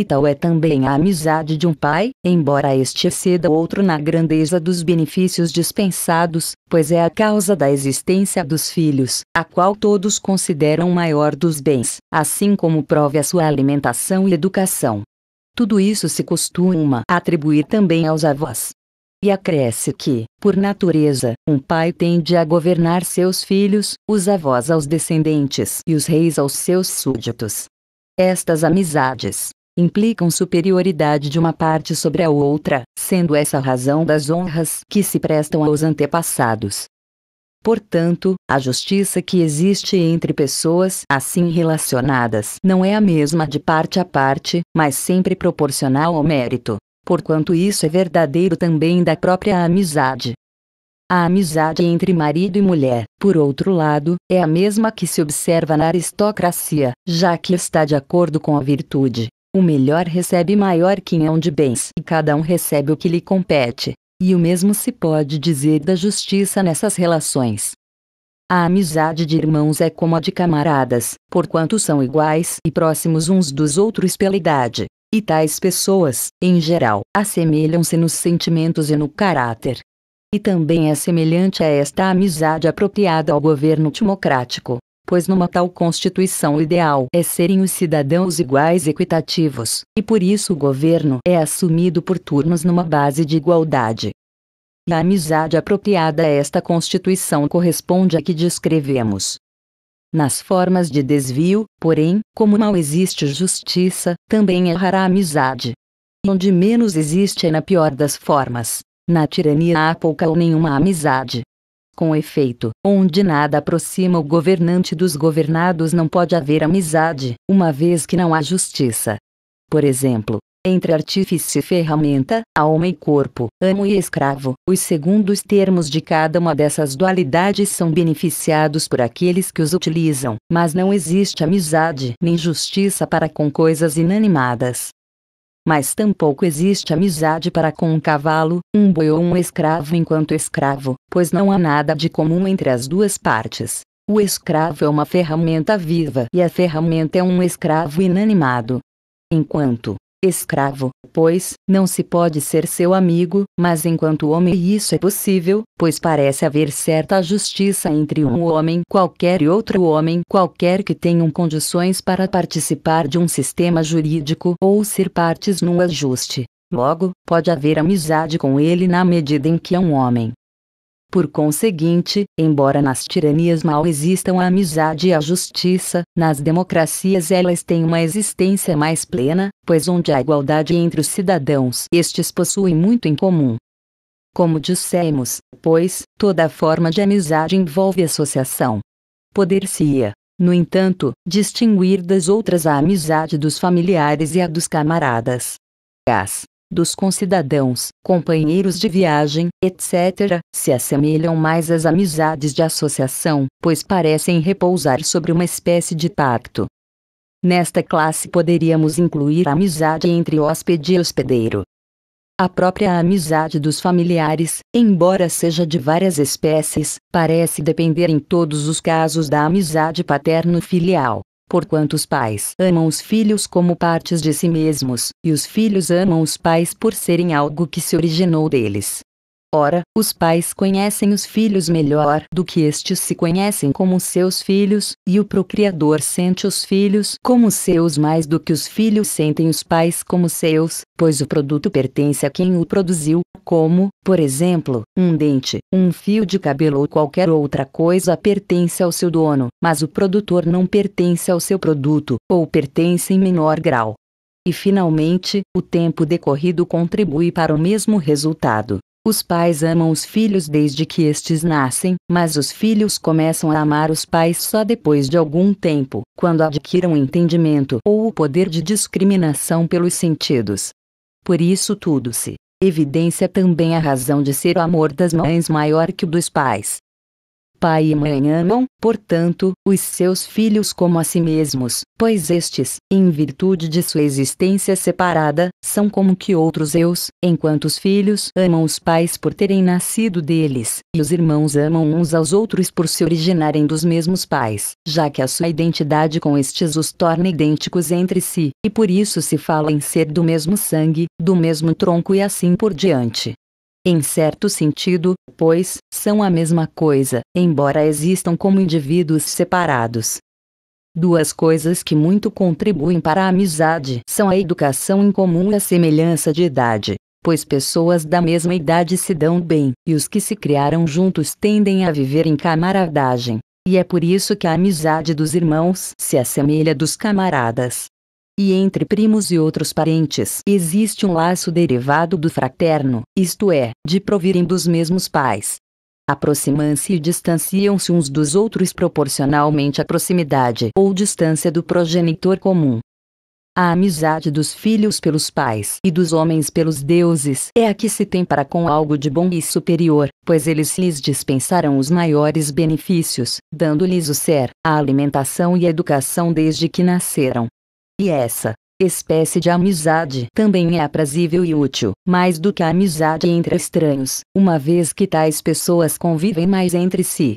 E então tal é também a amizade de um pai, embora este exceda outro na grandeza dos benefícios dispensados, pois é a causa da existência dos filhos, a qual todos consideram maior dos bens, assim como prove a sua alimentação e educação. Tudo isso se costuma atribuir também aos avós. E acresce que, por natureza, um pai tende a governar seus filhos, os avós aos descendentes e os reis aos seus súditos. Estas amizades, implicam superioridade de uma parte sobre a outra, sendo essa a razão das honras que se prestam aos antepassados. Portanto, a justiça que existe entre pessoas assim relacionadas não é a mesma de parte a parte, mas sempre proporcional ao mérito, porquanto isso é verdadeiro também da própria amizade. A amizade entre marido e mulher, por outro lado, é a mesma que se observa na aristocracia, já que está de acordo com a virtude, o melhor recebe maior quinhão de bens e cada um recebe o que lhe compete, e o mesmo se pode dizer da justiça nessas relações. A amizade de irmãos é como a de camaradas, porquanto são iguais e próximos uns dos outros pela idade, e tais pessoas, em geral, assemelham-se nos sentimentos e no caráter. E também é semelhante a esta amizade apropriada ao governo democrático, pois numa tal Constituição o ideal é serem os cidadãos iguais e equitativos, e por isso o governo é assumido por turnos numa base de igualdade. E a amizade apropriada a esta Constituição corresponde à que descrevemos. Nas formas de desvio, porém, como mal existe justiça, também é rara a amizade. E onde menos existe é na pior das formas. Na tirania há pouca ou nenhuma amizade. Com efeito, onde nada aproxima o governante dos governados não pode haver amizade, uma vez que não há justiça. Por exemplo, entre artífice e ferramenta, alma e corpo, amo e escravo, os segundos termos de cada uma dessas dualidades são beneficiados por aqueles que os utilizam, mas não existe amizade nem justiça para com coisas inanimadas mas tampouco existe amizade para com um cavalo, um boi ou um escravo enquanto escravo, pois não há nada de comum entre as duas partes. O escravo é uma ferramenta viva e a ferramenta é um escravo inanimado. Enquanto escravo, pois, não se pode ser seu amigo, mas enquanto homem isso é possível, pois parece haver certa justiça entre um homem qualquer e outro homem qualquer que tenham condições para participar de um sistema jurídico ou ser partes num ajuste. Logo, pode haver amizade com ele na medida em que é um homem. Por conseguinte, embora nas tiranias mal existam a amizade e a justiça, nas democracias elas têm uma existência mais plena, pois onde há igualdade entre os cidadãos, estes possuem muito em comum. Como dissemos, pois, toda forma de amizade envolve associação. Poder-se-ia, no entanto, distinguir das outras a amizade dos familiares e a dos camaradas. As dos concidadãos, companheiros de viagem, etc., se assemelham mais às amizades de associação, pois parecem repousar sobre uma espécie de pacto. Nesta classe poderíamos incluir a amizade entre hóspede e hospedeiro. A própria amizade dos familiares, embora seja de várias espécies, parece depender em todos os casos da amizade paterno-filial. Porquanto os pais amam os filhos como partes de si mesmos, e os filhos amam os pais por serem algo que se originou deles. Ora, os pais conhecem os filhos melhor do que estes se conhecem como seus filhos, e o procriador sente os filhos como seus mais do que os filhos sentem os pais como seus, pois o produto pertence a quem o produziu, como, por exemplo, um dente, um fio de cabelo ou qualquer outra coisa pertence ao seu dono, mas o produtor não pertence ao seu produto, ou pertence em menor grau. E finalmente, o tempo decorrido contribui para o mesmo resultado. Os pais amam os filhos desde que estes nascem, mas os filhos começam a amar os pais só depois de algum tempo, quando adquiram entendimento ou o poder de discriminação pelos sentidos. Por isso tudo se evidencia também a razão de ser o amor das mães maior que o dos pais pai e mãe amam, portanto, os seus filhos como a si mesmos, pois estes, em virtude de sua existência separada, são como que outros eus, enquanto os filhos amam os pais por terem nascido deles, e os irmãos amam uns aos outros por se originarem dos mesmos pais, já que a sua identidade com estes os torna idênticos entre si, e por isso se fala em ser do mesmo sangue, do mesmo tronco e assim por diante em certo sentido, pois são a mesma coisa, embora existam como indivíduos separados. Duas coisas que muito contribuem para a amizade são a educação em comum e a semelhança de idade, pois pessoas da mesma idade se dão bem, e os que se criaram juntos tendem a viver em camaradagem. E é por isso que a amizade dos irmãos se assemelha dos camaradas. E entre primos e outros parentes existe um laço derivado do fraterno, isto é, de provirem dos mesmos pais. Aproximam-se e distanciam-se uns dos outros proporcionalmente à proximidade ou distância do progenitor comum. A amizade dos filhos pelos pais e dos homens pelos deuses é a que se tem para com algo de bom e superior, pois eles lhes dispensaram os maiores benefícios, dando-lhes o ser, a alimentação e a educação desde que nasceram. E essa espécie de amizade também é aprazível e útil, mais do que a amizade entre estranhos, uma vez que tais pessoas convivem mais entre si,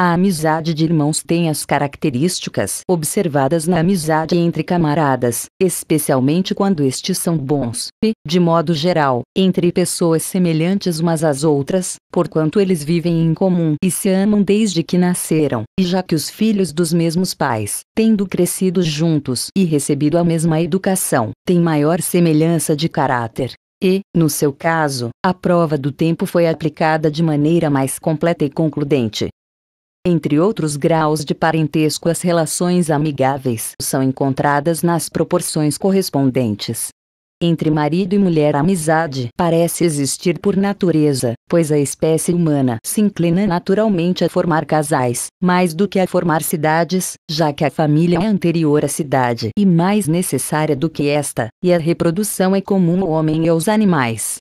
a amizade de irmãos tem as características observadas na amizade entre camaradas, especialmente quando estes são bons, e, de modo geral, entre pessoas semelhantes umas às outras, porquanto eles vivem em comum e se amam desde que nasceram, e já que os filhos dos mesmos pais, tendo crescido juntos e recebido a mesma educação, têm maior semelhança de caráter, e, no seu caso, a prova do tempo foi aplicada de maneira mais completa e concludente. Entre outros graus de parentesco, as relações amigáveis são encontradas nas proporções correspondentes. Entre marido e mulher, a amizade parece existir por natureza, pois a espécie humana se inclina naturalmente a formar casais, mais do que a formar cidades, já que a família é anterior à cidade e mais necessária do que esta, e a reprodução é comum ao homem e aos animais.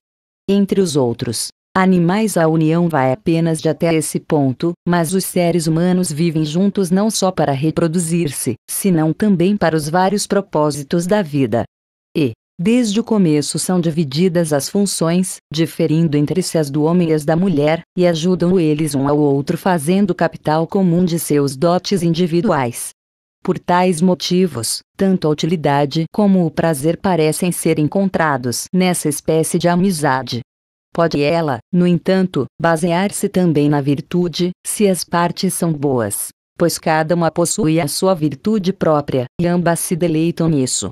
Entre os outros, animais a união vai apenas de até esse ponto, mas os seres humanos vivem juntos não só para reproduzir-se, senão também para os vários propósitos da vida. E, Desde o começo são divididas as funções, diferindo entre si as do homem e as da mulher, e ajudam eles um ao outro fazendo capital comum de seus dotes individuais. Por tais motivos, tanto a utilidade como o prazer parecem ser encontrados nessa espécie de amizade, Pode ela, no entanto, basear-se também na virtude, se as partes são boas, pois cada uma possui a sua virtude própria, e ambas se deleitam nisso.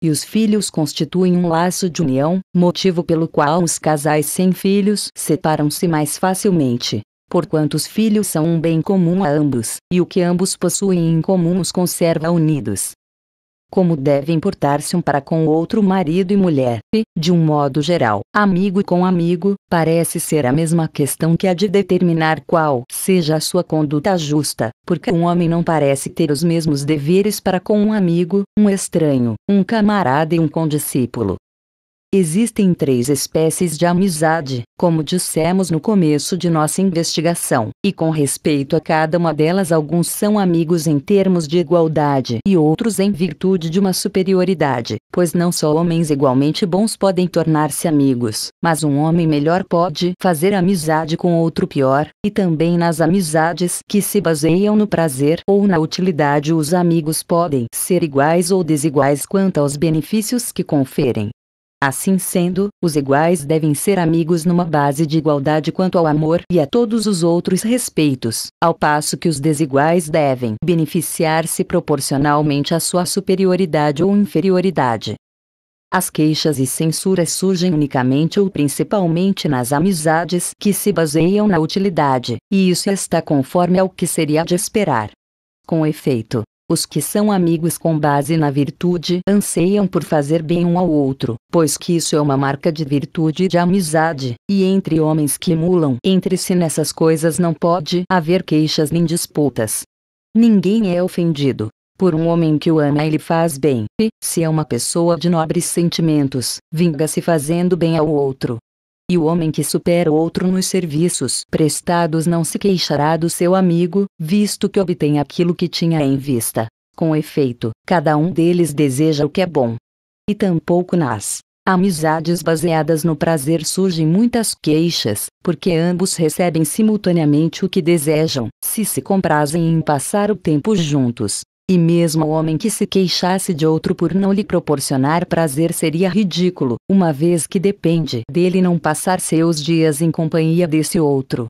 E os filhos constituem um laço de união, motivo pelo qual os casais sem filhos separam-se mais facilmente. Porquanto os filhos são um bem comum a ambos, e o que ambos possuem em comum os conserva unidos como devem portar-se um para com o outro marido e mulher, e, de um modo geral, amigo com amigo, parece ser a mesma questão que a de determinar qual seja a sua conduta justa, porque um homem não parece ter os mesmos deveres para com um amigo, um estranho, um camarada e um condiscípulo, Existem três espécies de amizade, como dissemos no começo de nossa investigação, e com respeito a cada uma delas, alguns são amigos em termos de igualdade e outros em virtude de uma superioridade, pois não só homens igualmente bons podem tornar-se amigos, mas um homem melhor pode fazer amizade com outro pior, e também nas amizades que se baseiam no prazer ou na utilidade, os amigos podem ser iguais ou desiguais quanto aos benefícios que conferem. Assim sendo, os iguais devem ser amigos numa base de igualdade quanto ao amor e a todos os outros respeitos, ao passo que os desiguais devem beneficiar-se proporcionalmente à sua superioridade ou inferioridade. As queixas e censuras surgem unicamente ou principalmente nas amizades que se baseiam na utilidade, e isso está conforme ao que seria de esperar. Com efeito, os que são amigos com base na virtude anseiam por fazer bem um ao outro, pois que isso é uma marca de virtude e de amizade, e entre homens que emulam entre si nessas coisas não pode haver queixas nem disputas. Ninguém é ofendido. Por um homem que o ama ele faz bem, e, se é uma pessoa de nobres sentimentos, vinga-se fazendo bem ao outro. E o homem que supera outro nos serviços prestados não se queixará do seu amigo, visto que obtém aquilo que tinha em vista. Com efeito, cada um deles deseja o que é bom. E tampouco nas amizades baseadas no prazer surgem muitas queixas, porque ambos recebem simultaneamente o que desejam, se se comprazem em passar o tempo juntos. E mesmo o homem que se queixasse de outro por não lhe proporcionar prazer seria ridículo, uma vez que depende dele não passar seus dias em companhia desse outro.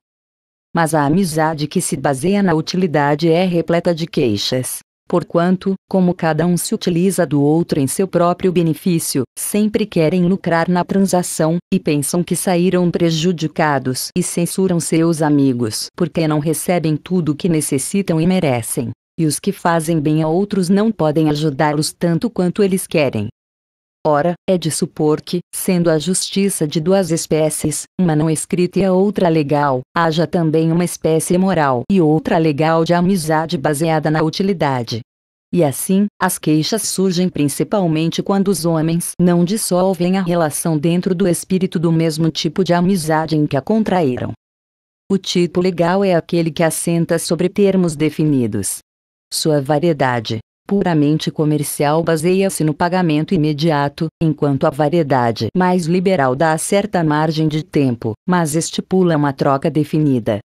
Mas a amizade que se baseia na utilidade é repleta de queixas. Porquanto, como cada um se utiliza do outro em seu próprio benefício, sempre querem lucrar na transação, e pensam que saíram prejudicados e censuram seus amigos porque não recebem tudo o que necessitam e merecem e os que fazem bem a outros não podem ajudá-los tanto quanto eles querem. Ora, é de supor que, sendo a justiça de duas espécies, uma não escrita e a outra legal, haja também uma espécie moral e outra legal de amizade baseada na utilidade. E assim, as queixas surgem principalmente quando os homens não dissolvem a relação dentro do espírito do mesmo tipo de amizade em que a contraíram. O tipo legal é aquele que assenta sobre termos definidos, sua variedade, puramente comercial baseia-se no pagamento imediato, enquanto a variedade mais liberal dá certa margem de tempo, mas estipula uma troca definida.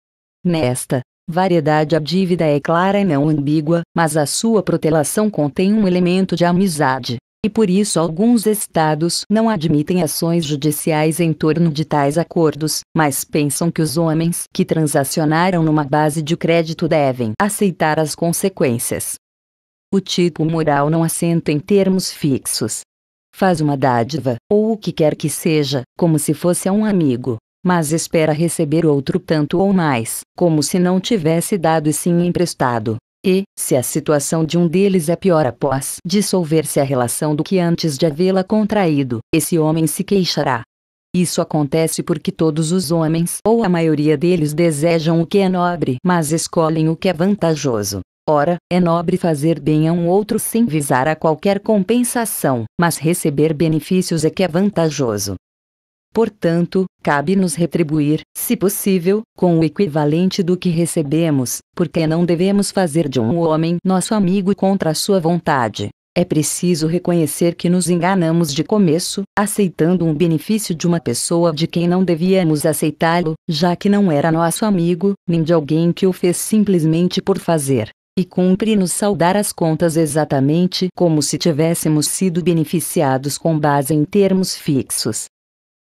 Nesta variedade, a dívida é clara e não ambígua, mas a sua protelação contém um elemento de amizade, e por isso alguns estados não admitem ações judiciais em torno de tais acordos, mas pensam que os homens que transacionaram numa base de crédito devem aceitar as consequências. O tipo moral não assenta em termos fixos. Faz uma dádiva, ou o que quer que seja, como se fosse a um amigo, mas espera receber outro tanto ou mais, como se não tivesse dado e sim emprestado. E, se a situação de um deles é pior após dissolver-se a relação do que antes de havê-la contraído, esse homem se queixará. Isso acontece porque todos os homens, ou a maioria deles, desejam o que é nobre, mas escolhem o que é vantajoso. Ora, é nobre fazer bem a um outro sem visar a qualquer compensação, mas receber benefícios é que é vantajoso. Portanto, cabe nos retribuir, se possível, com o equivalente do que recebemos, porque não devemos fazer de um homem nosso amigo contra a sua vontade. É preciso reconhecer que nos enganamos de começo, aceitando um benefício de uma pessoa de quem não devíamos aceitá-lo, já que não era nosso amigo, nem de alguém que o fez simplesmente por fazer. E cumpre-nos saldar as contas exatamente como se tivéssemos sido beneficiados com base em termos fixos.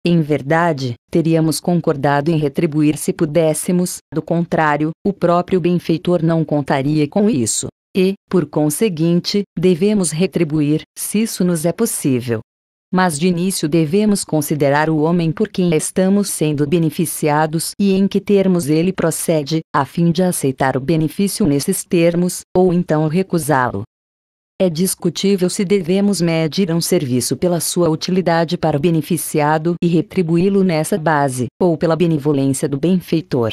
Em verdade, teríamos concordado em retribuir se pudéssemos, do contrário, o próprio benfeitor não contaria com isso. E, por conseguinte, devemos retribuir, se isso nos é possível. Mas de início devemos considerar o homem por quem estamos sendo beneficiados e em que termos ele procede, a fim de aceitar o benefício nesses termos, ou então recusá-lo. É discutível se devemos medir um serviço pela sua utilidade para o beneficiado e retribuí-lo nessa base, ou pela benevolência do benfeitor.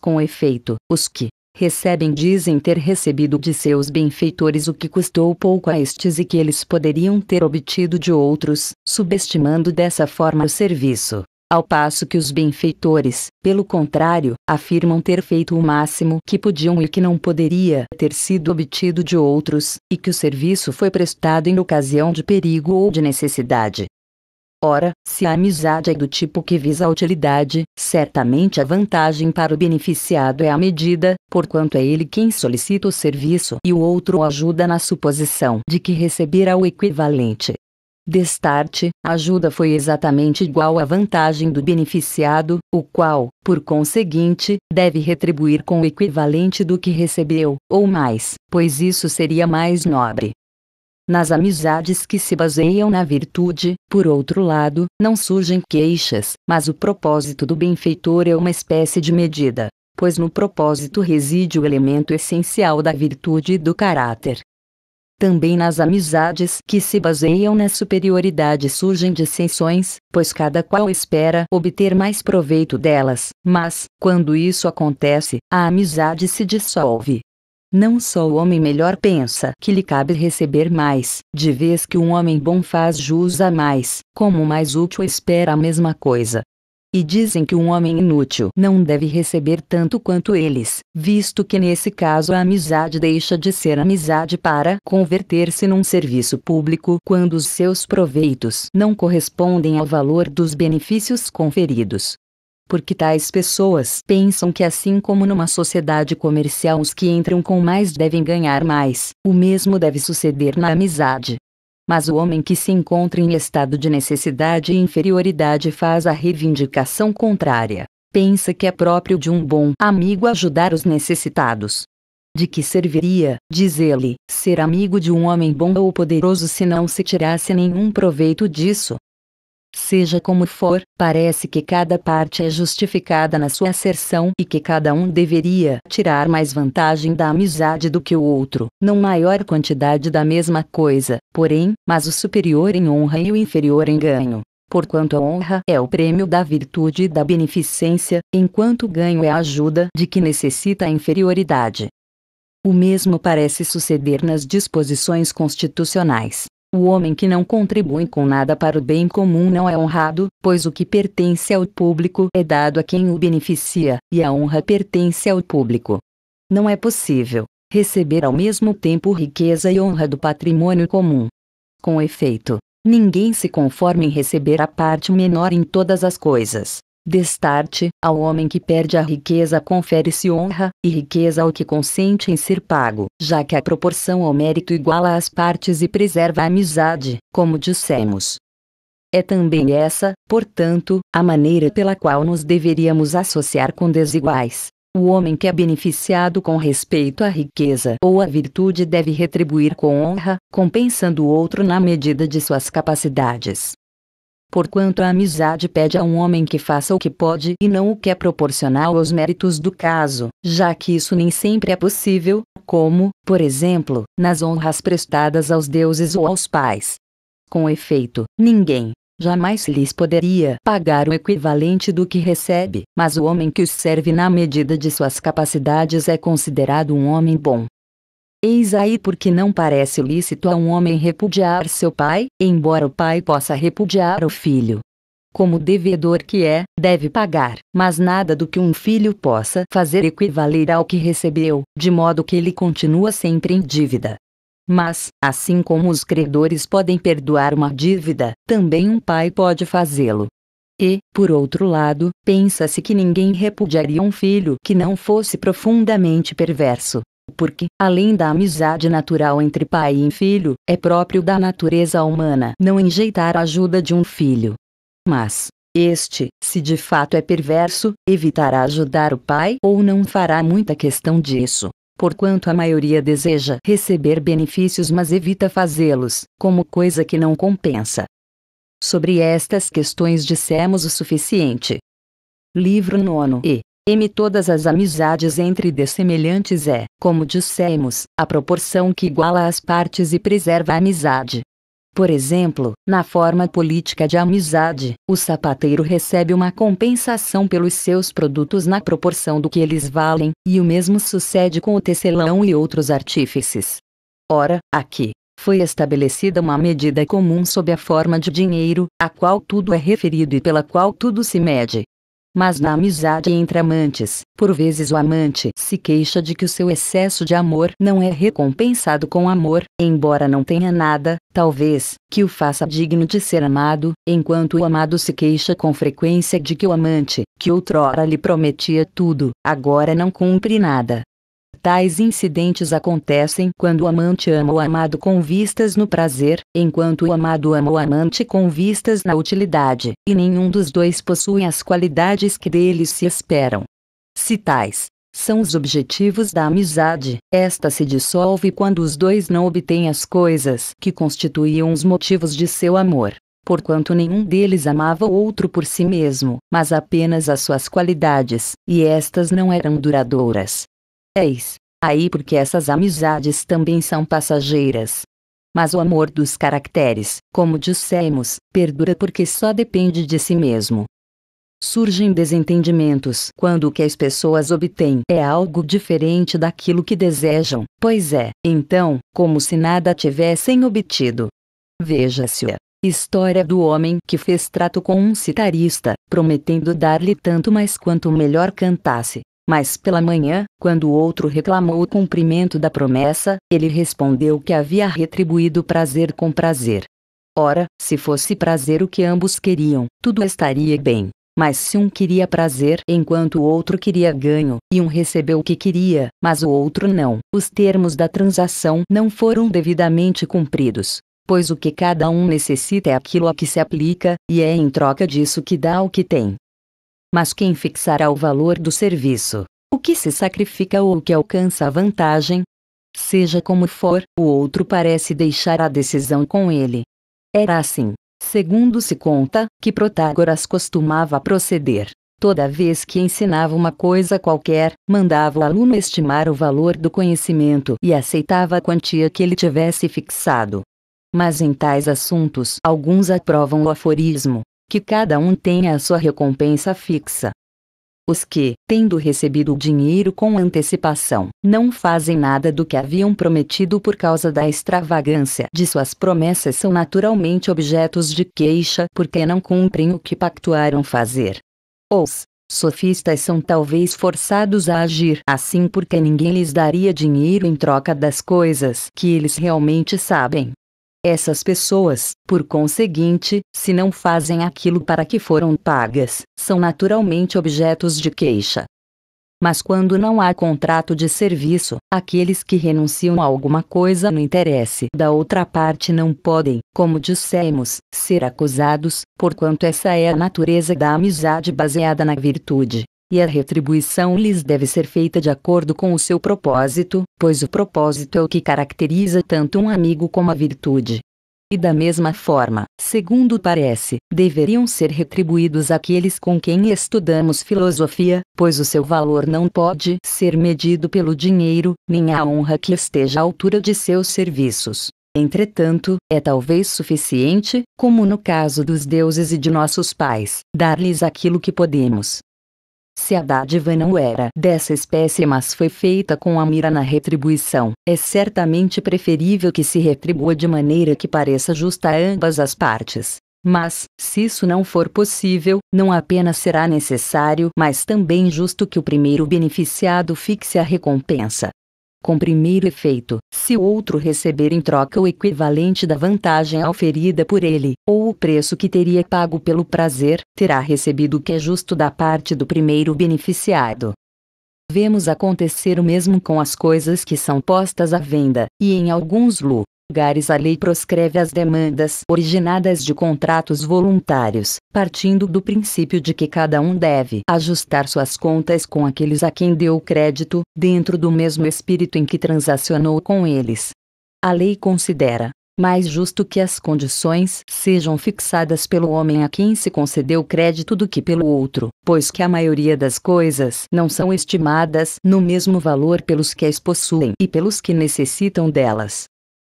Com efeito, os que recebem dizem ter recebido de seus benfeitores o que custou pouco a estes e que eles poderiam ter obtido de outros, subestimando dessa forma o serviço ao passo que os benfeitores, pelo contrário, afirmam ter feito o máximo que podiam e que não poderia ter sido obtido de outros, e que o serviço foi prestado em ocasião de perigo ou de necessidade. Ora, se a amizade é do tipo que visa a utilidade, certamente a vantagem para o beneficiado é a medida, porquanto é ele quem solicita o serviço e o outro o ajuda na suposição de que receberá o equivalente. Destarte, ajuda foi exatamente igual à vantagem do beneficiado, o qual, por conseguinte, deve retribuir com o equivalente do que recebeu, ou mais, pois isso seria mais nobre. Nas amizades que se baseiam na virtude, por outro lado, não surgem queixas, mas o propósito do benfeitor é uma espécie de medida, pois no propósito reside o elemento essencial da virtude e do caráter, também nas amizades que se baseiam na superioridade surgem dissensões, pois cada qual espera obter mais proveito delas, mas, quando isso acontece, a amizade se dissolve. Não só o homem melhor pensa que lhe cabe receber mais, de vez que um homem bom faz jus a mais, como o mais útil espera a mesma coisa, e dizem que um homem inútil não deve receber tanto quanto eles, visto que nesse caso a amizade deixa de ser amizade para converter-se num serviço público quando os seus proveitos não correspondem ao valor dos benefícios conferidos porque tais pessoas pensam que assim como numa sociedade comercial os que entram com mais devem ganhar mais, o mesmo deve suceder na amizade. Mas o homem que se encontra em estado de necessidade e inferioridade faz a reivindicação contrária. Pensa que é próprio de um bom amigo ajudar os necessitados. De que serviria, diz ele, ser amigo de um homem bom ou poderoso se não se tirasse nenhum proveito disso? Seja como for, parece que cada parte é justificada na sua asserção e que cada um deveria tirar mais vantagem da amizade do que o outro, não maior quantidade da mesma coisa, porém, mas o superior em honra e o inferior em ganho. Porquanto a honra é o prêmio da virtude e da beneficência, enquanto o ganho é a ajuda de que necessita a inferioridade. O mesmo parece suceder nas disposições constitucionais. O homem que não contribui com nada para o bem comum não é honrado, pois o que pertence ao público é dado a quem o beneficia, e a honra pertence ao público. Não é possível receber ao mesmo tempo riqueza e honra do patrimônio comum. Com efeito, ninguém se conforma em receber a parte menor em todas as coisas. Destarte, ao homem que perde a riqueza confere-se honra, e riqueza ao que consente em ser pago, já que a proporção ao mérito iguala as partes e preserva a amizade, como dissemos. É também essa, portanto, a maneira pela qual nos deveríamos associar com desiguais. O homem que é beneficiado com respeito à riqueza ou à virtude deve retribuir com honra, compensando o outro na medida de suas capacidades. Porquanto a amizade pede a um homem que faça o que pode e não o que é proporcional aos méritos do caso, já que isso nem sempre é possível, como, por exemplo, nas honras prestadas aos deuses ou aos pais. Com efeito, ninguém, jamais lhes poderia pagar o equivalente do que recebe, mas o homem que os serve na medida de suas capacidades é considerado um homem bom. Eis aí porque não parece lícito a um homem repudiar seu pai, embora o pai possa repudiar o filho. Como devedor que é, deve pagar, mas nada do que um filho possa fazer equivaler ao que recebeu, de modo que ele continua sempre em dívida. Mas, assim como os credores podem perdoar uma dívida, também um pai pode fazê-lo. E, por outro lado, pensa-se que ninguém repudiaria um filho que não fosse profundamente perverso, porque, além da amizade natural entre pai e filho, é próprio da natureza humana não enjeitar a ajuda de um filho. Mas, este, se de fato é perverso, evitará ajudar o pai ou não fará muita questão disso. Porquanto a maioria deseja receber benefícios, mas evita fazê-los, como coisa que não compensa. Sobre estas questões dissemos o suficiente. Livro 9 e M. Todas as amizades entre dessemelhantes é, como dissemos, a proporção que iguala as partes e preserva a amizade. Por exemplo, na forma política de amizade, o sapateiro recebe uma compensação pelos seus produtos na proporção do que eles valem, e o mesmo sucede com o tecelão e outros artífices. Ora, aqui, foi estabelecida uma medida comum sob a forma de dinheiro, a qual tudo é referido e pela qual tudo se mede, mas na amizade entre amantes, por vezes o amante se queixa de que o seu excesso de amor não é recompensado com amor, embora não tenha nada, talvez, que o faça digno de ser amado, enquanto o amado se queixa com frequência de que o amante, que outrora lhe prometia tudo, agora não cumpre nada, Tais incidentes acontecem quando o amante ama o amado com vistas no prazer, enquanto o amado ama o amante com vistas na utilidade, e nenhum dos dois possui as qualidades que deles se esperam. Se tais são os objetivos da amizade, esta se dissolve quando os dois não obtêm as coisas que constituíam os motivos de seu amor porquanto nenhum deles amava o outro por si mesmo, mas apenas as suas qualidades, e estas não eram duradouras. Eis, aí porque essas amizades também são passageiras. Mas o amor dos caracteres, como dissemos, perdura porque só depende de si mesmo. Surgem desentendimentos quando o que as pessoas obtêm é algo diferente daquilo que desejam, pois é, então, como se nada tivessem obtido. Veja-se a história do homem que fez trato com um citarista, prometendo dar-lhe tanto mais quanto melhor cantasse, mas pela manhã, quando o outro reclamou o cumprimento da promessa, ele respondeu que havia retribuído prazer com prazer. Ora, se fosse prazer o que ambos queriam, tudo estaria bem. Mas se um queria prazer enquanto o outro queria ganho, e um recebeu o que queria, mas o outro não, os termos da transação não foram devidamente cumpridos. Pois o que cada um necessita é aquilo a que se aplica, e é em troca disso que dá o que tem mas quem fixará o valor do serviço? O que se sacrifica ou o que alcança a vantagem? Seja como for, o outro parece deixar a decisão com ele. Era assim, segundo se conta, que Protágoras costumava proceder. Toda vez que ensinava uma coisa qualquer, mandava o aluno estimar o valor do conhecimento e aceitava a quantia que ele tivesse fixado. Mas em tais assuntos, alguns aprovam o aforismo: que cada um tenha a sua recompensa fixa. Os que, tendo recebido o dinheiro com antecipação, não fazem nada do que haviam prometido por causa da extravagância de suas promessas são naturalmente objetos de queixa porque não cumprem o que pactuaram fazer. Os sofistas são talvez forçados a agir assim porque ninguém lhes daria dinheiro em troca das coisas que eles realmente sabem. Essas pessoas, por conseguinte, se não fazem aquilo para que foram pagas, são naturalmente objetos de queixa. Mas quando não há contrato de serviço, aqueles que renunciam a alguma coisa no interesse da outra parte não podem, como dissemos, ser acusados, porquanto essa é a natureza da amizade baseada na virtude e a retribuição lhes deve ser feita de acordo com o seu propósito, pois o propósito é o que caracteriza tanto um amigo como a virtude. E da mesma forma, segundo parece, deveriam ser retribuídos aqueles com quem estudamos filosofia, pois o seu valor não pode ser medido pelo dinheiro, nem a honra que esteja à altura de seus serviços. Entretanto, é talvez suficiente, como no caso dos deuses e de nossos pais, dar-lhes aquilo que podemos, se a dádiva não era dessa espécie, mas foi feita com a mira na retribuição, é certamente preferível que se retribua de maneira que pareça justa a ambas as partes. Mas, se isso não for possível, não apenas será necessário, mas também justo que o primeiro beneficiado fixe a recompensa, com primeiro efeito, se o outro receber em troca o equivalente da vantagem oferida por ele, ou o preço que teria pago pelo prazer, terá recebido o que é justo da parte do primeiro beneficiado. Vemos acontecer o mesmo com as coisas que são postas à venda, e em alguns lu lugares a lei proscreve as demandas originadas de contratos voluntários, partindo do princípio de que cada um deve ajustar suas contas com aqueles a quem deu crédito, dentro do mesmo espírito em que transacionou com eles. A lei considera mais justo que as condições sejam fixadas pelo homem a quem se concedeu crédito do que pelo outro, pois que a maioria das coisas não são estimadas no mesmo valor pelos que as possuem e pelos que necessitam delas.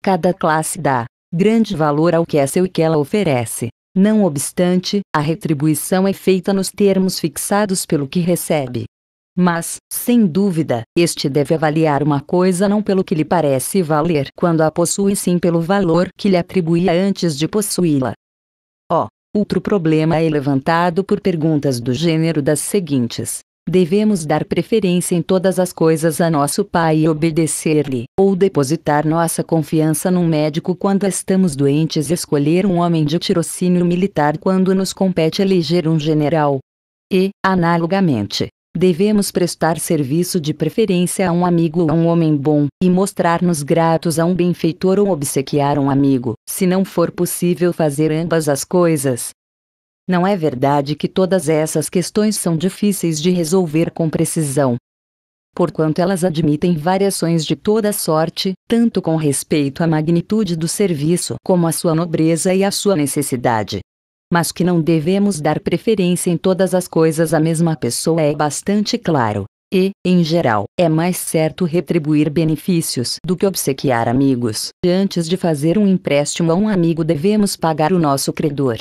Cada classe dá grande valor ao que é seu e que ela oferece. Não obstante, a retribuição é feita nos termos fixados pelo que recebe. Mas, sem dúvida, este deve avaliar uma coisa não pelo que lhe parece valer quando a possui, sim pelo valor que lhe atribuía antes de possuí-la. Ó, oh, outro problema é levantado por perguntas do gênero das seguintes: Devemos dar preferência em todas as coisas a nosso Pai e obedecer-lhe, ou depositar nossa confiança num médico quando estamos doentes e escolher um homem de tirocínio militar quando nos compete eleger um general. E, analogamente, Devemos prestar serviço de preferência a um amigo ou a um homem bom, e mostrar-nos gratos a um benfeitor ou obsequiar um amigo, se não for possível fazer ambas as coisas, não é verdade que todas essas questões são difíceis de resolver com precisão. Porquanto elas admitem variações de toda sorte, tanto com respeito à magnitude do serviço como à sua nobreza e à sua necessidade. Mas que não devemos dar preferência em todas as coisas à mesma pessoa é bastante claro. E, em geral, é mais certo retribuir benefícios do que obsequiar amigos. E antes de fazer um empréstimo a um amigo, devemos pagar o nosso credor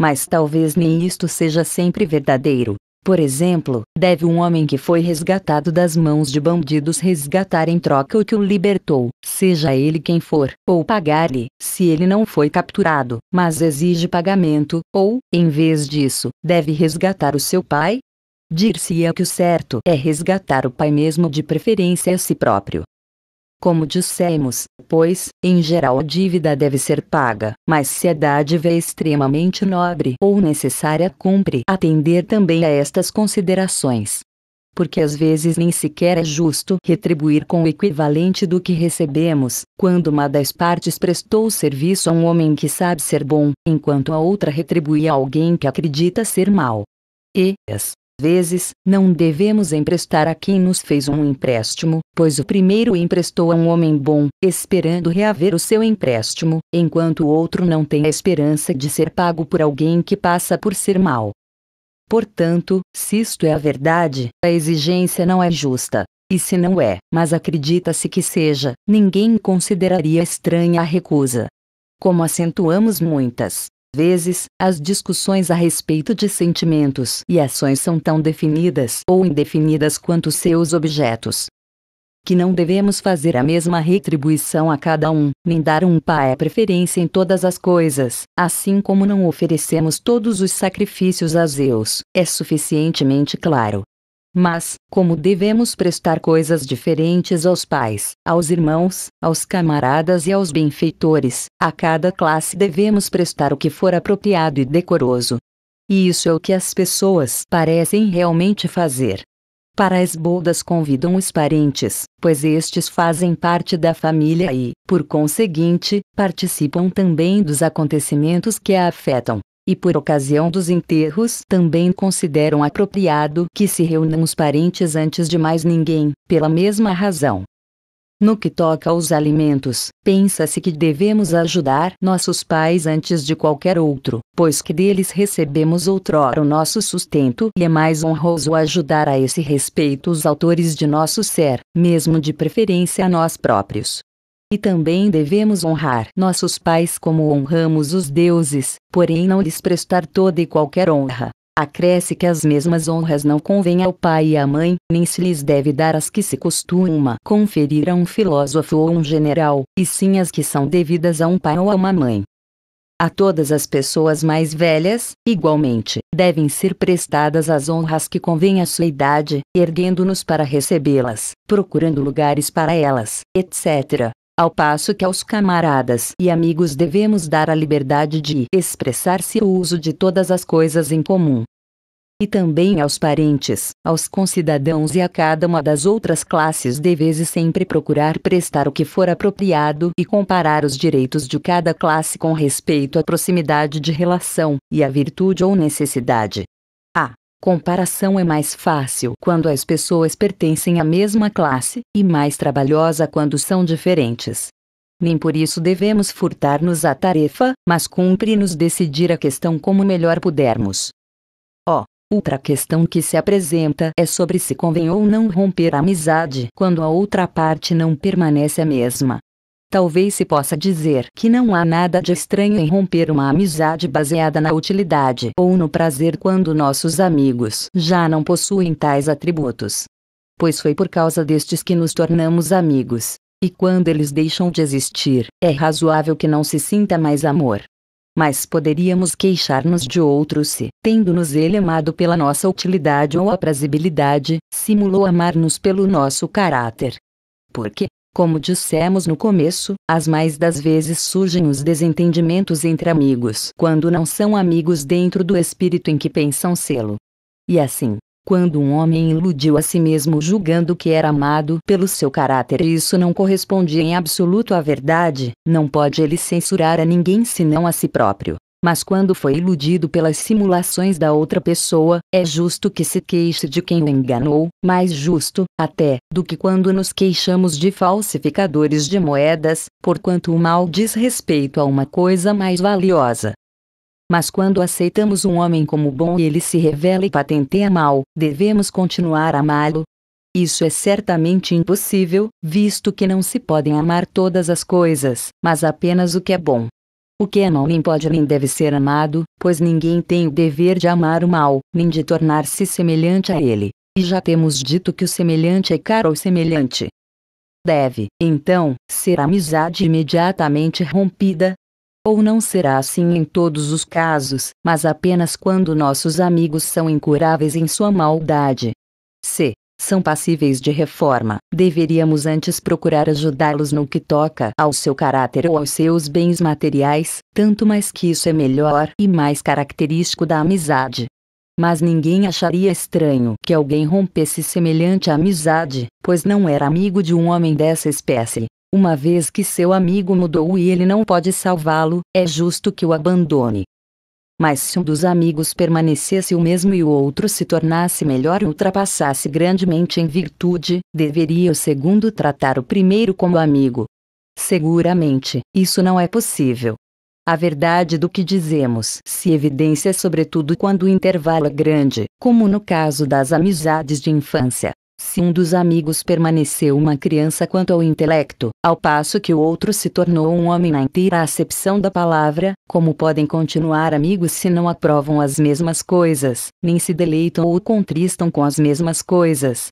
mas talvez nem isto seja sempre verdadeiro. Por exemplo, deve um homem que foi resgatado das mãos de bandidos resgatar em troca o que o libertou, seja ele quem for, ou pagar-lhe, se ele não foi capturado, mas exige pagamento, ou, em vez disso, deve resgatar o seu pai? Dir-se-ia que o certo é resgatar o pai mesmo de preferência a si próprio, como dissemos, pois, em geral a dívida deve ser paga, mas se a dádiva é extremamente nobre ou necessária, cumpre atender também a estas considerações. Porque às vezes nem sequer é justo retribuir com o equivalente do que recebemos, quando uma das partes prestou serviço a um homem que sabe ser bom, enquanto a outra retribui a alguém que acredita ser mau. E, vezes, não devemos emprestar a quem nos fez um empréstimo, pois o primeiro emprestou a um homem bom, esperando reaver o seu empréstimo, enquanto o outro não tem a esperança de ser pago por alguém que passa por ser mau. Portanto, se isto é a verdade, a exigência não é justa. E se não é, mas acredita-se que seja, ninguém consideraria estranha a recusa. Como acentuamos muitas vezes, as discussões a respeito de sentimentos e ações são tão definidas ou indefinidas quanto seus objetos. Que não devemos fazer a mesma retribuição a cada um, nem dar um pai a é preferência em todas as coisas, assim como não oferecemos todos os sacrifícios a Zeus, é suficientemente claro. Mas, como devemos prestar coisas diferentes aos pais, aos irmãos, aos camaradas e aos benfeitores, a cada classe devemos prestar o que for apropriado e decoroso. E isso é o que as pessoas parecem realmente fazer. Para as bodas convidam os parentes, pois estes fazem parte da família e, por conseguinte, participam também dos acontecimentos que a afetam e por ocasião dos enterros também consideram apropriado que se reúnam os parentes antes de mais ninguém, pela mesma razão. No que toca aos alimentos, pensa-se que devemos ajudar nossos pais antes de qualquer outro, pois que deles recebemos outrora o nosso sustento e é mais honroso ajudar a esse respeito os autores de nosso ser, mesmo de preferência a nós próprios. E também devemos honrar nossos pais como honramos os deuses, porém não lhes prestar toda e qualquer honra. Acresce que as mesmas honras não convém ao pai e à mãe, nem se lhes deve dar as que se costuma conferir a um filósofo ou um general, e sim as que são devidas a um pai ou a uma mãe. A todas as pessoas mais velhas, igualmente, devem ser prestadas as honras que convém à sua idade, erguendo-nos para recebê-las, procurando lugares para elas, etc ao passo que aos camaradas e amigos devemos dar a liberdade de expressar-se o uso de todas as coisas em comum. E também aos parentes, aos concidadãos e a cada uma das outras classes deveis sempre procurar prestar o que for apropriado e comparar os direitos de cada classe com respeito à proximidade de relação e à virtude ou necessidade Comparação é mais fácil quando as pessoas pertencem à mesma classe, e mais trabalhosa quando são diferentes. Nem por isso devemos furtar-nos à tarefa, mas cumpre-nos decidir a questão como melhor pudermos. Ó, oh, outra questão que se apresenta é sobre se convém ou não romper a amizade quando a outra parte não permanece a mesma. Talvez se possa dizer que não há nada de estranho em romper uma amizade baseada na utilidade ou no prazer quando nossos amigos já não possuem tais atributos. Pois foi por causa destes que nos tornamos amigos, e quando eles deixam de existir, é razoável que não se sinta mais amor. Mas poderíamos queixar-nos de outro se, tendo-nos ele amado pela nossa utilidade ou aprazibilidade, simulou amar-nos pelo nosso caráter. Porque, como dissemos no começo, as mais das vezes surgem os desentendimentos entre amigos quando não são amigos dentro do espírito em que pensam sê-lo. E assim, quando um homem iludiu a si mesmo julgando que era amado pelo seu caráter e isso não correspondia em absoluto à verdade, não pode ele censurar a ninguém senão a si próprio mas quando foi iludido pelas simulações da outra pessoa, é justo que se queixe de quem o enganou, mais justo, até, do que quando nos queixamos de falsificadores de moedas, porquanto o mal diz respeito a uma coisa mais valiosa. Mas quando aceitamos um homem como bom e ele se revela e patenteia mal, devemos continuar a amá-lo, isso é certamente impossível, visto que não se podem amar todas as coisas, mas apenas o que é bom. O que é mal nem pode nem deve ser amado, pois ninguém tem o dever de amar o mal, nem de tornar-se semelhante a ele. E já temos dito que o semelhante é caro ao semelhante. Deve, então, ser a amizade imediatamente rompida? Ou não será assim em todos os casos, mas apenas quando nossos amigos são incuráveis em sua maldade? C são passíveis de reforma. Deveríamos antes procurar ajudá-los no que toca ao seu caráter ou aos seus bens materiais, tanto mais que isso é melhor e mais característico da amizade. Mas ninguém acharia estranho que alguém rompesse semelhante amizade, pois não era amigo de um homem dessa espécie. Uma vez que seu amigo mudou e ele não pode salvá-lo, é justo que o abandone. Mas se um dos amigos permanecesse o mesmo e o outro se tornasse melhor e ultrapassasse grandemente em virtude, deveria o segundo tratar o primeiro como amigo. Seguramente, isso não é possível. A verdade do que dizemos se evidencia sobretudo quando o intervalo é grande, como no caso das amizades de infância. Se um dos amigos permaneceu uma criança quanto ao intelecto, ao passo que o outro se tornou um homem na inteira acepção da palavra, como podem continuar amigos se não aprovam as mesmas coisas, nem se deleitam ou contristam com as mesmas coisas?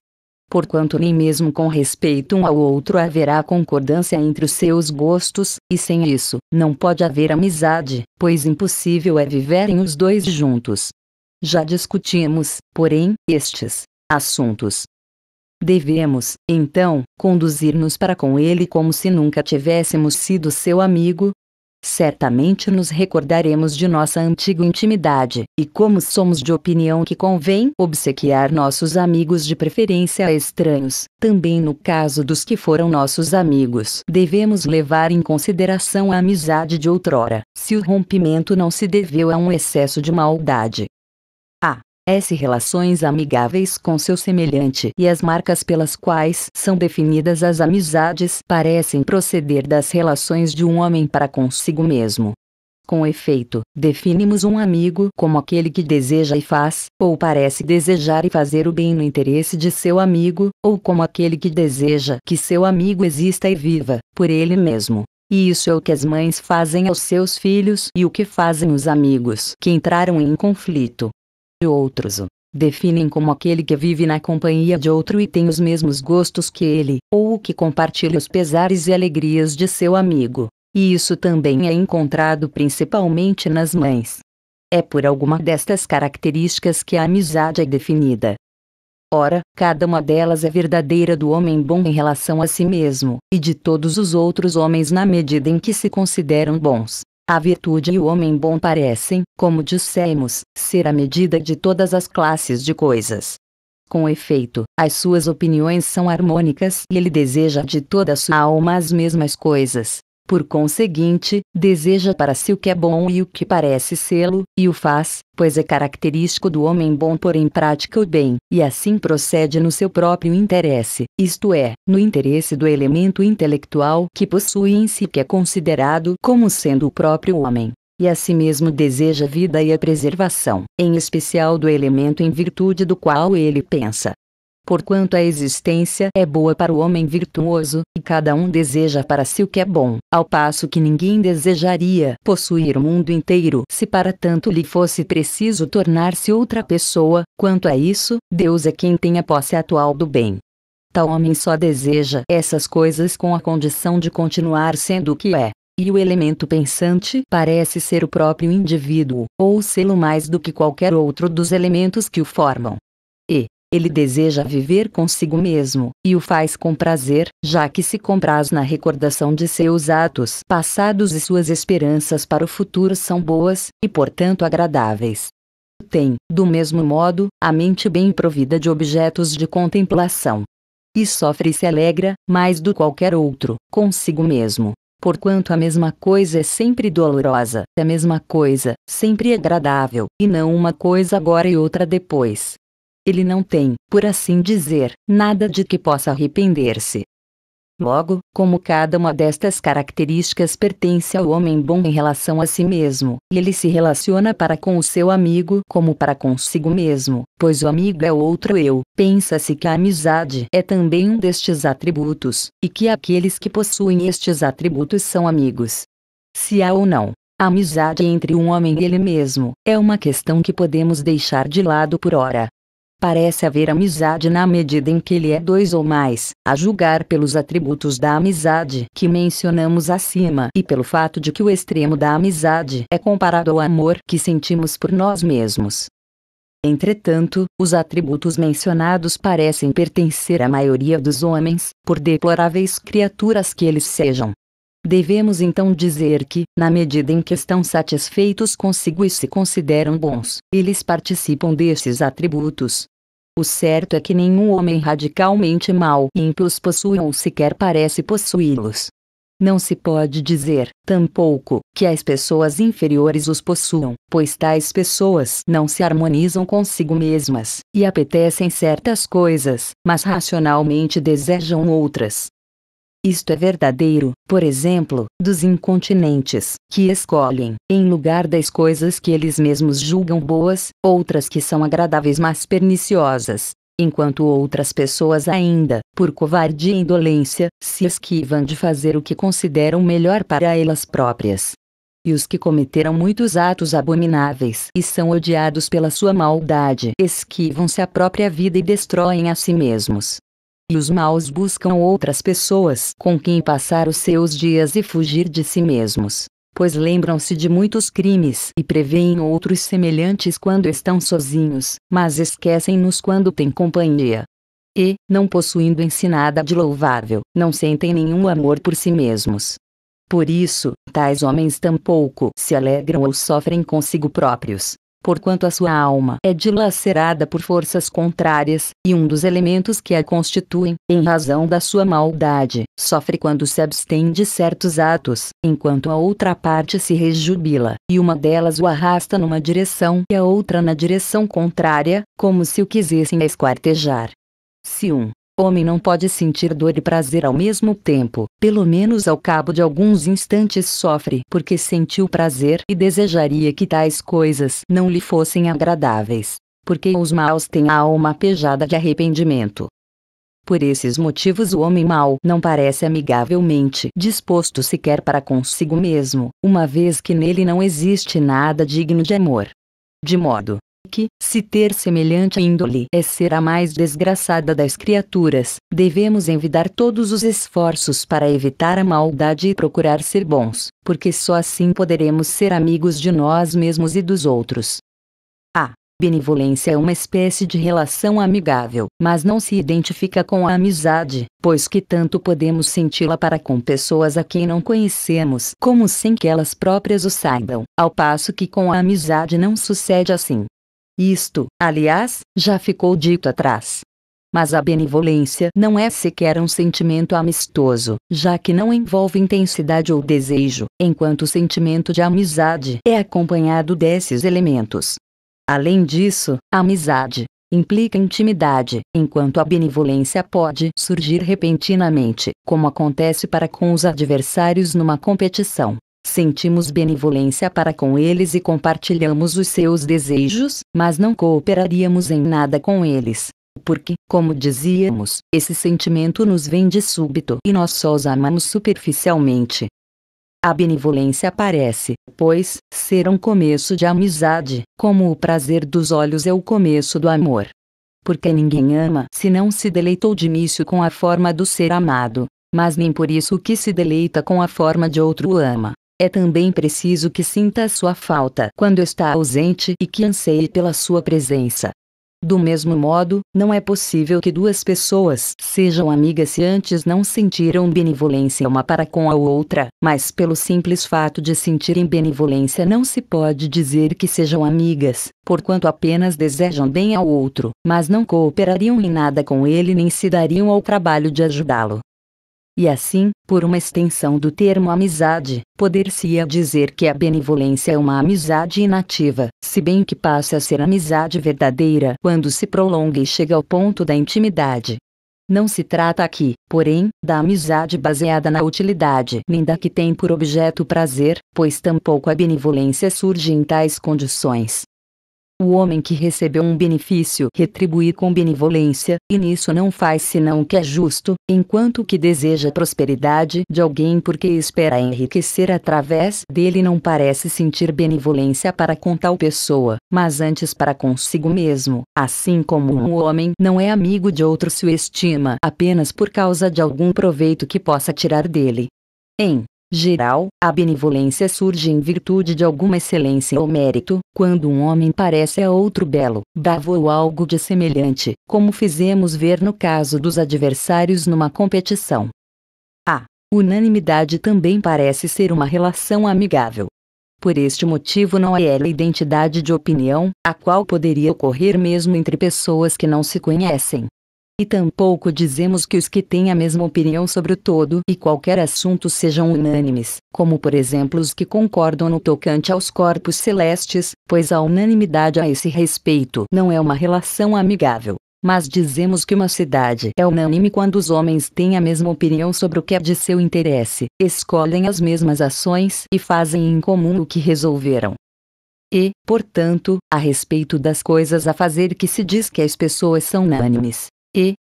Porquanto nem mesmo com respeito um ao outro haverá concordância entre os seus gostos, e sem isso, não pode haver amizade, pois impossível é viverem os dois juntos. Já discutimos, porém, estes assuntos. Devemos, então, conduzir-nos para com ele como se nunca tivéssemos sido seu amigo? Certamente nos recordaremos de nossa antiga intimidade, e como somos de opinião que convém obsequiar nossos amigos de preferência a estranhos, também no caso dos que foram nossos amigos, devemos levar em consideração a amizade de outrora, se o rompimento não se deveu a um excesso de maldade, S. Relações amigáveis com seu semelhante e as marcas pelas quais são definidas as amizades parecem proceder das relações de um homem para consigo mesmo. Com efeito, definimos um amigo como aquele que deseja e faz, ou parece desejar e fazer o bem no interesse de seu amigo, ou como aquele que deseja que seu amigo exista e viva, por ele mesmo. E isso é o que as mães fazem aos seus filhos e o que fazem os amigos que entraram em conflito de outros o definem como aquele que vive na companhia de outro e tem os mesmos gostos que ele, ou o que compartilha os pesares e alegrias de seu amigo. E isso também é encontrado principalmente nas mães. É por alguma destas características que a amizade é definida. Ora, cada uma delas é verdadeira do homem bom em relação a si mesmo, e de todos os outros homens na medida em que se consideram bons. A virtude e o homem bom parecem, como dissemos, ser a medida de todas as classes de coisas. Com efeito, as suas opiniões são harmônicas e ele deseja de toda a sua alma as mesmas coisas, por conseguinte, deseja para si o que é bom e o que parece sê-lo, e o faz, pois é característico do homem bom pôr em prática o bem, e assim procede no seu próprio interesse, isto é, no interesse do elemento intelectual que possui em si que é considerado como sendo o próprio homem e a si mesmo deseja a vida e a preservação, em especial do elemento em virtude do qual ele pensa, Porquanto a existência é boa para o homem virtuoso, e cada um deseja para si o que é bom, ao passo que ninguém desejaria possuir o mundo inteiro se para tanto lhe fosse preciso tornar-se outra pessoa, quanto a isso, Deus é quem tem a posse atual do bem. Tal homem só deseja essas coisas com a condição de continuar sendo o que é. E o elemento pensante parece ser o próprio indivíduo, ou sê-lo mais do que qualquer outro dos elementos que o formam. Ele deseja viver consigo mesmo, e o faz com prazer, já que se compraz na recordação de seus atos passados e suas esperanças para o futuro são boas, e portanto agradáveis. Tem, do mesmo modo, a mente bem provida de objetos de contemplação. E sofre e se alegra, mais do qualquer outro, consigo mesmo. Porquanto a mesma coisa é sempre dolorosa, a mesma coisa, sempre agradável, e não uma coisa agora e outra depois ele não tem, por assim dizer, nada de que possa arrepender-se. Logo, como cada uma destas características pertence ao homem bom em relação a si mesmo, ele se relaciona para com o seu amigo como para consigo mesmo, pois o amigo é outro eu. Pensa-se que a amizade é também um destes atributos, e que aqueles que possuem estes atributos são amigos. Se há ou não a amizade entre um homem e ele mesmo é uma questão que podemos deixar de lado por hora, Parece haver amizade na medida em que ele é dois ou mais, a julgar pelos atributos da amizade que mencionamos acima e pelo fato de que o extremo da amizade é comparado ao amor que sentimos por nós mesmos. Entretanto, os atributos mencionados parecem pertencer à maioria dos homens, por deploráveis criaturas que eles sejam, Devemos então dizer que, na medida em que estão satisfeitos consigo e se consideram bons, eles participam desses atributos. O certo é que nenhum homem radicalmente mau e ímpio os possui ou sequer parece possuí-los. Não se pode dizer, tampouco, que as pessoas inferiores os possuam, pois tais pessoas não se harmonizam consigo mesmas, e apetecem certas coisas, mas racionalmente desejam outras. Isto é verdadeiro, por exemplo, dos incontinentes, que escolhem, em lugar das coisas que eles mesmos julgam boas, outras que são agradáveis mas perniciosas, enquanto outras pessoas ainda, por covardia e indolência, se esquivam de fazer o que consideram melhor para elas próprias. E os que cometeram muitos atos abomináveis e são odiados pela sua maldade esquivam-se a própria vida e destroem a si mesmos e os maus buscam outras pessoas com quem passar os seus dias e fugir de si mesmos, pois lembram-se de muitos crimes e preveem outros semelhantes quando estão sozinhos, mas esquecem-nos quando têm companhia. E, não possuindo em si nada de louvável, não sentem nenhum amor por si mesmos. Por isso, tais homens tampouco se alegram ou sofrem consigo próprios, porquanto a sua alma é dilacerada por forças contrárias, e um dos elementos que a constituem, em razão da sua maldade, sofre quando se abstém de certos atos, enquanto a outra parte se rejubila, e uma delas o arrasta numa direção e a outra na direção contrária, como se o quisessem esquartejar. Se um Homem não pode sentir dor e prazer ao mesmo tempo, pelo menos ao cabo de alguns instantes sofre porque sentiu prazer e desejaria que tais coisas não lhe fossem agradáveis, porque os maus têm a alma pejada de arrependimento. Por esses motivos, o homem mau não parece amigavelmente disposto sequer para consigo mesmo, uma vez que nele não existe nada digno de amor. De modo que, se ter semelhante índole é ser a mais desgraçada das criaturas, devemos envidar todos os esforços para evitar a maldade e procurar ser bons, porque só assim poderemos ser amigos de nós mesmos e dos outros. A benevolência é uma espécie de relação amigável, mas não se identifica com a amizade, pois que tanto podemos senti-la para com pessoas a quem não conhecemos, como sem que elas próprias o saibam, ao passo que com a amizade não sucede assim. Isto, aliás, já ficou dito atrás. Mas a benevolência não é sequer um sentimento amistoso, já que não envolve intensidade ou desejo, enquanto o sentimento de amizade é acompanhado desses elementos. Além disso, a amizade implica intimidade, enquanto a benevolência pode surgir repentinamente, como acontece para com os adversários numa competição sentimos benevolência para com eles e compartilhamos os seus desejos, mas não cooperaríamos em nada com eles. Porque, como dizíamos, esse sentimento nos vem de súbito e nós só os amamos superficialmente. A benevolência parece, pois, ser um começo de amizade, como o prazer dos olhos é o começo do amor. Porque ninguém ama se não se deleitou de início com a forma do ser amado, mas nem por isso que se deleita com a forma de outro ama. É também preciso que sinta a sua falta quando está ausente e que anseie pela sua presença. Do mesmo modo, não é possível que duas pessoas sejam amigas se antes não sentiram benevolência uma para com a outra, mas pelo simples fato de sentirem benevolência não se pode dizer que sejam amigas, porquanto apenas desejam bem ao outro, mas não cooperariam em nada com ele nem se dariam ao trabalho de ajudá-lo. E assim, por uma extensão do termo amizade, poder-se-ia dizer que a benevolência é uma amizade inativa, se bem que passa a ser amizade verdadeira quando se prolonga e chega ao ponto da intimidade. Não se trata aqui, porém, da amizade baseada na utilidade nem da que tem por objeto prazer, pois tampouco a benevolência surge em tais condições, o homem que recebeu um benefício retribui com benevolência, e nisso não faz senão o que é justo, enquanto que deseja prosperidade de alguém porque espera enriquecer através dele não parece sentir benevolência para com tal pessoa, mas antes para consigo mesmo, assim como um homem não é amigo de outro se o estima apenas por causa de algum proveito que possa tirar dele. Em geral, a benevolência surge em virtude de alguma excelência ou mérito, quando um homem parece a outro belo, bravo ou algo de semelhante, como fizemos ver no caso dos adversários numa competição. A unanimidade também parece ser uma relação amigável. Por este motivo não há é ela identidade de opinião, a qual poderia ocorrer mesmo entre pessoas que não se conhecem. E tampouco dizemos que os que têm a mesma opinião sobre o todo e qualquer assunto sejam unânimes, como por exemplo os que concordam no tocante aos corpos celestes, pois a unanimidade a esse respeito não é uma relação amigável. Mas dizemos que uma cidade é unânime quando os homens têm a mesma opinião sobre o que é de seu interesse, escolhem as mesmas ações e fazem em comum o que resolveram. E, portanto, a respeito das coisas a fazer que se diz que as pessoas são unânimes,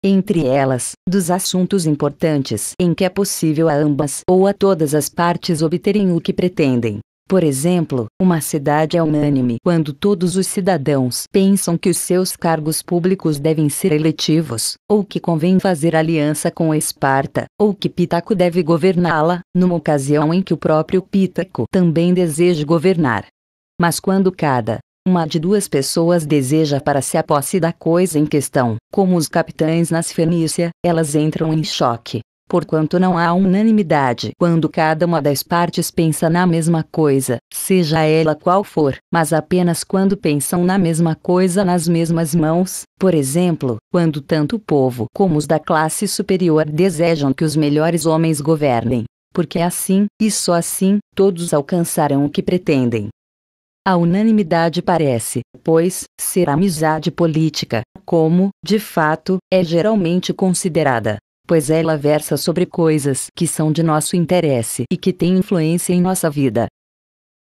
entre elas, dos assuntos importantes em que é possível a ambas ou a todas as partes obterem o que pretendem. Por exemplo, uma cidade é unânime quando todos os cidadãos pensam que os seus cargos públicos devem ser eletivos, ou que convém fazer aliança com Esparta, ou que Pitaco deve governá-la, numa ocasião em que o próprio Pitaco também deseja governar. Mas quando cada uma de duas pessoas deseja para se a posse da coisa em questão. Como os capitães nas Fenícia, elas entram em choque, porquanto não há unanimidade quando cada uma das partes pensa na mesma coisa, seja ela qual for, mas apenas quando pensam na mesma coisa nas mesmas mãos, por exemplo, quando tanto o povo como os da classe superior desejam que os melhores homens governem, porque assim, e só assim, todos alcançarão o que pretendem. A unanimidade parece, pois, ser amizade política, como, de fato, é geralmente considerada. Pois ela versa sobre coisas que são de nosso interesse e que têm influência em nossa vida,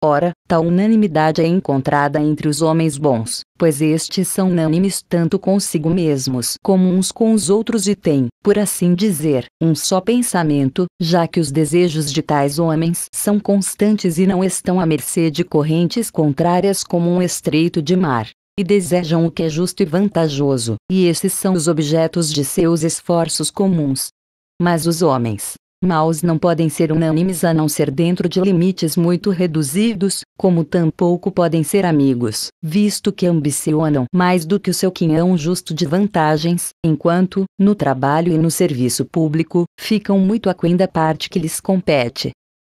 Ora, tal unanimidade é encontrada entre os homens bons, pois estes são unânimes tanto consigo mesmos como uns com os outros e têm, por assim dizer, um só pensamento, já que os desejos de tais homens são constantes e não estão à mercê de correntes contrárias como um estreito de mar e desejam o que é justo e vantajoso, e esses são os objetos de seus esforços comuns. Mas os homens, Maus não podem ser unânimes a não ser dentro de limites muito reduzidos, como tampouco podem ser amigos, visto que ambicionam mais do que o seu quinhão justo de vantagens, enquanto, no trabalho e no serviço público, ficam muito aquém da parte que lhes compete.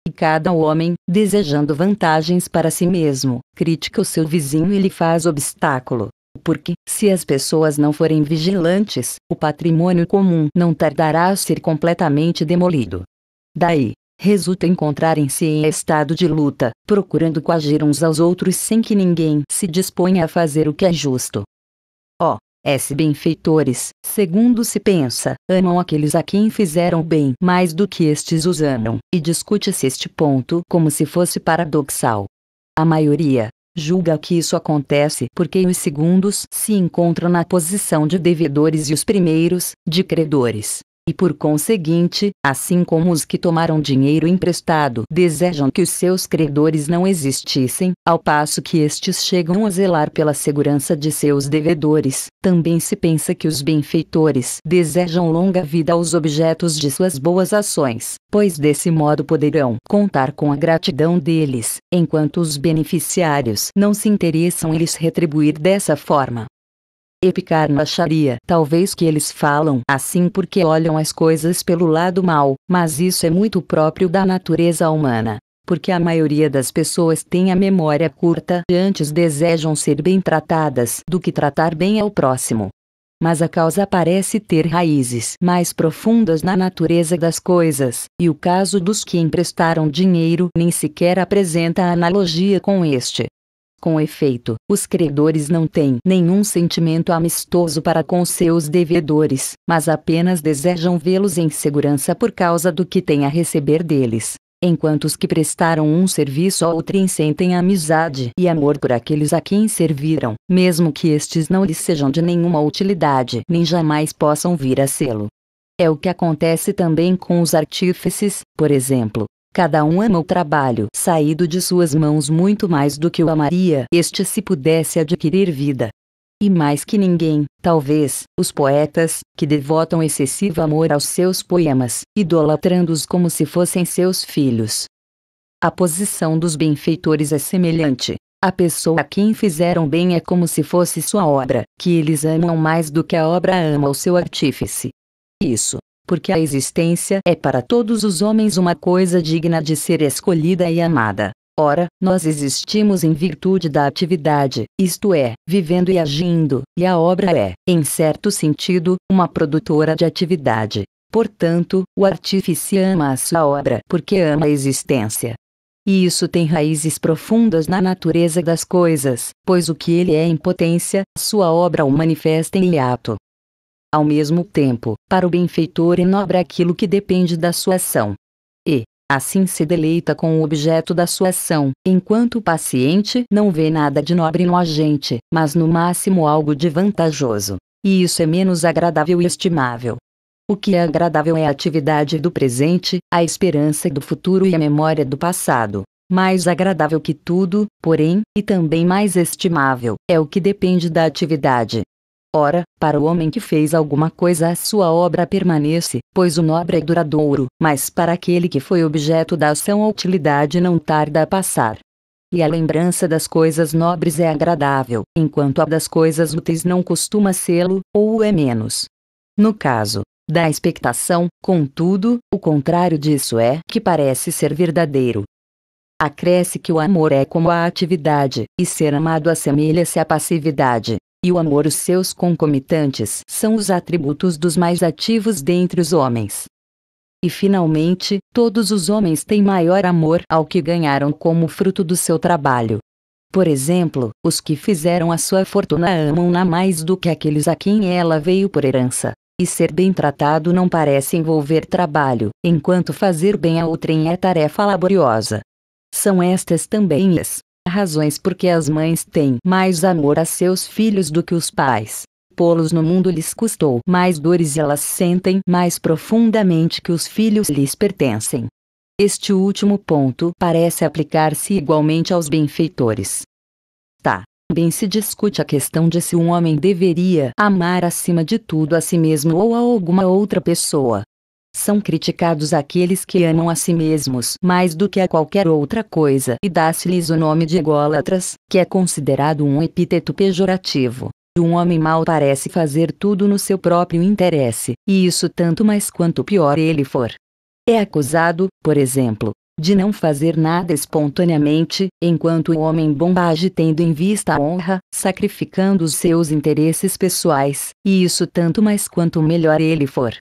E cada homem, desejando vantagens para si mesmo, critica o seu vizinho e lhe faz obstáculo porque, se as pessoas não forem vigilantes, o patrimônio comum não tardará a ser completamente demolido. Daí, resulta encontrarem-se em estado de luta, procurando coagir uns aos outros sem que ninguém se disponha a fazer o que é justo. Ó, oh, S. Benfeitores, segundo se pensa, amam aqueles a quem fizeram bem mais do que estes os amam, e discute-se este ponto como se fosse paradoxal. A maioria, julga que isso acontece porque os segundos se encontram na posição de devedores e os primeiros, de credores e por conseguinte, assim como os que tomaram dinheiro emprestado desejam que os seus credores não existissem, ao passo que estes chegam a zelar pela segurança de seus devedores, também se pensa que os benfeitores desejam longa vida aos objetos de suas boas ações, pois desse modo poderão contar com a gratidão deles, enquanto os beneficiários não se interessam em lhes retribuir dessa forma. Epicarno acharia, talvez que eles falam assim porque olham as coisas pelo lado mal, mas isso é muito próprio da natureza humana. Porque a maioria das pessoas tem a memória curta e antes desejam ser bem tratadas do que tratar bem ao próximo. Mas a causa parece ter raízes mais profundas na natureza das coisas, e o caso dos que emprestaram dinheiro nem sequer apresenta analogia com este. Com efeito, os credores não têm nenhum sentimento amistoso para com seus devedores, mas apenas desejam vê-los em segurança por causa do que têm a receber deles. Enquanto os que prestaram um serviço a outrem sentem amizade e amor por aqueles a quem serviram, mesmo que estes não lhes sejam de nenhuma utilidade nem jamais possam vir a sê-lo. É o que acontece também com os artífices, por exemplo, Cada um ama o trabalho saído de suas mãos muito mais do que o amaria este se pudesse adquirir vida. E mais que ninguém, talvez, os poetas, que devotam excessivo amor aos seus poemas, idolatrando-os como se fossem seus filhos. A posição dos benfeitores é semelhante. A pessoa a quem fizeram bem é como se fosse sua obra, que eles amam mais do que a obra ama o seu artífice. Isso, porque a existência é para todos os homens uma coisa digna de ser escolhida e amada. Ora, nós existimos em virtude da atividade, isto é, vivendo e agindo, e a obra é, em certo sentido, uma produtora de atividade. Portanto, o artífice ama a sua obra porque ama a existência. E isso tem raízes profundas na natureza das coisas, pois o que ele é em potência, sua obra o manifesta em hiato ao mesmo tempo, para o benfeitor nobre aquilo que depende da sua ação. E, assim se deleita com o objeto da sua ação, enquanto o paciente não vê nada de nobre no agente, mas no máximo algo de vantajoso. E isso é menos agradável e estimável. O que é agradável é a atividade do presente, a esperança do futuro e a memória do passado. Mais agradável que tudo, porém, e também mais estimável, é o que depende da atividade, Ora, para o homem que fez alguma coisa a sua obra permanece, pois o nobre é duradouro, mas para aquele que foi objeto da ação a utilidade não tarda a passar. E a lembrança das coisas nobres é agradável, enquanto a das coisas úteis não costuma sê-lo, ou é menos. No caso, da expectação, contudo, o contrário disso é que parece ser verdadeiro. Acresce que o amor é como a atividade, e ser amado assemelha-se à passividade e o amor os seus concomitantes são os atributos dos mais ativos dentre os homens. E finalmente, todos os homens têm maior amor ao que ganharam como fruto do seu trabalho. Por exemplo, os que fizeram a sua fortuna amam-na mais do que aqueles a quem ela veio por herança. E ser bem tratado não parece envolver trabalho, enquanto fazer bem a outrem é tarefa laboriosa. São estas também as razões porque as mães têm mais amor a seus filhos do que os pais. Pô-los no mundo lhes custou mais dores e elas sentem mais profundamente que os filhos lhes pertencem. Este último ponto parece aplicar-se igualmente aos benfeitores. Tá. Bem se discute a questão de se um homem deveria amar acima de tudo a si mesmo ou a alguma outra pessoa, são criticados aqueles que amam a si mesmos mais do que a qualquer outra coisa e dá-se-lhes o nome de ególatras, que é considerado um epíteto pejorativo. Um homem mau parece fazer tudo no seu próprio interesse, e isso tanto mais quanto pior ele for. É acusado, por exemplo, de não fazer nada espontaneamente, enquanto o homem bom age tendo em vista a honra, sacrificando os seus interesses pessoais, e isso tanto mais quanto melhor ele for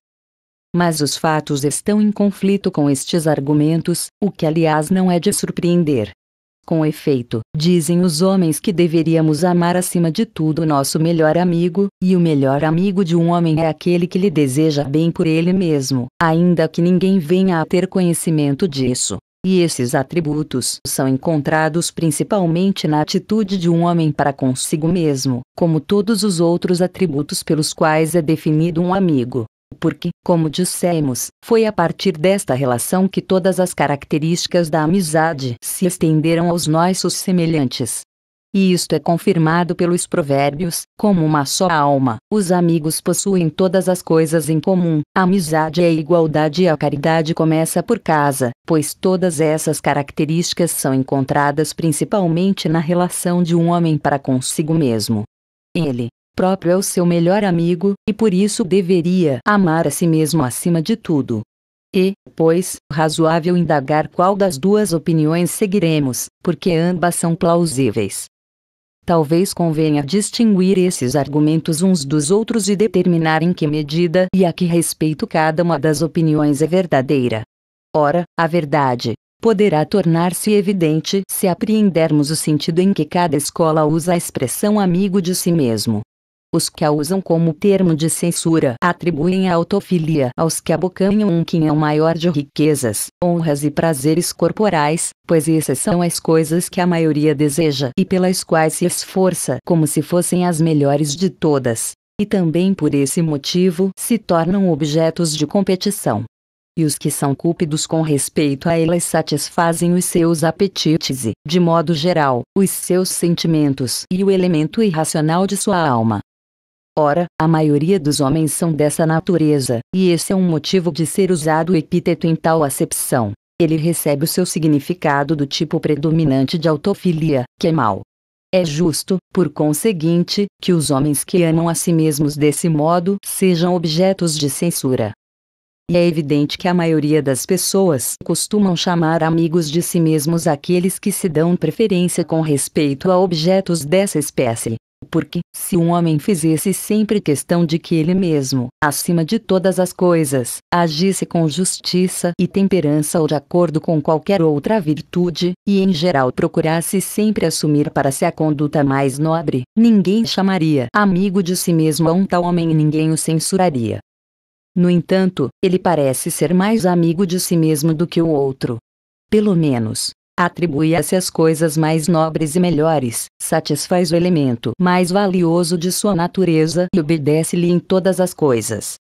mas os fatos estão em conflito com estes argumentos, o que aliás não é de surpreender. Com efeito, dizem os homens que deveríamos amar acima de tudo o nosso melhor amigo, e o melhor amigo de um homem é aquele que lhe deseja bem por ele mesmo, ainda que ninguém venha a ter conhecimento disso. E esses atributos são encontrados principalmente na atitude de um homem para consigo mesmo, como todos os outros atributos pelos quais é definido um amigo. Porque, como dissemos, foi a partir desta relação que todas as características da amizade se estenderam aos nossos semelhantes. E isto é confirmado pelos provérbios, como uma só alma, os amigos possuem todas as coisas em comum, a amizade é a igualdade e a caridade começa por casa, pois todas essas características são encontradas principalmente na relação de um homem para consigo mesmo. Ele, próprio é o seu melhor amigo, e por isso deveria amar a si mesmo acima de tudo. E, pois, razoável indagar qual das duas opiniões seguiremos, porque ambas são plausíveis. Talvez convenha distinguir esses argumentos uns dos outros e determinar em que medida e a que respeito cada uma das opiniões é verdadeira. Ora, a verdade, poderá tornar-se evidente se apreendermos o sentido em que cada escola usa a expressão amigo de si mesmo. Os que a usam como termo de censura atribuem a autofilia aos que abocanham um quinhão é maior de riquezas, honras e prazeres corporais, pois essas são as coisas que a maioria deseja e pelas quais se esforça como se fossem as melhores de todas. E também por esse motivo se tornam objetos de competição e os que são cúpidos com respeito a elas satisfazem os seus apetites e, de modo geral, os seus sentimentos e o elemento irracional de sua alma. Ora, a maioria dos homens são dessa natureza, e esse é um motivo de ser usado o epíteto em tal acepção. Ele recebe o seu significado do tipo predominante de autofilia, que é mal. É justo, por conseguinte, que os homens que amam a si mesmos desse modo sejam objetos de censura. E é evidente que a maioria das pessoas costumam chamar amigos de si mesmos aqueles que se dão preferência com respeito a objetos dessa espécie. Porque, se um homem fizesse sempre questão de que ele mesmo, acima de todas as coisas, agisse com justiça e temperança ou de acordo com qualquer outra virtude, e em geral procurasse sempre assumir para si a conduta mais nobre, ninguém chamaria amigo de si mesmo a um tal homem e ninguém o censuraria. No entanto, ele parece ser mais amigo de si mesmo do que o outro. Pelo menos, atribui a às as coisas mais nobres e melhores, satisfaz o elemento mais valioso de sua natureza e obedece-lhe em todas as coisas.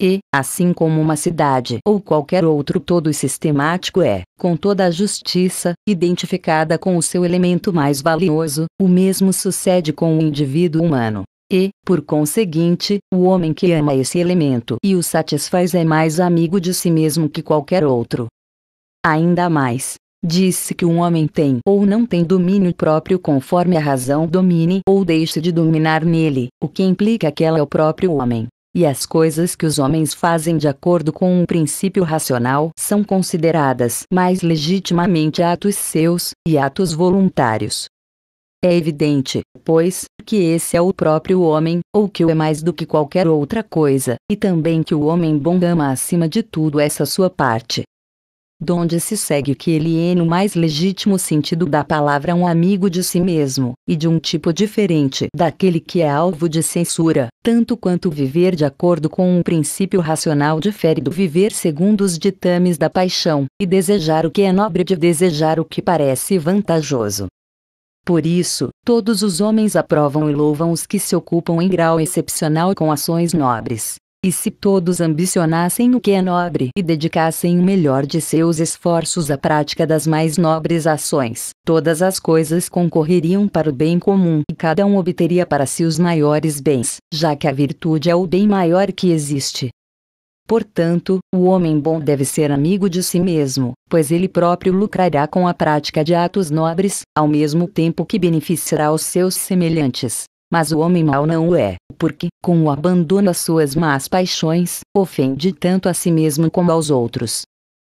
E, assim como uma cidade ou qualquer outro todo sistemático é, com toda a justiça, identificada com o seu elemento mais valioso, o mesmo sucede com o indivíduo humano. E, por conseguinte, o homem que ama esse elemento e o satisfaz é mais amigo de si mesmo que qualquer outro. Ainda mais, Disse que um homem tem ou não tem domínio próprio conforme a razão domine ou deixe de dominar nele, o que implica que ela é o próprio homem. E as coisas que os homens fazem de acordo com um princípio racional são consideradas mais legitimamente atos seus e atos voluntários. É evidente, pois, que esse é o próprio homem, ou que o é mais do que qualquer outra coisa, e também que o homem bom ama acima de tudo essa sua parte, donde se segue que ele é no mais legítimo sentido da palavra um amigo de si mesmo, e de um tipo diferente daquele que é alvo de censura, tanto quanto viver de acordo com um princípio racional difere do viver segundo os ditames da paixão, e desejar o que é nobre de desejar o que parece vantajoso. Por isso, todos os homens aprovam e louvam os que se ocupam em grau excepcional com ações nobres, e se todos ambicionassem o que é nobre e dedicassem o melhor de seus esforços à prática das mais nobres ações, todas as coisas concorreriam para o bem comum e cada um obteria para si os maiores bens, já que a virtude é o bem maior que existe. Portanto, o homem bom deve ser amigo de si mesmo, pois ele próprio lucrará com a prática de atos nobres, ao mesmo tempo que beneficiará os seus semelhantes mas o homem mau não o é, porque, com o abandono às suas más paixões, ofende tanto a si mesmo como aos outros.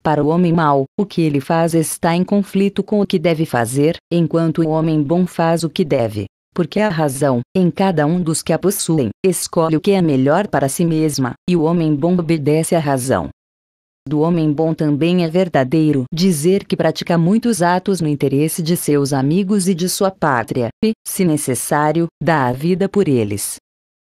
Para o homem mau, o que ele faz está em conflito com o que deve fazer, enquanto o homem bom faz o que deve. Porque a razão, em cada um dos que a possuem, escolhe o que é melhor para si mesma, e o homem bom obedece à razão, do homem bom também é verdadeiro dizer que pratica muitos atos no interesse de seus amigos e de sua pátria, e, se necessário, dá a vida por eles.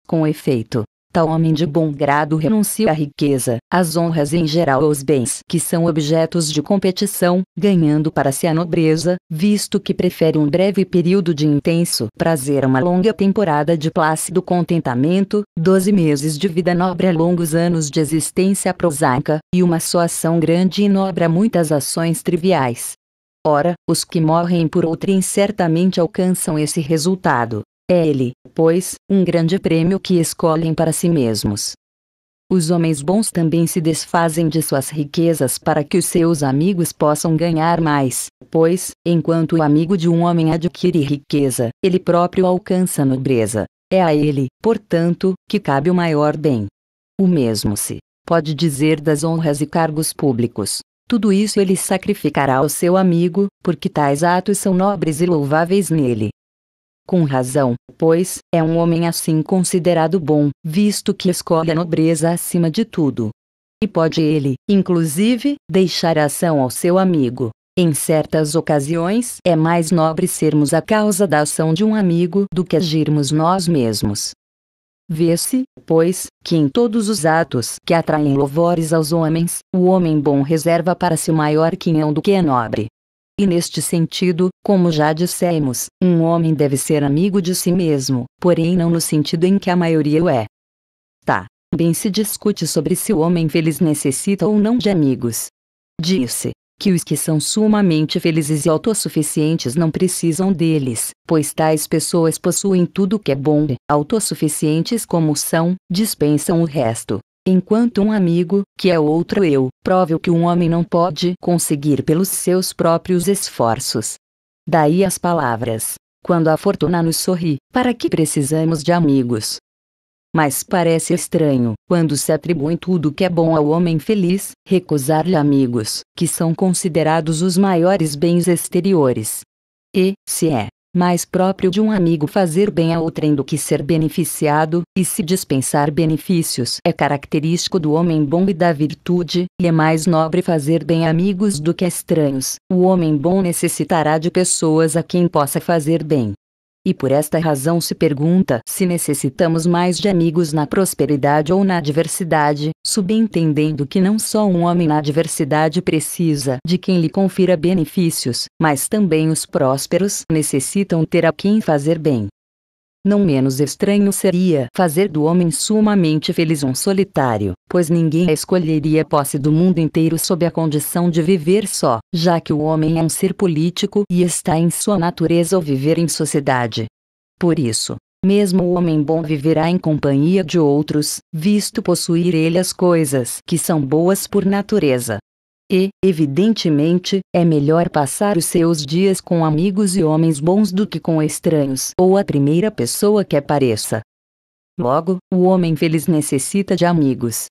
Com efeito, Tal homem de bom grado renuncia à riqueza, às honras e em geral aos bens que são objetos de competição, ganhando para si a nobreza, visto que prefere um breve período de intenso prazer a uma longa temporada de plácido contentamento, doze meses de vida nobre a longos anos de existência prosaica, e uma só ação grande e nobre a muitas ações triviais. Ora, os que morrem por outrem certamente alcançam esse resultado, é ele, pois, um grande prêmio que escolhem para si mesmos. Os homens bons também se desfazem de suas riquezas para que os seus amigos possam ganhar mais, pois, enquanto o amigo de um homem adquire riqueza, ele próprio alcança nobreza. É a ele, portanto, que cabe o maior bem. O mesmo se pode dizer das honras e cargos públicos. Tudo isso ele sacrificará ao seu amigo, porque tais atos são nobres e louváveis nele com razão, pois é um homem assim considerado bom, visto que escolhe a nobreza acima de tudo. E pode ele, inclusive, deixar a ação ao seu amigo. Em certas ocasiões, é mais nobre sermos a causa da ação de um amigo do que agirmos nós mesmos. Vê-se, pois, que em todos os atos que atraem louvores aos homens, o homem bom reserva para si maior quinhão do que é nobre. E neste sentido, como já dissemos, um homem deve ser amigo de si mesmo, porém não no sentido em que a maioria o é. Tá. Bem se discute sobre se o homem feliz necessita ou não de amigos. Disse que os que são sumamente felizes e autossuficientes não precisam deles, pois tais pessoas possuem tudo o que é bom e, autossuficientes como são, dispensam o resto. Enquanto um amigo, que é outro eu, prove o que um homem não pode conseguir pelos seus próprios esforços. Daí as palavras. Quando a fortuna nos sorri, para que precisamos de amigos? Mas parece estranho, quando se atribui tudo que é bom ao homem feliz, recusar-lhe amigos, que são considerados os maiores bens exteriores. E, se é mais próprio de um amigo fazer bem a outrem do que ser beneficiado, e se dispensar benefícios é característico do homem bom e da virtude, e é mais nobre fazer bem amigos do que estranhos. O homem bom necessitará de pessoas a quem possa fazer bem, e por esta razão se pergunta se necessitamos mais de amigos na prosperidade ou na adversidade, subentendendo que não só um homem na adversidade precisa de quem lhe confira benefícios, mas também os prósperos necessitam ter a quem fazer bem. Não menos estranho seria fazer do homem sumamente feliz um solitário, pois ninguém escolheria posse do mundo inteiro sob a condição de viver só, já que o homem é um ser político e está em sua natureza o viver em sociedade. Por isso, mesmo o homem bom viverá em companhia de outros, visto possuir ele as coisas que são boas por natureza, e, evidentemente, é melhor passar os seus dias com amigos e homens bons do que com estranhos ou a primeira pessoa que apareça. Logo, o homem feliz necessita de amigos.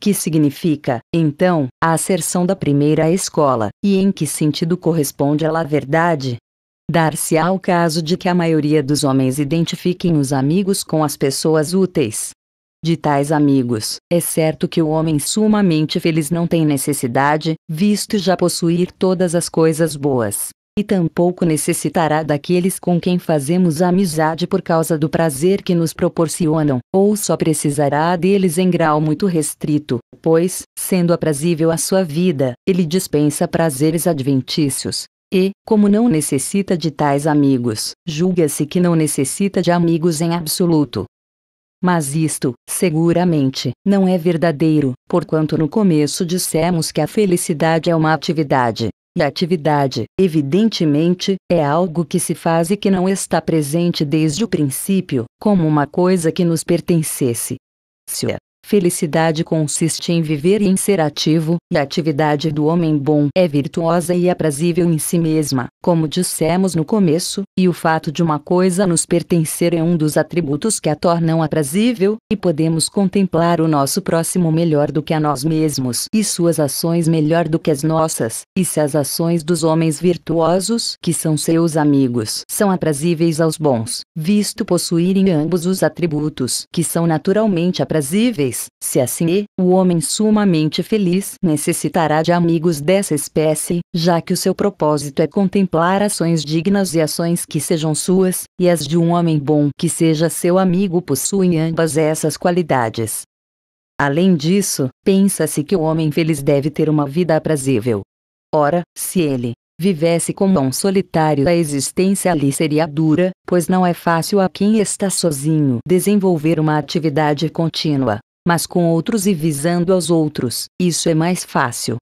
Que significa, então, a asserção da primeira escola, e em que sentido corresponde ela à verdade? Dar-se-á o caso de que a maioria dos homens identifiquem os amigos com as pessoas úteis, de tais amigos. É certo que o homem sumamente feliz não tem necessidade, visto já possuir todas as coisas boas. E tampouco necessitará daqueles com quem fazemos amizade por causa do prazer que nos proporcionam, ou só precisará deles em grau muito restrito, pois, sendo aprazível a sua vida, ele dispensa prazeres adventícios, e, como não necessita de tais amigos, julga-se que não necessita de amigos em absoluto. Mas isto, seguramente, não é verdadeiro, porquanto no começo dissemos que a felicidade é uma atividade. E a atividade, evidentemente, é algo que se faz e que não está presente desde o princípio, como uma coisa que nos pertencesse. Se Felicidade consiste em viver e em ser ativo, e a atividade do homem bom é virtuosa e aprazível em si mesma, como dissemos no começo, e o fato de uma coisa nos pertencer é um dos atributos que a tornam aprazível, e podemos contemplar o nosso próximo melhor do que a nós mesmos e suas ações melhor do que as nossas, e se as ações dos homens virtuosos, que são seus amigos, são aprazíveis aos bons, visto possuírem ambos os atributos que são naturalmente aprazíveis feliz. Se assim é, o homem sumamente feliz necessitará de amigos dessa espécie, já que o seu propósito é contemplar ações dignas e ações que sejam suas, e as de um homem bom que seja seu amigo possuem ambas essas qualidades. Além disso, pensa-se que o homem feliz deve ter uma vida aprazível. Ora, se ele, vivesse como um solitário a existência ali seria dura, pois não é fácil a quem está sozinho desenvolver uma atividade contínua mas com outros e visando aos outros, isso é mais fácil.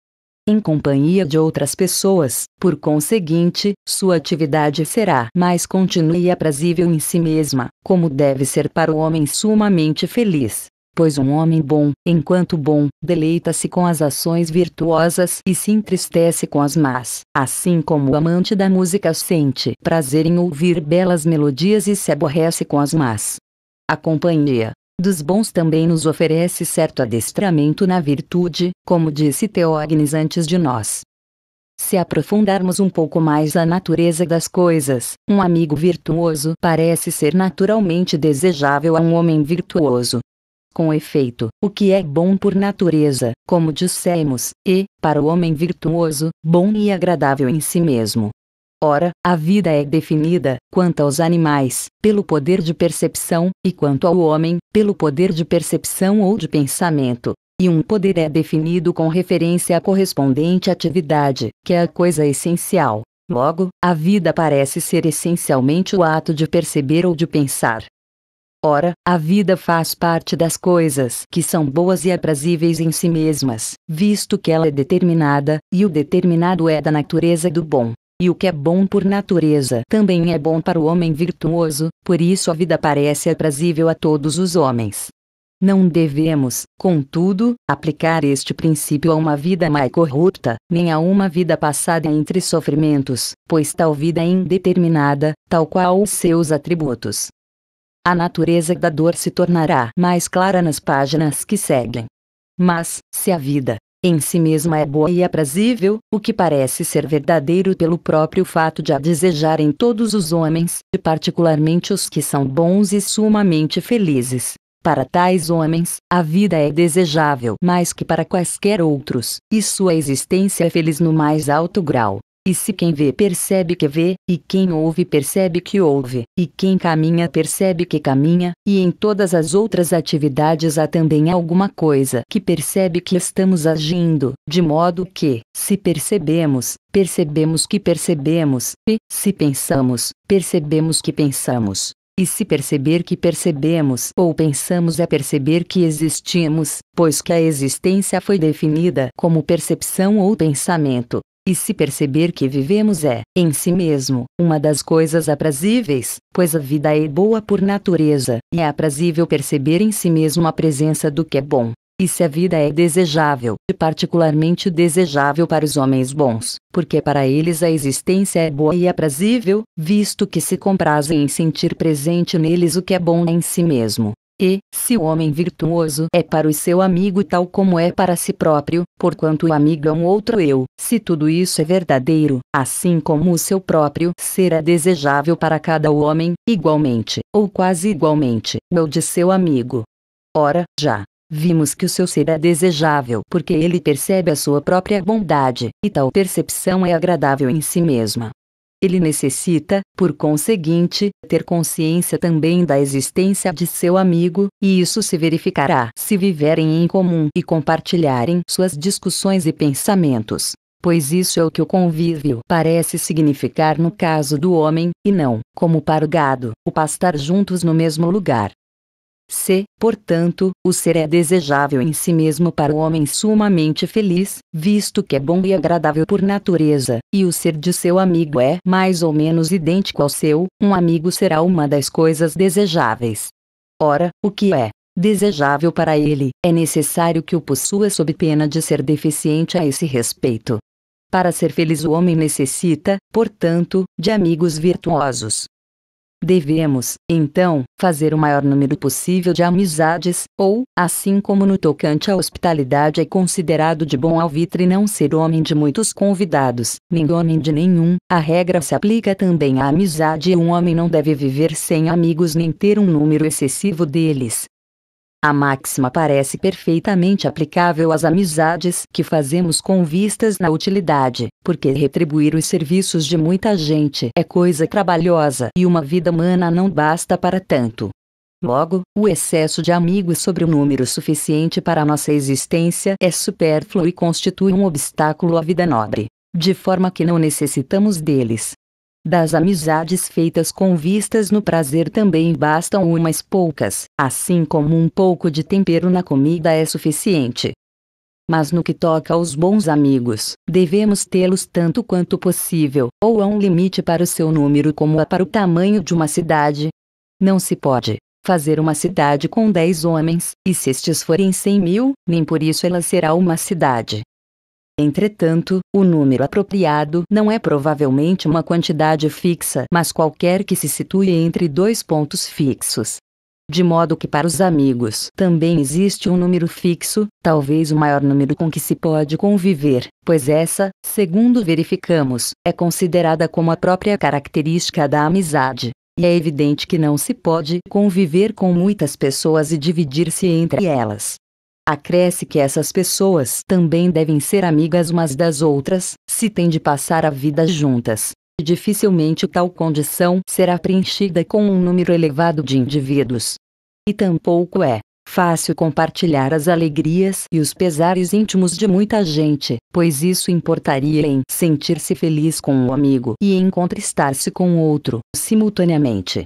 Em companhia de outras pessoas, por conseguinte, sua atividade será mais contínua e aprazível em si mesma, como deve ser para o homem sumamente feliz. Pois um homem bom, enquanto bom, deleita-se com as ações virtuosas e se entristece com as más, assim como o amante da música sente prazer em ouvir belas melodias e se aborrece com as más. A companhia, dos bons também nos oferece certo adestramento na virtude, como disse Teógenes antes de nós. Se aprofundarmos um pouco mais a natureza das coisas, um amigo virtuoso parece ser naturalmente desejável a um homem virtuoso. Com efeito, o que é bom por natureza, como dissemos, é, para o homem virtuoso, bom e agradável em si mesmo, Ora, a vida é definida, quanto aos animais, pelo poder de percepção, e quanto ao homem, pelo poder de percepção ou de pensamento. E um poder é definido com referência à correspondente atividade, que é a coisa essencial. Logo, a vida parece ser essencialmente o ato de perceber ou de pensar. Ora, a vida faz parte das coisas que são boas e aprazíveis em si mesmas, visto que ela é determinada, e o determinado é da natureza do bom. E o que é bom por natureza também é bom para o homem virtuoso, por isso a vida parece aprazível a todos os homens. Não devemos, contudo, aplicar este princípio a uma vida mais corrupta, nem a uma vida passada entre sofrimentos, pois tal vida é indeterminada, tal qual os seus atributos. A natureza da dor se tornará mais clara nas páginas que seguem. Mas, se a vida em si mesma é boa e aprazível, o que parece ser verdadeiro pelo próprio fato de a desejar em todos os homens, e particularmente os que são bons e sumamente felizes. Para tais homens, a vida é desejável mais que para quaisquer outros, e sua existência é feliz no mais alto grau. E se quem vê percebe que vê, e quem ouve percebe que ouve, e quem caminha percebe que caminha, e em todas as outras atividades há também alguma coisa que percebe que estamos agindo, de modo que, se percebemos, percebemos que percebemos, e, se pensamos, percebemos que pensamos. E se perceber que percebemos ou pensamos é perceber que existimos, pois que a existência foi definida como percepção ou pensamento, e se perceber que vivemos é, em si mesmo, uma das coisas aprazíveis, pois a vida é boa por natureza, e é aprazível perceber em si mesmo a presença do que é bom. E se a vida é desejável, e particularmente desejável para os homens bons, porque para eles a existência é boa e aprazível, visto que se comprazem em sentir presente neles o que é bom em si mesmo, e, se o homem virtuoso é para o seu amigo tal como é para si próprio, porquanto o amigo é um outro eu, se tudo isso é verdadeiro, assim como o seu próprio será desejável para cada homem, igualmente, ou quase igualmente, o de seu amigo. Ora, já. Vimos que o seu ser é desejável porque ele percebe a sua própria bondade, e tal percepção é agradável em si mesma, ele necessita, por conseguinte, ter consciência também da existência de seu amigo, e isso se verificará se viverem em comum e compartilharem suas discussões e pensamentos. Pois isso é o que o convívio parece significar no caso do homem, e não, como para o gado, o pastar juntos no mesmo lugar. Se, portanto, o ser é desejável em si mesmo para o homem sumamente feliz, visto que é bom e agradável por natureza, e o ser de seu amigo é mais ou menos idêntico ao seu, um amigo será uma das coisas desejáveis. Ora, o que é desejável para ele, é necessário que o possua sob pena de ser deficiente a esse respeito. Para ser feliz, o homem necessita, portanto, de amigos virtuosos. Devemos, então, fazer o maior número possível de amizades, ou, assim como no tocante à hospitalidade é considerado de bom alvitre não ser homem de muitos convidados, nem homem de nenhum, a regra se aplica também à amizade e um homem não deve viver sem amigos nem ter um número excessivo deles, a máxima parece perfeitamente aplicável às amizades que fazemos com vistas na utilidade, porque retribuir os serviços de muita gente é coisa trabalhosa e uma vida humana não basta para tanto. Logo, o excesso de amigos sobre um número suficiente para nossa existência é supérfluo e constitui um obstáculo à vida nobre, de forma que não necessitamos deles. Das amizades feitas com vistas no prazer também bastam umas poucas, assim como um pouco de tempero na comida é suficiente. Mas no que toca aos bons amigos, devemos tê-los tanto quanto possível, ou há um limite para o seu número como há para o tamanho de uma cidade. Não se pode fazer uma cidade com 10 homens, e se estes forem 100 mil, nem por isso ela será uma cidade. Entretanto, o número apropriado não é provavelmente uma quantidade fixa, mas qualquer que se situe entre dois pontos fixos. De modo que para os amigos também existe um número fixo, talvez o maior número com que se pode conviver, pois essa, segundo verificamos, é considerada como a própria característica da amizade. E é evidente que não se pode conviver com muitas pessoas e dividir-se entre elas. Acresce que essas pessoas também devem ser amigas umas das outras, se têm de passar a vida juntas. Dificilmente tal condição será preenchida com um número elevado de indivíduos. E tampouco é fácil compartilhar as alegrias e os pesares íntimos de muita gente, pois isso importaria em sentir-se feliz com um amigo e em contristar-se com outro, simultaneamente.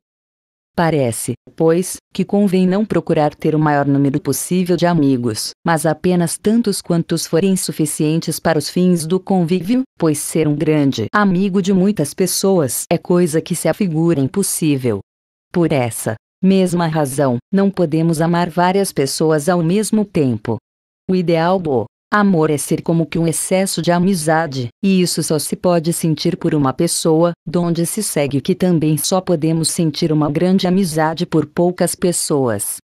Parece, pois, que convém não procurar ter o maior número possível de amigos, mas apenas tantos quantos forem suficientes para os fins do convívio, pois ser um grande amigo de muitas pessoas é coisa que se afigura impossível. Por essa mesma razão, não podemos amar várias pessoas ao mesmo tempo. O ideal do Amor é ser como que um excesso de amizade, e isso só se pode sentir por uma pessoa, donde se segue que também só podemos sentir uma grande amizade por poucas pessoas.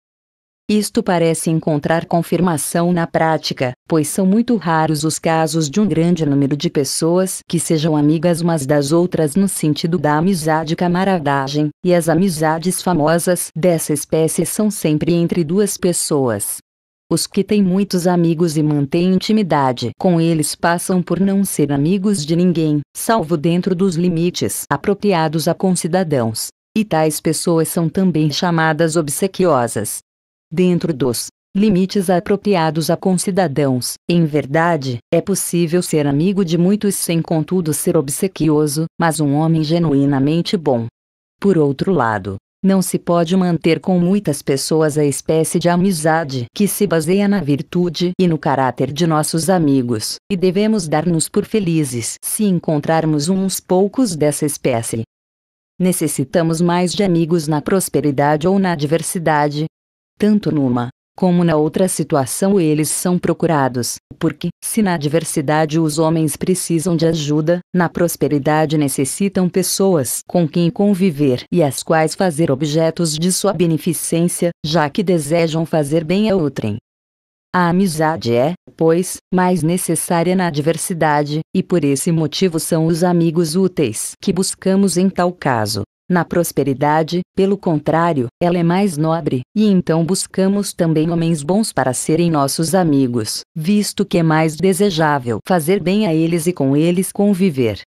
Isto parece encontrar confirmação na prática, pois são muito raros os casos de um grande número de pessoas que sejam amigas umas das outras no sentido da amizade camaradagem, e as amizades famosas dessa espécie são sempre entre duas pessoas. Os que têm muitos amigos e mantêm intimidade com eles passam por não ser amigos de ninguém, salvo dentro dos limites apropriados a concidadãos. E tais pessoas são também chamadas obsequiosas. Dentro dos limites apropriados a concidadãos, em verdade, é possível ser amigo de muitos sem contudo ser obsequioso, mas um homem genuinamente bom. Por outro lado, não se pode manter com muitas pessoas a espécie de amizade que se baseia na virtude e no caráter de nossos amigos, e devemos dar-nos por felizes se encontrarmos uns poucos dessa espécie. Necessitamos mais de amigos na prosperidade ou na adversidade, tanto numa como na outra situação eles são procurados, porque, se na adversidade os homens precisam de ajuda, na prosperidade necessitam pessoas com quem conviver e as quais fazer objetos de sua beneficência, já que desejam fazer bem a outrem. A amizade é, pois, mais necessária na adversidade, e por esse motivo são os amigos úteis que buscamos em tal caso. Na prosperidade, pelo contrário, ela é mais nobre, e então buscamos também homens bons para serem nossos amigos, visto que é mais desejável fazer bem a eles e com eles conviver.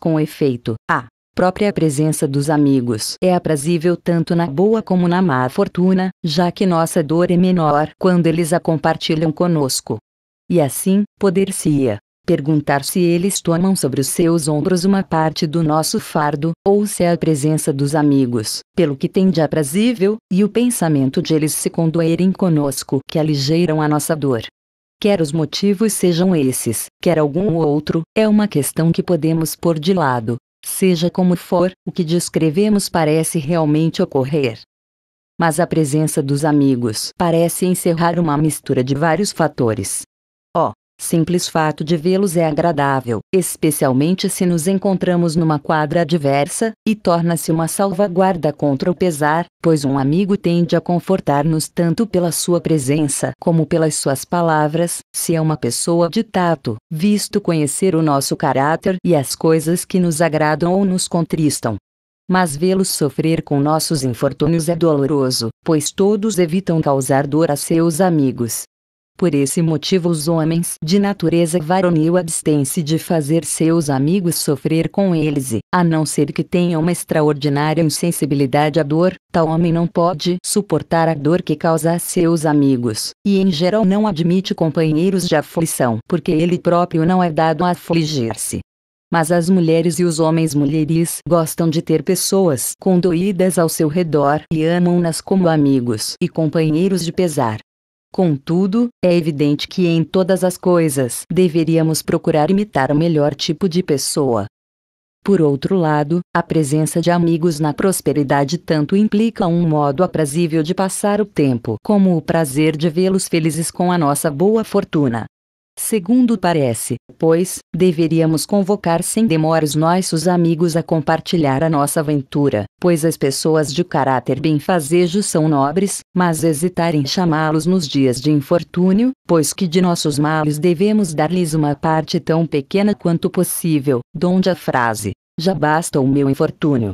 Com efeito, a própria presença dos amigos é aprazível tanto na boa como na má fortuna, já que nossa dor é menor quando eles a compartilham conosco. E assim, poder-se-ia perguntar se eles tomam sobre os seus ombros uma parte do nosso fardo, ou se é a presença dos amigos, pelo que tende a prazível, e o pensamento de eles se condoerem conosco que aligeiram a nossa dor. Quer os motivos sejam esses, quer algum outro, é uma questão que podemos pôr de lado. Seja como for, o que descrevemos parece realmente ocorrer mas a presença dos amigos parece encerrar uma mistura de vários fatores. oh, Simples fato de vê-los é agradável, especialmente se nos encontramos numa quadra adversa, e torna-se uma salvaguarda contra o pesar, pois um amigo tende a confortar-nos tanto pela sua presença como pelas suas palavras, se é uma pessoa de tato, visto conhecer o nosso caráter e as coisas que nos agradam ou nos contristam. Mas vê-los sofrer com nossos infortúnios é doloroso, pois todos evitam causar dor a seus amigos, por esse motivo os homens de natureza varonil abstêm-se de fazer seus amigos sofrer com eles e, a não ser que tenha uma extraordinária insensibilidade à dor, tal homem não pode suportar a dor que causa a seus amigos, e em geral não admite companheiros de aflição, porque ele próprio não é dado a afligir-se. Mas as mulheres e os homens mulheris gostam de ter pessoas condoídas ao seu redor e amam-nas como amigos e companheiros de pesar. Contudo, é evidente que em todas as coisas deveríamos procurar imitar o melhor tipo de pessoa. Por outro lado, a presença de amigos na prosperidade tanto implica um modo aprazível de passar o tempo como o prazer de vê-los felizes com a nossa boa fortuna. Segundo parece, pois, deveríamos convocar sem demora os nossos amigos a compartilhar a nossa aventura, pois as pessoas de caráter benfazejo são nobres, mas hesitar em chamá-los nos dias de infortúnio, pois que de nossos males devemos dar-lhes uma parte tão pequena quanto possível, donde a frase, já basta o meu infortúnio.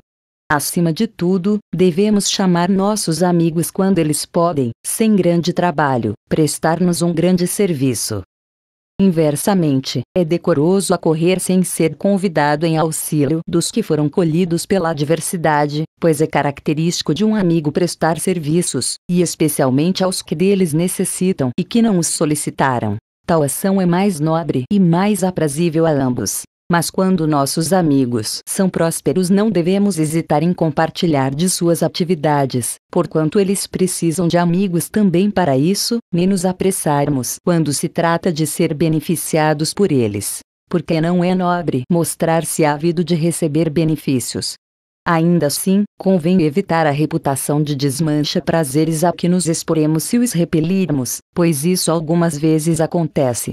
Acima de tudo, devemos chamar nossos amigos quando eles podem, sem grande trabalho, prestar-nos um grande serviço. Inversamente, é decoroso acorrer sem ser convidado em auxílio dos que foram colhidos pela adversidade, pois é característico de um amigo prestar serviços, e especialmente aos que deles necessitam e que não os solicitaram. Tal ação é mais nobre e mais aprazível a ambos. Mas quando nossos amigos são prósperos não devemos hesitar em compartilhar de suas atividades, porquanto eles precisam de amigos também para isso, nem nos apressarmos quando se trata de ser beneficiados por eles. Porque não é nobre mostrar-se ávido de receber benefícios. Ainda assim, convém evitar a reputação de desmancha prazeres a que nos exporemos se os repelirmos, pois isso algumas vezes acontece.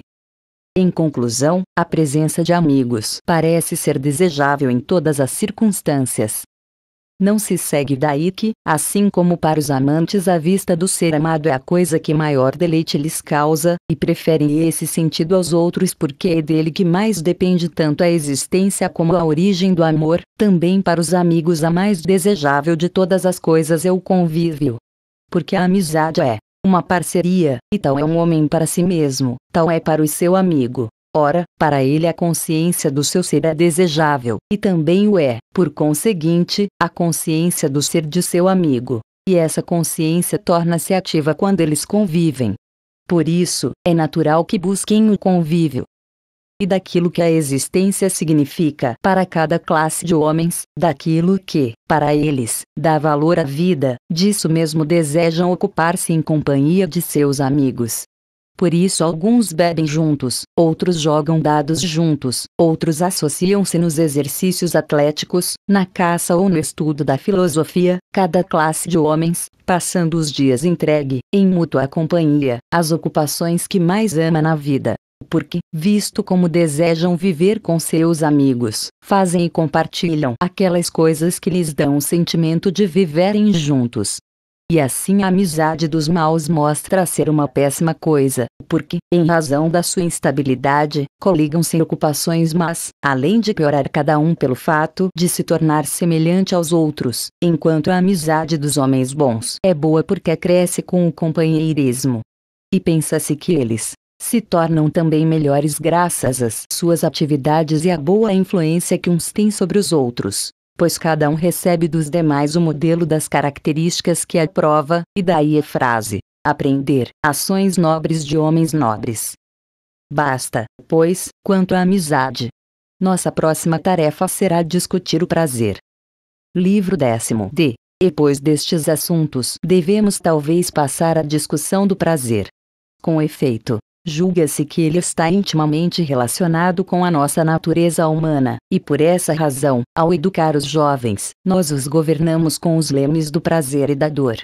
Em conclusão, a presença de amigos parece ser desejável em todas as circunstâncias. Não se segue daí que, assim como para os amantes a vista do ser amado é a coisa que maior deleite lhes causa, e preferem esse sentido aos outros porque é dele que mais depende tanto a existência como a origem do amor, também para os amigos a mais desejável de todas as coisas é o convívio. Porque a amizade é, uma parceria, e então tal é um homem para si mesmo, tal então é para o seu amigo. Ora, para ele a consciência do seu ser é desejável, e também o é, por conseguinte, a consciência do ser de seu amigo. E essa consciência torna-se ativa quando eles convivem. Por isso, é natural que busquem o convívio, e daquilo que a existência significa para cada classe de homens, daquilo que, para eles, dá valor à vida, disso mesmo desejam ocupar-se em companhia de seus amigos. Por isso alguns bebem juntos, outros jogam dados juntos, outros associam-se nos exercícios atléticos, na caça ou no estudo da filosofia, cada classe de homens, passando os dias entregue, em mútua companhia, às ocupações que mais ama na vida, porque, visto como desejam viver com seus amigos, fazem e compartilham aquelas coisas que lhes dão o sentimento de viverem juntos. E assim a amizade dos maus mostra ser uma péssima coisa, porque, em razão da sua instabilidade, coligam-se em ocupações mas, além de piorar cada um pelo fato de se tornar semelhante aos outros, enquanto a amizade dos homens bons é boa porque cresce com o companheirismo. E pensa-se que eles se tornam também melhores graças às suas atividades e à boa influência que uns têm sobre os outros, pois cada um recebe dos demais o modelo das características que aprova, e daí a frase: aprender ações nobres de homens nobres. Basta, pois, quanto à amizade. Nossa próxima tarefa será discutir o prazer. Livro décimo D. Depois destes assuntos, devemos talvez passar à discussão do prazer. Com efeito, julga-se que ele está intimamente relacionado com a nossa natureza humana, e por essa razão, ao educar os jovens, nós os governamos com os lemes do prazer e da dor.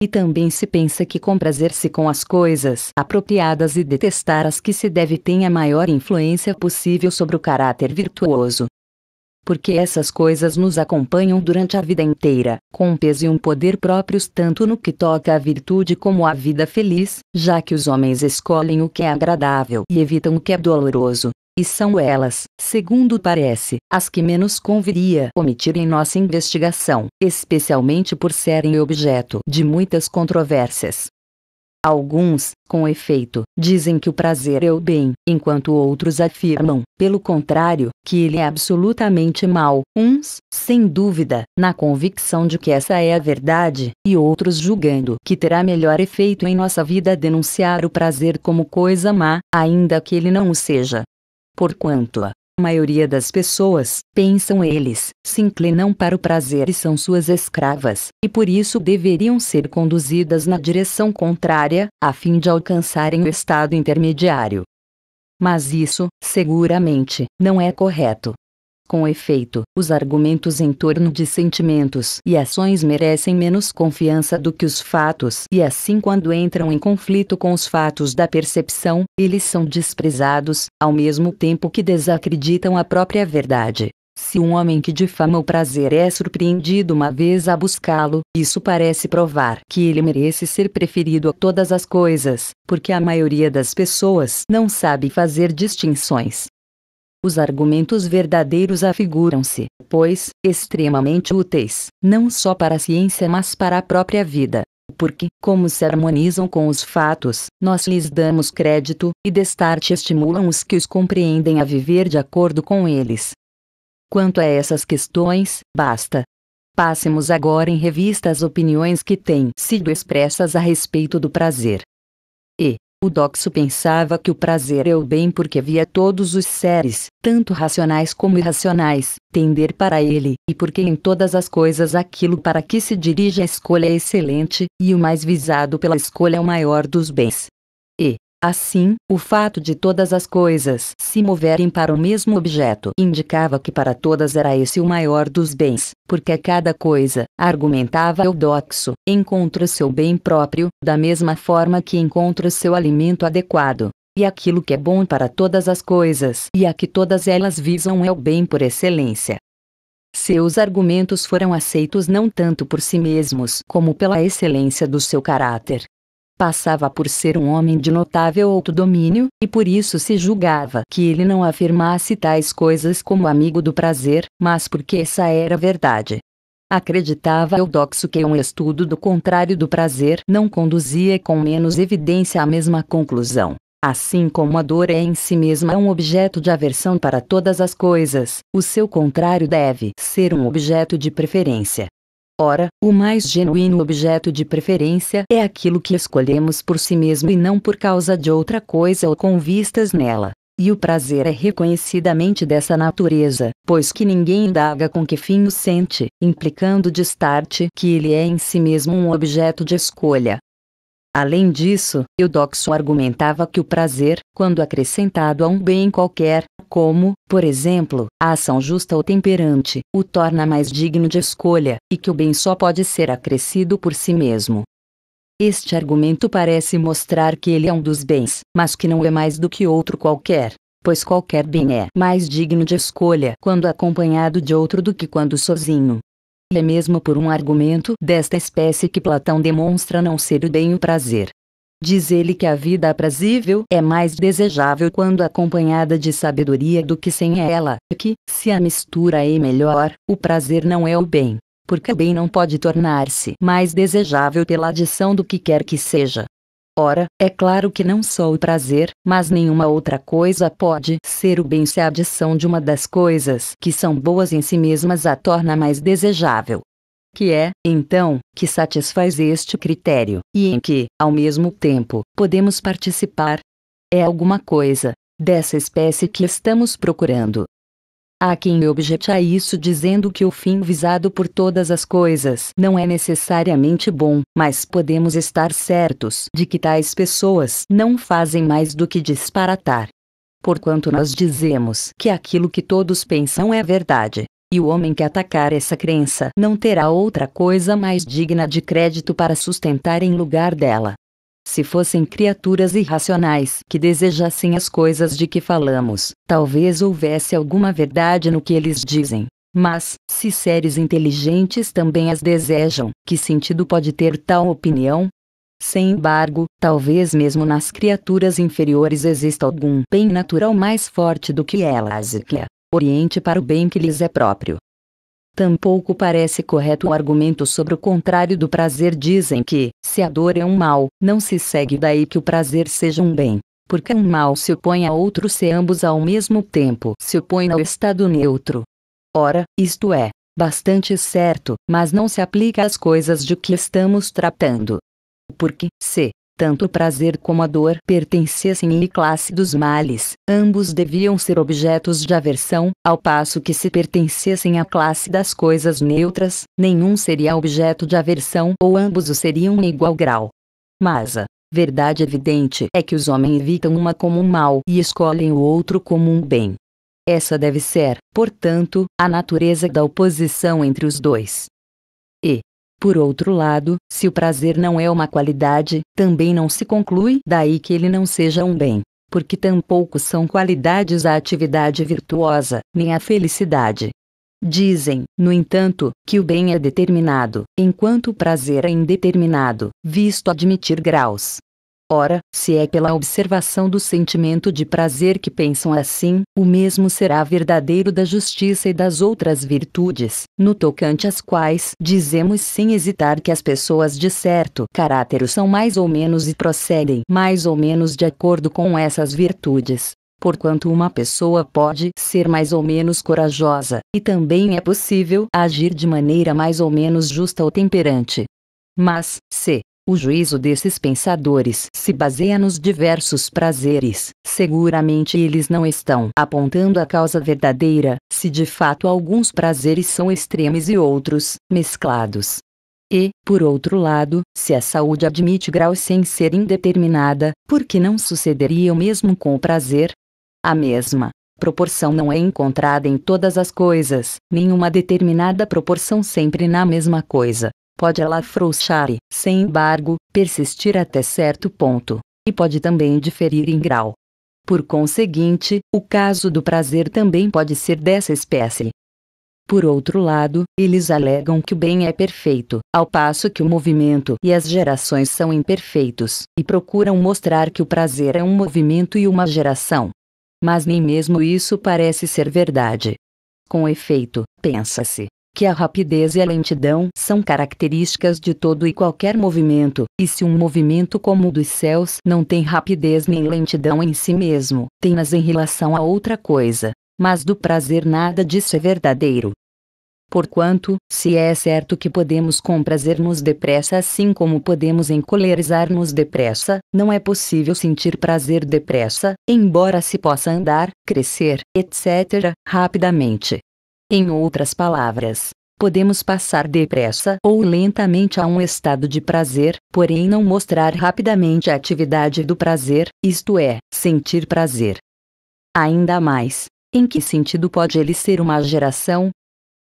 E também se pensa que com prazer se com as coisas apropriadas e detestar as que se deve tem a maior influência possível sobre o caráter virtuoso, porque essas coisas nos acompanham durante a vida inteira, com um peso e um poder próprios tanto no que toca à virtude como à vida feliz, já que os homens escolhem o que é agradável e evitam o que é doloroso. E são elas, segundo parece, as que menos conviria omitir em nossa investigação, especialmente por serem objeto de muitas controvérsias. Alguns, com efeito, dizem que o prazer é o bem, enquanto outros afirmam, pelo contrário, que ele é absolutamente mal. Uns, sem dúvida, na convicção de que essa é a verdade, e outros julgando que terá melhor efeito em nossa vida denunciar o prazer como coisa má, ainda que ele não o seja. Porquanto a a maioria das pessoas, pensam eles, se inclinam para o prazer e são suas escravas, e por isso deveriam ser conduzidas na direção contrária, a fim de alcançarem o estado intermediário. Mas isso, seguramente, não é correto, com efeito, os argumentos em torno de sentimentos e ações merecem menos confiança do que os fatos, e assim, quando entram em conflito com os fatos da percepção, eles são desprezados, ao mesmo tempo que desacreditam a própria verdade. Se um homem que difama o prazer é surpreendido uma vez a buscá-lo, isso parece provar que ele merece ser preferido a todas as coisas, porque a maioria das pessoas não sabe fazer distinções os argumentos verdadeiros afiguram-se, pois, extremamente úteis, não só para a ciência mas para a própria vida. Porque, como se harmonizam com os fatos, nós lhes damos crédito, e destarte estimulam os que os compreendem a viver de acordo com eles. Quanto a essas questões, basta, Passemos agora em revista as opiniões que têm sido expressas a respeito do prazer. E, o doxo pensava que o prazer é o bem porque via todos os seres, tanto racionais como irracionais, tender para ele, e porque em todas as coisas aquilo para que se dirige a escolha é excelente, e o mais visado pela escolha é o maior dos bens. Assim, o fato de todas as coisas se moverem para o mesmo objeto indicava que para todas era esse o maior dos bens, porque cada coisa, argumentava Eudoxo, encontra seu bem próprio, da mesma forma que encontra seu alimento adequado. E aquilo que é bom para todas as coisas e a que todas elas visam é o bem por excelência. Seus argumentos foram aceitos não tanto por si mesmos como pela excelência do seu caráter, passava por ser um homem de notável autodomínio, e por isso se julgava que ele não afirmasse tais coisas como amigo do prazer, mas porque essa era verdade. Acreditava Eudoxo que um estudo do contrário do prazer não conduzia com menos evidência à mesma conclusão. Assim como a dor é em si mesma um objeto de aversão para todas as coisas, o seu contrário deve ser um objeto de preferência. Ora, o mais genuíno objeto de preferência é aquilo que escolhemos por si mesmo e não por causa de outra coisa ou com vistas nela. E o prazer é reconhecidamente dessa natureza, pois que ninguém indaga com que fim o sente, implicando de start que ele é em si mesmo um objeto de escolha, Além disso, Eudoxo argumentava que o prazer, quando acrescentado a um bem qualquer, como, por exemplo, a ação justa ou temperante, o torna mais digno de escolha, e que o bem só pode ser acrescido por si mesmo. Este argumento parece mostrar que ele é um dos bens, mas que não é mais do que outro qualquer, pois qualquer bem é mais digno de escolha quando acompanhado de outro do que quando sozinho. É mesmo por um argumento desta espécie que Platão demonstra não ser o bem o prazer. Diz ele que a vida aprazível é mais desejável quando acompanhada de sabedoria do que sem ela, e que, se a mistura é melhor, o prazer não é o bem, porque o bem não pode tornar-se mais desejável pela adição do que quer que seja. Ora, é claro que não só o prazer, mas nenhuma outra coisa pode ser o bem se a adição de uma das coisas que são boas em si mesmas a torna mais desejável. Que é, então, que satisfaz este critério, e em que, ao mesmo tempo, podemos participar. É alguma coisa, dessa espécie que estamos procurando, Há quem objete a isso dizendo que o fim visado por todas as coisas não é necessariamente bom, mas podemos estar certos de que tais pessoas não fazem mais do que disparatar. Porquanto nós dizemos que aquilo que todos pensam é verdade, e o homem que atacar essa crença não terá outra coisa mais digna de crédito para sustentar em lugar dela. Se fossem criaturas irracionais que desejassem as coisas de que falamos, talvez houvesse alguma verdade no que eles dizem. Mas, se seres inteligentes também as desejam, que sentido pode ter tal opinião? Sem embargo, talvez mesmo nas criaturas inferiores exista algum bem natural mais forte do que elas e que a oriente para o bem que lhes é próprio. Tampouco parece correto o argumento sobre o contrário do prazer. Dizem que, se a dor é um mal, não se segue daí que o prazer seja um bem. Porque um mal se opõe a outro se ambos ao mesmo tempo se opõem ao estado neutro. Ora, isto é bastante certo, mas não se aplica às coisas de que estamos tratando. Porque, se tanto o prazer como a dor pertencessem à classe dos males, ambos deviam ser objetos de aversão, ao passo que se pertencessem à classe das coisas neutras, nenhum seria objeto de aversão ou ambos o seriam em igual grau. Mas a verdade evidente é que os homens evitam uma como um mal e escolhem o outro como um bem. Essa deve ser, portanto, a natureza da oposição entre os dois. Por outro lado, se o prazer não é uma qualidade, também não se conclui daí que ele não seja um bem, porque tampouco são qualidades a atividade virtuosa, nem a felicidade. Dizem, no entanto, que o bem é determinado, enquanto o prazer é indeterminado, visto admitir graus. Ora, se é pela observação do sentimento de prazer que pensam assim, o mesmo será verdadeiro da justiça e das outras virtudes, no tocante às quais dizemos sem hesitar que as pessoas de certo caráter são mais ou menos e procedem mais ou menos de acordo com essas virtudes. Porquanto uma pessoa pode ser mais ou menos corajosa, e também é possível agir de maneira mais ou menos justa ou temperante. Mas, se, o juízo desses pensadores se baseia nos diversos prazeres, seguramente eles não estão apontando a causa verdadeira, se de fato alguns prazeres são extremos e outros, mesclados. E, por outro lado, se a saúde admite graus sem ser indeterminada, por que não sucederia o mesmo com o prazer? A mesma proporção não é encontrada em todas as coisas, nenhuma determinada proporção sempre na mesma coisa. Pode ela afrouxar e, sem embargo, persistir até certo ponto, e pode também diferir em grau. Por conseguinte, o caso do prazer também pode ser dessa espécie. Por outro lado, eles alegam que o bem é perfeito, ao passo que o movimento e as gerações são imperfeitos, e procuram mostrar que o prazer é um movimento e uma geração. Mas nem mesmo isso parece ser verdade. Com efeito, pensa-se, que a rapidez e a lentidão são características de todo e qualquer movimento, e se um movimento como o dos céus não tem rapidez nem lentidão em si mesmo, tem-nas em relação a outra coisa. Mas do prazer nada disso é verdadeiro. Porquanto, se é certo que podemos com prazer nos depressa assim como podemos encolerizar-nos depressa, não é possível sentir prazer depressa, embora se possa andar, crescer, etc., rapidamente. Em outras palavras, podemos passar depressa ou lentamente a um estado de prazer, porém não mostrar rapidamente a atividade do prazer, isto é, sentir prazer. Ainda mais, em que sentido pode ele ser uma geração?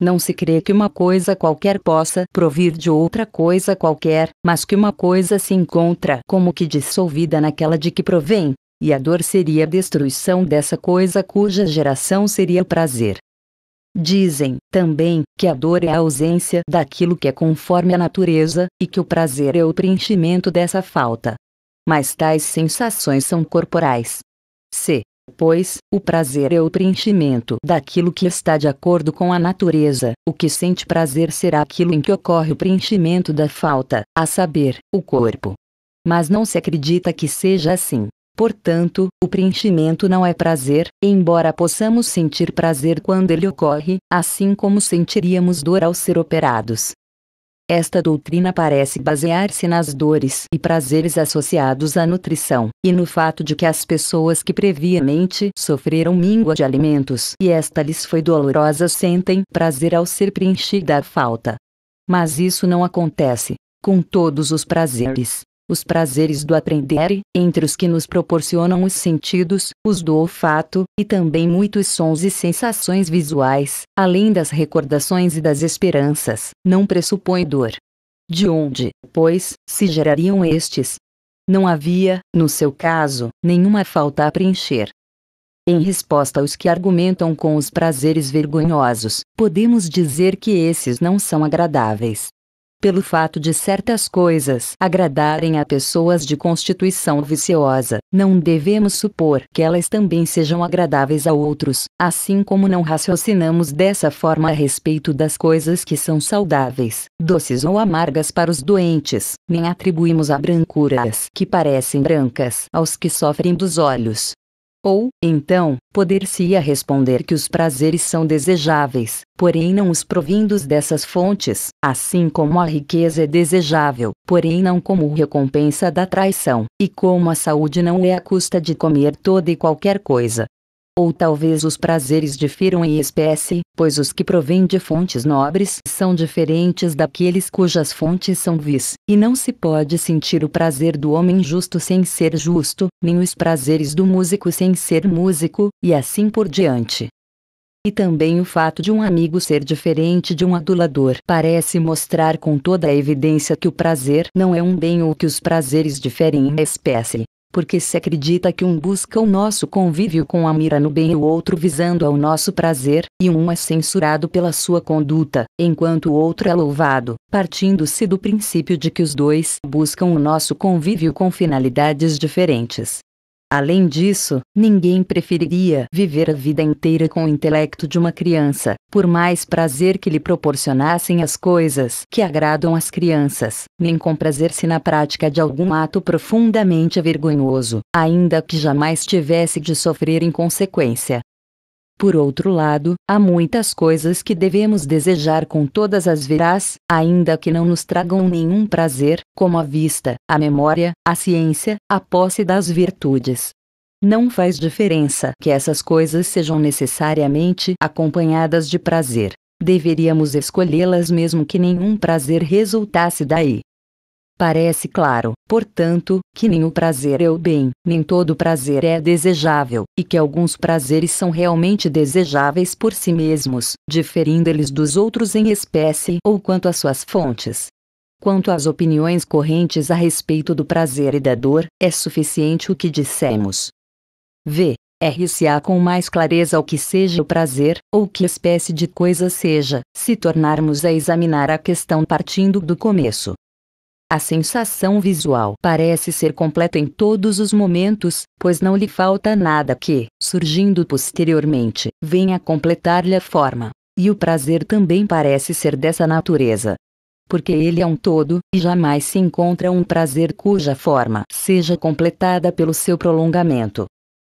Não se crê que uma coisa qualquer possa provir de outra coisa qualquer, mas que uma coisa se encontra como que dissolvida naquela de que provém, e a dor seria a destruição dessa coisa cuja geração seria o prazer. Dizem também que a dor é a ausência daquilo que é conforme a natureza, e que o prazer é o preenchimento dessa falta. Mas tais sensações são corporais. Se, pois, o prazer é o preenchimento daquilo que está de acordo com a natureza, o que sente prazer será aquilo em que ocorre o preenchimento da falta, a saber, o corpo. Mas não se acredita que seja assim. Portanto, o preenchimento não é prazer, embora possamos sentir prazer quando ele ocorre, assim como sentiríamos dor ao ser operados. Esta doutrina parece basear-se nas dores e prazeres associados à nutrição, e no fato de que as pessoas que previamente sofreram míngua de alimentos e esta lhes foi dolorosa sentem prazer ao ser preenchida a falta. Mas isso não acontece com todos os prazeres os prazeres do aprender, entre os que nos proporcionam os sentidos, os do olfato, e também muitos sons e sensações visuais, além das recordações e das esperanças, não pressupõe dor. De onde, pois, se gerariam estes? Não havia, no seu caso, nenhuma falta a preencher. Em resposta aos que argumentam com os prazeres vergonhosos, podemos dizer que esses não são agradáveis, pelo fato de certas coisas agradarem a pessoas de constituição viciosa, não devemos supor que elas também sejam agradáveis a outros, assim como não raciocinamos dessa forma a respeito das coisas que são saudáveis, doces ou amargas para os doentes, nem atribuímos a brancuras que parecem brancas aos que sofrem dos olhos, ou, então, poder-se-ia responder que os prazeres são desejáveis, porém não os provindos dessas fontes, assim como a riqueza é desejável, porém não como recompensa da traição, e como a saúde não é a custa de comer toda e qualquer coisa, ou talvez os prazeres difiram em espécie, pois os que provêm de fontes nobres são diferentes daqueles cujas fontes são vis, e não se pode sentir o prazer do homem justo sem ser justo, nem os prazeres do músico sem ser músico, e assim por diante. E também o fato de um amigo ser diferente de um adulador parece mostrar com toda a evidência que o prazer não é um bem ou que os prazeres diferem em espécie, porque se acredita que um busca o nosso convívio com a mira no bem e o outro visando ao nosso prazer, e um é censurado pela sua conduta, enquanto o outro é louvado, partindo-se do princípio de que os dois buscam o nosso convívio com finalidades diferentes. Além disso, ninguém preferiria viver a vida inteira com o intelecto de uma criança, por mais prazer que lhe proporcionassem as coisas que agradam às crianças, nem comprazer-se na prática de algum ato profundamente vergonhoso, ainda que jamais tivesse de sofrer em consequência. Por outro lado, há muitas coisas que devemos desejar com todas as veras, ainda que não nos tragam nenhum prazer, como a vista, a memória, a ciência, a posse das virtudes. Não faz diferença que essas coisas sejam necessariamente acompanhadas de prazer. Deveríamos escolhê-las mesmo que nenhum prazer resultasse daí. Parece claro, portanto, que nem o prazer é o bem, nem todo prazer é desejável, e que alguns prazeres são realmente desejáveis por si mesmos, diferindo eles dos outros em espécie ou quanto às suas fontes. Quanto às opiniões correntes a respeito do prazer e da dor, é suficiente o que dissemos. V. r se há com mais clareza o que seja o prazer, ou que espécie de coisa seja, se tornarmos a examinar a questão partindo do começo. A sensação visual parece ser completa em todos os momentos, pois não lhe falta nada que, surgindo posteriormente, venha completar-lhe a forma. E o prazer também parece ser dessa natureza. Porque ele é um todo, e jamais se encontra um prazer cuja forma seja completada pelo seu prolongamento.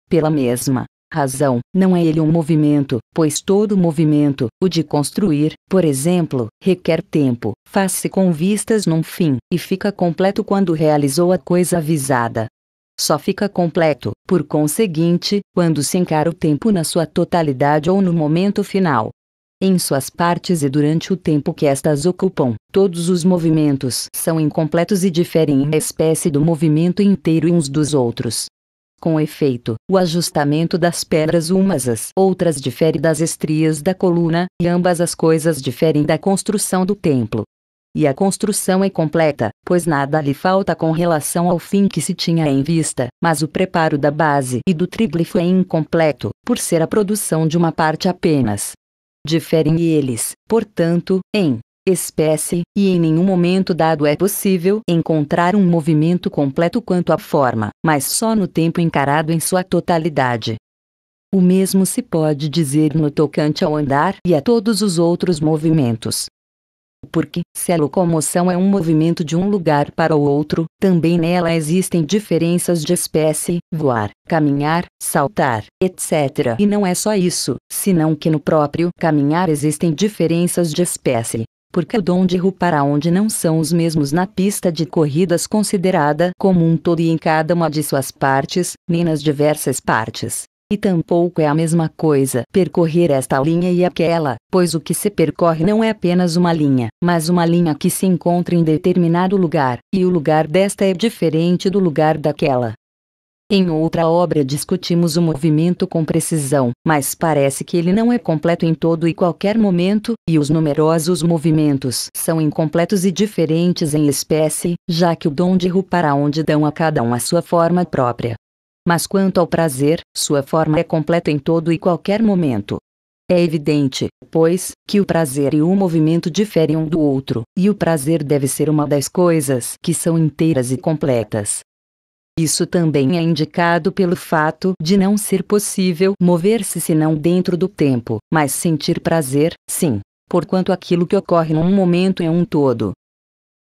Pela mesma, razão, não é ele um movimento, pois todo movimento, o de construir, por exemplo, requer tempo, faz-se com vistas num fim, e fica completo quando realizou a coisa avisada Só fica completo, por conseguinte, quando se encara o tempo na sua totalidade ou no momento final. Em suas partes e durante o tempo que estas ocupam, todos os movimentos são incompletos e diferem em espécie do movimento inteiro uns dos outros. Com efeito, o ajustamento das pedras umas às outras difere das estrias da coluna, e ambas as coisas diferem da construção do templo. E a construção é completa, pois nada lhe falta com relação ao fim que se tinha em vista, mas o preparo da base e do triglifo é incompleto, por ser a produção de uma parte apenas. Diferem eles, portanto, em espécie, e em nenhum momento dado é possível encontrar um movimento completo quanto à forma, mas só no tempo encarado em sua totalidade. O mesmo se pode dizer no tocante ao andar e a todos os outros movimentos. Porque, se a locomoção é um movimento de um lugar para o outro, também nela existem diferenças de espécie, voar, caminhar, saltar, etc. E não é só isso, senão que no próprio caminhar existem diferenças de espécie porque o dom de para onde não são os mesmos na pista de corridas considerada como um todo e em cada uma de suas partes, nem nas diversas partes. E tampouco é a mesma coisa percorrer esta linha e aquela, pois o que se percorre não é apenas uma linha, mas uma linha que se encontra em determinado lugar, e o lugar desta é diferente do lugar daquela. Em outra obra discutimos o movimento com precisão, mas parece que ele não é completo em todo e qualquer momento, e os numerosos movimentos são incompletos e diferentes em espécie, já que o dom de para onde dão a cada um a sua forma própria. Mas quanto ao prazer, sua forma é completa em todo e qualquer momento. É evidente, pois, que o prazer e o movimento diferem um do outro, e o prazer deve ser uma das coisas que são inteiras e completas, isso também é indicado pelo fato de não ser possível mover-se senão dentro do tempo, mas sentir prazer, sim, porquanto aquilo que ocorre num momento é um todo.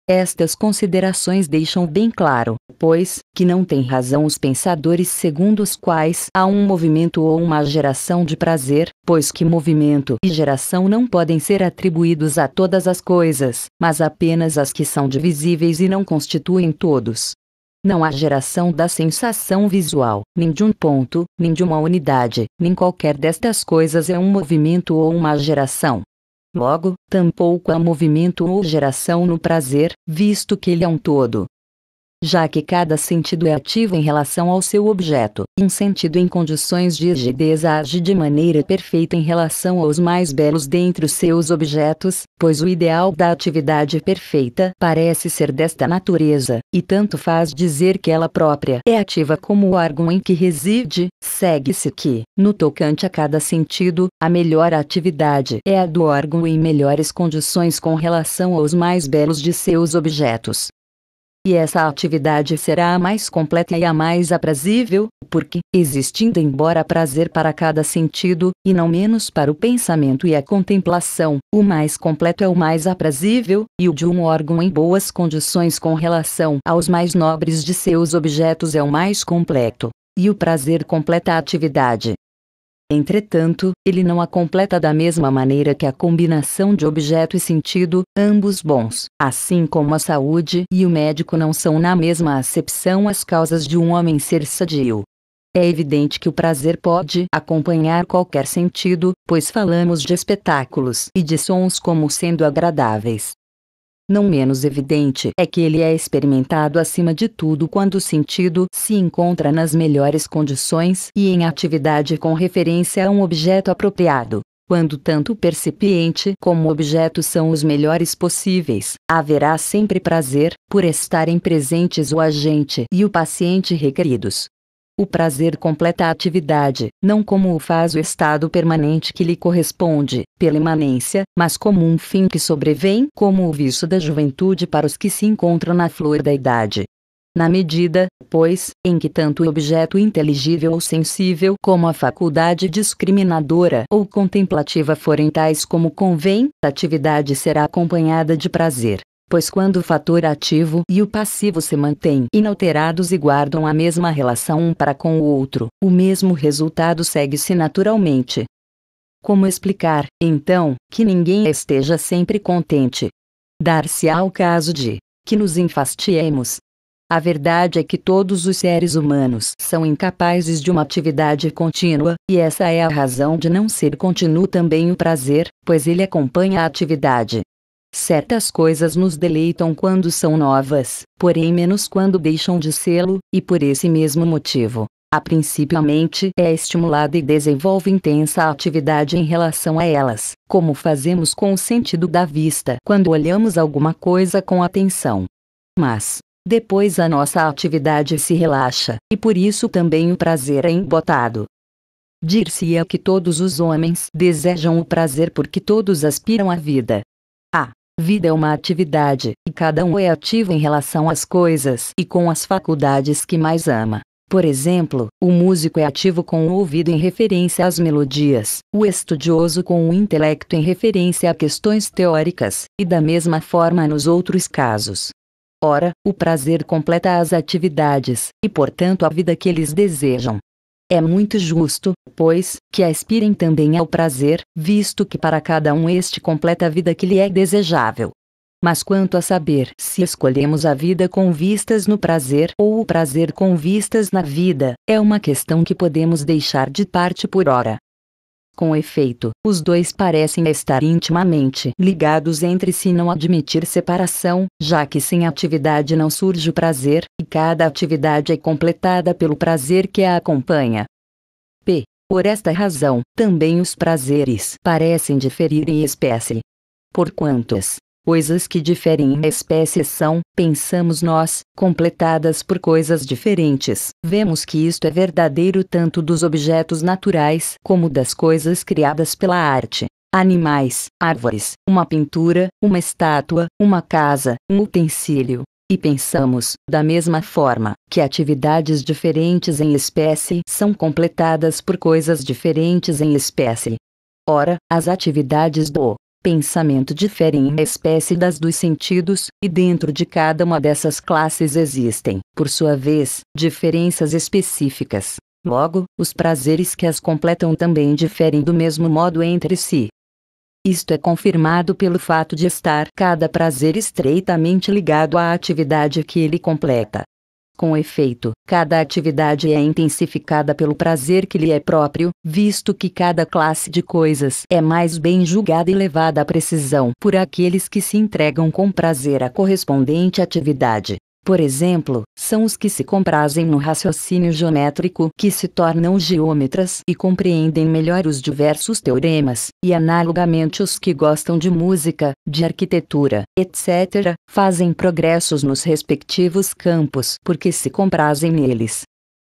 Estas considerações deixam bem claro, pois, que não tem razão os pensadores segundo os quais há um movimento ou uma geração de prazer, pois que movimento e geração não podem ser atribuídos a todas as coisas, mas apenas às que são divisíveis e não constituem todos. Não há geração da sensação visual, nem de um ponto, nem de uma unidade, nem qualquer destas coisas é um movimento ou uma geração. Logo, tampouco há movimento ou geração no prazer, visto que ele é um todo já que cada sentido é ativo em relação ao seu objeto. Um sentido em condições de rigidez age de maneira perfeita em relação aos mais belos dentre os seus objetos, pois o ideal da atividade perfeita parece ser desta natureza, e tanto faz dizer que ela própria é ativa como o órgão em que reside, segue-se que, no tocante a cada sentido, a melhor atividade é a do órgão em melhores condições com relação aos mais belos de seus objetos. E essa atividade será a mais completa e a mais aprazível, porque, existindo embora prazer para cada sentido, e não menos para o pensamento e a contemplação, o mais completo é o mais aprazível, e o de um órgão em boas condições com relação aos mais nobres de seus objetos é o mais completo. E o prazer completa a atividade, Entretanto, ele não a completa da mesma maneira que a combinação de objeto e sentido, ambos bons. Assim como a saúde e o médico não são na mesma acepção as causas de um homem ser sadio. É evidente que o prazer pode acompanhar qualquer sentido, pois falamos de espetáculos e de sons como sendo agradáveis. Não menos evidente é que ele é experimentado acima de tudo quando o sentido se encontra nas melhores condições e em atividade com referência a um objeto apropriado. Quando tanto o percipiente como o objeto são os melhores possíveis, haverá sempre prazer, por estarem presentes o agente e o paciente requeridos. O prazer completa a atividade, não como o faz o estado permanente que lhe corresponde, pela imanência, mas como um fim que sobrevém como o vício da juventude para os que se encontram na flor da idade. Na medida, pois, em que tanto o objeto inteligível ou sensível como a faculdade discriminadora ou contemplativa forem tais como convém, a atividade será acompanhada de prazer pois quando o fator ativo e o passivo se mantêm inalterados e guardam a mesma relação um para com o outro, o mesmo resultado segue-se naturalmente. Como explicar, então, que ninguém esteja sempre contente? Dar-se-á o caso de que nos enfastiemos. A verdade é que todos os seres humanos são incapazes de uma atividade contínua, e essa é a razão de não ser contínuo também o prazer, pois ele acompanha a atividade. Certas coisas nos deleitam quando são novas, porém menos quando deixam de sê-lo, e por esse mesmo motivo, a princípio a mente é estimulada e desenvolve intensa atividade em relação a elas, como fazemos com o sentido da vista quando olhamos alguma coisa com atenção. Mas, depois a nossa atividade se relaxa, e por isso também o prazer é embotado. dir se ia que todos os homens desejam o prazer porque todos aspiram à vida. Ah, Vida é uma atividade, e cada um é ativo em relação às coisas e com as faculdades que mais ama. Por exemplo, o músico é ativo com o ouvido em referência às melodias, o estudioso com o intelecto em referência a questões teóricas, e da mesma forma nos outros casos. Ora, o prazer completa as atividades, e portanto a vida que eles desejam. É muito justo, pois, que aspirem também ao prazer, visto que para cada um este completa a vida que lhe é desejável. Mas quanto a saber se escolhemos a vida com vistas no prazer ou o prazer com vistas na vida, é uma questão que podemos deixar de parte por hora, com efeito, os dois parecem estar intimamente ligados entre si não admitir separação, já que sem atividade não surge o prazer, e cada atividade é completada pelo prazer que a acompanha. P. Por esta razão, também os prazeres parecem diferir em espécie. Porquanto Coisas que diferem em espécie são, pensamos nós, completadas por coisas diferentes. Vemos que isto é verdadeiro tanto dos objetos naturais como das coisas criadas pela arte. Animais, árvores, uma pintura, uma estátua, uma casa, um utensílio. E pensamos, da mesma forma, que atividades diferentes em espécie são completadas por coisas diferentes em espécie. Ora, as atividades do pensamento diferem em espécie das dos sentidos, e dentro de cada uma dessas classes existem, por sua vez, diferenças específicas. Logo, os prazeres que as completam também diferem do mesmo modo entre si. Isto é confirmado pelo fato de estar cada prazer estreitamente ligado à atividade que ele completa. Com efeito, cada atividade é intensificada pelo prazer que lhe é próprio, visto que cada classe de coisas é mais bem julgada e levada à precisão por aqueles que se entregam com prazer à correspondente atividade. Por exemplo, são os que se comprazem no raciocínio geométrico que se tornam geômetras e compreendem melhor os diversos teoremas, e analogamente os que gostam de música, de arquitetura, etc., fazem progressos nos respectivos campos porque se comprazem neles.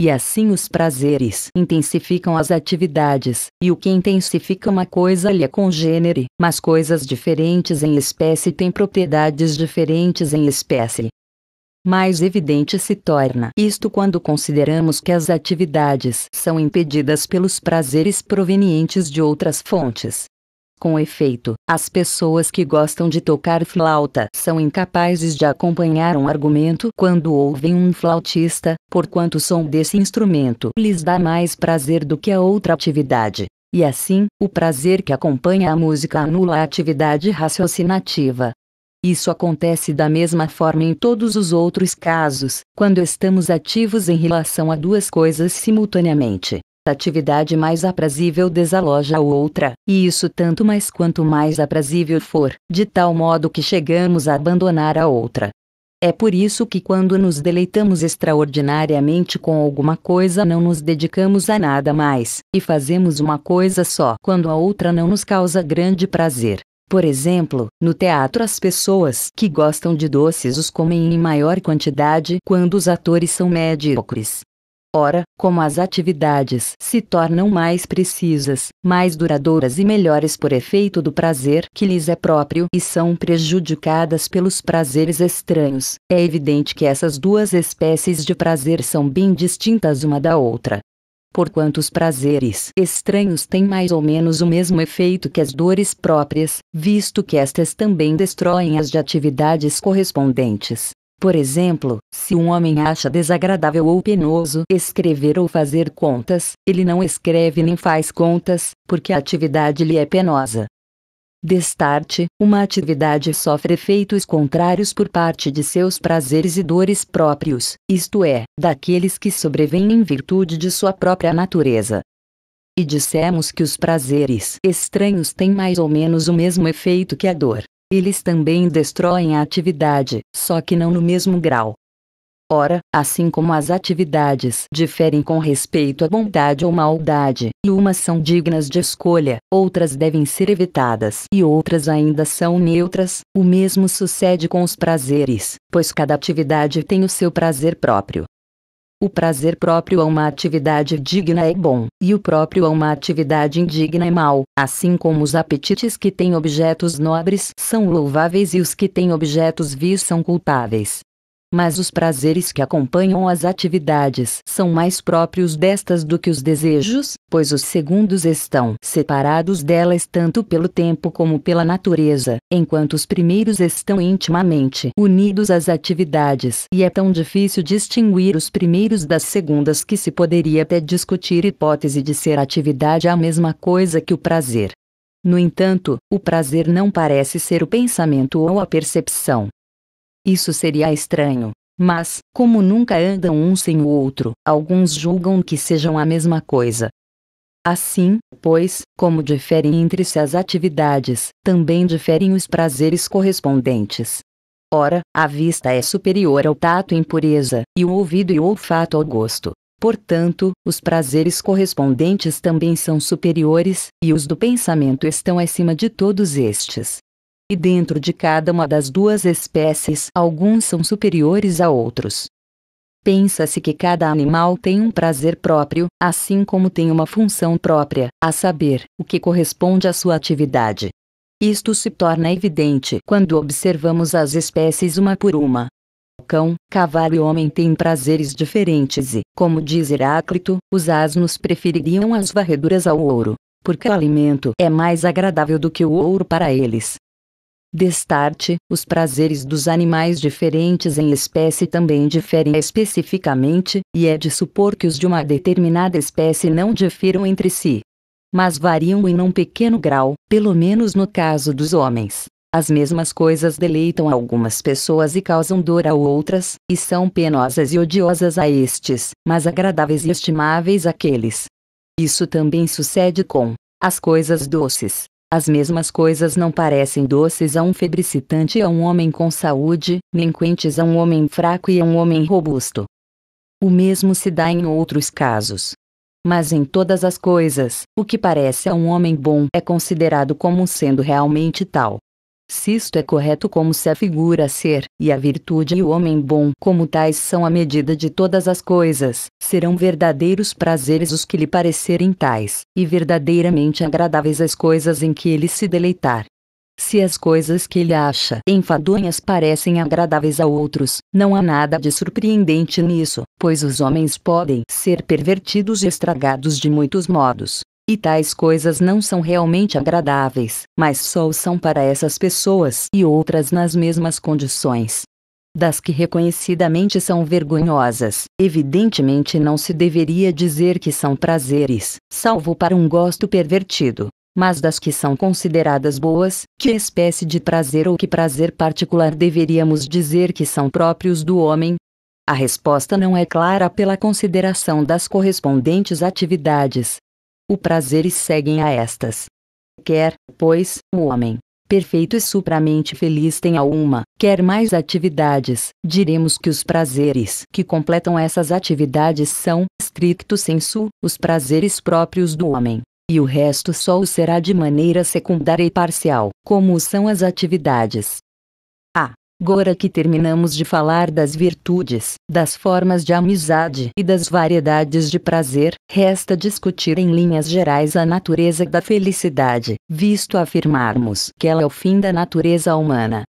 E assim os prazeres intensificam as atividades, e o que intensifica uma coisa lhe é congênere, mas coisas diferentes em espécie têm propriedades diferentes em espécie mais evidente se torna isto quando consideramos que as atividades são impedidas pelos prazeres provenientes de outras fontes. Com efeito, as pessoas que gostam de tocar flauta são incapazes de acompanhar um argumento quando ouvem um flautista, porquanto o som desse instrumento lhes dá mais prazer do que a outra atividade. E assim, o prazer que acompanha a música anula a atividade raciocinativa, isso acontece da mesma forma em todos os outros casos, quando estamos ativos em relação a duas coisas simultaneamente. A atividade mais aprazível desaloja a outra, e isso tanto mais quanto mais aprazível for, de tal modo que chegamos a abandonar a outra. É por isso que, quando nos deleitamos extraordinariamente com alguma coisa, não nos dedicamos a nada mais, e fazemos uma coisa só quando a outra não nos causa grande prazer. Por exemplo, no teatro as pessoas que gostam de doces os comem em maior quantidade quando os atores são medíocres. Ora, como as atividades se tornam mais precisas, mais duradouras e melhores por efeito do prazer que lhes é próprio e são prejudicadas pelos prazeres estranhos, é evidente que essas duas espécies de prazer são bem distintas uma da outra. Porquanto os prazeres estranhos têm mais ou menos o mesmo efeito que as dores próprias, visto que estas também destroem as de atividades correspondentes. Por exemplo, se um homem acha desagradável ou penoso escrever ou fazer contas, ele não escreve nem faz contas, porque a atividade lhe é penosa. Destarte, uma atividade sofre efeitos contrários por parte de seus prazeres e dores próprios, isto é, daqueles que sobrevêm em virtude de sua própria natureza. E dissemos que os prazeres estranhos têm mais ou menos o mesmo efeito que a dor. Eles também destroem a atividade, só que não no mesmo grau. Ora, assim como as atividades diferem com respeito à bondade ou maldade, e umas são dignas de escolha, outras devem ser evitadas e outras ainda são neutras, o mesmo sucede com os prazeres, pois cada atividade tem o seu prazer próprio. O prazer próprio a uma atividade digna é bom, e o próprio a uma atividade indigna é mal, assim como os apetites que têm objetos nobres são louváveis e os que têm objetos vis são culpáveis mas os prazeres que acompanham as atividades são mais próprios destas do que os desejos, pois os segundos estão separados delas tanto pelo tempo como pela natureza, enquanto os primeiros estão intimamente unidos às atividades. E é tão difícil distinguir os primeiros das segundas que se poderia até discutir a hipótese de ser atividade a mesma coisa que o prazer. No entanto, o prazer não parece ser o pensamento ou a percepção, isso seria estranho. Mas, como nunca andam um sem o outro, alguns julgam que sejam a mesma coisa. Assim, pois, como diferem entre si as atividades, também diferem os prazeres correspondentes. Ora, a vista é superior ao tato em pureza, e o ouvido e o olfato ao gosto. Portanto, os prazeres correspondentes também são superiores, e os do pensamento estão acima de todos estes e dentro de cada uma das duas espécies alguns são superiores a outros. Pensa-se que cada animal tem um prazer próprio, assim como tem uma função própria, a saber, o que corresponde à sua atividade. Isto se torna evidente quando observamos as espécies uma por uma. Cão, cavalo e homem têm prazeres diferentes e, como diz Heráclito, os asnos prefeririam as varreduras ao ouro, porque o alimento é mais agradável do que o ouro para eles. Destarte, os prazeres dos animais diferentes em espécie também diferem especificamente, e é de supor que os de uma determinada espécie não difiram entre si. Mas variam em um pequeno grau, pelo menos no caso dos homens. As mesmas coisas deleitam algumas pessoas e causam dor a outras, e são penosas e odiosas a estes, mas agradáveis e estimáveis àqueles. Isso também sucede com as coisas doces. As mesmas coisas não parecem doces a um febricitante e a um homem com saúde, nem quentes a um homem fraco e a um homem robusto. O mesmo se dá em outros casos. Mas em todas as coisas, o que parece a um homem bom é considerado como sendo realmente tal. Se isto é correto como se a figura ser, e a virtude e o homem bom como tais são a medida de todas as coisas, serão verdadeiros prazeres os que lhe parecerem tais, e verdadeiramente agradáveis as coisas em que ele se deleitar. Se as coisas que ele acha enfadonhas parecem agradáveis a outros, não há nada de surpreendente nisso, pois os homens podem ser pervertidos e estragados de muitos modos, e tais coisas não são realmente agradáveis, mas só o são para essas pessoas e outras nas mesmas condições. Das que reconhecidamente são vergonhosas, evidentemente não se deveria dizer que são prazeres, salvo para um gosto pervertido. Mas das que são consideradas boas, que espécie de prazer ou que prazer particular deveríamos dizer que são próprios do homem, a resposta não é clara pela consideração das correspondentes atividades, o prazer e seguem a estas. Quer, pois, o homem, perfeito e supramente feliz tenha uma, quer mais atividades, diremos que os prazeres que completam essas atividades são, stricto sensu, os prazeres próprios do homem e o resto só o será de maneira secundária e parcial, como são as atividades Agora que terminamos de falar das virtudes, das formas de amizade e das variedades de prazer, resta discutir em linhas gerais a natureza da felicidade, visto afirmarmos que ela é o fim da natureza humana.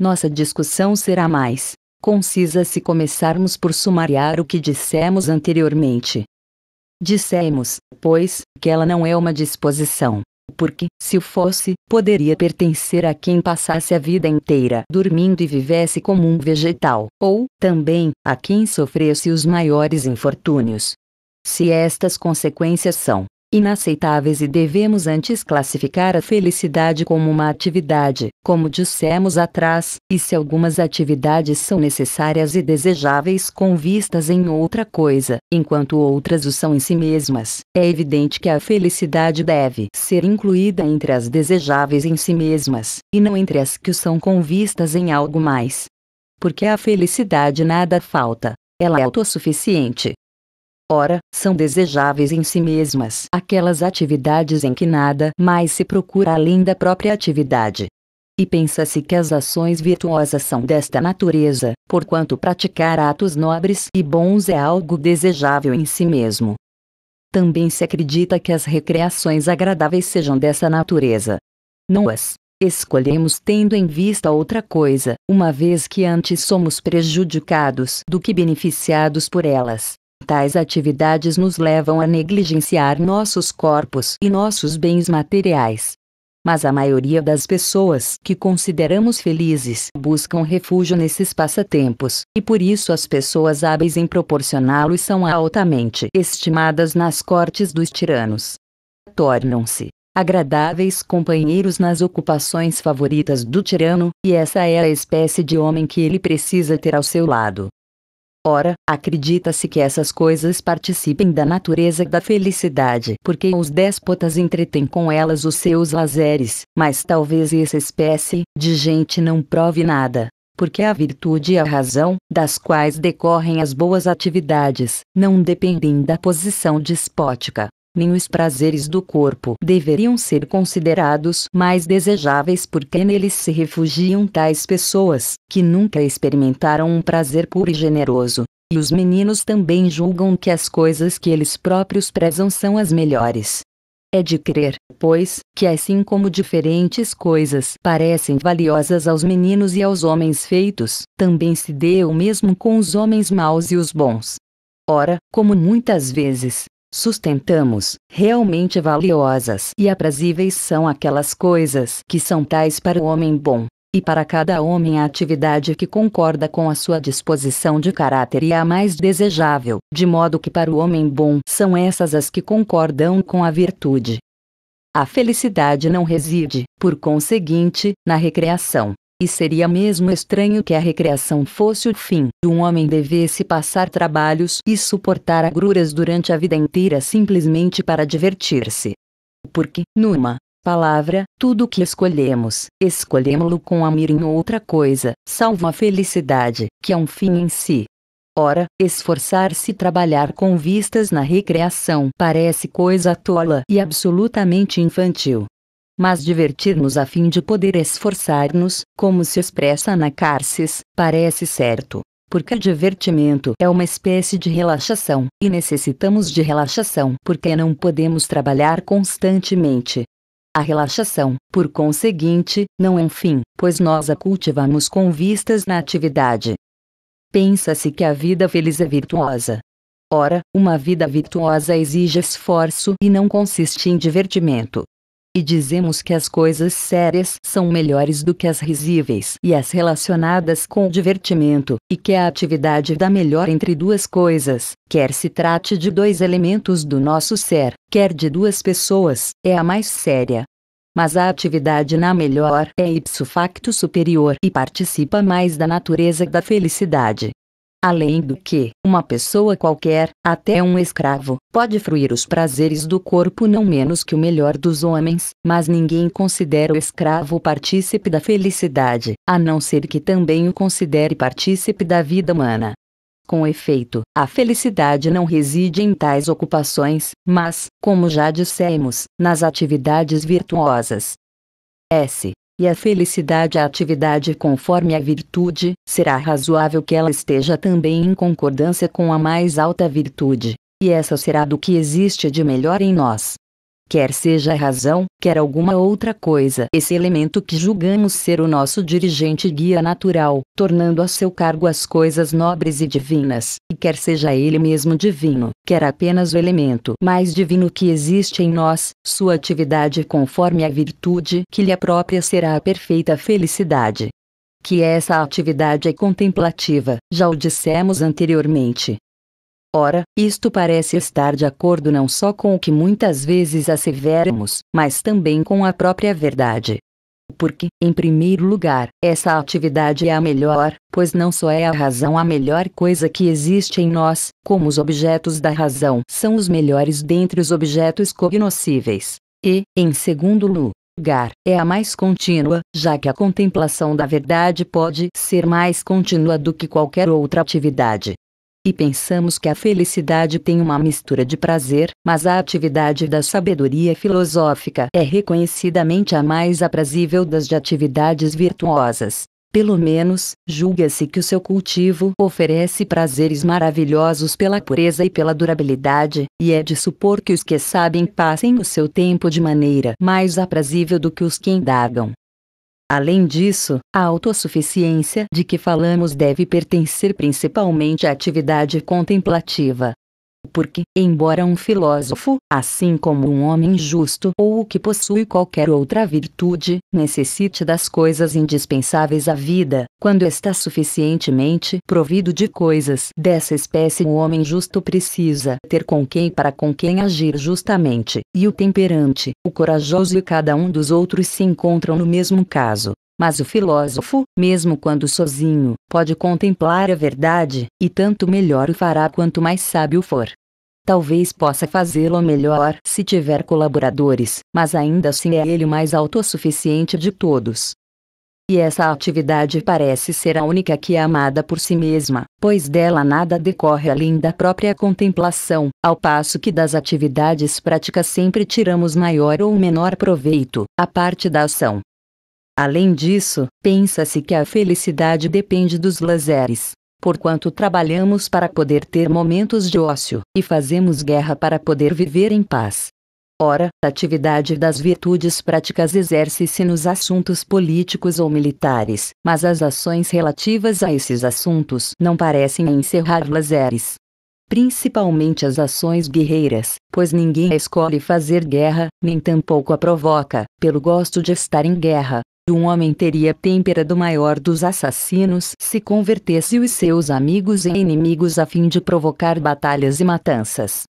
Nossa discussão será mais concisa se começarmos por sumariar o que dissemos anteriormente. Dissemos, pois, que ela não é uma disposição, porque, se o fosse, poderia pertencer a quem passasse a vida inteira dormindo e vivesse como um vegetal, ou, também, a quem sofresse os maiores infortúnios. Se estas consequências são, inaceitáveis e devemos antes classificar a felicidade como uma atividade, como dissemos atrás, e se algumas atividades são necessárias e desejáveis com vistas em outra coisa, enquanto outras o são em si mesmas, é evidente que a felicidade deve ser incluída entre as desejáveis em si mesmas, e não entre as que o são com vistas em algo mais. Porque a felicidade nada falta, ela é autossuficiente, Ora, são desejáveis em si mesmas aquelas atividades em que nada mais se procura além da própria atividade. E pensa-se que as ações virtuosas são desta natureza, porquanto praticar atos nobres e bons é algo desejável em si mesmo. Também se acredita que as recreações agradáveis sejam dessa natureza. Não as escolhemos tendo em vista outra coisa, uma vez que antes somos prejudicados do que beneficiados por elas. Tais atividades nos levam a negligenciar nossos corpos e nossos bens materiais. Mas a maioria das pessoas que consideramos felizes buscam refúgio nesses passatempos, e por isso as pessoas hábeis em proporcioná-los são altamente estimadas nas cortes dos tiranos. Tornam-se agradáveis companheiros nas ocupações favoritas do tirano, e essa é a espécie de homem que ele precisa ter ao seu lado. Ora, acredita-se que essas coisas participem da natureza da felicidade, porque os déspotas entretêm com elas os seus lazeres, mas talvez essa espécie de gente não prove nada. Porque a virtude e a razão, das quais decorrem as boas atividades, não dependem da posição despótica, nem os prazeres do corpo deveriam ser considerados mais desejáveis porque neles se refugiam tais pessoas que nunca experimentaram um prazer puro e generoso. E os meninos também julgam que as coisas que eles próprios prezam são as melhores. É de crer, pois, que assim como diferentes coisas parecem valiosas aos meninos e aos homens feitos, também se dê o mesmo com os homens maus e os bons. Ora, como muitas vezes sustentamos, realmente valiosas e aprazíveis são aquelas coisas que são tais para o homem bom. E para cada homem a atividade que concorda com a sua disposição de caráter é a mais desejável, de modo que para o homem bom são essas as que concordam com a virtude. A felicidade não reside, por conseguinte, na recreação, e seria mesmo estranho que a recreação fosse o fim. Um homem devesse passar trabalhos e suportar agruras durante a vida inteira simplesmente para divertir-se. Porque, numa palavra, tudo o que escolhemos, escolhemos-lo com a mira em outra coisa, salvo a felicidade, que é um fim em si. Ora, esforçar-se e trabalhar com vistas na recreação parece coisa tola e absolutamente infantil mas divertir-nos a fim de poder esforçar-nos, como se expressa na Carces, parece certo. Porque divertimento é uma espécie de relaxação, e necessitamos de relaxação porque não podemos trabalhar constantemente. A relaxação, por conseguinte, não é um fim, pois nós a cultivamos com vistas na atividade. Pensa-se que a vida feliz é virtuosa. Ora, uma vida virtuosa exige esforço e não consiste em divertimento e dizemos que as coisas sérias são melhores do que as risíveis e as relacionadas com o divertimento, e que a atividade da melhor entre duas coisas, quer se trate de dois elementos do nosso ser, quer de duas pessoas, é a mais séria. Mas a atividade na melhor é ipso facto superior e participa mais da natureza da felicidade. Além do que, uma pessoa qualquer, até um escravo, pode fruir os prazeres do corpo não menos que o melhor dos homens, mas ninguém considera o escravo partícipe da felicidade, a não ser que também o considere partícipe da vida humana. Com efeito, a felicidade não reside em tais ocupações, mas, como já dissemos, nas atividades virtuosas. S e a felicidade a atividade conforme a virtude, será razoável que ela esteja também em concordância com a mais alta virtude, e essa será do que existe de melhor em nós quer seja a razão, quer alguma outra coisa, esse elemento que julgamos ser o nosso dirigente guia natural, tornando a seu cargo as coisas nobres e divinas, e quer seja ele mesmo divino, quer apenas o elemento mais divino que existe em nós, sua atividade conforme a virtude que lhe é própria será a perfeita felicidade que essa atividade é contemplativa, já o dissemos anteriormente. Ora, isto parece estar de acordo não só com o que muitas vezes asseveramos, mas também com a própria verdade. Porque, em primeiro lugar, essa atividade é a melhor, pois não só é a razão a melhor coisa que existe em nós, como os objetos da razão são os melhores dentre os objetos cognoscíveis. E, em segundo lugar, é a mais contínua, já que a contemplação da verdade pode ser mais contínua do que qualquer outra atividade e pensamos que a felicidade tem uma mistura de prazer, mas a atividade da sabedoria filosófica é reconhecidamente a mais aprazível das de atividades virtuosas. Pelo menos, julga-se que o seu cultivo oferece prazeres maravilhosos pela pureza e pela durabilidade, e é de supor que os que sabem passem o seu tempo de maneira mais aprazível do que os que indagam. Além disso, a autossuficiência de que falamos deve pertencer principalmente à atividade contemplativa, porque, embora um filósofo, assim como um homem justo ou o que possui qualquer outra virtude, necessite das coisas indispensáveis à vida, quando está suficientemente provido de coisas dessa espécie, o homem justo precisa ter com quem para com quem agir justamente, e o temperante, o corajoso e cada um dos outros se encontram no mesmo caso. Mas o filósofo, mesmo quando sozinho, pode contemplar a verdade, e tanto melhor o fará quanto mais sábio for. Talvez possa fazê-lo melhor se tiver colaboradores, mas ainda assim é ele o mais autossuficiente de todos. E essa atividade parece ser a única que é amada por si mesma, pois dela nada decorre além da própria contemplação, ao passo que das atividades práticas sempre tiramos maior ou menor proveito, a parte da ação. Além disso, pensa-se que a felicidade depende dos lazeres, porquanto trabalhamos para poder ter momentos de ócio, e fazemos guerra para poder viver em paz. Ora, a atividade das virtudes práticas exerce-se nos assuntos políticos ou militares, mas as ações relativas a esses assuntos não parecem encerrar lazeres. Principalmente as ações guerreiras, pois ninguém escolhe fazer guerra, nem tampouco a provoca, pelo gosto de estar em guerra, um homem teria têmpera do maior dos assassinos se convertesse os seus amigos em inimigos a fim de provocar batalhas e matanças.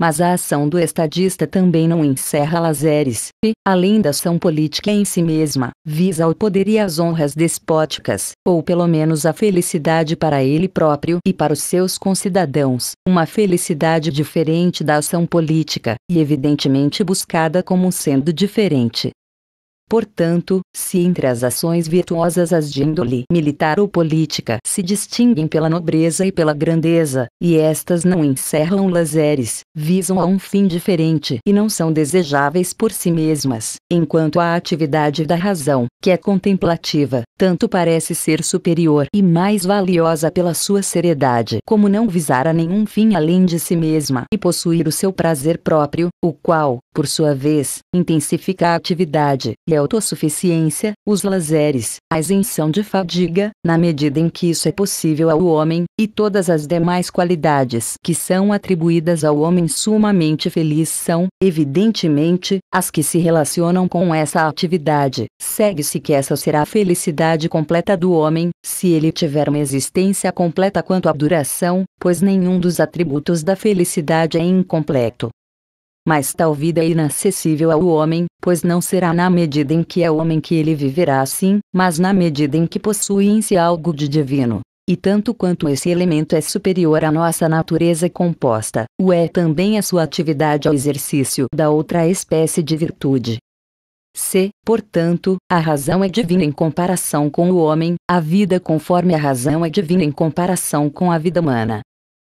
Mas a ação do estadista também não encerra lazeres, e, além da ação política em si mesma, visa o poder e as honras despóticas, ou pelo menos a felicidade para ele próprio e para os seus concidadãos, uma felicidade diferente da ação política, e evidentemente buscada como sendo diferente Portanto, se entre as ações virtuosas as de índole militar ou política se distinguem pela nobreza e pela grandeza, e estas não encerram lazeres, visam a um fim diferente e não são desejáveis por si mesmas, enquanto a atividade da razão, que é contemplativa, tanto parece ser superior e mais valiosa pela sua seriedade, como não visar a nenhum fim além de si mesma e possuir o seu prazer próprio, o qual, por sua vez, intensifica a atividade e a autossuficiência, os lazeres, a isenção de fadiga, na medida em que isso é possível ao homem, e todas as demais qualidades que são atribuídas ao homem sumamente feliz são, evidentemente, as que se relacionam com essa atividade. Segue-se que essa será a felicidade completa do homem, se ele tiver uma existência completa quanto à duração, pois nenhum dos atributos da felicidade é incompleto mas tal vida é inacessível ao homem, pois não será na medida em que é homem que ele viverá assim, mas na medida em que possui em si algo de divino. E tanto quanto esse elemento é superior à nossa natureza composta, o é também a sua atividade ao exercício da outra espécie de virtude. Se, portanto, a razão é divina em comparação com o homem, a vida conforme a razão é divina em comparação com a vida humana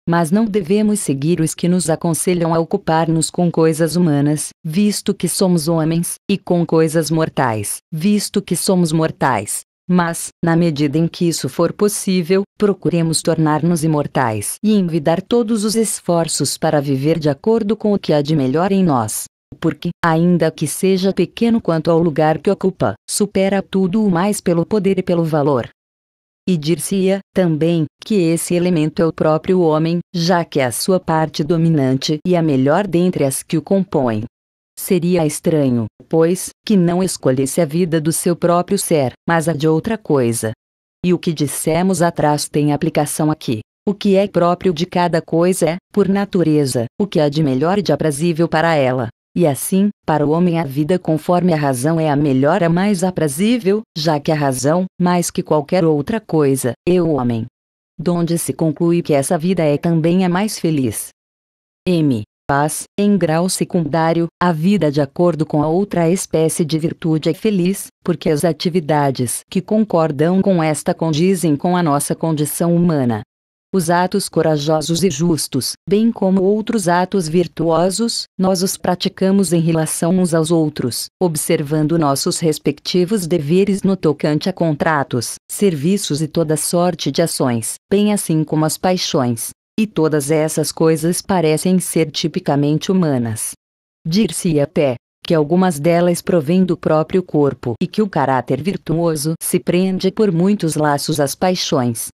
mas não devemos seguir os que nos aconselham a ocupar-nos com coisas humanas, visto que somos homens, e com coisas mortais, visto que somos mortais. Mas, na medida em que isso for possível, procuremos tornar-nos imortais e envidar todos os esforços para viver de acordo com o que há de melhor em nós. Porque, ainda que seja pequeno quanto ao lugar que ocupa, supera tudo o mais pelo poder e pelo valor, e dir-se-ia, também, que esse elemento é o próprio homem, já que é a sua parte dominante e a melhor dentre as que o compõem. Seria estranho, pois, que não escolhesse a vida do seu próprio ser, mas a de outra coisa. E o que dissemos atrás tem aplicação aqui. O que é próprio de cada coisa é, por natureza, o que há de melhor e de aprazível para ela. E assim, para o homem a vida conforme a razão é a melhor, a mais aprazível, já que a razão, mais que qualquer outra coisa, é o homem. Donde se conclui que essa vida é também a mais feliz. M. Paz, em grau secundário, a vida de acordo com a outra espécie de virtude é feliz, porque as atividades que concordam com esta condizem com a nossa condição humana. Os atos corajosos e justos, bem como outros atos virtuosos, nós os praticamos em relação uns aos outros, observando nossos respectivos deveres no tocante a contratos, serviços e toda sorte de ações, bem assim como as paixões. E todas essas coisas parecem ser tipicamente humanas. Dir-se-ia pé, que algumas delas provêm do próprio corpo e que o caráter virtuoso se prende por muitos laços às paixões,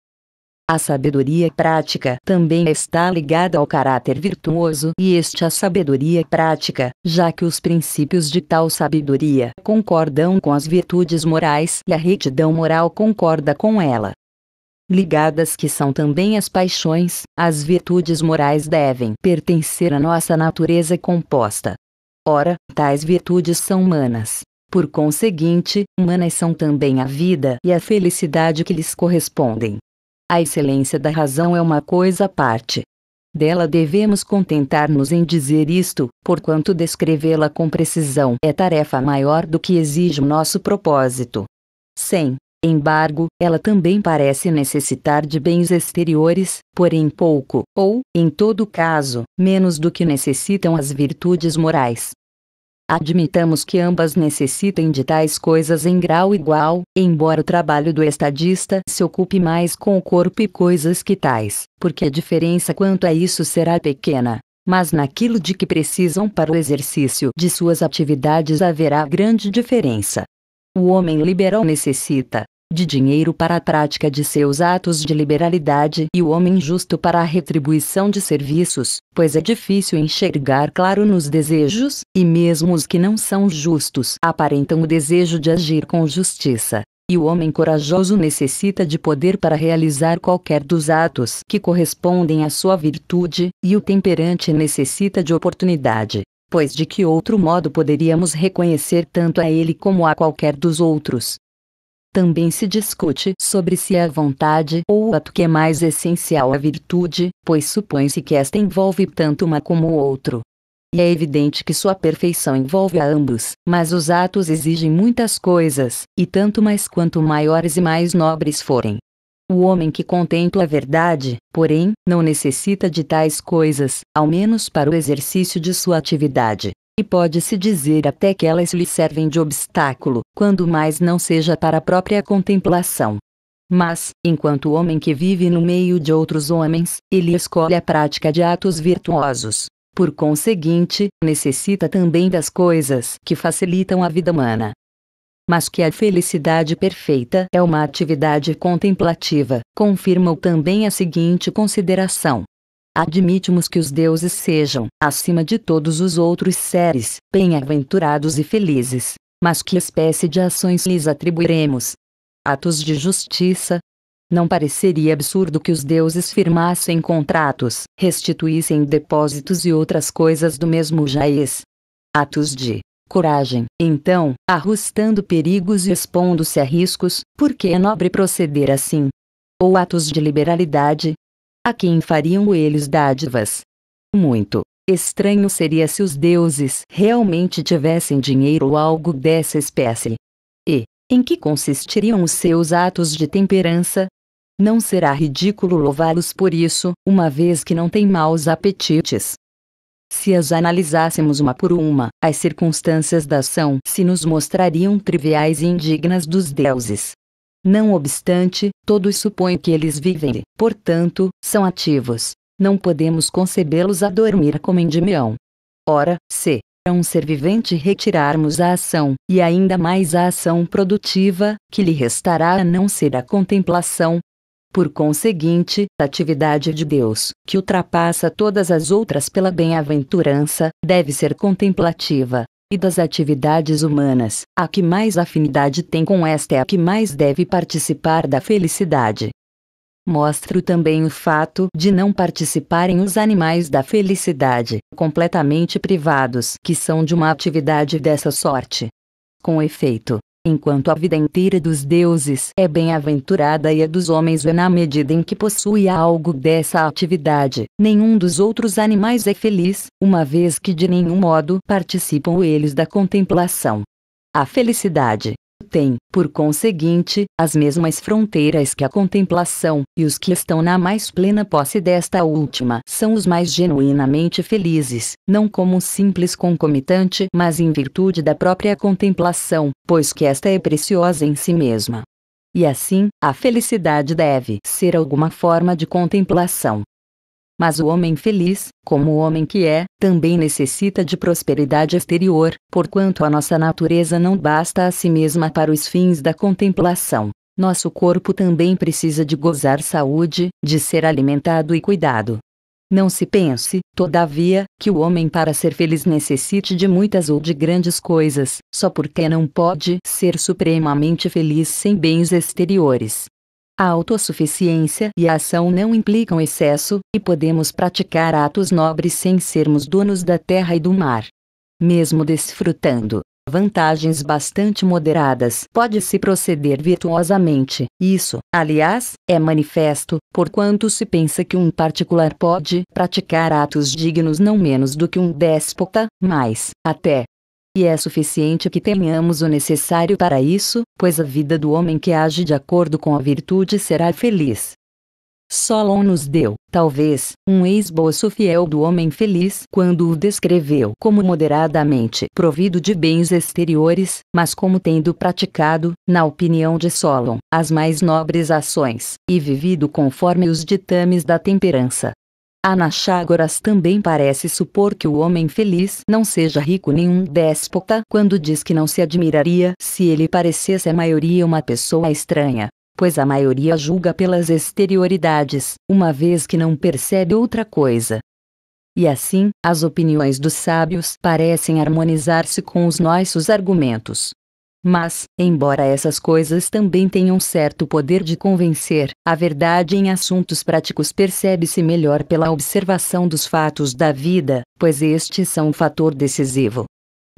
a sabedoria prática também está ligada ao caráter virtuoso e este a sabedoria prática, já que os princípios de tal sabedoria concordam com as virtudes morais e a retidão moral concorda com ela. Ligadas que são também as paixões, as virtudes morais devem pertencer à nossa natureza composta. Ora, tais virtudes são humanas. Por conseguinte, humanas são também a vida e a felicidade que lhes correspondem. A excelência da razão é uma coisa à parte. Dela devemos contentar-nos em dizer isto, porquanto descrevê-la com precisão é tarefa maior do que exige o nosso propósito. Sem embargo, ela também parece necessitar de bens exteriores, porém pouco, ou, em todo caso, menos do que necessitam as virtudes morais. Admitamos que ambas necessitem de tais coisas em grau igual, embora o trabalho do estadista se ocupe mais com o corpo e coisas que tais, porque a diferença quanto a isso será pequena. Mas naquilo de que precisam para o exercício de suas atividades haverá grande diferença. O homem liberal necessita, de dinheiro para a prática de seus atos de liberalidade e o homem justo para a retribuição de serviços, pois é difícil enxergar claro nos desejos, e mesmo os que não são justos aparentam o desejo de agir com justiça. E o homem corajoso necessita de poder para realizar qualquer dos atos que correspondem à sua virtude, e o temperante necessita de oportunidade pois de que outro modo poderíamos reconhecer tanto a ele como a qualquer dos outros, também se discute sobre se é a vontade ou o ato que é mais essencial à virtude, pois supõe-se que esta envolve tanto uma como o outro. E é evidente que sua perfeição envolve a ambos, mas os atos exigem muitas coisas, e tanto mais quanto maiores e mais nobres forem. O homem que contempla a verdade, porém, não necessita de tais coisas, ao menos para o exercício de sua atividade e pode-se dizer até que elas lhe servem de obstáculo, quando mais não seja para a própria contemplação. Mas, enquanto o homem que vive no meio de outros homens, ele escolhe a prática de atos virtuosos. Por conseguinte, necessita também das coisas que facilitam a vida humana. Mas que a felicidade perfeita é uma atividade contemplativa, confirma também a seguinte consideração admitimos que os deuses sejam, acima de todos os outros seres, bem-aventurados e felizes. Mas que espécie de ações lhes atribuiremos? Atos de justiça? Não pareceria absurdo que os deuses firmassem contratos, restituíssem depósitos e outras coisas do mesmo jaez. Atos de coragem, então, arrustando perigos e expondo-se a riscos, por que é nobre proceder assim. Ou atos de liberalidade, a quem fariam eles dádivas. Muito estranho seria se os deuses realmente tivessem dinheiro ou algo dessa espécie. E, em que consistiriam os seus atos de temperança? Não será ridículo louvá-los por isso, uma vez que não têm maus apetites. Se as analisássemos uma por uma, as circunstâncias da ação se nos mostrariam triviais e indignas dos deuses. Não obstante, todos supõem que eles vivem e, portanto, são ativos. Não podemos concebê-los a dormir como endymion. Ora, se a um ser vivente retirarmos a ação, e ainda mais a ação produtiva, que lhe restará a não ser a contemplação, por conseguinte, a atividade de Deus, que ultrapassa todas as outras pela bem-aventurança, deve ser contemplativa, e das atividades humanas, a que mais afinidade tem com esta é a que mais deve participar da felicidade. Mostro também o fato de não participarem os animais da felicidade, completamente privados, que são de uma atividade dessa sorte. Com efeito, enquanto a vida inteira dos deuses é bem-aventurada e a dos homens é na medida em que possui algo dessa atividade. Nenhum dos outros animais é feliz, uma vez que de nenhum modo participam eles da contemplação. A felicidade têm, por conseguinte, as mesmas fronteiras que a contemplação, e os que estão na mais plena posse desta última são os mais genuinamente felizes, não como um simples concomitante, mas em virtude da própria contemplação, pois que esta é preciosa em si mesma. E assim, a felicidade deve ser alguma forma de contemplação. Mas o homem feliz, como o homem que é, também necessita de prosperidade exterior, porquanto a nossa natureza não basta a si mesma para os fins da contemplação. Nosso corpo também precisa de gozar saúde, de ser alimentado e cuidado. Não se pense, todavia, que o homem para ser feliz necessite de muitas ou de grandes coisas, só porque não pode ser supremamente feliz sem bens exteriores. A autossuficiência e a ação não implicam excesso, e podemos praticar atos nobres sem sermos donos da terra e do mar. Mesmo desfrutando vantagens bastante moderadas, pode-se proceder virtuosamente. Isso, aliás, é manifesto, porquanto se pensa que um particular pode praticar atos dignos não menos do que um déspota, mas, até, e é suficiente que tenhamos o necessário para isso, pois a vida do homem que age de acordo com a virtude será feliz. Solon nos deu, talvez, um esboço fiel do homem feliz quando o descreveu como moderadamente provido de bens exteriores, mas como tendo praticado, na opinião de Solon, as mais nobres ações, e vivido conforme os ditames da temperança. Anaxágoras também parece supor que o homem feliz não seja rico nem um déspota quando diz que não se admiraria se ele parecesse a maioria uma pessoa estranha, pois a maioria julga pelas exterioridades, uma vez que não percebe outra coisa. E assim, as opiniões dos sábios parecem harmonizar-se com os nossos argumentos. Mas, embora essas coisas também tenham certo poder de convencer, a verdade em assuntos práticos percebe-se melhor pela observação dos fatos da vida, pois estes são um fator decisivo.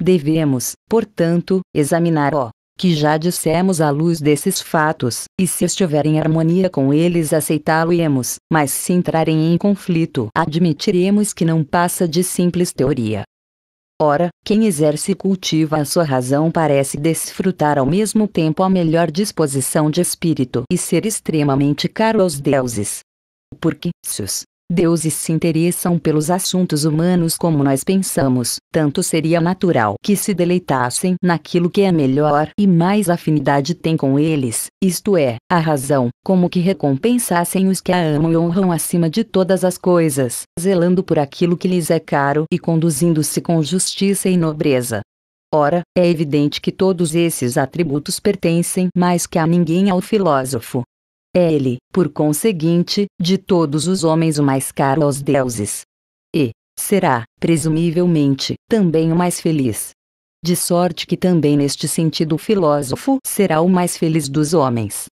Devemos, portanto, examinar o que já dissemos à luz desses fatos, e se estiver em harmonia com eles aceitá-lo-emos, mas se entrarem em conflito admitiremos que não passa de simples teoria. Ora, quem exerce e cultiva a sua razão parece desfrutar ao mesmo tempo a melhor disposição de espírito e ser extremamente caro aos deuses. Porque, se os Deuses se interessam pelos assuntos humanos como nós pensamos, tanto seria natural que se deleitassem naquilo que é melhor e mais afinidade tem com eles, isto é, a razão, como que recompensassem os que a amam e honram acima de todas as coisas, zelando por aquilo que lhes é caro e conduzindo-se com justiça e nobreza. Ora, é evidente que todos esses atributos pertencem mais que a ninguém ao filósofo, é ele, por conseguinte, de todos os homens o mais caro aos deuses. E, será, presumivelmente, também o mais feliz. De sorte que também neste sentido o filósofo será o mais feliz dos homens.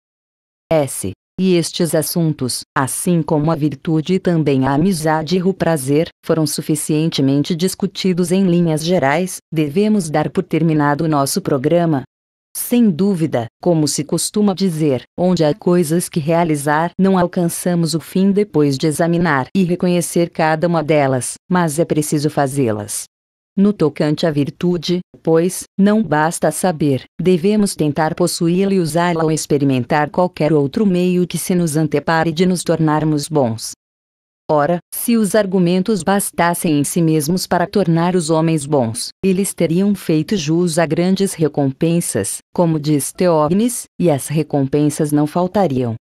S. E estes assuntos, assim como a virtude e também a amizade e o prazer, foram suficientemente discutidos em linhas gerais, devemos dar por terminado o nosso programa, sem dúvida, como se costuma dizer, onde há coisas que realizar, não alcançamos o fim depois de examinar e reconhecer cada uma delas, mas é preciso fazê-las. No tocante à virtude, pois, não basta saber, devemos tentar possuí-la e usá-la ou experimentar qualquer outro meio que se nos antepare de nos tornarmos bons. Ora, se os argumentos bastassem em si mesmos para tornar os homens bons, eles teriam feito jus a grandes recompensas, como diz Teógenes, e as recompensas não faltariam.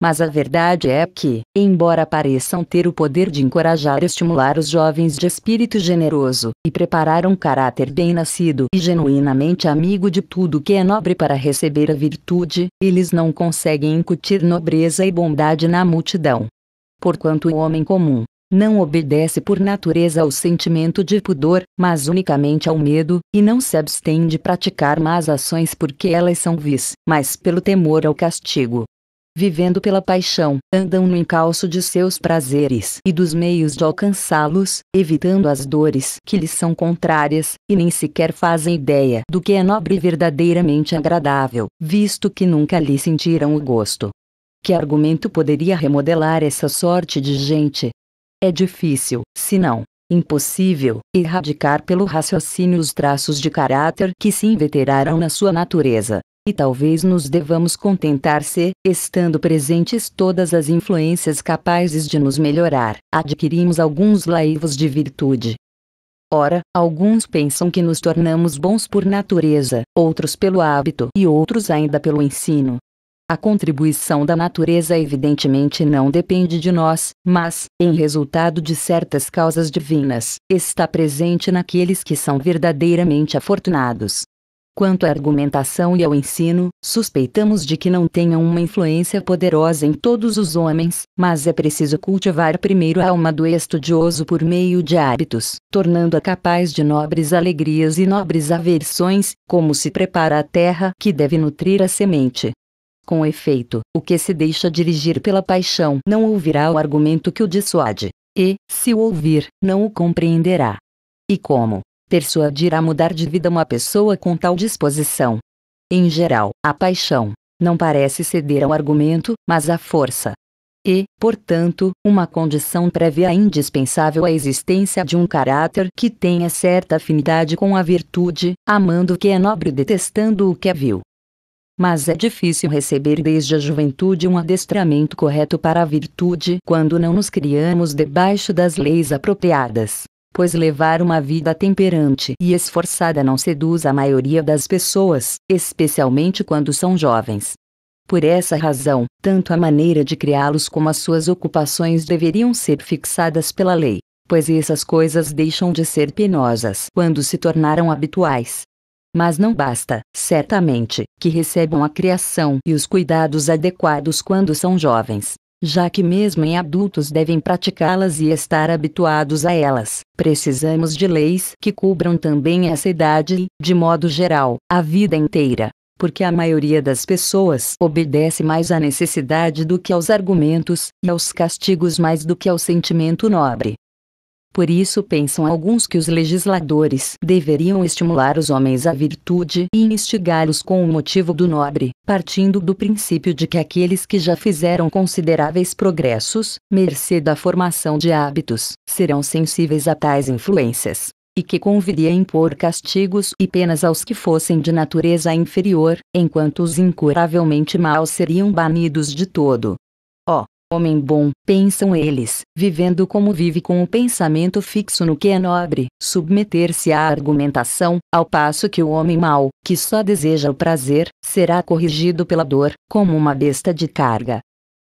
Mas a verdade é que, embora pareçam ter o poder de encorajar e estimular os jovens de espírito generoso, e preparar um caráter bem nascido e genuinamente amigo de tudo que é nobre para receber a virtude, eles não conseguem incutir nobreza e bondade na multidão porquanto o homem comum não obedece por natureza ao sentimento de pudor, mas unicamente ao medo, e não se abstém de praticar más ações porque elas são vis, mas pelo temor ao castigo. Vivendo pela paixão, andam no encalço de seus prazeres e dos meios de alcançá-los, evitando as dores que lhes são contrárias, e nem sequer fazem ideia do que é nobre e verdadeiramente agradável, visto que nunca lhe sentiram o gosto. Que argumento poderia remodelar essa sorte de gente? É difícil, se não impossível, erradicar pelo raciocínio os traços de caráter que se inveteraram na sua natureza. E talvez nos devamos contentar se, estando presentes todas as influências capazes de nos melhorar, adquirimos alguns laivos de virtude. Ora, alguns pensam que nos tornamos bons por natureza, outros pelo hábito e outros ainda pelo ensino. A contribuição da natureza evidentemente não depende de nós, mas, em resultado de certas causas divinas, está presente naqueles que são verdadeiramente afortunados. Quanto à argumentação e ao ensino, suspeitamos de que não tenham uma influência poderosa em todos os homens, mas é preciso cultivar primeiro a alma do estudioso por meio de hábitos, tornando-a capaz de nobres alegrias e nobres aversões, como se prepara a terra que deve nutrir a semente. Com efeito, o que se deixa dirigir pela paixão não ouvirá o argumento que o dissuade, e, se o ouvir, não o compreenderá. E como persuadir a mudar de vida uma pessoa com tal disposição? Em geral, a paixão não parece ceder ao argumento, mas à força. E, portanto, uma condição prévia é indispensável à existência de um caráter que tenha certa afinidade com a virtude, amando o que é nobre e detestando o que é vil mas é difícil receber desde a juventude um adestramento correto para a virtude quando não nos criamos debaixo das leis apropriadas. Pois levar uma vida temperante e esforçada não seduz a maioria das pessoas, especialmente quando são jovens. Por essa razão, tanto a maneira de criá-los como as suas ocupações deveriam ser fixadas pela lei, pois essas coisas deixam de ser penosas quando se tornaram habituais mas não basta, certamente, que recebam a criação e os cuidados adequados quando são jovens, já que mesmo em adultos devem praticá-las e estar habituados a elas. Precisamos de leis que cubram também essa idade e, de modo geral, a vida inteira. Porque a maioria das pessoas obedece mais à necessidade do que aos argumentos, e aos castigos mais do que ao sentimento nobre. Por isso pensam alguns que os legisladores deveriam estimular os homens à virtude e instigá-los com o motivo do nobre, partindo do princípio de que aqueles que já fizeram consideráveis progressos, mercê da formação de hábitos, serão sensíveis a tais influências e que conviria impor castigos e penas aos que fossem de natureza inferior, enquanto os incuravelmente maus seriam banidos de todo homem bom, pensam eles, vivendo como vive com o pensamento fixo no que é nobre, submeter-se à argumentação, ao passo que o homem mau, que só deseja o prazer, será corrigido pela dor, como uma besta de carga.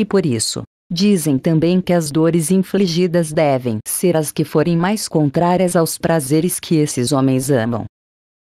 E por isso, Dizem também que as dores infligidas devem ser as que forem mais contrárias aos prazeres que esses homens amam.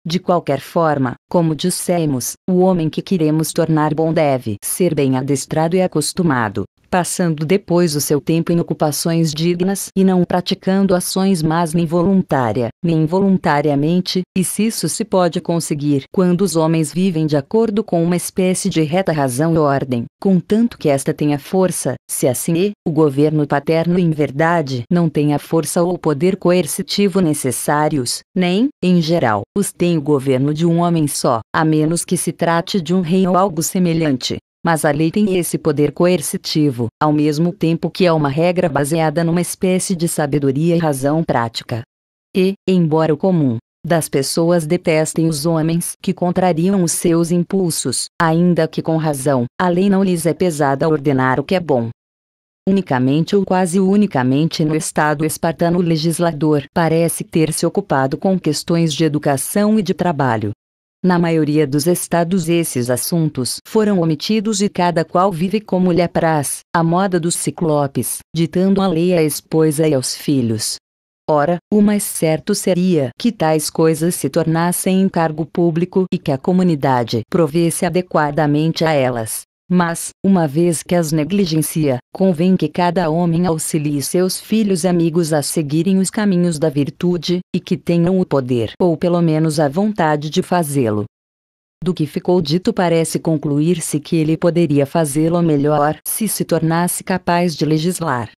De qualquer forma, como dissemos, o homem que queremos tornar bom deve ser bem adestrado e acostumado, passando depois o seu tempo em ocupações dignas e não praticando ações más nem voluntária, nem involuntariamente, e se isso se pode conseguir quando os homens vivem de acordo com uma espécie de reta razão e ordem, contanto que esta tenha força, se assim é, o governo paterno em verdade não tem a força ou o poder coercitivo necessários, nem, em geral, os tem o governo de um homem só, a menos que se trate de um rei ou algo semelhante, mas a lei tem esse poder coercitivo, ao mesmo tempo que é uma regra baseada numa espécie de sabedoria e razão prática. E, embora o comum das pessoas detestem os homens que contrariam os seus impulsos, ainda que com razão, a lei não lhes é pesada a ordenar o que é bom. Unicamente ou quase unicamente no Estado espartano o legislador parece ter se ocupado com questões de educação e de trabalho, na maioria dos estados esses assuntos foram omitidos e cada qual vive como lhe apraz, a moda dos ciclopes, ditando a lei à esposa e aos filhos. Ora, o mais certo seria que tais coisas se tornassem encargo público e que a comunidade provesse adequadamente a elas. Mas, uma vez que as negligencia, convém que cada homem auxilie seus filhos amigos a seguirem os caminhos da virtude, e que tenham o poder ou pelo menos a vontade de fazê-lo. Do que ficou dito parece concluir-se que ele poderia fazê-lo melhor se se tornasse capaz de legislar.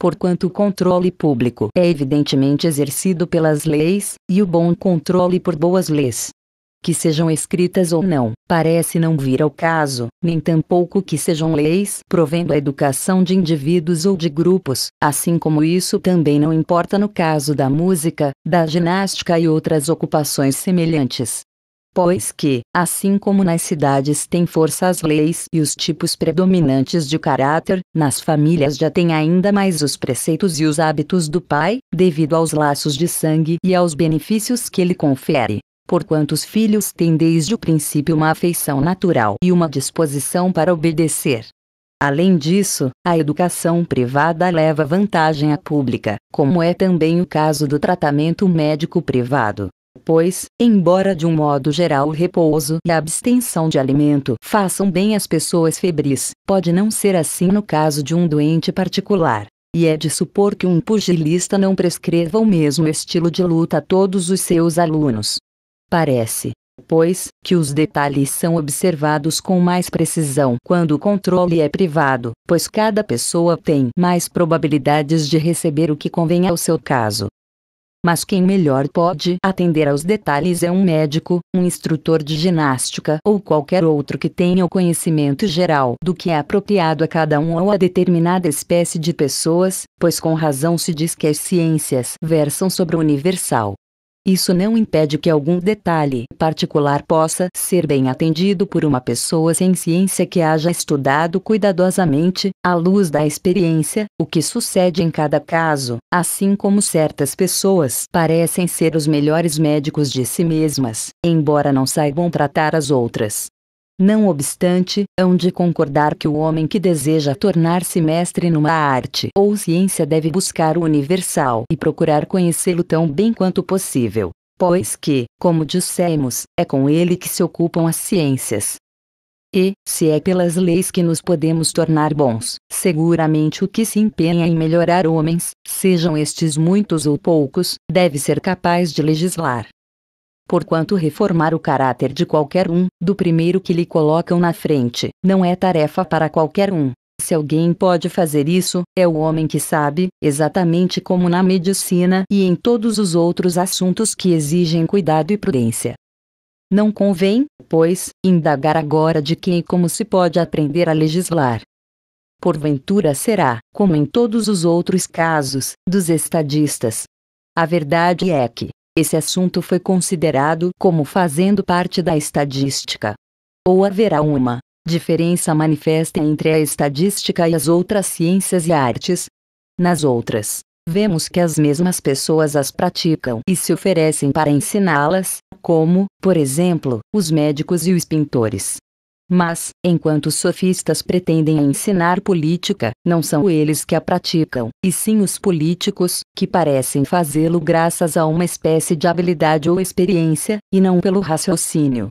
Porquanto o controle público é evidentemente exercido pelas leis, e o bom controle por boas leis, que sejam escritas ou não, parece não vir ao caso, nem tampouco que sejam leis provendo a educação de indivíduos ou de grupos, assim como isso também não importa no caso da música, da ginástica e outras ocupações semelhantes. Pois que, assim como nas cidades têm força as leis e os tipos predominantes de caráter, nas famílias já tem ainda mais os preceitos e os hábitos do pai, devido aos laços de sangue e aos benefícios que ele confere porquanto os filhos têm desde o princípio uma afeição natural e uma disposição para obedecer. Além disso, a educação privada leva vantagem à pública, como é também o caso do tratamento médico privado. Pois, embora de um modo geral o repouso e a abstenção de alimento façam bem às pessoas febris, pode não ser assim no caso de um doente particular. E é de supor que um pugilista não prescreva o mesmo estilo de luta a todos os seus alunos, Parece, pois, que os detalhes são observados com mais precisão quando o controle é privado, pois cada pessoa tem mais probabilidades de receber o que convém ao seu caso. Mas quem melhor pode atender aos detalhes é um médico, um instrutor de ginástica ou qualquer outro que tenha o conhecimento geral do que é apropriado a cada um ou a determinada espécie de pessoas, pois com razão se diz que as ciências versam sobre o universal. Isso não impede que algum detalhe particular possa ser bem atendido por uma pessoa sem ciência que haja estudado cuidadosamente, à luz da experiência, o que sucede em cada caso, assim como certas pessoas parecem ser os melhores médicos de si mesmas, embora não saibam tratar as outras. Não obstante, hão de concordar que o homem que deseja tornar-se mestre numa arte ou ciência deve buscar o universal e procurar conhecê-lo tão bem quanto possível, pois que, como dissemos, é com ele que se ocupam as ciências. E, se é pelas leis que nos podemos tornar bons, seguramente o que se empenha em melhorar homens, sejam estes muitos ou poucos, deve ser capaz de legislar, Porquanto reformar o caráter de qualquer um, do primeiro que lhe colocam na frente, não é tarefa para qualquer um. Se alguém pode fazer isso, é o homem que sabe, exatamente como na medicina e em todos os outros assuntos que exigem cuidado e prudência. Não convém, pois, indagar agora de quem e como se pode aprender a legislar. Porventura será, como em todos os outros casos, dos estadistas. A verdade é que, esse assunto foi considerado como fazendo parte da estadística. Ou haverá uma diferença manifesta entre a estadística e as outras ciências e artes? Nas outras, vemos que as mesmas pessoas as praticam e se oferecem para ensiná-las, como, por exemplo, os médicos e os pintores. Mas, enquanto os sofistas pretendem ensinar política, não são eles que a praticam, e sim os políticos, que parecem fazê-lo graças a uma espécie de habilidade ou experiência, e não pelo raciocínio.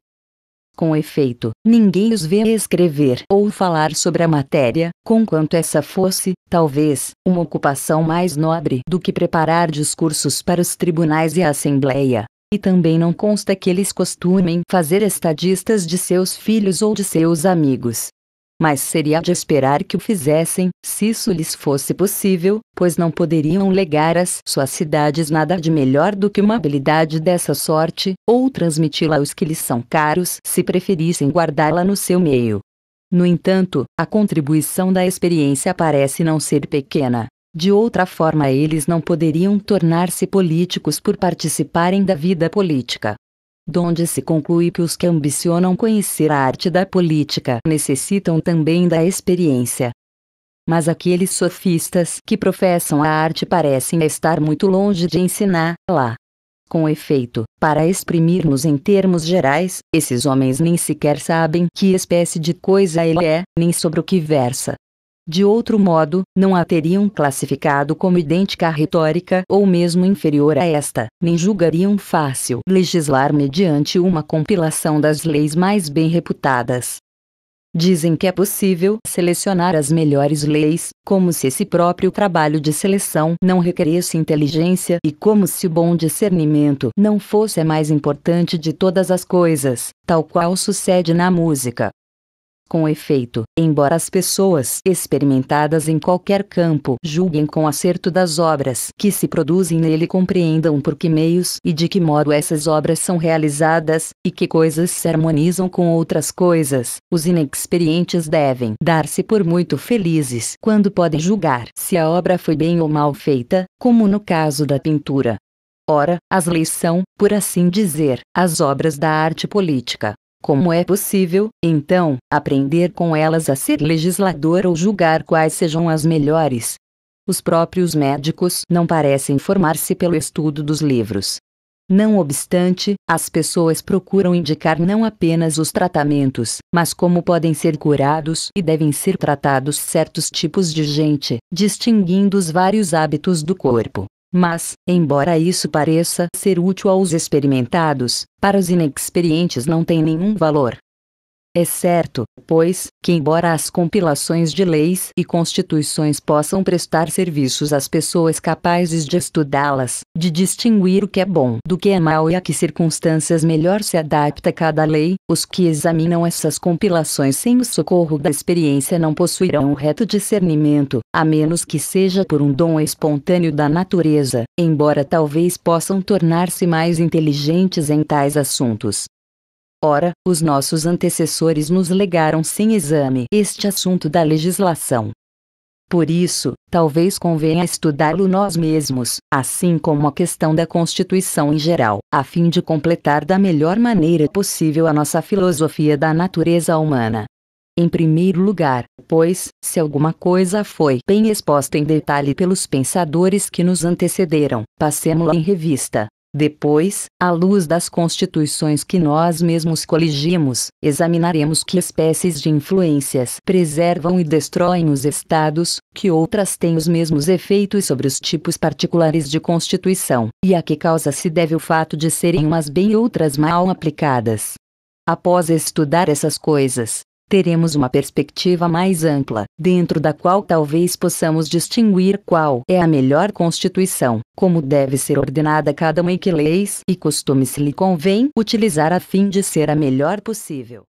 Com efeito, ninguém os vê escrever ou falar sobre a matéria, conquanto essa fosse, talvez, uma ocupação mais nobre do que preparar discursos para os tribunais e a Assembleia e também não consta que eles costumem fazer estadistas de seus filhos ou de seus amigos. Mas seria de esperar que o fizessem, se isso lhes fosse possível, pois não poderiam legar às suas cidades nada de melhor do que uma habilidade dessa sorte, ou transmiti-la aos que lhes são caros se preferissem guardá-la no seu meio. No entanto, a contribuição da experiência parece não ser pequena. De outra forma, eles não poderiam tornar-se políticos por participarem da vida política. Donde se conclui que os que ambicionam conhecer a arte da política necessitam também da experiência. Mas aqueles sofistas que professam a arte parecem estar muito longe de ensiná-la. Com efeito, para exprimirmos em termos gerais, esses homens nem sequer sabem que espécie de coisa ele é, nem sobre o que versa. De outro modo, não a teriam classificado como idêntica à retórica ou mesmo inferior a esta, nem julgariam fácil legislar mediante uma compilação das leis mais bem reputadas. Dizem que é possível selecionar as melhores leis, como se esse próprio trabalho de seleção não requeresse inteligência e como se o bom discernimento não fosse a mais importante de todas as coisas, tal qual sucede na música. Com efeito, embora as pessoas experimentadas em qualquer campo julguem com acerto das obras que se produzem nele compreendam por que meios e de que modo essas obras são realizadas, e que coisas se harmonizam com outras coisas, os inexperientes devem dar-se por muito felizes quando podem julgar se a obra foi bem ou mal feita, como no caso da pintura. Ora, as leis são, por assim dizer, as obras da arte política. Como é possível, então, aprender com elas a ser legislador ou julgar quais sejam as melhores? Os próprios médicos não parecem formar-se pelo estudo dos livros. Não obstante, as pessoas procuram indicar não apenas os tratamentos, mas como podem ser curados e devem ser tratados certos tipos de gente, distinguindo os vários hábitos do corpo. Mas, embora isso pareça ser útil aos experimentados, para os inexperientes não tem nenhum valor. É certo, pois, que embora as compilações de leis e constituições possam prestar serviços às pessoas capazes de estudá-las, de distinguir o que é bom do que é mal e a que circunstâncias melhor se adapta cada lei, os que examinam essas compilações sem o socorro da experiência não possuirão um reto discernimento, a menos que seja por um dom espontâneo da natureza, embora talvez possam tornar-se mais inteligentes em tais assuntos. Ora, os nossos antecessores nos legaram sem exame este assunto da legislação. Por isso, talvez convenha estudá-lo nós mesmos, assim como a questão da Constituição em geral, a fim de completar da melhor maneira possível a nossa filosofia da natureza humana. Em primeiro lugar, pois, se alguma coisa foi bem exposta em detalhe pelos pensadores que nos antecederam, passemos-la em revista, depois, à luz das constituições que nós mesmos coligimos, examinaremos que espécies de influências preservam e destroem os estados, que outras têm os mesmos efeitos sobre os tipos particulares de constituição, e a que causa se deve o fato de serem umas bem e outras mal aplicadas. Após estudar essas coisas, teremos uma perspectiva mais ampla, dentro da qual talvez possamos distinguir qual é a melhor Constituição, como deve ser ordenada cada uma e que leis e costumes lhe convém utilizar a fim de ser a melhor possível.